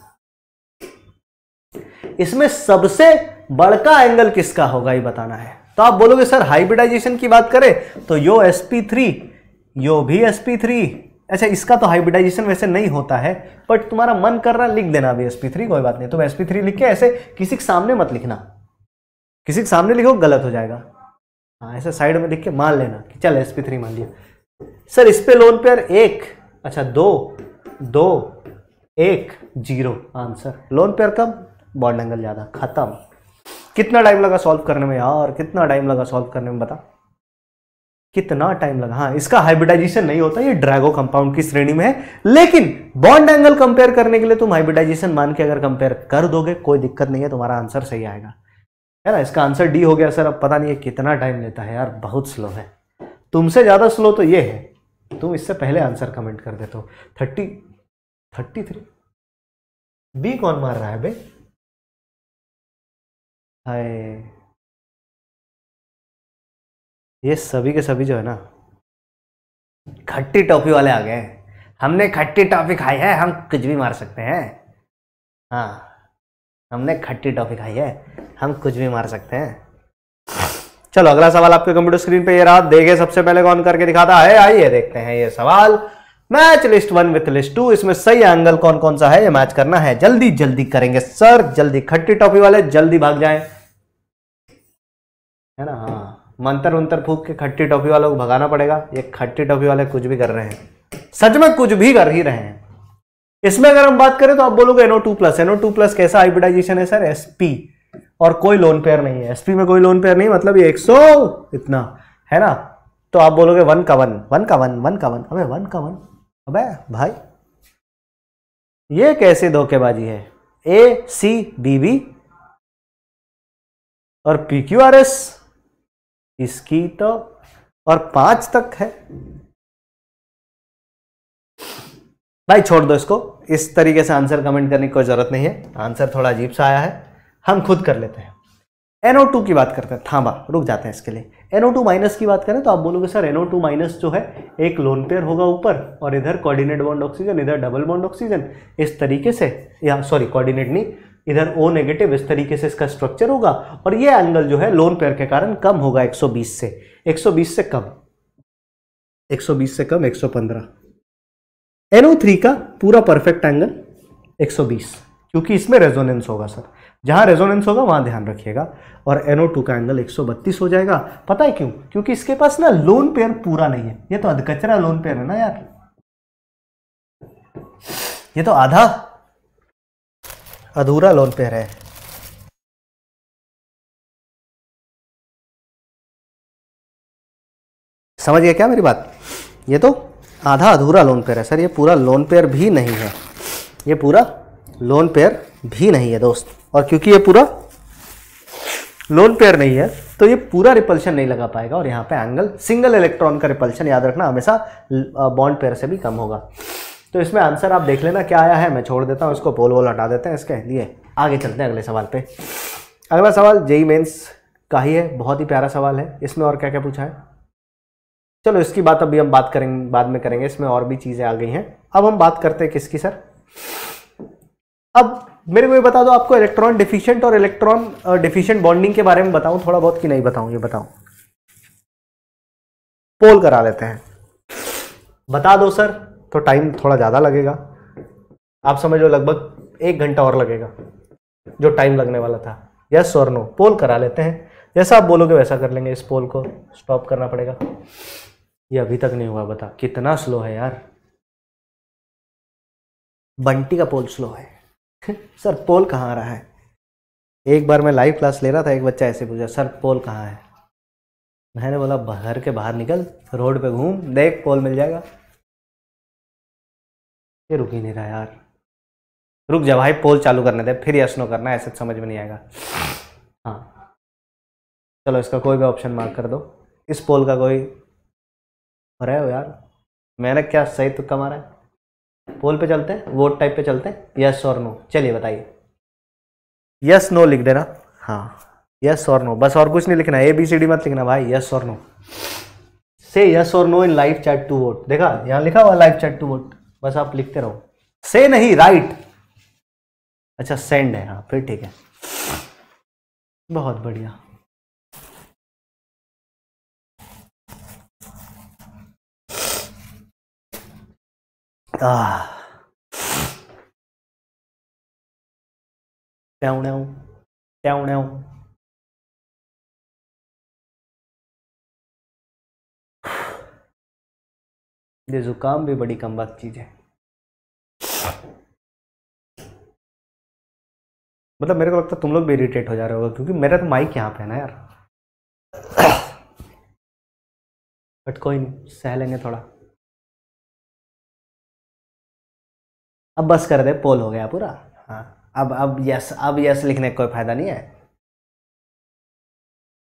इसमें सबसे बड़का एंगल किसका होगा ये बताना है तो आप बोलोगे सर हाइब्रिडाइजेशन की बात करें तो यो थ्री यो भी थ्री अच्छा इसका तो हाइब्रिडाइजेशन वैसे नहीं होता है बट तुम्हारा मन कर रहा लिख देना अभी एस थ्री कोई बात नहीं तुम एस थ्री लिख के ऐसे किसी के सामने मत लिखना किसी के सामने लिखो गलत हो जाएगा हाँ ऐसे साइड में लिख के मान लेना कि चल एस थ्री मान लिया सर इस पे लोन पेयर एक अच्छा दो दो एक जीरो आंसर लोन पेयर कम बॉन्ड एंगल ज़्यादा खत्म कितना टाइम लगा सॉल्व करने में यार कितना टाइम लगा सॉल्व करने में बता कितना टाइम लगा हाँ इसका हाइब्रिडाइजेशन नहीं होता ये ड्रैगो कंपाउंड की श्रेणी में है लेकिन बॉन्ड एंगल कंपेयर करने के लिए तुम हाइब्रिडाइजेशन मान के अगर कंपेयर कर दोगे कोई दिक्कत नहीं है तुम्हारा आंसर सही आएगा है ना इसका आंसर डी हो गया सर अब पता नहीं है कितना टाइम लेता है यार बहुत स्लो है तुमसे ज़्यादा स्लो तो ये है
तुम इससे पहले आंसर कमेंट कर देते हो थर्टी थर्टी थ्री बी कौन मार रहा है बे ये सभी के सभी जो है ना
खट्टी टॉफी वाले आ गए हैं हमने खट्टी टॉफी खाई है हम कुछ भी मार सकते हैं हाँ हमने खट्टी टॉफी खाई है हम कुछ भी मार सकते हैं चलो अगला सवाल आपके कंप्यूटर स्क्रीन पे ये रहा देखे सबसे पहले कौन करके दिखाता है आइए देखते हैं ये सवाल match list one with list two इसमें सही एंगल कौन कौन सा है ये मैच करना है जल्दी जल्दी करेंगे सर जल्दी खट्टी टॉफी वाले जल्दी भाग जाए है ना हाँ मंतर उंतर फूक के खट्टी टॉफी वालों को भगाना पड़ेगा ये खट्टी टॉफी वाले कुछ भी कर रहे हैं सच में कुछ भी कर ही रहे हैं इसमें अगर हम बात करें तो आप बोलोगे NO two plus NO two plus कैसा हाइब्रिडाइजेशन है सर एसपी और कोई लोन पेयर नहीं है एसपी में कोई लोन पेयर नहीं मतलब ये सौ इतना है ना तो आप बोलोगे वन का वन वन का वन वन का वन अबे वन का वन अबे भाई ये कैसे धोखेबाजी है ए सी बी बी और पी क्यू आर एस इसकी तो और पांच तक है भाई छोड़ दो इसको इस तरीके से आंसर कमेंट करने की कोई ज़रूरत नहीं है आंसर थोड़ा अजीब सा आया है हम खुद कर लेते हैं एनओ टू की बात करते हैं थांबा रुक जाते हैं इसके लिए एनओ टू माइनस की बात करें तो आप बोलोगे सर एनओ टू माइनस जो है एक लोन पेयर होगा ऊपर और इधर कोऑर्डिनेट बॉन्ड ऑक्सीजन इधर डबल बॉन्ड ऑक्सीजन इस तरीके से या सॉरी कोऑर्डिनेट नहीं इधर ओ नेगेटिव इस तरीके से इसका स्ट्रक्चर होगा और ये एंगल जो है लोन पेयर के कारण कम होगा 120 से 120 से कम 120 से कम 115 एनओ थ्री का पूरा परफेक्ट एंगल 120 क्योंकि इसमें रेजोनेंस होगा सर जहां रेजोनेंस होगा वहां ध्यान रखिएगा और एनओ टू का एंगल 132 हो जाएगा पता है क्यों क्योंकि इसके पास ना लोन पेयर पूरा नहीं है यह तो अधकचरा
लोन पेयर है ना यार ये तो आधा अधूरा लोन पेयर है समझ गया क्या मेरी बात
ये तो आधा अधूरा लोन पेयर है सर ये पूरा लोन पेयर भी नहीं है ये पूरा लोन पेयर भी नहीं है दोस्त और क्योंकि ये पूरा लोन पेयर नहीं है तो ये पूरा रिपल्शन नहीं लगा पाएगा और यहाँ पे एंगल सिंगल इलेक्ट्रॉन का रिपल्शन याद रखना हमेशा बॉन्ड पेयर से भी कम होगा तो इसमें आंसर आप देख लेना क्या आया है मैं छोड़ देता हूँ इसको पोल वोल हटा देते हैं इसके लिए आगे चलते हैं अगले सवाल पे अगला सवाल जेई मेन्स का ही है बहुत ही प्यारा सवाल है इसमें और क्या क्या पूछा है चलो इसकी बात अभी हम बात करेंगे बाद में करेंगे इसमें और भी चीज़ें आ गई हैं अब हम बात करते हैं किसकी सर अब मेरे को ये बता दो आपको इलेक्ट्रॉन डिफिशियंट और इलेक्ट्रॉन डिफिशियंट बॉन्डिंग के बारे में बताऊं थोड़ा बहुत कि नहीं बताऊं ये बताऊं पोल करा लेते हैं बता दो सर तो टाइम थोड़ा ज़्यादा लगेगा आप समझ लो लगभग एक घंटा और लगेगा जो टाइम लगने वाला था यस और नो पोल करा लेते हैं जैसा आप बोलोगे वैसा कर लेंगे इस पोल को स्टॉप करना पड़ेगा ये अभी तक नहीं हुआ बता कितना स्लो है यार बंटी का पोल स्लो है सर पोल कहाँ आ रहा है एक बार मैं लाइव क्लास ले रहा था एक बच्चा ऐसे पूछा सर पोल कहाँ है मैंने बोला घर के बाहर निकल रोड पे घूम देख पोल
मिल जाएगा ये रुक ही नहीं रहा यार रुक जा भाई पोल चालू करने दे फिर यस नो करना ऐसे तो समझ में नहीं आएगा हाँ
चलो इसका कोई भी ऑप्शन मार्क कर दो इस पोल का कोई हो यार मैंने क्या सही कमा रहा है पोल पे चलते हैं वोट टाइप पे चलते हैं यस और नो चलिए बताइए यस नो लिख देना हाँ यस और नो बस और कुछ नहीं लिखना ए बी सी डी मत लिखना भाई यस और नो से यस और no in live chat to vote देखा यहाँ लिखा हुआ लाइव चैट टू वोट बस आप लिखते रहो से नहीं राइट
अच्छा सेंड है हाँ फिर ठीक है बहुत बढ़िया ये जुकाम भी बड़ी कम चीज़ है
मतलब मेरे को लगता है तुम लोग भी इरिटेट हो जा रहे हो क्योंकि मेरा तो माइक यहाँ पे है ना यार
बट कोई नहीं सह लेंगे थोड़ा अब बस कर दे पोल हो गया पूरा हाँ अब अब यस अब यस लिखने का कोई फायदा नहीं है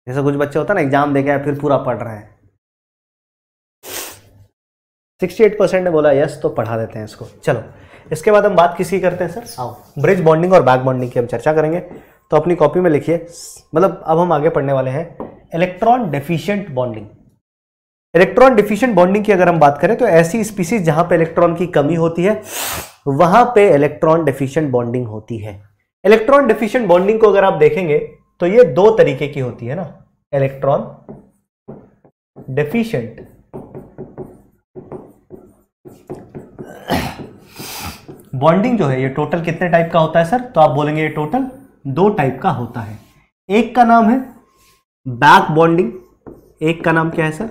जैसे कुछ बच्चे होता है ना एग्जाम दे के फिर पूरा पढ़ रहे हैं सिक्सटी एट परसेंट ने बोला यस तो पढ़ा देते हैं इसको चलो इसके बाद हम बात किसकी करते हैं सर आओ ब्रिज बॉन्डिंग और बैक बॉन्डिंग की हम चर्चा करेंगे तो अपनी कॉपी में लिखिए मतलब अब हम आगे पढ़ने वाले हैं electron deficient bonding electron deficient bonding की अगर हम बात करें तो ऐसी स्पीसीज जहां पे इलेक्ट्रॉन की कमी होती है वहां पे इलेक्ट्रॉन डिफिशियंट बॉन्डिंग होती है इलेक्ट्रॉन डिफिशियंट बॉन्डिंग को अगर आप देखेंगे तो ये दो तरीके की होती है ना इलेक्ट्रॉन डेफिशियंट बॉन्डिंग जो है ये टोटल कितने टाइप का होता है सर तो आप बोलेंगे ये टोटल दो टाइप का होता है एक का नाम है बैक बॉन्डिंग एक का नाम क्या है सर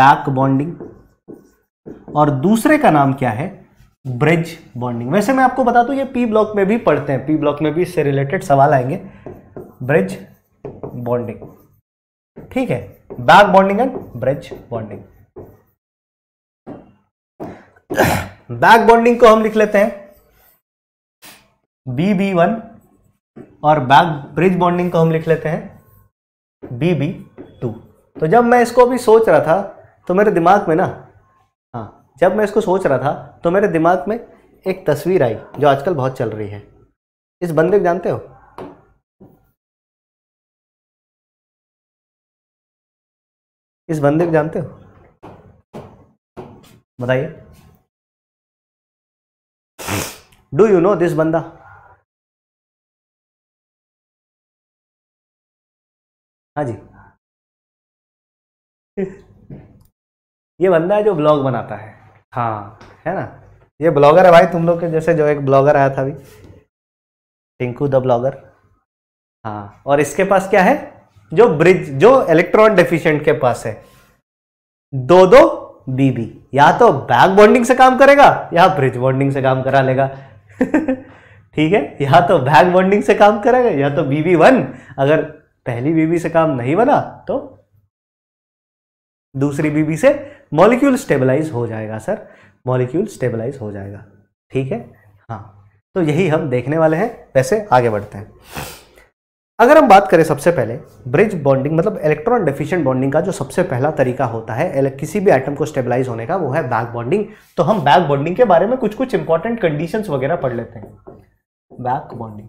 बैक बॉन्डिंग और दूसरे का नाम क्या है ब्रिज बॉन्डिंग वैसे मैं आपको बता दूं ये पी ब्लॉक में भी पढ़ते हैं पी ब्लॉक में भी इससे रिलेटेड सवाल आएंगे ब्रिज बॉन्डिंग ठीक है back bonding and bridge bonding back bonding को हम लिख लेते हैं बी बी वन और बैक ब्रिज बॉन्डिंग को हम लिख लेते हैं बी बी टू तो जब मैं इसको अभी सोच रहा था तो मेरे दिमाग में ना हाँ जब मैं इसको सोच रहा था तो मेरे दिमाग में एक तस्वीर आई जो आजकल बहुत चल रही
है इस बंदे को जानते हो इस बंदे को जानते हो बताइए डू यू नो दिस बंदा हाँ जी ये बंदा है जो ब्लॉग
बनाता है हाँ है ना ये ब्लॉगर है भाई तुम लोग के जैसे जो एक ब्लॉगर आया था अभी टिंकू द ब्लॉगर हाँ और इसके पास क्या है जो ब्रिज जो इलेक्ट्रॉन डेफिशिएंट के पास है दो दो बीबी या तो बैक बॉन्डिंग से काम करेगा या ब्रिज बॉन्डिंग से काम करा लेगा ठीक है या तो बैक बॉन्डिंग से काम करेगा या तो बीबी वन अगर पहली बीबी से काम नहीं बना तो दूसरी बीबी से मॉलिक्यूल स्टेबलाइज हो जाएगा सर मॉलिक्यूल स्टेबलाइज हो जाएगा ठीक है हाँ तो यही हम देखने वाले हैं वैसे आगे बढ़ते हैं अगर हम बात करें सबसे पहले ब्रिज बॉन्डिंग मतलब इलेक्ट्रॉन डेफिशिएंट बॉन्डिंग का जो सबसे पहला तरीका होता है किसी भी आइटम को स्टेबलाइज होने का वो है बैक बॉन्डिंग तो हम बैक बॉन्डिंग के बारे में कुछ कुछ इंपॉर्टेंट कंडीशन वगैरह पढ़ लेते हैं बैक बॉन्डिंग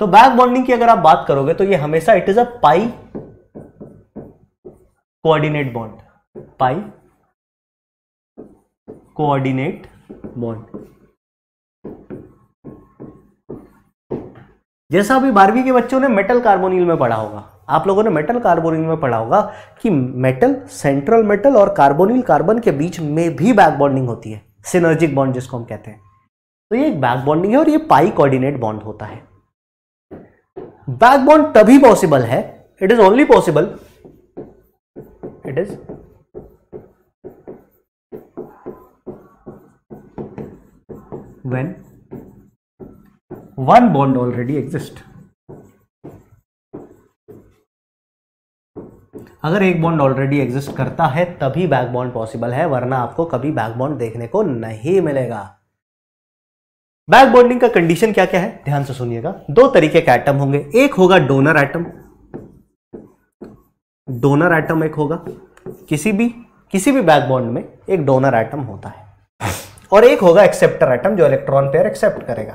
तो बैक बॉन्डिंग की अगर आप बात करोगे तो ये हमेशा it is a pi coordinate bond pi coordinate bond जैसा अभी बारहवीं के बच्चों ने मेटल कार्बोनिल में पढ़ा होगा आप लोगों ने मेटल कार्बोनिल में पढ़ा होगा कि मेटल सेंट्रल मेटल और कार्बोनिल कार्बन के बीच में भी बैक बॉन्डिंग होती है सिनर्जिक बॉन्ड जिसको हम कहते हैं तो ये एक बैक बॉन्डिंग है और ये पाई कोऑर्डिनेट बॉन्ड होता है बैकबोन तभी पॉसिबल है it is only possible it is when one bond already exist अगर एक बॉन्ड ऑलरेडी एग्जिस्ट करता है तभी बैक बॉन्ड पॉसिबल है वरना आपको कभी बैक बॉन्ड देखने को नहीं मिलेगा बैक बॉन्डिंग का कंडीशन क्या क्या है ध्यान से सुनिएगा दो तरीके के एटम होंगे एक होगा डोनर एटम डोनर एटम एक होगा किसी भी किसी भी बैक बॉन्ड में एक डोनर एटम होता है और एक होगा एक्सेप्टर एटम जो इलेक्ट्रॉन पेयर एक्सेप्ट करेगा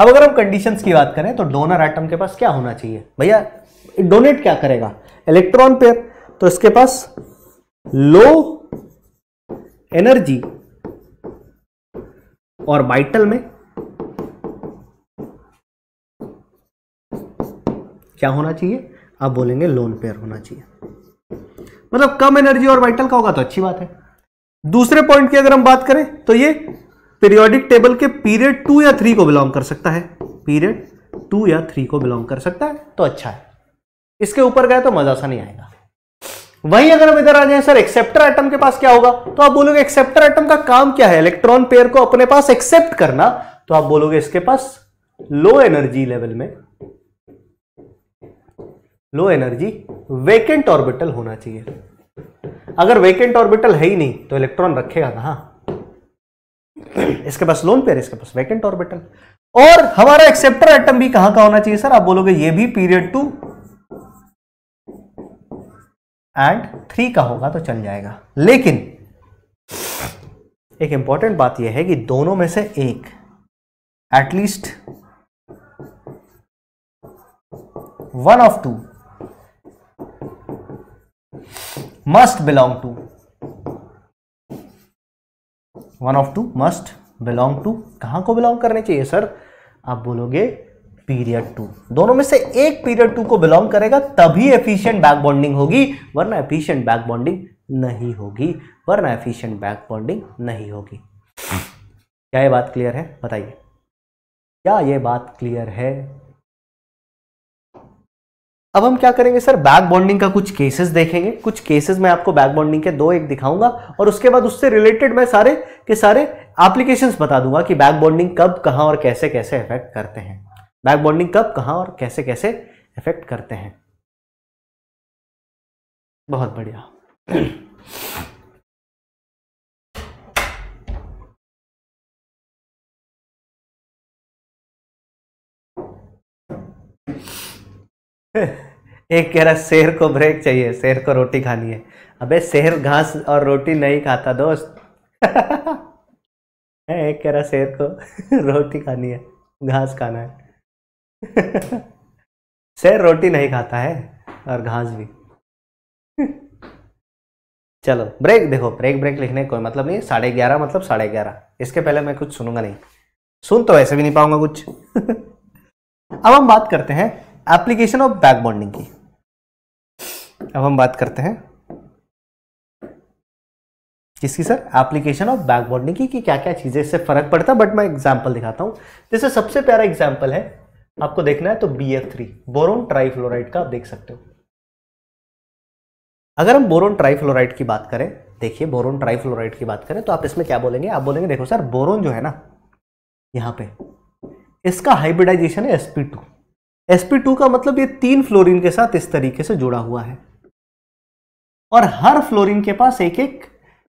अब अगर हम कंडीशंस की बात करें तो डोनर एटम के पास क्या होना चाहिए भैया डोनेट क्या करेगा इलेक्ट्रॉन पेयर तो इसके पास लो एनर्जी और बाइटल में क्या होना चाहिए आप बोलेंगे लोन पेयर होना चाहिए मतलब कम एनर्जी और बाइटल का होगा तो अच्छी बात है दूसरे पॉइंट की अगर हम बात करें तो ये पीरियोडिक टेबल के पीरियड टू या थ्री को बिलोंग कर सकता है पीरियड टू या थ्री को बिलोंग कर सकता है तो अच्छा है इसके ऊपर गए तो मजा सा नहीं आएगा वहीं अगर हम इधर आ जाए सर एक्सेप्टर एटम के पास क्या होगा तो आप बोलोगे एक्सेप्टर एटम का काम क्या है इलेक्ट्रॉन पेयर को अपने पास एक्सेप्ट करना तो आप बोलोगे इसके पास लो एनर्जी लेवल में लो एनर्जी वेकेंट ऑर्बिटल होना चाहिए अगर वेकेंट ऑर्बिटल है ही नहीं तो इलेक्ट्रॉन रखेगा कहा इसके पास लोन पेयर इसके पास वेकेंट ऑर्बिटल और हमारा एक्सेप्टर एटम भी कहां का होना चाहिए सर आप बोलोगे ये भी पीरियड टू एंड थ्री का होगा तो चल जाएगा लेकिन एक इंपॉर्टेंट बात यह है कि दोनों में से एक at least one of two must belong to one of two must belong to कहां को बिलोंग करने चाहिए सर आप बोलोगे पीरियड टू दोनों में से एक पीरियड टू को बिलोंग करेगा तभी एफिशिएंट बैक बॉन्डिंग होगी वरना एफिशिएंट बैक बॉन्डिंग नहीं होगी वरना एफिशिएंट बैक बॉन्डिंग नहीं होगी क्या ये बात क्लियर है बताइए क्या ये बात क्लियर है अब हम क्या करेंगे सर बैक बॉन्डिंग का कुछ केसेस देखेंगे कुछ केसेस मैं आपको बैक बॉन्डिंग के दो एक दिखाऊंगा और उसके बाद उससे रिलेटेड मैं सारे के सारे एप्लीकेशंस बता दूंगा कि बैक बॉन्डिंग कब कहाँ और कैसे कैसे इफेक्ट करते
हैं बैक बॉन्डिंग कब कहाँ और कैसे कैसे इफेक्ट करते हैं बहुत बढ़िया एक कह रहा शेर को
ब्रेक चाहिए शेर को रोटी खानी है अबे शेर घास और रोटी नहीं खाता दोस्त एक कह रहा शेर को रोटी खानी है घास खाना है शेर रोटी नहीं खाता है और घास भी चलो ब्रेक देखो ब्रेक ब्रेक लिखने कोई मतलब नहीं साढ़े ग्यारह मतलब साढ़े ग्यारह इसके पहले मैं कुछ सुनूंगा नहीं सुन तो ऐसे भी नहीं पाऊंगा कुछ अब हम बात करते हैं एप्लीकेशन ऑफ बैक बॉन्डिंग की अब हम बात करते हैं किसकी sir application of back bonding की कि क्या क्या चीज़ें इससे फर्क पड़ता है बट मैं एग्जाम्पल दिखाता हूं जैसे सबसे प्यारा एग्जाम्पल है आपको देखना है तो B F three boron trifluoride का आप देख सकते हो अगर हम बोरोन ट्राईफ्लोराइड की बात करें देखिए बोरोन ट्राईफ्लोराइड की बात करें तो आप इसमें क्या बोलेंगे आप बोलेंगे देखो सर बोरोन जो है ना यहां पे इसका हाइब्रिडाइजेशन है एसपी टू एसपी टू का मतलब ये तीन फ्लोरीन के साथ इस तरीके से जुड़ा हुआ है और हर फ्लोरीन के पास एक एक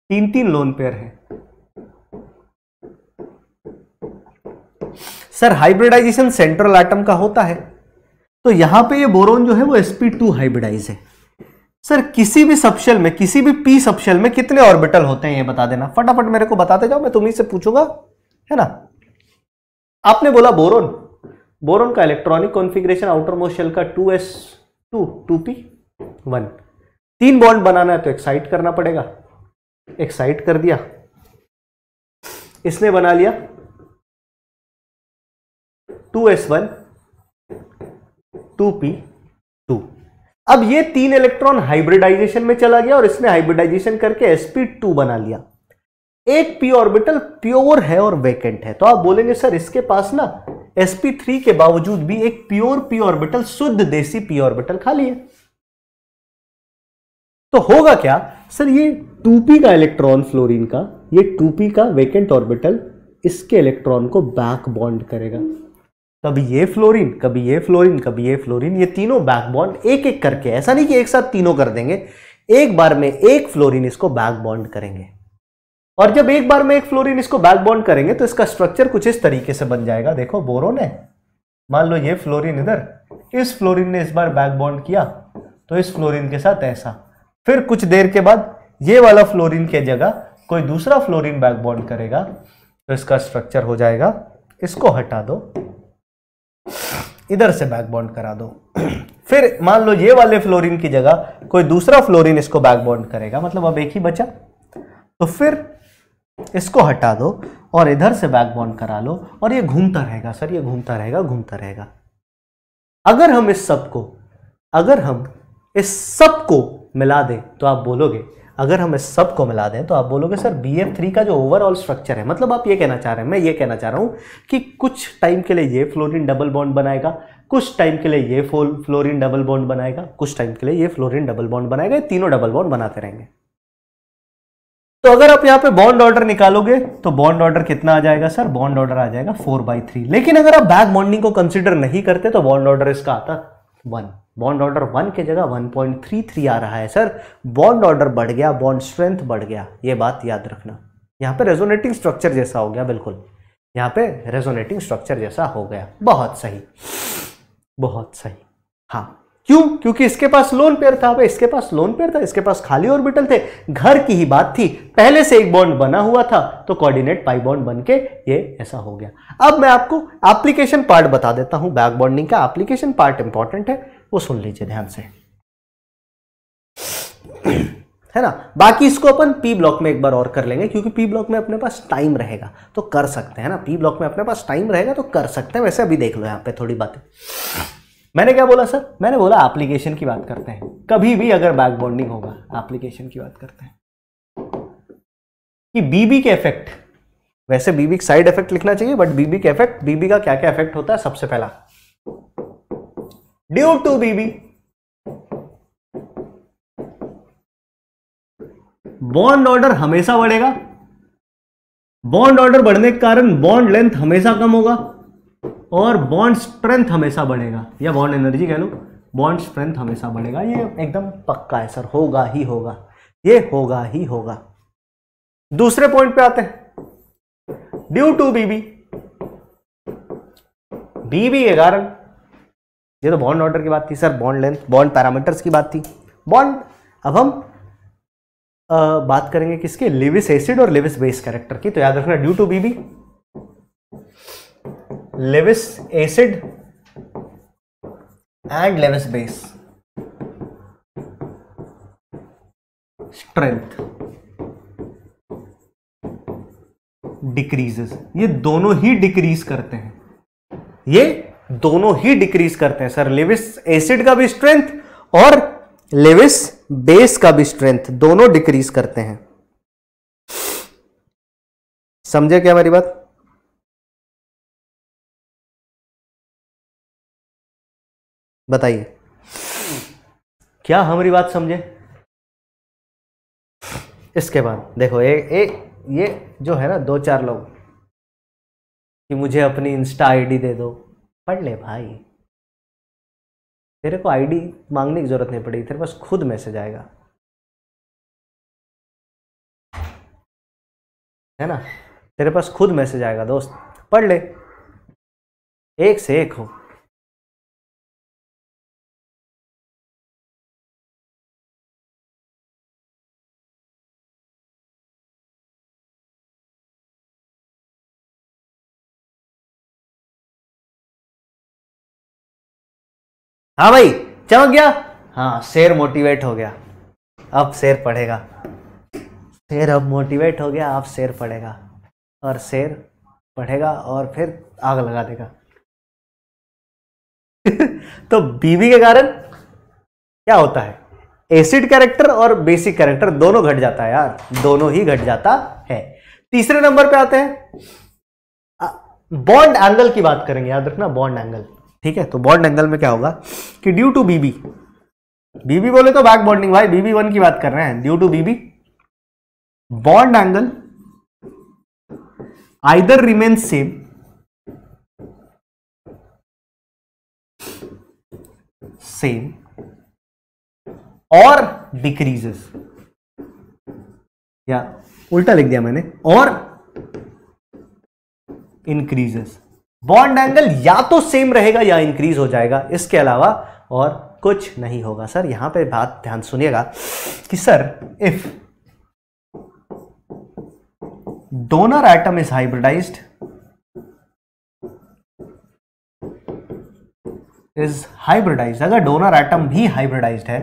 तीन तीन लोन पेयर है सर हाइब्रिडाइजेशन सेंट्रल आइटम का होता है तो यहां पे ये बोरोन जो है वो sp2 हाइब्रिडाइज है सर किसी भी सबशेल में किसी भी p सबशेल में कितने ऑर्बिटल होते हैं ये बता देना फटाफट मेरे को बताते जाओ मैं तुम्हें से पूछूंगा है ना आपने बोला बोरोन बोरोन का इलेक्ट्रॉनिक कॉन्फिग्रेशन आउटर मोस्ट का two S two two P one तीन बॉन्ड बनाना है तो एक्साइट करना पड़ेगा एक्साइट कर दिया
इसने बना लिया two S one two P two अब ये तीन
इलेक्ट्रॉन हाइब्रिडाइजेशन में चला गया और इसने हाइब्रिडाइजेशन करके sp2 बना लिया एक पी ऑर्बिटल प्योर है और वेकेंट है तो आप बोलेंगे सर इसके पास ना sp3 के बावजूद भी एक प्योर पी ऑर्बिटल शुद्ध देसी पी ऑर्बिटल खाली है तो होगा क्या सर ये 2p का इलेक्ट्रॉन फ्लोरीन का ये 2p का वेकेंट ऑर्बिटल इसके इलेक्ट्रॉन को बैक बॉन्ड करेगा कभी ये फ्लोरीन कभी ये फ्लोरीन कभी ये फ्लोरीन ये तीनों बैकबॉन्ड एक एक करके ऐसा नहीं कि एक साथ तीनों कर देंगे एक बार में एक फ्लोरीन इसको बैक बॉन्ड करेंगे और जब एक बार में एक फ्लोरीन इसको बैक बॉन्ड करेंगे तो इसका स्ट्रक्चर कुछ इस तरीके से बन जाएगा देखो बोरोन है मान लो ये फ्लोरीन इधर इस फ्लोरीन ने इस बार बैक बॉन्ड किया तो इस फ्लोरीन के साथ ऐसा फिर कुछ देर के बाद ये वाला फ्लोरीन के जगह कोई दूसरा फ्लोरीन बैक बॉन्ड करेगा तो इसका स्ट्रक्चर हो जाएगा इसको हटा दो इधर से बैक बॉन्ड करा दो फिर मान लो ये वाले फ्लोरीन की जगह कोई दूसरा फ्लोरीन इसको बैक बॉन्ड करेगा मतलब अब एक ही बचा तो फिर इसको हटा दो और इधर से बैक बॉन्ड करा लो और ये घूमता रहेगा सर ये घूमता रहेगा घूमता रहेगा अगर हम इस सब को अगर हम इस सब को मिला दें तो आप बोलोगे अगर हम इस सब को मिला दें तो आप बोलोगे सर बी एफ थ्री का जो ओवरऑल स्ट्रक्चर है मतलब आप ये कहना चाह रहे हैं मैं ये कहना चाह रहा हूँ कि कुछ टाइम के लिए ये फ्लोरिन डबल बॉन्ड बनाएगा कुछ टाइम के लिए ये फ्लोरिन डबल बॉन्ड बनाएगा कुछ टाइम के लिए ये फ्लोरिन डबल बॉन्ड बनाएगा ये तीनों डबल बॉन्ड बनाते रहेंगे तो अगर आप यहां पे बॉन्ड ऑर्डर निकालोगे तो बॉन्ड ऑर्डर कितना आ जाएगा सर बॉन्ड ऑर्डर आ जाएगा फोर बाई थ्री लेकिन अगर आप बैक बॉन्डिंग को कंसिडर नहीं करते तो बॉन्ड ऑर्डर इसका आता वन बॉन्ड ऑर्डर वन के जगह 1.33 आ रहा है सर बॉन्ड ऑर्डर बढ़ गया बॉन्ड स्ट्रेंथ बढ़ गया ये बात याद रखना यहाँ पे रेजोनेटिंग स्ट्रक्चर जैसा हो गया बिल्कुल यहाँ पे रेजोनेटिंग स्ट्रक्चर जैसा हो गया बहुत सही बहुत सही हाँ क्यों क्योंकि इसके पास लोन पेयर था इसके पास लोन पेयर था इसके पास खाली ऑर्बिटल थे घर की ही बात थी पहले से एक बॉन्ड बना हुआ था तो कोऑर्डिनेट पाई बॉन्ड बन के ये ऐसा हो गया अब मैं आपको एप्लीकेशन पार्ट बता देता हूं बैक बॉन्डिंग का एप्लीकेशन पार्ट इंपॉर्टेंट है वो सुन लीजिए ध्यान से है ना बाकी इसको अपन पी ब्लॉक में एक बार और कर लेंगे क्योंकि पी ब्लॉक में अपने पास टाइम रहेगा तो कर सकते हैं ना पी ब्लॉक में अपने पास टाइम रहेगा तो कर सकते हैं वैसे अभी देख लो यहाँ पे थोड़ी बातें मैंने क्या बोला सर मैंने बोला एप्लीकेशन की बात करते हैं कभी भी अगर बैक बॉन्डिंग होगा एप्लीकेशन की बात करते हैं कि बीबी के इफेक्ट वैसे बीबी साइड इफेक्ट लिखना चाहिए बट बीबी के इफेक्ट बीबी का क्या क्या इफेक्ट होता है सबसे पहला due to BB bond order हमेशा बढ़ेगा बॉन्ड ऑर्डर बढ़ने के कारण बॉन्ड लेंथ हमेशा कम होगा और बॉन्ड स्ट्रेंथ हमेशा बढ़ेगा या बॉन्ड एनर्जी कह लो बॉन्ड स्ट्रेंथ हमेशा बढ़ेगा ये एकदम पक्का है सर होगा ही होगा ये होगा ही होगा दूसरे पॉइंट पे आते हैं ड्यू टू बीबी बीबी के कारण ये तो बॉन्ड ऑर्डर की बात थी sir bond length bond parameters की बात थी बॉन्ड अब हम आ, बात करेंगे किसके लिविस एसिड और लिविस बेस कैरेक्टर की तो याद रखना due to BB Lewis acid and Lewis base strength decreases ये दोनों ही डिक्रीज करते हैं ये दोनों ही डिक्रीज करते हैं सर लेविस एसिड का भी स्ट्रेंथ और लेविस
बेस का भी स्ट्रेंथ दोनों डिक्रीज करते हैं समझे क्या हमारी बात बताइए क्या हमारी बात समझे इसके बाद देखो ए, ए,
ये जो है ना दो चार लोग कि मुझे अपनी इंस्टा आईडी दे दो
पढ़ ले भाई तेरे को आईडी मांगने की ज़रूरत नहीं पड़ेगी तेरे पास खुद मैसेज आएगा है ना तेरे पास खुद मैसेज आएगा दोस्त पढ़ ले एक से एक हो हाँ भाई चमक गया हाँ शेर मोटिवेट
हो गया अब शेर पढ़ेगा शेर अब मोटिवेट हो गया अब शेर पढ़ेगा और शेर पढ़ेगा और फिर आग लगा देगा तो बीवी के कारण क्या होता है एसिड कैरेक्टर और बेसिक कैरेक्टर दोनों घट जाता है यार दोनों ही घट जाता है तीसरे नंबर पे आते हैं बॉन्ड एंगल की बात करेंगे याद रखना बॉन्ड एंगल ठीक है तो बॉन्ड एंगल में क्या होगा कि ड्यू टू बीबी बीबी बोले तो बैक बॉन्डिंग भाई बीबी वन की बात कर रहे हैं due to BB bond angle
either remain same same
और डिक्रीजेस या उल्टा लिख दिया मैंने और इंक्रीजेस बॉन्ड एंगल या तो सेम रहेगा या इंक्रीज हो जाएगा इसके अलावा और कुछ नहीं होगा सर यहां पे बात ध्यान सुनिएगा कि sir if donor atom is hybridized is hybridize अगर डोनर आइटम भी हाइब्रिडाइज्ड है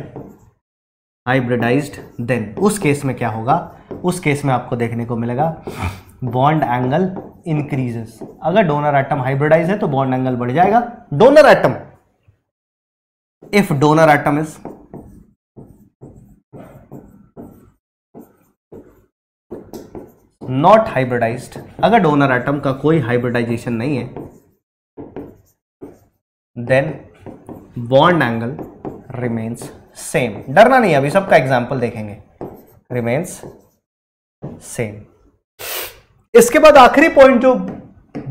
हाइब्रिडाइज्ड देन उस केस में क्या होगा उस केस में आपको देखने को मिलेगा बॉन्ड एंगल इंक्रीजेस अगर डोनर एटम हाइब्रिडाइज है तो बॉन्ड एंगल बढ़ जाएगा donor atom if donor atom is not hybridized अगर डोनर एटम का कोई हाइब्रिडाइजेशन नहीं है then bond angle remains same डरना नहीं अभी सबका एग्जाम्पल देखेंगे रिमेन्स सेम इसके बाद आखिरी पॉइंट जो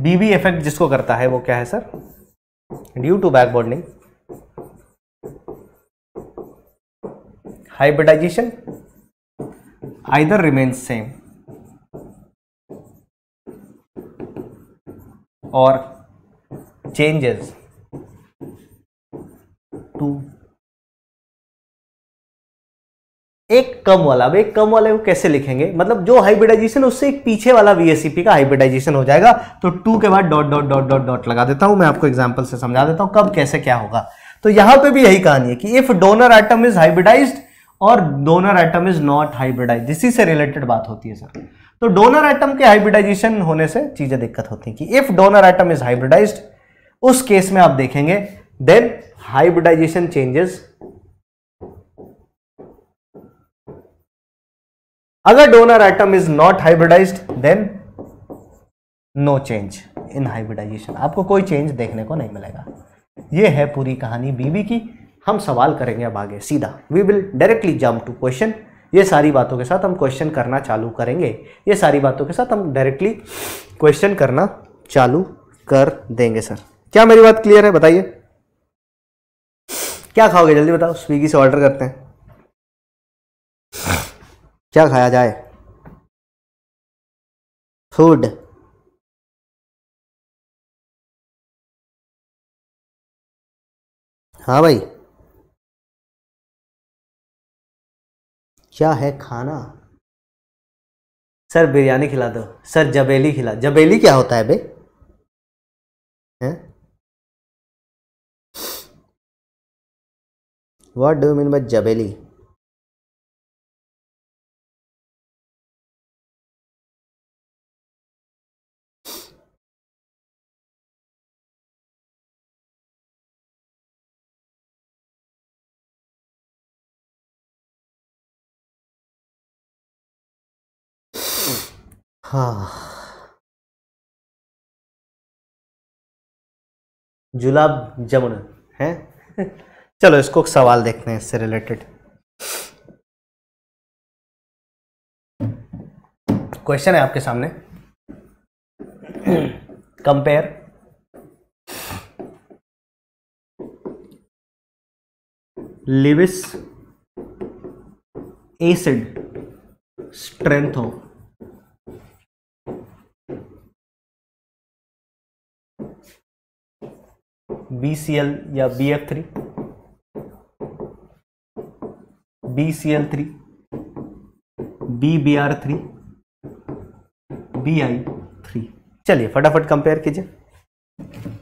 बीबी इफेक्ट जिसको करता है वो क्या है sir due to back bonding hybridization either remains same
और चेंजेस टू
एक कम वाला अब एक कम वाले को कैसे लिखेंगे मतलब जो हाइब्रिडाइजेशन उससे एक पीछे वाला वीएससीपी का हाइब्रिडाइजेशन हो जाएगा तो टू के बाद dot dot dot dot dot लगा देता हूं मैं आपको एग्जांपल से समझा देता हूं कब कैसे क्या होगा तो यहां पे भी यही कहानी है कि if donor atom is hybridize और donor atom is not hybridize इसी से रिलेटेड बात होती है सर तो डोनर आइटम के हाइब्रिडाइजेशन होने से चीजें दिक्कत होती है कि if donor atom is hybridize उस केस में आप देखेंगे देन हाइब्रिडाइजेशन चेंजेस अगर donor atom is not hybridized then no change in hybridization आपको कोई चेंज देखने को नहीं मिलेगा ये है पूरी कहानी बीबी की हम सवाल करेंगे अब आगे सीधा we will directly jump to question ये सारी बातों के साथ हम क्वेश्चन करना चालू करेंगे ये सारी बातों के साथ हम डायरेक्टली क्वेश्चन करना चालू कर देंगे सर क्या मेरी बात
क्लियर है बताइए क्या खाओगे जल्दी बताओ स्विगी से ऑर्डर करते हैं क्या खाया जाए फूड हाँ भाई क्या है खाना सर बिरयानी खिला दो सर जबेली खिला जबेली क्या होता है बे वॉट डू मीन बाई जबेली हाँ जुलाब जमुना है चलो इसको सवाल देखते हैं इससे रिलेटेड क्वेश्चन है आपके सामने compare Lewis acid strength of B C L या B F three
B C L three B B R three
B I three चलिए फटाफट कंपेयर कीजिए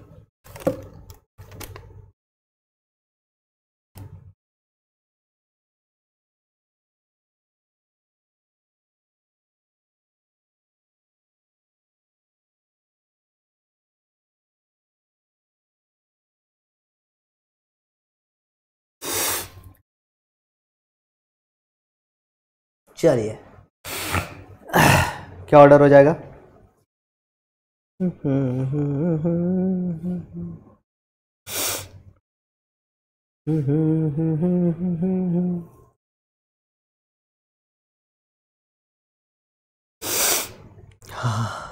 चलिए क्या ऑर्डर हो जाएगा हाँ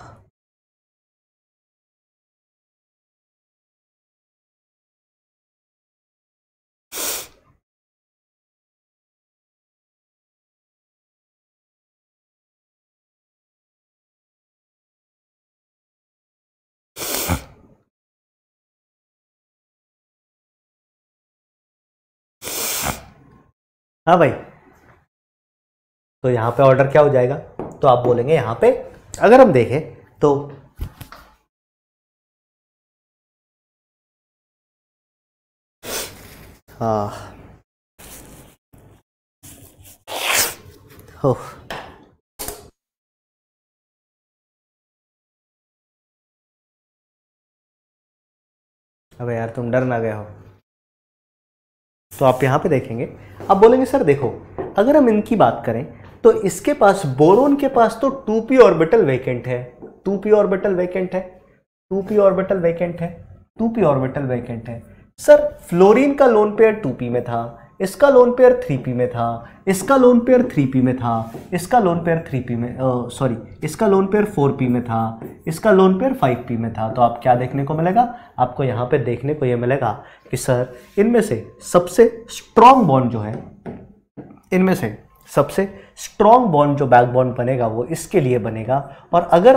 हाँ भाई तो यहाँ पे ऑर्डर क्या हो जाएगा तो आप बोलेंगे यहाँ पे अगर हम देखें तो हाँ हो अबे यार तुम डर ना गए हो तो आप यहाँ पे देखेंगे अब बोलेंगे सर देखो
अगर हम इनकी बात करें तो इसके पास बोरोन के पास तो टू पी ऑर्बिटल वैकेंट है टू पी ऑर्बिटल वेकेंट है टू पी ऑर्बिटल वैकेंट है टू पी ऑर्बिटल वैकेंट है सर फ्लोरीन का लोन पेयर टू पी में था इसका लोन पेयर थ्री पी में था इसका लोन पेयर थ्री पी में था इसका लोन पेयर थ्री पी में सॉरी इसका लोन पेयर फोर पी में था इसका लोन पेयर फाइव पी में था तो आप क्या देखने को मिलेगा आपको यहाँ पे देखने को ये मिलेगा कि सर इनमें से सबसे स्ट्रॉन्ग बॉन्ड जो है इनमें से सबसे स्ट्रॉन्ग बॉन्ड जो बैक बॉन्ड बनेगा वो इसके लिए बनेगा और अगर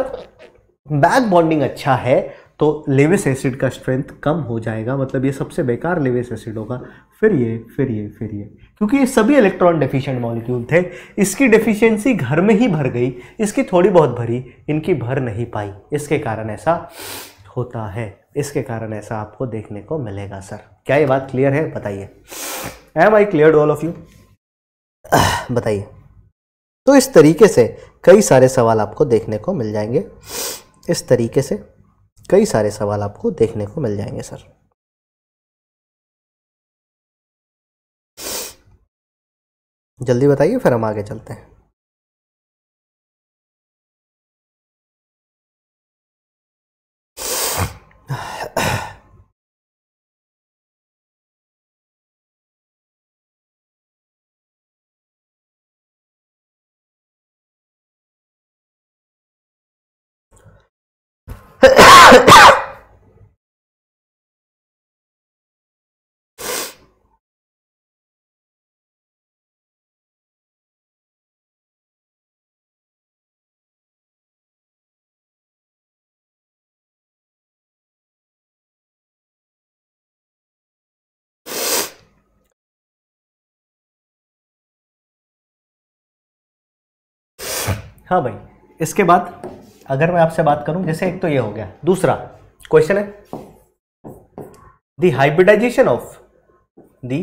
बैक बॉन्डिंग अच्छा है तो लेविस एसिड का स्ट्रेंथ कम हो जाएगा मतलब ये सबसे बेकार लेविस एसिड होगा फिर ये फिर ये फिर ये क्योंकि ये सभी इलेक्ट्रॉन डेफिशिएंट मॉलिक्यूल थे इसकी डेफिशिएंसी घर में ही भर गई इसकी थोड़ी बहुत भरी इनकी भर नहीं पाई इसके कारण ऐसा होता है इसके कारण ऐसा आपको देखने को मिलेगा सर क्या ये बात क्लियर है बताइए am I clear all of you बताइए तो इस तरीके से कई सारे सवाल आपको देखने को मिल
जाएंगे इस तरीके से कई सारे सवाल आपको देखने को मिल जाएंगे सर जल्दी बताइए फिर हम आगे चलते हैं हाँ भाई इसके बाद
अगर मैं आपसे बात करूं जैसे एक तो ये हो गया दूसरा क्वेश्चन है the hybridization of the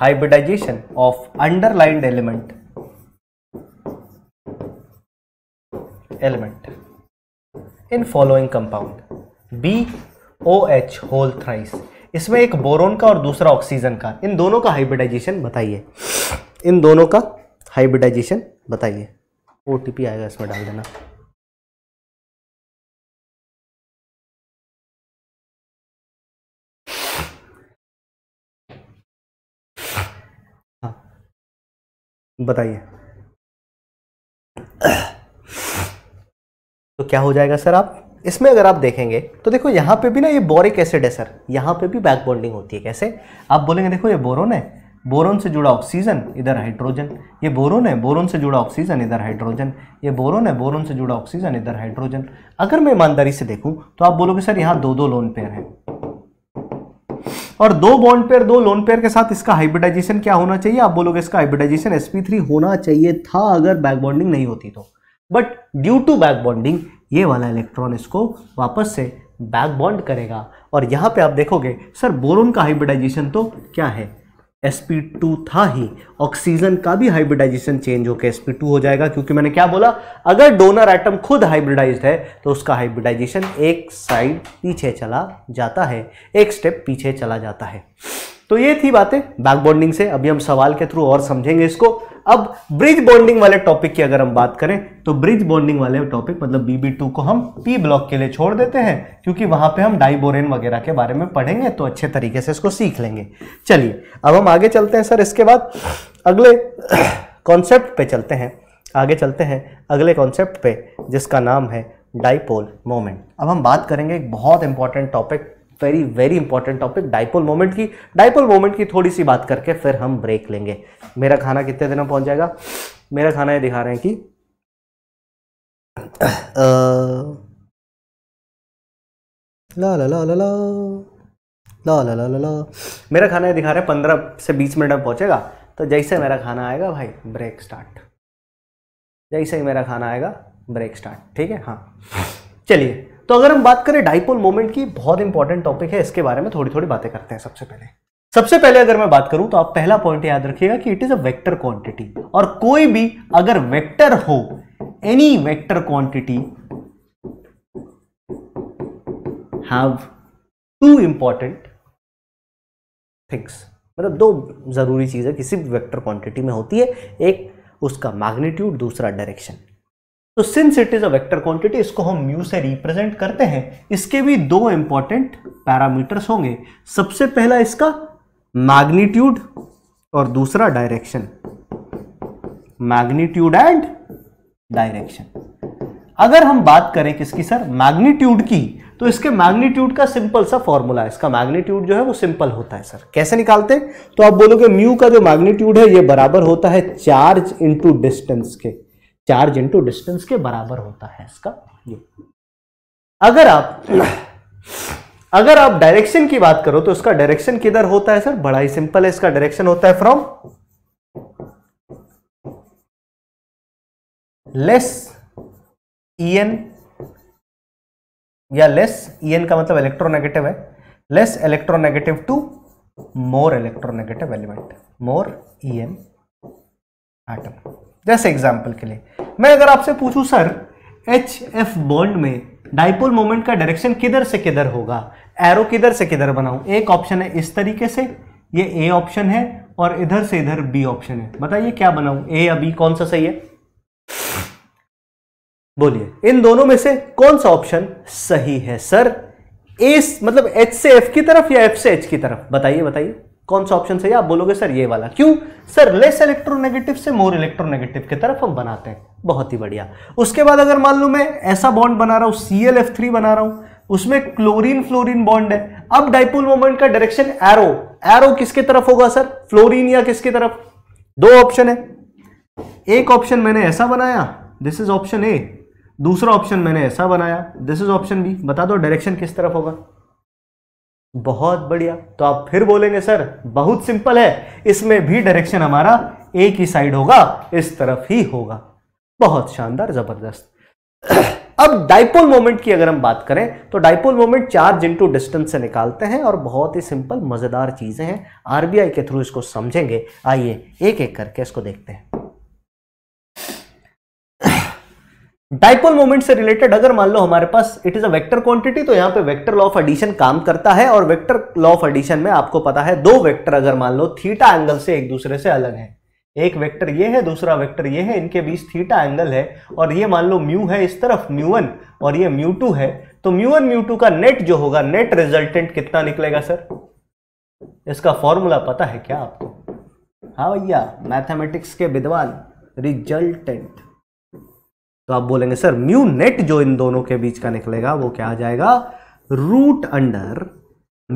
hybridization of underlined element element in following compound B O H whole thrice इसमें एक बोरोन का और दूसरा ऑक्सीजन का इन दोनों का हाइब्रिडाइजेशन बताइए
इन दोनों का हाइब्रिडाइजेशन बताइए ओ आएगा इसमें डाल देना बताइए
तो क्या हो जाएगा सर आप इसमें अगर आप देखेंगे तो देखो यहाँ पे भी ना ये बोरिक एसिड है सर यहाँ पे भी बैक बॉन्डिंग होती है कैसे आप बोलेंगे देखो ये बोरोन है बोरोन से जुड़ा ऑक्सीजन इधर हाइड्रोजन ये बोरोन है बोरोन से जुड़ा ऑक्सीजन इधर हाइड्रोजन ये बोरोन है बोरोन से जुड़ा ऑक्सीजन इधर हाइड्रोजन अगर मैं ईमानदारी से देखूँ तो आप बोलोगे सर यहाँ दो दो लोन पेयर हैं और दो बॉन्ड पेयर दो लोन पेयर के साथ इसका हाइब्रिडाइजेशन क्या होना चाहिए आप बोलोगे इसका हाइब्रिडाइजेशन sp3 होना चाहिए था अगर बैक बॉन्डिंग नहीं होती तो but due to back bonding ये वाला इलेक्ट्रॉन इसको वापस से बैक बॉन्ड करेगा और यहाँ पे आप देखोगे सर बोरोन का हाइब्रिडाइजेशन तो क्या है sp2 था ही ऑक्सीजन का भी हाइब्रिडाइजेशन चेंज होकर sp2 हो जाएगा क्योंकि मैंने क्या बोला अगर डोनर एटम खुद हाइब्रिडाइज है तो उसका हाइब्रिडाइजेशन एक साइड पीछे चला जाता है एक स्टेप पीछे चला जाता है तो ये थी बातें बैक बॉन्डिंग से अभी हम सवाल के थ्रू और समझेंगे इसको अब ब्रिज बॉन्डिंग वाले टॉपिक की अगर हम बात करें तो ब्रिज बॉन्डिंग वाले टॉपिक मतलब बीबी को हम पी ब्लॉक के लिए छोड़ देते हैं क्योंकि वहां पे हम डाइबोरेन वगैरह के बारे में पढ़ेंगे तो अच्छे तरीके से इसको सीख लेंगे चलिए अब हम आगे चलते हैं सर इसके बाद अगले कॉन्सेप्ट पे चलते हैं आगे चलते हैं अगले कॉन्सेप्ट पे जिसका नाम है डाइपोल मोमेंट अब हम बात करेंगे एक बहुत important topic very very important topic dipole moment की डाइपोल मोमेंट की थोड़ी सी बात करके फिर हम ब्रेक लेंगे मेरा खाना कितने दिन में पहुंच जाएगा मेरा खाना ये दिखा रहे हैं कि
ला ला ला ला ला ला
ला ला ला ला मेरा खाना ये दिखा रहे हैं पंद्रह से बीस मिनट में पहुंचेगा तो जैसे मेरा खाना आएगा भाई ब्रेक स्टार्ट जैसे ही मेरा खाना आएगा ब्रेक स्टार्ट ठीक है हाँ चलिए तो अगर हम बात करें डाइपोल मोमेंट की बहुत इंपॉर्टेंट टॉपिक है इसके बारे में थोड़ी थोड़ी बातें करते हैं सबसे पहले सबसे पहले अगर मैं बात करूं तो आप पहला पॉइंट याद रखिएगा कि it is a vector quantity और कोई भी अगर वेक्टर हो any vector quantity have two important things मतलब दो जरूरी चीजें किसी भी वेक्टर क्वांटिटी में होती है एक उसका मैग्नीट्यूड दूसरा डायरेक्शन तो since it is a vector quantity इसको हम म्यू से रिप्रेजेंट करते हैं इसके भी दो इंपॉर्टेंट पैरामीटर्स होंगे सबसे पहला इसका मैग्नीट्यूड और दूसरा डायरेक्शन मैग्नीट्यूड एंड डायरेक्शन अगर हम बात करें किसकी सर मैग्नीट्यूड की तो इसके मैग्नीट्यूड का सिंपल सा फॉर्मूला इसका मैग्नीट्यूड जो है वो सिंपल होता है सर कैसे निकालते हैं तो आप बोलोगे म्यू का जो मैग्नीट्यूड है ये बराबर होता है चार्ज इंटू डिस्टेंस के चार्ज इंटू डिस्टेंस के बराबर होता है इसका ये अगर आप अगर आप डायरेक्शन की बात करो तो इसका डायरेक्शन किधर होता है सर बड़ा ही सिंपल है इसका डायरेक्शन होता है फ्रॉम
लेस ई एन या लेस ई एन का मतलब इलेक्ट्रोनेगेटिव है less
electronegative to more electronegative element more E N atom जैसे एग्जाम्पल के लिए मैं अगर आपसे पूछूं सर एच एफ बॉन्ड में डाइपोल मोमेंट का डायरेक्शन किधर से किधर होगा एरो किधर से किधर बनाऊं एक ऑप्शन है इस तरीके से ये ए ऑप्शन है और इधर से इधर बी ऑप्शन है बताइए क्या बनाऊं ए या बी कौन सा सही है बोलिए इन दोनों में से कौन सा ऑप्शन सही है सर ए मतलब एच से एफ की तरफ या एफ से एच की तरफ बताइए बताइए कौन सा ऑप्शन सही आप बोलोगे सर ये वाला क्यों सर लेस इलेक्ट्रोनेगेटिव से मोर इलेक्ट्रोनेगेटिव की तरफ हम बनाते हैं बहुत ही बढ़िया उसके बाद अगर मान लो मैं ऐसा बॉन्ड बना रहा हूं सी एल एफ थ्री बना रहा हूं उसमें क्लोरीन फ्लोरीन बॉन्ड है अब डाइपोल मोमेंट का डायरेक्शन एरो एरो किसके तरफ होगा सर फ्लोरीन या किसके तरफ दो ऑप्शन है एक ऑप्शन मैंने ऐसा बनाया दिस इज ऑप्शन ए दूसरा ऑप्शन मैंने ऐसा बनाया दिस इज ऑप्शन बी बता दो डायरेक्शन किस तरफ होगा बहुत बढ़िया तो आप फिर बोलेंगे सर बहुत सिंपल है इसमें भी डायरेक्शन हमारा एक ही साइड होगा इस तरफ ही होगा बहुत शानदार जबरदस्त अब डाइपोल मोमेंट की अगर हम बात करें तो dipole moment charge into distance से निकालते हैं और बहुत ही सिंपल मज़ेदार चीज़ें हैं आरबीआई के थ्रू इसको समझेंगे आइए एक एक करके इसको देखते हैं डाइपोल मोमेंट से रिलेटेड अगर मान लो हमारे पास it is a vector quantity तो यहाँ पे वेक्टर लॉ ऑफ एडिशन काम करता है और वेक्टर लॉ ऑफ एडिशन में आपको पता है दो वेक्टर अगर मान लो थीटा एंगल से एक दूसरे से अलग है एक वेक्टर ये है दूसरा वेक्टर ये है इनके बीच थीटा एंगल है और ये मान लो म्यू है इस तरफ म्यू वन और ये म्यू टू है तो म्यू वन म्यू टू का नेट जो होगा नेट रिजल्टेंट कितना निकलेगा सर इसका फॉर्मूला पता है क्या आपको हाँ भैया मैथमेटिक्स के विद्वान रिजल्टेंट तो आप बोलेंगे सर म्यू नेट जो इन दोनों के बीच का निकलेगा वो क्या आ जाएगा root under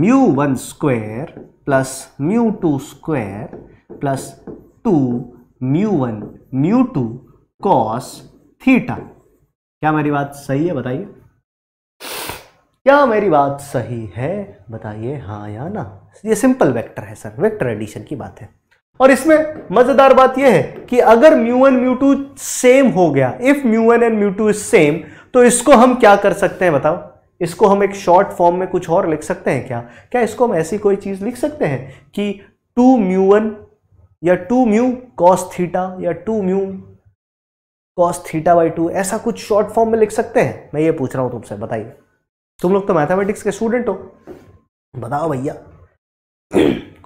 mu one square plus mu two square plus two mu one mu two cos theta क्या मेरी बात सही है बताइए क्या मेरी बात सही है बताइए हाँ या ना ये सिंपल वेक्टर है सर वेक्टर एडिशन की बात है और इसमें मजेदार बात यह है कि अगर mu one mu two same हो गया if mu one and mu two is same तो इसको हम क्या कर सकते हैं बताओ इसको हम एक शॉर्ट फॉर्म में कुछ और लिख सकते हैं क्या क्या इसको हम ऐसी कोई चीज लिख सकते हैं कि टू म्यू वन या टू म्यू कॉस थीटा या two mu cos theta by two ऐसा कुछ शॉर्ट फॉर्म में लिख सकते हैं मैं ये पूछ रहा हूं तुमसे बताइए तुम लोग तो मैथमेटिक्स के स्टूडेंट हो बताओ भैया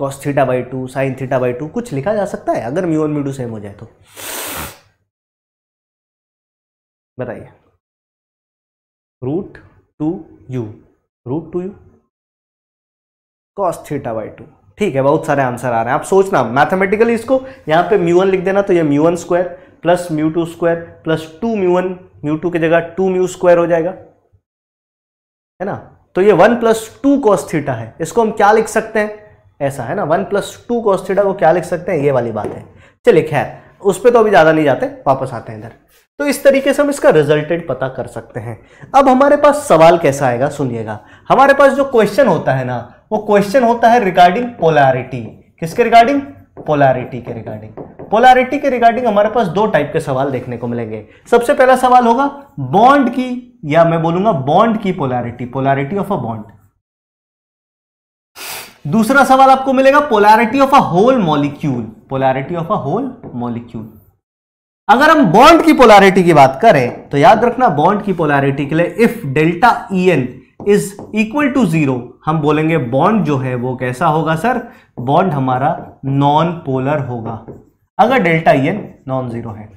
cos theta by two sine theta by two कुछ लिखा जा सकता है अगर म्यू और म्यू सेम
हो जाए तो बताइए root two mu root two mu
cos theta by two ठीक है बहुत सारे आंसर आ रहे हैं आप सोचना मैथमेटिकली इसको यहां पे म्यू वन लिख देना तो ये mu one square plus mu two square plus two mu one mu two की जगह टू म्यू स्क्वायर हो जाएगा है ना तो ये one plus two cos theta है इसको हम क्या लिख सकते हैं ऐसा है ना वन प्लस टू कॉस को क्या लिख सकते हैं ये वाली बात है चलिए खैर उस पर तो अभी ज़्यादा नहीं जाते वापस आते हैं इधर तो इस तरीके से हम इसका रिजल्टेड पता कर सकते हैं अब हमारे पास सवाल कैसा आएगा सुनिएगा हमारे पास जो क्वेश्चन होता है ना वो क्वेश्चन होता है रिगार्डिंग पोलैरिटी किसके रिगार्डिंग पोलैरिटी के रिगार्डिंग पोलैरिटी के रिगार्डिंग हमारे पास दो टाइप के सवाल देखने को मिलेंगे सबसे पहला सवाल होगा बॉन्ड की या मैं बोलूंगा बॉन्ड की polarity polarity of a bond दूसरा सवाल आपको मिलेगा polarity of a whole molecule polarity of a whole molecule अगर हम बॉन्ड की पोलैरिटी की बात करें तो याद रखना बॉन्ड की पोलैरिटी के लिए if delta E N is equal to zero हम बोलेंगे बॉन्ड जो है वो कैसा होगा सर बॉन्ड हमारा नॉन पोलर होगा अगर delta E N non zero है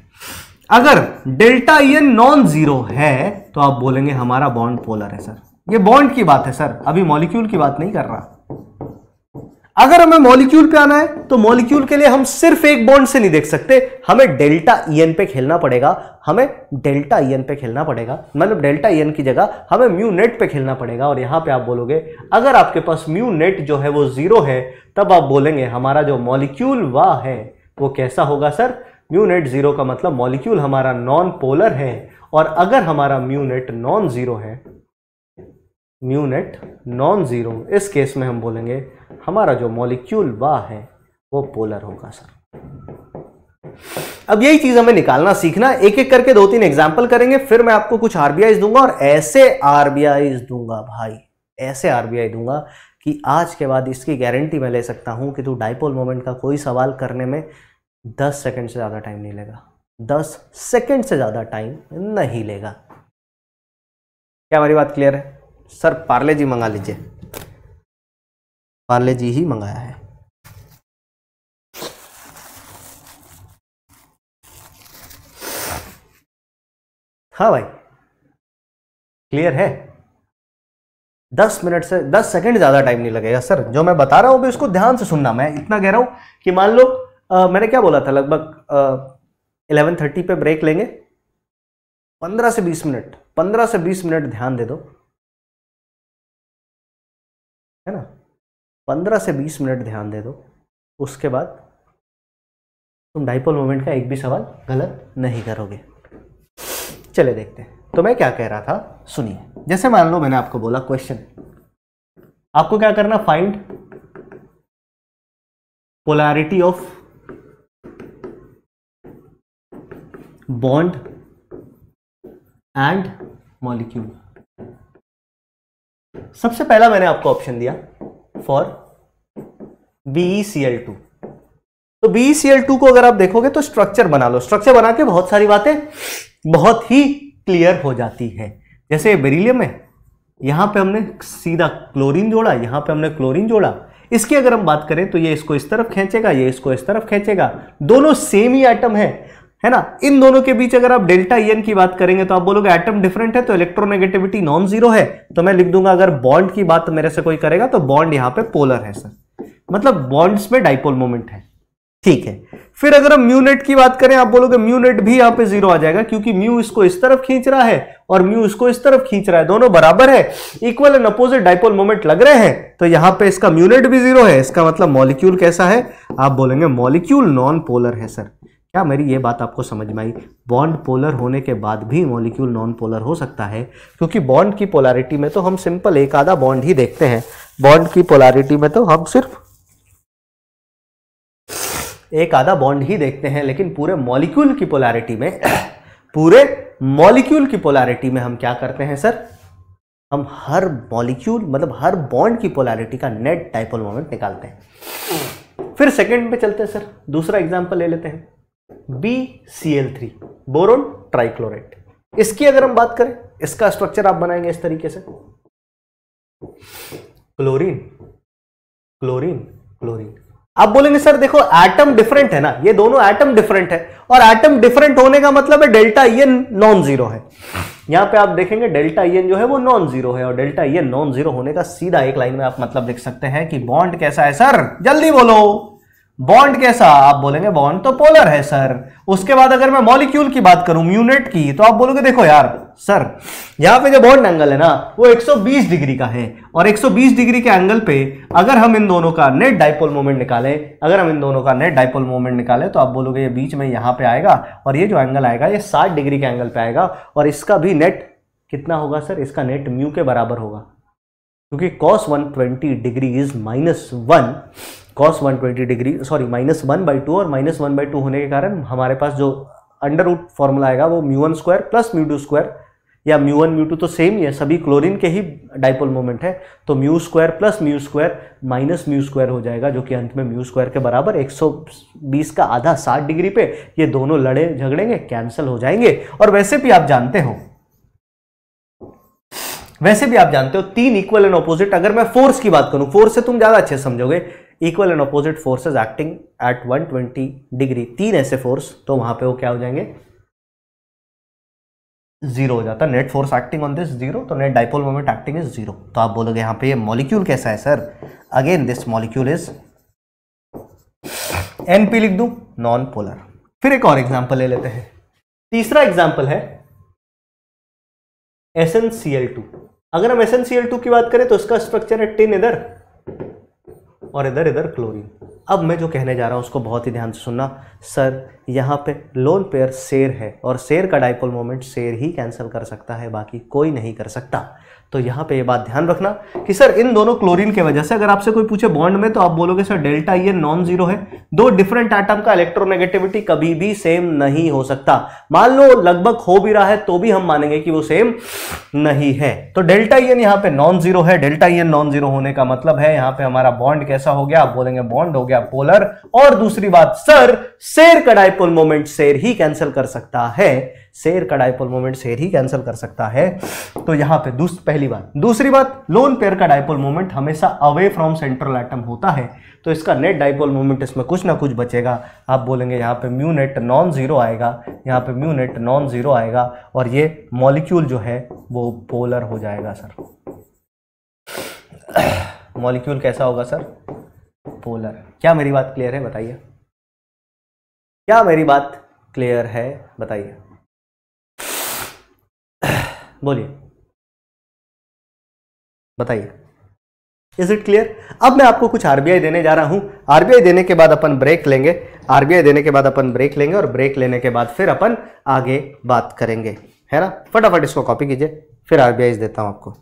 अगर delta E N non zero है तो आप बोलेंगे हमारा बॉन्ड पोलर है सर ये बॉन्ड की बात है सर अभी मॉलिक्यूल की बात नहीं कर रहा अगर हमें मॉलिक्यूल पे आना है तो मॉलिक्यूल के लिए हम सिर्फ एक बॉन्ड से नहीं देख सकते हमें डेल्टा ईएन पे खेलना पड़ेगा हमें डेल्टा ईएन पे खेलना पड़ेगा मतलब डेल्टा ईएन की जगह हमें म्यू नेट पे खेलना पड़ेगा और यहां पे आप बोलोगे अगर आपके पास म्यू नेट जो है वो जीरो है तब आप बोलेंगे हमारा जो मॉलिक्यूल वा है वो कैसा होगा सर म्यू नेट जीरो का मतलब मॉलिक्यूल हमारा नॉन पोलर है और अगर हमारा mu net non zero mu net net non जीरो इस केस में हम बोलेंगे हमारा जो मॉलिक्यूल वाह है वो पोलर होगा सर अब यही चीज हमें निकालना सीखना एक एक करके दो तीन एग्जाम्पल करेंगे फिर मैं आपको कुछ आरबीआई दूंगा और ऐसे आरबीआई दूंगा भाई ऐसे आरबीआई दूंगा कि आज के बाद इसकी गारंटी मैं ले सकता हूं कि तू डाइपोल मोमेंट का कोई सवाल करने में दस सेकंड से ज़्यादा टाइम नहीं लेगा दस सेकंड से ज़्यादा टाइम नहीं लेगा
क्या हमारी बात क्लियर है सर पार्ले जी मंगा लीजिए पार्ले जी ही मंगाया है हाँ भाई
क्लियर है दस मिनट से दस सेकंड ज़्यादा टाइम नहीं लगेगा सर जो मैं बता रहा हूं भी उसको ध्यान से सुनना मैं इतना कह रहा हूं कि मान लो आ, मैंने क्या बोला था
लगभग इलेवन थर्टी पे ब्रेक लेंगे पंद्रह से बीस मिनट पंद्रह से बीस मिनट ध्यान दे दो है ना पंद्रह से बीस मिनट ध्यान दे दो उसके बाद तुम डाइपोल मोमेंट
का एक भी सवाल गलत नहीं करोगे चले देखते हैं तो मैं क्या कह रहा था सुनिए जैसे मान लो मैंने आपको बोला क्वेश्चन आपको क्या करना find
polarity of bond and
molecule सबसे पहला मैंने आपको ऑप्शन दिया फॉर एल टू तो BeCl2 को अगर आप देखोगे तो स्ट्रक्चर बना लो स्ट्रक्चर बना के बहुत सारी बातें बहुत ही क्लियर हो जाती है जैसे बेरिलियम है यहां पे हमने सीधा क्लोरीन जोड़ा यहां पे हमने क्लोरीन जोड़ा इसकी अगर हम बात करें तो ये इसको इस तरफ खींचेगा ये इसको इस तरफ खींचेगा दोनों सेम ही आइटम है है ना इन दोनों के बीच अगर आप डेल्टा ई e की बात करेंगे तो आप बोलोगे एटम डिफरेंट है तो इलेक्ट्रोनेगेटिविटी नॉन जीरो है तो मैं लिख दूंगा अगर बॉन्ड की बात मेरे से कोई करेगा तो बॉन्ड यहां पे पोलर है सर मतलब बॉन्ड्स में डाइपोल मोमेंट है ठीक है फिर अगर हम म्यूनेट की बात करें आप बोलोगे म्यूनेट भी यहां पे जीरो आ जाएगा क्योंकि म्यू इसको इस तरफ खींच रहा है और म्यू इसको इस तरफ खींच रहा है दोनों बराबर है equal and opposite dipole moment लग रहे हैं तो यहां पे इसका म्यूनेट भी जीरो है इसका मतलब मॉलिक्यूल कैसा है आप बोलेंगे मॉलिक्यूल नॉन पोलर है सर क्या मेरी ये बात आपको समझ में आई बॉन्ड पोलर होने के बाद भी मॉलिक्यूल नॉन पोलर हो सकता है क्योंकि बॉन्ड की पोलैरिटी में तो हम सिंपल एक आधा बॉन्ड ही देखते हैं बॉन्ड की पोलैरिटी में तो हम सिर्फ एक आधा बॉन्ड ही देखते हैं लेकिन पूरे मॉलिक्यूल की पोलैरिटी में पूरे मॉलिक्यूल की पोलैरिटी में हम क्या करते हैं सर हम हर मॉलिक्यूल मतलब हर बॉन्ड की पोलैरिटी का नेट डाइपोल मोमेंट निकालते हैं फिर सेकंड पे चलते हैं सर दूसरा एग्जांपल ले लेते हैं B C L three boron trichlorate इसकी अगर हम बात करें इसका स्ट्रक्चर आप बनाएंगे इस तरीके से क्लोरीन क्लोरीन क्लोरीन आप बोलेंगे सर देखो एटम डिफरेंट है ना ये दोनों एटम डिफरेंट है और एटम डिफरेंट होने का मतलब है डेल्टा एन नॉन जीरो है यहां पे आप देखेंगे डेल्टा इन e जो है वो नॉन जीरो है और डेल्टा एन नॉन जीरो होने का सीधा एक लाइन में आप मतलब लिख सकते हैं कि बॉन्ड कैसा है सर जल्दी बोलो बॉन्ड कैसा आप बोलेंगे बॉन्ड तो पोलर है सर उसके बाद अगर मैं मॉलिक्यूल की बात करूं म्यूनेट की तो आप बोलोगे देखो यार सर यहां पे जो बॉन्ड एंगल है ना वो 120 डिग्री का है और 120 डिग्री के एंगल पे अगर हम इन दोनों का नेट डाइपोल मोमेंट निकालें अगर हम इन दोनों का नेट डाइपोल मोमेंट निकालें तो आप बोलोगे ये बीच में यहां पर आएगा और ये जो एंगल आएगा ये साठ डिग्री के एंगल पे आएगा और इसका भी नेट कितना होगा सर इसका नेट म्यू के बराबर होगा क्योंकि cos one degree is minus one cos 120 degree sorry minus one by two और माइनस वन बाई टू होने के कारण हमारे पास जो अंडर रूट फॉर्मूला आएगा वो mu one square plus mu two square या म्यू वन म्यू टू तो सेम ही है सभी क्लोरीन के ही डाइपोल मोमेंट है तो mu square plus mu square minus mu square हो जाएगा जो कि अंत में म्यू स्क्वायर के बराबर 120 का आधा 60 डिग्री पे ये दोनों लड़े झगड़ेंगे कैंसिल हो जाएंगे और वैसे भी आप जानते हो वैसे भी आप जानते हो तीन इक्वल एंड ऑपोजिट अगर मैं फोर्स की बात करूं फोर्स से तुम ज़्यादा अच्छे समझोगे equal and opposite forces acting at 120 degree तीन ऐसे फोर्स तो वहां पे वो क्या हो जाएंगे जीरो हो जाता है net force acting on this zero तो net dipole moment acting is zero तो आप बोलोगे यहां पे ये मॉलिक्यूल कैसा है sir again this molecule is N P लिख दू नॉन पोलर फिर एक और एग्जांपल ले लेते हैं तीसरा एग्जांपल है S N C L two अगर हम S N C L two की बात करें तो इसका स्ट्रक्चर है टिन इधर और इधर इधर क्लोरीन अब मैं जो कहने जा रहा हूँ उसको बहुत ही ध्यान से सुनना सर यहाँ पे लोन पेयर शेर है और शेर का डाइपोल मोमेंट शेर ही कैंसिल कर सकता है बाकी कोई नहीं कर सकता तो यहाँ पे ये बात ध्यान रखना कि सर इन दोनों क्लोरीन के वजह से अगर आपसे कोई पूछे बॉन्ड में तो आप बोलोगे सर डेल्टा ये नॉन जीरो है दो डिफरेंट आइटम का इलेक्ट्रोनेगेटिविटी कभी भी सेम नहीं हो सकता मान लो लगभग हो भी रहा है तो भी हम मानेंगे कि वो सेम नहीं है तो डेल्टा ये e यहाँ पे नॉन जीरो है डेल्टा इन नॉन जीरो होने का मतलब है यहाँ पे हमारा बॉन्ड कैसा हो गया आप बोलेंगे बॉन्ड हो गया पोलर और दूसरी बात सर शेर का पुल मोमेंट शेर ही कैंसिल कर सकता है शेयर का डायपोल मोमेंट शेयर ही कैंसिल कर सकता है तो यहां पे दूस, पहली बात दूसरी बात लोन पेयर का डायपोल मोमेंट हमेशा अवे फ्रॉम सेंट्रल एटम होता है तो इसका नेट डायपोल मोमेंट इसमें कुछ ना कुछ बचेगा आप बोलेंगे यहाँ पे म्यू नेट नॉन ज़ीरो आएगा यहाँ पे म्यू नेट नॉन ज़ीरो आएगा और ये मॉलिक्यूल जो है वो पोलर हो जाएगा सर मॉलिक्यूल कैसा होगा सर पोलर क्या मेरी बात क्लियर है बताइए क्या मेरी बात
क्लियर है बताइए बोलिए बताइए इज इट क्लियर अब मैं आपको
कुछ आरबीआई देने जा रहा हूं आरबीआई देने के बाद अपन ब्रेक लेंगे आरबीआई देने के बाद अपन ब्रेक लेंगे और
ब्रेक लेने के बाद फिर अपन आगे बात करेंगे है ना फटाफट इसको कॉपी कीजिए फिर आरबीआई देता हूं आपको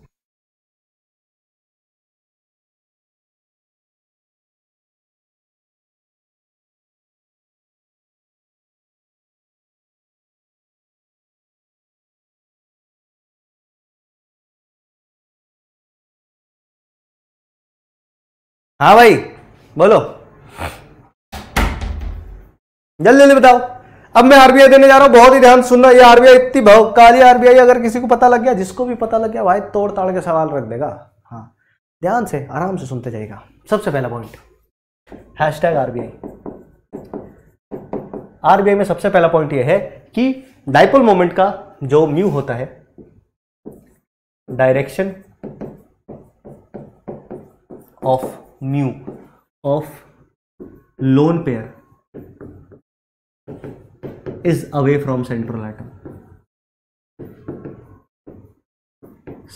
हाँ भाई बोलो जल्दी जल्दी बताओ अब मैं आरबीआई देने जा रहा हूं बहुत ही ध्यान सुनना ये आरबीआई
इतनी भाव काली आरबीआई अगर किसी को पता लग गया जिसको भी पता लग गया भाई तोड़ ताड़ के सवाल रख देगा हाँ ध्यान से आराम से सुनते जाएगा सबसे पहला point hashtag RBI RBI में सबसे पहला पॉइंट यह है कि डायपोल मोमेंट का जो म्यू होता है direction of mu of lone pair is away from central atom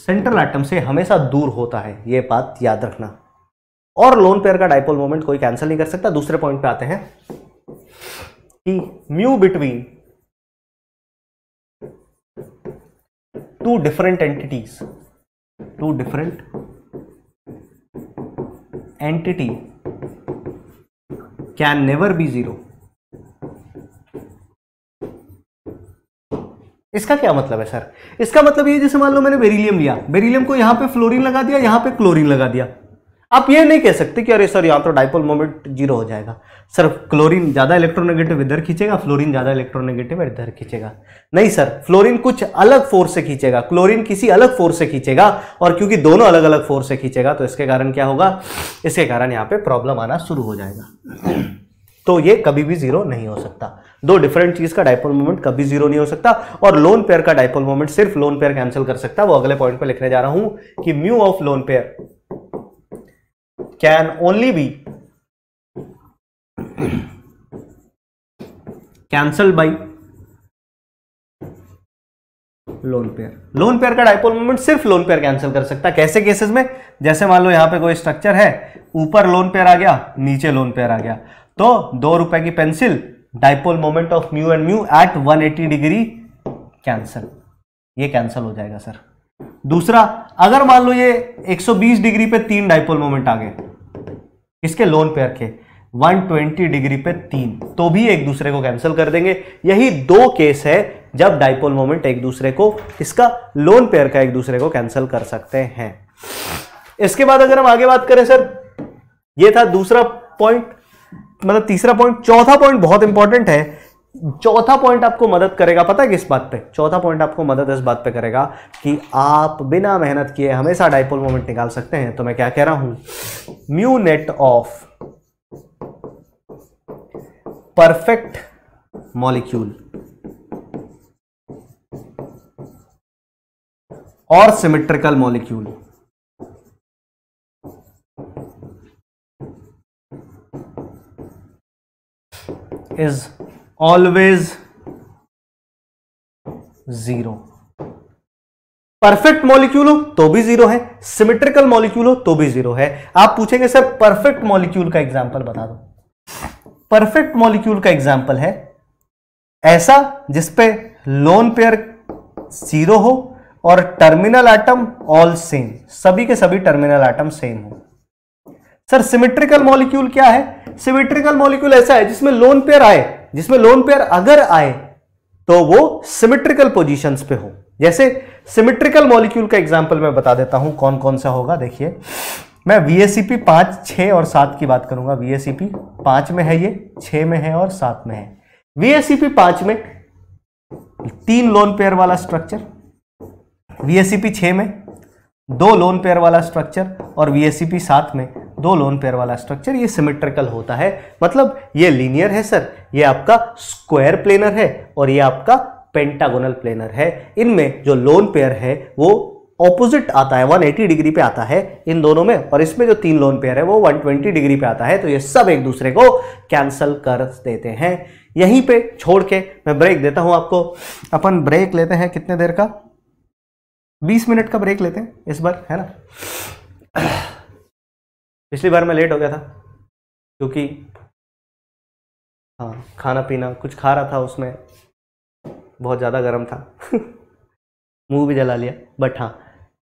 central atom से हमेशा दूर होता है यह बात याद रखना और लोन पेयर का डाइपोल मोमेंट कोई कैंसिल नहीं कर सकता दूसरे पॉइंट पे आते हैं कि mu
between two different entities two different entity
can never be zero इसका क्या मतलब है सर इसका मतलब ये जैसे मान लो मैंने बेरिलियम लिया बेरिलियम को यहां पे फ्लोरीन लगा दिया यहां पे क्लोरीन लगा दिया आप ये नहीं कह सकते कि अरे सर यहाँ तो डाइपोल मोमेंट जीरो हो जाएगा सर क्लोरीन ज़्यादा इलेक्ट्रोनेगेटिव इधर खींचेगा फ्लोरीन ज़्यादा इलेक्ट्रोनेगेटिव इधर खींचेगा नहीं सर फ्लोरीन कुछ अलग फोर्स से खींचेगा क्लोरीन किसी अलग फोर्स से खींचेगा और क्योंकि दोनों अलग अलग फोर्स से खींचेगा तो इसके कारण क्या होगा इसके कारण यहाँ पे प्रॉब्लम आना शुरू हो जाएगा तो ये कभी भी जीरो नहीं हो सकता दो डिफरेंट चीज का डायपोल मोमेंट कभी जीरो नहीं हो सकता और लोन पेयर का डायपोल मोमेंट सिर्फ लोन पेयर कैंसिल कर सकता वो अगले पॉइंट पे लिखने जा रहा हूं कि mu of lone pair can
only be cancelled by lone pair lone pair का डायपोल
मोमेंट सिर्फ लोन पेयर कैंसिल कर सकता है कैसे केसेस में जैसे मान लो यहां पे कोई स्ट्रक्चर है ऊपर लोन पेयर आ गया नीचे लोन पेयर आ गया तो दो रुपए की pencil dipole moment of mu and mu at 180 degree cancel ये कैंसिल हो जाएगा सर दूसरा अगर मान लो ये 120 डिग्री पे तीन डाइपोल मोमेंट आ गए इसके लोन पेयर के 120 डिग्री पे तीन तो भी एक दूसरे को कैंसिल कर देंगे यही दो केस है जब डाइपोल मोमेंट एक दूसरे को इसका लोन पेयर का एक दूसरे को कैंसिल कर सकते हैं इसके बाद अगर हम आगे बात करें सर ये था दूसरा पॉइंट मतलब तीसरा पॉइंट चौथा पॉइंट बहुत इंपॉर्टेंट है चौथा पॉइंट आपको मदद करेगा पता है किस बात पे चौथा पॉइंट आपको मदद इस बात पे करेगा कि आप बिना मेहनत किए हमेशा डाइपोल मोमेंट निकाल सकते हैं तो मैं क्या कह रहा हूं mu net
of perfect molecule और symmetrical molecule is always zero perfect
molecule हो तो भी जीरो है सिमेट्रिकल मॉलिक्यूल हो तो भी जीरो है आप पूछेंगे सर परफेक्ट मॉलिक्यूल का एग्जाम्पल बता दो परफेक्ट मॉलिक्यूल का एग्जाम्पल है ऐसा जिसपे लोन पेयर जीरो हो और टर्मिनल आइटम ऑल सेम सभी के सभी टर्मिनल आइटम सेम हो सर सिमेट्रिकल मॉलिक्यूल क्या है सिमेट्रिकल मॉलिक्यूल ऐसा है जिसमें लोन पेयर आए जिसमें लोन पेयर अगर आए तो वो सिमेट्रिकल पोजीशंस पे हो जैसे सिमेट्रिकल मॉलिक्यूल का एग्जांपल मैं बता देता हूं कौन कौन सा होगा देखिए मैं वी एस पाँच और सात की बात करूंगा वी एस में है ये छः में है और सात में है वी एस में तीन लोन पेयर वाला स्ट्रक्चर वी एस में दो लोन पेयर वाला स्ट्रक्चर और वी एस सात में दो लोन पेयर वाला स्ट्रक्चर ये सिमेट्रिकल होता है मतलब ये लीनियर है सर ये आपका स्क्वायर प्लेनर है और ये आपका पेंटागोनल प्लेनर है इनमें जो लोन पेयर है वो ऑपोजिट आता है 180 डिग्री पे आता है इन दोनों में और इसमें जो तीन लोन पेयर है वो 120 डिग्री पे आता है तो ये सब एक दूसरे को कैंसल कर देते हैं यहीं पे छोड़ के मैं ब्रेक देता हूं आपको अपन ब्रेक लेते हैं कितने देर का 20 मिनट का ब्रेक लेते हैं इस बार है ना पिछली बार मैं लेट हो गया था क्योंकि हाँ खाना पीना कुछ खा रहा था उसमें बहुत ज़्यादा गर्म था मुंह भी जला लिया बट हाँ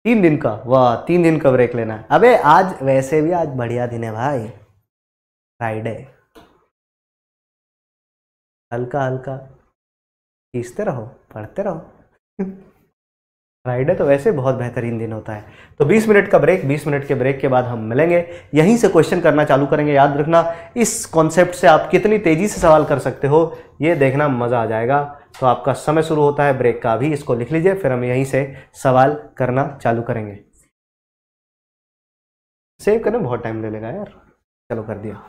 तीन दिन का वाह तीन दिन का ब्रेक लेना है अबे आज वैसे भी आज बढ़िया दिन है भाई
फ्राइडे हल्का हल्का खींचते रहो पढ़ते रहो फ्राइडे तो वैसे
बहुत बेहतरीन दिन होता है तो 20 मिनट का ब्रेक 20 मिनट के ब्रेक के बाद हम मिलेंगे यहीं से क्वेश्चन करना चालू करेंगे याद रखना इस कॉन्सेप्ट से आप कितनी तेज़ी से सवाल कर सकते हो ये देखना मज़ा आ जाएगा तो आपका समय शुरू होता है ब्रेक का भी इसको लिख लीजिए फिर हम यहीं से सवाल
करना चालू करेंगे सेव करें बहुत टाइम ले लेगा यार चलो कर दिया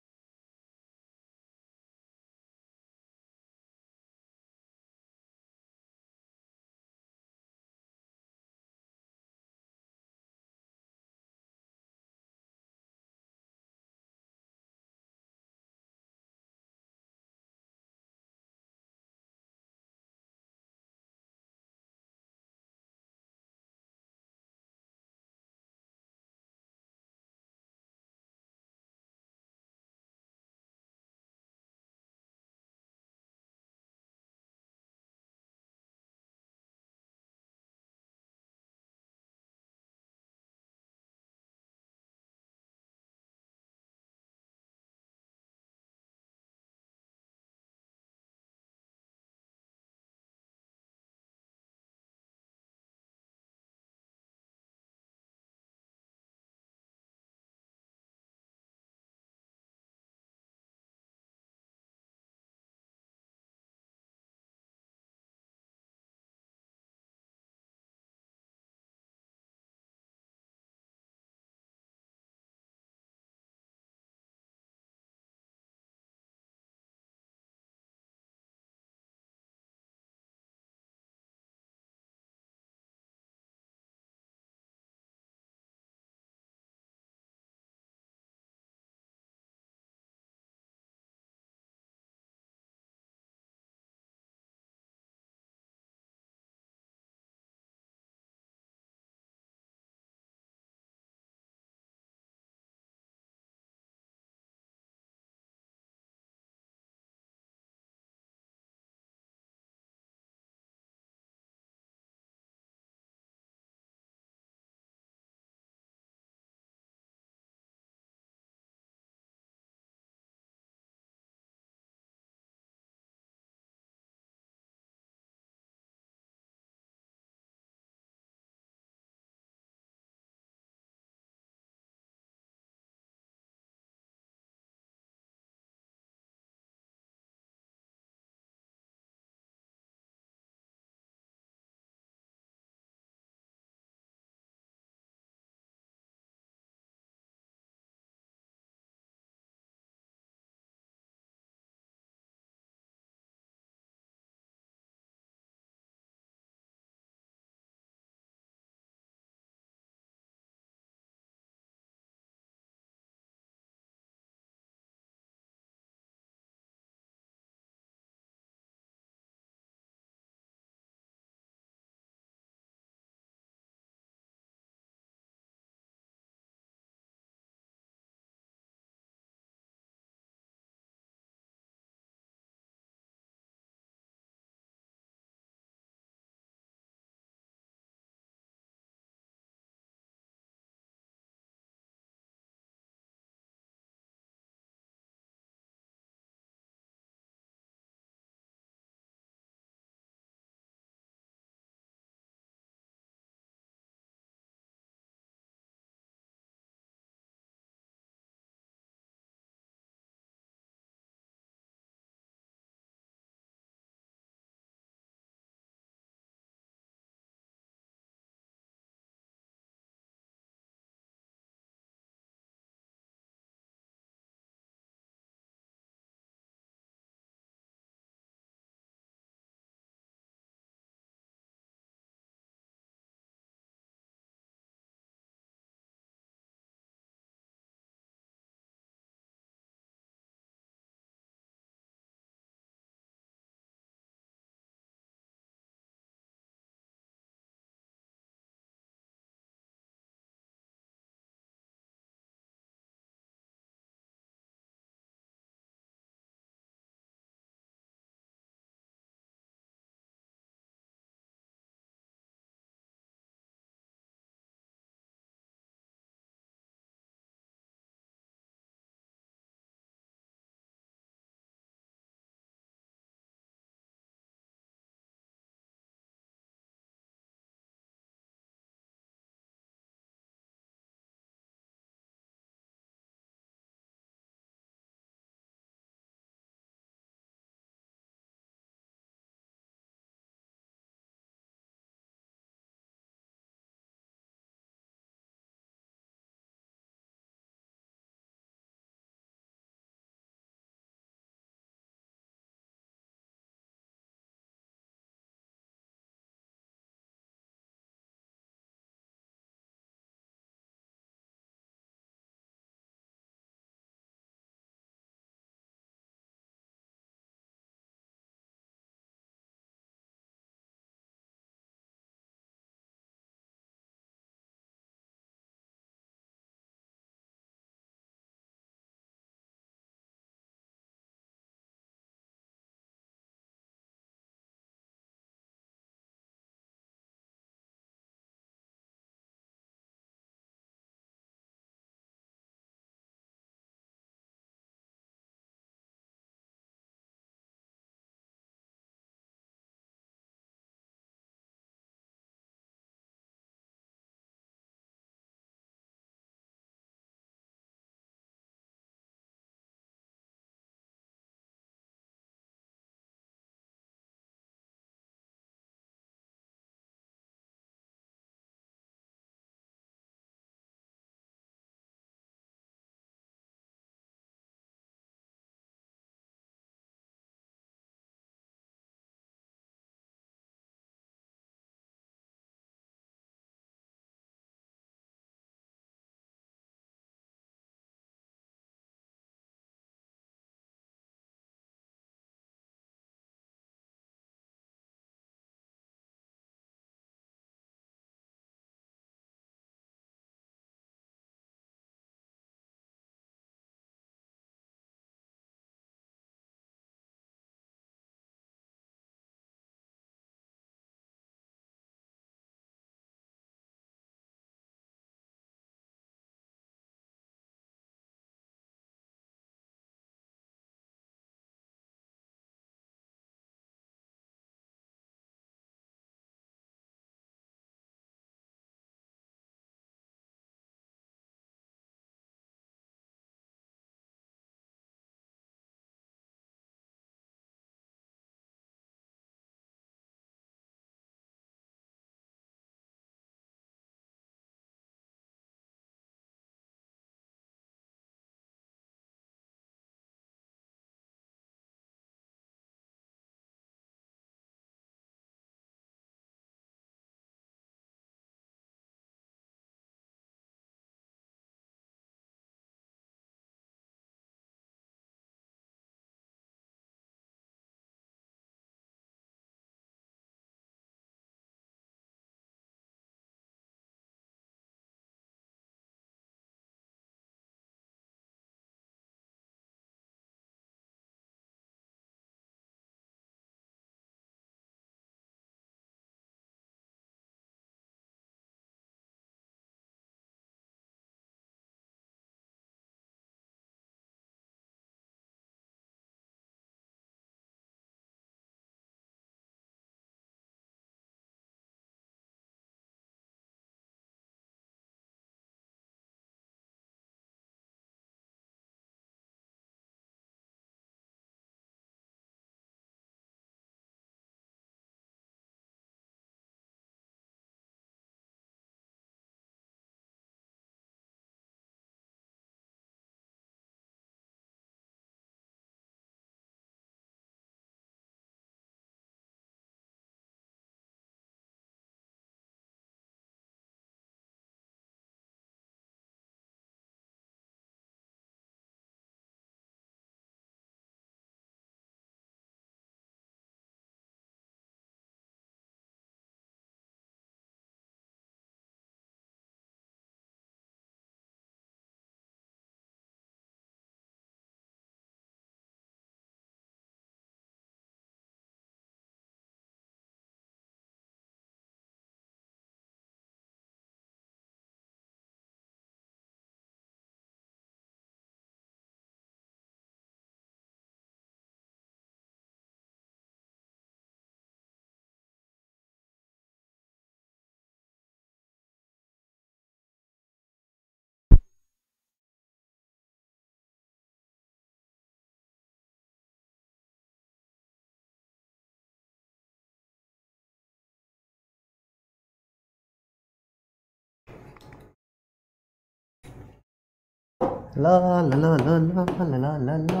ला ला ला ला ला ला ला ला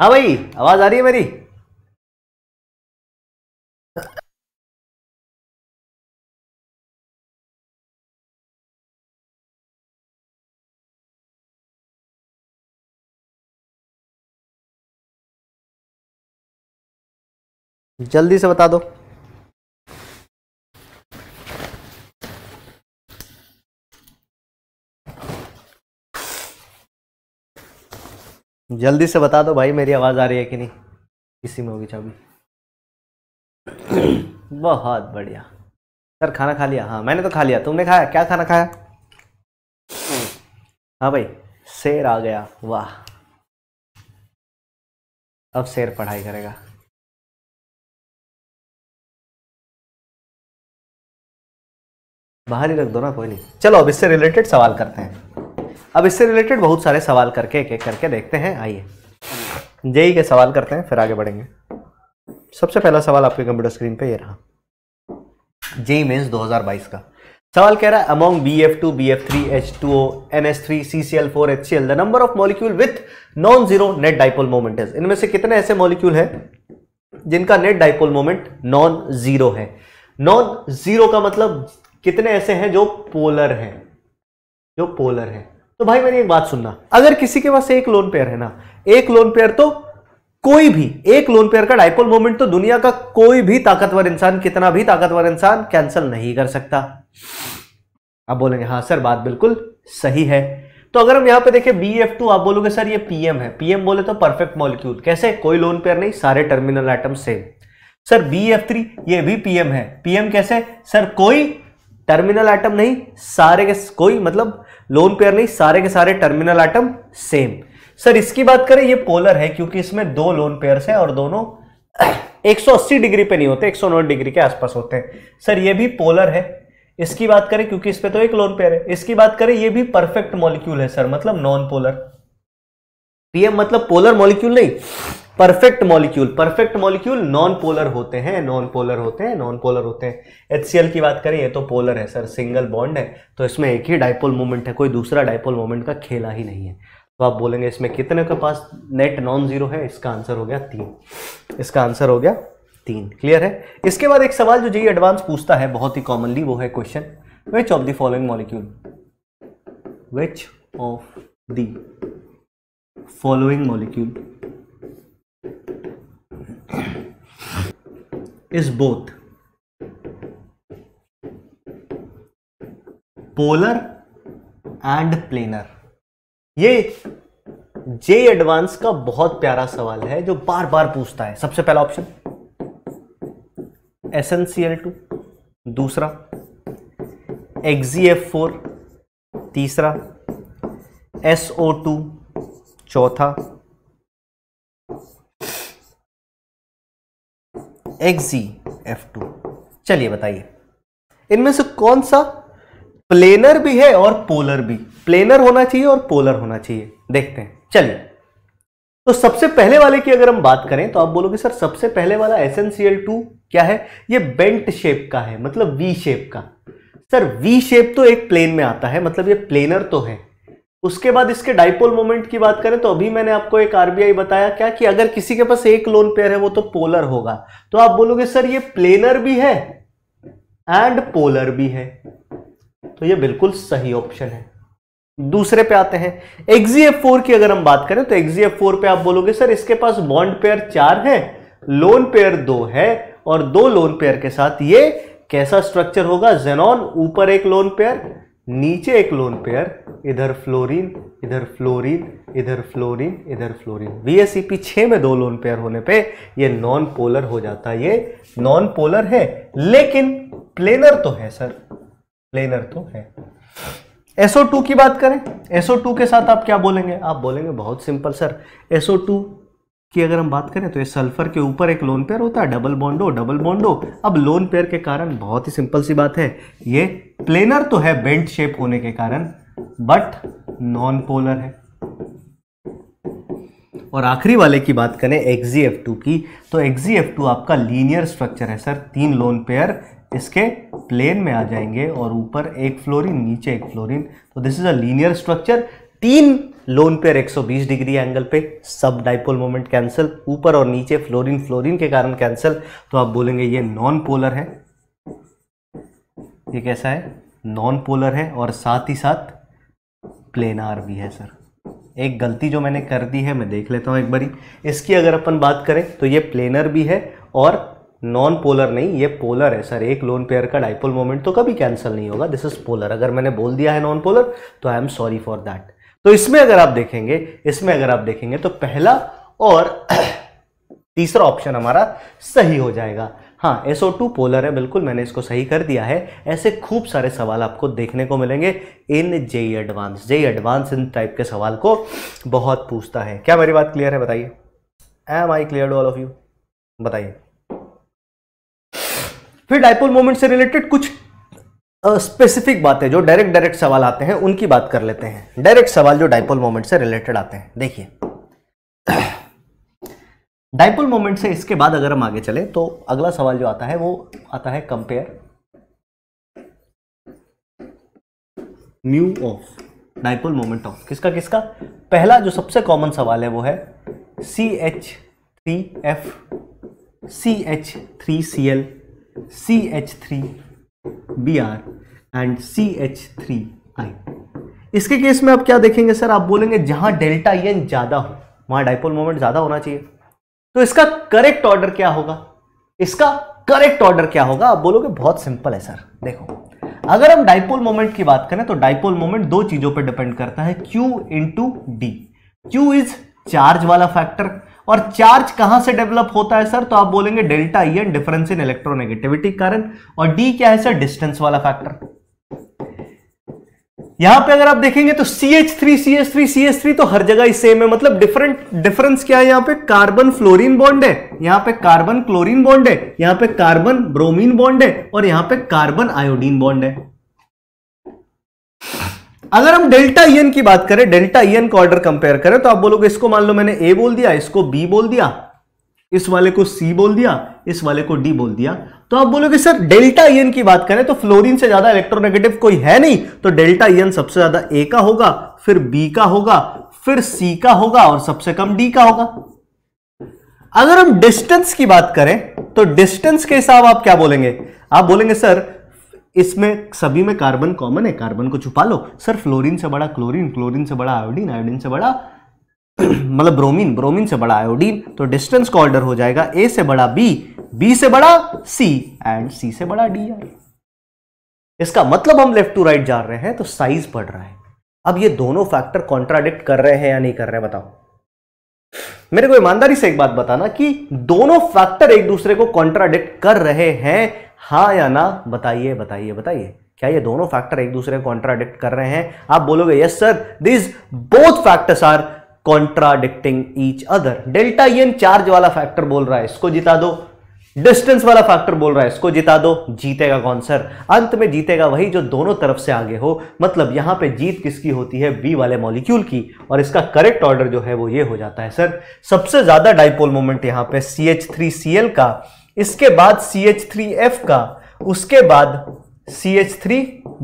हाँ भाई आवाज आ रही है मेरी जल्दी से बता दो जल्दी
से बता दो भाई मेरी आवाज़ आ रही है कि नहीं किसी में होगी चाबी बहुत बढ़िया सर खाना खा लिया हाँ मैंने तो खा लिया तुमने खाया क्या खाना खाया
हाँ भाई शेर आ गया वाह अब शेर पढ़ाई करेगा बाहर ही रख दो ना कोई नहीं चलो अब इससे
रिलेटेड सवाल करते हैं अब इससे रिलेटेड बहुत सारे सवाल करके एक एक करके देखते हैं आइए जेई के सवाल करते हैं फिर आगे बढ़ेंगे सबसे पहला सवाल आपके कंप्यूटर स्क्रीन पे ये रहा जेई मेन्स 2022 का सवाल कह रहा है among B F two B F three H two O N S three C C L four H C L the number of molecule with non zero net dipole moment is इनमें से कितने ऐसे मॉलिक्यूल हैं जिनका net dipole moment non zero है non zero का मतलब कितने ऐसे हैं जो पोलर हैं जो पोलर हैं तो भाई मेरी एक बात सुनना अगर किसी के पास एक लोन पेयर है ना एक लोन पेयर तो कोई भी एक लोन पेयर का डाइपोल मोमेंट तो दुनिया का कोई भी ताकतवर इंसान कितना भी ताकतवर इंसान कैंसिल नहीं कर सकता आप बोलेंगे हाँ सर बात बिल्कुल सही है तो अगर हम यहां पे देखें बी एफ टू आप बोलोगे सर ये पीएम है पीएम बोले तो परफेक्ट मॉलिक्यूल कैसे कोई लोन पेयर नहीं सारे terminal atom same sir B F three ये भी पीएम है पीएम कैसे सर कोई टर्मिनल आइटम नहीं सारे के कोई मतलब लोन पेयर नहीं सारे के सारे टर्मिनल आइटम सेम सर इसकी बात करें ये पोलर है क्योंकि इसमें दो लोन पेयर है और दोनों 180 डिग्री पे नहीं होते 109 डिग्री के आसपास होते हैं सर ये भी पोलर है इसकी बात करें क्योंकि इस पर तो एक लोन पेयर है इसकी बात करें ये भी परफेक्ट मॉलिक्यूल है सर मतलब नॉन पोलर पीएम मतलब पोलर मॉलिक्यूल नहीं perfect molecule perfect molecule non polar होते हैं नॉन पोलर होते हैं नॉन पोलर होते हैं एच की बात करें ये तो पोलर है सर सिंगल बॉन्ड है तो इसमें एक ही डायपोल मोमेंट है कोई दूसरा डायपोल मोमेंट का खेला ही नहीं है तो आप बोलेंगे इसमें कितने के पास नेट नॉन जीरो है इसका आंसर हो गया तीन इसका आंसर हो गया तीन क्लियर है इसके बाद एक सवाल जो जी एडवांस e पूछता है बहुत ही कॉमनली वो है question which of the following molecule which of the following molecule is both polar and planar ये जे एडवांस का बहुत प्यारा सवाल है जो बार बार पूछता है सबसे पहला option S N C L two दूसरा एक्सी एफ फोर तीसरा एसओ टू चौथा
एक्स जी एफ
टू चलिए बताइए इनमें से कौन सा प्लेनर भी है और पोलर भी प्लेनर होना चाहिए और पोलर होना चाहिए देखते हैं चलिए तो सबसे पहले वाले की अगर हम बात करें तो आप बोलोगे सर सबसे पहले वाला एसेंशियल टू क्या है ये बेंट शेप का है मतलब वी शेप का सर वी शेप तो एक प्लेन में आता है मतलब ये प्लेनर तो है उसके बाद इसके डाइपोल मोमेंट की बात करें तो अभी मैंने आपको एक आरबीआई बताया क्या कि अगर किसी के पास एक लोन पेयर है वो तो पोलर होगा तो आप बोलोगे सर ये प्लेनर भी है एंड पोलर भी है तो ये बिल्कुल सही ऑप्शन है दूसरे पे आते हैं एक्जीएफ फोर की अगर हम बात करें तो एक्जीएफ फोर पे आप बोलोगे सर इसके पास बॉन्ड पेयर चार है लोन पेयर दो है और दो लोन पेयर के साथ ये कैसा स्ट्रक्चर होगा जेनॉन ऊपर एक लोन पेयर नीचे एक लोन पेयर इधर फ्लोरीन इधर फ्लोरीन इधर फ्लोरीन इधर फ्लोरीन वी एस में दो लोन पेयर होने पे ये नॉन पोलर हो जाता है ये नॉन पोलर है लेकिन प्लेनर तो है सर प्लेनर तो है SO2 की बात करें SO2 के साथ आप क्या बोलेंगे आप बोलेंगे बहुत सिंपल सर SO2 की अगर हम बात करें तो ये सल्फर के ऊपर एक लोन पेयर होता है डबल बॉन्डो डबल बॉन्डो अब लोन पेयर के कारण बहुत ही सिंपल सी बात है ये प्लेनर तो है बेंट शेप होने के कारण बट नॉन पोलर है और आखिरी वाले की बात करें टू की तो टू आपका लीनियर स्ट्रक्चर है सर तीन लोन पेयर इसके प्लेन में आ जाएंगे और ऊपर एक फ्लोरिन नीचे एक फ्लोरिन तो this is a linear structure तीन लोन पेयर 120 डिग्री एंगल पे सब डाइपोल मोमेंट कैंसिल ऊपर और नीचे फ्लोरीन फ्लोरीन के कारण कैंसिल तो आप बोलेंगे ये नॉन पोलर है ये कैसा है नॉन पोलर है और साथ ही साथ प्लेनार भी है सर एक गलती जो मैंने कर दी है मैं देख लेता हूँ एक बारी इसकी अगर अपन बात करें तो ये प्लेनर भी है और नॉन पोलर नहीं ये पोलर है सर एक लोन पेयर का डाइपोल मोमेंट तो कभी कैंसिल नहीं होगा दिस इज पोलर अगर मैंने बोल दिया है नॉन पोलर तो I am sorry for that तो इसमें अगर आप देखेंगे इसमें अगर आप देखेंगे तो पहला और तीसरा ऑप्शन हमारा सही हो जाएगा हाँ SO2 पोलर है बिल्कुल मैंने इसको सही कर दिया है ऐसे खूब सारे सवाल आपको देखने को मिलेंगे in JEE advance JEE advance इन टाइप के सवाल को बहुत पूछता है क्या मेरी बात क्लियर है बताइए am I clear to all of you बताइए फिर डायपोल मोमेंट से रिलेटेड कुछ स्पेसिफिक बातें जो डायरेक्ट डायरेक्ट सवाल आते हैं उनकी बात कर लेते हैं डायरेक्ट सवाल जो डाइपोल मोमेंट से रिलेटेड आते हैं देखिए डाइपोल मोमेंट से इसके बाद अगर हम आगे चले तो अगला सवाल जो आता है वो आता है compare mu of dipole moment of किसका किसका पहला जो सबसे कॉमन सवाल है वो है C H three F C H three C L C H three B R and C H three I इसके केस में आप क्या देखेंगे सर आप बोलेंगे जहां डेल्टा एन ज्यादा हो वहां डाइपोल मोमेंट ज्यादा होना चाहिए तो इसका करेक्ट ऑर्डर क्या होगा इसका करेक्ट ऑर्डर क्या होगा आप बोलोगे बहुत सिंपल है सर देखो अगर हम डाइपोल मोमेंट की बात करें तो डाइपोल मोमेंट दो चीजों पर डिपेंड करता है इन into D Q is charge वाला फैक्टर और चार्ज कहां से डेवलप होता है सर तो आप बोलेंगे delta E N difference in electronegativity कारण और डी क्या है सर डिस्टेंस वाला फैक्टर यहां पे अगर आप देखेंगे तो C H three C H three C H three तो हर जगह ही सेम है मतलब डिफरेंट डिफरेंस क्या है यहां पे कार्बन फ्लोरीन बॉन्ड है यहां पे कार्बन क्लोरीन बॉन्ड है यहां पे कार्बन ब्रोमीन बॉन्ड है और यहां पे कार्बन आयोडीन बॉन्ड है अगर हम डेल्टा ईएन की बात करें डेल्टा ईएन का ऑर्डर कंपेयर करें तो आप बोलोगे इसको मान लो मैंने ए बोल दिया इसको बी बोल दिया इस वाले को सी बोल दिया इस वाले को डी बोल दिया तो आप बोलोगे सर डेल्टा ईएन की बात करें तो फ्लोरीन से ज्यादा इलेक्ट्रोनेगेटिव कोई है नहीं तो डेल्टा ईएन सबसे ज्यादा ए का होगा फिर बी का होगा फिर सी का होगा और सबसे कम डी का होगा अगर हम डिस्टेंस की बात करें तो डिस्टेंस के हिसाब आप क्या बोलेंगे आप बोलेंगे सर इसमें सभी में कार्बन कॉमन है कार्बन को छुपा लो सर फ्लोरीन से बड़ा क्लोरीन क्लोरीन से बड़ा आयोडीन आयोडीन से बड़ा मतलब ब्रोमीन ब्रोमीन से बड़ा आयोडीन तो डिस्टेंस का ऑर्डर हो जाएगा ए से बड़ा बी बी से बड़ा सी एंड सी से बड़ा डी इसका मतलब हम लेफ्ट टू राइट जा रहे हैं तो साइज बढ़ रहा है अब ये दोनों फैक्टर कॉन्ट्राडिक्ट कर रहे हैं या नहीं कर रहे हैं बताओ मेरे को ईमानदारी से एक बात बताना कि दोनों फैक्टर एक दूसरे को कॉन्ट्राडिक्ट कर रहे हैं हाँ या ना बताइए बताइए बताइए क्या ये दोनों फैक्टर एक दूसरे को कॉन्ट्राडिक्ट कर रहे हैं आप बोलोगे yes sir this both factors are contradicting each other delta N e charge वाला फैक्टर बोल रहा है इसको जिता दो डिस्टेंस वाला फैक्टर बोल रहा है इसको जिता दो जीतेगा कौन सर अंत में जीतेगा वही जो दोनों तरफ से आगे हो मतलब यहां पे जीत किसकी होती है बी वाले मॉलिक्यूल की और इसका करेक्ट ऑर्डर जो है वो ये हो जाता है सर सबसे ज्यादा डाइपोल मोमेंट यहां पे C H three C L का इसके बाद सी एच थ्री एफ का उसके बाद C H three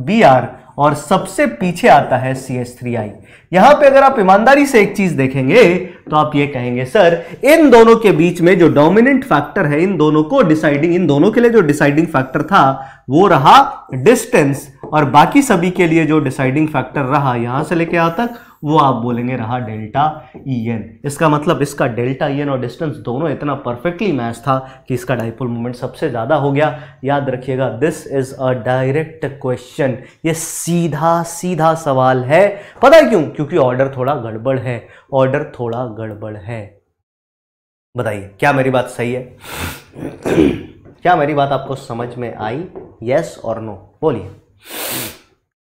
B R और सबसे पीछे आता है सी एच थ्री आई यहां पर अगर आप ईमानदारी से एक चीज देखेंगे तो आप ये कहेंगे सर इन दोनों के बीच में जो डोमिनेंट फैक्टर है इन दोनों को डिसाइडिंग इन दोनों के लिए जो डिसाइडिंग फैक्टर था वो रहा डिस्टेंस और बाकी सभी के लिए जो डिसाइडिंग फैक्टर रहा यहां से लेके यहां तक वो आप बोलेंगे रहा डेल्टा ई e एन इसका मतलब इसका डेल्टा ई e एन और डिस्टेंस दोनों इतना परफेक्टली मैच था कि इसका डाइपोल मोमेंट सबसे ज़्यादा हो गया याद रखिएगा this is a direct question ये सीधा सीधा सवाल है पता है क्यों क्योंकि ऑर्डर थोड़ा गड़बड़ है ऑर्डर थोड़ा गड़बड़ है बताइए क्या मेरी बात सही है क्या मेरी बात आपको समझ में आई यस और नो बोलिए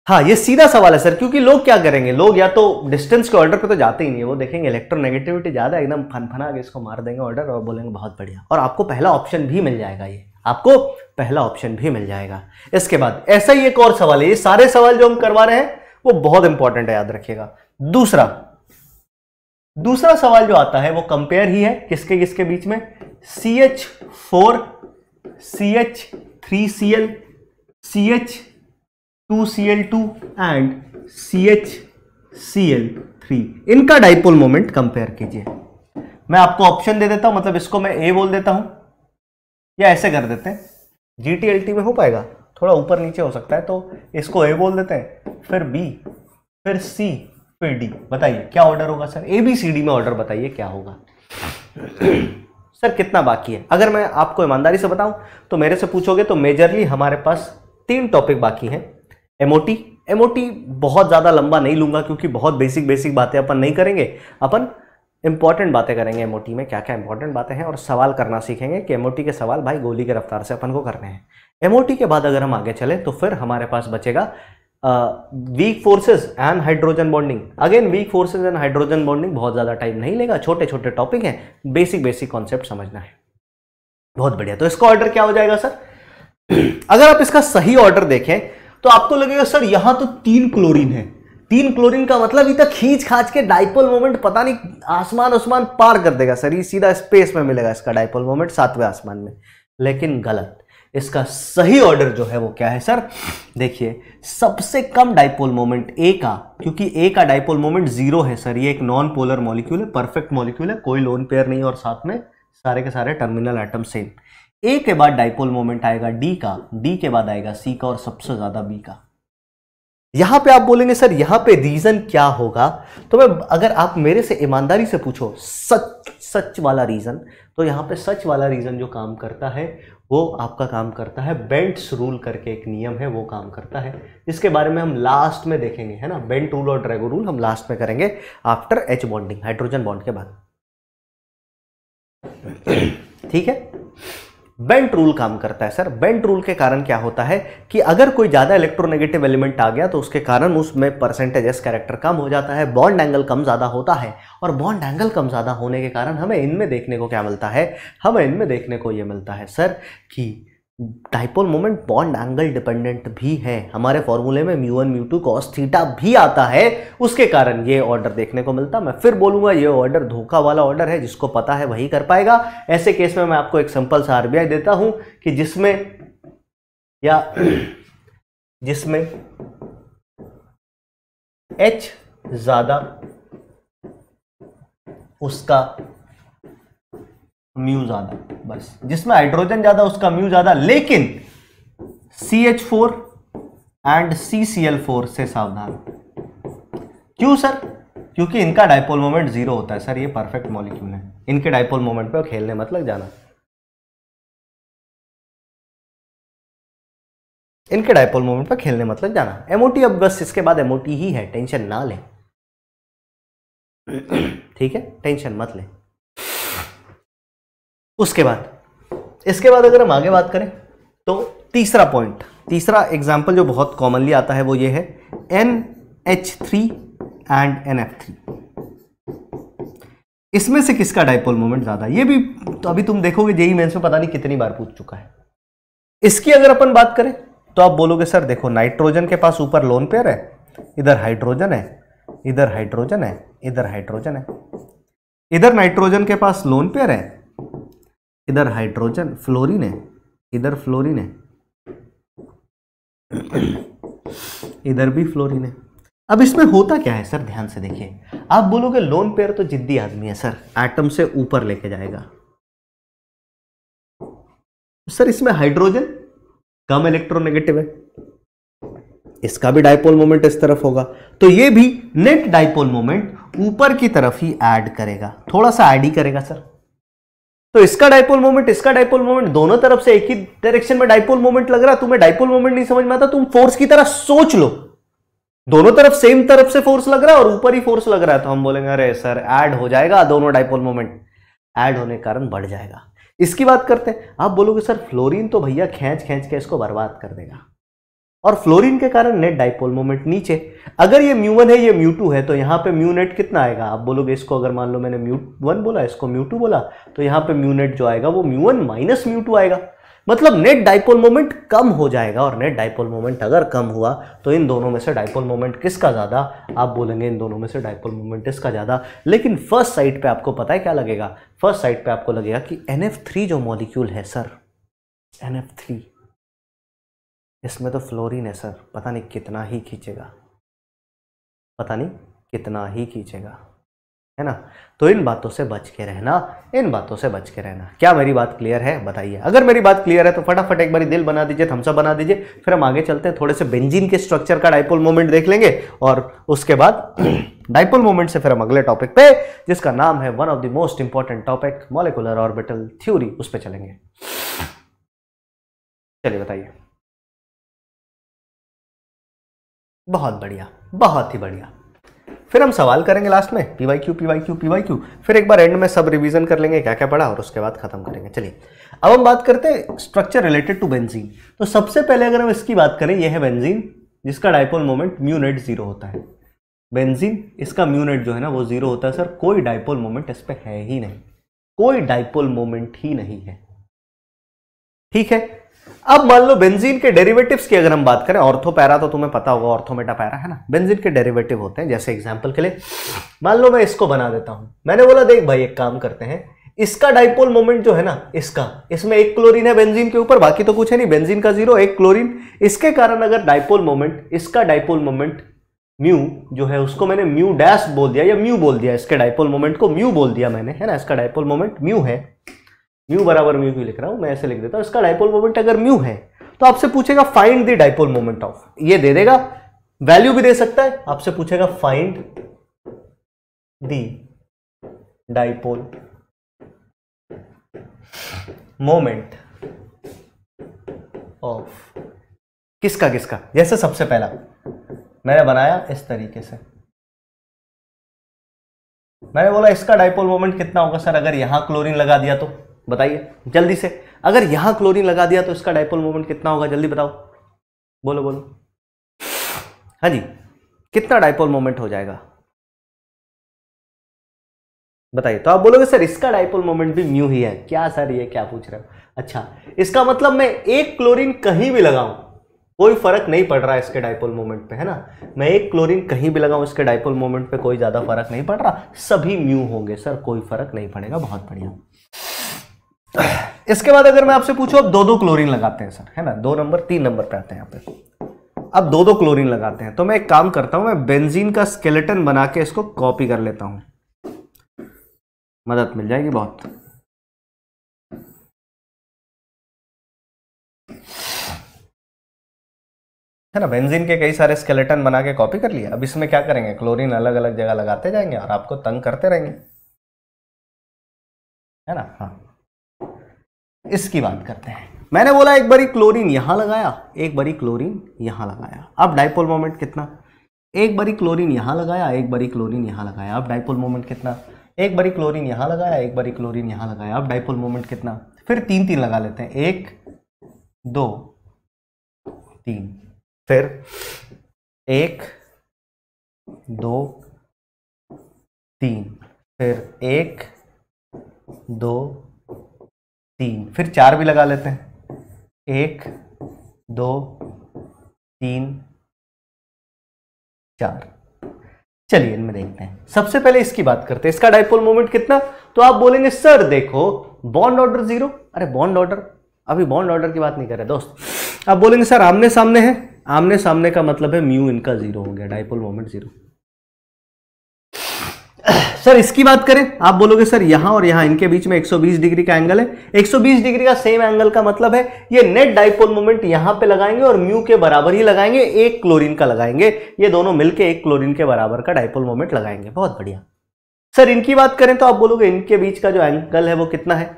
हाँ ये सीधा सवाल है सर क्योंकि लोग क्या करेंगे लोग या तो डिस्टेंस के ऑर्डर पे तो जाते ही नहीं है वो देखेंगे इलेक्ट्रोनेगेटिविटी ज़्यादा एकदम फनफना के इसको मार देंगे ऑर्डर और बोलेंगे बहुत बढ़िया और आपको पहला ऑप्शन भी मिल जाएगा ये आपको पहला ऑप्शन भी मिल जाएगा इसके बाद ऐसा ही एक और सवाल है ये सारे सवाल जो हम करवा रहे हैं वो बहुत इंपॉर्टेंट है याद रखिएगा दूसरा दूसरा सवाल जो आता है वो कंपेयर ही है किसके किसके बीच में C H four C H three C L C H two C L two and C H C L three इनका डाइपोल मोमेंट कंपेयर कीजिए मैं आपको ऑप्शन दे देता हूं मतलब इसको मैं ए बोल देता हूं या ऐसे कर देते हैं जी टी एल टी में हो पाएगा थोड़ा ऊपर नीचे हो सकता है तो इसको ए बोल देते हैं फिर बी फिर सी फिर डी बताइए क्या ऑर्डर होगा sir A B C D में ऑर्डर बताइए क्या होगा सर कितना बाकी है अगर मैं आपको ईमानदारी से बताऊं तो मेरे से पूछोगे तो मेजरली हमारे पास तीन टॉपिक बाकी हैं एमओटी एमओटी बहुत ज़्यादा लंबा नहीं लूंगा क्योंकि बहुत बेसिक बेसिक बातें अपन नहीं करेंगे अपन इंपॉर्टेंट बातें करेंगे एमओटी में क्या क्या इंपॉर्टेंट बातें हैं और सवाल करना सीखेंगे कि एमओटी के सवाल भाई गोली के रफ्तार से अपन को करने हैं एमओटी के बाद अगर हम आगे चले तो फिर हमारे पास बचेगा weak forces and hydrogen bonding again weak forces and hydrogen bonding बहुत ज़्यादा टाइम नहीं लेगा छोटे छोटे टॉपिक हैं बेसिक बेसिक कॉन्सेप्ट समझना है बहुत बढ़िया तो इसका ऑर्डर क्या हो जाएगा सर अगर आप इसका सही ऑर्डर देखें तो आपको लगेगा सर यहां तो तीन क्लोरीन है तीन क्लोरीन का मतलब इतना खींच खाच के डाइपोल मोमेंट पता नहीं आसमान आसमान पार कर देगा सर ये सीधा स्पेस में मिलेगा इसका डाइपोल मोमेंट सातवें आसमान में लेकिन गलत इसका सही ऑर्डर जो है वो क्या है सर देखिए सबसे कम डाइपोल मोमेंट ए का क्योंकि ए का डाइपोल मोमेंट जीरो है सर ये एक नॉन पोलर मॉलिक्यूल है परफेक्ट मॉलिक्यूल है कोई लोन पेयर नहीं और साथ में सारे के सारे टर्मिनल आइटम सेम ए के बाद डाइपोल मोमेंट आएगा डी का डी के बाद आएगा सी का और सबसे ज्यादा बी का यहां पे आप बोलेंगे सर यहां पे रीजन क्या होगा तो मैं अगर आप मेरे से ईमानदारी से पूछो सच सच वाला रीजन तो यहां पे सच वाला रीजन जो काम करता है वो आपका काम करता है बेंट्स रूल करके एक नियम है वो काम करता है जिसके बारे में हम लास्ट में देखेंगे है ना बेंट रूल और ड्रैगो रूल हम लास्ट में करेंगे after H bonding hydrogen bond के बाद ठीक है बेंट रूल काम करता है सर बेंट रूल के कारण क्या होता है कि अगर कोई ज़्यादा इलेक्ट्रोनेगेटिव एलिमेंट आ गया तो उसके कारण उसमें परसेंटेज एस कैरेक्टर कम हो जाता है बॉन्ड एंगल कम ज़्यादा होता है और बॉन्ड एंगल कम ज़्यादा होने के कारण हमें इनमें देखने को क्या मिलता है हमें इनमें देखने को ये मिलता है सर कि dipole moment bond angle dependent भी है हमारे फॉर्मूले में mu one mu two cos theta भी आता है उसके कारण ये ऑर्डर देखने को मिलता मैं फिर बोलूंगा ये ऑर्डर धोखा वाला ऑर्डर है जिसको पता है वही कर पाएगा ऐसे केस में मैं आपको एक सिंपल सा आरबीआई देता हूं कि जिसमें या जिसमें एच ज्यादा उसका म्यू ज्यादा बस जिसमें हाइड्रोजन ज्यादा उसका म्यू ज्यादा लेकिन C H four and C C L four से सावधान क्यों सर क्योंकि इनका डायपोल मोमेंट जीरो होता है सर ये परफेक्ट मॉलिक्यूल है
इनके डायपोल मोमेंट पे खेलने मत लग जाना इनके डायपोल मोमेंट पर खेलने मत लग जाना एमओटी अब बस इसके बाद एमओटी ही है
टेंशन ना ले ठीक है टेंशन मत ले उसके बाद इसके बाद अगर हम आगे बात करें तो तीसरा पॉइंट तीसरा एग्जाम्पल जो बहुत कॉमनली आता है वो ये है N H three and N F three इसमें से किसका डायपोल मोमेंट ज़्यादा ये भी तो अभी तुम देखोगे जेई मेन्स में पता नहीं कितनी बार पूछ चुका है इसकी अगर अपन बात करें तो आप बोलोगे सर देखो नाइट्रोजन के पास ऊपर लोन पेयर है इधर हाइड्रोजन है इधर हाइड्रोजन है इधर हाइड्रोजन है इधर नाइट्रोजन के पास लोन पेयर है इधर हाइड्रोजन फ्लोरीन है इधर फ्लोरीन है इधर भी फ्लोरीन है अब इसमें होता क्या है सर ध्यान से देखिए आप बोलोगे लोन पेयर तो जिद्दी आदमी है सर एटम से ऊपर लेके जाएगा सर इसमें हाइड्रोजन कम इलेक्ट्रोनेगेटिव है इसका भी डायपोल मोमेंट इस तरफ होगा तो ये भी नेट डाइपोल मोमेंट ऊपर की तरफ ही ऐड करेगा थोड़ा सा ऐड ही करेगा सर तो इसका डायपोल मोमेंट इसका डायपोल मोमेंट दोनों तरफ से एक ही डायरेक्शन में डायपोल मोमेंट लग रहा तुम्हें डायपोल मोमेंट नहीं समझ में आता तुम फोर्स की तरह सोच लो दोनों तरफ सेम तरफ से फोर्स लग रहा है और ऊपर ही फोर्स लग रहा है तो हम बोलेंगे अरे सर ऐड हो जाएगा दोनों डायपोल मोमेंट ऐड होने के कारण बढ़ जाएगा इसकी बात करते हैं आप बोलोगे सर फ्लोरीन तो भैया खींच खींच के इसको बर्बाद कर देगा और फ्लोरीन के कारण नेट डाइपोल मोमेंट नीचे अगर ये म्यू वन है ये म्यू टू है तो यहाँ पे म्यू नेट कितना आएगा आप बोलोगे इसको अगर मान लो मैंने म्यू वन बोला इसको म्यू टू बोला तो यहाँ पे म्यू नेट जो आएगा वो mu one minus mu two आएगा मतलब नेट डाइपोल मोमेंट कम हो जाएगा और नेट डाइपोल मोमेंट अगर कम हुआ तो इन दोनों में से डाइपोल मोमेंट किसका ज़्यादा आप बोलेंगे इन दोनों में से डाइपोल मोमेंट इसका ज़्यादा लेकिन फर्स्ट साइड पर आपको पता है क्या लगेगा फर्स्ट साइड पर आपको लगेगा कि एन जो मॉलिक्यूल है सर एन एफ थ्री इसमें तो फ्लोरीन है सर पता नहीं कितना ही खींचेगा पता नहीं कितना ही खींचेगा है ना तो इन बातों से बच के रहना इन बातों से बच के रहना क्या मेरी बात क्लियर है बताइए अगर मेरी बात क्लियर है तो फटाफट एक बारी दिल बना दीजिए थम्सअप बना दीजिए फिर हम आगे चलते हैं थोड़े से बेंजीन के स्ट्रक्चर का डाइपोल मोमेंट देख लेंगे और उसके बाद डाइपोल मोमेंट से फिर हम अगले टॉपिक पे जिसका नाम है one of the most important
topic molecular orbital theory उस पर चलेंगे चलिए बताइए बहुत बढ़िया बहुत ही
बढ़िया फिर हम सवाल करेंगे लास्ट में P Y Q P Y Q P Y Q फिर एक बार एंड में सब रिवीजन कर लेंगे क्या क्या पढ़ा और उसके बाद खत्म करेंगे चलिए अब हम बात करते हैं स्ट्रक्चर रिलेटेड टू बेंजीन तो सबसे पहले अगर हम इसकी बात करें यह है बेंजीन जिसका डायपोल मोमेंट म्यूनेट जीरो होता है बेंजीन इसका म्यूनेट जो है ना वो जीरो होता है सर कोई डायपोल मोमेंट इस पर है ही नहीं कोई डायपोल मोमेंट ही नहीं है ठीक है अब मान लो बेंजीन के डेरिवेटिव्स की अगर हम बात करें ऑर्थो पैरा तो तुम्हें पता होगा ऑर्थोमेटा पैरा है ना बेंजीन के डेरिवेटिव होते हैं जैसे एग्जांपल के लिए मान लो मैं इसको बना देता हूं मैंने बोला देख भाई एक काम करते हैं इसका डाइपोल मोमेंट जो है ना इसका इसमें एक क्लोरीन है बेंजीन के ऊपर बाकी तो कुछ है नहीं बेंजीन का जीरो एक क्लोरीन इसके कारण अगर डाइपोल मोमेंट इसका डाइपोल मोमेंट म्यू जो है उसको मैंने म्यू डैश बोल दिया या म्यू बोल दिया इसके डाइपोल मोमेंट को म्यू बोल दिया मैंने है ना इसका डाइपोल मोमेंट म्यू है म्यू बराबर म्यू क्यों लिख रहा हूं मैं ऐसे लिख देता हूं इसका डायपोल मोमेंट अगर म्यू है तो आपसे पूछेगा find the dipole moment of ये दे देगा वैल्यू भी दे सकता है आपसे पूछेगा find the dipole moment of किसका किसका जैसे सबसे पहला मैंने बनाया इस तरीके से मैंने बोला इसका डाइपोल मोमेंट कितना होगा सर अगर यहां क्लोरीन लगा दिया तो बताइए जल्दी से अगर यहां क्लोरीन लगा दिया तो इसका डायपोल मोमेंट कितना होगा जल्दी बताओ बोलो बोलो हाँ जी कितना डायपोल मोमेंट हो जाएगा बताइए तो आप बोलोगे सर इसका डायपोल मोमेंट भी म्यू ही है क्या सर ये क्या पूछ रहे हो अच्छा इसका मतलब मैं एक क्लोरीन कहीं भी लगाऊं कोई फर्क नहीं पड़ रहा है इसके डायपोल मोमेंट पे है ना मैं एक क्लोरीन कहीं भी लगाऊं इसके डायपोल मोमेंट पे कोई ज़्यादा फर्क नहीं पड़ रहा सभी म्यू होंगे सर कोई फर्क नहीं पड़ेगा बहुत बढ़िया इसके बाद अगर मैं आपसे पूछूं आप दो दो क्लोरीन लगाते हैं सर है ना दो नंबर तीन नंबर पे आते हैं यहाँ पे अब दो दो क्लोरीन लगाते हैं तो मैं एक काम करता हूं मैं बेंजीन
का स्केलेटन बना के इसको कॉपी कर लेता हूं मदद मिल जाएगी बहुत है ना बेंजीन के कई सारे स्केलेटन बना के कॉपी कर लिया अब इसमें क्या
करेंगे क्लोरीन अलग अलग जगह लगाते जाएंगे और आपको तंग करते रहेंगे है ना हाँ इसकी बात करते हैं
मैंने बोला एक बारी क्लोरीन
यहां लगाया एक बारी क्लोरीन यहां लगाया अब डाइपोल मोमेंट कितना एक बारी क्लोरीन यहां लगाया एक बारी क्लोरीन यहां लगाया अब डाइपोल मोमेंट कितना एक बारी क्लोरीन यहां लगाया एक बारी क्लोरीन यहां लगाया अब डाइपोल मोमेंट कितना फिर तीन तीन लगा लेते हैं एक दो
तीन फिर एक दो तीन फिर एक दो तीन फिर चार भी लगा लेते हैं एक दो तीन चार
चलिए इनमें देखते हैं सबसे पहले इसकी बात करते हैं इसका डाइपोल मोमेंट कितना तो आप बोलेंगे सर देखो बॉन्ड ऑर्डर जीरो अरे बॉन्ड ऑर्डर अभी बॉन्ड ऑर्डर की बात नहीं कर रहे दोस्त आप बोलेंगे सर आमने सामने है आमने सामने का मतलब है म्यू इनका जीरो हो गया डायपोल मोमेंट जीरो सर इसकी बात करें आप बोलोगे सर यहां और यहां इनके बीच में 120 डिग्री का एंगल है 120 डिग्री का सेम एंगल का मतलब है ये नेट डाइपोल मोमेंट यहां पे लगाएंगे और म्यू के बराबर ही लगाएंगे एक क्लोरीन का लगाएंगे ये दोनों मिलके एक क्लोरीन के बराबर का डाइपोल मोमेंट लगाएंगे बहुत बढ़िया सर इनकी बात करें तो आप बोलोगे इनके बीच का जो एंगल है वो कितना है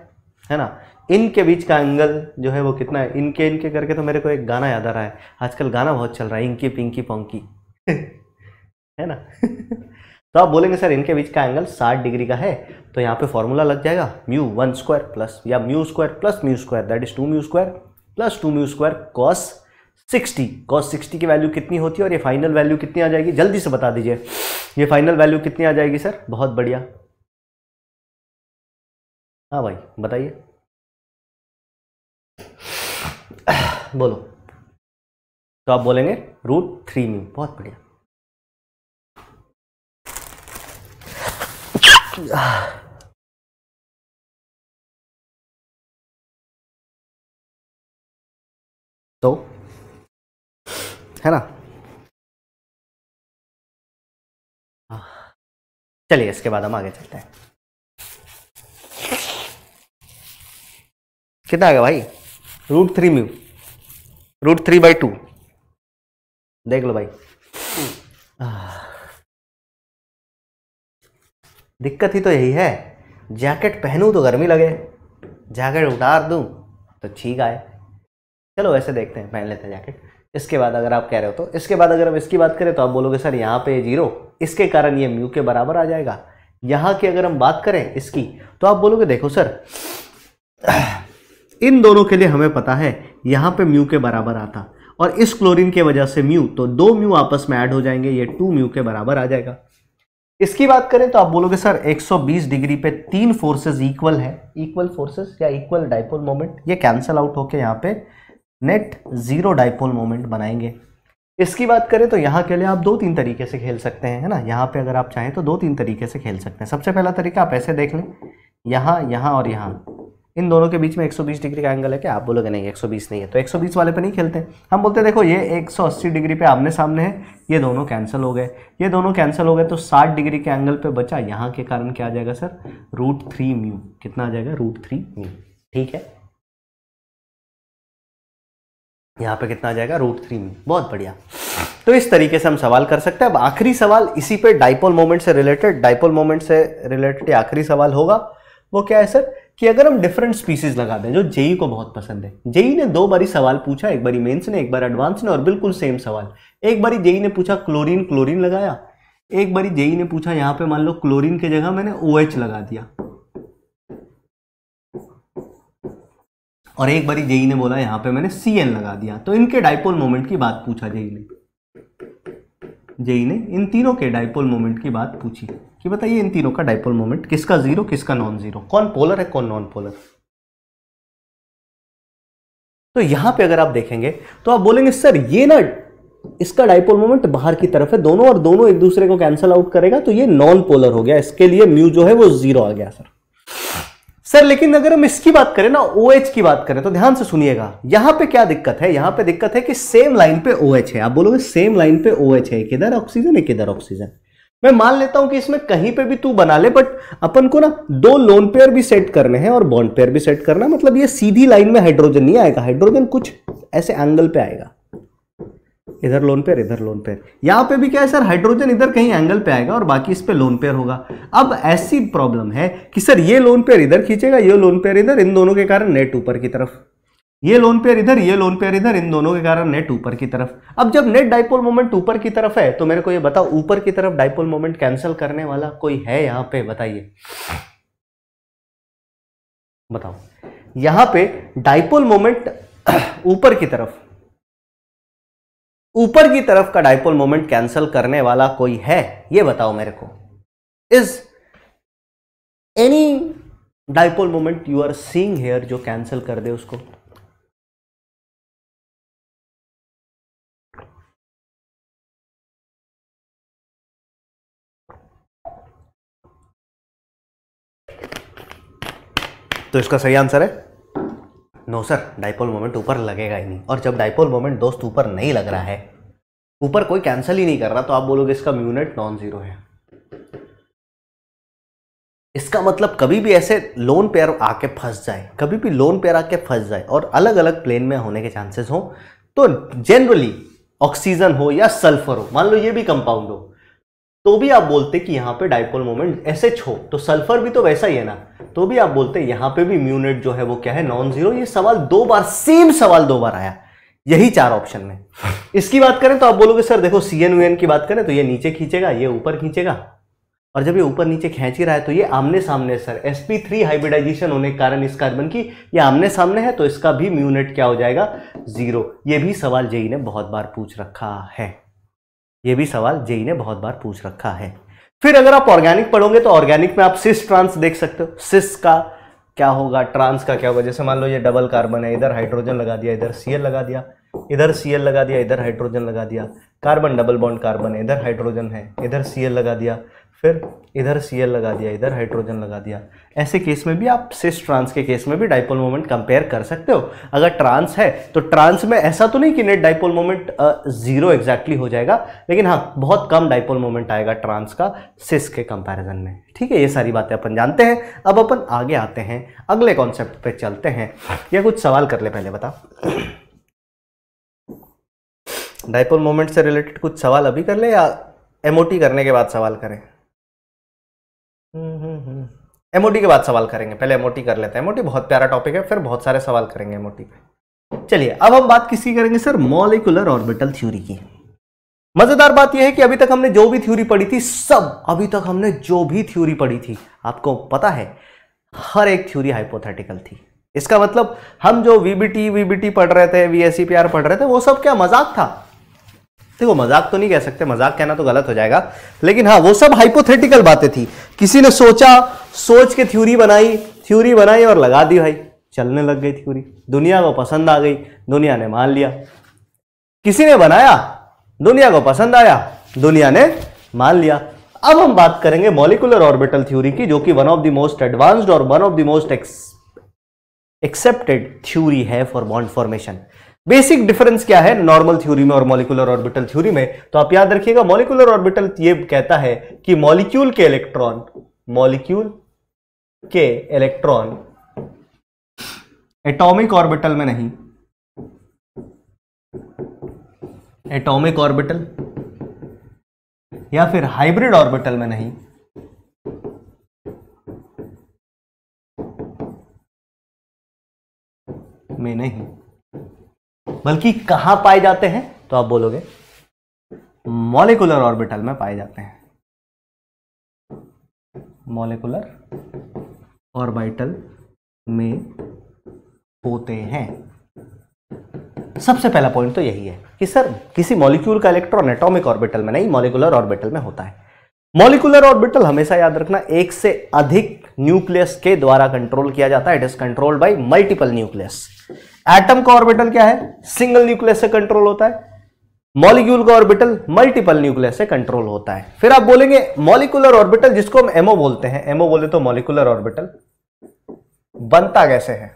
है ना इनके बीच का एंगल जो है वो कितना है इनके इनके करके तो मेरे को एक गाना याद आ रहा है आजकल गाना बहुत चल रहा है इनकी पिंकी पंकी
है ना
तो आप बोलेंगे सर इनके बीच का एंगल 60 डिग्री का है तो यहाँ पे फॉर्मूला लग जाएगा म्यू वन स्क्वायर प्लस या mu square plus mu square that is two mu square plus two mu square cos 60 cos 60 की वैल्यू कितनी होती है और ये फाइनल वैल्यू कितनी आ जाएगी जल्दी से बता दीजिए ये फाइनल वैल्यू कितनी आ जाएगी सर बहुत बढ़िया
हाँ भाई बताइए बोलो तो आप बोलेंगे रूट थ्री म्यू बहुत बढ़िया तो है ना हाँ। चलिए इसके बाद हम आगे चलते हैं
कितना आ गया भाई root three mu root three by two देख लो भाई हाँ। दिक्कत ही तो यही है जैकेट पहनूँ तो गर्मी लगे जैकेट उतार दूँ तो ठीक आए चलो वैसे देखते हैं पहन लेते हैं जैकेट इसके बाद अगर आप कह रहे हो तो इसके बाद अगर हम इसकी बात करें तो आप बोलोगे सर यहाँ पे जीरो इसके कारण ये म्यू के बराबर आ जाएगा यहाँ की अगर हम बात करें इसकी तो आप बोलोगे देखो सर इन दोनों के लिए हमें पता है यहाँ पे म्यू के बराबर आता और इस क्लोरीन के वजह से म्यू तो दो म्यू आपस में ऐड हो जाएंगे ये टू म्यू के बराबर आ जाएगा इसकी बात करें तो आप बोलोगे सर 120 डिग्री पे तीन फोर्सेस इक्वल है इक्वल फोर्सेस या इक्वल डाइपोल मोमेंट ये कैंसिल आउट होके यहाँ पे नेट जीरो डाइपोल मोमेंट बनाएंगे इसकी बात करें तो यहाँ के लिए आप दो तीन तरीके से खेल सकते हैं है ना यहाँ पे अगर आप चाहें तो दो तीन तरीके से खेल सकते हैं सबसे पहला तरीका आप ऐसे देख लें यहाँ यहाँ और यहाँ इन दोनों के बीच में 120 डिग्री का एंगल है कि आप बोलोगे नहीं 120 नहीं है तो 120 वाले पे नहीं खेलते हम बोलते देखो ये 180 डिग्री पे आमने सामने है ये दोनों कैंसिल हो गए ये दोनों कैंसिल हो गए तो 60 डिग्री के एंगल पे बचा यहाँ के कारण क्या आ जाएगा सर रूट थ्री म्यू कितना आ जाएगा रूट थ्री म्यू ठीक है यहाँ पे कितना आ जाएगा रूट थ्री म्यू बहुत बढ़िया तो इस तरीके से हम सवाल कर सकते हैं अब आखिरी सवाल इसी पे डाइपोल मोमेंट से रिलेटेड डाइपोल मोमेंट से रिलेटेड आखिरी सवाल होगा वो क्या है सर कि अगर हम डिफरेंट स्पीसीज लगा दें जो जेई को बहुत पसंद है जेई ने दो बारी सवाल पूछा एक बारी मेंस ने एक बार एडवांस ने और बिल्कुल सेम सवाल एक बारी जेई ने पूछा क्लोरीन क्लोरीन लगाया एक बारी जेई ने पूछा यहां पे मान लो क्लोरीन की जगह मैंने ओ OH लगा दिया और एक बारी जेई ने बोला यहाँ पे मैंने सी एन लगा दिया तो इनके डाइपोल मोमेंट की बात पूछा जेई ने जेई ने इन तीनों के डाइपोल मोमेंट की बात पूछी कि बताइए इन तीनों का डाइपोल मोमेंट किसका जीरो किसका नॉन जीरो कौन पोलर है कौन नॉन पोलर तो यहां पे अगर आप देखेंगे तो आप बोलेंगे सर ये ना इसका डाइपोल मोमेंट बाहर की तरफ है दोनों और दोनों एक दूसरे को कैंसिल आउट करेगा तो ये नॉन पोलर हो गया इसके लिए म्यू जो है वो जीरो आ गया सर सर लेकिन अगर हम इसकी बात करें ना ओ OH की बात करें तो ध्यान से सुनिएगा यहां पे क्या दिक्कत है यहां पे दिक्कत है कि सेम लाइन पे ओ OH है आप बोलोगे सेम लाइन पे ओ OH है किधर ऑक्सीजन है किधर ऑक्सीजन मैं मान लेता हूं कि इसमें कहीं पे भी तू बना ले बट अपन को ना दो लोन पेयर भी सेट करने हैं और बॉन्ड पेयर भी सेट करना मतलब ये सीधी लाइन में हाइड्रोजन नहीं आएगा हाइड्रोजन कुछ ऐसे एंगल पे आएगा इधर लोन पेयर इधर लोन पेयर यहां पे भी क्या है सर हाइड्रोजन इधर कहीं एंगल पे आएगा और बाकी इस पे लोन पेयर होगा अब ऐसी प्रॉब्लम है कि सर ये लोन पेयर इधर खींचेगा ये लोन पेयर इधर इन दोनों के कारण नेट ऊपर की तरफ ये लोन पेयर इधर ये लोन पेयर इधर इन दोनों के कारण नेट ऊपर की तरफ अब जब नेट डाइपोल मोमेंट ऊपर की तरफ है तो मेरे को ये बताओ ऊपर की तरफ डाइपोल मोमेंट कैंसिल करने वाला कोई है यहां पे बताइए बताओ यहां पे डाइपोल मोमेंट ऊपर की तरफ ऊपर की तरफ का डाइपोल मोमेंट कैंसिल करने वाला कोई है ये बताओ मेरे को is any
dipole moment you are seeing here जो कैंसिल कर दे उसको
तो इसका सही आंसर है नो सर डाइपोल मोमेंट ऊपर लगेगा ही नहीं और जब डाइपोल मोमेंट दोस्त ऊपर नहीं लग रहा है ऊपर कोई कैंसिल ही नहीं कर रहा तो आप बोलोगे इसका म्यूनेट नॉन जीरो है इसका मतलब कभी भी ऐसे लोन पेयर आके फंस जाए कभी भी लोन पेयर आके फंस जाए और अलग अलग प्लेन में होने के चांसेस हो तो जनरली ऑक्सीजन हो या सल्फर हो मान लो ये भी कंपाउंड हो तो भी आप बोलते कि यहाँ पे डाइपोल मोमेंट एस एच हो तो सल्फर भी तो वैसा ही है ना तो भी आप बोलते यहाँ पे भी म्यूनिट जो है वो क्या है नॉन जीरो ये सवाल दो बार सेम सवाल दो बार आया यही चार ऑप्शन में इसकी बात करें तो आप बोलोगे सर देखो सी एन एन की बात करें तो ये नीचे खींचेगा ये ऊपर खींचेगा और जब ये ऊपर नीचे खींच ही रहा है तो ये आमने सामने सर sp3 हाइब्रिडाइजेशन होने के कारण इस कार्बन की ये आमने सामने है तो इसका भी म्यूनिट क्या हो जाएगा जीरो ये भी सवाल जेई e ने बहुत बार पूछ रखा है ये भी सवाल जेई ने बहुत बार पूछ रखा है फिर अगर आप ऑर्गेनिक पढ़ोगे तो ऑर्गेनिक में आप सिस ट्रांस देख सकते हो सिस का क्या होगा ट्रांस का क्या होगा जैसे मान लो ये डबल कार्बन है इधर हाइड्रोजन लगा दिया इधर सीएल लगा दिया इधर सीएल लगा दिया इधर हाइड्रोजन लगा दिया कार्बन डबल बॉन्ड कार्बन है इधर हाइड्रोजन है इधर सी लगा दिया फिर इधर सी लगा दिया इधर हाइड्रोजन लगा दिया ऐसे केस में भी आप सिस ट्रांस के केस में भी डाइपोल मोमेंट कंपेयर कर सकते हो अगर ट्रांस है तो ट्रांस में ऐसा तो नहीं कि net dipole moment zero exactly हो जाएगा लेकिन हाँ बहुत कम डाइपोल मोमेंट आएगा ट्रांस का सिस के कंपैरिजन में ठीक है ये सारी बातें अपन जानते हैं अब अपन आगे आते हैं अगले कॉन्सेप्ट पे चलते हैं या कुछ सवाल कर ले पहले बता डाइपोल मोमेंट से रिलेटेड कुछ सवाल अभी कर ले या एमओटी करने के बाद सवाल करें एमओटी के बाद सवाल करेंगे पहले एमओटी कर लेते हैं एमओटी बहुत प्यारा टॉपिक है फिर बहुत सारे सवाल करेंगे एमओटी पे चलिए अब हम बात किसकी करेंगे सर मॉलिकुलर ऑर्बिटल थ्योरी की मजेदार बात यह है कि अभी तक हमने जो भी थ्योरी पढ़ी थी सब अभी तक हमने जो भी थ्योरी पढ़ी थी आपको पता है हर एक थ्योरी हाइपोथेटिकल थी इसका मतलब हम जो वीबीटी वीबीटी पढ़ रहे थे वीएससीपीआर e पढ़ रहे थे वो सब क्या मजाक था देखो मजाक तो नहीं कह सकते मजाक कहना तो गलत हो जाएगा लेकिन हाँ वो सब हाइपोथेटिकल बातें थी किसी ने सोचा सोच के थ्योरी बनाई थ्योरी बनाई और लगा दी भाई चलने लग गई थ्योरी दुनिया को पसंद आ गई दुनिया ने मान लिया किसी ने बनाया दुनिया को पसंद आया दुनिया ने मान लिया अब हम बात करेंगे मॉलिकुलर ऑर्बिटल थ्योरी की जो कि one of the most advanced और one of the most accepted theory है for bond formation basic difference क्या है नॉर्मल थ्योरी में और मॉलिकुलर ऑर्बिटल थ्योरी में तो आप याद रखिएगा मॉलिकुलर ऑर्बिटल ये कहता है कि मॉलिक्यूल के इलेक्ट्रॉन मॉलिक्यूल के इलेक्ट्रॉन एटॉमिक ऑर्बिटल में नहीं एटॉमिक ऑर्बिटल या फिर
हाइब्रिड ऑर्बिटल में नहीं में नहीं बल्कि
कहां पाए जाते हैं तो आप बोलोगे मॉलिकुलर ऑर्बिटल में पाए जाते हैं मॉलिकुलर ऑर्बिटल में होते हैं सबसे पहला पॉइंट तो यही है कि सर किसी मॉलिक्यूल का इलेक्ट्रॉन एटॉमिक ऑर्बिटल में नहीं मॉलिकुलर ऑर्बिटल में होता है मॉलिकुलर ऑर्बिटल हमेशा याद रखना एक से अधिक न्यूक्लियस के द्वारा कंट्रोल किया जाता है it is controlled by multiple nucleus atom का ऑर्बिटल क्या है सिंगल न्यूक्लियस से कंट्रोल होता है मॉलिक्यूल का ऑर्बिटल मल्टीपल न्यूक्लियस से कंट्रोल होता है फिर आप बोलेंगे मॉलिकुलर ऑर्बिटल जिसको हम एमओ बोलते हैं एमओ बोले तो मॉलिकुलर ऑर्बिटल
बनता कैसे है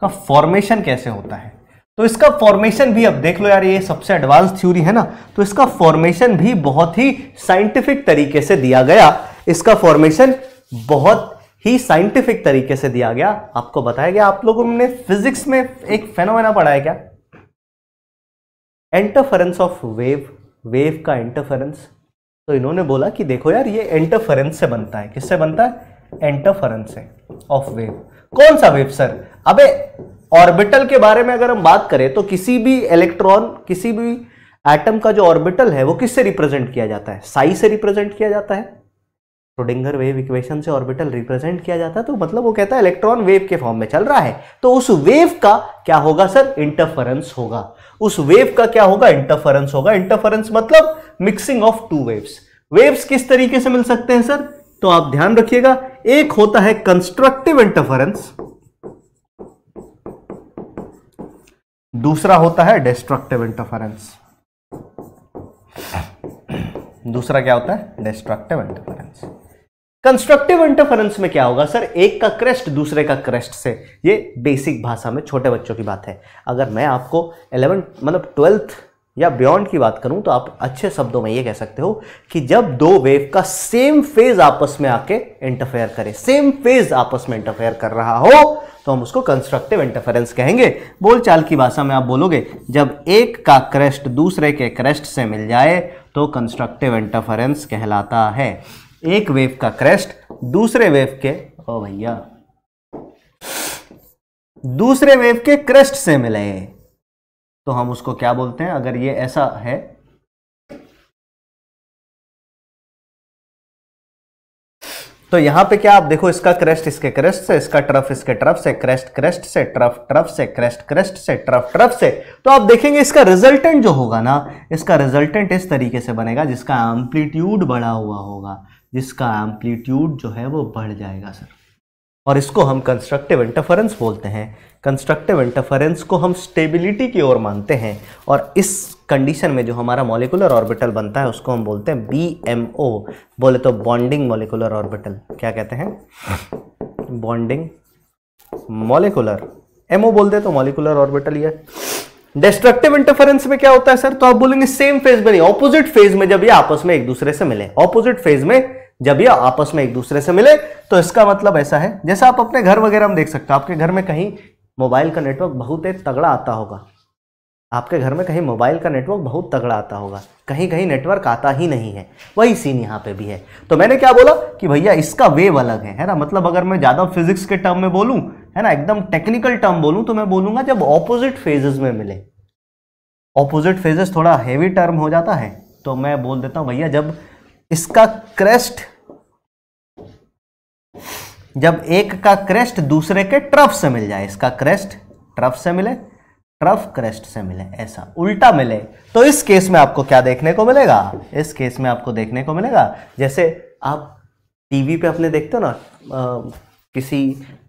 का फॉर्मेशन कैसे होता है तो इसका फॉर्मेशन भी अब देख लो यार ये सबसे एडवांस थ्योरी है ना तो इसका फॉर्मेशन भी बहुत ही साइंटिफिक तरीके से दिया गया इसका फॉर्मेशन बहुत ही साइंटिफिक तरीके से दिया गया आपको बताया गया आप लोगों ने फिजिक्स में एक फेनोमेना पढ़ाया क्या एंटरफरेंस ऑफ वेव वेव का एंटरफरेंस तो इन्होंने बोला कि देखो यार ये एंटरफरेंस से बनता है किससे बनता है एंटरफरेंस ऑफ वेव कौन सा वेव सर अबे ऑर्बिटल के बारे में अगर हम बात करें तो किसी भी इलेक्ट्रॉन किसी भी एटम का जो ऑर्बिटल है वो किससे रिप्रेजेंट किया जाता है साई से रिप्रेजेंट किया जाता है प्रोडिंगर वेव इक्वेशन से ऑर्बिटल रिप्रेजेंट किया जाता है तो मतलब वो कहता है इलेक्ट्रॉन वेव के फॉर्म में चल रहा है तो उस वेव का क्या होगा सर इंटरफरेंस होगा उस वेव का क्या होगा इंटरफरेंस होगा इंटरफरेंस मतलब mixing of two waves waves किस तरीके से मिल सकते हैं सर तो आप ध्यान रखिएगा एक होता है कंस्ट्रक्टिव इंटरफरेंस दूसरा होता है डिस्ट्रक्टिव इंटरफेरेंस दूसरा क्या होता है डिस्ट्रक्टिव इंटरफेरेंस कंस्ट्रक्टिव इंटरफेरेंस में क्या होगा सर एक का क्रेस्ट दूसरे का क्रेस्ट से ये बेसिक भाषा में छोटे बच्चों की बात है अगर मैं आपको 11 मतलब ट्वेल्थ या बियॉन्ड की बात करूं तो आप अच्छे शब्दों में ये कह सकते हो कि जब दो वेव का सेम फेज आपस में आके इंटरफेयर करे सेम फेज आपस में इंटरफेयर कर रहा हो तो हम उसको कंस्ट्रक्टिव इंटरफेरेंस कहेंगे बोलचाल की भाषा में आप बोलोगे जब एक का क्रेस्ट दूसरे के क्रेस्ट से मिल जाए तो कंस्ट्रक्टिव इंटरफेरेंस कहलाता है एक वेव का क्रेस्ट दूसरे वेव के ओ भैया दूसरे वेव
के क्रेस्ट से मिले तो हम उसको क्या बोलते हैं अगर ये ऐसा है तो यहां पे क्या आप देखो इसका क्रेस्ट इसके क्रेस्ट से इसका ट्रफ इसके ट्रफ से क्रेस्ट क्रेस्ट से ट्रफ ट्रफ
से क्रेस्ट क्रेस्ट से ट्रफ ट्रफ से तो आप देखेंगे इसका रिजल्टेंट जो होगा ना इसका रिजल्टेंट इस तरीके से बनेगा जिसका एम्पलीट्यूड बढ़ा हुआ होगा जिसका एम्पलीट्यूड जो है वो बढ़ जाएगा सर और इसको हम कंस्ट्रक्टिव इंटरफेरेंस बोलते हैं कंस्ट्रक्टिव इंटरफेरेंस को हम स्टेबिलिटी की ओर मानते हैं और इस कंडीशन में जो हमारा मॉलिकुलर ऑर्बिटल बनता है उसको हम बोलते हैं बी एम ओ बोले तो बॉन्डिंग मॉलिकुलर ऑर्बिटल क्या कहते हैं बॉन्डिंग मॉलिकुलर एम बोल तो मॉलिकुलर ऑर्बिटल यह डिस्ट्रक्टिव इंटरफेरेंस में क्या होता है सर तो आप बोलेंगे सेम फेज में नहीं ऑपोजिट फेज में जब ये आपस में एक दूसरे से मिले ऑपोजिट फेज में जब ये आपस में एक दूसरे से मिले तो इसका मतलब ऐसा है जैसा आप अपने घर वगैरह में देख सकते हो आपके घर में कहीं मोबाइल का नेटवर्क बहुत तगड़ा आता होगा आपके घर में कहीं मोबाइल का नेटवर्क बहुत तगड़ा आता होगा कहीं कहीं नेटवर्क आता ही नहीं है वही सीन यहाँ पे भी है तो मैंने क्या बोला कि भैया इसका वेव अलग है है ना मतलब अगर मैं ज़्यादा फिजिक्स के टर्म में बोलूँ है ना एकदम टेक्निकल टर्म बोलूँ तो मैं बोलूँगा जब ऑपोजिट फेजेस में मिले ऑपोजिट फेजेस थोड़ा हेवी टर्म हो जाता है तो मैं बोल देता हूँ भैया जब इसका क्रेस्ट जब एक का क्रेस्ट दूसरे के ट्रफ से मिल जाए इसका क्रेस्ट ट्रफ से मिले ट्रफ क्रेस्ट से मिले ऐसा उल्टा मिले तो इस केस में आपको क्या देखने को मिलेगा इस केस में आपको देखने को मिलेगा जैसे आप टीवी पे अपने देखते हो ना आ, किसी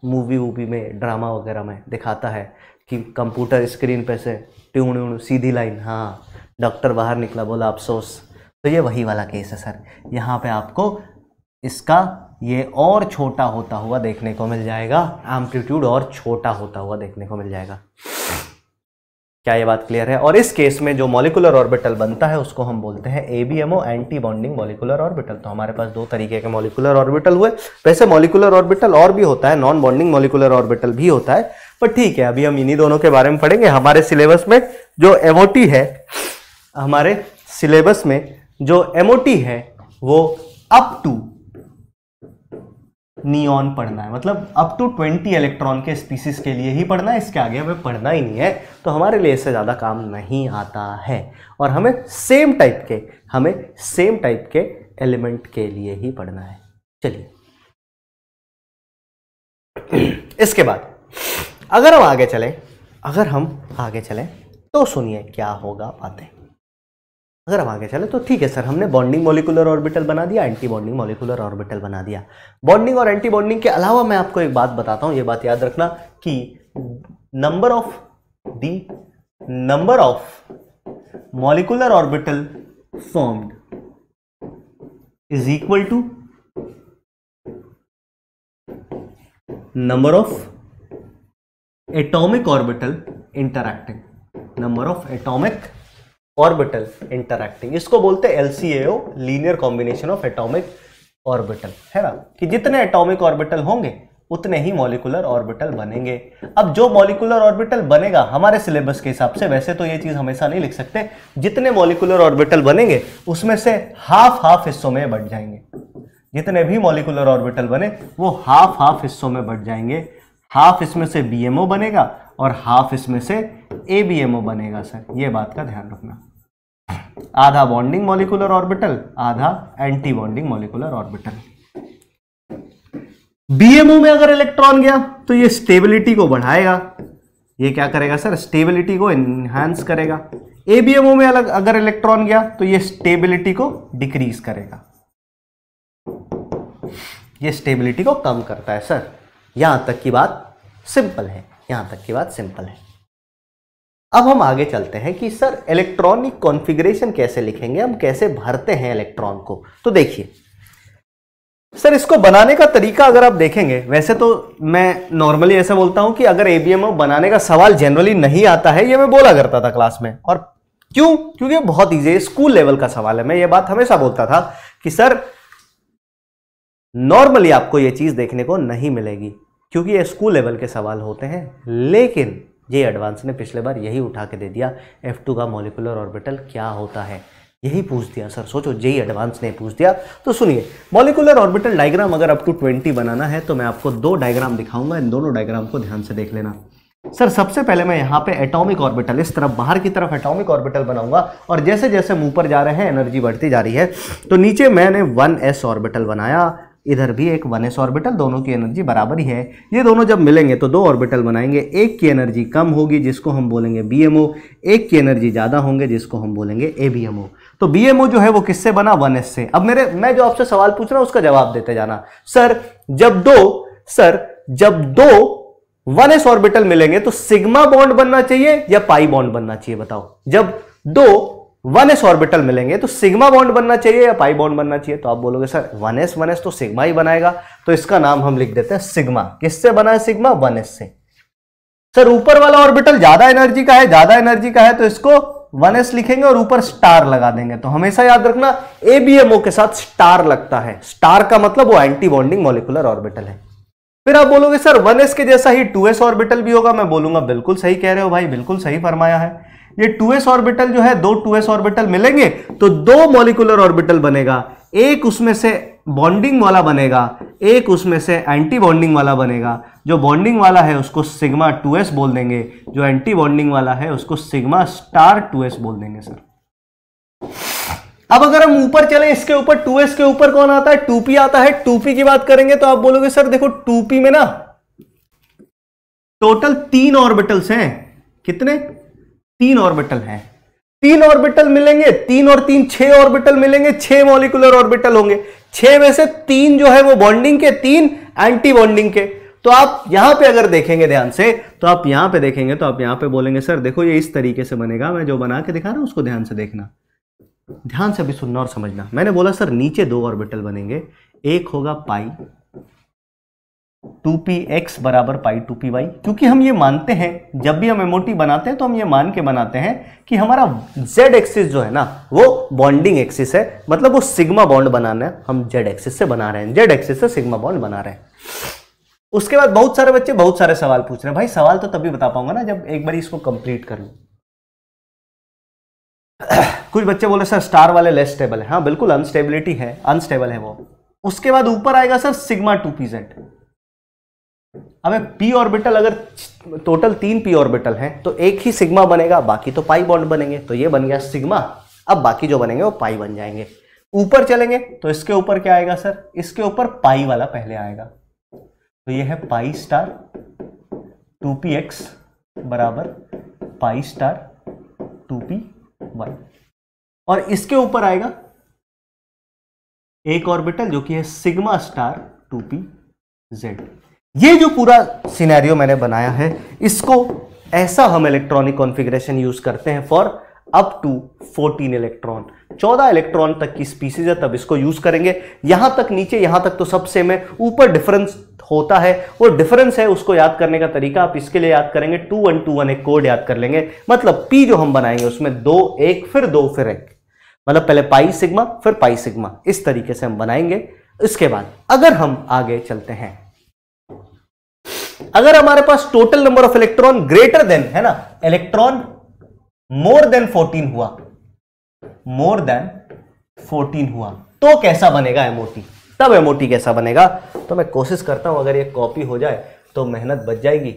मूवी वूवी में ड्रामा वगैरह में दिखाता है कि कंप्यूटर स्क्रीन पे से ट्यून सीधी लाइन हाँ डॉक्टर बाहर निकला बोला अफसोस तो ये वही वाला केस है सर यहाँ पे आपको इसका ये और छोटा होता हुआ देखने को मिल जाएगा एम्पलीट्यूड और छोटा होता हुआ देखने को मिल जाएगा क्या ये बात क्लियर है और इस केस में जो मॉलिकुलर ऑर्बिटल बनता है उसको हम बोलते हैं ABMO anti bonding molecular orbital तो हमारे पास दो तरीके के मॉलिकुलर ऑर्बिटल हुए वैसे मॉलिकुलर ऑर्बिटल और भी होता है नॉन बॉन्डिंग मॉलिकुलर ऑर्बिटल भी होता है पर ठीक है अभी हम इन्हीं दोनों के बारे में पढ़ेंगे हमारे सिलेबस में जो एवोटी है हमारे सिलेबस में जो एमओटी है वो अप टू नियॉन पढ़ना है मतलब अप टू 20 इलेक्ट्रॉन के स्पीसीज के लिए ही पढ़ना है इसके आगे हमें पढ़ना ही नहीं है तो हमारे लिए इससे ज़्यादा काम नहीं आता है और हमें सेम टाइप के हमें सेम टाइप के एलिमेंट के लिए ही पढ़ना है चलिए इसके बाद अगर हम आगे चलें अगर हम आगे चलें तो सुनिए क्या होगा बातें अगर हम आगे चले तो ठीक है सर हमने बॉन्डिंग मोलिकुलर ऑर्बिटल बना दिया एंटी बॉन्डिंग मोलिकुलर ऑर्बिटल बना दिया बॉन्डिंग और एंटी बॉन्डिंग के अलावा मैं आपको एक बात बताता हूं ये बात याद रखना कि number of the number of molecular orbital formed is equal to number of atomic orbital interacting number of atomic orbital interacting इसको बोलते हैं LCAO linear combination of atomic orbital है ना कि जितने एटॉमिक ऑर्बिटल होंगे उतने ही मॉलिकुलर ऑर्बिटल बनेंगे अब जो मॉलिकुलर ऑर्बिटल बनेगा हमारे सिलेबस के हिसाब से वैसे तो ये चीज हमेशा नहीं लिख सकते जितने मॉलिकुलर ऑर्बिटल बनेंगे उसमें से हाफ हाफ हिस्सों में बढ़ जाएंगे जितने भी मॉलिकुलर ऑर्बिटल बने वो हाफ हाफ हिस्सों में बढ़ जाएंगे हाफ इसमें से बीएमओ बनेगा और हाफ इसमें से एबीएमओ बनेगा सर ये बात का ध्यान रखना आधा बॉन्डिंग मॉलिकुलर ऑर्बिटल आधा anti bonding molecular orbital BMO में अगर इलेक्ट्रॉन गया तो ये स्टेबिलिटी को बढ़ाएगा ये क्या करेगा सर स्टेबिलिटी को एनहांस करेगा एबीएमओ में अलग अगर इलेक्ट्रॉन गया तो ये स्टेबिलिटी को डिक्रीज करेगा ये स्टेबिलिटी को कम करता है सर यहां तक की बात सिंपल है यहां तक की बात सिंपल है अब हम आगे चलते हैं कि सर इलेक्ट्रॉनिक कॉन्फ़िगरेशन कैसे लिखेंगे हम कैसे भरते हैं इलेक्ट्रॉन को तो देखिए सर इसको बनाने का तरीका अगर आप देखेंगे वैसे तो मैं नॉर्मली ऐसा बोलता हूं कि अगर एबीएमओ बनाने का सवाल जनरली नहीं आता है ये मैं बोला करता था क्लास में और क्यों क्योंकि बहुत ईजी है स्कूल लेवल का सवाल है मैं ये बात हमेशा बोलता था कि सर नॉर्मली आपको ये चीज़ देखने को नहीं मिलेगी क्योंकि ये स्कूल लेवल के सवाल होते हैं लेकिन ये एडवांस ने पिछले बार यही उठा के दे दिया एफ टू का मोलिकुलर ऑर्बिटल क्या होता है यही पूछ दिया सर सोचो जेई एडवांस ने पूछ दिया तो सुनिए मॉलिकुलर ऑर्बिटल डायग्राम अगर अप टू ट्वेंटी बनाना है तो मैं आपको दो डायग्राम दिखाऊंगा इन दोनों डायग्राम को ध्यान से देख लेना सर सबसे पहले मैं यहाँ पे एटॉमिक ऑर्बिटल इस तरफ बाहर की तरफ एटॉमिक ऑर्बिटल बनाऊंगा और जैसे जैसे मुंह पर जा रहे हैं एनर्जी बढ़ती जा रही है तो नीचे मैंने वन एस ऑर्बिटल बनाया इधर भी एक वन एस ऑर्बिटल दोनों की एनर्जी बराबर ही है ये दोनों जब मिलेंगे तो दो ऑर्बिटल बनाएंगे एक की एनर्जी कम होगी जिसको हम बोलेंगे बी एक की एनर्जी ज़्यादा होंगे जिसको हम बोलेंगे ए तो बी जो है वो किससे बना वन एस से अब मेरे मैं जो आपसे सवाल पूछ रहा हूँ उसका जवाब देते जाना सर जब दो सर जब दो वन एस ऑर्बिटल मिलेंगे तो सिग्मा बॉन्ड बनना चाहिए या पाई बॉन्ड बनना चाहिए बताओ जब दो वन एस ऑर्बिटल मिलेंगे तो सिग्मा बॉन्ड बनना चाहिए या पाई बॉन्ड बनना चाहिए तो आप बोलोगे sir one S one S तो सिग्मा ही बनाएगा तो इसका नाम हम लिख देते हैं सिग्मा किससे बना है सिग्मा वन एस से सर ऊपर वाला ऑर्बिटल ज्यादा एनर्जी का है ज्यादा एनर्जी का है तो इसको वन एस लिखेंगे और ऊपर स्टार लगा देंगे तो हमेशा याद रखना एबीएमओ के साथ स्टार लगता है स्टार का मतलब वो एंटी बॉन्डिंग मोलिकुलर ऑर्बिटल है फिर आप बोलोगे सर वन एस के जैसा ही टू एस ऑर्बिटल भी होगा मैं बोलूंगा बिल्कुल सही कह रहे हो भाई बिल्कुल सही फरमाया है ये 2s ऑर्बिटल जो है दो 2s ऑर्बिटल मिलेंगे तो दो मॉलिकुलर ऑर्बिटल बनेगा एक उसमें से बॉन्डिंग वाला बनेगा एक उसमें से एंटी बॉन्डिंग वाला बनेगा जो बॉन्डिंग वाला है उसको सिग्मा 2s बोल देंगे जो एंटी बॉन्डिंग वाला है उसको सिग्मा स्टार 2s बोल देंगे सर अब अगर हम ऊपर चले इसके ऊपर 2s के ऊपर कौन आता है टूपी आता है टूपी की बात करेंगे तो आप बोलोगे सर देखो टूपी में ना टोटल तीन ऑर्बिटल्स हैं कितने तीन ऑर्बिटल हैं तीन ऑर्बिटल मिलेंगे तीन और तीन छह ऑर्बिटल मिलेंगे छह मॉलिकुलर ऑर्बिटल होंगे छह में से तीन जो है वो बॉन्डिंग के तीन एंटी बॉन्डिंग के तो आप यहां पे अगर देखेंगे ध्यान से तो आप यहां पे देखेंगे तो आप यहां पे बोलेंगे सर देखो ये इस तरीके से बनेगा मैं जो बना के दिखा रहा हूं उसको ध्यान से देखना ध्यान से अभी सुनना और समझना मैंने बोला सर नीचे दो ऑर्बिटल बनेंगे एक होगा पाई टू पी एक्स बराबर पाई टू पी वाई क्योंकि हम ये मानते हैं जब भी हम एमओटी बनाते हैं तो हम ये मान के बनाते हैं कि हमारा जेड एक्सिस जो है ना वो बॉन्डिंग एक्सिस है मतलब वो सिग्मा बॉन्ड बनाना है हम जेड एक्सिस से बना रहे हैं जेड एक्सिस से सिग्मा बॉन्ड बना रहे हैं उसके बाद बहुत सारे बच्चे बहुत सारे सवाल पूछ रहे हैं भाई सवाल तो तभी बता पाऊंगा ना जब एक बार इसको कंप्लीट कर लू कुछ बच्चे बोले सर स्टार वाले लेस स्टेबल है हाँ बिल्कुल अनस्टेबिलिटी है अनस्टेबल है वो उसके बाद ऊपर आएगा sir sigma two P Z अब पी ऑर्बिटल अगर टोटल तीन पी ऑर्बिटल हैं तो एक ही सिग्मा बनेगा बाकी तो पाई बॉन्ड बनेंगे तो ये बन गया सिग्मा अब बाकी जो बनेंगे वो पाई बन जाएंगे ऊपर चलेंगे तो इसके ऊपर क्या आएगा सर इसके ऊपर पाई वाला पहले आएगा तो ये है pi star two P X बराबर pi star two P one और इसके ऊपर आएगा एक ऑर्बिटल जो कि है sigma star two P Z ये जो पूरा सिनेरियो मैंने बनाया है इसको ऐसा हम इलेक्ट्रॉनिक कॉन्फ़िगरेशन यूज़ करते हैं for up to 14 electron 14 electron तक की स्पीसीज है तब इसको यूज़ करेंगे यहां तक नीचे यहां तक तो सब सेम है ऊपर डिफरेंस होता है वो डिफरेंस है उसको याद करने का तरीका आप इसके लिए याद करेंगे टू वन टू वन एक कोड याद कर लेंगे मतलब पी जो हम बनाएंगे उसमें दो एक फिर दो फिर एक मतलब पहले पाई सिग्मा फिर पाई सिग्मा इस तरीके से हम बनाएंगे इसके बाद अगर हम आगे चलते हैं अगर हमारे पास total number of electron greater than है ना इलेक्ट्रॉन मोर देन 14 हुआ मोर देन 14 हुआ तो कैसा बनेगा एमओटी तब एमओटी कैसा बनेगा तो मैं कोशिश करता हूं अगर ये कॉपी हो जाए तो मेहनत बच जाएगी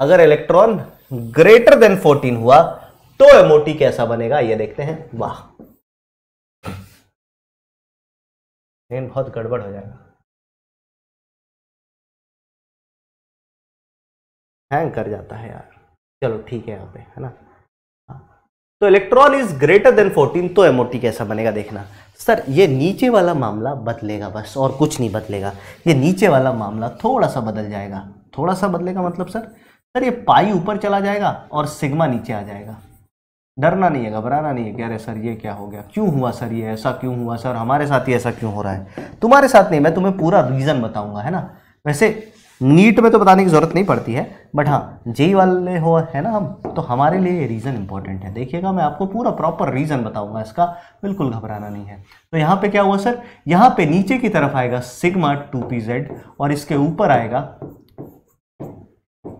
अगर इलेक्ट्रॉन ग्रेटर देन 14 हुआ तो एमओटी कैसा बनेगा ये देखते हैं वाह
बहुत गड़बड़ हो जाएगा हैंग कर जाता है यार चलो ठीक है यहाँ पे है ना हाँ। तो इलेक्ट्रॉन इज ग्रेटर देन 14 तो एमओटी कैसा
बनेगा देखना सर ये नीचे वाला मामला बदलेगा बस और कुछ नहीं बदलेगा ये नीचे वाला मामला थोड़ा सा बदल जाएगा थोड़ा सा बदलेगा मतलब सर सर ये पाई ऊपर चला जाएगा और सिग्मा नीचे आ जाएगा डरना नहीं है घबराना नहीं है कि अरे सर ये क्या हो गया क्यों हुआ सर ये ऐसा क्यों हुआ सर हमारे साथ ही ऐसा क्यों हो रहा है तुम्हारे साथ नहीं मैं तुम्हें पूरा रीज़न बताऊंगा है ना वैसे नीट में तो बताने की ज़रूरत नहीं पड़ती है बट हाँ जे वाले हो है ना हम तो हमारे लिए ये रीज़न इंपॉर्टेंट है देखिएगा मैं आपको पूरा प्रॉपर रीज़न बताऊंगा इसका बिल्कुल घबराना नहीं है तो यहाँ पे क्या हुआ सर यहाँ पे नीचे की तरफ आएगा सिग्मा टू पी जेड और इसके ऊपर आएगा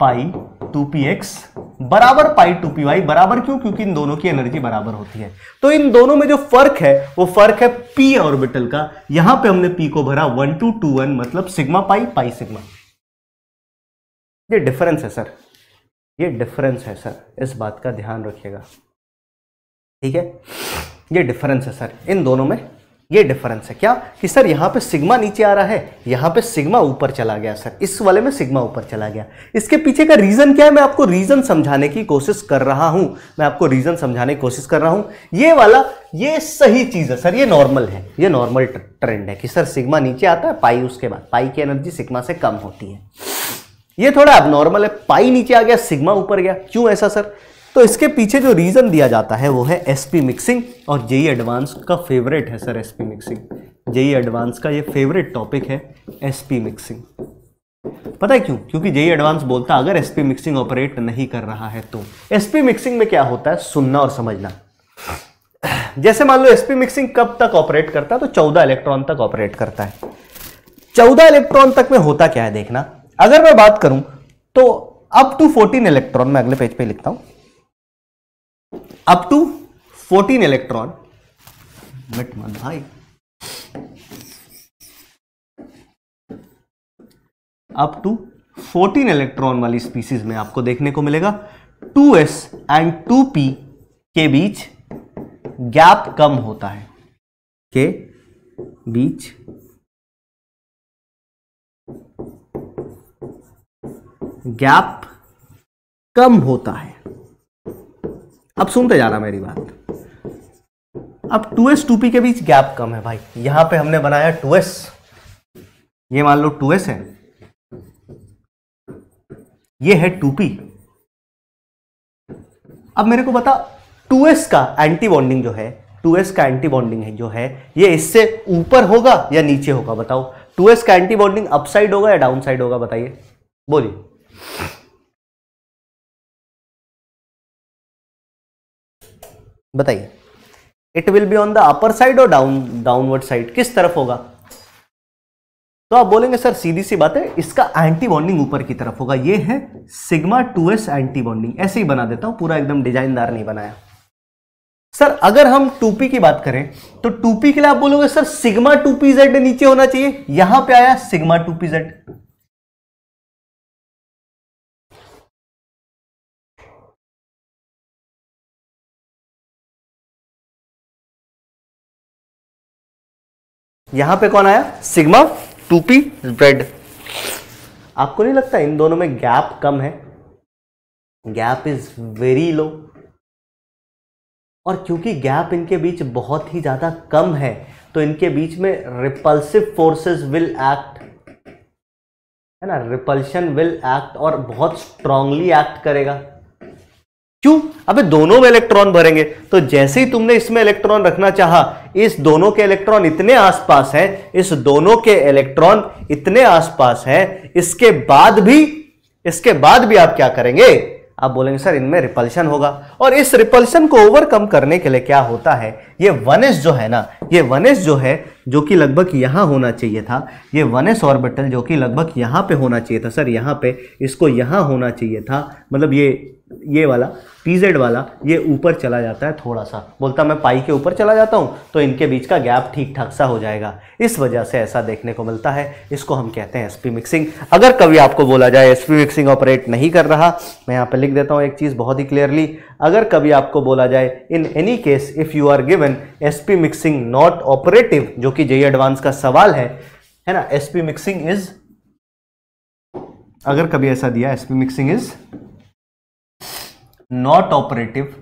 पाई टू पी एक्स बराबर पाई टू पी वाई बराबर क्यों क्योंकि इन दोनों की एनर्जी बराबर होती है तो इन दोनों में जो फर्क है वो फर्क है पी ऑर्बिटल का यहां पे हमने पी को भरा वन टू टू वन मतलब सिग्मा पाई पाई सिग्मा ये डिफरेंस है सर ये डिफरेंस है सर इस बात का ध्यान रखिएगा ठीक है ये डिफरेंस है सर इन दोनों में ये डिफरेंस है क्या कि सर यहां पे सिग्मा नीचे आ रहा है यहां पे सिग्मा ऊपर चला गया सर इस वाले में सिग्मा ऊपर चला गया इसके पीछे का रीज़न क्या है मैं आपको रीज़न समझाने की कोशिश कर रहा हूं मैं आपको रीज़न समझाने की कोशिश कर रहा हूं ये वाला ये सही चीज़ है सर ये नॉर्मल है ये नॉर्मल ट्रेंड है कि सर सिग्मा नीचे आता है पाई उसके बाद पाई की एनर्जी सिग्मा से कम होती है ये थोड़ा नॉर्मल है पाई नीचे आ गया सिग्मा ऊपर गया क्यों ऐसा सर तो इसके पीछे जो रीज़न दिया जाता है वो है एसपी मिक्सिंग और जेई एडवांस e का फेवरेट है sir SP mixing JEE advanced का ये फेवरेट टॉपिक है एसपी मिक्सिंग पता है क्यों क्योंकि जेई एडवांस e बोलता अगर एसपी मिक्सिंग ऑपरेट नहीं कर रहा है तो एसपी मिक्सिंग में क्या होता है सुनना और समझना जैसे मान लो एसपी मिक्सिंग कब तक ऑपरेट करता है तो चौदह इलेक्ट्रॉन तक ऑपरेट करता है चौदह इलेक्ट्रॉन तक में होता क्या है देखना अगर मैं बात करूं तो अप टू 14 इलेक्ट्रॉन मैं अगले पेज पे लिखता हूं अप टू 14 इलेक्ट्रॉन मिट मन भाई अप टू 14 इलेक्ट्रॉन वाली स्पीसीज में आपको देखने को मिलेगा 2s एंड 2p के बीच गैप कम होता है
के बीच गैप कम होता
है अब सुनते जाना मेरी बात अब 2s 2p के बीच गैप कम है भाई यहां पे हमने बनाया 2s ये मान लो 2s है ये है 2p अब मेरे को बता 2s का एंटी बॉन्डिंग जो है 2s का एंटी बॉन्डिंग है जो है ये इससे ऊपर होगा या नीचे होगा बताओ 2s का एंटी बॉन्डिंग अपसाइड
होगा या डाउन साइड होगा बताइए बोलिए बताइए it will be on the upper
side और डाउन डाउनवर्ड साइड किस तरफ होगा तो आप बोलेंगे सर सीधी सी बात है इसका एंटी बॉन्डिंग ऊपर की तरफ होगा ये है sigma two S anti bonding ऐसे ही बना देता हूं पूरा एकदम डिजाइनदार नहीं बनाया सर अगर हम टूपी की बात करें
तो टूपी के लिए आप बोलोगे सर सिग्मा 2pz नीचे होना चाहिए यहां पे आया सिग्मा 2pz यहां पे कौन आया सिग्मा टू पी रेड
आपको नहीं लगता इन दोनों में गैप कम है गैप इज वेरी लो और क्योंकि गैप इनके बीच बहुत ही ज़्यादा कम है तो इनके बीच में रिपल्सिव फोर्सेस विल एक्ट है ना रिपल्शन विल एक्ट और बहुत स्ट्रांगली एक्ट करेगा क्यों अबे दोनों में इलेक्ट्रॉन भरेंगे तो जैसे ही तुमने इसमें इलेक्ट्रॉन रखना चाहा इस दोनों के इलेक्ट्रॉन इतने आसपास हैं इस दोनों के इलेक्ट्रॉन इतने आसपास हैं इसके बाद भी इसके बाद भी आप क्या करेंगे आप बोलेंगे सर इनमें रिपल्शन होगा और इस रिपल्शन को ओवरकम करने के लिए क्या होता है ये वनेस जो है ना ये वनेस जो है जो कि लगभग यहां होना चाहिए था ये वनेस ऑर्बिटल जो कि लगभग यहां पे होना चाहिए था सर यहां पे इसको यहां होना चाहिए था मतलब ये ये वाला पीजेड वाला ये ऊपर चला जाता है थोड़ा सा बोलता मैं पाई के ऊपर चला जाता हूँ तो इनके बीच का गैप ठीक ठाक सा हो जाएगा इस वजह से ऐसा देखने को मिलता है इसको हम कहते हैं एसपी मिक्सिंग अगर कभी आपको बोला जाए एसपी मिक्सिंग ऑपरेट नहीं कर रहा मैं यहाँ पर लिख देता हूँ एक चीज़ बहुत ही क्लियरली अगर कभी आपको बोला जाए in any case if you are given S mixing not operative जो कि जे एडवांस का सवाल है है ना एस मिक्सिंग इज अगर कभी ऐसा दिया S mixing is not operative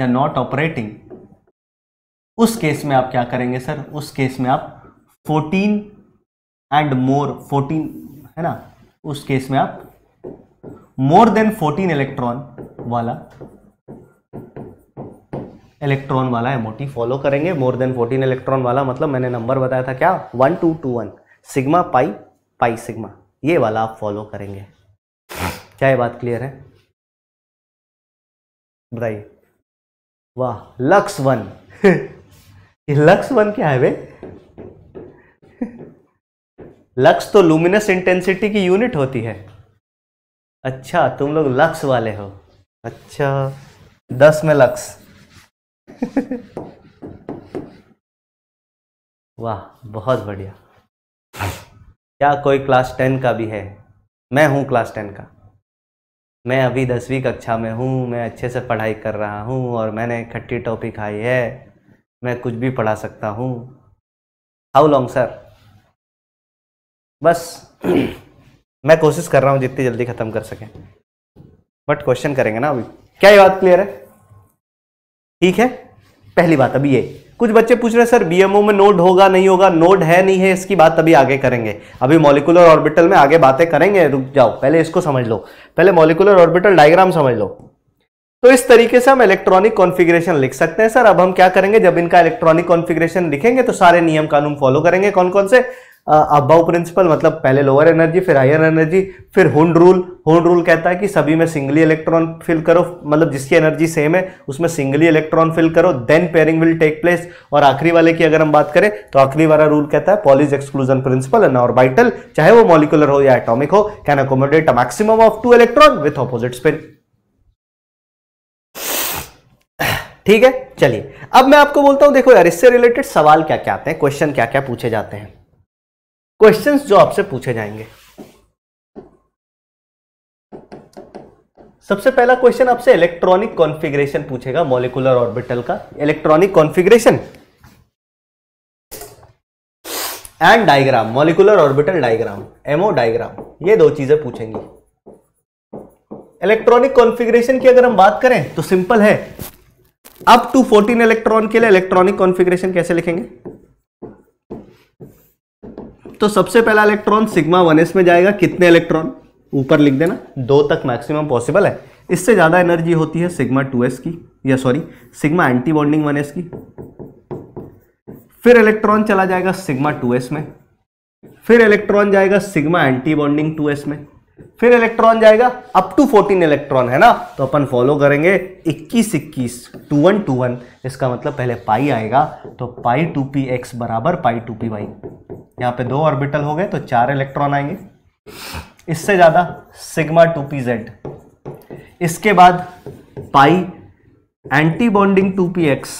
या नॉट ऑपरेटिंग उस केस में आप क्या करेंगे सर उस केस में आप 14 एंड मोर 14 है ना उस केस में आप मोर देन 14 इलेक्ट्रॉन वाला इलेक्ट्रॉन वाला एमओटी फॉलो करेंगे मोर देन 14 इलेक्ट्रॉन वाला मतलब मैंने नंबर बताया था क्या one two two one sigma pi pi sigma ये वाला आप फॉलो करेंगे क्या ये बात क्लियर है बताइए वाह लक्स वन लक्स वन क्या है वे लक्स तो लुमिनस इंटेंसिटी की यूनिट होती है अच्छा तुम लोग लक्स वाले हो अच्छा दस में लक्स वाह बहुत बढ़िया क्या कोई क्लास टेन का भी है मैं हूं क्लास टेन का मैं अभी दसवीं कक्षा में हूँ मैं अच्छे से पढ़ाई कर रहा हूँ और मैंने इकट्ठी टॉपी खाई है मैं कुछ भी पढ़ा सकता हूँ हाउ लॉन्ग सर बस मैं कोशिश कर रहा हूँ जितनी जल्दी ख़त्म कर सकें बट क्वेश्चन करेंगे ना अभी क्या ये बात क्लियर है ठीक है पहली बात अभी ये कुछ बच्चे पूछ रहे हैं सर बीएमओ में नोड होगा नहीं होगा नोड है नहीं है इसकी बात अभी आगे करेंगे अभी मॉलिकुलर ऑर्बिटल में आगे बातें करेंगे रुक जाओ पहले इसको समझ लो पहले मॉलिकुलर ऑर्बिटल डायग्राम समझ लो तो इस तरीके से हम इलेक्ट्रॉनिक कॉन्फ़िगरेशन लिख सकते हैं सर अब हम क्या करेंगे जब इनका इलेक्ट्रॉनिक कॉन्फ़िगरेशन लिखेंगे तो सारे नियम कानून फॉलो करेंगे कौन कौन से अबाउ प्रिंसिपल मतलब पहले लोअर एनर्जी फिर हायर एनर्जी फिर हुंड रूल हुंड रूल कहता है कि सभी में सिंगली इलेक्ट्रॉन फिल करो मतलब जिसकी एनर्जी सेम है उसमें सिंगली इलेक्ट्रॉन फिल करो then pairing will take place और आखिरी वाले की अगर हम बात करें तो आखिरी वाला रूल कहता है Pauli's exclusion principle an orbital चाहे वो मॉलिकुलर हो या एटॉमिक हो can accommodate a maximum of two electron with opposite spin ठीक है चलिए अब मैं आपको बोलता हूं देखो यार इससे रिलेटेड सवाल क्या क्या आते हैं क्वेश्चन क्या क्या पूछे जाते हैं क्वेश्चन जो आपसे पूछे जाएंगे सबसे पहला क्वेश्चन आपसे इलेक्ट्रॉनिक कॉन्फ़िगरेशन पूछेगा मॉलिकुलर ऑर्बिटल का electronic configuration and diagram molecular orbital diagram MO diagram ये दो चीजें पूछेंगी इलेक्ट्रॉनिक कॉन्फ़िगरेशन की अगर हम बात करें तो सिंपल है अप टू 14 इलेक्ट्रॉन के लिए इलेक्ट्रॉनिक कॉन्फ़िगरेशन कैसे लिखेंगे तो सबसे पहला इलेक्ट्रॉन सिग्मा वन एस में जाएगा कितने इलेक्ट्रॉन ऊपर लिख देना दो तक मैक्सिमम पॉसिबल है इससे ज़्यादा एनर्जी होती है सिग्मा टू एस की या sorry sigma anti bonding one S की फिर इलेक्ट्रॉन चला जाएगा सिग्मा टू एस में फिर इलेक्ट्रॉन जाएगा sigma anti bonding two S में फिर इलेक्ट्रॉन जाएगा अप टू 14 इलेक्ट्रॉन है ना तो अपन फॉलो करेंगे 21 21 टू वन टू वन इसका मतलब पहले पाई आएगा तो पाई टू पी एक्स बराबर पाई टू पी वाई यहाँ पे दो ऑर्बिटल हो गए तो चार इलेक्ट्रॉन आएंगे इससे ज़्यादा सिग्मा टू पी जेड इसके बाद pi anti bonding two P X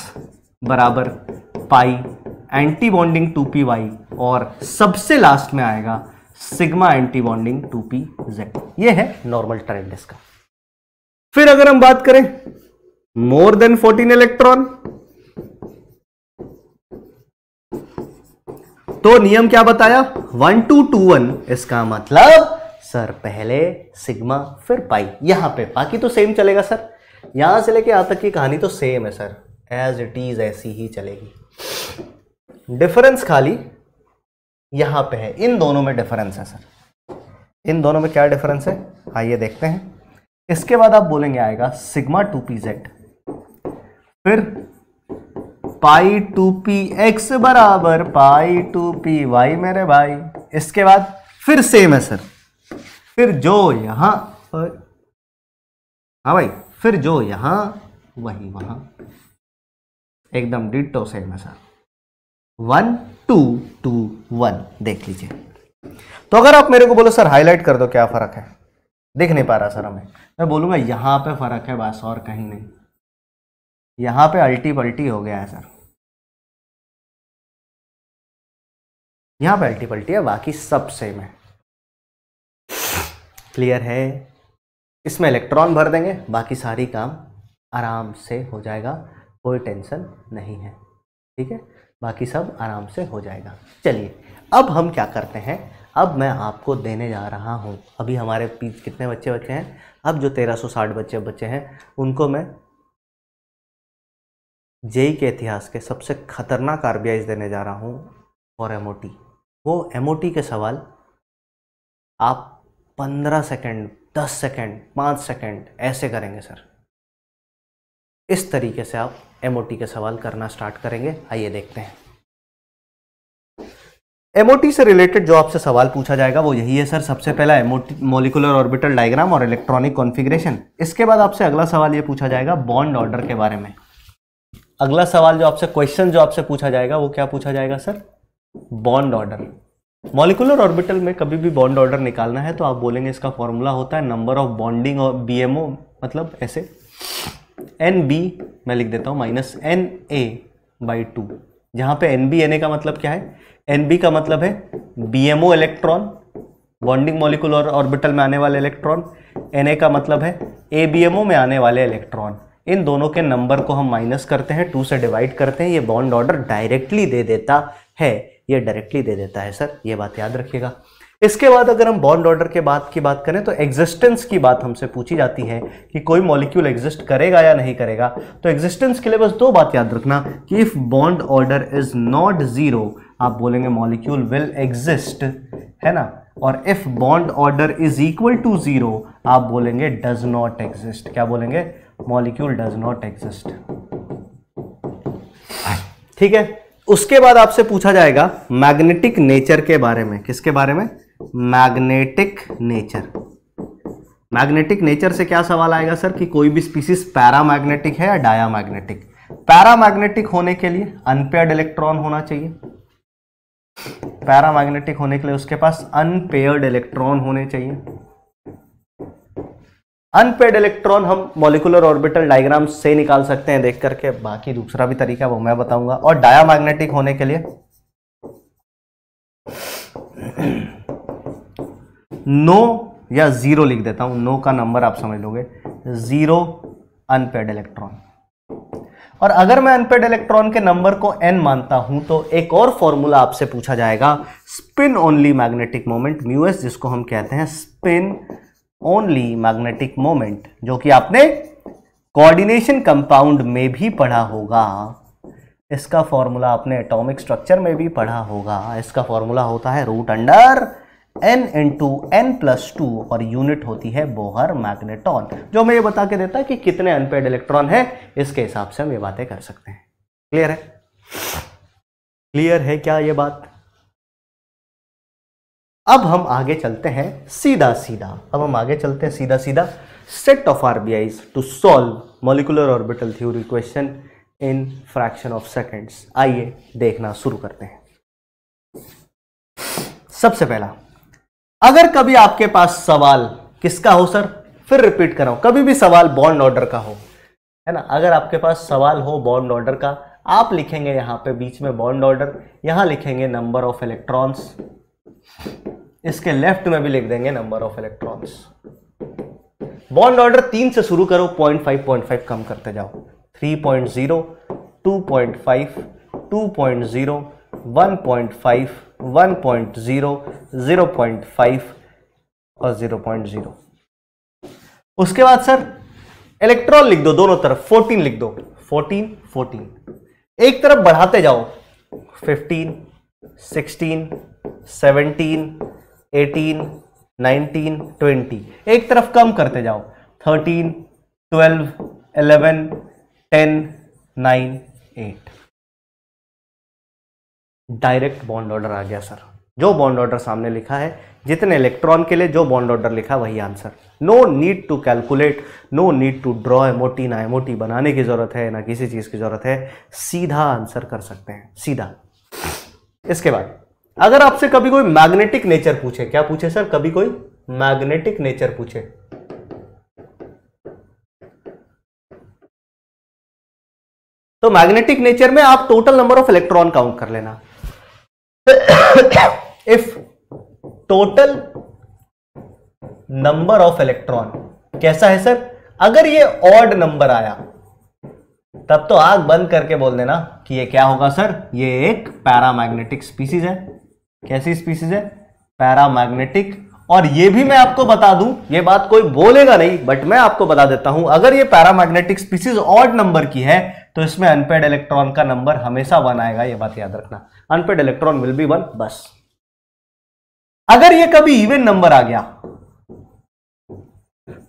बराबर pi anti bonding two P Y और सबसे लास्ट में आएगा sigma anti bonding two P Z ये है नॉर्मल ट्रेंड इसका फिर अगर हम बात करें मोर देन फोर्टीन इलेक्ट्रॉन तो नियम क्या बताया वन टू टू वन इसका मतलब सर पहले सिग्मा फिर पाई यहां पे बाकी तो सेम चलेगा सर यहां से लेके यहां तक की कहानी तो सेम है सर एज इट इज ऐसी ही चलेगी डिफरेंस खाली यहां पे है इन दोनों में डिफरेंस है सर इन दोनों में क्या डिफरेंस है आइए हाँ, देखते हैं इसके बाद आप बोलेंगे आएगा सिग्मा टू पी जेड फिर पाई टू पी एक्स बराबर पाई टू पी वाई मेरे भाई इसके बाद फिर सेम है सर फिर जो यहां पर हाँ भाई फिर जो यहां वही वहां एकदम डिटो सेम है sir one two two one देख लीजिए तो अगर आप मेरे को बोलो सर हाईलाइट कर दो क्या फ़र्क है देख नहीं पा रहा सर हमें मैं बोलूँगा यहाँ पे फ़र्क है बस
और कहीं नहीं यहाँ पे अल्टी पल्टी हो गया है सर यहाँ पे अल्टी पल्टी है बाकी सब सेम है
क्लियर है इसमें इलेक्ट्रॉन भर देंगे बाकी सारी काम आराम से हो जाएगा कोई टेंशन नहीं है ठीक है बाकी सब आराम से हो जाएगा चलिए अब हम क्या करते हैं अब मैं आपको देने जा रहा हूँ अभी हमारे पीछे कितने बच्चे बचे हैं अब जो 1360 बच्चे बचे हैं उनको मैं जेई के इतिहास के सबसे खतरनाक आर देने जा रहा हूँ और एम वो एम के सवाल आप पंद्रह सेकेंड दस सेकेंड पाँच सेकेंड ऐसे करेंगे सर इस तरीके से आप एम के सवाल करना स्टार्ट करेंगे आइए देखते हैं एमओटी से रिलेटेड जो आपसे सवाल पूछा जाएगा वो यही है सर सबसे पहला एमओटी मोलिकुलर ऑर्बिटल डायग्राम और इलेक्ट्रॉनिक कॉन्फ़िगरेशन इसके बाद आपसे अगला सवाल ये पूछा जाएगा बॉन्ड ऑर्डर के बारे में अगला सवाल जो आपसे क्वेश्चन जो आपसे पूछा जाएगा वो क्या पूछा जाएगा sir bond order molecular orbital में कभी भी बॉन्ड ऑर्डर निकालना है तो आप बोलेंगे इसका फॉर्मूला होता है नंबर ऑफ बॉन्डिंग और बी मतलब ऐसे एन बी मैं लिख देता हूँ minus N A by two जहाँ पे एन बी एन ए का मतलब क्या है एन बी का मतलब है B M O electron bonding molecule और ऑर्बिटल में आने वाले इलेक्ट्रॉन एन ए का मतलब है ए बी एम ओ में आने वाले इलेक्ट्रॉन इन दोनों के नंबर को हम माइनस करते हैं टू से डिवाइड करते हैं ये बॉन्ड ऑर्डर डायरेक्टली दे देता है ये डायरेक्टली दे देता है सर ये बात याद रखिएगा इसके बाद अगर हम बॉन्ड ऑर्डर के बाद की बात करें तो एग्जिस्टेंस की बात हमसे पूछी जाती है कि कोई मॉलिक्यूल एग्जिस्ट करेगा या नहीं करेगा तो एग्जिस्टेंस के लिए बस दो बात याद रखना कि if bond order is not zero आप बोलेंगे मॉलिक्यूल विल एग्जिस्ट है ना और if bond order is equal to zero आप बोलेंगे डज नॉट एग्जिस्ट क्या बोलेंगे मॉलिक्यूल डज नॉट एग्जिस्ट ठीक है उसके बाद आपसे पूछा जाएगा मैग्नेटिक नेचर के बारे में किसके बारे में मैग्नेटिक नेचर मैग्नेटिक नेचर से क्या सवाल आएगा सर कि कोई भी स्पीसीज पैरामैग्नेटिक है या डायामैग्नेटिक पैरामैग्नेटिक होने के लिए अनपेयर्ड इलेक्ट्रॉन होना चाहिए पैरामैग्नेटिक होने के लिए उसके पास अनपेयर्ड इलेक्ट्रॉन होने चाहिए अनपेड इलेक्ट्रॉन हम मॉलिकुलर ऑर्बिटल डायग्राम से निकाल सकते हैं देख करके बाकी दूसरा भी तरीका वो मैं बताऊंगा और डायामैग्नेटिक होने के लिए नो या ज़ीरो लिख देता हूं नो का नंबर आप समझ लोगे ज़ीरो अनपेड इलेक्ट्रॉन और अगर मैं अनपेड इलेक्ट्रॉन के नंबर को एन मानता हूं तो एक और फॉर्मूला आपसे पूछा जाएगा spin only magnetic moment mu s जिसको हम कहते हैं स्पिन ओनली मैग्नेटिक मोमेंट जो कि आपने कोऑर्डिनेशन कंपाउंड में भी पढ़ा होगा इसका फॉर्मूला आपने एटॉमिक स्ट्रक्चर में भी पढ़ा होगा इसका फॉर्मूला होता है root under N in two N plus two और यूनिट होती है बोहर मैग्नेटॉन जो हमें ये बता के देता है कि कितने अनपेड इलेक्ट्रॉन हैं इसके हिसाब से हम ये बातें कर सकते हैं क्लियर है क्लियर है क्या ये बात अब हम आगे चलते हैं सीधा सीधा अब हम आगे चलते हैं सीधा सीधा आर बी आईज to solve molecular orbital theory question in fraction of seconds आइए देखना शुरू करते हैं सबसे पहला अगर कभी आपके पास सवाल किसका हो सर फिर रिपीट कराओ कभी भी सवाल बॉन्ड ऑर्डर का हो है ना अगर आपके पास सवाल हो बॉन्ड ऑर्डर का आप लिखेंगे यहां पे बीच में बॉन्ड ऑर्डर यहां लिखेंगे नंबर ऑफ इलेक्ट्रॉन्स इसके लेफ्ट में भी लिख देंगे number of electrons bond order तीन से शुरू करो पॉइंट फाइव पॉइंट फाइव कम करते जाओ three point zero two point five two point zero और 0.0 उसके बाद सर इलेक्ट्रॉन लिख दो दोनों तरफ 14 लिख दो 14 14 एक तरफ बढ़ाते जाओ 15 16 17 18 19 20 एक तरफ कम करते जाओ 13 12 11 10 9 8 डायरेक्ट बॉन्ड ऑर्डर आ गया सर जो बॉन्ड ऑर्डर सामने लिखा है जितने इलेक्ट्रॉन के लिए जो बॉन्ड ऑर्डर लिखा वही answer no need to calculate no need to draw MOT ना एमओटी बनाने की ज़रूरत है ना किसी चीज़ की ज़रूरत है सीधा आंसर कर सकते हैं सीधा इसके बाद अगर आपसे कभी कोई मैग्नेटिक नेचर पूछे क्या पूछे सर कभी कोई मैग्नेटिक नेचर पूछे तो मैग्नेटिक नेचर में आप total number of electron count कर लेना if total number of electron कैसा है सर अगर ये ऑड नंबर आया तब तो आग बंद करके बोल देना कि ये क्या होगा सर ये एक पैरामैग्नेटिक स्पीसीज है कैसी स्पीसीज है पैरामैग्नेटिक और ये भी मैं आपको बता दूं ये बात कोई बोलेगा नहीं बट मैं आपको बता देता हूं अगर ये पैरामैग्नेटिक स्पीसीज ऑड नंबर की है तो इसमें अनपेड इलेक्ट्रॉन का नंबर हमेशा वन आएगा ये बात याद रखना unpaired electron will be one बस अगर ये कभी इवेंट नंबर आ गया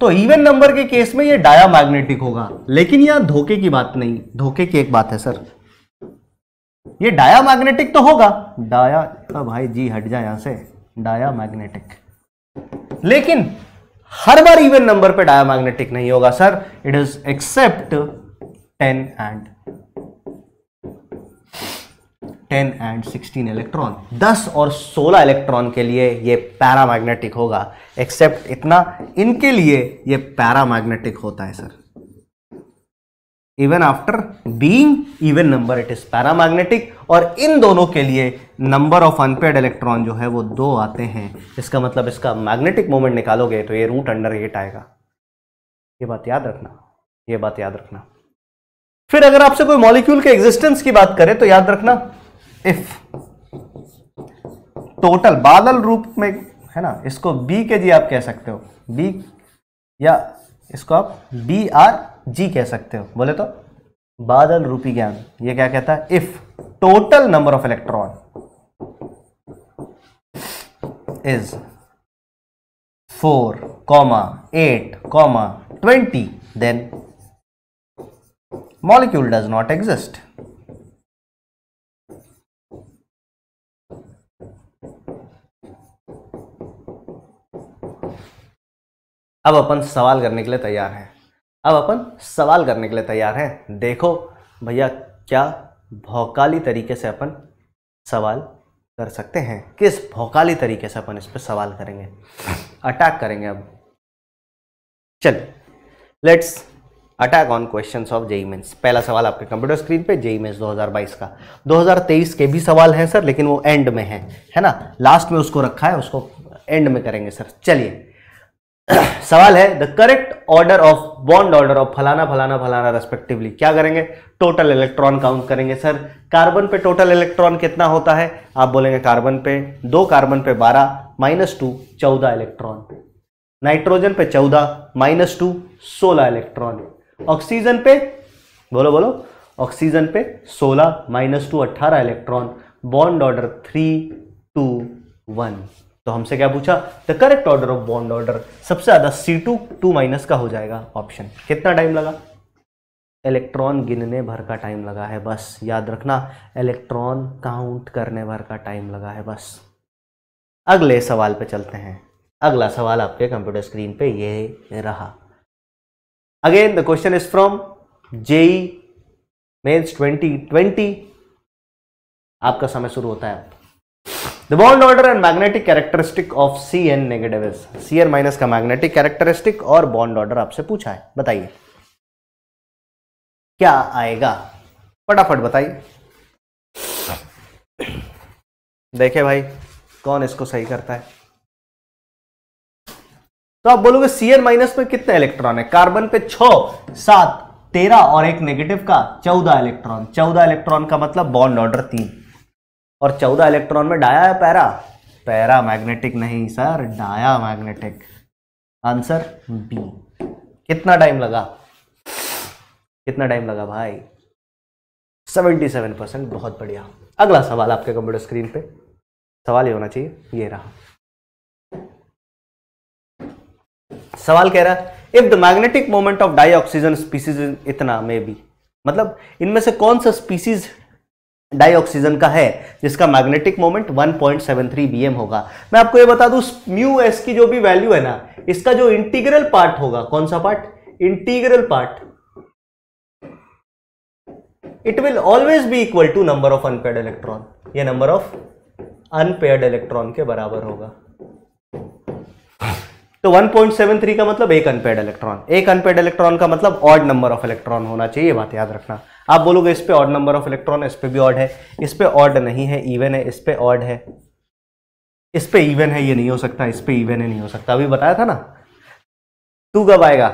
तो इवन नंबर के केस में ये डाया मैग्नेटिक होगा लेकिन यहां धोखे की बात नहीं धोखे की एक बात है सर ये डाया मैग्नेटिक तो होगा डाया भाई जी हट जाए यहां से डाया मैग्नेटिक लेकिन हर बार इवन नंबर पे डाया मैग्नेटिक नहीं होगा sir it is except ten and ten and sixteen electron दस और सोलह इलेक्ट्रॉन के लिए ये पैरामैग्नेटिक होगा एक्सेप्ट इतना इनके लिए ये पैरामैग्नेटिक होता है sir even after being even number it is paramagnetic और इन दोनों के लिए नंबर ऑफ अनपेड इलेक्ट्रॉन जो है वो दो आते हैं इसका मतलब इसका मैग्नेटिक मोमेंट निकालोगे तो ये रूट अंडर एट आएगा ये बात याद रखना ये बात याद रखना फिर अगर आपसे कोई मॉलिक्यूल के एग्जिस्टेंस की बात करें तो याद रखना इफ टोटल बादल रूप में है ना इसको बी के जी आप कह सकते हो बी या इसको आप बी आर जी कह सकते हो बोले तो बादल रूपी ज्ञान ये क्या कहता है if total number of electron is four comma eight comma twenty then
molecule does not exist
अब अपन सवाल करने के लिए तैयार हैं अब अपन सवाल करने के लिए तैयार हैं देखो भैया क्या भौकाली तरीके से अपन सवाल कर सकते हैं किस भौकाली तरीके से अपन इस पर सवाल करेंगे अटैक करेंगे अब चल let's attack on questions of JEE mains पहला सवाल आपके कंप्यूटर स्क्रीन पे जेई मेन्स 2022 का 2023 के भी सवाल हैं सर लेकिन वो एंड में है है ना लास्ट में उसको रखा है उसको एंड में करेंगे सर चलिए सवाल है the correct order of bond order of फलाना फलाना फलाना रेस्पेक्टिवली क्या करेंगे टोटल इलेक्ट्रॉन काउंट करेंगे सर कार्बन पे टोटल इलेक्ट्रॉन कितना होता है आप बोलेंगे कार्बन पे दो कार्बन पे बारह माइनस टू चौदह इलेक्ट्रॉन नाइट्रोजन पे चौदह माइनस टू सोलह इलेक्ट्रॉन ऑक्सीजन पे बोलो बोलो ऑक्सीजन पे सोलह माइनस टू अट्ठारह electron bond order three two one तो हमसे क्या पूछा the correct order of bond order सबसे ज्यादा सी टू टू माइनस का हो जाएगा ऑप्शन कितना टाइम लगा इलेक्ट्रॉन गिनने भर का टाइम लगा है बस याद रखना इलेक्ट्रॉन काउंट करने भर का टाइम लगा है बस अगले सवाल पे चलते हैं अगला सवाल आपके कंप्यूटर स्क्रीन पे ये रहा again the question is from JEE mains twenty twenty आपका समय शुरू होता है The bond order and magnetic characteristic of Cn negative is Cr minus का magnetic characteristic और bond order आपसे पूछा है बताइए क्या आएगा फटाफट बताइए देखे भाई कौन इसको सही करता है तो आप बोलोगे Cn माइनस में कितने इलेक्ट्रॉन है कार्बन पे छ सात तेरह और एक नेगेटिव का चौदह इलेक्ट्रॉन चौदह इलेक्ट्रॉन का मतलब बॉन्ड ऑर्डर तीन और चौदह इलेक्ट्रॉन में डाया है पैरा पैरा मैग्नेटिक नहीं sir diamagnetic answer B कितना टाइम लगा कितना टाइम लगा भाई 77 परसेंट बहुत बढ़िया अगला सवाल आपके कंप्यूटर स्क्रीन पे सवाल ये होना चाहिए ये रहा सवाल कह रहा है if the magnetic moment of dioxygen species इतना मे बी मतलब इनमें से कौन सा स्पीसीज डाइऑक्सीजन का है जिसका मैग्नेटिक मोमेंट 1.73 बीएम होगा मैं आपको ये बता दूं म्यू एस की जो भी वैल्यू है ना इसका जो इंटीग्रल पार्ट होगा कौन सा part integral part it will always be equal to number of unpaired electron ये नंबर ऑफ अनपेड इलेक्ट्रॉन के बराबर होगा तो 1.73 का मतलब एक अनपेड इलेक्ट्रॉन एक अनपेड इलेक्ट्रॉन का मतलब ऑड नंबर ऑफ इलेक्ट्रॉन होना चाहिए बात याद रखना आप बोलोगे इस पे ऑड नंबर ऑफ इलेक्ट्रॉन इस पे भी ऑड है इस पे ऑड नहीं है इवन है इस पे ऑड है इस पे इवन है ये नहीं हो सकता इस पे इवन है नहीं हो सकता अभी बताया था ना टू कब आएगा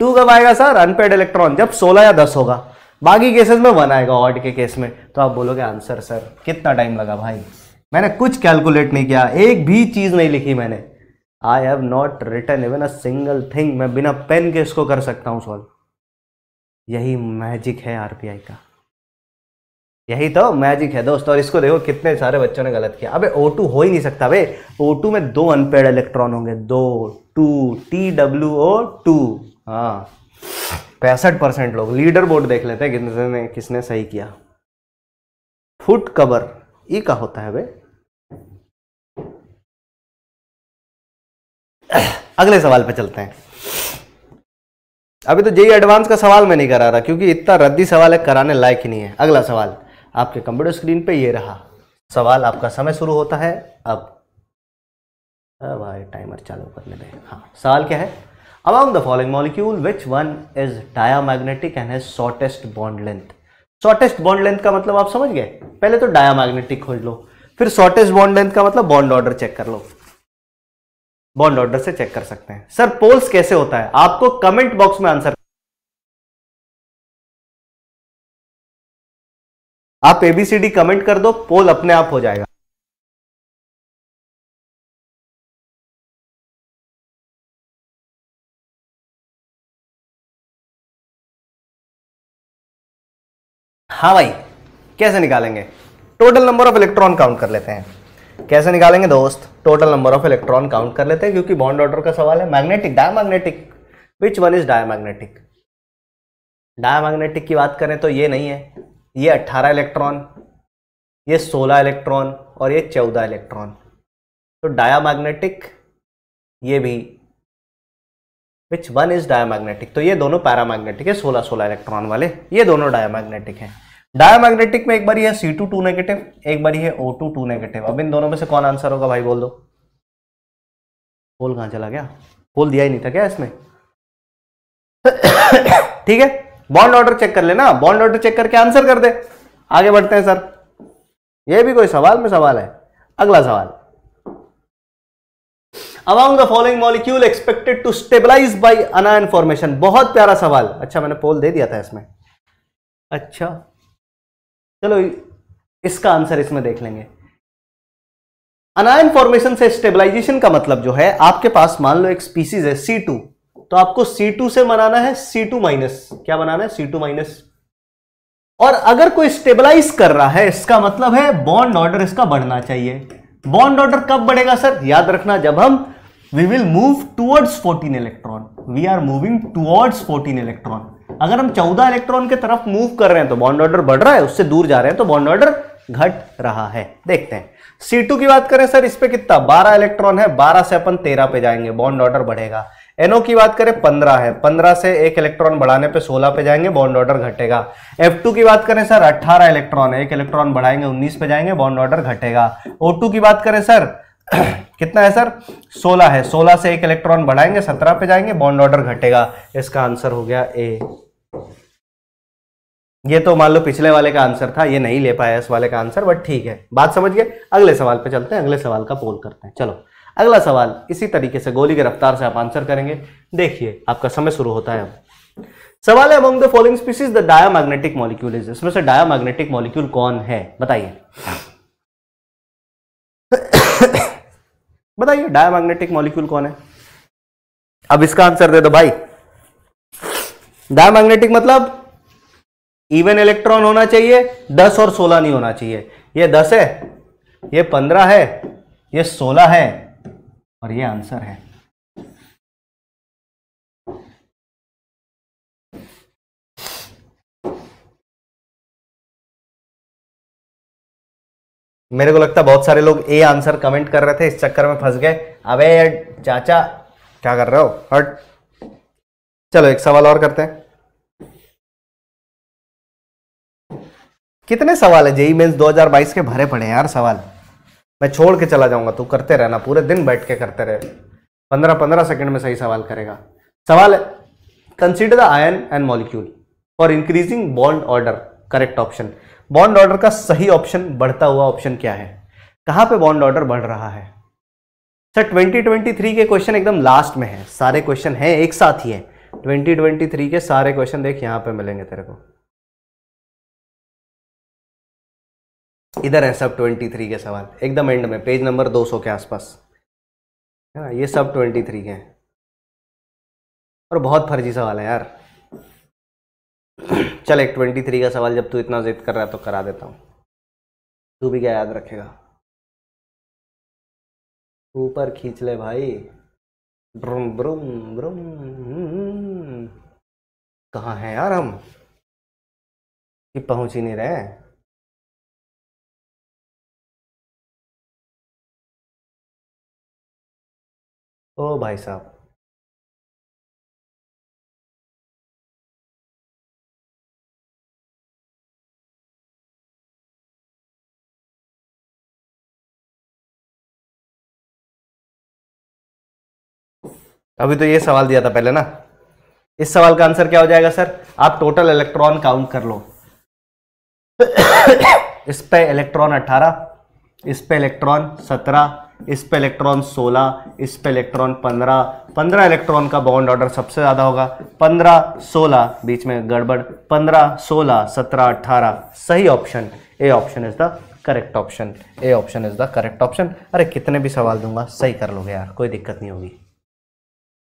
टू कब आएगा सर अनपेड इलेक्ट्रॉन जब सोलह या दस होगा बाकी केसेस में वन आएगा ऑड के केस में तो आप बोलोगे आंसर सर कितना टाइम लगा भाई मैंने कुछ कैलकुलेट नहीं किया एक भी चीज़ नहीं लिखी मैंने I have not written even a single thing मैं बिना पेन के इसको कर सकता हूँ सॉल्व यही मैजिक है आर का यही तो मैजिक है दोस्त और इसको देखो कितने सारे बच्चों ने गलत किया अबे O2 हो ही नहीं सकता अबे O2 में दो अनपेड इलेक्ट्रॉन होंगे दो two T W O two हाँ पैंसठ परसेंट
लोग लीडर बोर्ड देख लेते हैं किसने किसने सही किया फुट कवर ई का होता है भाई अगले सवाल पे चलते हैं अभी तो जेई एडवांस का सवाल मैं नहीं
करा रहा क्योंकि इतना रद्दी सवाल है कराने लायक ही नहीं है अगला सवाल आपके कंप्यूटर स्क्रीन पे ये रहा सवाल आपका समय शुरू होता है अब भाई टाइमर चालू करने दें हाँ सवाल क्या है among the following molecule which one is diamagnetic and has shortest bond length shortest bond length का मतलब आप समझ गए पहले तो डाया मैग्नेटिक खोज लो फिर शॉर्टेस्ट बॉन्ड लेंथ का मतलब बॉन्ड ऑर्डर चेक कर लो बॉन्ड ऑर्डर
से चेक कर सकते हैं सर पोल्स कैसे होता है आपको कमेंट बॉक्स में आंसर आप एबीसीडी कमेंट कर दो पोल अपने आप हो जाएगा हाँ भाई कैसे निकालेंगे total number
of electron count कर लेते हैं कैसे निकालेंगे दोस्त total number of electron count कर लेते हैं क्योंकि बॉन्ड ऑर्डर का सवाल है magnetic diamagnetic which one is diamagnetic diamagnetic की बात करें तो ये नहीं है ये 18 इलेक्ट्रॉन ये 16 इलेक्ट्रॉन और ये 14 इलेक्ट्रॉन तो मैग्नेटिक ये भी विच वन इज मैग्नेटिक तो ये दोनों पैरामैग्नेटिक है सोलह सोलह इलेक्ट्रॉन वाले ये दोनों मैग्नेटिक हैं डायमैग्नेटिक में एक बार है सी टू टू नेगेटिव एक बार है ओ टू टू नेगेटिव अब इन दोनों में से कौन आंसर होगा भाई बोल दो होल कहाँ चला गया होल दिया ही नहीं था क्या इसमें ठीक है बॉन्ड ऑर्डर चेक कर लेना बॉन्ड ऑर्डर चेक करके आंसर कर दे आगे बढ़ते हैं सर यह भी कोई सवाल में सवाल है अगला सवाल among the following molecule expected to stabilize by anion formation बहुत प्यारा सवाल अच्छा मैंने पोल दे दिया था इसमें अच्छा चलो इसका आंसर इसमें देख लेंगे अनायन फॉर्मेशन से स्टेबलाइजेशन का मतलब जो है आपके पास मान लो एक स्पीसीज है सी टू तो आपको सी टू से बनाना है सी टू माइनस क्या बनाना है सी टू माइनस और अगर कोई स्टेबलाइज कर रहा है इसका मतलब है बॉन्ड ऑर्डर इसका बढ़ना चाहिए बॉन्ड ऑर्डर कब बढ़ेगा सर याद रखना जब हम we will move towards 14 electron we are moving towards 14 electron अगर हम 14 इलेक्ट्रॉन के तरफ मूव कर रहे हैं तो बॉन्ड ऑर्डर बढ़ रहा है उससे दूर जा रहे हैं तो बॉन्ड ऑर्डर घट रहा है देखते हैं C2 की बात करें सर इस पे कितना 12 इलेक्ट्रॉन है 12 से अपन 13 पे जाएंगे बॉन्ड ऑर्डर बढ़ेगा NO की बात करें 15 है 15 से एक इलेक्ट्रॉन बढ़ाने पे 16 पे जाएंगे बॉन्ड ऑर्डर घटेगा F2 की बात करें सर 18 इलेक्ट्रॉन है एक इलेक्ट्रॉन बढ़ाएंगे 19 पे जाएंगे बॉन्ड ऑर्डर घटेगा O2 की बात करें सर कितना है सर 16 है 16 से एक इलेक्ट्रॉन बढ़ाएंगे 17 पे जाएंगे बॉन्ड ऑर्डर घटेगा इसका आंसर हो गया ए ये तो मान लो पिछले वाले का आंसर था ये नहीं ले पाया इस वाले का आंसर बट ठीक है बात समझ गए अगले सवाल पे चलते हैं अगले सवाल का पोल करते हैं चलो अगला सवाल इसी तरीके से गोली के रफ्तार से आप आंसर करेंगे देखिए आपका समय शुरू होता है अब सवाल है among the following species the magnetic molecule इसमें से मैग्नेटिक मॉलिक्यूल कौन है बताइए बताइए डायमैग्नेटिक मॉलिक्यूल कौन है अब इसका आंसर दे दो भाई डायमैग्नेटिक मतलब इवन इलेक्ट्रॉन होना चाहिए दस और सोलह नहीं होना चाहिए ये दस है
ये पंद्रह है ये सोलह है और ये आंसर है मेरे को लगता है बहुत सारे लोग ए आंसर कमेंट कर रहे थे इस चक्कर में फंस गए अबे यार चाचा
क्या कर रहे हो हट चलो एक सवाल और करते हैं कितने सवाल है जेई मेन्स 2022 के भरे पड़े हैं यार सवाल मैं छोड़ के चला जाऊंगा तू करते रहना पूरे दिन बैठ के करते रहे पंद्रह पंद्रह सेकंड में सही सवाल करेगा सवाल है consider the ion and molecule for increasing bond order correct option bond order का सही ऑप्शन बढ़ता हुआ ऑप्शन क्या है कहाँ पे बॉन्ड ऑर्डर बढ़ रहा है सर 2023 के क्वेश्चन एकदम लास्ट में है सारे क्वेश्चन हैं एक साथ ही है 2023 के सारे क्वेश्चन देख यहां पे
मिलेंगे तेरे को इधर है सब 23 के सवाल एकदम एंड में पेज नंबर 200 के आसपास है ना ये सब 23
के हैं और बहुत फर्जी सवाल है यार चल एक ट्वेंटी थ्री का सवाल जब तू इतना जिद कर रहा है तो करा देता हूँ
तू भी क्या याद रखेगा ऊपर खींच ले भाई ब्रुम ब्रुम ब्रुम कहाँ हैं यार हम कि पहुंच ही नहीं रहे ओ भाई साहब अभी तो ये सवाल दिया था पहले ना इस सवाल का आंसर क्या हो जाएगा सर आप टोटल
इलेक्ट्रॉन काउंट कर लो इस पे इलेक्ट्रॉन 18 इस पे इलेक्ट्रॉन 17 इस पे इलेक्ट्रॉन 16 इस पे इलेक्ट्रॉन 15 15 इलेक्ट्रॉन का बॉन्ड ऑर्डर सबसे ज़्यादा होगा 15 16 बीच में गड़बड़ 15 16 17 18 सही option A option is the correct option A option is the correct option अरे कितने भी सवाल दूंगा सही कर लोगे यार कोई दिक्कत नहीं होगी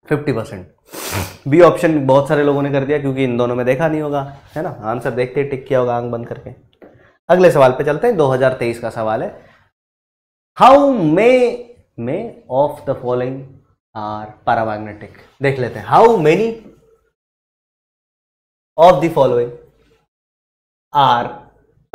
फिफ्टी परसेंट बी ऑप्शन बहुत सारे लोगों ने कर दिया क्योंकि इन दोनों में देखा नहीं होगा है ना आंसर देखते टिक किया होगा आंख बंद करके अगले सवाल पे चलते हैं 2023 का सवाल है how may may of the following are paramagnetic देख लेते हैं how many of the following are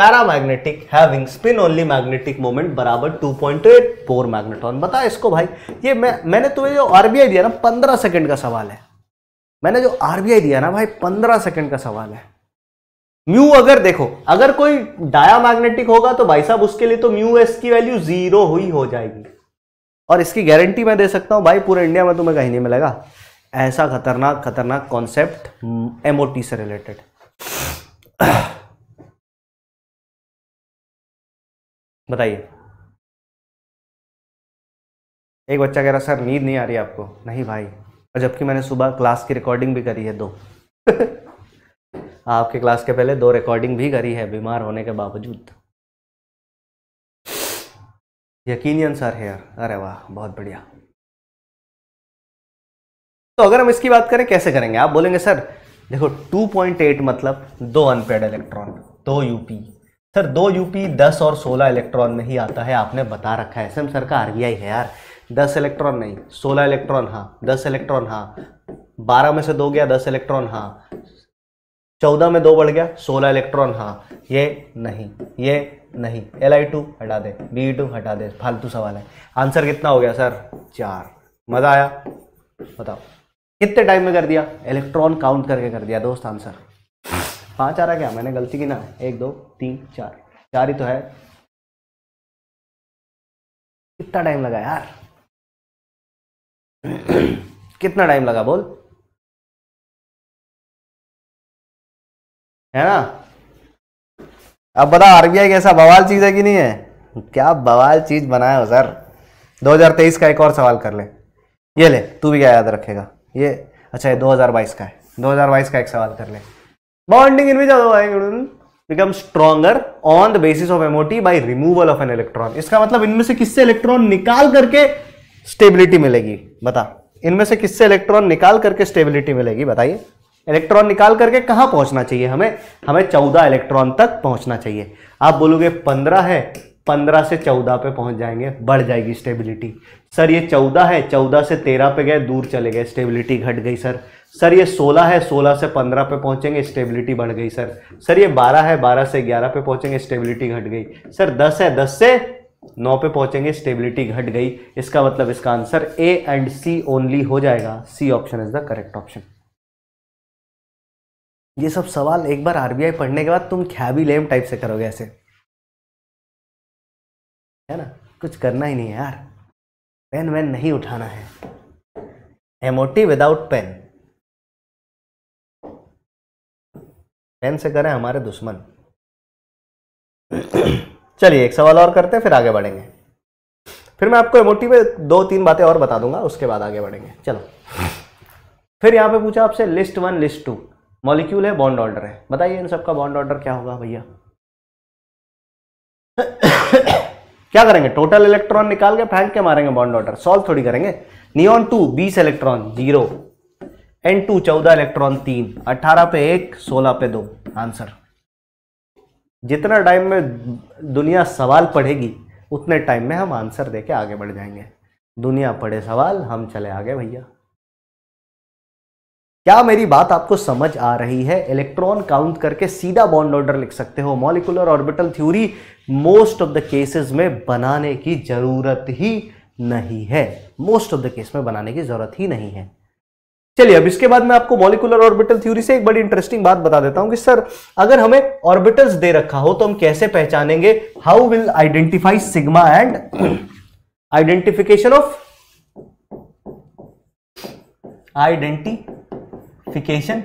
paramagnetic having spin only magnetic moment बराबर 2.8 पॉइंट एट फोर मैग्नेटॉन बता इसको भाई ये मैं मैंने तुम्हें जो आरबीआई दिया ना पंद्रह सेकंड का सवाल है मैंने जो आरबीआई दिया ना भाई पंद्रह सेकंड का सवाल है म्यू अगर देखो अगर कोई डाया मैग्नेटिक होगा तो भाई साहब उसके लिए तो म्यू एस की वैल्यू जीरो हुई हो जाएगी और इसकी गारंटी मैं दे सकता हूँ भाई पूरे इंडिया में तुम्हें कहीं नहीं मिलेगा ऐसा खतरनाक खतरनाक कॉन्सेप्ट एमओटी से रिलेटेड
बताइए एक बच्चा कह रहा सर नींद नहीं आ रही आपको
नहीं भाई और जबकि मैंने सुबह क्लास की रिकॉर्डिंग भी करी है दो आपके क्लास के पहले दो रिकॉर्डिंग भी करी है बीमार होने के बावजूद यकीनियन सर हेयर अरे वाह बहुत बढ़िया तो अगर हम इसकी बात करें कैसे करेंगे आप बोलेंगे सर देखो 2.8 मतलब दो अनपेड इलेक्ट्रॉन दो यूपी सर दो यूपी दस और सोलह इलेक्ट्रॉन में ही आता है आपने बता रखा है एस सर का आरबीआई है यार दस इलेक्ट्रॉन नहीं सोलह इलेक्ट्रॉन हाँ दस इलेक्ट्रॉन हाँ बारह में से दो गया दस इलेक्ट्रॉन हाँ चौदह में दो बढ़ गया सोलह इलेक्ट्रॉन हाँ ये नहीं ये नहीं एल आई टू हटा दे बी टू e हटा दे फालतू सवाल है आंसर कितना हो गया सर चार मज़ा आया बताओ कितने टाइम में कर दिया इलेक्ट्रॉन काउंट करके कर दिया दोस्त आंसर
पाँच आ रहा क्या मैंने गलती की ना एक दो तीन चार चार ही तो है कितना टाइम लगा यार कितना टाइम लगा बोल है ना अब बताओ आरबीआई कैसा बवाल चीज है कि नहीं है
क्या बवाल चीज बनाया हो सर 2023 का एक और सवाल कर ले ये ले तू भी क्या याद रखेगा ये अच्छा ये 2022 का है 2022 का एक सवाल कर ले bonding in which other ion become stronger on the basis of MOT by removal of an electron इसका मतलब इनमें से किससे इलेक्ट्रॉन निकाल करके स्टेबिलिटी मिलेगी बता इनमें से किससे इलेक्ट्रॉन निकाल करके स्टेबिलिटी मिलेगी बताइए इलेक्ट्रॉन निकाल करके कहाँ पहुंचना चाहिए हमें हमें चौदह इलेक्ट्रॉन तक पहुंचना चाहिए आप बोलोगे पंद्रह है पंद्रह से चौदह पे पहुंच जाएंगे बढ़ जाएगी स्टेबिलिटी सर ये चौदह है चौदह से तेरह पे गए दूर चले गए स्टेबिलिटी घट गई सर सर ये सोलह है सोलह से पंद्रह पे पहुंचेंगे स्टेबिलिटी बढ़ गई सर सर ये बारह है बारह से ग्यारह पे पहुंचेंगे स्टेबिलिटी घट गई सर दस है दस से नौ पे पहुंचेंगे स्टेबिलिटी घट गई इसका मतलब इसका answer A and C only
हो जाएगा C option is the correct option ये सब सवाल एक बार आरबीआई पढ़ने के बाद तुम ख्याबी लेम टाइप से करोगे ऐसे है ना कुछ करना ही नहीं है यार पेन वेन नहीं उठाना है एमओटी विदाउट पेन पेन से करें हमारे दुश्मन चलिए एक सवाल और करते हैं
फिर आगे बढ़ेंगे फिर मैं आपको एमओटी पे दो तीन बातें और बता दूंगा उसके बाद आगे बढ़ेंगे चलो फिर यहां पे पूछा आपसे list one list two molecule है बॉन्ड ऑर्डर है बताइए इन सबका बॉन्ड ऑर्डर क्या होगा भैया क्या करेंगे टोटल इलेक्ट्रॉन निकाल के फेंक के मारेंगे बॉन्ड ऑर्डर सॉल्व थोड़ी करेंगे नियॉन टू बीस इलेक्ट्रॉन जीरो एन टू चौदह इलेक्ट्रॉन तीन अट्ठारह पे एक सोलह पे दो आंसर जितना टाइम में दुनिया सवाल पढ़ेगी उतने टाइम में हम आंसर देके आगे बढ़ जाएंगे दुनिया पढ़े सवाल हम चले आगे भैया क्या मेरी बात आपको समझ आ रही है इलेक्ट्रॉन काउंट करके सीधा बॉन्ड ऑर्डर लिख सकते हो molecular orbital theory most of the cases में बनाने की जरूरत ही नहीं है मोस्ट ऑफ द केस में बनाने की जरूरत ही नहीं है चलिए अब इसके बाद मैं आपको मॉलिकुलर ऑर्बिटल थ्योरी से एक बड़ी इंटरेस्टिंग बात बता देता हूं कि सर अगर हमें ऑर्बिटल्स दे रखा हो तो हम कैसे पहचानेंगे how will identify sigma and identification of identity quantification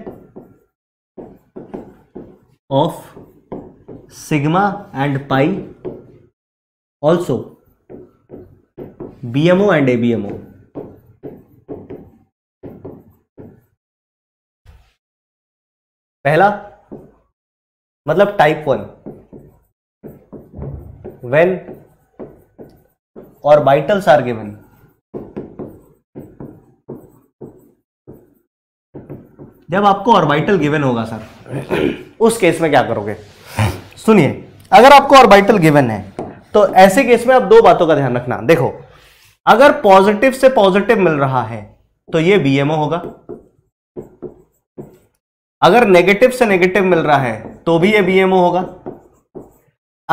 of sigma and pi
also BMO and ABMO पहला मतलब टाइप वन वेन
और बाइटल्स आर गिवन जब आपको ऑर्बिटल गिवन होगा सर उस केस में क्या करोगे सुनिए अगर आपको ऑर्बिटल गिवन है तो ऐसे केस में आप दो बातों का ध्यान रखना देखो अगर पॉजिटिव से पॉजिटिव मिल रहा है तो ये बीएमओ होगा अगर नेगेटिव से नेगेटिव मिल रहा है तो भी ये बीएमओ होगा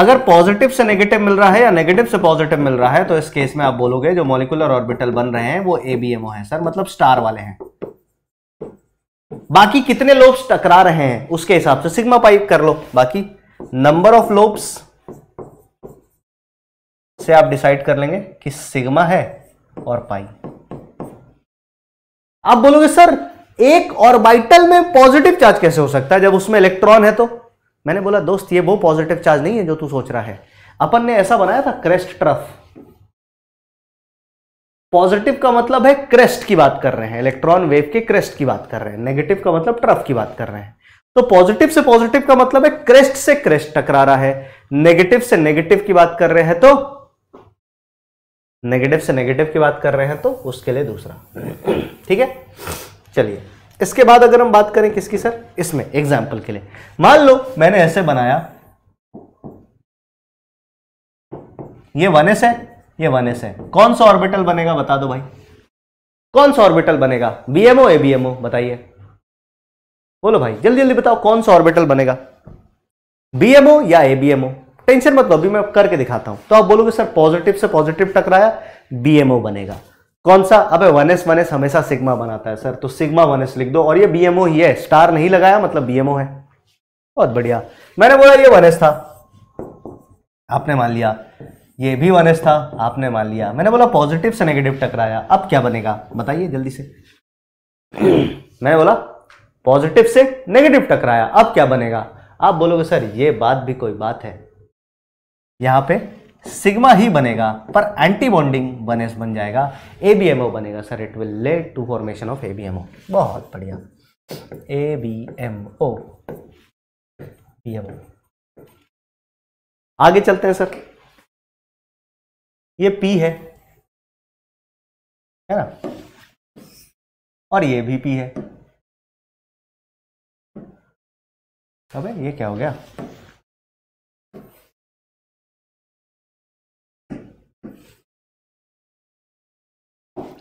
अगर पॉजिटिव से नेगेटिव मिल रहा है या नेगेटिव से पॉजिटिव मिल रहा है तो इस केस में आप बोलोगे जो मॉलिकुलर ऑर्बिटल बन रहे हैं वो एबीएमओ है सर मतलब स्टार वाले हैं बाकी कितने लोब्स टकरा रहे हैं उसके हिसाब से सिग्मा पाइप कर लो बाकी नंबर ऑफ लोब्स से आप डिसाइड कर लेंगे कि सिग्मा है और पाई आप बोलोगे सर एक ऑर्बिटल में पॉजिटिव चार्ज कैसे हो सकता है जब उसमें इलेक्ट्रॉन है तो मैंने बोला दोस्त ये वो पॉजिटिव चार्ज नहीं है जो तू सोच रहा है अपन ने ऐसा बनाया था क्रेस्ट ट्रफ पॉजिटिव का मतलब है क्रेस्ट की बात कर रहे हैं इलेक्ट्रॉन वेव के क्रेस्ट की बात कर रहे हैं नेगेटिव का मतलब ट्रफ की बात कर रहे हैं तो पॉजिटिव से पॉजिटिव का मतलब है क्रेस्ट से क्रेस्ट टकरा रहा है नेगेटिव से नेगेटिव की बात कर रहे हैं तो नेगेटिव से नेगेटिव की बात कर रहे हैं तो उसके लिए दूसरा ठीक है चलिए इसके बाद अगर हम बात करें किसकी सर इसमें एग्जाम्पल के लिए मान लो मैंने ऐसे बनाया ये वन एस है ये वन एस है कौन सा ऑर्बिटल बनेगा बता दो भाई कौन सा ऑर्बिटल बनेगा बीएमओ ए बीएमओ बताइए बोलो भाई जल्दी जल्दी बताओ कौन सा ऑर्बिटल बनेगा बीएमओ या ए बीएमओ टेंशन मत लो अभी मैं करके दिखाता हूं तो आप बोलोगे सर पॉजिटिव से पॉजिटिव टकराया बीएमओ बनेगा कौन सा अबे वन एस वन एस हमेशा सिग्मा बनाता है सर तो सिग्मा वन एस लिख दो और ये बीएमओ ही है स्टार नहीं लगाया मतलब बीएमओ है बहुत बढ़िया मैंने बोला ये वन एस था आपने मान लिया ये भी वन था आपने मान लिया मैंने बोला पॉजिटिव से नेगेटिव टकराया अब क्या बनेगा बताइए जल्दी से मैंने बोला पॉजिटिव से नेगेटिव टकराया अब क्या बनेगा आप बोलोगे सर ये बात भी कोई बात है यहां पे सिग्मा ही बनेगा पर एंटी बॉन्डिंग बनेस बन जाएगा एबीएमओ बनेगा sir it will lead to formation of ABMO बहुत बढ़िया ए एम ओ
आगे चलते हैं सर ये पी है है ना और ये भी पी है अबे ये क्या हो गया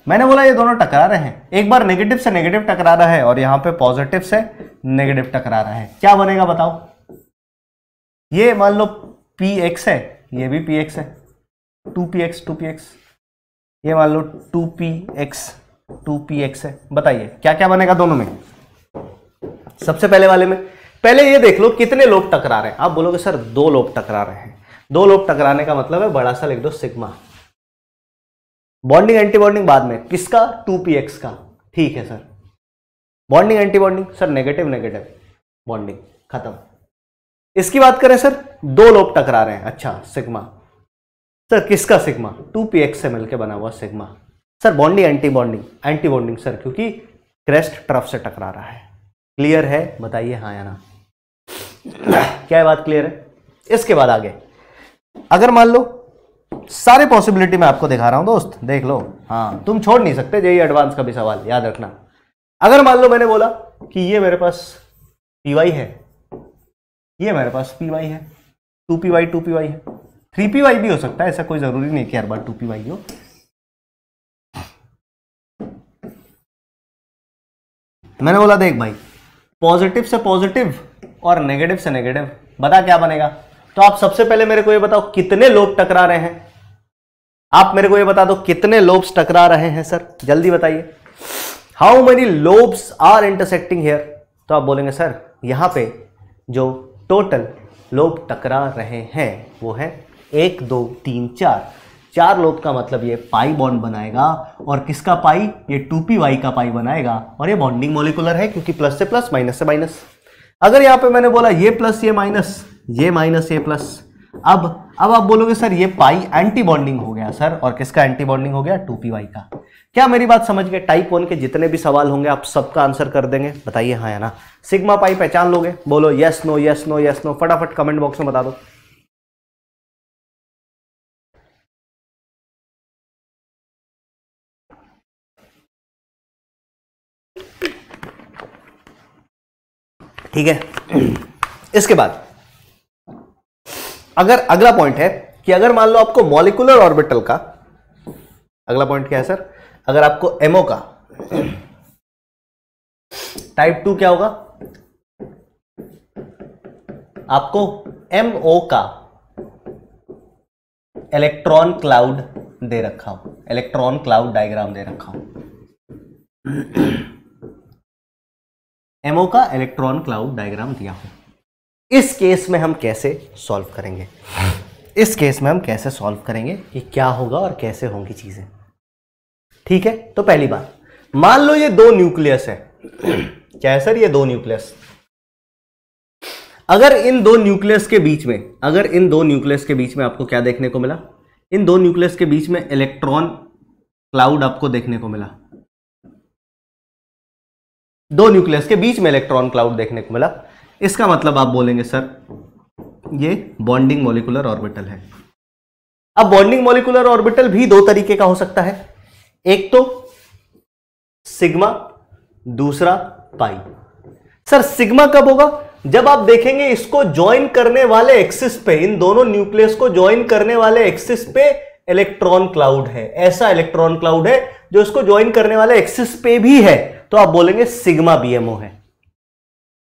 मैंने बोला ये दोनों टकरा रहे हैं
एक बार नेगेटिव से नेगेटिव टकरा रहा है और यहां पे पॉजिटिव से नेगेटिव टकरा रहा है क्या बनेगा बताओ ये मान लो पी एक्स है ये भी पी एक्स है two P x two P x ये मान लो two P x two P x है बताइए क्या क्या बनेगा दोनों में सबसे पहले वाले में पहले ये देख लो कितने लोग टकरा रहे हैं आप बोलोगे सर दो लोग टकरा रहे हैं दो लोग टकराने का मतलब है बड़ा सा लिख दो सिग्मा बॉन्डिंग एंटी बॉन्डिंग बाद में किसका टू पी एक्स का ठीक है sir bonding anti bonding sir negative negative bonding खत्म इसकी बात करें सर दो लोग टकरा रहे हैं अच्छा सिग्मा सर किसका sigma two P x M L के बना हुआ sigma sir bonding anti bonding anti bonding sir क्योंकि क्रेस्ट ट्रफ से टकरा रहा है क्लियर है बताइए हाँ या ना क्या बात क्लियर है इसके बाद आगे अगर मान लो सारे पॉसिबिलिटी मैं आपको दिखा रहा हूं दोस्त देख लो हाँ तुम छोड़ नहीं सकते जेई एडवांस का भी सवाल याद रखना अगर मान लो मैंने बोला कि ये मेरे पास पी वाई है ये मेरे पास पी वाई है two P y two P y है थ्री पी वाई भी हो सकता है ऐसा कोई ज़रूरी नहीं कि हर बार टू पी वाई हो मैंने बोला देख भाई पॉजिटिव से पॉजिटिव और नेगेटिव से नेगेटिव बता क्या बनेगा तो आप सबसे पहले मेरे को ये बताओ कितने लोग टकरा रहे हैं आप मेरे को ये बता दो कितने लोब्स टकरा रहे हैं सर जल्दी बताइए how many lobes are intersecting here तो आप बोलेंगे सर यहां पे जो टोटल लोब टकरा रहे हैं वो है एक दो तीन चार चार लोब का मतलब ये पाई बॉन्ड बनाएगा और किसका पाई ये टू पी वाई का पाई बनाएगा और ये बॉन्डिंग मोलिकुलर है क्योंकि प्लस से प्लस माइनस से माइनस अगर यहां पे मैंने बोला ये प्लस ये माइनस ये माइनस ये प्लस अब अब आप बोलोगे सर ये पाई एंटी बॉन्डिंग हो गया सर और किसका एंटी बॉन्डिंग हो गया टू पी वाई का क्या मेरी बात समझ गए टाइप वन के जितने भी सवाल होंगे आप सबका आंसर कर देंगे बताइए हाँ या ना सिग्मा पाई पहचान लोगे बोलो yes no
yes no yes no फटाफट कमेंट बॉक्स में बता दो ठीक है
इसके बाद अगर अगला पॉइंट है कि अगर मान लो आपको मॉलिकुलर ऑर्बिटल का अगला पॉइंट क्या है सर अगर आपको एमओ का टाइप टू क्या होगा आपको एमओ का इलेक्ट्रॉन क्लाउड दे रखा हो इलेक्ट्रॉन क्लाउड डायग्राम दे रखा हो एमओ का इलेक्ट्रॉन क्लाउड डायग्राम दिया हो इस केस में हम कैसे सॉल्व करेंगे इस केस में हम कैसे सॉल्व करेंगे कि क्या होगा और कैसे होंगी चीज़ें ठीक है तो पहली बात मान लो ये दो न्यूक्लियस है क्या है सर ये दो न्यूक्लियस अगर इन दो न्यूक्लियस के बीच में अगर इन दो न्यूक्लियस के बीच में आपको क्या देखने को मिला इन दो न्यूक्लियस के बीच में इलेक्ट्रॉन क्लाउड आपको देखने को मिला दो न्यूक्लियस के बीच में इलेक्ट्रॉन क्लाउड देखने को मिला इसका मतलब आप बोलेंगे सर ये बॉन्डिंग मोलिकुलर ऑर्बिटल है अब बॉन्डिंग मोलिकुलर ऑर्बिटल भी दो तरीके का हो सकता है एक तो सिग्मा दूसरा पाई सर सिग्मा कब होगा जब आप देखेंगे इसको ज्वाइन करने वाले एक्सिस पे इन दोनों न्यूक्लियस को ज्वाइन करने वाले एक्सिस पे इलेक्ट्रॉन क्लाउड है ऐसा इलेक्ट्रॉन क्लाउड है जो इसको ज्वाइन करने वाला एक्सिस पे भी है तो आप बोलेंगे सिग्मा बीएमओ है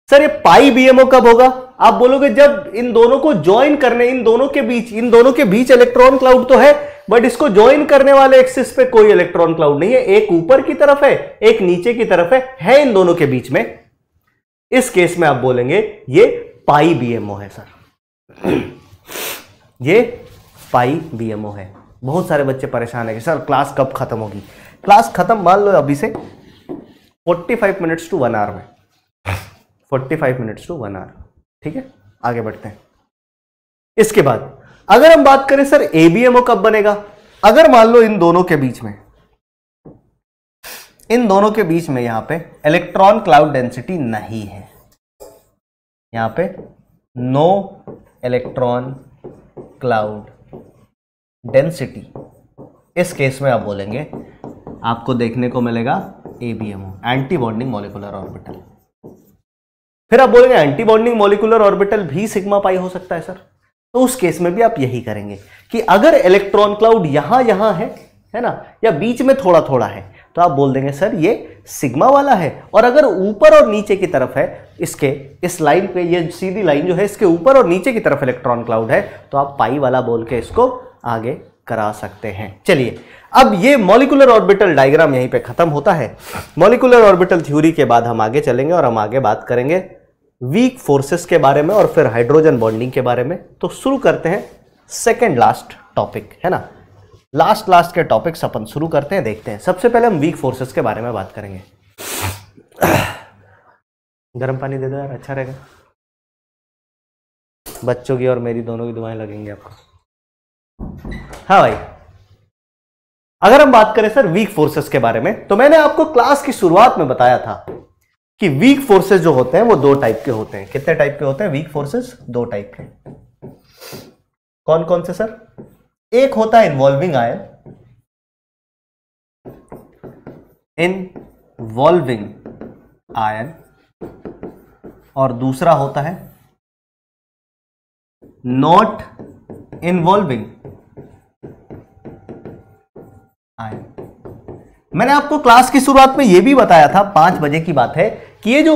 सर ये पाई बीएमओ कब होगा आप बोलोगे जब इन दोनों को ज्वाइन करने इन दोनों के बीच इन दोनों के बीच इलेक्ट्रॉन क्लाउड तो है बट इसको ज्वाइन करने वाले एक्सिस पे कोई इलेक्ट्रॉन क्लाउड नहीं है एक ऊपर की तरफ है एक नीचे की तरफ है है इन दोनों के बीच में इस केस में आप बोलेंगे ये पाई बीएमओ है सर ये पाई बीएमओ है बहुत सारे बच्चे परेशान है कि सर क्लास कब खत्म होगी क्लास खत्म मान लो अभी से 45 मिनट्स टू वन आवर में 45 मिनट्स टू वन आवर ठीक है आगे बढ़ते हैं इसके बाद अगर हम बात करें सर एबीएमओ कब बनेगा अगर मान लो इन दोनों के बीच में इन दोनों के बीच में यहां पे इलेक्ट्रॉन क्लाउड डेंसिटी नहीं है यहां पे नो इलेक्ट्रॉन क्लाउड डेंसिटी इस केस में आप बोलेंगे आपको देखने को मिलेगा A B M anti bonding orbital फिर आप बोलेंगे एंटी बॉन्डिंग ऑर्बिटल भी सिग्मा पाई हो सकता है सर तो उस केस में भी आप यही करेंगे कि अगर इलेक्ट्रॉन क्लाउड यहां यहां है है ना या बीच में थोड़ा थोड़ा है तो आप बोल देंगे सर ये सिग्मा वाला है और अगर ऊपर और नीचे की तरफ है इसके इस लाइन पे ये सीधी लाइन जो है इसके ऊपर और नीचे की तरफ इलेक्ट्रॉन क्लाउड है तो आप पाई वाला बोल के इसको आगे करा सकते हैं चलिए अब ये मॉलिकुलर ऑर्बिटल डायग्राम यहीं पे ख़त्म होता है मॉलिकुलर ऑर्बिटल थ्योरी के बाद हम आगे चलेंगे और हम आगे बात करेंगे वीक फोर्सेस के बारे में और फिर हाइड्रोजन बॉन्डिंग के बारे में तो शुरू करते हैं सेकेंड लास्ट टॉपिक है ना लास्ट लास्ट के टॉपिक्स अपन शुरू करते हैं देखते हैं सबसे पहले हम वीक फोर्सेस के बारे में बात करेंगे गर्म पानी दे दो यार अच्छा रहेगा बच्चों की और मेरी दोनों की दुआएं लगेंगी आपको हाँ भाई अगर हम बात करें सर वीक फोर्सेस के बारे में तो मैंने आपको क्लास की शुरुआत में बताया था कि वीक फोर्सेस जो होते हैं वो दो टाइप के होते हैं कितने टाइप के होते हैं वीक फोर्सेस दो टाइप के कौन कौन से सर एक होता है इन्वॉल्विंग आयन इनवॉल्विंग आयन और दूसरा होता है नॉट इन्वॉल्विंग आए मैंने आपको क्लास की शुरुआत में यह भी बताया था पांच बजे की बात है कि ये जो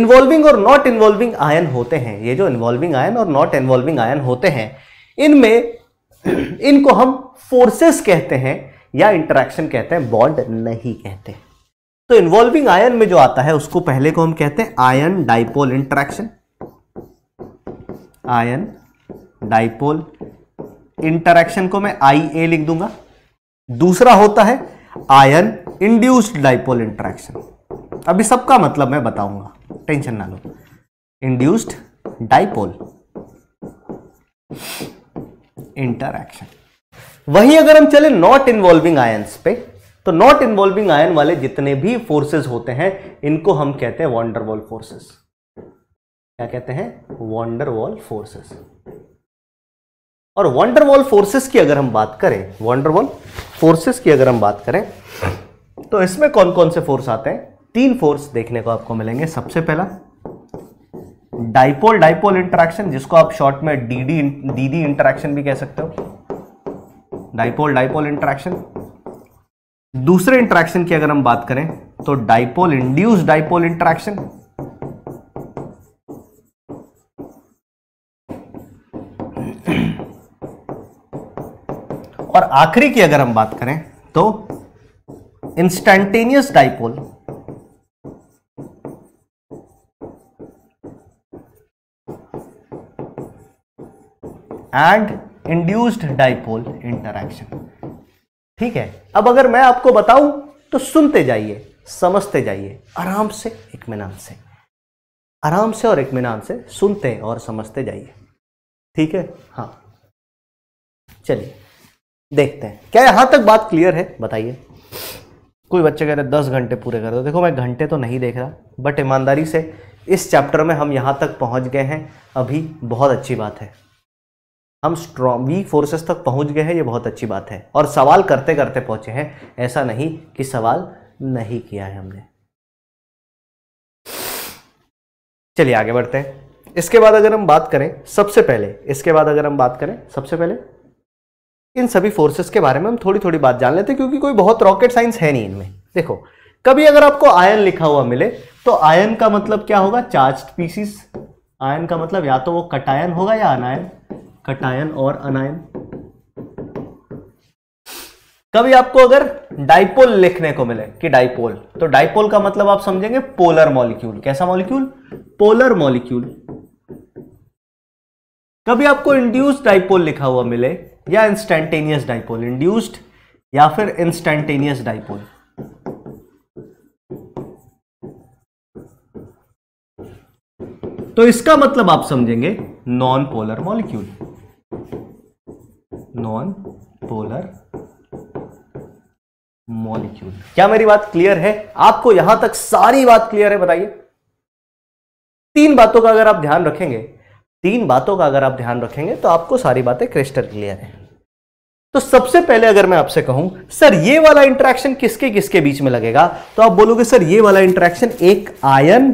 इन्वॉल्विंग और नॉट इन्वॉल्विंग आयन होते हैं ये जो इन्वॉल्विंग आयन और नॉट इन्वॉल्विंग आयन होते हैं इनमें इनको हम फोर्सेस कहते हैं या इंटरेक्शन कहते हैं बॉन्ड नहीं कहते तो इन्वॉल्विंग आयन में जो आता है उसको पहले को हम कहते हैं ion dipole interaction ion dipole interaction को मैं आई ए लिख दूंगा दूसरा होता है आयन इंड्यूस्ड डाइपोल इंट्रैक्शन अभी सबका मतलब मैं बताऊंगा टेंशन ना लो इंड्यूस्ड डाइपोल इंटरक्शन वहीं अगर हम चले नॉट इन्वॉल्विंग आयन पे तो नॉट इन्वॉल्विंग आयन वाले जितने भी फोर्सेस होते हैं इनको हम कहते हैं वॉन्डरवॉल फोर्सेस
क्या
कहते हैं वॉन्डरवॉल फोर्सेस और वंडरवॉल फोर्सेस की अगर हम बात करें वंडरवॉल फोर्सेस की अगर हम बात करें तो इसमें कौन कौन से फोर्स आते हैं तीन फोर्स देखने को आपको मिलेंगे सबसे पहला डाइपोल डाइपोल इंटरेक्शन जिसको आप शॉर्ट में डीडी डीडी इंटरेक्शन भी कह सकते हो डाइपोल डाइपोल इंटरेक्शन दूसरे इंटरेक्शन की अगर हम बात करें तो डाइपोल इंड्यूस डाइपोल इंटरेक्शन और आखिरी की अगर हम बात करें तो instantaneous dipole and induced dipole interaction ठीक है अब अगर मैं आपको बताऊं तो सुनते जाइए समझते जाइए आराम से मिनान से आराम से और मिनान से सुनते और समझते जाइए ठीक है हाँ चलिए देखते हैं क्या यहां तक बात क्लियर है बताइए कोई बच्चे कह रहे दस घंटे पूरे कर दो देखो मैं घंटे तो नहीं देख रहा बट ईमानदारी से इस चैप्टर में हम यहां तक पहुंच गए हैं अभी बहुत अच्छी बात है हम स्ट्रॉ वीक फोर्सेस तक पहुंच गए हैं ये बहुत अच्छी बात है और सवाल करते करते पहुंचे हैं ऐसा नहीं कि सवाल नहीं किया है हमने चलिए आगे बढ़ते हैं इसके बाद अगर हम बात करें सबसे पहले इसके बाद अगर हम बात करें सबसे पहले इन सभी फोर्सेस के बारे में हम थोड़ी थोड़ी बात जान लेते हैं क्योंकि कोई बहुत रॉकेट साइंस है नहीं इनमें देखो कभी अगर आपको आयन लिखा हुआ मिले तो आयन का मतलब क्या होगा चार्ज पीसीस आयन का मतलब या तो वो कटायन होगा या अनायन कटायन और अनायन कभी आपको अगर डाइपोल लिखने को मिले कि डाइपोल तो डाइपोल का मतलब आप समझेंगे पोलर मॉलिक्यूल कैसा मॉलिक्यूल पोलर मॉलिक्यूल कभी आपको इंड्यूस डाइपोल लिखा हुआ मिले या इंस्टेंटेनियस डाइपोल इंड्यूस्ड या फिर इंस्टेंटेनियस डाइपोल तो इसका मतलब आप समझेंगे non polar molecule non polar molecule क्या मेरी बात क्लियर है आपको यहां तक सारी बात क्लियर है बताइए तीन बातों का अगर आप ध्यान रखेंगे तीन बातों का अगर आप ध्यान रखेंगे तो आपको सारी बातें क्रिस्टल क्लियर है तो सबसे पहले अगर मैं आपसे कहूं सर ये वाला इंट्रैक्शन किसके किसके बीच में लगेगा तो आप बोलोगे सर ये वाला इंट्रैक्शन एक आयन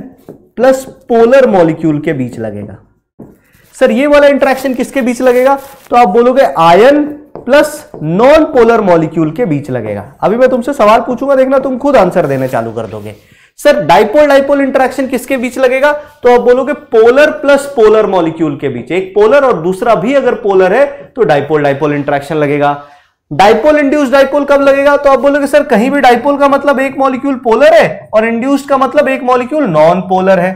प्लस पोलर मॉलिक्यूल के बीच लगेगा सर ये वाला इंट्रैक्शन किसके बीच लगेगा तो आप बोलोगे ion plus non polar molecule के बीच लगेगा अभी मैं तुमसे सवाल पूछूंगा देखना तुम खुद आंसर देने चालू कर दोगे सर डाइपोल डाइपोल इंटरेक्शन किसके बीच लगेगा तो आप बोलोगे पोलर प्लस पोलर मॉलिक्यूल के बीच एक पोलर और दूसरा भी अगर पोलर है तो डाइपोल डाइपोल इंटरेक्शन लगेगा डाइपोल इंड्यूस डाइपोल कब लगेगा तो आप बोलोगे सर कहीं भी डाइपोल का मतलब एक मॉलिक्यूल पोलर है और इंड्यूस्ड का मतलब एक मॉलिक्यूल नॉन पोलर है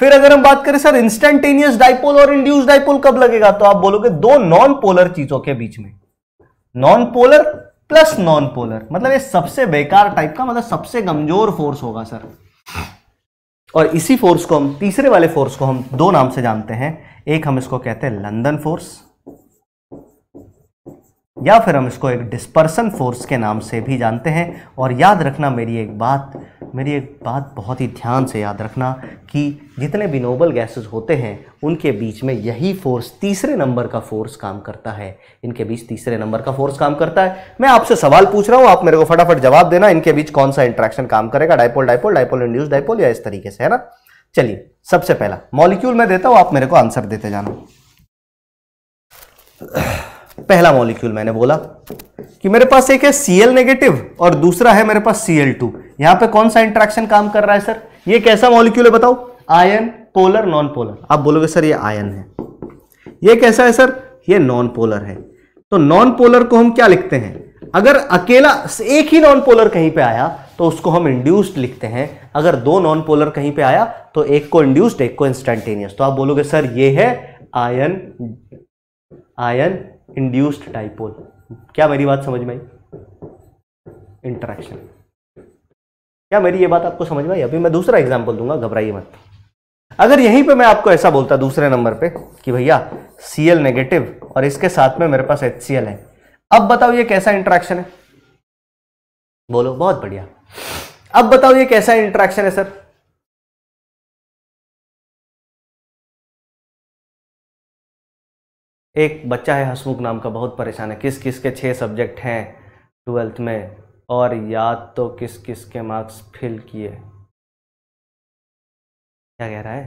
फिर अगर हम बात करें सर इंस्टेंटेनियस डाइपोल और इंड्यूस डाइपोल कब लगेगा तो आप बोलोगे दो नॉन पोलर चीजों के बीच में non polar plus non polar मतलब ये सबसे बेकार टाइप का मतलब सबसे कमजोर फोर्स होगा सर और इसी फोर्स को हम तीसरे वाले फोर्स को हम दो नाम से जानते हैं एक हम इसको कहते हैं लंदन फोर्स या फिर हम इसको एक डिस्पर्सन फोर्स के नाम से भी जानते हैं और याद रखना मेरी एक बात मेरी एक बात बहुत ही ध्यान से याद रखना कि जितने भी नोबल गैसेस होते हैं उनके बीच में यही फोर्स तीसरे नंबर का फोर्स काम करता है इनके बीच तीसरे नंबर का फोर्स काम करता है मैं आपसे सवाल पूछ रहा हूँ आप मेरे को फटाफट जवाब देना इनके बीच कौन सा इंट्रैक्शन काम करेगा dipole dipole dipole induce dipole या इस तरीके से है ना चलिए सबसे पहला मॉलिक्यूल मैं देता हूँ आप मेरे को आंसर देते जाना पहला मॉलिक्यूल मैंने बोला कि मेरे पास एक है सीएल नेगेटिव और दूसरा है मेरे पास सीएल टू यहां पर कौन सा इंट्रैक्शन काम कर रहा है सर ये कैसा मॉलिक्यूल है बताओ आयन पोलर नॉन पोलर आप बोलोगे सर ये आयन है ये कैसा है सर ये नॉन पोलर है तो नॉन पोलर को हम क्या लिखते हैं अगर अकेला एक ही नॉन पोलर कहीं पे आया तो उसको हम इंड्यूस्ड लिखते हैं अगर दो नॉन पोलर कहीं पे आया तो एक को इंड्यूस्ड एक को इंस्टेंटेनियस तो आप बोलोगे सर ये है आयन आयन इंड्यूस्ड डाइपोल क्या मेरी बात समझ में आई इंटरेक्शन क्या मेरी ये बात आपको समझ में आई अभी मैं दूसरा एग्जाम्पल दूंगा घबराइए मत अगर यहीं पे मैं आपको ऐसा बोलता दूसरे नंबर पे कि भैया सी नेगेटिव और इसके साथ में मेरे पास एच सी एल है
अब बताओ ये कैसा इंट्रैक्शन है
बोलो बहुत बढ़िया
अब बताओ ये कैसा इंट्रैक्शन है सर एक बच्चा है हसमुख नाम का बहुत
परेशान है किस किस के छः सब्जेक्ट हैं ट्वेल्थ में और याद तो किस किस
के मार्क्स फिल किए क्या कह रहा है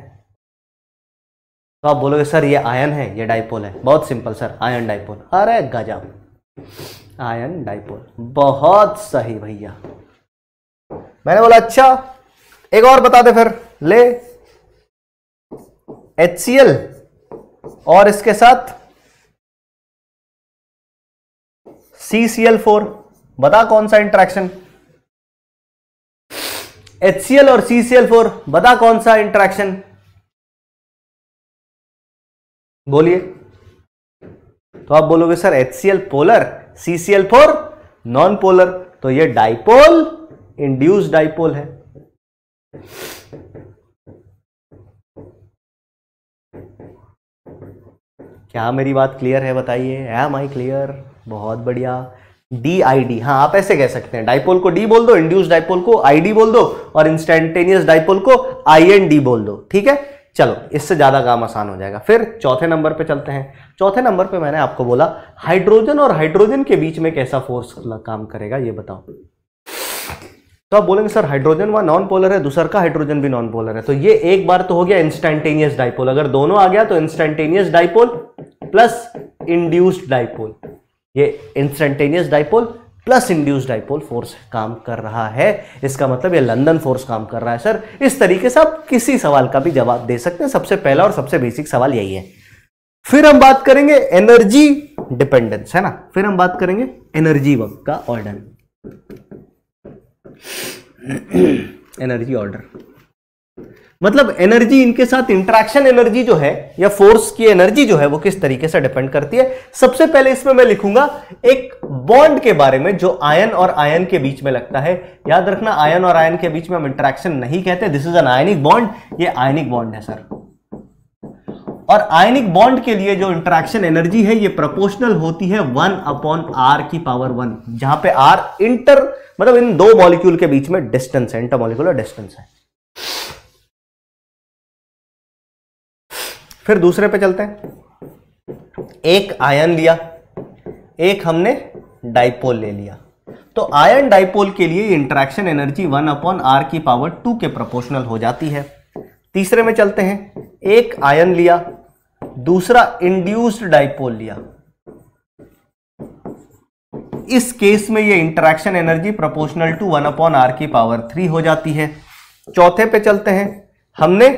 तो आप बोलोगे सर ये आयन है ये डाइपोल है बहुत सिंपल सर आयन डाइपोल अरे
गजब आयन डाइपोल बहुत सही भैया मैंने बोला अच्छा एक और बता दे फिर ले एच और इसके साथ CCl4 फोर बता कौन सा इंट्रैक्शन
एच सी एल और CCl4 फोर बता कौन सा इंट्रैक्शन बोलिए तो आप बोलोगे sir H
C L polar CCl4 four non polar तो ये डाइपोल इंड्यूस डाइपोल है क्या मेरी बात क्लियर है बताइए एम आई क्लियर बहुत बढ़िया डी आई डी हाँ आप ऐसे कह सकते हैं डाइपोल को डी बोल दो इंड्यूस डाइपोल को आई डी बोल दो और इंस्टेंटेनियस डाइपोल को आई एन डी बोल दो ठीक है चलो इससे ज़्यादा काम आसान हो जाएगा फिर चौथे नंबर पे चलते हैं चौथे नंबर पे मैंने आपको बोला हाइड्रोजन और हाइड्रोजन के बीच में कैसा फोर्स काम करेगा ये बताओ तो आप बोलेंगे सर हाइड्रोजन वह नॉन पोलर है दूसर का हाइड्रोजन भी नॉन पोलर है तो ये एक बार तो हो गया इंस्टेंटेनियस डाइपोल अगर दोनों आ गया तो instantaneous dipole plus induced dipole ये instantaneous dipole plus induce dipole force काम कर रहा है इसका मतलब ये लंदन फोर्स काम कर रहा है सर इस तरीके से आप किसी सवाल का भी जवाब दे सकते हैं सबसे पहला और सबसे बेसिक सवाल यही है फिर हम बात करेंगे एनर्जी डिपेंडेंस है ना फिर हम बात करेंगे एनर्जी वर्क का ऑर्डर एनर्जी ऑर्डर मतलब एनर्जी इनके साथ इंट्रैक्शन एनर्जी जो है या फोर्स की एनर्जी जो है वो किस तरीके से डिपेंड करती है सबसे पहले इसमें मैं लिखूंगा एक बॉन्ड के बारे में जो आयन और आयन के बीच में लगता है याद रखना आयन और आयन के बीच में हम इंट्रैक्शन नहीं कहते this is an ionic bond ये आयनिक बॉन्ड है सर और आयनिक बॉन्ड के लिए जो इंट्रैक्शन एनर्जी है ये प्रपोशनल होती है वन अपॉन आर की पावर वन जहां पे आर इंटर मतलब इन दो मॉलिक्यूल के बीच में डिस्टेंस है इंटर मॉलिक्यूलर डिस्टेंस है फिर दूसरे पे चलते हैं एक आयन लिया एक हमने डाइपोल ले लिया तो आयन डाइपोल के लिए interaction energy one upon R की पावर टू के प्रोपोर्शनल हो जाती है तीसरे में चलते हैं एक आयन लिया दूसरा इंड्यूस्ड डाइपोल लिया इस केस में ये interaction energy proportional to one upon R की पावर थ्री हो जाती है चौथे पे चलते हैं हमने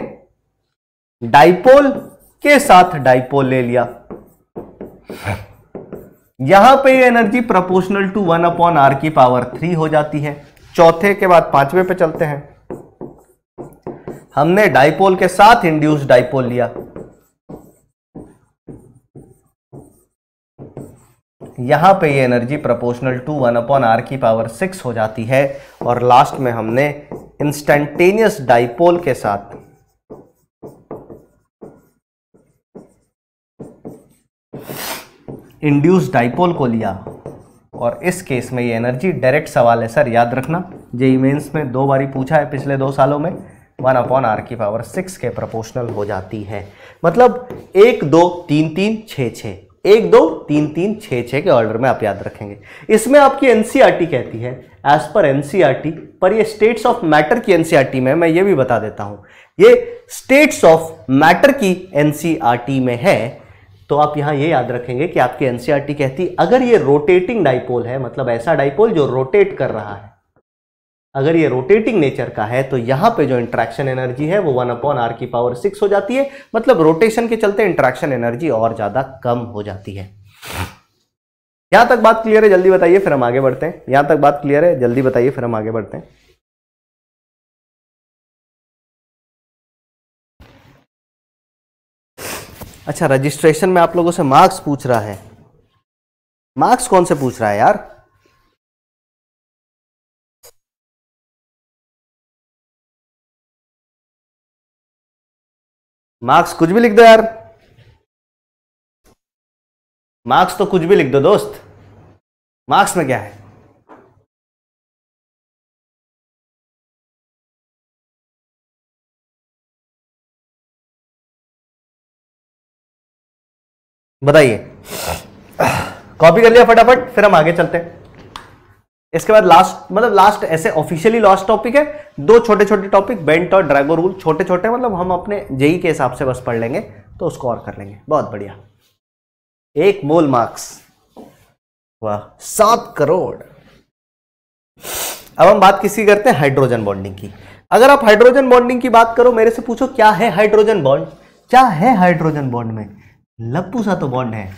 डाइपोल के साथ डाइपोल ले लिया यहां पे ये energy proportional to one upon R की पावर थ्री हो जाती है चौथे के बाद पांचवे पे चलते हैं हमने डाइपोल के साथ इंड्यूस डाइपोल लिया यहां पे ये energy proportional to one upon R की पावर सिक्स हो जाती है और लास्ट में हमने इंस्टेंटेनियस डाइपोल के साथ इंड्यूस डाइपोल को लिया और इस केस में ये एनर्जी डायरेक्ट सवाल है सर याद रखना जे मेन्स में दो बारी पूछा है पिछले दो सालों में वन अपॉन आर की पावर सिक्स के प्रोपोर्शनल हो जाती है मतलब एक दो तीन तीन छः छः एक दो तीन तीन छः छः के ऑर्डर में आप याद रखेंगे इसमें आपकी एन e कहती है एज पर एन पर ये स्टेट्स ऑफ मैटर की एन e में मैं ये भी बता देता हूँ ये स्टेट्स ऑफ मैटर की एन e में है तो आप यहां ये याद रखेंगे कि आपकी एनसीईआरटी e कहती अगर ये रोटेटिंग डाइपोल है मतलब ऐसा डाइपोल जो रोटेट कर रहा है अगर ये रोटेटिंग नेचर का है तो यहां पे जो इंट्रैक्शन एनर्जी है वो वन अपॉन आर की पावर सिक्स हो जाती है मतलब रोटेशन के चलते इंट्रैक्शन एनर्जी और ज़्यादा कम हो जाती है
यहां तक बात क्लियर है जल्दी बताइए फिर हम आगे बढ़ते हैं यहां तक बात क्लियर है जल्दी बताइए फिर हम आगे बढ़ते हैं अच्छा रजिस्ट्रेशन में आप लोगों से मार्क्स पूछ रहा है मार्क्स कौन से पूछ रहा है यार मार्क्स कुछ भी लिख दो यार मार्क्स तो कुछ भी लिख दो दोस्त मार्क्स में क्या है बताइए कॉपी
कर लिया फटाफट फिर हम आगे चलते हैं इसके बाद लास्ट मतलब लास्ट ऐसे ऑफिशियली लास्ट टॉपिक है दो छोटे छोटे टॉपिक बेंट और ड्रैगो रूल छोटे छोटे मतलब हम अपने जेई के हिसाब से बस पढ़ लेंगे तो उसको और कर लेंगे बहुत बढ़िया एक मोल मार्क्स वाह सात करोड़ अब हम बात किसी करते हैं हाइड्रोजन बॉन्डिंग की अगर आप हाइड्रोजन बॉन्डिंग की बात करो मेरे से पूछो क्या है हाइड्रोजन बॉन्ड क्या है हाइड्रोजन बॉन्ड में लप्पू सा तो बॉन्ड है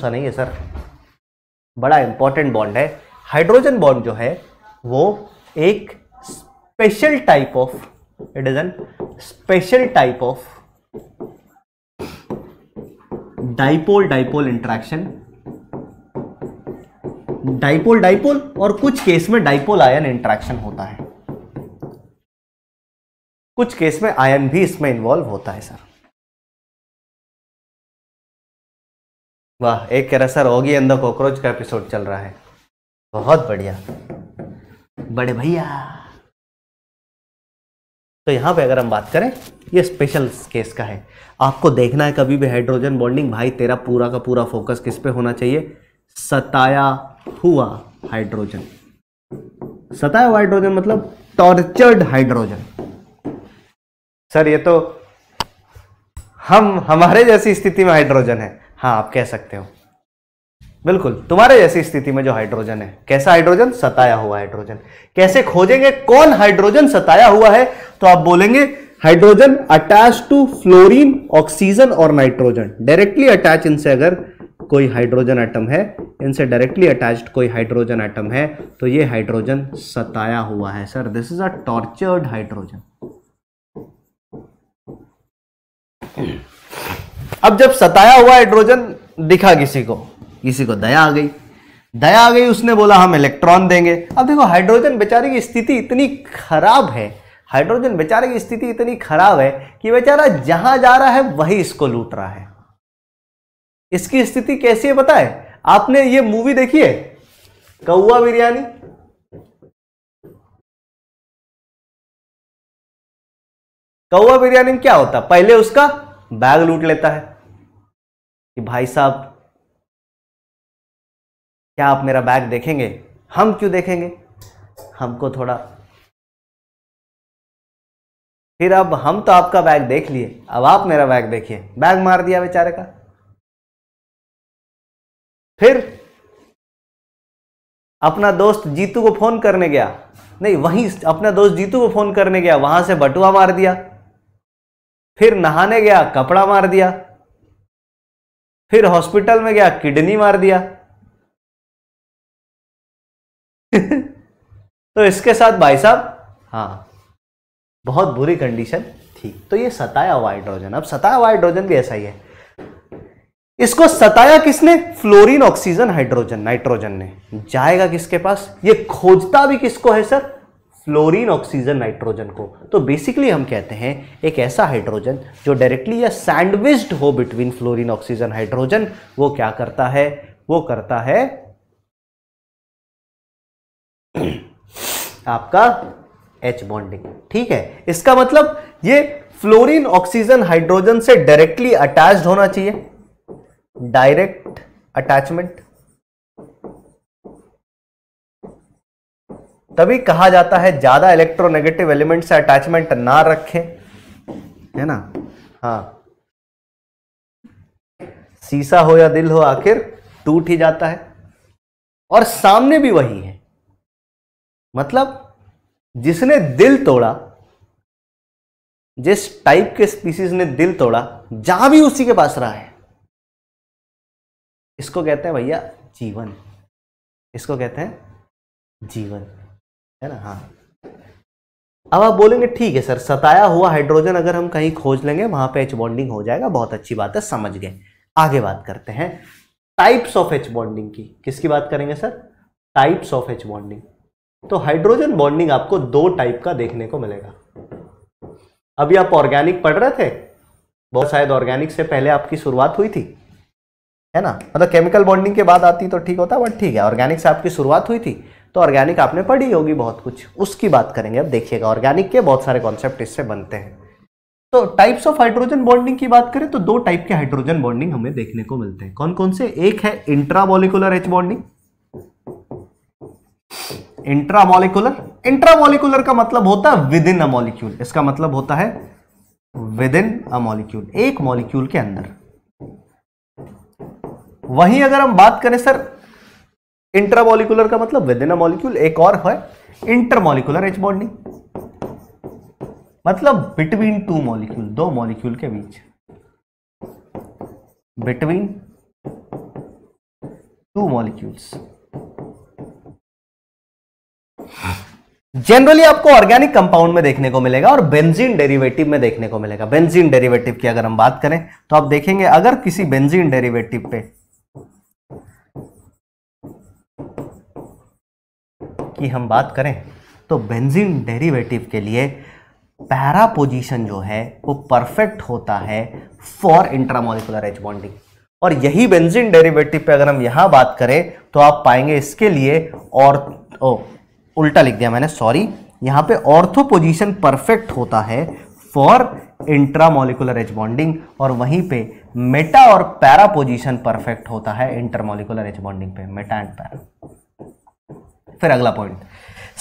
सा नहीं है सर बड़ा इंपॉर्टेंट बॉन्ड है हाइड्रोजन बॉन्ड जो है वो एक special type of it is an special type of dipole dipole interaction dipole dipole और कुछ केस में डाइपोल आयन इंट्रैक्शन होता है
कुछ केस में आयन भी इसमें इन्वॉल्व होता है सर वाह एक कह रहा सर होगी अंदर कॉकरोच का एपिसोड चल रहा है बहुत बढ़िया बड़े भैया
तो यहाँ पे अगर हम बात करें ये स्पेशल केस का है आपको देखना है कभी भी हाइड्रोजन बॉन्डिंग भाई तेरा पूरा का पूरा फोकस किस पे होना चाहिए सताया हुआ हाइड्रोजन सताया हुआ हाइड्रोजन मतलब टॉर्चर्ड हाइड्रोजन सर ये तो हम हमारे जैसी स्थिति में हाइड्रोजन है हाँ आप कह सकते हो बिल्कुल तुम्हारे जैसी स्थिति में जो हाइड्रोजन है कैसा हाइड्रोजन सताया हुआ हाइड्रोजन कैसे खोजेंगे कौन हाइड्रोजन सताया हुआ है तो आप बोलेंगे hydrogen attach to fluorine oxygen और नाइट्रोजन डायरेक्टली अटैच इनसे अगर कोई हाइड्रोजन एटम है इनसे डायरेक्टली अटैच्ड कोई हाइड्रोजन एटम है तो ये हाइड्रोजन सताया हुआ है sir this is a tortured hydrogen अब जब सताया हुआ हाइड्रोजन दिखा किसी को किसी को दया आ गई दया आ गई उसने बोला हम इलेक्ट्रॉन देंगे अब देखो हाइड्रोजन बेचारे की स्थिति इतनी खराब है हाइड्रोजन बेचारे की स्थिति इतनी खराब है कि बेचारा जहां जा रहा है वही इसको लूट रहा है इसकी स्थिति कैसी है बताए आपने ये
मूवी देखी है कौआ बिरयानी कौआ बिरयानी में क्या होता पहले उसका बैग लूट लेता है कि भाई साहब
क्या आप मेरा बैग देखेंगे हम क्यों देखेंगे हमको थोड़ा
फिर अब हम तो आपका बैग देख लिए अब आप मेरा बैग देखिए बैग मार दिया बेचारे का फिर
अपना दोस्त जीतू को फोन करने गया नहीं वहीं अपना दोस्त जीतू को फोन करने गया वहां से बटुआ मार दिया फिर नहाने गया कपड़ा
मार दिया फिर हॉस्पिटल में गया किडनी मार दिया तो इसके साथ भाई साहब
हाँ बहुत बुरी कंडीशन थी तो ये सताया हुआ हाइड्रोजन अब सताया हुआ हाइड्रोजन भी ऐसा ही है इसको सताया किसने फ्लोरीन ऑक्सीजन हाइड्रोजन नाइट्रोजन ने जाएगा किसके पास ये खोजता भी किसको है सर फ्लोरीन ऑक्सीजन नाइट्रोजन को तो बेसिकली हम कहते हैं एक ऐसा हाइड्रोजन जो डायरेक्टली या सैंडविच्ड हो बिटवीन फ्लोरीन ऑक्सीजन हाइड्रोजन वो क्या करता है वो करता है आपका एच बॉन्डिंग ठीक है इसका मतलब ये फ्लोरीन ऑक्सीजन हाइड्रोजन से डायरेक्टली अटैच्ड होना चाहिए डायरेक्ट अटैचमेंट तभी कहा जाता है ज़्यादा इलेक्ट्रोनेगेटिव एलिमेंट से अटैचमेंट ना रखें है ना हाँ शीशा हो या दिल हो आखिर टूट ही जाता है और सामने भी वही है मतलब जिसने दिल तोड़ा जिस टाइप के स्पीसीज ने दिल तोड़ा जहां भी उसी के पास रहा है इसको कहते हैं भैया जीवन इसको कहते हैं जीवन है ना हाँ अब आप बोलेंगे ठीक है सर सताया हुआ हाइड्रोजन अगर हम कहीं खोज लेंगे वहां पे एच बॉन्डिंग हो जाएगा बहुत अच्छी बात है समझ गए आगे बात करते हैं टाइप्स ऑफ एच बॉन्डिंग की किसकी बात करेंगे sir types of H bonding तो हाइड्रोजन बॉन्डिंग आपको दो टाइप का देखने को मिलेगा अभी आप ऑर्गेनिक पढ़ रहे थे बहुत शायद ऑर्गेनिक से पहले आपकी शुरुआत हुई थी है ना मतलब केमिकल बॉन्डिंग के बाद आती तो ठीक होता बट ठीक है ऑर्गेनिक से आपकी शुरुआत हुई थी तो ऑर्गेनिक आपने पढ़ी होगी बहुत कुछ उसकी बात करेंगे अब देखिएगा ऑर्गेनिक के बहुत सारे कॉन्सेप्ट इससे बनते हैं तो टाइप्स ऑफ हाइड्रोजन बॉन्डिंग की बात करें तो दो टाइप के हाइड्रोजन बॉन्डिंग हमें देखने को मिलते हैं कौन कौन से एक है intramolecular H bonding intramolecular intramolecular का मतलब होता है विद इन अ मॉलिक्यूल इसका मतलब होता है विद इन अ मॉलिक्यूल एक मॉलिक्यूल के अंदर वहीं अगर हम बात करें सर इंट्रामोलिकुलर का मतलब विद इन अ मॉलिक्यूल एक और है इंटरमोलिकुलर एच बॉन्डिंग मतलब बिटवीन टू मॉलिक्यूल दो मॉलिक्यूल के बीच
बिटवीन टू मॉलिक्यूल्स जनरली आपको
ऑर्गेनिक कंपाउंड में देखने को मिलेगा और बेंजीन डेरिवेटिव में देखने को मिलेगा बेंजीन डेरिवेटिव की अगर हम बात करें तो आप देखेंगे अगर किसी बेंजीन डेरिवेटिव पे की हम बात करें तो बेंजीन डेरिवेटिव के लिए पैरा पोजीशन जो है वो परफेक्ट होता है फॉर इंट्रामोलिकुलर एच बॉन्डिंग और यही बेंजीन डेरिवेटिव पे अगर हम यहां बात करें तो आप पाएंगे इसके लिए और ओ, उल्टा लिख दिया मैंने सॉरी यहां पे ऑर्थो पोजीशन परफेक्ट होता है फॉर इंट्रामोलिकुलर एच बॉन्डिंग और वहीं पे मेटा और पैरा पोजीशन परफेक्ट होता है इंटरमोलिकुलर एच बॉन्डिंग पे मेटा एंड पैरा फिर अगला पॉइंट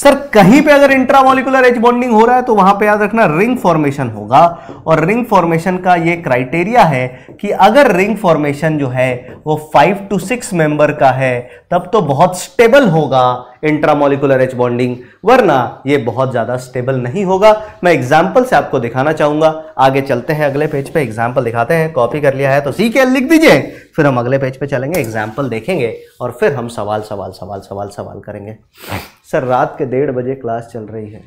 सर कहीं पे अगर इंट्रामोलिकुलर एच बॉन्डिंग हो रहा है तो वहां पे याद रखना रिंग फॉर्मेशन होगा और रिंग फॉर्मेशन का ये क्राइटेरिया है कि अगर रिंग फॉर्मेशन जो है वो फाइव टू सिक्स मेंबर का है तब तो बहुत स्टेबल होगा इंट्रामोलिकुलर एच बॉन्डिंग वरना ये बहुत ज़्यादा स्टेबल नहीं होगा मैं एग्जाम्पल से आपको दिखाना चाहूंगा आगे चलते हैं अगले पेज पे एग्जाम्पल दिखाते हैं कॉपी कर लिया है तो सी के लिख दीजिए फिर हम अगले पेज पे चलेंगे एग्जाम्पल देखेंगे और फिर हम सवाल सवाल सवाल सवाल सवाल करेंगे सर रात के डेढ़ बजे क्लास चल रही है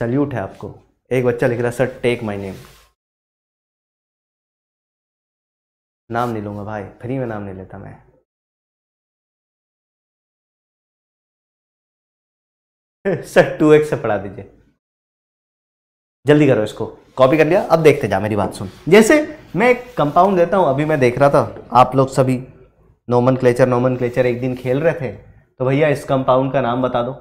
सल्यूट है आपको एक बच्चा लिख रहा सर टेक माई नेम नाम नहीं लूँगा भाई फ्री में नाम नहीं लेता मैं सर टू एक्स से पढ़ा दीजिए जल्दी करो इसको कॉपी कर लिया अब देखते जा
मेरी बात सुन जैसे मैं एक कंपाउंड देता हूँ अभी मैं देख रहा था आप लोग सभी नोमन क्लेचर नोमन क्लेचर एक दिन खेल रहे थे तो भैया इस कंपाउंड का नाम बता दो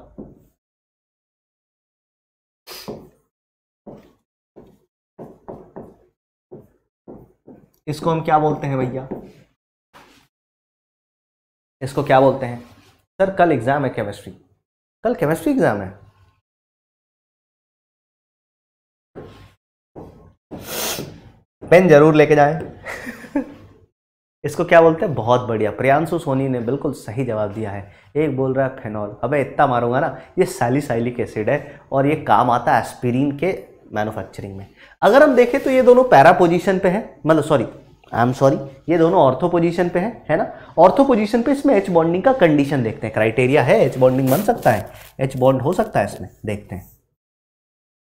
इसको हम क्या बोलते हैं भैया इसको क्या बोलते हैं सर कल एग्जाम है केमिस्ट्री कल केमिस्ट्री एग्जाम है पेन जरूर लेके जाएं इसको क्या बोलते हैं बहुत बढ़िया प्रियांशु
सोनी ने बिल्कुल सही जवाब दिया है एक बोल रहा है फेनॉल अब इतना मारूंगा ना ये सैलिसाइलिक एसिड है और ये काम आता है एस्पिरिन के मैन्युफैक्चरिंग में अगर हम देखें तो ये दोनों पैरा पोजीशन पे है मतलब सॉरी आई एम सॉरी ये दोनों ऑर्थो पोजीशन पे है है ना ऑर्थो पोजीशन पे इसमें एच बॉन्डिंग का कंडीशन देखते हैं क्राइटेरिया है एच बॉन्डिंग बन सकता है एच बॉन्ड हो सकता है इसमें देखते हैं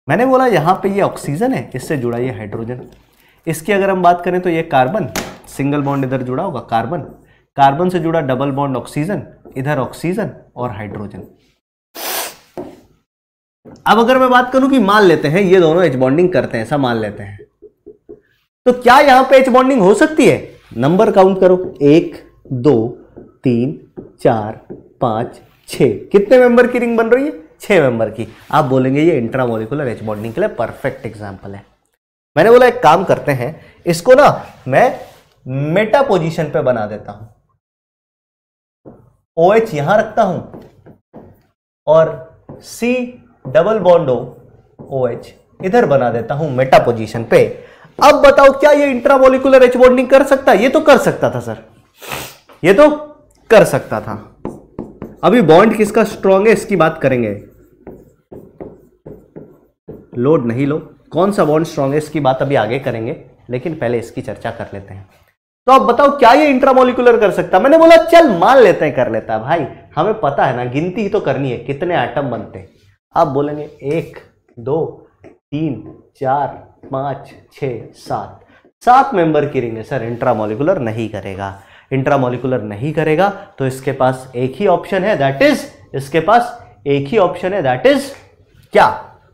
मैंने बोला यहाँ पे ये ऑक्सीजन है इससे जुड़ा ये हाइड्रोजन इसकी अगर हम बात करें तो ये कार्बन सिंगल बॉन्ड इधर जुड़ा होगा कार्बन कार्बन से जुड़ा डबल बॉन्ड ऑक्सीजन इधर ऑक्सीजन और हाइड्रोजन अब अगर मैं बात करूं कि मान लेते हैं ये दोनों एच बॉन्डिंग करते हैं ऐसा मान लेते हैं तो क्या यहां पे एच बॉन्डिंग हो सकती है नंबर काउंट करो एक दो तीन चार पांच छ कितने मेंबर की रिंग बन रही है छह मेंबर की आप बोलेंगे ये इंट्रामोलिकुलर एच बॉन्डिंग के लिए परफेक्ट एग्जाम्पल है मैंने बोला एक काम करते हैं इसको ना मैं मेटा पोजीशन पे बना देता हूं ओ एच यहां रखता हूं और सी डबल बॉन्डो ओ एच इधर बना देता हूं मेटा पोजीशन पे अब बताओ क्या ये इंट्रामोलिकुलर एच बॉन्डिंग कर सकता है ये तो कर सकता था सर ये तो कर सकता था अभी बॉन्ड किसका स्ट्रॉन्ग है इसकी बात करेंगे लोड नहीं लो कौन सा बॉन्ड स्ट्रॉन्गेस्ट की बात अभी आगे करेंगे लेकिन पहले इसकी चर्चा कर लेते हैं तो आप बताओ क्या ये इंट्रामोलिकुलर कर सकता है मैंने बोला चल मान लेते हैं कर लेता है भाई हमें पता है ना गिनती ही तो करनी है कितने आइटम बनते हैं आप बोलेंगे एक दो तीन चार पाँच छ सात सात मेंबर की रिंग है सर इंट्रामोलिकुलर नहीं करेगा इंट्रामोलिकुलर नहीं करेगा तो इसके पास एक ही ऑप्शन है दैट इज इसके पास एक ही ऑप्शन है दैट इज क्या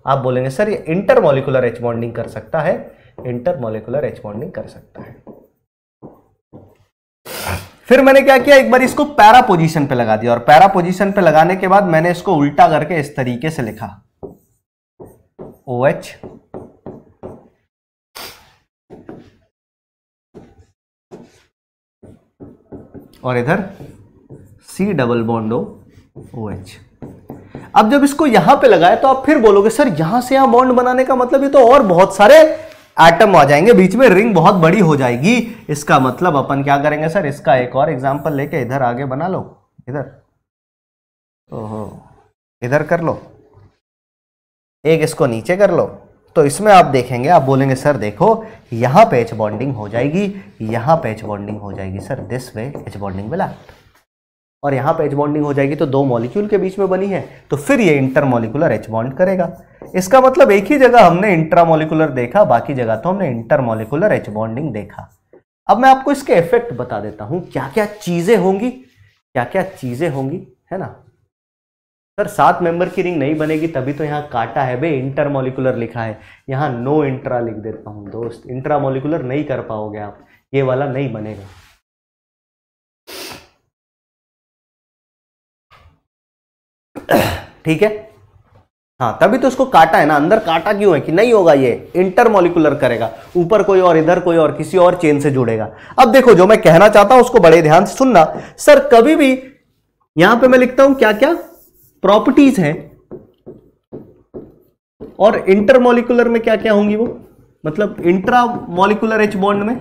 आप बोलेंगे सर ये इंटर मोलिकुलर एच बॉन्डिंग कर सकता है इंटर मोलिकुलर एच बॉन्डिंग कर सकता है फिर मैंने क्या किया एक बार इसको पैरा पोजीशन पे लगा दिया और पैरा पोजीशन पे लगाने के बाद मैंने इसको उल्टा करके इस तरीके से
लिखा ओ एच और इधर
सी डबल बॉन्डो ओ एच अब जब इसको यहां पे लगाए तो आप फिर बोलोगे सर यहां से यहां बॉन्ड बनाने का मतलब ये तो और बहुत सारे एटम आ जाएंगे बीच में रिंग बहुत बड़ी हो जाएगी इसका मतलब अपन क्या करेंगे सर इसका एक और एग्जाम्पल लेके इधर आगे बना लो इधर ओहो इधर कर लो एक इसको नीचे कर लो तो इसमें आप देखेंगे आप बोलेंगे सर देखो यहां पे एच बॉन्डिंग हो जाएगी यहां पे एच बॉन्डिंग हो जाएगी sir this way H bonding will act और यहाँ पे एच बॉन्डिंग हो जाएगी तो दो मॉलिक्यूल के बीच में बनी है तो फिर ये इंटरमोलिकुलर एच बॉन्ड करेगा इसका मतलब एक ही जगह हमने इंट्रामोलिकुलर देखा बाकी जगह तो हमने इंटरमोलिकुलर एच बॉन्डिंग देखा अब मैं आपको इसके इफेक्ट बता देता हूँ क्या क्या चीज़ें होंगी क्या क्या चीज़ें होंगी है ना सर सात मेंबर की रिंग नहीं बनेगी तभी तो यहाँ काटा है बे इंटरमोलिकुलर लिखा है यहाँ नो इंट्रा लिख देता हूँ दोस्त
इंट्रामोलिकुलर नहीं कर पाओगे आप ये वाला नहीं बनेगा ठीक है
हाँ तभी तो इसको काटा है ना अंदर काटा क्यों है कि नहीं होगा ये इंटरमोलिकुलर करेगा ऊपर कोई और इधर कोई और किसी और चेन से जुड़ेगा अब देखो जो मैं कहना चाहता हूं उसको बड़े ध्यान से सुनना सर कभी भी यहां पे मैं लिखता हूं क्या क्या प्रॉपर्टीज हैं और इंटरमोलिकुलर में क्या क्या होंगी वो मतलब इंट्रामोलिकुलर एच बॉन्ड में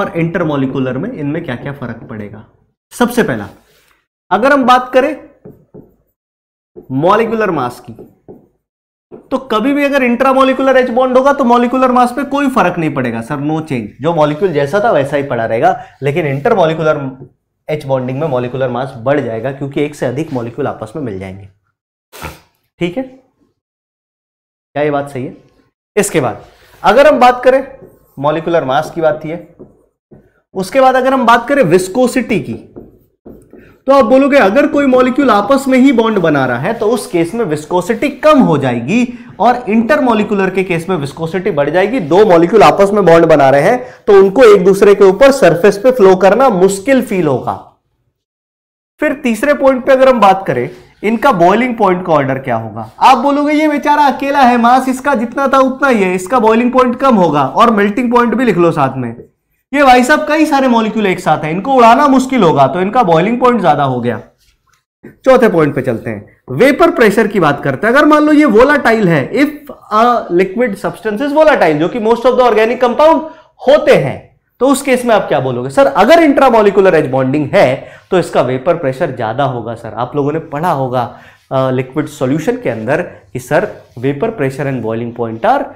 और इंटरमोलिकुलर में इनमें क्या क्या फर्क पड़ेगा सबसे पहला अगर हम बात करें मॉलिकुलर मास की तो कभी भी अगर इंट्रामोलिकुलर एच बॉन्ड होगा तो मॉलिकुलर मास पे कोई फर्क नहीं पड़ेगा सर नो चेंज जो मॉलिक्यूल जैसा था वैसा ही पड़ा रहेगा लेकिन इंटरमोलिकुलर एच बॉन्डिंग में मॉलिकुलर मास बढ़ जाएगा क्योंकि एक से अधिक मॉलिक्यूल आपस में मिल जाएंगे ठीक है क्या ये बात सही है इसके बाद अगर हम बात करें मॉलिकुलर मास की बात थी है उसके बाद अगर हम बात करें विस्कोसिटी की तो आप बोलोगे अगर कोई मॉलिक्यूल आपस में ही बॉन्ड बना रहा है तो उस केस में विस्कोसिटी कम हो जाएगी और इंटरमोलिकुलर के केस में विस्कोसिटी बढ़ जाएगी दो मॉलिक्यूल आपस में बॉन्ड बना रहे हैं तो उनको एक दूसरे के ऊपर सरफेस पे फ्लो करना मुश्किल फील होगा फिर तीसरे पॉइंट पे अगर हम बात करें इनका बॉइलिंग पॉइंट का ऑर्डर क्या होगा आप बोलोगे ये बेचारा अकेला है मास इसका जितना था उतना ही है इसका बॉइलिंग पॉइंट कम होगा और मेल्टिंग पॉइंट भी लिख लो साथ में ये भाई साहब कई सारे मॉलिक्यूल एक साथ हैं इनको उड़ाना मुश्किल होगा तो इनका बॉइलिंग पॉइंट ज्यादा हो गया चौथे पॉइंट पे चलते हैं वेपर प्रेशर की बात करते हैं अगर मान लो ये वोलाटाइल है if a liquid substance is volatile जो कि most of the organic compound होते हैं तो उस केस में आप क्या बोलोगे सर अगर इंट्रामोलिकुलर एज बॉन्डिंग है तो इसका वेपर प्रेशर ज्यादा होगा सर आप लोगों ने पढ़ा होगा लिक्विड uh, सॉल्यूशन के अंदर कि sir vapour pressure and boiling point are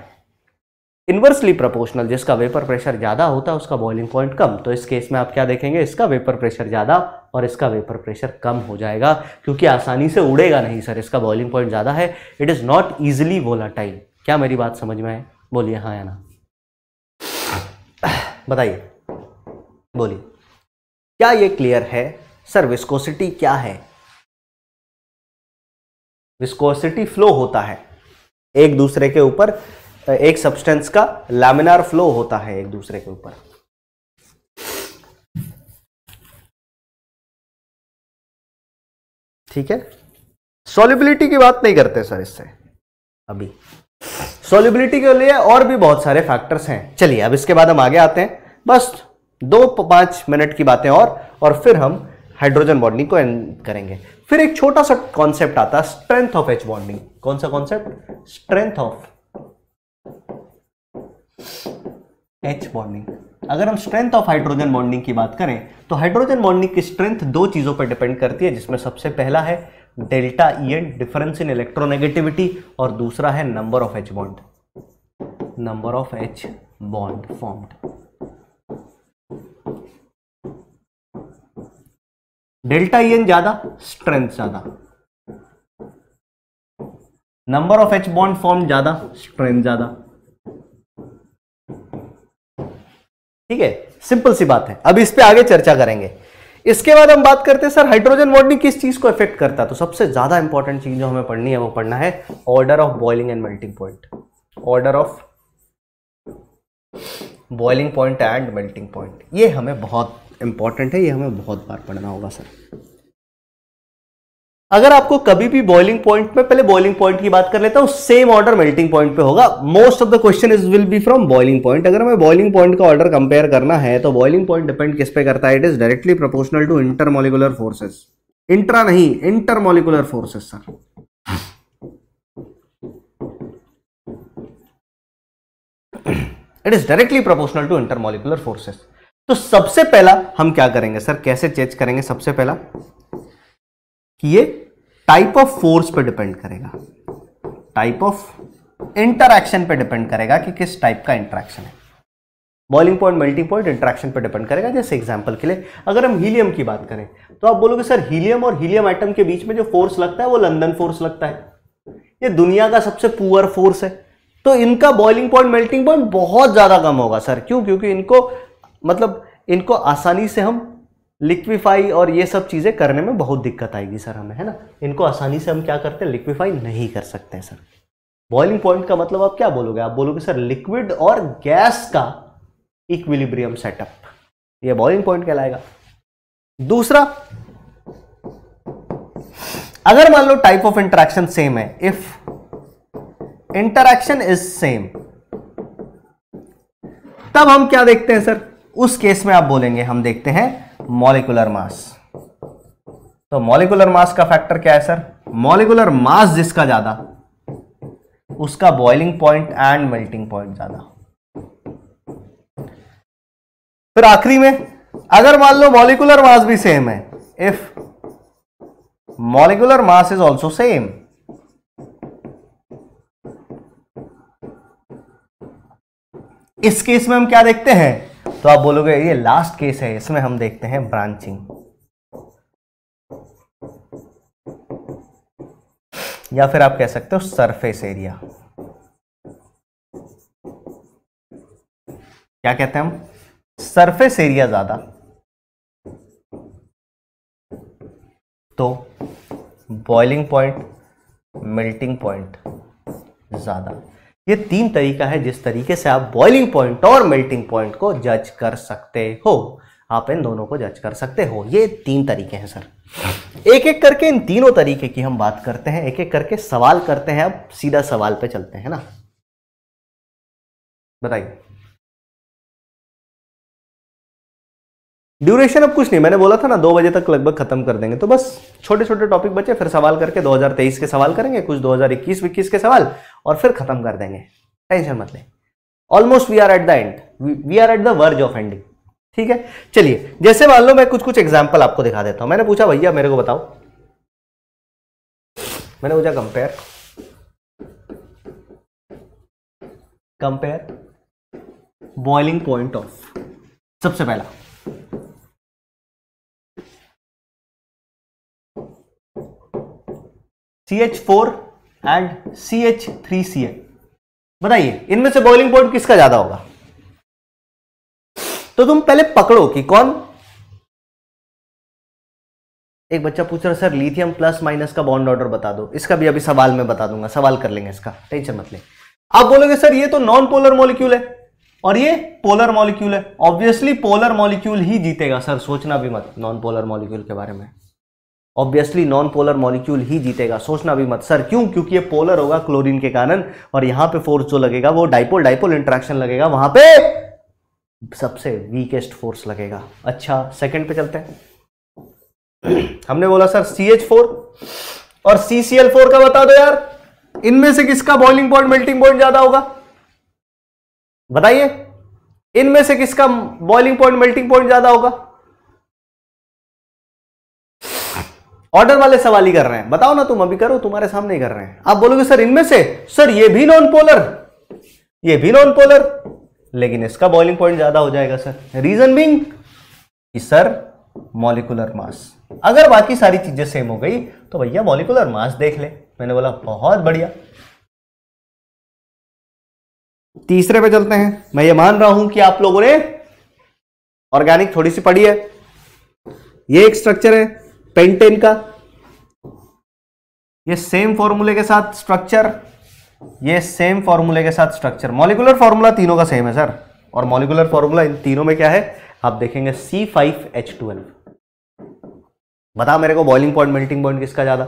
inversely proportional जिसका वेपर प्रेशर ज़्यादा होता है उसका बॉइलिंग पॉइंट कम तो इस केस में आप क्या देखेंगे इसका वेपर प्रेशर ज़्यादा और इसका वेपर प्रेशर कम हो जाएगा क्योंकि आसानी से उड़ेगा नहीं सर इसका बॉइलिंग पॉइंट ज़्यादा है it is not easily volatile क्या मेरी बात समझ में है बोलिए हाँ या ना बताइए बोलिए क्या ये क्लियर है सर विस्कोसिटी क्या है विस्कोसिटी फ्लो होता है एक दूसरे के ऊपर एक सब्सटेंस का लैमिनार
फ्लो होता है एक दूसरे के ऊपर ठीक है सॉलिबिलिटी की बात नहीं करते सर इससे अभी सॉलिबिलिटी के लिए और भी बहुत सारे फैक्टर्स हैं
चलिए अब इसके बाद हम आगे आते हैं बस दो पांच मिनट की बातें और और फिर हम हाइड्रोजन बॉन्डिंग को एंड करेंगे फिर एक छोटा सा कॉन्सेप्ट आता है स्ट्रेंथ ऑफ एच बॉन्डिंग कौन सा concept strength of H bonding अगर हम स्ट्रेंथ ऑफ हाइड्रोजन बॉन्डिंग की बात करें तो हाइड्रोजन बॉन्डिंग की स्ट्रेंथ दो चीज़ों पर डिपेंड करती है जिसमें सबसे पहला है delta E N difference in electronegativity और दूसरा है number of H bond number of H
bond formed delta E N ज्यादा स्ट्रेंथ ज्यादा
number of H bond form ज्यादा स्ट्रेंथ ज्यादा ठीक है सिंपल सी बात है अब इस पर आगे चर्चा करेंगे इसके बाद हम बात करते हैं सर हाइड्रोजन बॉन्डिंग किस चीज को इफेक्ट करता है तो सबसे ज्यादा इंपॉर्टेंट चीज जो हमें पढ़नी है वो पढ़ना है order of boiling and melting point order of boiling point and melting point ये हमें बहुत इंपॉर्टेंट है ये हमें बहुत बार
पढ़ना होगा सर
अगर आपको कभी भी बॉइलिंग पॉइंट में पहले बॉइलिंग पॉइंट की बात कर लेता हूं सेम ऑर्डर मेल्टिंग पॉइंट पे होगा most of the question is will be from boiling point अगर हमें बॉइलिंग पॉइंट का ऑर्डर कंपेयर करना है तो बॉइलिंग पॉइंट डिपेंड किस पे करता है it is directly proportional to intermolecular forces intra नहीं intermolecular forces sir it is directly proportional to intermolecular forces तो सबसे पहला हम क्या करेंगे सर कैसे चेंज करेंगे सबसे पहला कि ये टाइप ऑफ फोर्स पे डिपेंड करेगा टाइप ऑफ इंटरक्शन पे डिपेंड करेगा कि किस टाइप का इंटरेक्शन है boiling point melting point interaction पर डिपेंड करेगा जैसे एग्जाम्पल के लिए अगर हम हीलियम की बात करें तो आप बोलोगे सर हीलियम और हीलियम आइटम के बीच में जो फोर्स लगता है वो लंदन फोर्स लगता है ये दुनिया का सबसे पुअर फोर्स है तो इनका बॉइलिंग पॉइंट मेल्टिंग पॉइंट बहुत ज़्यादा कम होगा सर क्यों क्योंकि इनको मतलब इनको आसानी से हम लिक्विफाई और ये सब चीज़ें करने में बहुत दिक्कत आएगी सर हमें है ना इनको आसानी से हम क्या करते हैं लिक्विफाई नहीं कर सकते हैं सर बॉइलिंग पॉइंट का मतलब आप क्या बोलोगे आप बोलोगे सर लिक्विड और गैस का इक्विलिब्रियम सेटअप ये बॉइलिंग पॉइंट कहलाएगा दूसरा अगर मान लो टाइप ऑफ इंटरेक्शन सेम है इफ इंटरेक्शन इज सेम तब हम क्या देखते हैं सर उस केस में आप बोलेंगे हम देखते हैं मॉलिकुलर मास
तो
मॉलिकुलर मास का फैक्टर क्या है सर मॉलिकुलर मास जिसका ज्यादा उसका boiling point and melting point ज्यादा फिर आखिरी में अगर मान लो मॉलिकुलर मास भी सेम है if molecular mass is also same इस केस में हम क्या देखते हैं तो आप बोलोगे ये लास्ट केस है इसमें हम देखते हैं ब्रांचिंग या फिर आप कह सकते हो सरफेस एरिया क्या कहते हैं हम सरफेस एरिया ज्यादा तो बॉइलिंग पॉइंट मेल्टिंग पॉइंट ज्यादा ये तीन तरीका है जिस तरीके से आप बॉइलिंग पॉइंट और मेल्टिंग पॉइंट को जज कर सकते हो आप इन दोनों को जज कर सकते हो ये तीन तरीके हैं सर एक एक करके इन तीनों तरीके की हम बात करते हैं एक एक करके सवाल
करते हैं अब सीधा सवाल पे चलते हैं ना बताइए ड्यूरेशन अब कुछ नहीं मैंने बोला था ना दो बजे
तक लगभग खत्म कर देंगे तो बस छोटे छोटे टॉपिक बचे फिर सवाल करके 2023 के सवाल करेंगे कुछ 2021 हजार के सवाल और फिर ख़त्म कर देंगे टेंशन मत लें almost we are at the end we are at the verge of ending ठीक है चलिए जैसे मान लो मैं कुछ कुछ एग्जाम्पल आपको दिखा देता हूं मैंने पूछा भैया मेरे को बताओ मैंने पूछा compare compare
boiling point of सबसे पहला C H four
and C H three C L बताइए इनमें से बॉइलिंग पॉइंट किसका ज्यादा होगा तो तुम पहले पकड़ो कि कौन एक बच्चा पूछ रहा सर लिथियम प्लस माइनस का बॉन्ड ऑर्डर बता दो इसका भी अभी सवाल में बता दूंगा सवाल कर लेंगे इसका टेंशन मत ले आप बोलोगे सर ये तो नॉन पोलर मॉलिक्यूल है और ये पोलर मॉलिक्यूल है ऑब्वियसली पोलर मॉलिक्यूल ही जीतेगा सर सोचना भी मत नॉन पोलर मॉलिक्यूल के बारे में ऑब्वियसली नॉन पोलर मॉलिक्यूल ही जीतेगा सोचना भी मत सर क्यों क्योंकि ये पोलर होगा क्लोरीन के कारण और यहां पे फोर्स जो लगेगा वो डाइपोल डाइपोल इंट्रैक्शन लगेगा वहां पे सबसे वीकेस्ट फोर्स लगेगा अच्छा सेकंड पे चलते हैं हमने बोला सर सी एच फोर और सी सी एल फोर का बता दो यार इनमें से किसका बॉइलिंग पॉइंट मेल्टिंग पॉइंट ज्यादा होगा बताइए इनमें से किसका बॉइलिंग पॉइंट मेल्टिंग पॉइंट ज्यादा होगा ऑर्डर वाले सवाल ही कर रहे हैं बताओ ना तुम अभी करो तुम्हारे सामने ही कर रहे हैं आप बोलोगे सर इनमें से सर ये भी नॉन पोलर ये भी नॉन पोलर लेकिन इसका बॉइलिंग पॉइंट ज्यादा हो जाएगा sir reason being sir molecular mass अगर बाकी सारी चीजें सेम हो गई तो भैया मॉलिकुलर मास देख ले मैंने बोला बहुत बढ़िया तीसरे पे चलते हैं मैं ये मान रहा हूं कि आप लोगों ने ऑर्गेनिक थोड़ी सी पढ़ी है ये एक स्ट्रक्चर है पेंटेन का ये सेम फॉर्मूले के साथ स्ट्रक्चर ये सेम फॉर्मूले के साथ स्ट्रक्चर मॉलिकुलर फॉर्मूला तीनों का सेम है सर और मॉलिकुलर फॉर्मूला इन तीनों में क्या है आप देखेंगे सी फाइव एच ट्वेल्व बता मेरे को बॉइलिंग पॉइंट मेल्टिंग पॉइंट किसका ज्यादा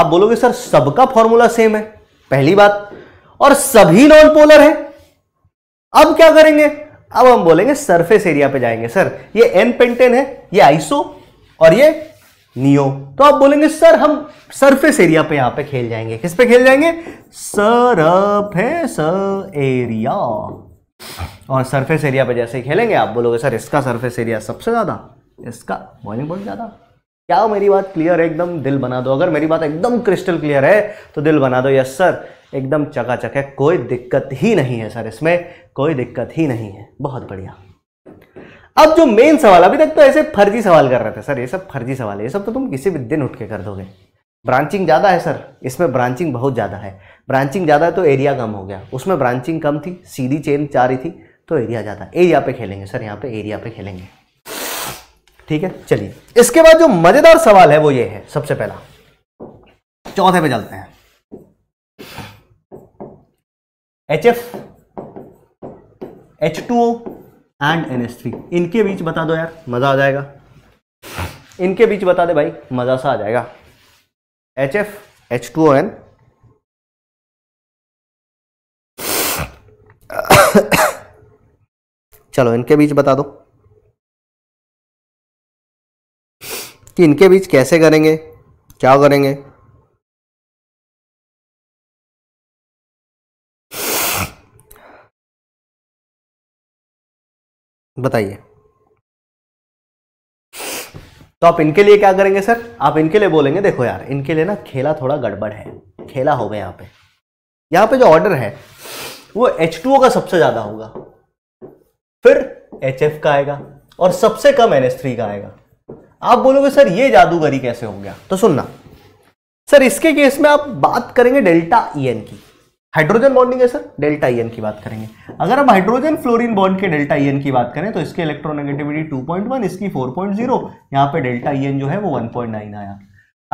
आप बोलोगे सर सबका फॉर्मूला सेम है पहली बात और सभी नॉन पोलर है अब क्या करेंगे अब हम बोलेंगे सरफेस एरिया पे जाएंगे सर ये एन पेंटेन है ये आइसो और ये नियो तो आप बोलेंगे सर हम सरफेस एरिया पे यहां पे खेल जाएंगे किस पे खेल जाएंगे सरफेस एरिया और सरफेस एरिया पे जैसे खेलेंगे आप बोलोगे सर इसका सरफेस एरिया सबसे ज़्यादा इसका बॉलिंग बहुत ज़्यादा क्या मेरी बात क्लियर है एकदम दिल बना दो अगर मेरी बात एकदम क्रिस्टल क्लियर है तो दिल बना दो यस सर एकदम चकाचक है कोई दिक्कत ही नहीं है सर इसमें कोई दिक्कत ही नहीं है बहुत बढ़िया अब जो मेन सवाल अभी तक तो ऐसे फर्जी सवाल कर रहे थे सर ये सब फर्जी सवाल है ये सब तो तुम किसी भी दिन उठ के कर दोगे ब्रांचिंग ज़्यादा है सर इसमें ब्रांचिंग बहुत ज़्यादा है ब्रांचिंग ज़्यादा है तो एरिया कम हो गया उसमें ब्रांचिंग कम थी सीधी चेन चार ही थी तो एरिया ज़्यादा एरिया पे खेलेंगे सर यहाँ पे एरिया पे खेलेंगे ठीक है चलिए इसके बाद जो मज़ेदार सवाल है वो ये है सबसे पहला चौथे पे चलते हैं H F H two and N S three इनके बीच बता दो यार मज़ा आ जाएगा इनके बीच बता दे भाई मज़ा सा आ जाएगा H F H two O N
चलो इनके बीच बता दो कि इनके बीच कैसे करेंगे क्या करेंगे बताइए तो आप इनके
लिए क्या करेंगे सर आप इनके लिए बोलेंगे देखो यार इनके लिए ना खेला थोड़ा गड़बड़ है खेला होगा यहाँ पे यहाँ पे जो ऑर्डर है वो एच का सबसे ज़्यादा होगा फिर एच का आएगा और सबसे कम एन का आएगा आप बोलोगे सर ये जादूगरी कैसे हो गया तो सुनना सर इसके केस में आप बात करेंगे डेल्टा ई e एन की हाइड्रोजन बॉन्डिंग है सर डेल्टा आयन की बात करेंगे अगर हम हाइड्रोजन फ्लोरीन बॉन्ड के डेल्टा आयन की बात करें तो इसके इलेक्ट्रोनेगेटिविटी 2.1 इसकी 4.0 यहाँ पे डेल्टा आयन जो है वो 1.9 आया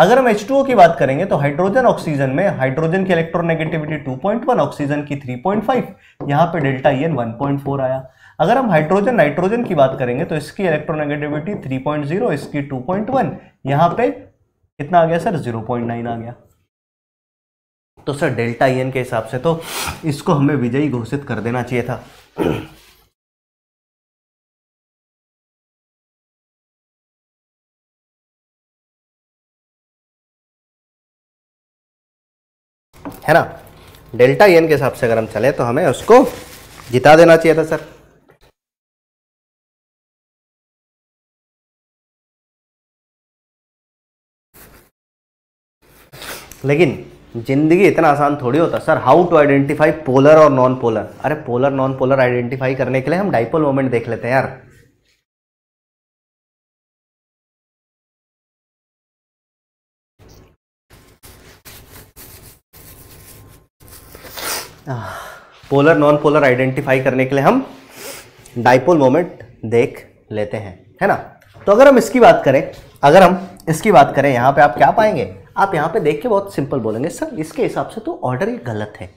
अगर हम H2O की बात करेंगे तो हाइड्रोजन ऑक्सीजन में हाइड्रोजन की इलेक्ट्रोनेगेटिविटी 2.1 ऑक्सीजन की 3.5 यहाँ पे डेल्टा पॉइंट 1.4 आया अगर हम हाइड्रोजन नाइट्रोजन की बात करेंगे तो इसकी इलेक्ट्रोनेगेटिविटी जीरो इसकी टू वन यहाँ पे कितना आ गया सर नाइन आ गया तो सर
डेल्टा एन e के हिसाब से तो इसको हमें विजयी घोषित कर देना चाहिए था है ना डेल्टा एन e के हिसाब से अगर हम चले तो हमें उसको जिता देना चाहिए था सर लेकिन जिंदगी इतना आसान
थोड़ी होता sir how to identify polar और नॉन पोलर अरे पोलर नॉन पोलर आइडेंटिफाई करने के लिए हम
डाइपोल मोमेंट देख लेते हैं यार
पोलर नॉन पोलर आइडेंटिफाई करने के लिए हम डाइपोल मोमेंट देख लेते हैं है ना तो अगर हम इसकी बात करें अगर हम इसकी बात करें यहां पे आप क्या पाएंगे आप यहाँ पे देख के बहुत सिंपल बोलेंगे सर इसके हिसाब से तो ऑर्डर ही गलत है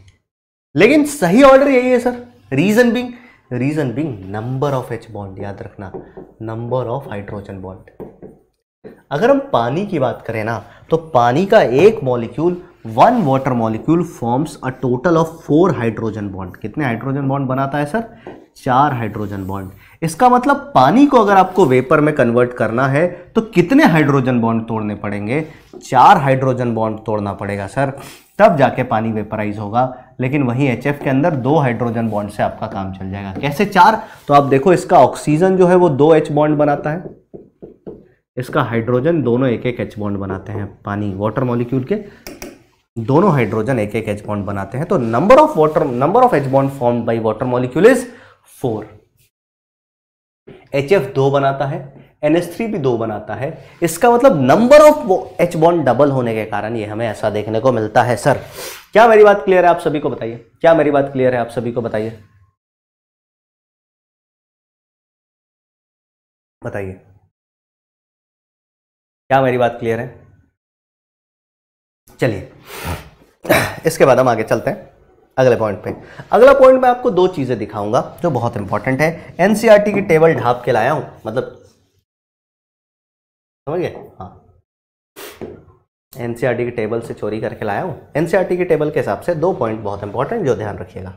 लेकिन सही ऑर्डर यही है sir reason being reason being number of H bond याद रखना नंबर ऑफ हाइड्रोजन बॉन्ड अगर हम पानी की बात करें ना तो पानी का एक molecule one water molecule forms a total of four hydrogen bond कितने हाइड्रोजन बॉन्ड बनाता है सर चार हाइड्रोजन बॉन्ड इसका मतलब पानी को अगर आपको वेपर में कन्वर्ट करना है तो कितने हाइड्रोजन बॉन्ड तोड़ने पड़ेंगे चार हाइड्रोजन बॉन्ड तोड़ना पड़ेगा सर तब जाके पानी वेपराइज होगा लेकिन वहीं एच के अंदर दो हाइड्रोजन बॉन्ड से आपका काम चल जाएगा कैसे चार तो आप देखो इसका ऑक्सीजन जो है वो दो एच बॉन्ड बनाता है इसका हाइड्रोजन दोनों एक एक एच बॉन्ड बनाते हैं पानी वाटर मॉलिक्यूल के दोनों हाइड्रोजन एक एक एच बॉन्ड बनाते हैं तो number of water number of H bond form by water molecule is four H F दो बनाता है थ्री भी दो बनाता है इसका मतलब number of H bond double होने के कारण ये हमें ऐसा देखने को मिलता है सर क्या मेरी
बात क्लियर है आप सभी को बताइए क्या मेरी बात क्लियर है आप सभी को बताइए बताइए क्या मेरी बात क्लियर है चलिए इसके बाद
हम आगे चलते हैं अगले पॉइंट पे अगला पॉइंट मैं आपको दो चीज़ें दिखाऊंगा जो बहुत इंपॉर्टेंट है एनसीईआरटी e की टेबल ढाप के लाया हूं मतलब समझ गए हाँ एनसीईआरटी e की टेबल से चोरी करके लाया हूं एनसीईआरटी e की टेबल के हिसाब से दो पॉइंट बहुत इंपॉर्टेंट जो ध्यान रखिएगा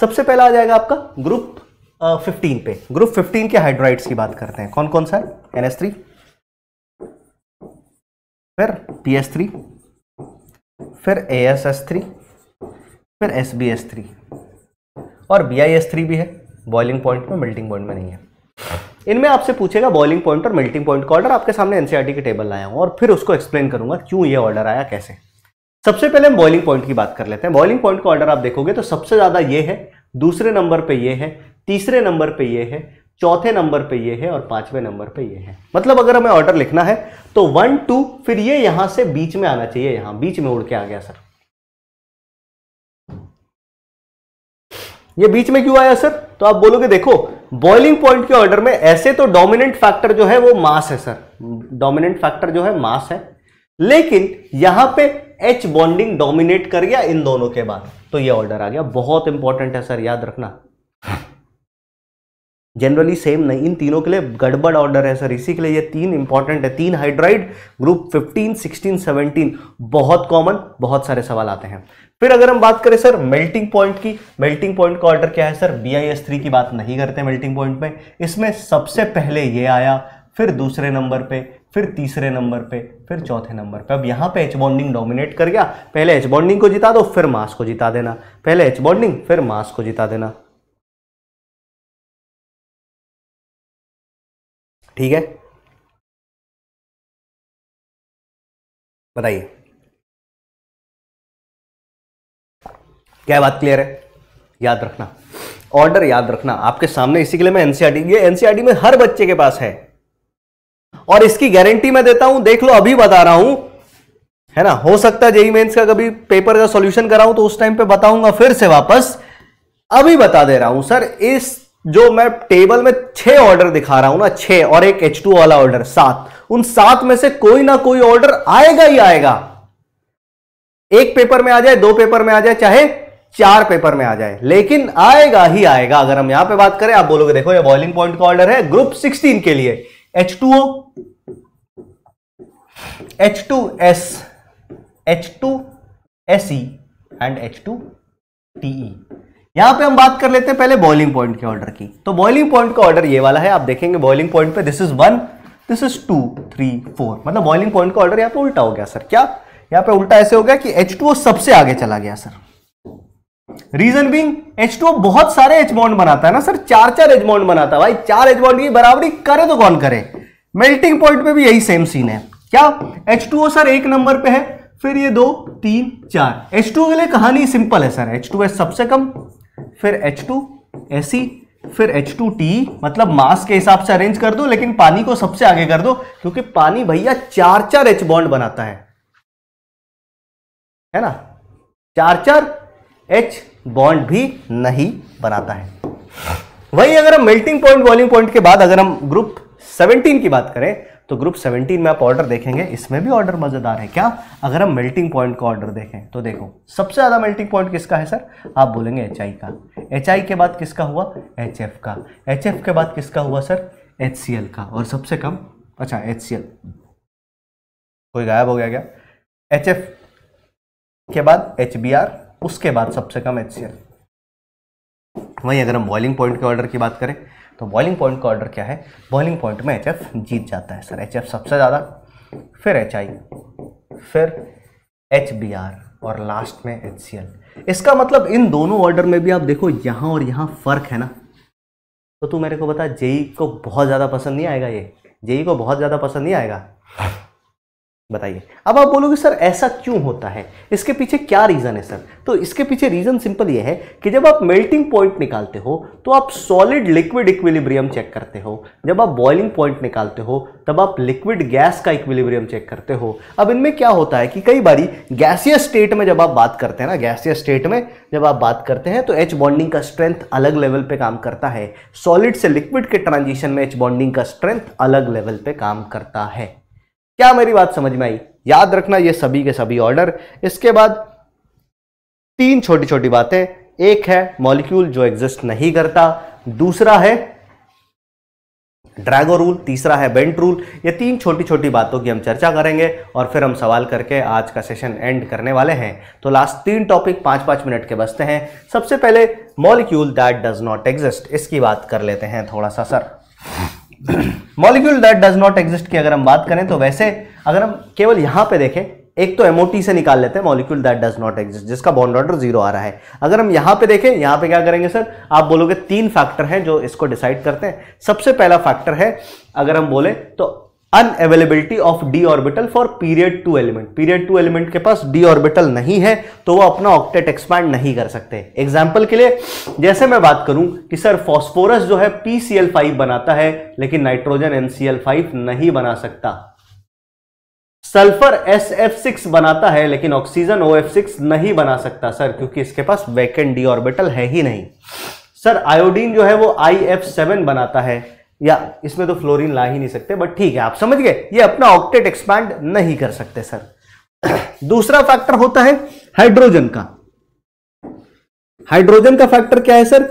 सबसे पहला आ जाएगा आपका ग्रुप फिफ्टीन पे ग्रुप फिफ्टीन के हाइड्राइड्स की बात करते हैं कौन कौन सा है एन एस थ्री फिर पी एस थ्री फिर ए एस एस थ्री फिर एस बी एस थ्री और बी आई एस थ्री भी है बॉइलिंग पॉइंट में मेल्टिंग पॉइंट में नहीं है इनमें आपसे पूछेगा बॉइलिंग पॉइंट और मेल्टिंग पॉइंट का ऑर्डर आपके सामने एनसीईआरटी की टेबल लाया हूँ और फिर उसको एक्सप्लेन करूंगा क्यों ये ऑर्डर आया कैसे सबसे पहले हम बॉइलिंग पॉइंट की बात कर लेते हैं बॉइलिंग पॉइंट का ऑर्डर आप देखोगे तो सबसे ज़्यादा ये है दूसरे नंबर पर यह है तीसरे नंबर पर यह है चौथे नंबर पे ये है और पांचवें नंबर पे ये है मतलब अगर हमें ऑर्डर लिखना है तो वन टू फिर ये यहां से बीच में आना चाहिए यहां बीच में उड़ के आ गया सर ये बीच में क्यों आया सर तो आप बोलोगे देखो बॉइलिंग पॉइंट के ऑर्डर में ऐसे तो डोमिनेंट फैक्टर जो है वो मास है सर डोमिनेंट फैक्टर जो है मास है लेकिन यहां पे एच बॉन्डिंग डोमिनेट कर गया इन दोनों के बाद तो ये ऑर्डर आ गया बहुत इंपॉर्टेंट है सर याद रखना जनरली सेम नहीं इन तीनों के लिए गड़बड़ ऑर्डर है सर इसी के लिए ये तीन इंपॉर्टेंट है तीन हाइड्राइड ग्रुप 15, 16, 17 बहुत कॉमन बहुत सारे सवाल आते हैं फिर अगर हम बात करें सर मेल्टिंग पॉइंट की मेल्टिंग पॉइंट का ऑर्डर क्या है sir B I S three की बात नहीं करते मेल्टिंग पॉइंट में इसमें सबसे पहले ये आया फिर दूसरे नंबर पे फिर तीसरे नंबर पे फिर चौथे नंबर पे अब यहाँ पे एच बॉन्डिंग डोमिनेट कर गया पहले एच बॉन्डिंग को जिता
दो फिर मास को जिता देना पहले एच बॉन्डिंग फिर मास को जिता देना ठीक है बताइए क्या बात क्लियर है याद रखना ऑर्डर याद रखना आपके
सामने इसी के लिए मैं एनसीआरटी ये एनसीआरटी में हर बच्चे के पास है और इसकी गारंटी मैं देता हूं देख लो अभी बता रहा हूं है ना हो सकता है जेई मेन्स e e का कभी पेपर का सॉल्यूशन कराऊं तो उस टाइम पे बताऊंगा फिर से वापस अभी बता दे रहा हूं सर इस जो मैं टेबल में छह ऑर्डर दिखा रहा हूं ना छह और एक एच टू वाला ऑर्डर सात उन सात में से कोई ना कोई ऑर्डर आएगा ही आएगा एक पेपर में आ जाए दो पेपर में आ जाए चाहे चार पेपर में आ जाए लेकिन आएगा ही आएगा अगर हम यहां पे बात करें आप बोलोगे देखो ये बॉइलिंग पॉइंट का ऑर्डर है ग्रुप 16 के लिए H two O H two S H two S E and H two T E यहां पे हम बात कर लेते हैं पहले बॉइलिंग पॉइंट के ऑर्डर की तो बॉइलिंग पॉइंट का ऑर्डर ये वाला है आप देखेंगे बॉइलिंग पॉइंट पे this is one this is two three four मतलब बॉइलिंग पॉइंट का ऑर्डर यहां पे उल्टा हो गया सर क्या यहां पे उल्टा ऐसे हो गया कि एच टू ओ सबसे आगे चला गया sir reason being H two बहुत सारे एच बॉन्ड बनाता है ना सर चार चार एच बॉन्ड बनाता है भाई चार एच बॉन्ड की बराबरी करे तो कौन करे मेल्टिंग पॉइंट पे भी यही सेम सीन है क्या एच टू सर एक नंबर पे है फिर ये दो तीन चार एच टू के लिए कहानी सिंपल है सर एच टू एस सबसे कम फिर एच टू एसी फिर एच टू टी मतलब मास के हिसाब से अरेंज कर दो लेकिन पानी को सबसे आगे कर दो क्योंकि पानी भैया चार चार एच बॉन्ड बनाता है है ना चार चार एच बॉन्ड भी नहीं बनाता है वहीं अगर हम मेल्टिंग पॉइंट बॉइलिंग पॉइंट के बाद अगर हम ग्रुप 17 की बात करें तो ग्रुप 17 में आप ऑर्डर देखेंगे इसमें भी ऑर्डर मज़ेदार है क्या अगर हम मेल्टिंग पॉइंट का ऑर्डर देखें तो देखो सबसे ज़्यादा मेल्टिंग पॉइंट किसका है सर आप बोलेंगे एच का एच के बाद किसका हुआ एच का एच के बाद किसका हुआ सर एच का और सबसे कम अच्छा एच कोई गायब हो गया क्या एच के बाद एच बी आर उसके बाद सबसे कम एच वहीं अगर हम बॉइलिंग पॉइंट के ऑर्डर की बात करें तो बॉइलिंग पॉइंट का ऑर्डर क्या है बॉइलिंग पॉइंट में एच जीत जाता है सर एच सबसे ज़्यादा फिर एच फिर एच और लास्ट में एच इसका मतलब इन दोनों ऑर्डर में भी आप देखो यहाँ और यहाँ फ़र्क है ना तो तू मेरे को बता जेई e को बहुत ज़्यादा पसंद नहीं आएगा ये जेई e को बहुत ज़्यादा पसंद नहीं आएगा बताइए अब आप बोलोगे सर ऐसा क्यों होता है इसके पीछे क्या रीज़न है सर तो इसके पीछे रीज़न सिंपल ये है कि जब आप मेल्टिंग पॉइंट निकालते हो तो आप सॉलिड लिक्विड इक्विलिब्रियम चेक करते हो जब आप बॉइलिंग पॉइंट निकालते हो तब आप लिक्विड गैस का इक्विलिब्रियम चेक करते हो अब इनमें क्या होता है कि कई बारी गैसियस स्टेट में जब आप बात करते हैं ना गैसियस स्टेट में जब आप बात करते हैं तो एच बॉन्डिंग का स्ट्रेंथ अलग लेवल पर काम करता है सॉलिड से लिक्विड के ट्रांजिशन में एच बॉन्डिंग का स्ट्रेंथ अलग लेवल पर काम करता है क्या मेरी बात समझ में आई याद रखना ये सभी के सभी ऑर्डर इसके बाद तीन छोटी छोटी बातें एक है मॉलिक्यूल जो एग्जिस्ट नहीं करता दूसरा है ड्रैगो रूल तीसरा है बेंट रूल ये तीन छोटी छोटी बातों की हम चर्चा करेंगे और फिर हम सवाल करके आज का सेशन एंड करने वाले हैं तो लास्ट तीन टॉपिक पाँच पाँच मिनट के बचते हैं सबसे पहले molecule that does not exist इसकी बात कर लेते हैं थोड़ा सा sir molecule that does not exist की अगर हम बात करें तो वैसे अगर हम केवल यहां पे देखें एक तो एमओटी से निकाल लेते हैं molecule that does not exist जिसका बॉन्ड ऑर्डर जीरो आ रहा है अगर हम यहां पे देखें यहां पे क्या करेंगे सर आप बोलोगे तीन फैक्टर हैं जो इसको डिसाइड करते हैं सबसे पहला फैक्टर है अगर हम बोले तो unavailability of D orbital for period two element period two element के पास डी ऑर्बिटल नहीं है तो वो अपना ऑक्टेट एक्सपैंड नहीं कर सकते एग्जाम्पल के लिए जैसे मैं बात करूं कि सर फॉस्फोरस जो है पी बनाता है लेकिन नाइट्रोजन एन नहीं बना सकता सल्फर SF6 बनाता है लेकिन ऑक्सीजन OF6 नहीं बना सकता सर क्योंकि इसके पास वैकेंट डी ऑर्बिटल है ही नहीं सर आयोडीन जो है वो IF7 बनाता है या इसमें तो फ्लोरीन ला ही नहीं सकते बट ठीक है आप समझ गए ये अपना ऑक्टेट एक्सपैंड नहीं कर सकते सर दूसरा फैक्टर होता है हाइड्रोजन का हाइड्रोजन का फैक्टर क्या है सर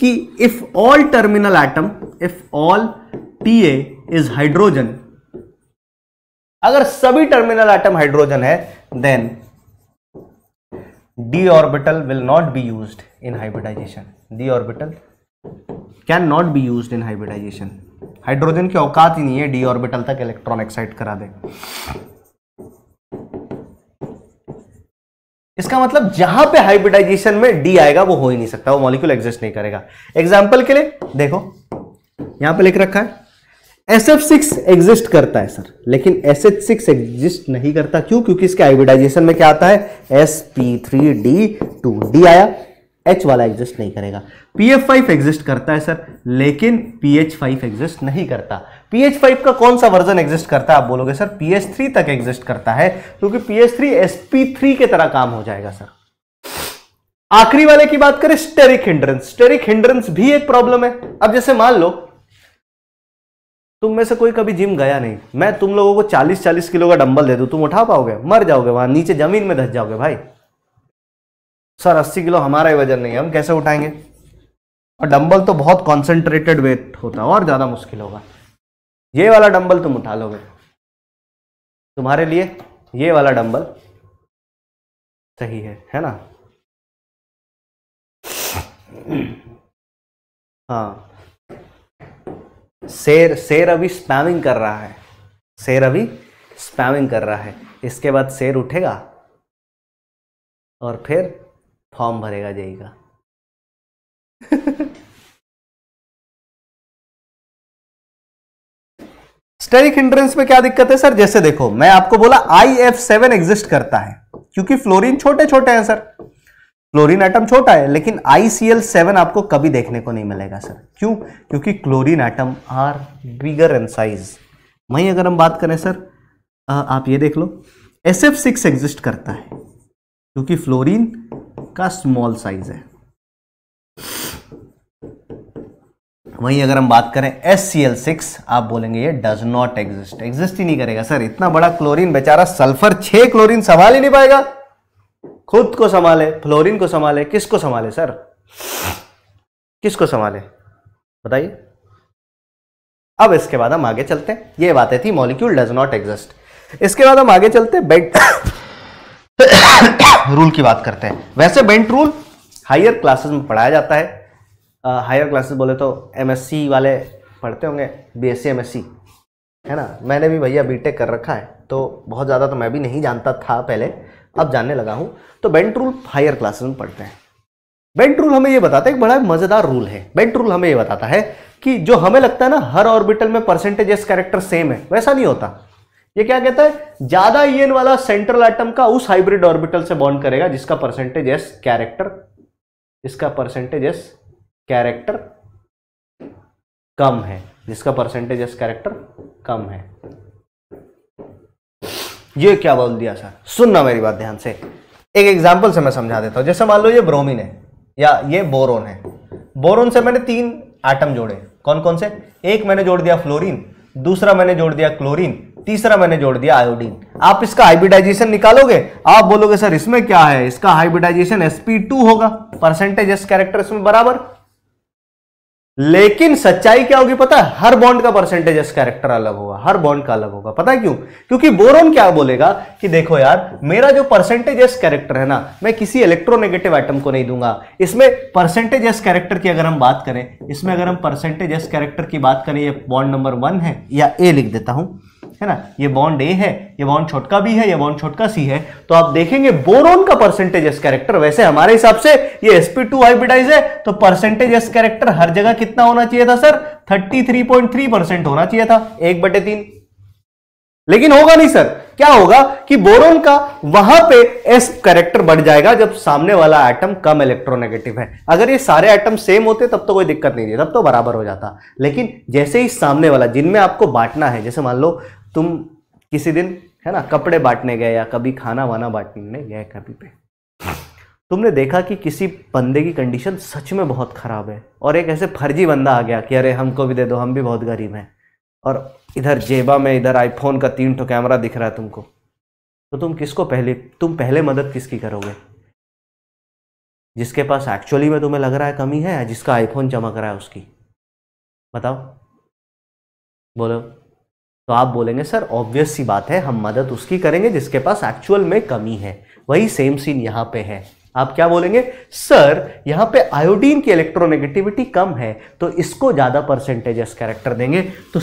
कि if all terminal atom if all T A is hydrogen अगर सभी टर्मिनल एटम हाइड्रोजन है then D orbital will not be use in hybridization D orbital can not be use in hybridization hydrogen की औकात ही नहीं है D orbital तक electron excite करा दे इसका मतलब जहां पे हाइब्रिडाइजेशन में डी आएगा वो हो ही नहीं सकता वो मॉलिक्यूल एग्जिस्ट नहीं करेगा एग्जाम्पल के लिए देखो यहां पे लिख रखा है एस एफ सिक्स एग्जिस्ट करता है सर लेकिन एस एच सिक्स एग्जिस्ट नहीं करता क्यों क्योंकि इसके हाइब्रिडाइजेशन में क्या आता है S P three D two D आया एच वाला एग्जिस्ट नहीं करेगा पी एफ फाइव एग्जिस्ट करता है सर लेकिन पी एच फाइव एग्जिस्ट नहीं करता पी एच फाइव का कौन सा वर्जन एग्जिस्ट करता है आप बोलोगे सर पी एच थ्री तक एग्जिस्ट करता है क्योंकि P H three S P three के तरह काम हो जाएगा सर आखिरी वाले की बात करें स्टेरिक हिंड्रेंस स्टेरिक हिंड्रेंस भी एक प्रॉब्लम है अब जैसे मान लो तुम में से कोई कभी जिम गया नहीं मैं तुम लोगों को 40 40 किलो का डंबल दे दूं तुम उठा पाओगे मर जाओगे वहां नीचे जमीन में धस जाओगे भाई सर अस्सी किलो हमारा ही वजन नहीं है हम कैसे उठाएंगे और डंबल तो बहुत कॉन्सेंट्रेटेड वेट होता है और ज़्यादा मुश्किल होगा ये वाला डंबल तुम उठा लोगे
तुम्हारे लिए ये वाला डंबल सही है है ना हाँ
शेर शेर अभी स्पैमिंग कर रहा है शेर अभी स्पैमिंग कर रहा है इसके बाद शेर उठेगा और फिर
फॉर्म भरेगा जेई का स्टेरिक हिंड्रेंस में क्या दिक्कत है सर जैसे
देखो मैं आपको बोला आई एफ सेवन एग्जिस्ट करता है क्योंकि फ्लोरीन छोटे छोटे हैं सर क्लोरीन एटम छोटा है लेकिन आई सी एल सेवन आपको कभी देखने को नहीं मिलेगा सर क्यों क्योंकि chlorine atom are bigger in size वहीं अगर हम बात करें सर आप ये देख लो एस एफ सिक्स एग्जिस्ट करता है क्योंकि फ्लोरीन का स्मॉल साइज है वहीं अगर हम बात करें एस सी एल सिक्स आप बोलेंगे ये डज नॉट एग्जिस्ट एग्जिस्ट ही नहीं करेगा सर इतना बड़ा क्लोरीन बेचारा सल्फर छह क्लोरीन संभाल ही नहीं पाएगा खुद को संभाले फ्लोरीन को संभाले किसको संभाले सर किसको संभाले बताइए अब इसके बाद हम आगे चलते हैं ये बातें थी मॉलिक्यूल डज नॉट एग्जिस्ट इसके बाद हम आगे चलते बेड रूल की बात करते हैं वैसे बेंट रूल हायर क्लासेस में पढ़ाया जाता है हायर क्लासेस बोले तो एमएससी वाले पढ़ते होंगे बीएससी एमएससी है ना मैंने भी भैया बीटेक कर रखा है तो बहुत ज़्यादा तो मैं भी नहीं जानता था पहले अब जानने लगा हूँ तो बेंट रूल हायर क्लासेस में पढ़ते हैं बेंट रूल हमें ये बताता है एक बड़ा मज़ेदार रूल है बेंट रूल हमें ये बताता है कि जो हमें लगता है ना हर ऑर्बिटल में परसेंटेज एस कैरेक्टर सेम है वैसा नहीं होता ये क्या कहता है ज्यादा ईएन वाला सेंट्रल एटम का उस हाइब्रिड ऑर्बिटल से बॉन्ड करेगा जिसका परसेंटेज एस कैरेक्टर जिसका परसेंटेज एस कैरेक्टर कम है जिसका परसेंटेज एस कैरेक्टर कम है ये क्या बोल दिया सर सुनना मेरी बात ध्यान से एक एग्जाम्पल से मैं समझा देता हूं जैसे मान लो ये ब्रोमिन है या ये बोरोन है बोरोन से मैंने तीन आइटम जोड़े कौन कौन से एक मैंने जोड़ दिया फ्लोरीन दूसरा मैंने जोड़ दिया क्लोरीन तीसरा मैंने जोड़ दिया आयोडीन आप इसका हाइब्रिडाइजेशन निकालोगे आप बोलोगे सर इसमें क्या है इसका हाइब्रिडाइजेशन sp2 होगा परसेंटेज एस कैरेक्टर इसमें बराबर लेकिन सच्चाई क्या होगी पता है हर बॉन्ड का परसेंटेज एस कैरेक्टर अलग होगा हर बॉन्ड का अलग होगा पता है क्यों क्योंकि बोरोन क्या बोलेगा कि देखो यार मेरा जो परसेंटेज एस कैरेक्टर है ना मैं किसी इलेक्ट्रोनेगेटिव आइटम को नहीं दूंगा इसमें परसेंटेज एस कैरेक्टर की अगर हम बात करें इसमें अगर हम परसेंटेज एस कैरेक्टर की बात करें यह बॉन्ड नंबर वन है या ए लिख देता हूं है ना ये बॉन्ड ए है ये बॉन्ड छोटका बी है ये बॉन्ड छोटका सी है तो आप देखेंगे बोरोन का परसेंटेज एस कैरेक्टर वैसे हमारे हिसाब से ये sp2 हाइब्रिडाइज है तो परसेंटेज एस कैरेक्टर हर जगह कितना होना चाहिए था सर 33.3 परसेंट होना चाहिए था एक बटे तीन लेकिन होगा नहीं सर क्या होगा कि बोरोन का वहां पे एस करेक्टर बढ़ जाएगा जब सामने वाला एटम कम इलेक्ट्रोनेगेटिव है अगर ये सारे एटम सेम होते तब तो कोई दिक्कत नहीं थी तब तो बराबर हो जाता लेकिन जैसे ही सामने वाला जिनमें आपको बांटना है जैसे मान लो तुम किसी दिन है ना कपड़े बांटने गए या कभी खाना वाना बांटने गए कभी पे तुमने देखा कि किसी बंदे की कंडीशन सच में बहुत ख़राब है और एक ऐसे फर्जी बंदा आ गया कि अरे हमको भी दे दो हम भी बहुत गरीब हैं और इधर जेबा में इधर आईफोन का तीन ठो कैमरा दिख रहा है तुमको तो तुम किसको पहले तुम पहले मदद किसकी करोगे जिसके पास एक्चुअली में तुम्हें लग रहा है कमी है जिसका आईफोन चमक रहा है उसकी बताओ बोलो तो आप बोलेंगे सर ऑब्वियस सी बात है हम मदद उसकी करेंगे जिसके पास एक्चुअल में कमी है वही सेम सीन यहां पे है आप क्या बोलेंगे सर यहाँ पे आयोडीन की इलेक्ट्रोनेगेटिविटी कम है तो इसको ज़्यादा परसेंटेज कैरेक्टर देंगे तो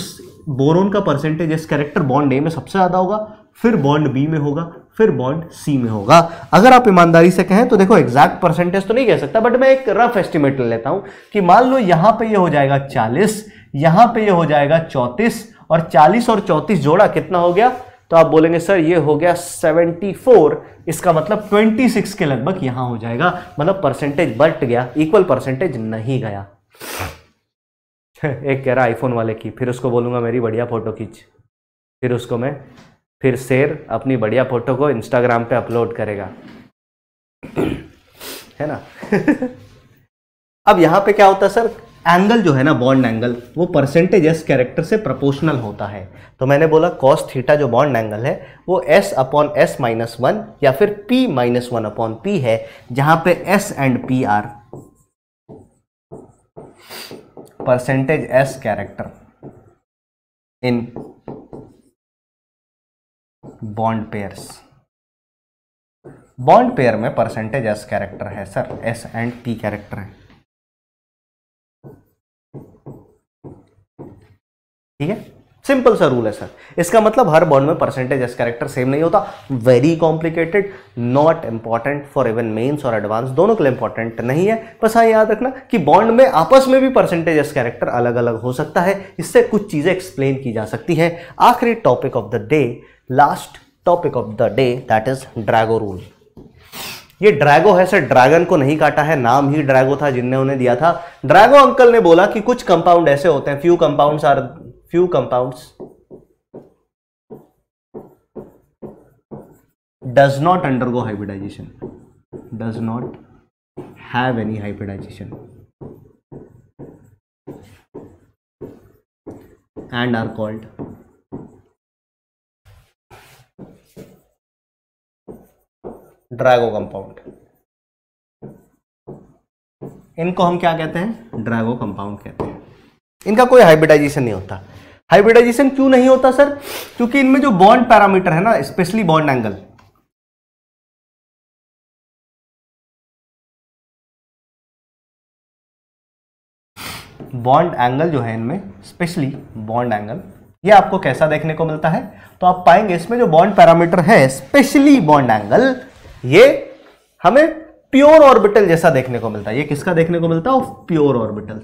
बोरोन का परसेंटेज इस कैरेक्टर बॉन्ड ए में सबसे ज़्यादा होगा फिर बॉन्ड बी में होगा फिर बॉन्ड सी में होगा अगर आप ईमानदारी से कहें तो देखो एग्जैक्ट परसेंटेज तो नहीं कह सकता बट मैं एक रफ एस्टिमेट ले लेता हूं कि मान लो यहां पे ये यह हो जाएगा 40 यहां पे ये यह हो जाएगा 34 और 40 और 34 जोड़ा कितना हो गया तो आप बोलेंगे सर ये हो गया 74 इसका मतलब 26 के लगभग यहां हो जाएगा मतलब परसेंटेज बट गया इक्वल परसेंटेज नहीं गया एक कह रहा आईफोन वाले की फिर उसको बोलूँगा मेरी बढ़िया फ़ोटो खींच फिर उसको मैं फिर शेर अपनी बढ़िया फ़ोटो को इंस्टाग्राम पे अपलोड करेगा है
ना
अब यहाँ पे क्या होता है सर एंगल जो है ना बॉन्ड एंगल वो परसेंटेज एस कैरेक्टर से प्रोपोर्शनल होता है तो मैंने बोला कॉस थीटा जो बॉन्ड एंगल है वो S upon S minus one या फिर P minus one upon P है जहां पे S and P are percentage
S character in bond pairs bond pair में परसेंटेज एस कैरेक्टर है sir S and P character है
ठीक है सिंपल सा रूल है सर इसका मतलब हर बॉन्ड में परसेंटेज एस कैरेक्टर सेम नहीं होता very complicated not important for even mains और एडवांस दोनों के लिए इंपॉर्टेंट नहीं है बस हाँ याद रखना कि बॉन्ड में आपस में भी परसेंटेज एस कैरेक्टर अलग अलग हो सकता है इससे कुछ चीज़ें एक्सप्लेन की जा सकती हैं आखिरी topic of the day last topic of the day that is Drago rule ये ड्रैगो है सर ड्रैगन को नहीं काटा है नाम ही ड्रैगो था जिनने उन्हें दिया था ड्रैगो अंकल ने बोला कि कुछ कंपाउंड ऐसे होते हैं few compounds are few compounds does not undergo hybridization does not have any hybridization
and are called Drago compound इनको हम क्या कहते हैं ड्रैगो कंपाउंड कहते हैं
इनका कोई हाइब्रिडाइजेशन नहीं होता हाइब्रिडाइजेशन क्यों नहीं होता सर क्योंकि इनमें जो बॉन्ड पैरामीटर
है ना specially bond angle bond angle जो है इनमें स्पेशली बॉन्ड एंगल ये आपको कैसा देखने को मिलता है तो आप पाएंगे इसमें
जो बॉन्ड पैरामीटर है स्पेशली बॉन्ड एंगल ये हमें प्योर ऑर्बिटल जैसा देखने को मिलता है ये किसका देखने को मिलता है प्योर ऑर्बिटल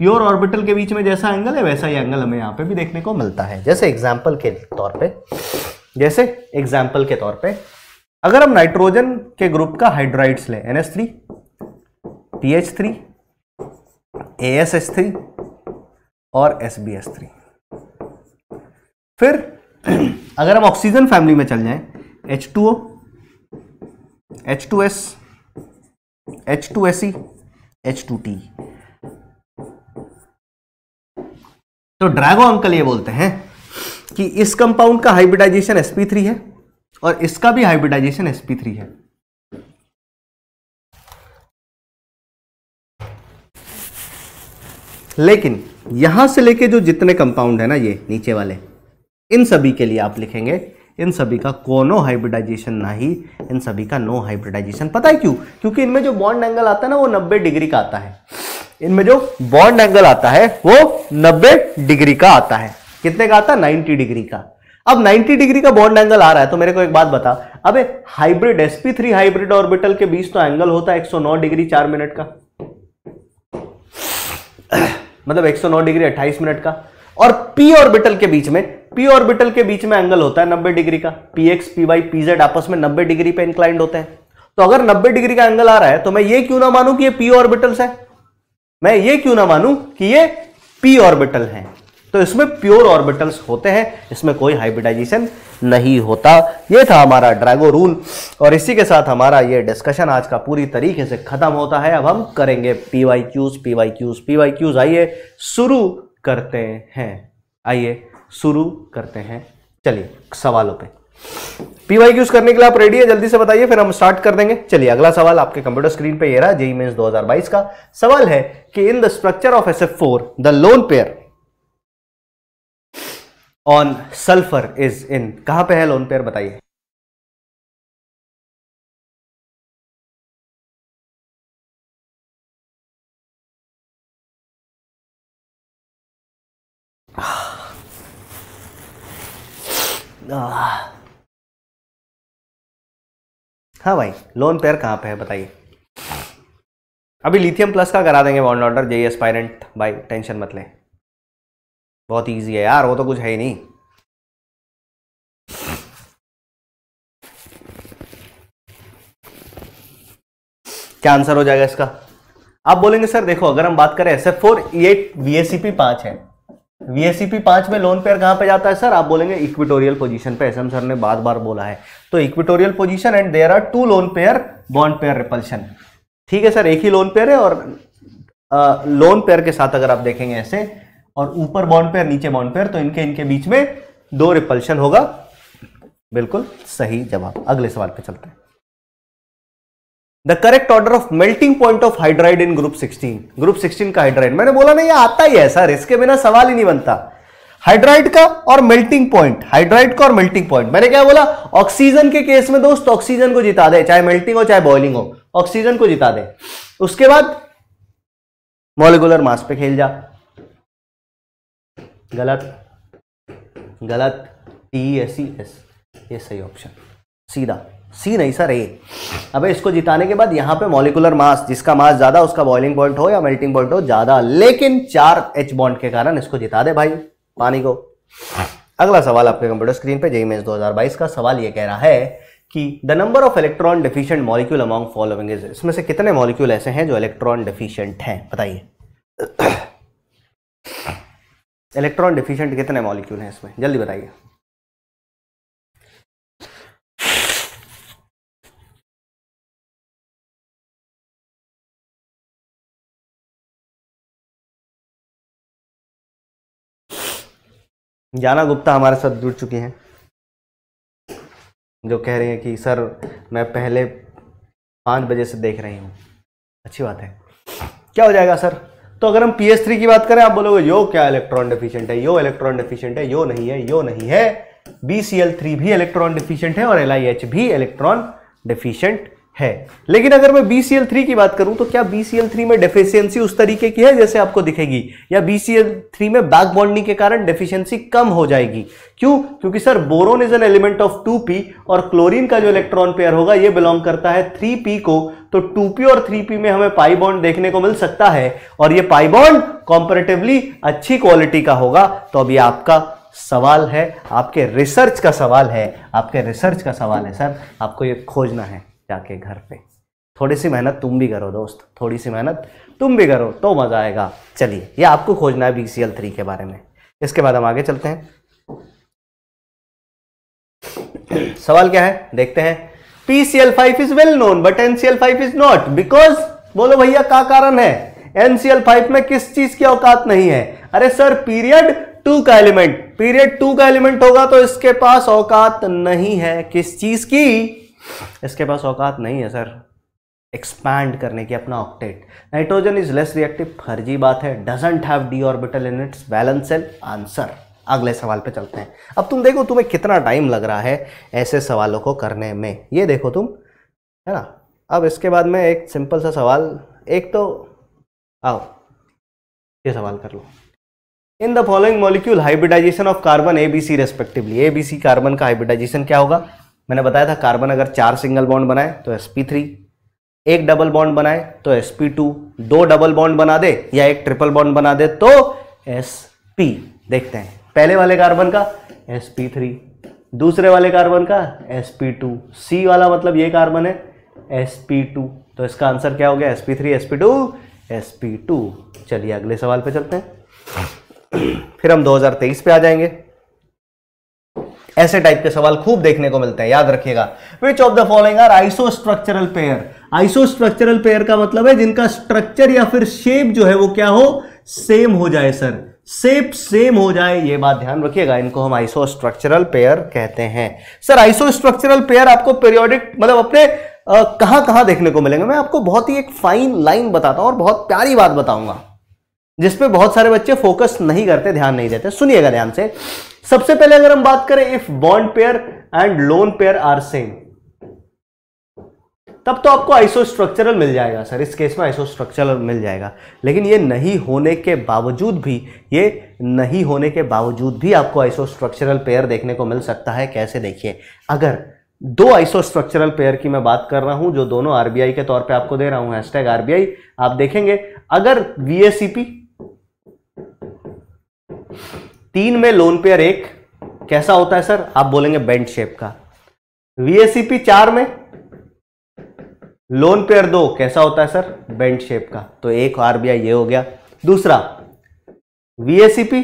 प्योर ऑर्बिटल के बीच में जैसा एंगल है वैसा ही एंगल हमें यहाँ पे भी देखने को मिलता है जैसे एग्जाम्पल के तौर पे जैसे एग्जाम्पल के तौर पे अगर हम नाइट्रोजन के ग्रुप का हाइड्राइड्स लें N S three P H three A S S three और एस बी एस थ्री फिर अगर हम ऑक्सीजन फैमिली में चल जाएं H two O H two S H two S C H two T तो ड्रैगो अंकल ये बोलते हैं कि इस कंपाउंड का हाइब्रिडाइजेशन sp3 है और इसका भी हाइब्रिडाइजेशन sp3 है लेकिन यहां से लेके जो जितने कंपाउंड है ना ये नीचे वाले इन सभी के लिए आप लिखेंगे इन सभी का कोनो हाइब्रिडाइजेशन ना ही इन सभी का नो हाइब्रिडाइजेशन पता है क्यों क्योंकि इनमें जो बॉन्ड एंगल आता है ना वो 90 डिग्री का आता है इनमें जो बॉन्ड एंगल आता है वो 90 डिग्री का आता है कितने का आता है 90 डिग्री का अब 90 डिग्री का बॉन्ड एंगल आ रहा है तो मेरे को एक बात बता अबे हाइब्रिड sp3 हाइब्रिड ऑर्बिटल के बीच तो एंगल होता है 109 डिग्री चार मिनट का मतलब 109 डिग्री 28 मिनट का और p ऑर्बिटल के बीच में p ऑर्बिटल के बीच में एंगल होता है 90 डिग्री का px एक्स पी आपस में 90 डिग्री पे इंक्लाइंड होते हैं तो अगर 90 डिग्री का एंगल आ रहा है तो मैं ये क्यों ना मानूं कि ये p ऑर्बिटल्स है मैं ये क्यों ना मानूं कि ये पी ऑर्बिटल हैं तो इसमें प्योर ऑर्बिटल्स होते हैं इसमें कोई हाइब्रिडाइजेशन नहीं होता ये था हमारा ड्रैगो रूल और इसी के साथ हमारा ये डिस्कशन आज का पूरी तरीके से ख़त्म होता है अब हम करेंगे P Y Qs P Y Qs P Y Qs आइए शुरू करते हैं आइए शुरू करते हैं चलिए सवालों पर पीवाई क्यूज करने के लिए आप रेडी है जल्दी से बताइए फिर हम स्टार्ट कर देंगे चलिए अगला सवाल आपके कंप्यूटर स्क्रीन पे ये रहा जेई मेंस 2022 का सवाल है कि in the structure of S F four the lone
pair on sulphur is in कहां पे है लोन पेयर बताइए आ, ah. ah. हाँ भाई लोन पेयर कहाँ पे है बताइए
अभी लिथियम प्लस का करा देंगे बॉन्ड ऑर्डर जेई एस्पायरेंट भाई टेंशन मत लें
बहुत ईजी है यार वो तो कुछ है ही नहीं
क्या आंसर हो जाएगा इसका आप बोलेंगे सर देखो अगर हम बात करें एस एफ फोर ये वी एस सी पी पांच है वीएससीपी पांच में लोन पेयर कहां पे जाता है सर आप बोलेंगे इक्विटोरियल पोजीशन पे एसएम सर ने बार बार बोला है तो equatorial position and there are two lone pair bond pair repulsion ठीक है सर एक ही लोन पेयर है और आ, लोन पेयर के साथ अगर आप देखेंगे ऐसे और ऊपर बॉन्ड पेयर नीचे बॉन्ड पेयर तो इनके इनके बीच में दो रिपल्शन होगा बिल्कुल सही जवाब अगले सवाल पे चलते हैं the correct order of melting point of hydride in group 16 group 16 का हाइड्राइड मैंने बोला ना ये आता ही है सर इसके बिना सवाल ही नहीं बनता हाइड्राइड का और मेल्टिंग पॉइंट हाइड्राइड का और मेल्टिंग पॉइंट मैंने क्या बोला ऑक्सीजन के केस में दोस्त ऑक्सीजन को जिता दे चाहे मेल्टिंग हो चाहे बॉइलिंग हो ऑक्सीजन को जिता दे उसके बाद मोलिकुलर मास पे खेल जा गलत गलत टी एस ई एस ये सही ऑप्शन सीधा सी नहीं सर ए अब इसको जिताने के बाद यहाँ पे मॉलिकुलर मास जिसका मास ज़्यादा उसका बॉइलिंग पॉइंट हो या मेल्टिंग पॉइंट हो ज़्यादा लेकिन चार एच बॉन्ड के कारण इसको जिता दे भाई पानी को अगला सवाल आपके कंप्यूटर स्क्रीन पे जेई मेज दो का सवाल ये कह रहा है कि the number of electron deficient molecule among following is इसमें से कितने मॉलिक्यूल ऐसे हैं जो इलेक्ट्रॉन डिफिशियंट हैं बताइए
इलेक्ट्रॉन डिफिशियंट कितने मॉलिक्यूल हैं इसमें जल्दी बताइए जाना गुप्ता हमारे साथ जुड़ चुकी हैं
जो कह रही हैं कि सर मैं पहले पाँच बजे से देख रही हूँ अच्छी बात है क्या हो जाएगा सर तो अगर हम पी एस थ्री की बात करें आप बोलोगे यो क्या इलेक्ट्रॉन डिफिशियंट है यो इलेक्ट्रॉन डिफिशियंट है यो नहीं है यो नहीं है बी सी एल थ्री भी इलेक्ट्रॉन डिफिशियंट है और एल आई एच भी इलेक्ट्रॉन डिफिशियंट है लेकिन अगर मैं BCL3 की बात करूं तो क्या BCL3 में डेफिशिएंसी उस तरीके की है जैसे आपको दिखेगी या BCL3 में बैक बॉन्डिंग के कारण डेफिशिएंसी कम हो जाएगी क्यों क्योंकि sir boron is an element of 2p और क्लोरीन का जो इलेक्ट्रॉन पेयर होगा ये बिलोंग करता है 3p को तो 2p और 3p में हमें पाई बॉन्ड देखने को मिल सकता है और ये पाई बॉन्ड कॉम्परेटिवली अच्छी क्वालिटी का होगा तो अब ये आपका सवाल है आपके रिसर्च का सवाल है आपके रिसर्च का सवाल है सर आपको ये खोजना है जाके घर पे थोड़ी सी मेहनत तुम भी करो दोस्त थोड़ी सी मेहनत तुम भी करो तो मज़ा आएगा चलिए ये आपको खोजना है बी थ्री के बारे में इसके बाद हम आगे चलते हैं सवाल क्या है देखते हैं P C L five is well known but N C L five is not because बोलो भैया क्या कारण है एन सी एल फाइव में किस चीज की औकात नहीं है अरे सर पीरियड टू का एलिमेंट पीरियड टू का एलिमेंट होगा तो इसके पास औकात नहीं है किस चीज की इसके पास औकात नहीं है सर एक्सपैंड करने की अपना octet nitrogen is less reactive फर्जी बात है doesn't have D orbital in its valence shell answer अगले सवाल पे चलते हैं अब तुम देखो तुम्हें कितना टाइम लग रहा है ऐसे सवालों को करने में ये देखो तुम है ना अब इसके बाद में एक सिंपल सा सवाल एक तो आओ ये सवाल कर लो in the following molecule hybridisation of carbon A B C respectively A B C carbon का हाइब्रिडाइजेशन क्या होगा मैंने बताया था कार्बन अगर चार सिंगल बॉन्ड बनाए तो sp3 एक डबल बॉन्ड बनाए तो sp2 दो डबल बॉन्ड बना दे या एक ट्रिपल बॉन्ड बना दे तो sp देखते हैं पहले वाले कार्बन का sp3 दूसरे वाले कार्बन का sp2 c वाला मतलब ये कार्बन है sp2 तो इसका आंसर क्या हो गया sp3 sp2 sp2 चलिए अगले सवाल पे चलते हैं फिर हम 2023 पे आ जाएंगे ऐसे टाइप के सवाल खूब देखने को मिलते हैं याद रखिएगा which of the following are isostructural pair isostructural pair का मतलब है जिनका स्ट्रक्चर या फिर शेप जो है वो क्या हो सेम हो जाए सर सेप सेम हो जाए ये बात ध्यान रखिएगा इनको हम आइसो स्ट्रक्चरल पेयर कहते हैं सर आइसो स्ट्रक्चरल पेयर आपको पेरियोडिक मतलब अपने कहां कहां देखने को मिलेंगे मैं आपको बहुत ही एक फाइन लाइन बताता हूं और बहुत प्यारी बात बताऊंगा जिसपे बहुत सारे बच्चे फोकस नहीं करते ध्यान नहीं देते सुनिएगा ध्यान से सबसे पहले अगर हम बात करें if bond pair and lone pair are same तब तो आपको आइसो स्ट्रक्चरल मिल जाएगा सर इस केस में आइसो स्ट्रक्चरल मिल जाएगा लेकिन ये नहीं होने के बावजूद भी ये नहीं होने के बावजूद भी आपको आइसो स्ट्रक्चरल पेयर देखने को मिल सकता है कैसे देखिए अगर दो आइसो स्ट्रक्चरल पेयर की मैं बात कर रहा हूं जो दोनों आरबीआई के तौर पे आपको दे रहा हूं हैशटैग आरबीआई आप देखेंगे अगर वीएसीपी तीन में लोन पेयर एक कैसा होता है सर आप बोलेंगे बेंड शेप का वीएसीपी चार में लोन पेयर दो कैसा होता है सर बेंड शेप का तो एक आरबीआई ये हो गया दूसरा वीएसीपी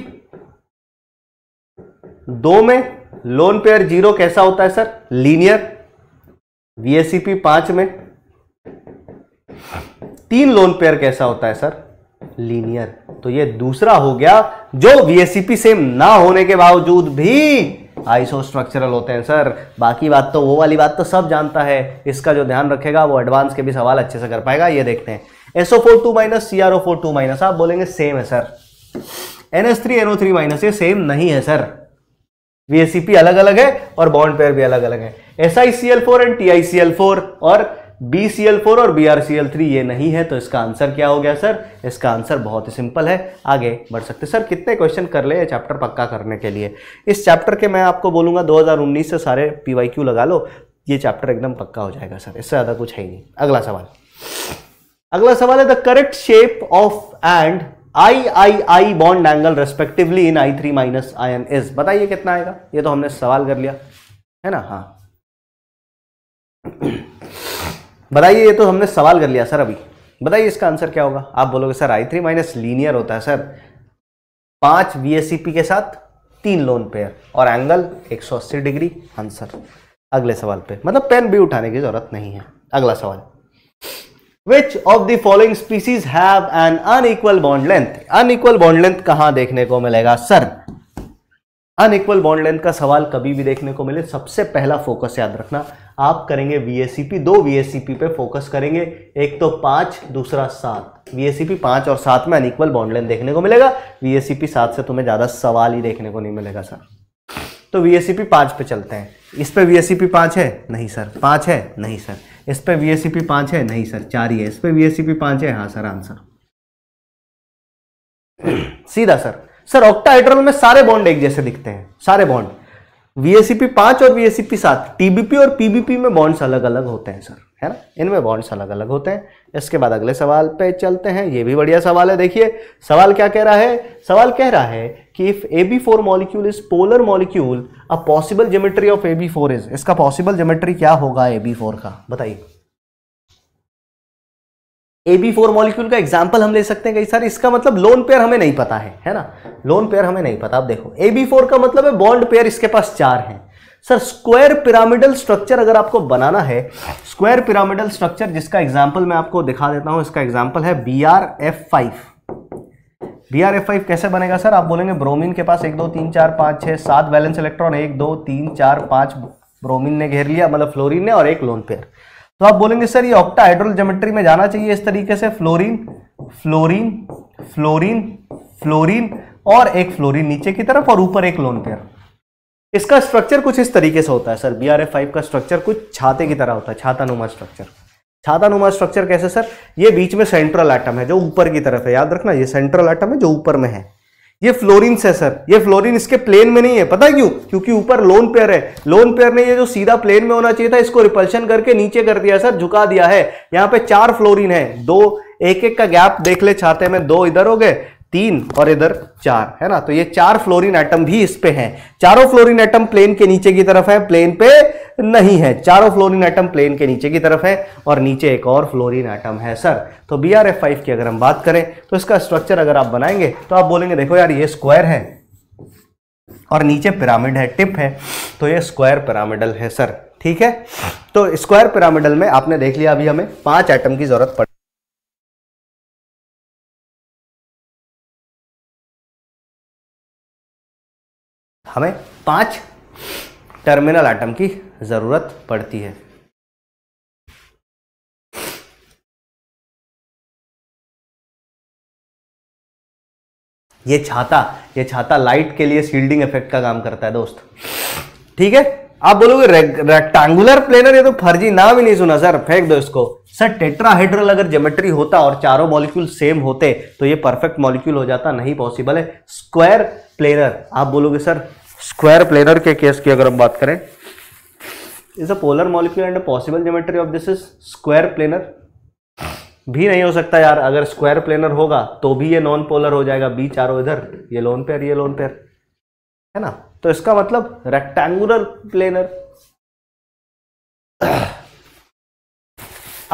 दो में लोन पेयर जीरो कैसा होता है सर लीनियर वीएसीपी पांच में तीन लोन पेयर कैसा होता है सर लीनियर तो ये दूसरा हो गया जो वीएससीपी सेम ना होने के बावजूद भी आईसो स्ट्रक्चरल होते हैं सर बाकी बात तो वो वाली बात तो सब जानता है इसका जो ध्यान रखेगा वो एडवांस के भी सवाल अच्छे से कर पाएगा ये देखते हैं SO four two minus C R O four two minus आप बोलेंगे सेम है sir N S three NO three minus ये सेम नहीं है सर वीएससीपी अलग अलग है और बॉन्ड पेयर भी अलग अलग है S I C L four and T I C L four और BCL4 फोर और B R C L three ये नहीं है तो इसका आंसर क्या हो गया सर इसका आंसर बहुत ही सिंपल है आगे बढ़ सकते सर कितने क्वेश्चन कर ले चैप्टर पक्का करने के लिए इस चैप्टर के मैं आपको बोलूँगा 2019 से सारे पी वाई क्यू लगा लो ये चैप्टर एकदम पक्का हो जाएगा सर इससे ज़्यादा कुछ है ही नहीं अगला सवाल अगला सवाल है the correct shape of and I I I bond angle respectively in I three minus I N S बताइए कितना आएगा ये तो हमने सवाल कर लिया है ना हाँ बताइए ये तो हमने सवाल कर लिया सर अभी बताइए इसका आंसर क्या होगा आप बोलोगे sir I three minus linear होता है सर पांच वी के साथ तीन लोन पेयर और एंगल 180 डिग्री आंसर अगले सवाल पे मतलब पेन भी उठाने की जरूरत नहीं है अगला सवाल which of the following species have an unequal bond length unequal bond length कहां देखने को मिलेगा सर अनइक्वल बॉन्ड लेंथ का सवाल कभी भी देखने को मिले सबसे पहला फोकस याद रखना आप करेंगे वी दो वी पे फोकस करेंगे एक तो पाँच दूसरा सात वी एस पाँच और सात में अनइक्वल बॉन्ड देखने को मिलेगा वी एस सात से तुम्हें ज़्यादा सवाल ही देखने को नहीं मिलेगा सर तो वी एस सी पी पाँच पे चलते हैं इस पे वी एस पाँच है नहीं सर पाँच है नहीं सर इस पे वी एस पाँच है नहीं सर चार ही है इस पे वी एस पाँच है हाँ सर आंसर सीधा सर सर ऑक्टाहाइड्रल में सारे बॉन्ड एक जैसे दिखते हैं सारे बॉन्ड वीएससीपी पांच और वीएससीपी सात टीबीपी और पीबीपी में बॉन्ड्स अलग अलग होते हैं सर है ना इनमें बॉन्ड्स अलग अलग होते हैं इसके बाद अगले सवाल पे चलते हैं ये भी बढ़िया सवाल है देखिए सवाल क्या कह रहा है सवाल कह रहा है कि if A B four molecule is polar molecule a possible geometry of A B four is इसका पॉसिबल जोमेट्री क्या होगा ए बी फोर का बताइए ए बी फोर मॉलिक्यूल का एग्जाम्पल हम ले सकते हैं कई सारे इसका मतलब लोन पेयर हमें नहीं पता है है ना लोन पेयर हमें नहीं पता आप देखो ए बी फोर का मतलब है बॉन्ड पेयर इसके पास चार हैं सर स्क्वायर पिरामिडल स्ट्रक्चर अगर आपको बनाना है स्क्वायर पिरामिडल स्ट्रक्चर जिसका एग्जाम्पल मैं आपको दिखा देता हूं इसका एग्जाम्पल है B R F five B R F five कैसे बनेगा सर आप बोलेंगे ब्रोमिन के पास एक दो तीन चार पाँच छः सात बैलेंस इलेक्ट्रॉन एक दो तीन चार पाँच ब्रोमिन ने घेर लिया मतलब फ्लोरिन ने और एक लोन पेयर तो आप बोलेंगे सर ये ऑक्टाहाइड्रोल जोमेट्री में जाना चाहिए इस तरीके से फ्लोरीन फ्लोरीन फ्लोरीन फ्लोरीन और एक फ्लोरीन नीचे की तरफ और ऊपर एक लोन पेयर इसका स्ट्रक्चर कुछ इस तरीके से होता है sir B R F five का स्ट्रक्चर कुछ छाते की तरह होता है छाता नुमा स्ट्रक्चर छाता नुमा स्ट्रक्चर कैसे सर ये बीच में सेंट्रल आइटम है जो ऊपर की तरफ है याद रखना ये सेंट्रल आइटम है जो ऊपर में है ये फ्लोरिन है सर ये फ्लोरिन इसके प्लेन में नहीं है पता क्यों क्योंकि ऊपर लोन पेयर है लोन पेयर ने ये जो सीधा प्लेन में होना चाहिए था इसको रिपल्शन करके नीचे कर दिया सर झुका दिया है यहाँ पे चार फ्लोरिन है दो एक एक का गैप देख ले चाहते हैं मैं दो इधर हो गए तीन और इधर चार है ना तो ये चार फ्लोरीन आइटम भी इस पे हैं चारों फ्लोरीन आइटम प्लेन के नीचे की तरफ है प्लेन पे नहीं है चारों फ्लोरीन आइटम प्लेन के नीचे की तरफ है और नीचे एक और फ्लोरीन आइटम है सर तो बी आर एफ फाइव की अगर हम बात करें तो इसका स्ट्रक्चर अगर आप बनाएंगे तो आप बोलेंगे देखो यार ये स्क्वायर है और नीचे पिरामिड है टिप है तो ये स्क्वायर पिरामिडल है
सर ठीक है तो स्क्वायर पिरामिडल में आपने देख लिया अभी हमें पांच आइटम की जरूरत पड़ी हमें पांच टर्मिनल आइटम की ज़रूरत पड़ती है ये छाता ये छाता लाइट के लिए शील्डिंग इफेक्ट का काम करता है दोस्त ठीक है आप बोलोगे
रेक्टेंगुलर प्लेनर ये तो फर्जी नाम ही नहीं सुना सर फेंक दो इसको सर टेट्राहेड्रल अगर ज्योमेट्री होता और चारों मॉलिक्यूल सेम होते तो ये परफेक्ट मॉलिक्यूल हो जाता नहीं पॉसिबल है स्क्वायर प्लेनर आप बोलोगे सर स्क्वायर प्लेनर के केस की अगर हम बात करें is a polar molecule and possible geometry of this is square planar भी नहीं हो सकता यार अगर स्क्वायर प्लेनर होगा तो भी ये नॉन पोलर हो जाएगा बी चारों इधर ये लोन पेयर ये लोन पेयर है ना तो इसका मतलब रेक्टेंगुलर प्लेनर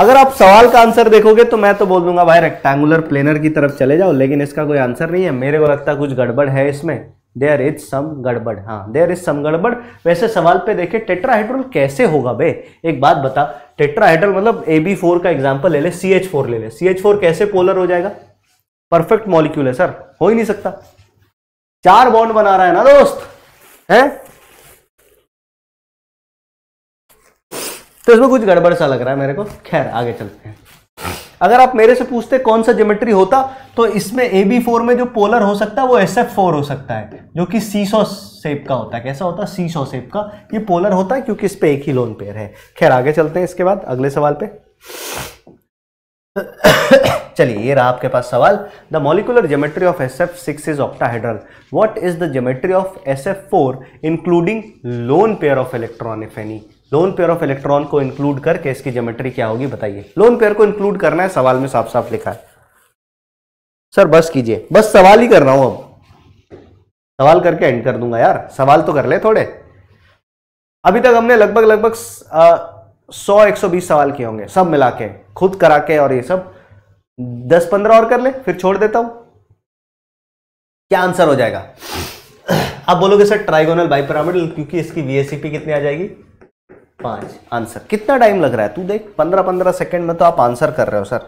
अगर आप सवाल का आंसर देखोगे तो मैं तो बोल दूंगा भाई रेक्टेंगुलर प्लेनर की तरफ चले जाओ लेकिन इसका कोई आंसर नहीं है मेरे को लगता है कुछ गड़बड़ है इसमें देयर इज सम गड़बड़ हाँ देयर इज सम गड़बड़ वैसे सवाल पे देखे टेट्राहाइड्रोल कैसे होगा बे एक बात बता टेट्राहाइड्रोल मतलब ए बी फोर का एग्जाम्पल ले ले सी एच फोर ले ले सी एच फोर कैसे पोलर हो जाएगा परफेक्ट मॉलिक्यूल है सर हो ही नहीं सकता चार बॉन्ड बना रहा है ना दोस्त है तो इसमें कुछ गड़बड़ सा लग रहा है मेरे को खैर आगे चलते हैं अगर आप मेरे से पूछते कौन सा ज्योमेट्री होता तो इसमें ए बी फोर में जो पोलर हो सकता है वो एस एफ फोर हो सकता है जो कि सीसो सेप का होता है कैसा होता है सीसो सेप का ये पोलर होता है क्योंकि इस पर एक ही लोन पेयर है खैर आगे चलते हैं इसके बाद अगले सवाल पे चलिए ये रहा आपके पास सवाल the molecular geometry of S F six is octahedral what is the geometry of S F four including lone pair of electron if any lone pair of electron को इंक्लूड करके इसकी ज्योमेट्री क्या होगी बताइए लोन पेयर को include करना है सवाल में साफ साफ लिखा है सर बस कीजिए बस सवाल ही कर रहा हूं अब सवाल करके एंड कर दूंगा यार सवाल तो कर ले थोड़े अभी तक हमने लगभग लगभग सौ एक सौ बीस सवाल किए होंगे सब मिला के खुद करा के और ये सब दस पंद्रह और कर ले फिर छोड़ देता हूं क्या आंसर हो जाएगा आप बोलोगे सर ट्राइगोनल बाइपरामिडल क्योंकि इसकी वीएससीपी कितनी आ जाएगी पांच आंसर कितना टाइम लग रहा है तू देख पंद्रह पंद्रह सेकंड में तो आप आंसर कर रहे हो सर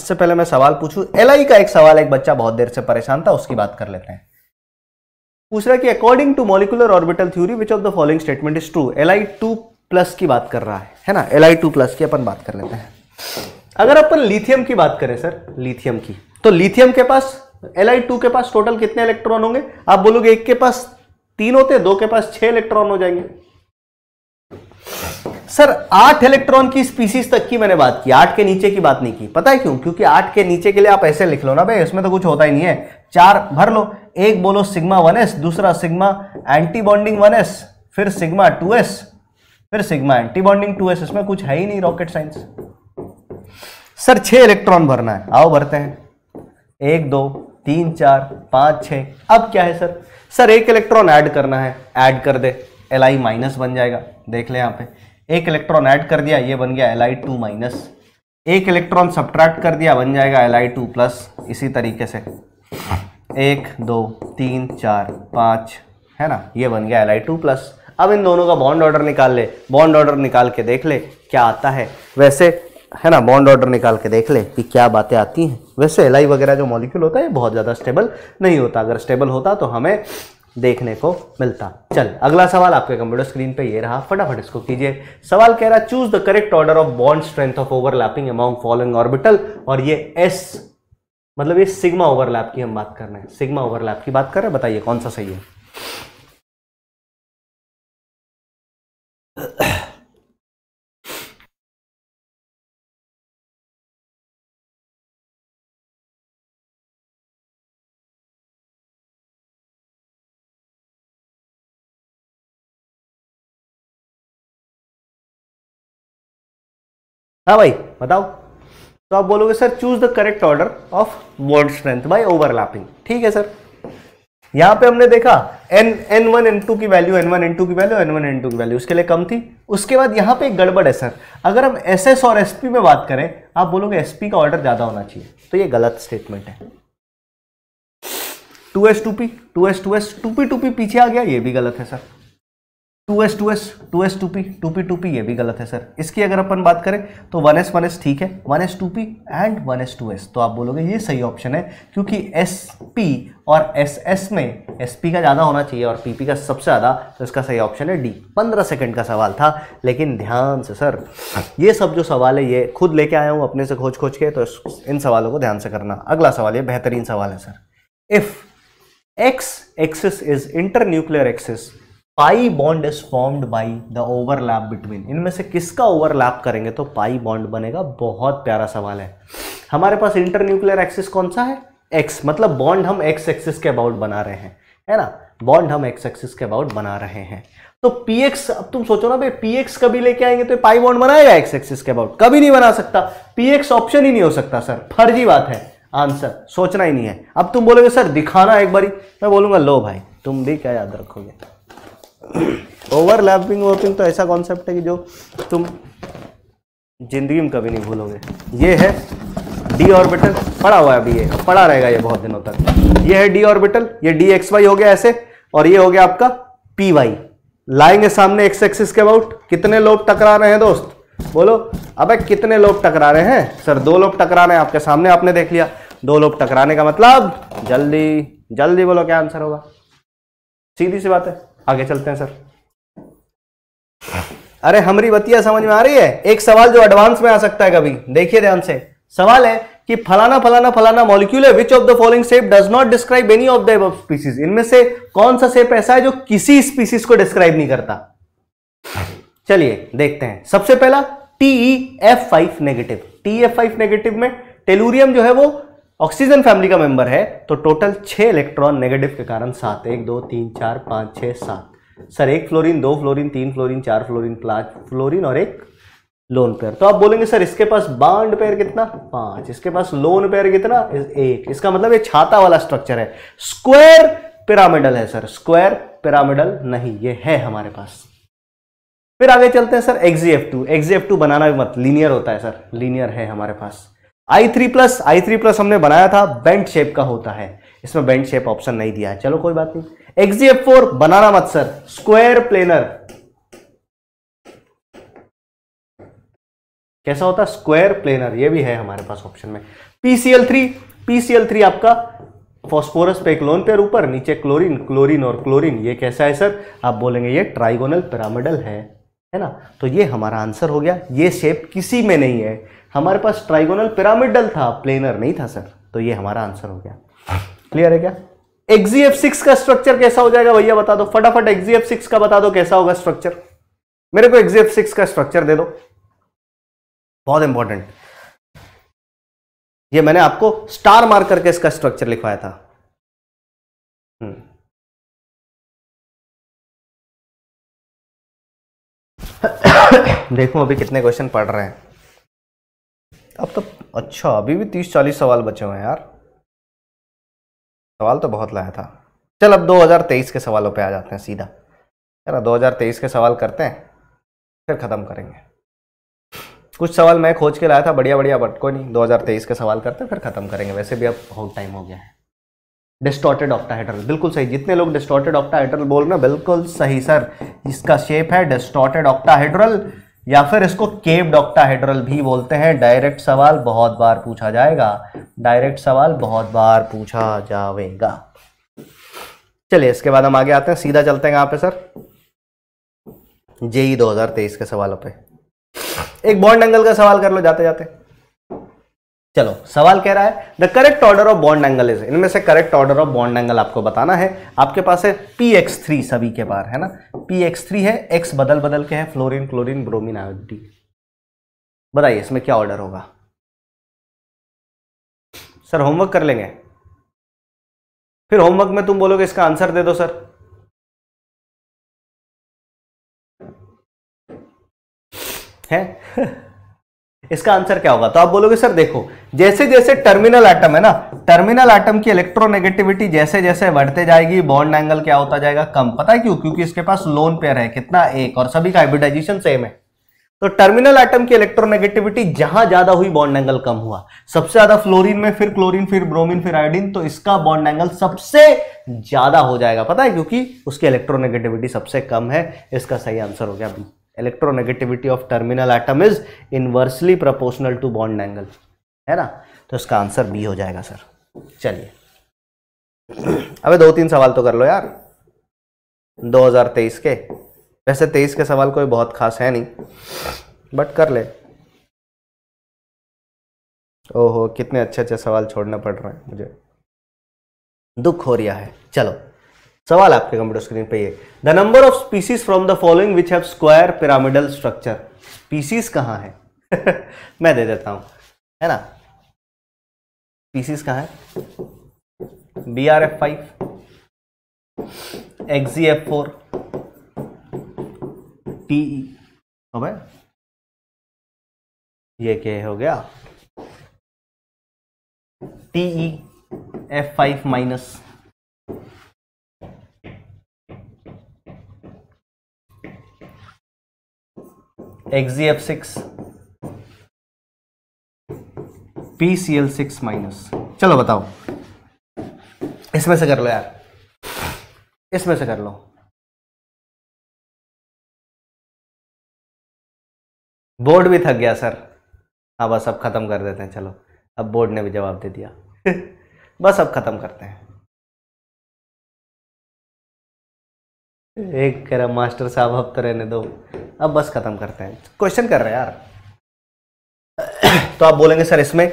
इससे पहले मैं सवाल पूछू एल का एक सवाल एक बच्चा बहुत देर से परेशान था उसकी बात कर लेते हैं पूछ रहा है कि according to molecular orbital theory which of the following statement is true L two plus की बात कर रहा है है ना एल टू प्लस की अपन बात कर लेते हैं अगर अपन लिथियम की बात करें सर लिथियम की तो लिथियम के पास एल टू के पास टोटल कितने इलेक्ट्रॉन होंगे आप बोलोगे एक के पास तीन होते दो के पास छह इलेक्ट्रॉन हो जाएंगे सर आठ इलेक्ट्रॉन की स्पीसीज तक की मैंने बात की आठ के नीचे की बात नहीं की पता है क्यों क्योंकि आठ के नीचे के लिए आप ऐसे लिख लो ना भाई उसमें तो कुछ होता ही नहीं है चार भर लो एक बोलो सिग्मा वन एस दूसरा सिग्मा एंटीबॉन्डिंग वन एस फिर सिग्मा टू एस फिर सिग्मा एंटीबॉन्डिंग टू एस इसमें कुछ है ही नहीं रॉकेट साइंस सर छह इलेक्ट्रॉन भरना है आओ भरते हैं एक दो तीन चार पांच छ अब क्या है सर सर एक इलेक्ट्रॉन ऐड करना है ऐड कर दे एल आई माइनस बन जाएगा देख ले यहाँ पे एक इलेक्ट्रॉन ऐड कर दिया ये बन गया एल आई टू माइनस एक इलेक्ट्रॉन सब्ट्रैक्ट कर दिया बन जाएगा एल आई टू प्लस इसी तरीके से एक दो तीन चार पाँच है ना ये बन गया एल आई टू प्लस अब इन दोनों का बॉन्ड ऑर्डर निकाल ले बॉन्ड ऑर्डर निकाल के देख ले क्या आता है वैसे है ना बॉन्ड ऑर्डर निकाल के देख ले कि क्या बातें आती हैं वैसे एल वगैरह जो मॉलिक्यूल होता है बहुत ज़्यादा स्टेबल नहीं होता अगर स्टेबल होता तो हमें देखने को मिलता चल अगला सवाल आपके कंप्यूटर स्क्रीन पे ये रहा फटाफट इसको कीजिए सवाल कह रहा choose the correct order of bond strength of overlapping among following orbital और ये एस मतलब ये सिग्मा ओवरलैप की हम बात कर रहे हैं सिग्मा ओवरलैप की
बात कर रहे हैं बताइए कौन सा सही है हाँ भाई बताओ
तो आप बोलोगे sir choose the correct order of bond strength by overlapping ठीक है सर यहां पे हमने देखा N N one N two की value N one N two की value N one N two की वैल्यू उसके लिए कम थी उसके बाद यहां पे एक गड़बड़ है सर अगर हम एस एस और एसपी में बात करें आप बोलोगे एस पी का ऑर्डर ज़्यादा होना चाहिए तो ये गलत स्टेटमेंट है two S two P two S two S two P two P पीछे आ गया ये भी गलत है sir two S two S two S two P two P two P ये भी गलत है सर इसकी अगर अपन बात करें तो वन एस वन एस ठीक है one S two P and one S two S तो आप बोलोगे ये सही ऑप्शन है क्योंकि एस पी और एस एस में एस पी का ज़्यादा होना चाहिए और पी पी का सबसे ज़्यादा तो इसका सही ऑप्शन है डी पंद्रह सेकंड का सवाल था लेकिन ध्यान से सर ये सब जो सवाल है ये खुद लेके आया हूँ अपने से खोज खोज के तो इन सवालों को ध्यान से करना अगला सवाल ये बेहतरीन सवाल है sir if X axis is internuclear axis pi bond is formed by the overlap between इनमें से किसका ओवरलैप करेंगे तो पाई बॉन्ड बनेगा बहुत प्यारा सवाल है हमारे पास इंटरन्यूक्लियर एक्सिस कौन सा है एक्स मतलब बॉन्ड हम एक्स एक्सिस के अबाउट बना रहे हैं है ना बॉन्ड हम एक्स एक्सिस के अबाउट बना रहे हैं तो पी एक्स अब तुम सोचो ना भाई पी एक्स कभी लेके आएंगे तो पाई बॉन्ड बनाएगा एक्स एक्सिस के अबाउट कभी नहीं बना सकता पी एक्स ऑप्शन ही नहीं हो सकता सर फर्जी बात है आंसर सोचना ही नहीं है अब तुम बोलोगे सर दिखाना एक बारी मैं बोलूंगा लो भाई तुम भी क्या याद रखोगे ओवरलैपिंग वर्पिंग तो ऐसा कॉन्सेप्ट है कि जो तुम जिंदगी में कभी नहीं भूलोगे ये है डी ऑर्बिटल पड़ा हुआ है अभी ये पड़ा रहेगा ये बहुत दिनों तक ये है डी ऑर्बिटल ये डी एक्स वाई हो गया ऐसे और ये हो गया आपका पी वाई लाएंगे सामने एक्स एक्सिस के अबाउट कितने लोग टकरा रहे हैं दोस्त बोलो अबे कितने लोग टकरा रहे हैं सर दो लोग टकरा रहे हैं आपके सामने आपने देख लिया दो लोग टकराने का मतलब जल्दी जल्दी बोलो क्या आंसर होगा सीधी सी बात है आगे चलते हैं सर अरे हमारी बतिया समझ में आ रही है एक सवाल जो एडवांस में आ सकता है कभी देखिए ध्यान से सवाल है कि फलाना फलाना फलाना मॉलिक्यूल है which of the following shape does not describe any of the species इनमें से कौन सा सेप ऐसा है जो किसी स्पीसीज को डिस्क्राइब नहीं करता चलिए देखते हैं सबसे पहला TE F five negative T F five negative में टेलूरियम जो है वो ऑक्सीजन फैमिली का मेंबर है तो टोटल छः इलेक्ट्रॉन नेगेटिव के कारण सात एक दो तीन चार पाँच छः सात सर एक फ्लोरीन दो फ्लोरीन तीन फ्लोरीन चार फ्लोरीन पाँच फ्लोरीन और एक लोन पेयर तो आप बोलेंगे सर इसके पास बाड पेयर कितना पांच इसके पास लोन पेयर कितना एक इसका मतलब ये छाता वाला स्ट्रक्चर है स्क्वायर पिरामिडल है सर स्क्वायर पिरामिडल नहीं ये है हमारे पास फिर आगे चलते हैं sir XeF two XeF two बनाना भी मत लीनियर होता है सर लीनियर है हमारे पास I three plus I three plus हमने बनाया था बेंट शेप का होता है इसमें बेंट शेप ऑप्शन नहीं दिया है चलो कोई बात नहीं एक्सजीएफ फोर बनाना मत सर स्क्वायर प्लेनर कैसा होता है स्क्वायर प्लेनर ये भी है हमारे पास ऑप्शन में पीसीएल थ्री पीसीएल थ्री आपका फॉस्फोरस पे क्लोन पेयर ऊपर नीचे क्लोरीन क्लोरीन और क्लोरीन ये कैसा है सर आप बोलेंगे ये ट्राइगोनल पिरामिडल है है ना तो ये हमारा आंसर हो गया ये शेप किसी में नहीं है हमारे पास ट्राइगोनल पिरामिडल था प्लेनर नहीं था सर तो ये हमारा आंसर हो गया क्लियर है क्या एक्सीएफ सिक्स का स्ट्रक्चर कैसा हो जाएगा भैया बता दो फटाफट एक्सीएफ सिक्स का बता दो कैसा होगा स्ट्रक्चर मेरे को एक्सीएफ सिक्स का स्ट्रक्चर दे दो बहुत इंपॉर्टेंट
ये मैंने आपको स्टार मार्क करके इसका स्ट्रक्चर लिखवाया था हम्म। देखो अभी कितने क्वेश्चन पढ़ रहे हैं अब तो
अच्छा अभी भी तीस चालीस सवाल बचे हुए हैं यार सवाल तो बहुत लाया था चल अब 2023 के सवालों पे आ जाते हैं सीधा यार 2023 के सवाल करते हैं फिर ख़त्म करेंगे कुछ सवाल मैं खोज के लाया था बढ़िया बढ़िया बट कोई नहीं 2023 के सवाल करते हैं फिर ख़त्म करेंगे वैसे भी अब बहुत टाइम हो गया है ऑक्टा ऑक्टाहेड्रल बिल्कुल सही जितने लोग ऑक्टा ऑक्टाहेड्रल बोल रहे हैं बिल्कुल सही सर इसका शेप है ऑक्टा ऑक्टाहेड्रल या फिर इसको केप डॉक्टाहेड्रल भी बोलते हैं डायरेक्ट सवाल बहुत बार पूछा जाएगा डायरेक्ट सवाल बहुत बार पूछा जाएगा चलिए इसके बाद हम आगे आते हैं सीधा चलते हैं यहाँ पे सर जेई 2023 के सवालों पे एक बॉन्ड एंगल का सवाल कर लो जाते जाते चलो सवाल कह रहा है the correct order of bond angle is इनमें से correct order of bond angle आपको बताना है आपके पास है पी एक्स थ्री सभी के पार है ना पी एक्स थ्री है एक्स बदल बदल के है
फ्लोरिन क्लोरिन ब्रोमिन आयोडी बताइए इसमें क्या ऑर्डर होगा सर होमवर्क कर लेंगे फिर होमवर्क में तुम बोलोगे इसका आंसर दे दो सर है इसका आंसर क्या होगा तो आप बोलोगे सर देखो
जैसे जैसे टर्मिनल आइटम है ना टर्मिनल आइटम की इलेक्ट्रोनेगेटिविटी जैसे जैसे बढ़ते जाएगी बॉन्ड एंगल क्या होता जाएगा कम पता है क्यों क्योंकि इसके पास लोन पेयर है कितना एक और सभी का हाइब्रिडाइजेशन सेम है तो टर्मिनल आइटम की इलेक्ट्रोनेगेटिविटी जहां ज्यादा हुई बॉन्ड एंगल कम हुआ सबसे ज्यादा फ्लोरिन में फिर क्लोरिन फिर ब्रोमिन फिर आयोडिन तो इसका बॉन्ड एंगल सबसे ज्यादा हो जाएगा पता है क्योंकि उसकी इलेक्ट्रोनेगेटिविटी सबसे कम है इसका सही आंसर हो गया B electronegativity of terminal atom is inversely proportional to bond angle है ना तो इसका आंसर बी हो जाएगा सर चलिए अबे दो तीन सवाल तो कर लो यार 2023 के वैसे 23 के सवाल कोई बहुत खास है नहीं बट कर ले ओहो कितने अच्छे अच्छे सवाल छोड़ने पड़ रहे हैं मुझे दुख हो रहा है चलो सवाल आपके कंप्यूटर स्क्रीन पे ये the number of species from the following which have square pyramidal structure species कहाँ है मैं दे देता हूं है ना स्पीसीज कहाँ है B R F five
Xe F four T ये क्या हो गया T E F five minus six L six minus चलो बताओ इसमें से कर लो यार इसमें से कर लो बोर्ड भी थक गया सर हाँ बस अब ख़त्म कर देते हैं चलो
अब बोर्ड ने भी जवाब दे दिया बस अब ख़त्म करते हैं एक कह रहा मास्टर साहब अब तो रहने दो अब बस ख़त्म करते हैं क्वेश्चन कर रहे हैं यार तो आप बोलेंगे सर इसमें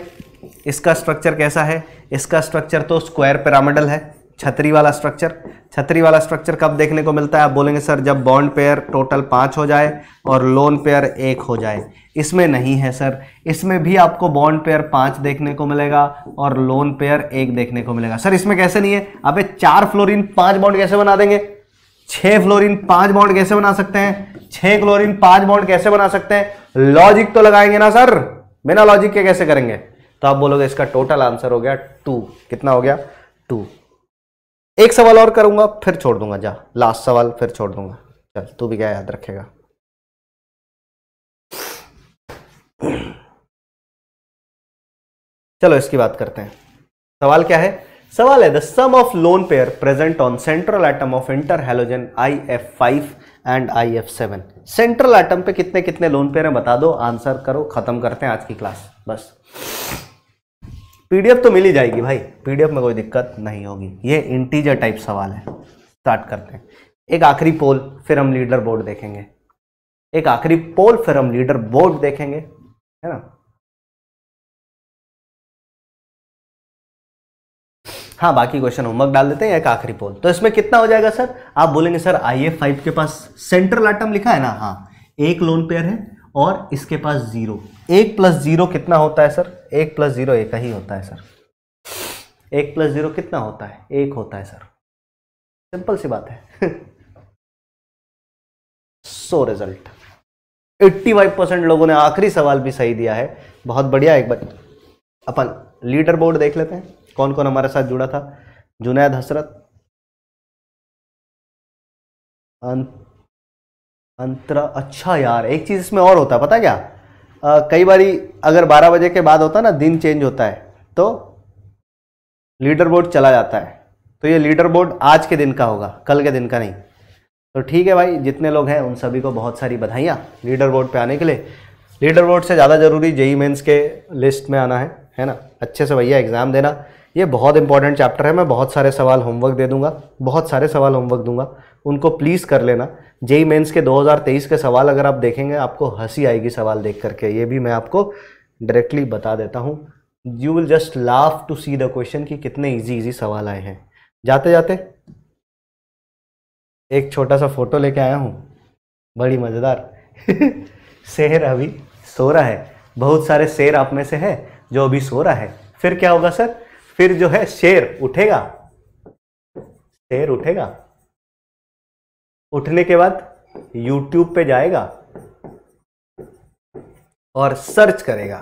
इसका स्ट्रक्चर कैसा है इसका स्ट्रक्चर तो स्क्वायर पिरामिडल है छतरी वाला स्ट्रक्चर छतरी वाला स्ट्रक्चर कब देखने को मिलता है आप बोलेंगे सर जब बॉन्ड पेयर टोटल पाँच हो जाए और लोन पेयर एक हो जाए इसमें नहीं है सर इसमें भी आपको बॉन्ड पेयर पाँच देखने को मिलेगा और लोन पेयर एक देखने को मिलेगा सर इसमें कैसे नहीं है आप चार फ्लोरिन पाँच बॉन्ड कैसे बना देंगे छः फ्लोरिन पाँच बॉन्ड कैसे बना सकते हैं छह क्लोरीन पांच बॉन्ड कैसे बना सकते हैं लॉजिक तो लगाएंगे ना सर बिना लॉजिक के कैसे करेंगे तो आप बोलोगे इसका टोटल आंसर हो गया टू कितना हो गया टू एक सवाल
और करूंगा फिर छोड़ दूंगा जा लास्ट सवाल फिर छोड़ दूंगा चल तू भी क्या याद रखेगा चलो इसकी बात करते हैं सवाल क्या है सवाल है the sum of lone pair present
on central atom of interhalogen I F five and I F seven central atom पे कितने कितने लोन पेयर हैं बता दो आंसर करो खत्म करते हैं आज की क्लास बस पीडीएफ तो मिल ही जाएगी भाई पीडीएफ में कोई दिक्कत नहीं होगी ये इंटीजर टाइप सवाल है स्टार्ट करते हैं एक आखिरी पोल फिर हम लीडर बोर्ड देखेंगे
एक आखिरी पोल फिर हम लीडर बोर्ड देखेंगे है ना हाँ बाकी क्वेश्चन होमवर्क डाल देते हैं एक आखिरी पोल
तो इसमें कितना हो जाएगा सर आप बोलेंगे सर आई एफ फाइव के पास सेंट्रल आइटम लिखा है ना हाँ एक लोन पेयर है और इसके पास जीरो एक प्लस जीरो कितना होता है सर एक प्लस जीरो एक
ही होता है सर
एक प्लस जीरो कितना होता है एक होता है सर सिंपल सी बात है so result eighty five percent लोगों ने आखिरी सवाल भी सही दिया है बहुत बढ़िया एक बार अपन लीडर बोर्ड देख लेते हैं कौन कौन हमारे साथ जुड़ा था जुनैद हसरत अंतरा अच्छा यार एक चीज़ इसमें और होता है पता क्या आ, कई बारी अगर 12 बजे के बाद होता ना दिन चेंज होता है तो लीडर बोर्ड चला जाता है तो ये लीडर बोर्ड आज के दिन का होगा कल के दिन का नहीं तो ठीक है भाई जितने लोग हैं उन सभी को बहुत सारी बधाइयाँ लीडर बोर्ड पे आने के लिए लीडर बोर्ड से ज़्यादा ज़रूरी जेई मेंस के लिस्ट में आना है है ना अच्छे से भैया एग्ज़ाम देना ये बहुत इंपॉर्टेंट चैप्टर है मैं बहुत सारे सवाल होमवर्क दे दूंगा बहुत सारे सवाल होमवर्क दूंगा उनको प्लीज़ कर लेना जेई मेन्स के 2023 के सवाल अगर आप देखेंगे आपको हंसी आएगी सवाल देख करके ये भी मैं आपको डायरेक्टली बता देता हूँ you will just laugh to see the question कि कितने ईजी ईजी सवाल आए हैं जाते जाते एक छोटा सा फ़ोटो लेके आया हूँ बड़ी मज़ेदार शेर अभी सो रहा है बहुत सारे शेर आप में से है जो अभी सो रहा है फिर क्या होगा सर फिर जो है शेर उठेगा शेर उठेगा उठने के बाद YouTube पे जाएगा और सर्च करेगा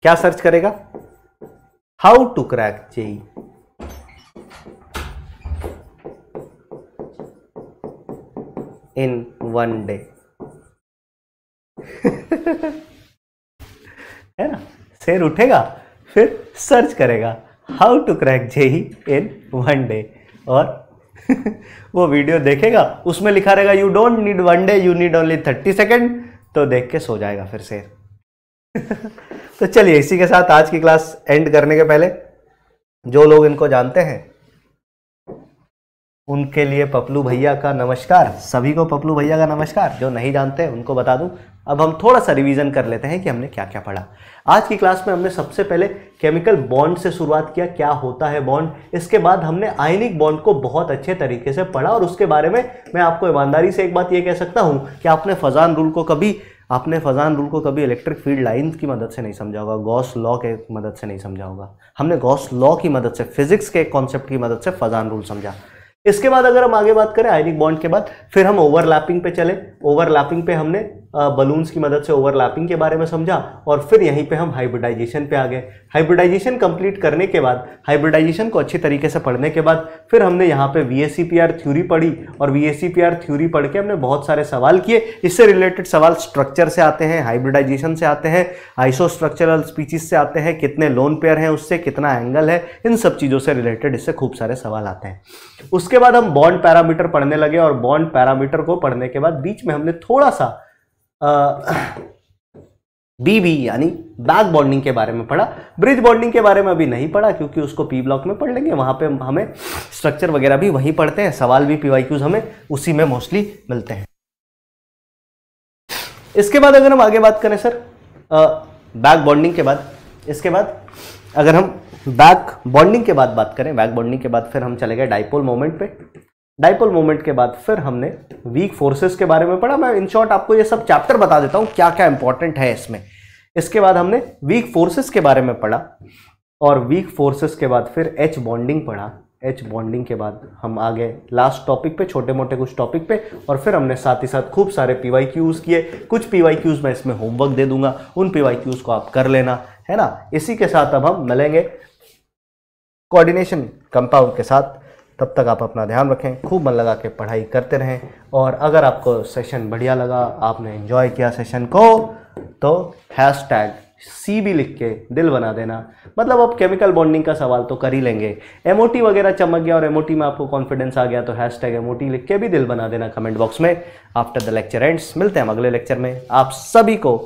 क्या सर्च करेगा how to crack JEE in one day है ना शेर उठेगा फिर सर्च करेगा how to crack JEE in one day और वो वीडियो देखेगा उसमें लिखा रहेगा you don't need one day you need only thirty second तो देख के सो जाएगा फिर शेर तो चलिए इसी के साथ आज की क्लास एंड करने के पहले जो लोग इनको जानते हैं उनके लिए पपलू भैया का नमस्कार सभी को पपलू भैया का नमस्कार जो नहीं जानते उनको बता दूं अब हम थोड़ा सा रिवीजन कर लेते हैं कि हमने क्या क्या पढ़ा आज की क्लास में हमने सबसे पहले केमिकल बॉन्ड से शुरुआत किया क्या होता है बॉन्ड इसके बाद हमने आयनिक बॉन्ड को बहुत अच्छे तरीके से पढ़ा और उसके बारे में मैं आपको ईमानदारी से एक बात ये कह सकता हूँ कि आपने फजान रूल को कभी आपने फजान रूल को कभी इलेक्ट्रिक फील्ड लाइन की मदद से नहीं समझा होगा गॉस लॉ के मदद से नहीं समझा होगा हमने गॉस लॉ की मदद से फिजिक्स के कॉन्सेप्ट की मदद से फजान रूल समझा इसके बाद अगर हम आगे बात करें आयनिक बॉन्ड के बाद फिर हम ओवरलैपिंग पे चले ओवरलैपिंग पे हमने बलून्स की मदद से ओवरलैपिंग के बारे में समझा और फिर यहीं पे हम हाइब्रिडाइजेशन पे आ गए हाइब्रिडाइजेशन कंप्लीट करने के बाद हाइब्रिडाइजेशन को अच्छी तरीके से पढ़ने के बाद फिर हमने यहाँ पे वी थ्योरी पढ़ी और वी थ्योरी पढ़ के हमने बहुत सारे सवाल किए इससे रिलेटेड सवाल स्ट्रक्चर से आते हैं हाइब्रिडाइजेशन से आते हैं आइसो स्ट्रक्चरल स्पीचिस से आते हैं कितने लोन पेयर हैं उससे कितना एंगल है इन सब चीज़ों से रिलेटेड इससे खूब सारे सवाल आते हैं उसके उसके बाद हम बॉन्ड पैरामीटर पढ़ने लगे और बॉन्ड पैरामीटर को पढ़ने के बाद बीच में हमने थोड़ा सा बीबी यानी बैक बॉन्डिंग के बारे में पढ़ा ब्रिज बॉन्डिंग के बारे में अभी नहीं पढ़ा क्योंकि उसको पी ब्लॉक में पढ़ लेंगे वहां पे हमें स्ट्रक्चर वगैरह भी वहीं पढ़ते हैं सवाल भी पी हमें उसी में मोस्टली मिलते हैं इसके बाद अगर हम आगे बात करें सर बैक बॉन्डिंग के बाद इसके बाद अगर हम बैक बॉन्डिंग के बाद बात करें बैक बॉन्डिंग के बाद फिर हम चले गए डाइपोल मोमेंट पे डाइपोल मोमेंट के बाद फिर हमने वीक फोर्सेस के बारे में पढ़ा मैं इन शॉर्ट आपको ये सब चैप्टर बता देता हूँ क्या क्या इंपॉर्टेंट है इसमें इसके बाद हमने वीक फोर्सेस के बारे में पढ़ा और वीक फोर्सेस के बाद फिर एच बॉन्डिंग पढ़ा एच बॉन्डिंग के बाद हम आ गए लास्ट टॉपिक पे छोटे मोटे कुछ टॉपिक पे और फिर हमने साथ ही साथ खूब सारे पी वाई क्यूज़ किए कुछ पी वाई क्यूज़ मैं इसमें होमवर्क दे दूंगा उन पी वाई क्यूज़ को आप कर लेना है ना इसी के साथ अब हम मिलेंगे कोऑर्डिनेशन कंपाउंड के साथ तब तक आप अपना ध्यान रखें खूब मन लगा के पढ़ाई करते रहें और अगर आपको सेशन बढ़िया लगा आपने एंजॉय किया सेशन को तो हैश टैग सी भी लिख के दिल बना देना मतलब आप केमिकल बॉन्डिंग का सवाल तो कर ही लेंगे एम वगैरह चमक गया और एम में आपको कॉन्फिडेंस आ गया तो हैश टैग एम लिख के भी दिल बना देना कमेंट बॉक्स में आफ्टर द लेक्चर एंड्स मिलते हैं हम अगले लेक्चर में आप सभी को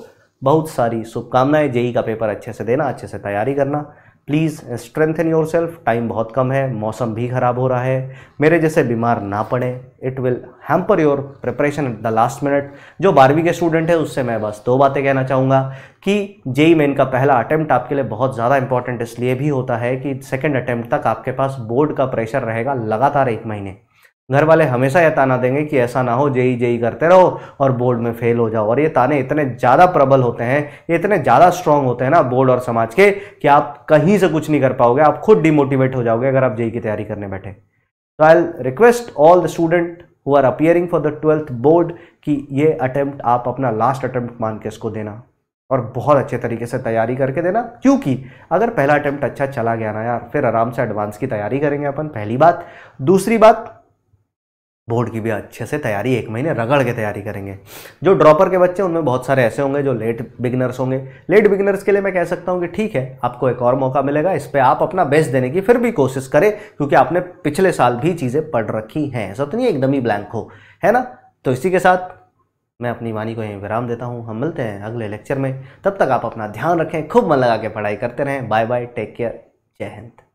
बहुत सारी शुभकामनाएं जेई का पेपर अच्छे से देना अच्छे से तैयारी करना please strengthen your self time बहुत कम है मौसम भी ख़राब हो रहा है मेरे जैसे बीमार ना पड़े it will hamper your preparation at the last minute जो बारहवीं के स्टूडेंट है उससे मैं बस दो बातें कहना चाहूँगा कि जेई मेन का पहला अटैम्प्ट आपके लिए बहुत ज़्यादा इंपॉर्टेंट इसलिए भी होता है कि सेकेंड अटैम्प्ट तक आपके पास बोर्ड का प्रेशर रहेगा लगातार एक महीने घर वाले हमेशा यह ताना देंगे कि ऐसा ना हो जेई जेई करते रहो और बोर्ड में फेल हो जाओ और ये ताने इतने ज़्यादा प्रबल होते हैं ये इतने ज़्यादा स्ट्रांग होते हैं ना बोर्ड और समाज के कि आप कहीं से कुछ नहीं कर पाओगे आप खुद डिमोटिवेट हो जाओगे अगर आप जेई की तैयारी करने बैठे तो I request all the student who are appearing for the twelfth board कि ये अटैम्प्ट आप अपना लास्ट अटैम्प्ट मान के इसको देना और बहुत अच्छे तरीके से तैयारी करके देना क्योंकि अगर पहला अटैम्प्ट अच्छा चला गया ना यार फिर आराम से एडवांस की तैयारी करेंगे अपन पहली बात दूसरी बात बोर्ड की भी अच्छे से तैयारी एक महीने रगड़ के तैयारी करेंगे जो ड्रॉपर के बच्चे उनमें बहुत सारे ऐसे होंगे जो लेट बिगनर्स होंगे लेट बिगनर्स के लिए मैं कह सकता हूँ कि ठीक है आपको एक और मौका मिलेगा इस पर आप अपना बेस्ट देने की फिर भी कोशिश करें क्योंकि आपने पिछले साल भी चीज़ें पढ़ रखी हैं ऐसा तो नहीं एकदम ही ब्लैंक हो है ना तो इसी के साथ मैं अपनी वाणी को यहीं विराम देता हूँ हम मिलते हैं अगले लेक्चर में तब तक आप अपना ध्यान रखें खूब मन लगा के पढ़ाई करते रहें बाय बाय टेक केयर जय हिंद